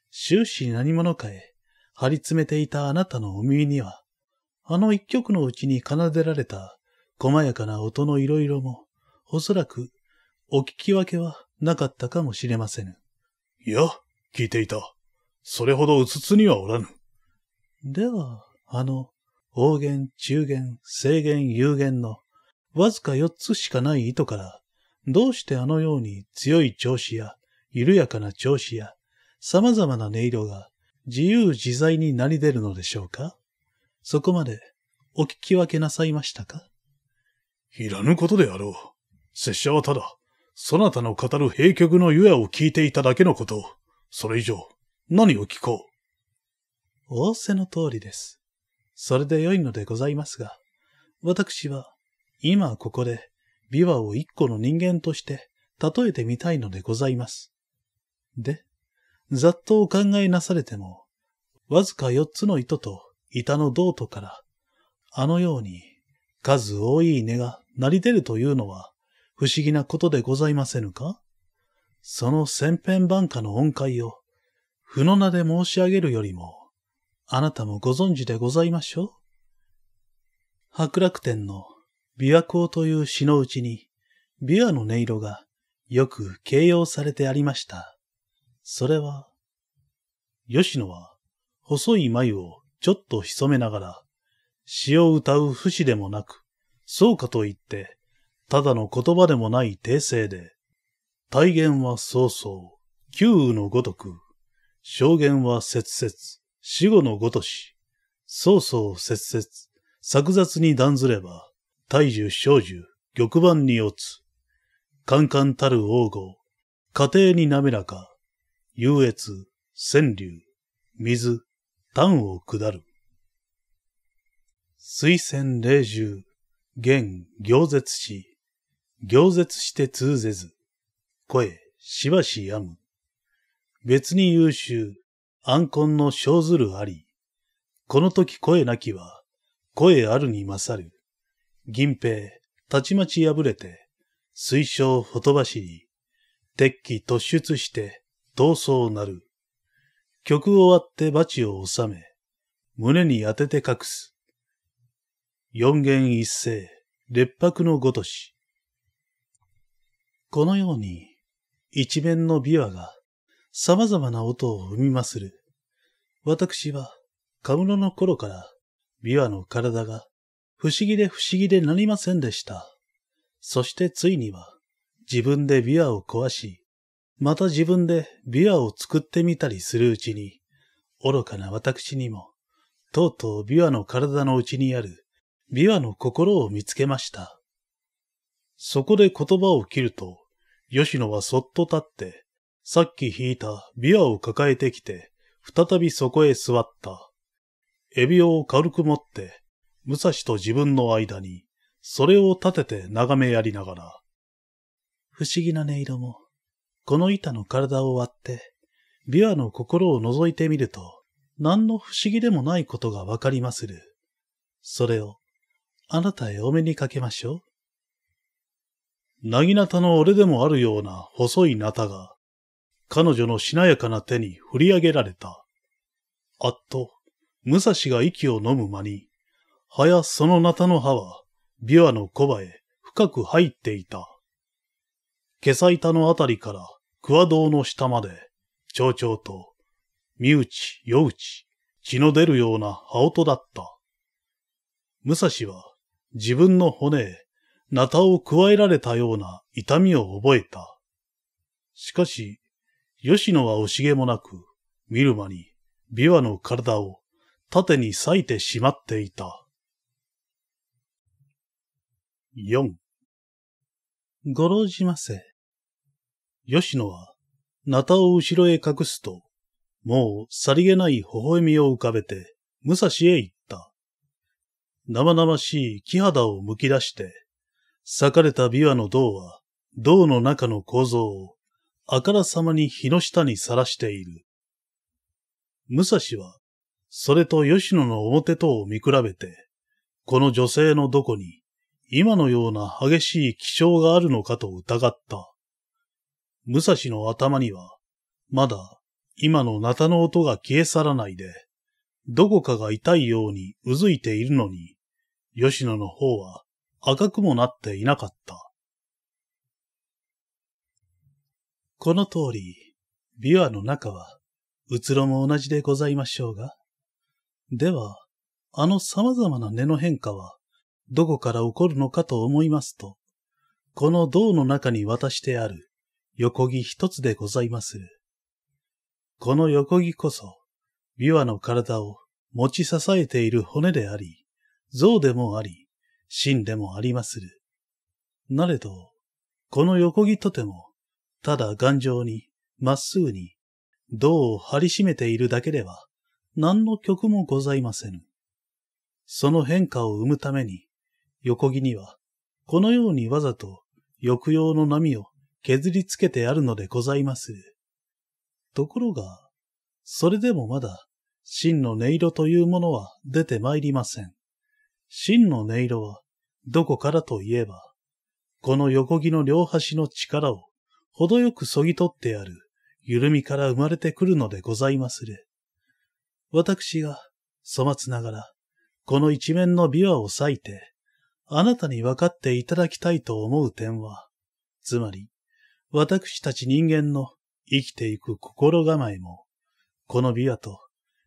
終始何者かへ張り詰めていたあなたのお耳には、あの一曲のうちに奏でられた細やかな音の色々も、おそらくお聞き分けはなかったかもしれませぬ。いや、聞いていた。それほどうつつにはおらぬ。では、あの、大言、中言、正言、有言の、わずか四つしかない糸から、どうしてあのように強い調子や、緩やかな調子や、様々な音色が自由自在になり出るのでしょうかそこまでお聞き分けなさいましたかいらぬことであろう。拙者はただ、そなたの語る閉局のゆえを聞いていただけのこと。それ以上、何を聞こう。仰せの通りです。それで良いのでございますが、私は、今ここで、琵琶を一個の人間として、例えてみたいのでございます。で、ざっとお考えなされても、わずか四つの糸と板の胴とから、あのように数多い根が成り出るというのは不思議なことでございませぬかその千変万化の恩恵を、負の名で申し上げるよりも、あなたもご存知でございましょう白楽天の琵琶湖という詩のうちに、琵琶の音色がよく形容されてありました。それは、吉野は細い眉をちょっと潜めながら、詩を歌う節でもなく、そうかと言って、ただの言葉でもない訂正で、体言は早々、旧雨のごとく、証言は切々、死後のごとし、早々切々、作雑に断ずれば、大樹小樹、玉盤に落つ、カンカンたる王語、家庭に滑らか、優越、川柳、水、丹を下る。水仙霊獣、現行絶し、行絶して通ぜず、声、しばしやむ。別に優秀、安魂の生ずるあり、この時声なきは、声あるに勝る。銀平、たちまち破れて、水晶ほとばしり、鉄器突出して、闘争なる。曲を割ってバチを収め、胸に当てて隠す。四弦一斉、列白のごとし。このように、一面の琵琶が様々な音を生みまする。私は、カムロの頃から、琵琶の体が、不思議で不思議でなりませんでした。そしてついには、自分で琵琶を壊し、また自分で琵琶を作ってみたりするうちに、愚かな私にも、とうとう琵琶の体の内にある琵琶の心を見つけました。そこで言葉を切ると、吉野はそっと立って、さっき引いた琵琶を抱えてきて、再びそこへ座った。エビを軽く持って、武蔵と自分の間に、それを立てて眺めやりながら。不思議な音色も、この板の体を割って、琵琶の心を覗いてみると、何の不思議でもないことがわかりまする。それを、あなたへお目にかけましょう。なぎなたの俺でもあるような細いなたが、彼女のしなやかな手に振り上げられた。あっと、武蔵が息を飲む間に、はやそのなたの葉は、琵琶の小葉へ深く入っていた。気さ板のあたりから桑堂の下まで、町長と、身内、夜内、血の出るような羽音だった。武蔵は自分の骨へ、なたを加えられたような痛みを覚えた。しかし、吉野は惜しげもなく、見る間に、琵琶の体を縦に裂いてしまっていた。四。ご老じませ。吉野は、なたを後ろへ隠すと、もうさりげない微笑みを浮かべて、武蔵へ行った。生々しい木肌を剥き出して、裂かれた琵琶の銅は、銅の中の構造を、あからさまに日の下にさらしている。武蔵は、それと吉野の表とを見比べて、この女性のどこに、今のような激しい気性があるのかと疑った。武蔵の頭には、まだ、今のナタの音が消え去らないで、どこかが痛いようにうずいているのに、吉野の方は赤くもなっていなかった。この通り、琵琶の中は、うつろも同じでございましょうが。では、あの様々な根の変化は、どこから起こるのかと思いますと、この銅の中に渡してある、横木一つでございまする。この横木こそ、琵琶の体を持ち支えている骨であり、像でもあり、芯でもありまする。なれど、この横木とても、ただ頑丈に、まっすぐに、銅を張り締めているだけでは、何の曲もございませぬ。その変化を生むために、横木には、このようにわざと、抑揚の波を削りつけてあるのでございます。ところが、それでもまだ、真の音色というものは出てまいりません。真の音色は、どこからといえば、この横木の両端の力を、程よくそぎ取ってある、緩みから生まれてくるのでございまする。私が、粗末ながら、この一面の琵琶を割いて、あなたに分かっていただきたいと思う点は、つまり、私たち人間の生きていく心構えも、この琵琶と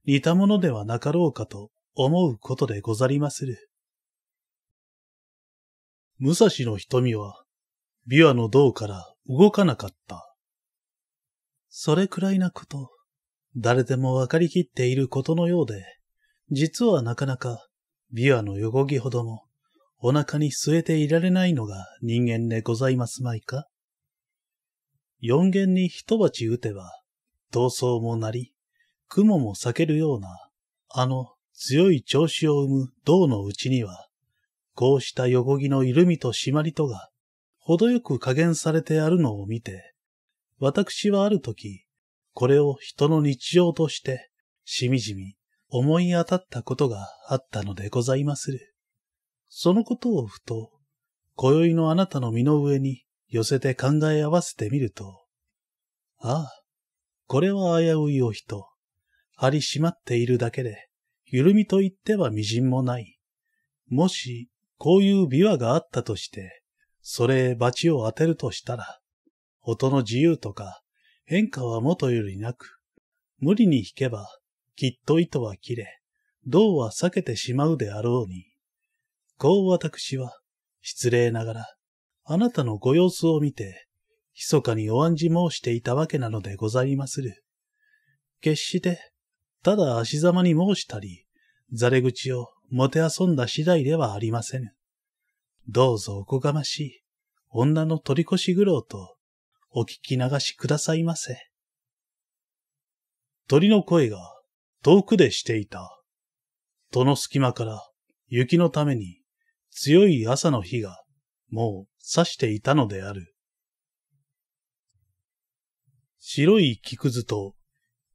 似たものではなかろうかと思うことでござりまする。武蔵の瞳は、琵琶の胴から動かなかった。それくらいなこと、誰でもわかりきっていることのようで、実はなかなか、琵琶の横着ほども、お腹に据えていられないのが人間でございますまいか四弦に一鉢打てば、闘争もなり、雲も避けるような、あの強い調子を生む銅のうちには、こうした横木の緩みと締まりとが、程よく加減されてあるのを見て、私はある時、これを人の日常として、しみじみ思い当たったことがあったのでございまする。そのことをふと、今宵のあなたの身の上に寄せて考え合わせてみると、ああ、これは危ういお人。張り締まっているだけで、緩みと言っては微塵もない。もし、こういう琵琶があったとして、それへ罰を当てるとしたら、音の自由とか変化は元よりなく、無理に弾けば、きっと糸は切れ、銅は裂けてしまうであろうに。こう私は、失礼ながら、あなたのご様子を見て、密かにお案じ申していたわけなのでございまする。決して、ただ足ざまに申したり、ざれ口をもてあそんだ次第ではありませぬ。どうぞおこがましい、女の取り越し苦労と、お聞き流しくださいませ。鳥の声が遠くでしていた。戸の隙間から雪のために強い朝の日がもう刺していたのである。白い木くずと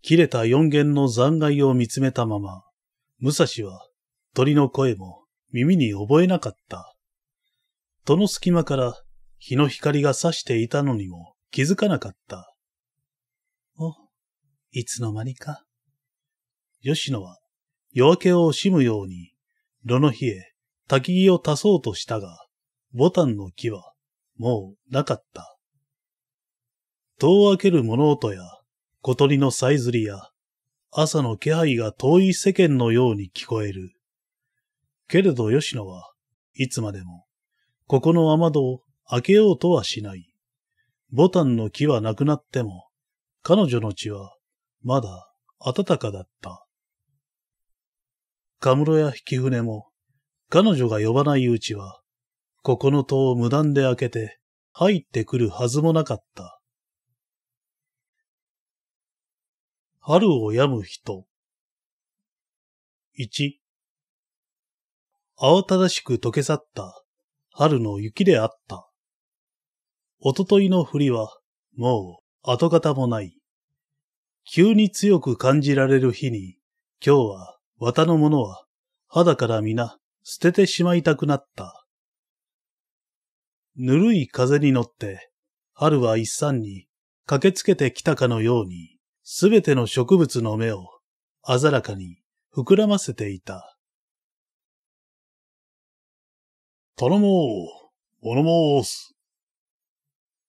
切れた四弦の残骸を見つめたまま、武蔵は鳥の声も耳に覚えなかった。戸の隙間から日の光が差していたのにも気づかなかった。お、いつの間にか。吉野は夜明けを惜しむように、炉の火へ焚き木を足そうとしたが、ボタンの木は、もうなかった。戸を開ける物音や、小鳥のさえずりや、朝の気配が遠い世間のように聞こえる。けれど吉野はいつまでも、ここの雨戸を開けようとはしない。ボタンの木はなくなっても、彼女の血はまだ暖かだった。カムロや引き船も、彼女が呼ばないうちは、ここの戸を無断で開けて、入ってくるはずもなかった。春を病む人。1。慌ただしく溶け去った春の雪であった。おとといの降りは、もう跡形もない。急に強く感じられる日に、今日は綿のものは肌から皆捨ててしまいたくなった。ぬるい風に乗って、春は一山に駆けつけてきたかのように、すべての植物の目を鮮やかに膨らませていた。頼もう、物申す。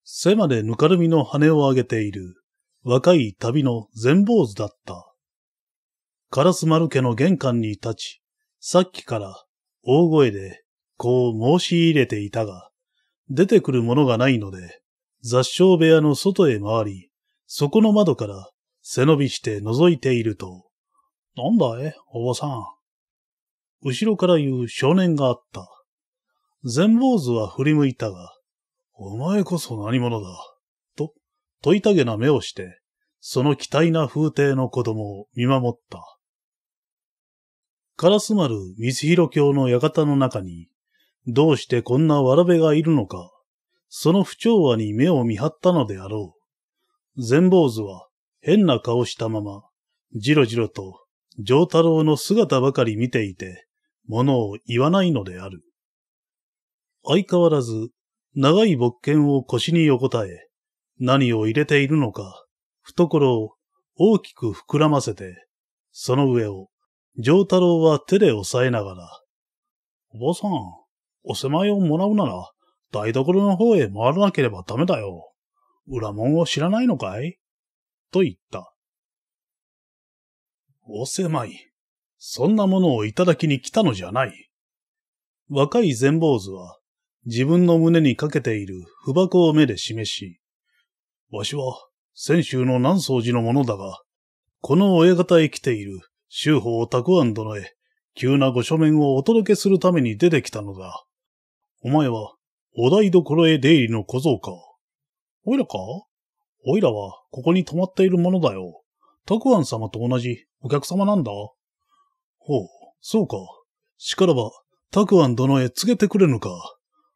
背までぬかるみの羽を上げている若い旅の全坊主だった。カラス丸家の玄関に立ち、さっきから大声でこう申し入れていたが、出てくるものがないので、雑傷部屋の外へ回り、そこの窓から背伸びして覗いていると、なんだい、おばさん。後ろから言う少年があった。全坊主は振り向いたが、お前こそ何者だ、と、問いたげな目をして、その期待な風亭の子供を見守った。カラス丸光弘教の館の中に、どうしてこんなわらべがいるのか、その不調和に目を見張ったのであろう。全坊主は変な顔したまま、じろじろと上太郎の姿ばかり見ていて、ものを言わないのである。相変わらず、長い木剣を腰に横たえ、何を入れているのか、懐を大きく膨らませて、その上を、上太郎は手で押さえながら、おばさん、おせまいをもらうなら、台所の方へ回らなければダメだよ。裏門を知らないのかいと言った。おせまい。そんなものをいただきに来たのじゃない。若い善坊主は、自分の胸にかけている不箱を目で示し、わしは、先週の南宗寺のものだが、この親方へ来ている、修法拓安殿へ、急なご書面をお届けするために出てきたのだ。お前は、お台所へ出入りの小僧か。おいらかおいらは、ここに泊まっているものだよ。たくあん様と同じお客様なんだ。ほう、そうか。しからば、たくあん殿へ告げてくれぬか。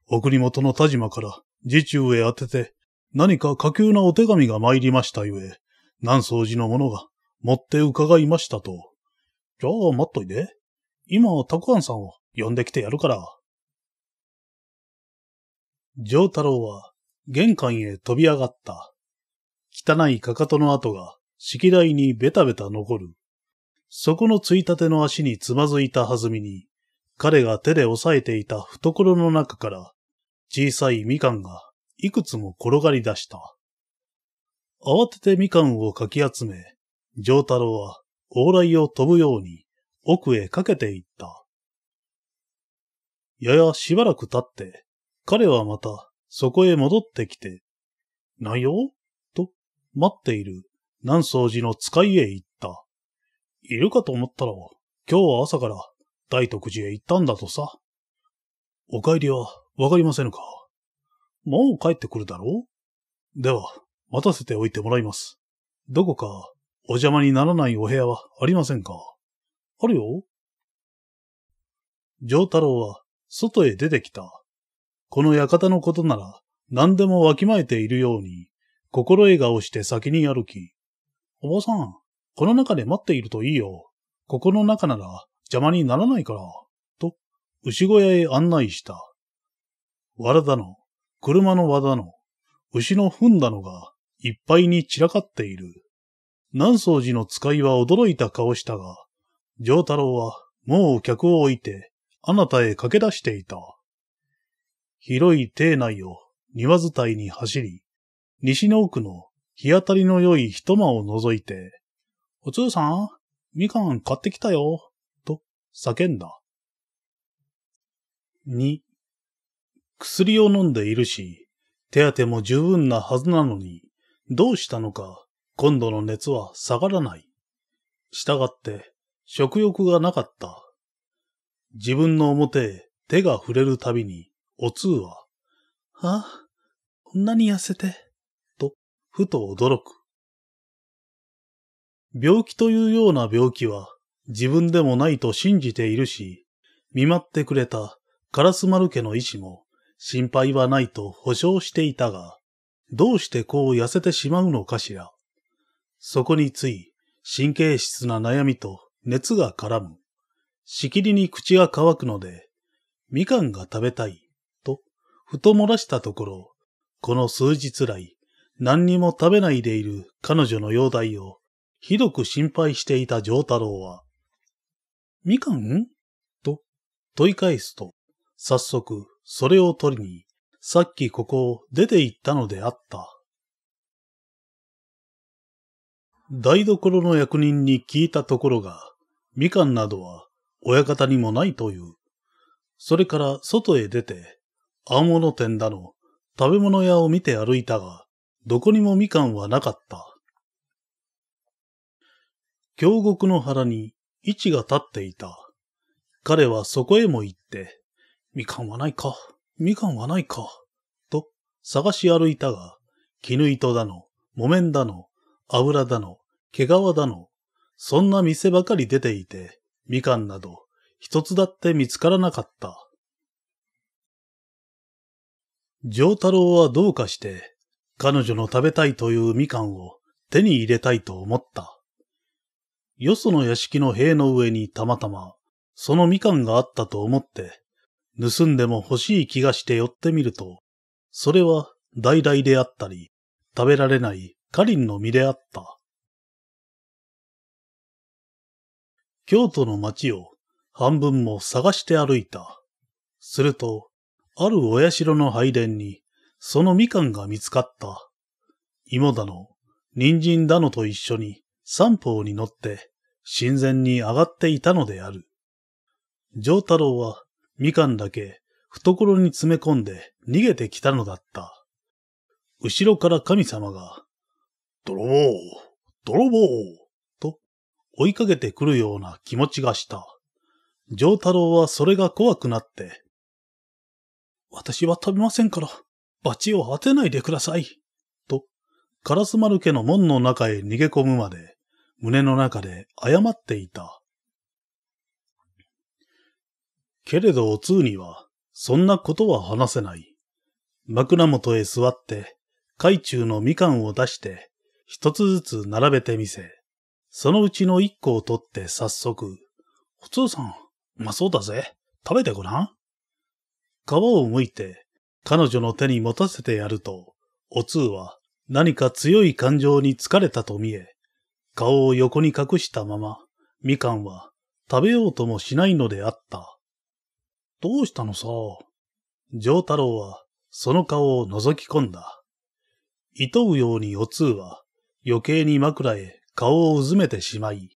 送り元の田島から、自中へ当てて、何か下級なお手紙が参りましたゆえ、南宋寺の者が持って伺いましたと。じゃあ待っといで。今、たくあんさんを呼んできてやるから。上太郎は玄関へ飛び上がった。汚いかかとの跡が式台にベタベタ残る。そこのついたての足につまずいた弾みに、彼が手で押さえていた懐の中から小さいみかんがいくつも転がり出した。慌ててみかんをかき集め、上太郎は往来を飛ぶように奥へかけていった。ややしばらく経って、彼はまた、そこへ戻ってきて、ないよと、待っている、南宗寺の使いへ行った。いるかと思ったら、今日は朝から、大徳寺へ行ったんだとさ。お帰りは、わかりませぬか。もう帰ってくるだろうでは、待たせておいてもらいます。どこか、お邪魔にならないお部屋はありませんかあるよ。上太郎は、外へ出てきた。この館のことなら何でもわきまえているように、心笑顔して先に歩き、おばさん、この中で待っているといいよ。ここの中なら邪魔にならないから、と、牛小屋へ案内した。わらだの、車の輪だの、牛の糞だのがいっぱいに散らかっている。南宗寺の使いは驚いた顔したが、上太郎はもう客を置いて、あなたへ駆け出していた。広い邸内を庭伝いに走り、西の奥の日当たりの良い一間を覗いて、お通さん、みかん買ってきたよ、と叫んだ。二、薬を飲んでいるし、手当ても十分なはずなのに、どうしたのか、今度の熱は下がらない。したがって、食欲がなかった。自分の表へ手が触れるたびに、お通は、あこんなに痩せて、と、ふと驚く。病気というような病気は、自分でもないと信じているし、見舞ってくれたカラスマル家の医師も、心配はないと保証していたが、どうしてこう痩せてしまうのかしら。そこについ、神経質な悩みと熱が絡む。しきりに口が乾くので、みかんが食べたい。ふと漏らしたところ、この数日来、何にも食べないでいる彼女の容体を、ひどく心配していた上太郎は、みかんと問い返すと、早速それを取りに、さっきここを出て行ったのであった。台所の役人に聞いたところが、みかんなどは親方にもないという。それから外へ出て、青物店だの、食べ物屋を見て歩いたが、どこにもみかんはなかった。京極の腹に位置が立っていた。彼はそこへも行って、みかんはないか、みかんはないか、と探し歩いたが、絹糸だの、木綿だの、油だの、毛皮だの、そんな店ばかり出ていて、みかんなど一つだって見つからなかった。上太郎はどうかして、彼女の食べたいというみかんを手に入れたいと思った。よその屋敷の塀の上にたまたま、そのみかんがあったと思って、盗んでも欲しい気がして寄ってみると、それは代々であったり、食べられないカリンの実であった。京都の街を半分も探して歩いた。すると、あるお社の拝殿に、そのみかんが見つかった。芋だの、人参だのと一緒に三方に乗って、神前に上がっていたのである。上太郎は、みかんだけ、懐に詰め込んで逃げてきたのだった。後ろから神様が、泥棒泥棒と追いかけてくるような気持ちがした。上太郎はそれが怖くなって私は食べませんから、罰を当てないでください。と、カラスマル家の門の中へ逃げ込むまで、胸の中で謝っていた。けれどお通には、そんなことは話せない。枕元へ座って、海中のみかんを出して、一つずつ並べてみせ、そのうちの一個を取って早速、お通さん、うまそうだぜ。食べてごらん。皮を剥いて彼女の手に持たせてやると、お通は何か強い感情に疲れたと見え、顔を横に隠したまま、みかんは食べようともしないのであった。どうしたのさ。上太郎はその顔を覗き込んだ。糸うようにお通は余計に枕へ顔をうずめてしまい、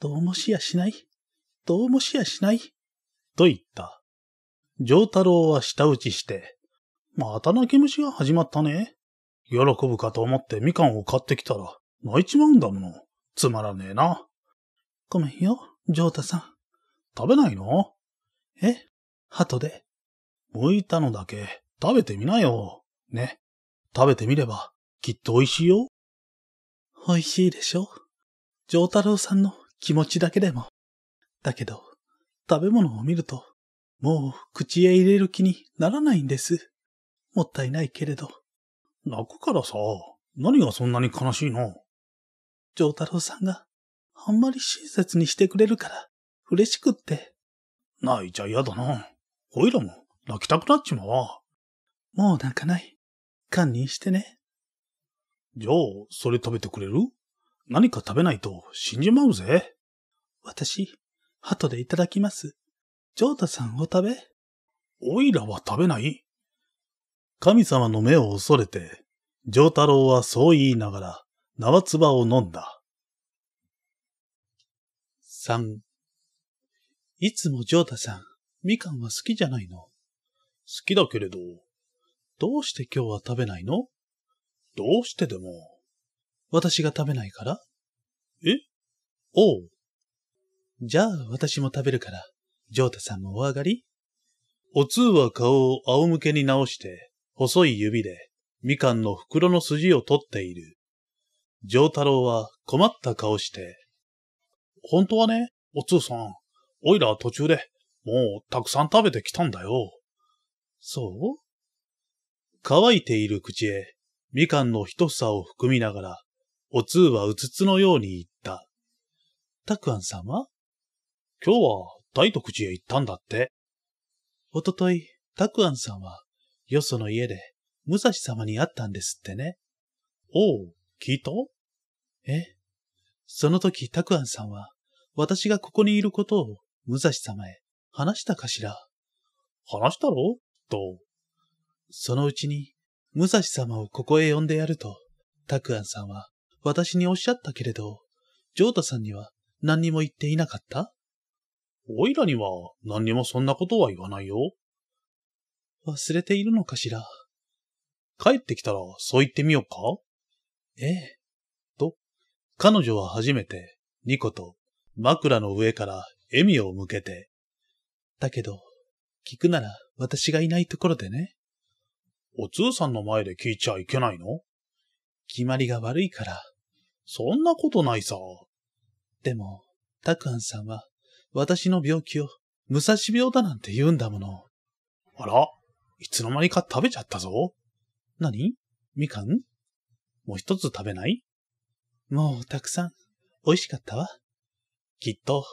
どうもしやしない、どうもしやしない、と言った。上太郎は舌打ちして、また泣き虫が始まったね。喜ぶかと思ってみかんを買ってきたら、泣いちまうんだもの。つまらねえな。ごめんよ、上太さん。食べないのえ鳩で。剥いたのだけ、食べてみなよ。ね。食べてみれば、きっと美味しいよ。美味しいでしょ上太郎さんの気持ちだけでも。だけど、食べ物を見るともう口へ入れる気にならないんです。もったいないけれど。泣くからさ、何がそんなに悲しいの丈太郎さんが、あんまり親切にしてくれるから、嬉しくって。泣いちゃ嫌だな。おいらも泣きたくなっちまうわ。もう泣かない。堪忍してね。じゃあ、それ食べてくれる何か食べないと死んじまうぜ。私、後でいただきます。ジョータさんを食べおいらは食べない神様の目を恐れて、ジョータロウはそう言いながら、縄唾を飲んだ。三。いつもジョータさん、みかんは好きじゃないの好きだけれど、どうして今日は食べないのどうしてでも。私が食べないからえおう。じゃあ私も食べるから。ジョータさんもお上がりお通は顔を仰向けに直して、細い指で、みかんの袋の筋を取っている。ジョータロウは困った顔して、本当はね、お通さん、おいら途中で、もうたくさん食べてきたんだよ。そう乾いている口へ、みかんの一房を含みながら、お通はうつつのように言った。たくあんさんは今日は大徳寺へ行ったんだって。おととい、たくあんさんは、よその家で、武蔵様に会ったんですってね。おう、聞いたえその時、たくあんさんは、私がここにいることを、武蔵様へ、話したかしら。話したろと。そのうちに、武蔵様をここへ呼んでやると、たくあんさんは、私におっしゃったけれど、ジョータさんには何にも言っていなかったおいらには何にもそんなことは言わないよ。忘れているのかしら。帰ってきたらそう言ってみようかええ。と、彼女は初めて、ニコと枕の上から笑みを向けて。だけど、聞くなら私がいないところでね。お通さんの前で聞いちゃいけないの決まりが悪いから。そんなことないさ。でも、たくあんさんは私の病気を、武蔵病だなんて言うんだもの。あら、いつの間にか食べちゃったぞ。何みかんもう一つ食べないもうたくさん、美味しかったわ。きっと、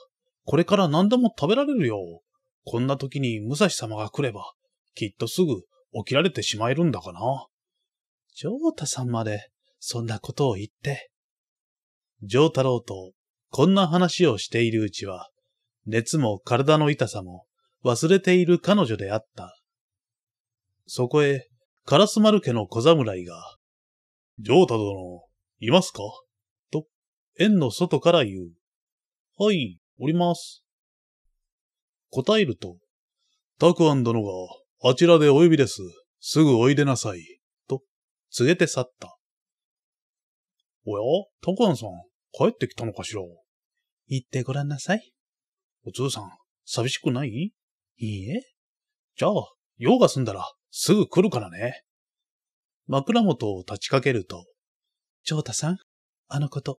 これから何でも食べられるよ。こんな時に武蔵様が来れば、きっとすぐ起きられてしまえるんだかな。ジョータさんまで、そんなことを言って。ジョータロウと、こんな話をしているうちは、熱も体の痛さも忘れている彼女であった。そこへ、カラスマル家の小侍が、ジョータ殿、いますかと、縁の外から言う。はい、おります。答えると、タクアン殿があちらでお呼びです。すぐおいでなさい。と、告げて去った。おや、タクアンさん、帰ってきたのかしら行ってごらんなさい。おうさん、寂しくないいいえ。じゃあ、用が済んだら、すぐ来るからね。枕元を立ちかけると、長太さん、あのこと、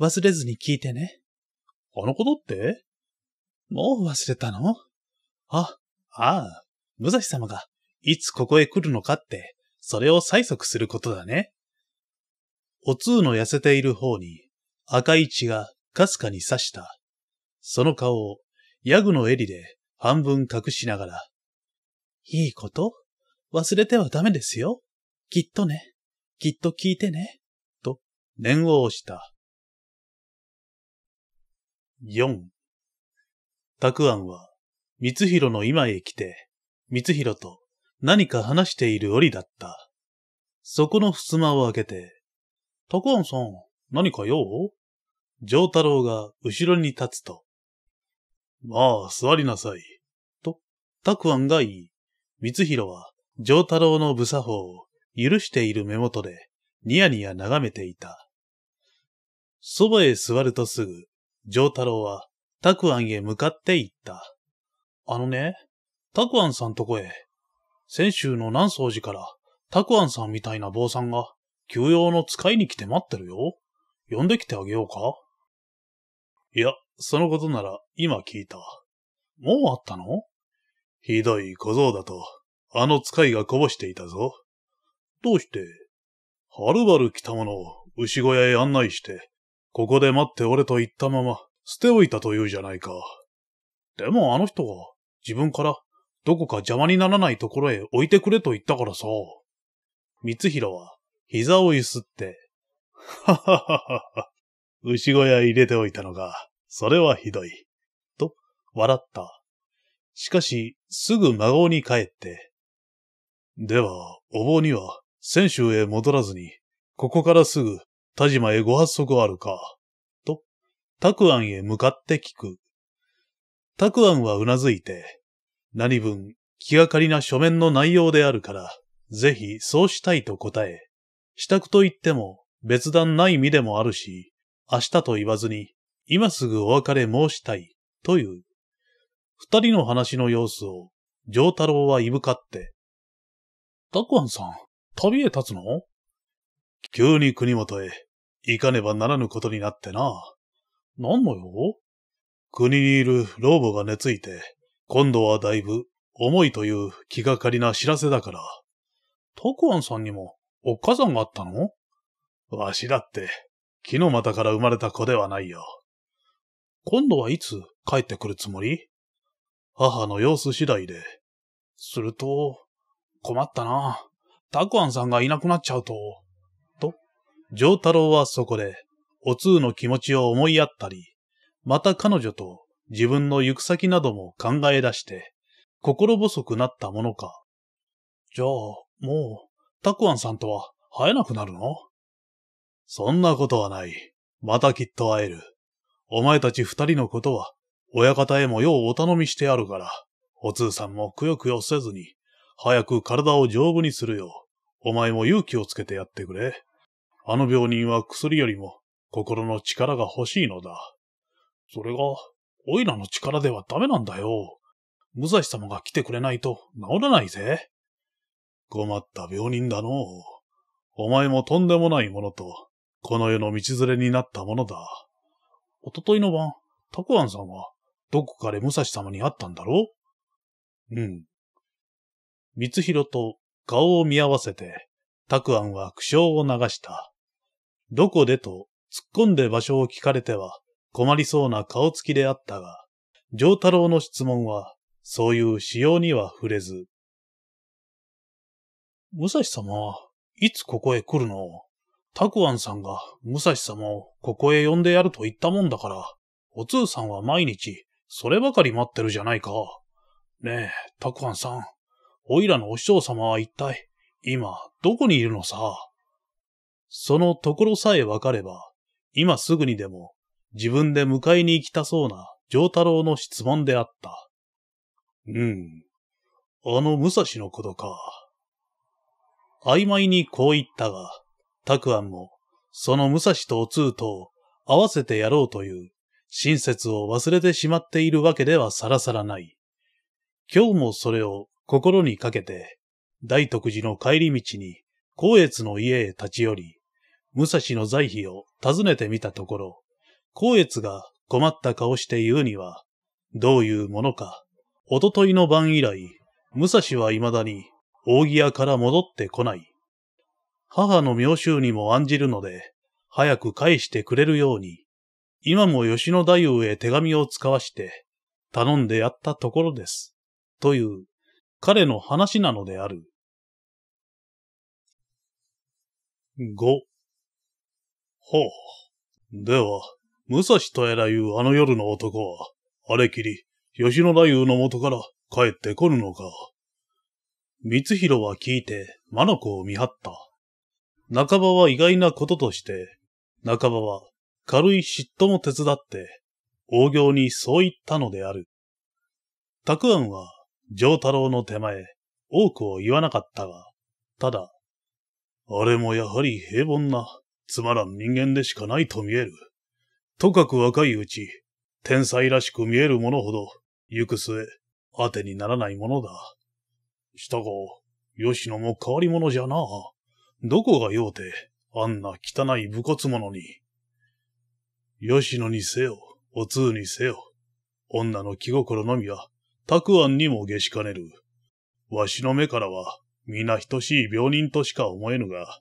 忘れずに聞いてね。あのことってもう忘れたのあ、ああ、武蔵様が、いつここへ来るのかって、それを催促することだね。お通の痩せている方に、赤い血がかすかに刺した。その顔をヤグの襟で半分隠しながら、いいこと忘れてはダメですよ。きっとね。きっと聞いてね。と、念を押した。四。たくあんは、光弘の今へ来て、光弘と何か話している折だった。そこの襖を開けて、たくあんさん、何か用上太郎が後ろに立つと、まあ、座りなさい。と、たくあんが言い、光弘は、上太郎の無作法を許している目元で、ニヤニヤ眺めていた。そばへ座るとすぐ、上太郎は、たくあんへ向かって行った。あのね、たくあんさんとこへ、先週の南宗寺から、たくあんさんみたいな坊さんが、休養の使いに来て待ってるよ。呼んできてあげようかいや、そのことなら今聞いた。もうあったのひどい小僧だと、あの使いがこぼしていたぞ。どうして、はるばる来たものを牛小屋へ案内して、ここで待って俺と言ったまま捨ておいたというじゃないか。でもあの人が自分からどこか邪魔にならないところへ置いてくれと言ったからさ。光弘は膝をゆすって、はははは、牛小屋へ入れておいたのか。それはひどい。と、笑った。しかし、すぐ孫に帰って。では、お坊には、泉州へ戻らずに、ここからすぐ、田島へご発足あるか。と、たくあんへ向かって聞く。たくあんはうなずいて、何分気がかりな書面の内容であるから、ぜひそうしたいと答え、支度と言っても別段ない身でもあるし、明日と言わずに今すぐお別れ申したい、という、二人の話の様子を、上太郎はいぶかって、たくあんさん、旅へ立つの急に国元へ行かねばならぬことになってな。何のよ国にいる老母が寝ついて、今度はだいぶ重いという気がかりな知らせだから。たくあんさんにもおっかさんがあったのわしだって、木の股から生まれた子ではないよ。今度はいつ帰ってくるつもり母の様子次第で。すると、困ったな。たくあんさんがいなくなっちゃうと。と、上太郎はそこで、お通の気持ちを思いやったり、また彼女と自分の行く先なども考え出して、心細くなったものか。じゃあ、もう、たくあんさんとは会えなくなるのそんなことはない。またきっと会える。お前たち二人のことは、親方へもようお頼みしてあるから、お通さんもくよくよせずに、早く体を丈夫にするよう、お前も勇気をつけてやってくれ。あの病人は薬よりも、心の力が欲しいのだ。それが、おいらの力ではダメなんだよ。武蔵様が来てくれないと治らないぜ。困った病人だのう。お前もとんでもないものと、この世の道連れになったものだ。おとといの晩、たくあんさんは、どこかで武蔵様に会ったんだろううん。光弘と顔を見合わせて、たくあんは苦笑を流した。どこでと突っ込んで場所を聞かれては困りそうな顔つきであったが、上太郎の質問は、そういう仕様には触れず。武蔵様はいつここへ来るのタクワンさんが武蔵様をここへ呼んでやると言ったもんだから、お通さんは毎日、そればかり待ってるじゃないか。ねえ、タクワンさん。おいらのお師匠様は一体、今、どこにいるのさ。そのところさえわかれば、今すぐにでも、自分で迎えに行きたそうな、上太郎の質問であった。うん。あの武蔵のことか。曖昧にこう言ったが、たくあんも、その武蔵とお通と合わせてやろうという、親切を忘れてしまっているわけではさらさらない。今日もそれを心にかけて、大徳寺の帰り道に、光悦の家へ立ち寄り、武蔵の在費を尋ねてみたところ、光悦が困った顔して言うには、どういうものか。おとといの晩以来、武蔵は未だに、扇屋から戻ってこない。母の妙衆にも案じるので、早く返してくれるように、今も吉野太夫へ手紙を使わして、頼んでやったところです。という、彼の話なのである。五。ほう。では、武蔵とやらいうあの夜の男は、あれきり、吉野太夫の元から帰ってこるのか。光弘は聞いて、マのコを見張った。半ばは意外なこととして、半ばは軽い嫉妬も手伝って、大行にそう言ったのである。たくあんは、上太郎の手前、多くを言わなかったが、ただ、あれもやはり平凡な、つまらん人間でしかないと見える。とかく若いうち、天才らしく見えるものほど、行く末、当てにならないものだ。したが、吉野も変わり者じゃなどこがようて、あんな汚い武骨者に。吉野にせよ、お通にせよ、女の気心のみは、たくあんにも下しかねる。わしの目からは、皆等しい病人としか思えぬが、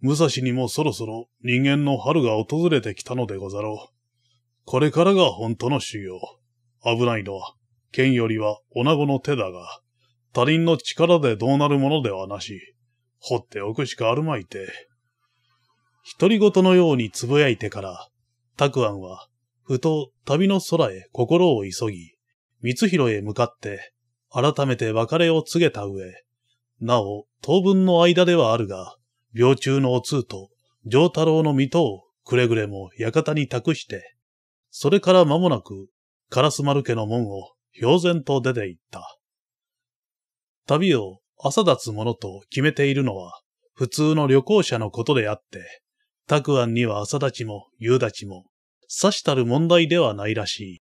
武蔵にもそろそろ人間の春が訪れてきたのでござろう。これからが本当の修行。危ないのは、剣よりは女子の手だが、他人の力でどうなるものではなし。掘っておくしかあるまいて。独り言のようにつぶやいてから、たくあんは、ふと旅の空へ心を急ぎ、光弘へ向かって、改めて別れを告げた上、なお当分の間ではあるが、病中のお通と上太郎の水戸をくれぐれも館に託して、それから間もなく、カラス丸家の門を標然と出て行った。旅を朝立つものと決めているのは、普通の旅行者のことであって、たくあんには朝立ちも夕立ちも、さしたる問題ではないらし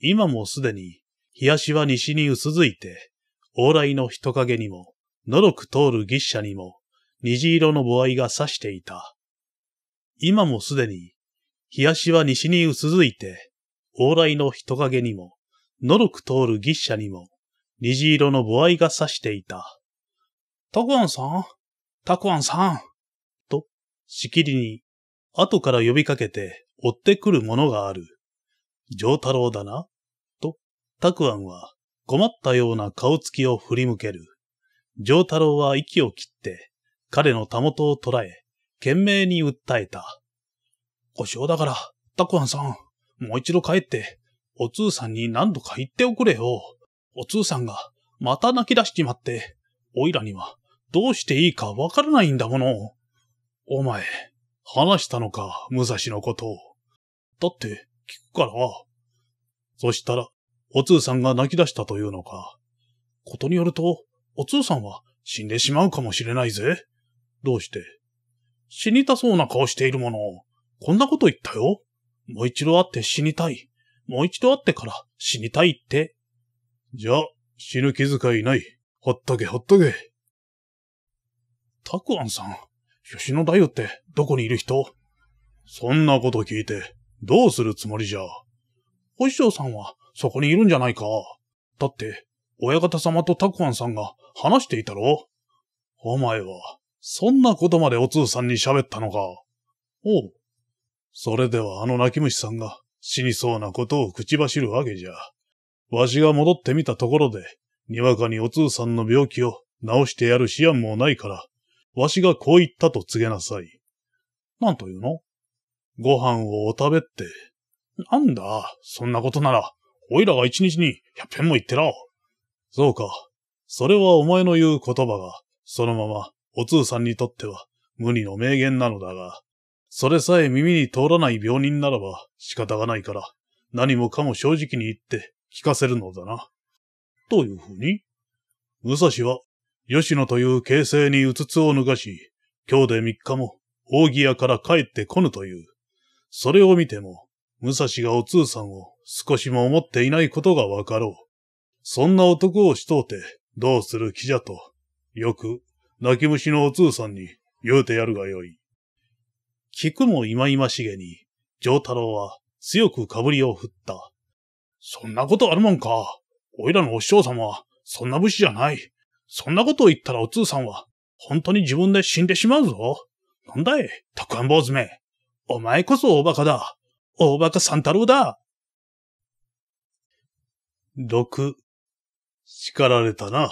い。今もすでに、日足は西に薄づいて、往来の人影にも、のろく通る牛車にも、虹色の母愛が差していた。今もすでに、日足は西に薄づいて、往来の人影にも、のろく通る牛車にも、虹色の母愛が差していた。たくあんさんたくあんさんと、しきりに、後から呼びかけて追ってくるものがある。上太郎だなと、たくあんは困ったような顔つきを振り向ける。上太郎は息を切って、彼のたもとを捉え、懸命に訴えた。故障だから、たくあんさん、もう一度帰って、お通さんに何度か言っておくれよ。お通さんがまた泣き出しちまって、おいらにはどうしていいかわからないんだもの。お前、話したのか、武蔵のことを。だって聞くから。そしたら、お通さんが泣き出したというのか。ことによると、お通さんは死んでしまうかもしれないぜ。どうして死にたそうな顔しているものを、こんなこと言ったよ。もう一度会って死にたい。もう一度会ってから死にたいってじゃあ、死ぬ気遣いない。ほっとけほっとけ。たくあんさん、吉野大夫ってどこにいる人そんなこと聞いて、どうするつもりじゃ。お師匠さんはそこにいるんじゃないか。だって、親方様とたくあんさんが話していたろお前は、そんなことまでお通さんに喋ったのか。おう。それではあの泣き虫さんが死にそうなことを口走るわけじゃ。わしが戻ってみたところで、にわかにお通さんの病気を治してやる思案もないから、わしがこう言ったと告げなさい。なんというのご飯をお食べって。なんだ、そんなことなら、おいらが一日に百遍も言ってら。おう。そうか。それはお前の言う言葉が、そのまま、お通さんにとっては、無理の名言なのだが、それさえ耳に通らない病人ならば仕方がないから、何もかも正直に言って、聞かせるのだな。というふうに、武蔵は、吉野という形勢にうつつを抜かし、今日で三日も、扇屋から帰ってこぬという。それを見ても、武蔵がお通さんを少しも思っていないことがわかろう。そんな男をしとうて、どうする気じゃと、よく、泣き虫のお通さんに言うてやるがよい。聞くもい々しげに、上太郎は強くかぶりを振った。そんなことあるもんか。おいらのお師匠様は、そんな武士じゃない。そんなことを言ったらお通さんは、本当に自分で死んでしまうぞ。なんだい、特安坊主め。お前こそ大バカだ。大バカ三太郎だ。六、叱られたな。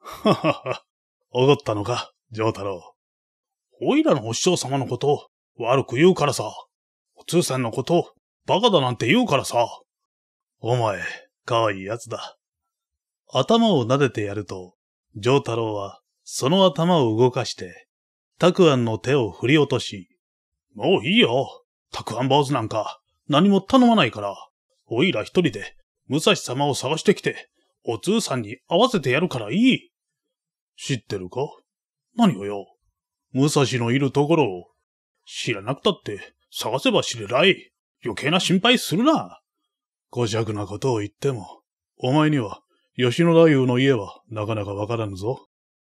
ははは、怒ったのか、上太郎。おいらのお師匠様のこと、悪く言うからさ。お通さんのこと、バカだなんて言うからさ。お前、かわいいやつだ。頭を撫でてやると、上太郎は、その頭を動かして、たくあんの手を振り落とし、もういいよ。たくあん坊主なんか、何も頼まないから、おいら一人で、武蔵様を探してきて、お通さんに会わせてやるからいい。知ってるか何をよ。武蔵のいるところを、知らなくたって、探せば知れらい。余計な心配するな。ご弱なことを言っても、お前には、吉野太夫の家はなかなかわからぬぞ。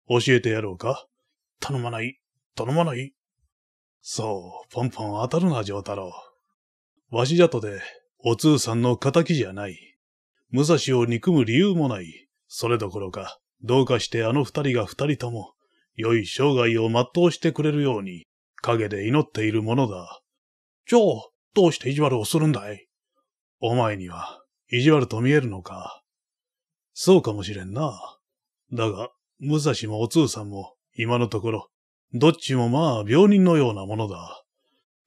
教えてやろうか頼まない、頼まない。そう、ポンポン当たるな、上太郎。わしじゃとで、お通さんの仇じゃない。武蔵を憎む理由もない。それどころか、どうかしてあの二人が二人とも、良い生涯を全うしてくれるように、陰で祈っているものだ。じゃあ、どうして意地悪をするんだいお前には意地悪と見えるのか。そうかもしれんな。だが、武蔵もお通さんも今のところ、どっちもまあ病人のようなものだ。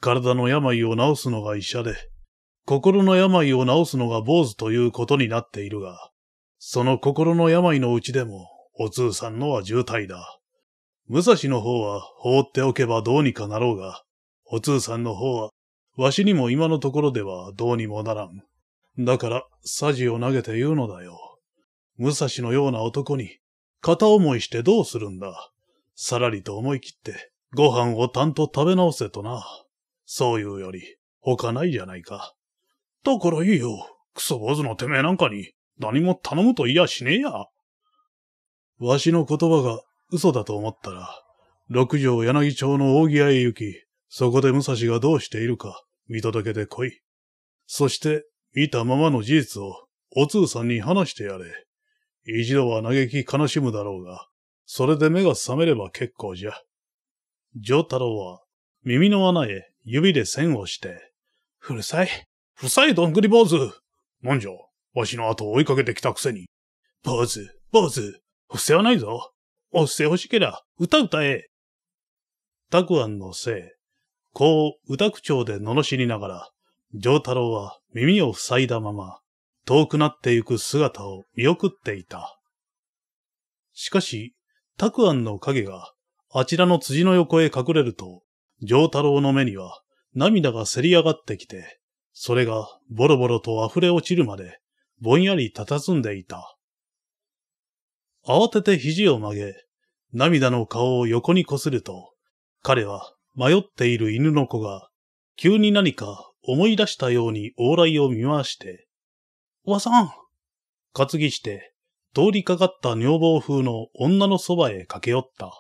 体の病を治すのが医者で、心の病を治すのが坊主ということになっているが、その心の病のうちでも、お通さんのは重体だ。武蔵の方は放っておけばどうにかなろうが、お通さんの方はわしにも今のところではどうにもならん。だから、サジを投げて言うのだよ。武蔵のような男に、片思いしてどうするんだ。さらりと思い切って、ご飯をたんと食べ直せとな。そういうより、他ないじゃないか。だからいいよ。クソ坊主のてめえなんかに、何も頼むと言やしねえや。わしの言葉が嘘だと思ったら、六条柳町の大木屋へ行き、そこで武蔵がどうしているか、見届けて来い。そして、見たままの事実を、お通さんに話してやれ。一度は嘆き悲しむだろうが、それで目が覚めれば結構じゃ。上太郎は、耳の穴へ指で線をして、うるさい。うるさい、どんぐり坊主。なんじゃ、わしの後を追いかけてきたくせに。坊主、坊主、伏せはないぞ。お伏せ欲しけりゃ、歌歌え。たくあんのせい、こう、歌口調で罵りながら、上太郎は耳を塞いだまま、遠くなってゆく姿を見送っていた。しかし、たくあんの影が、あちらの辻の横へ隠れると、上太郎の目には涙がせり上がってきて、それがボロボロと溢れ落ちるまで、ぼんやり佇んでいた。慌てて肘を曲げ、涙の顔を横にこすると、彼は迷っている犬の子が、急に何か思い出したように往来を見回して、おばさん担ぎして、通りかかった女房風の女のそばへ駆け寄った。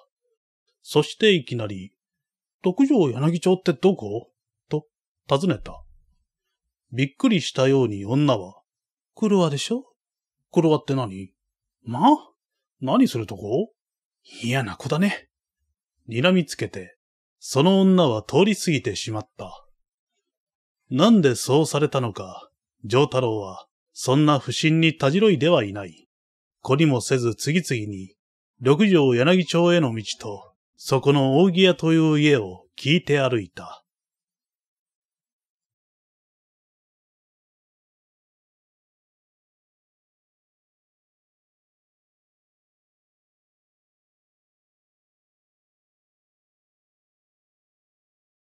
そしていきなり、特条柳町ってどこと尋ねた。びっくりしたように女は、クルワでしょクルワって何まあ何するとこ嫌な子だね。睨みつけて、その女は通り過ぎてしまった。なんでそうされたのか、上太郎は、そんな不審にたじろいではいない。こりもせず次々に、六条柳町への道と、そこの扇屋という家を聞いて歩いた。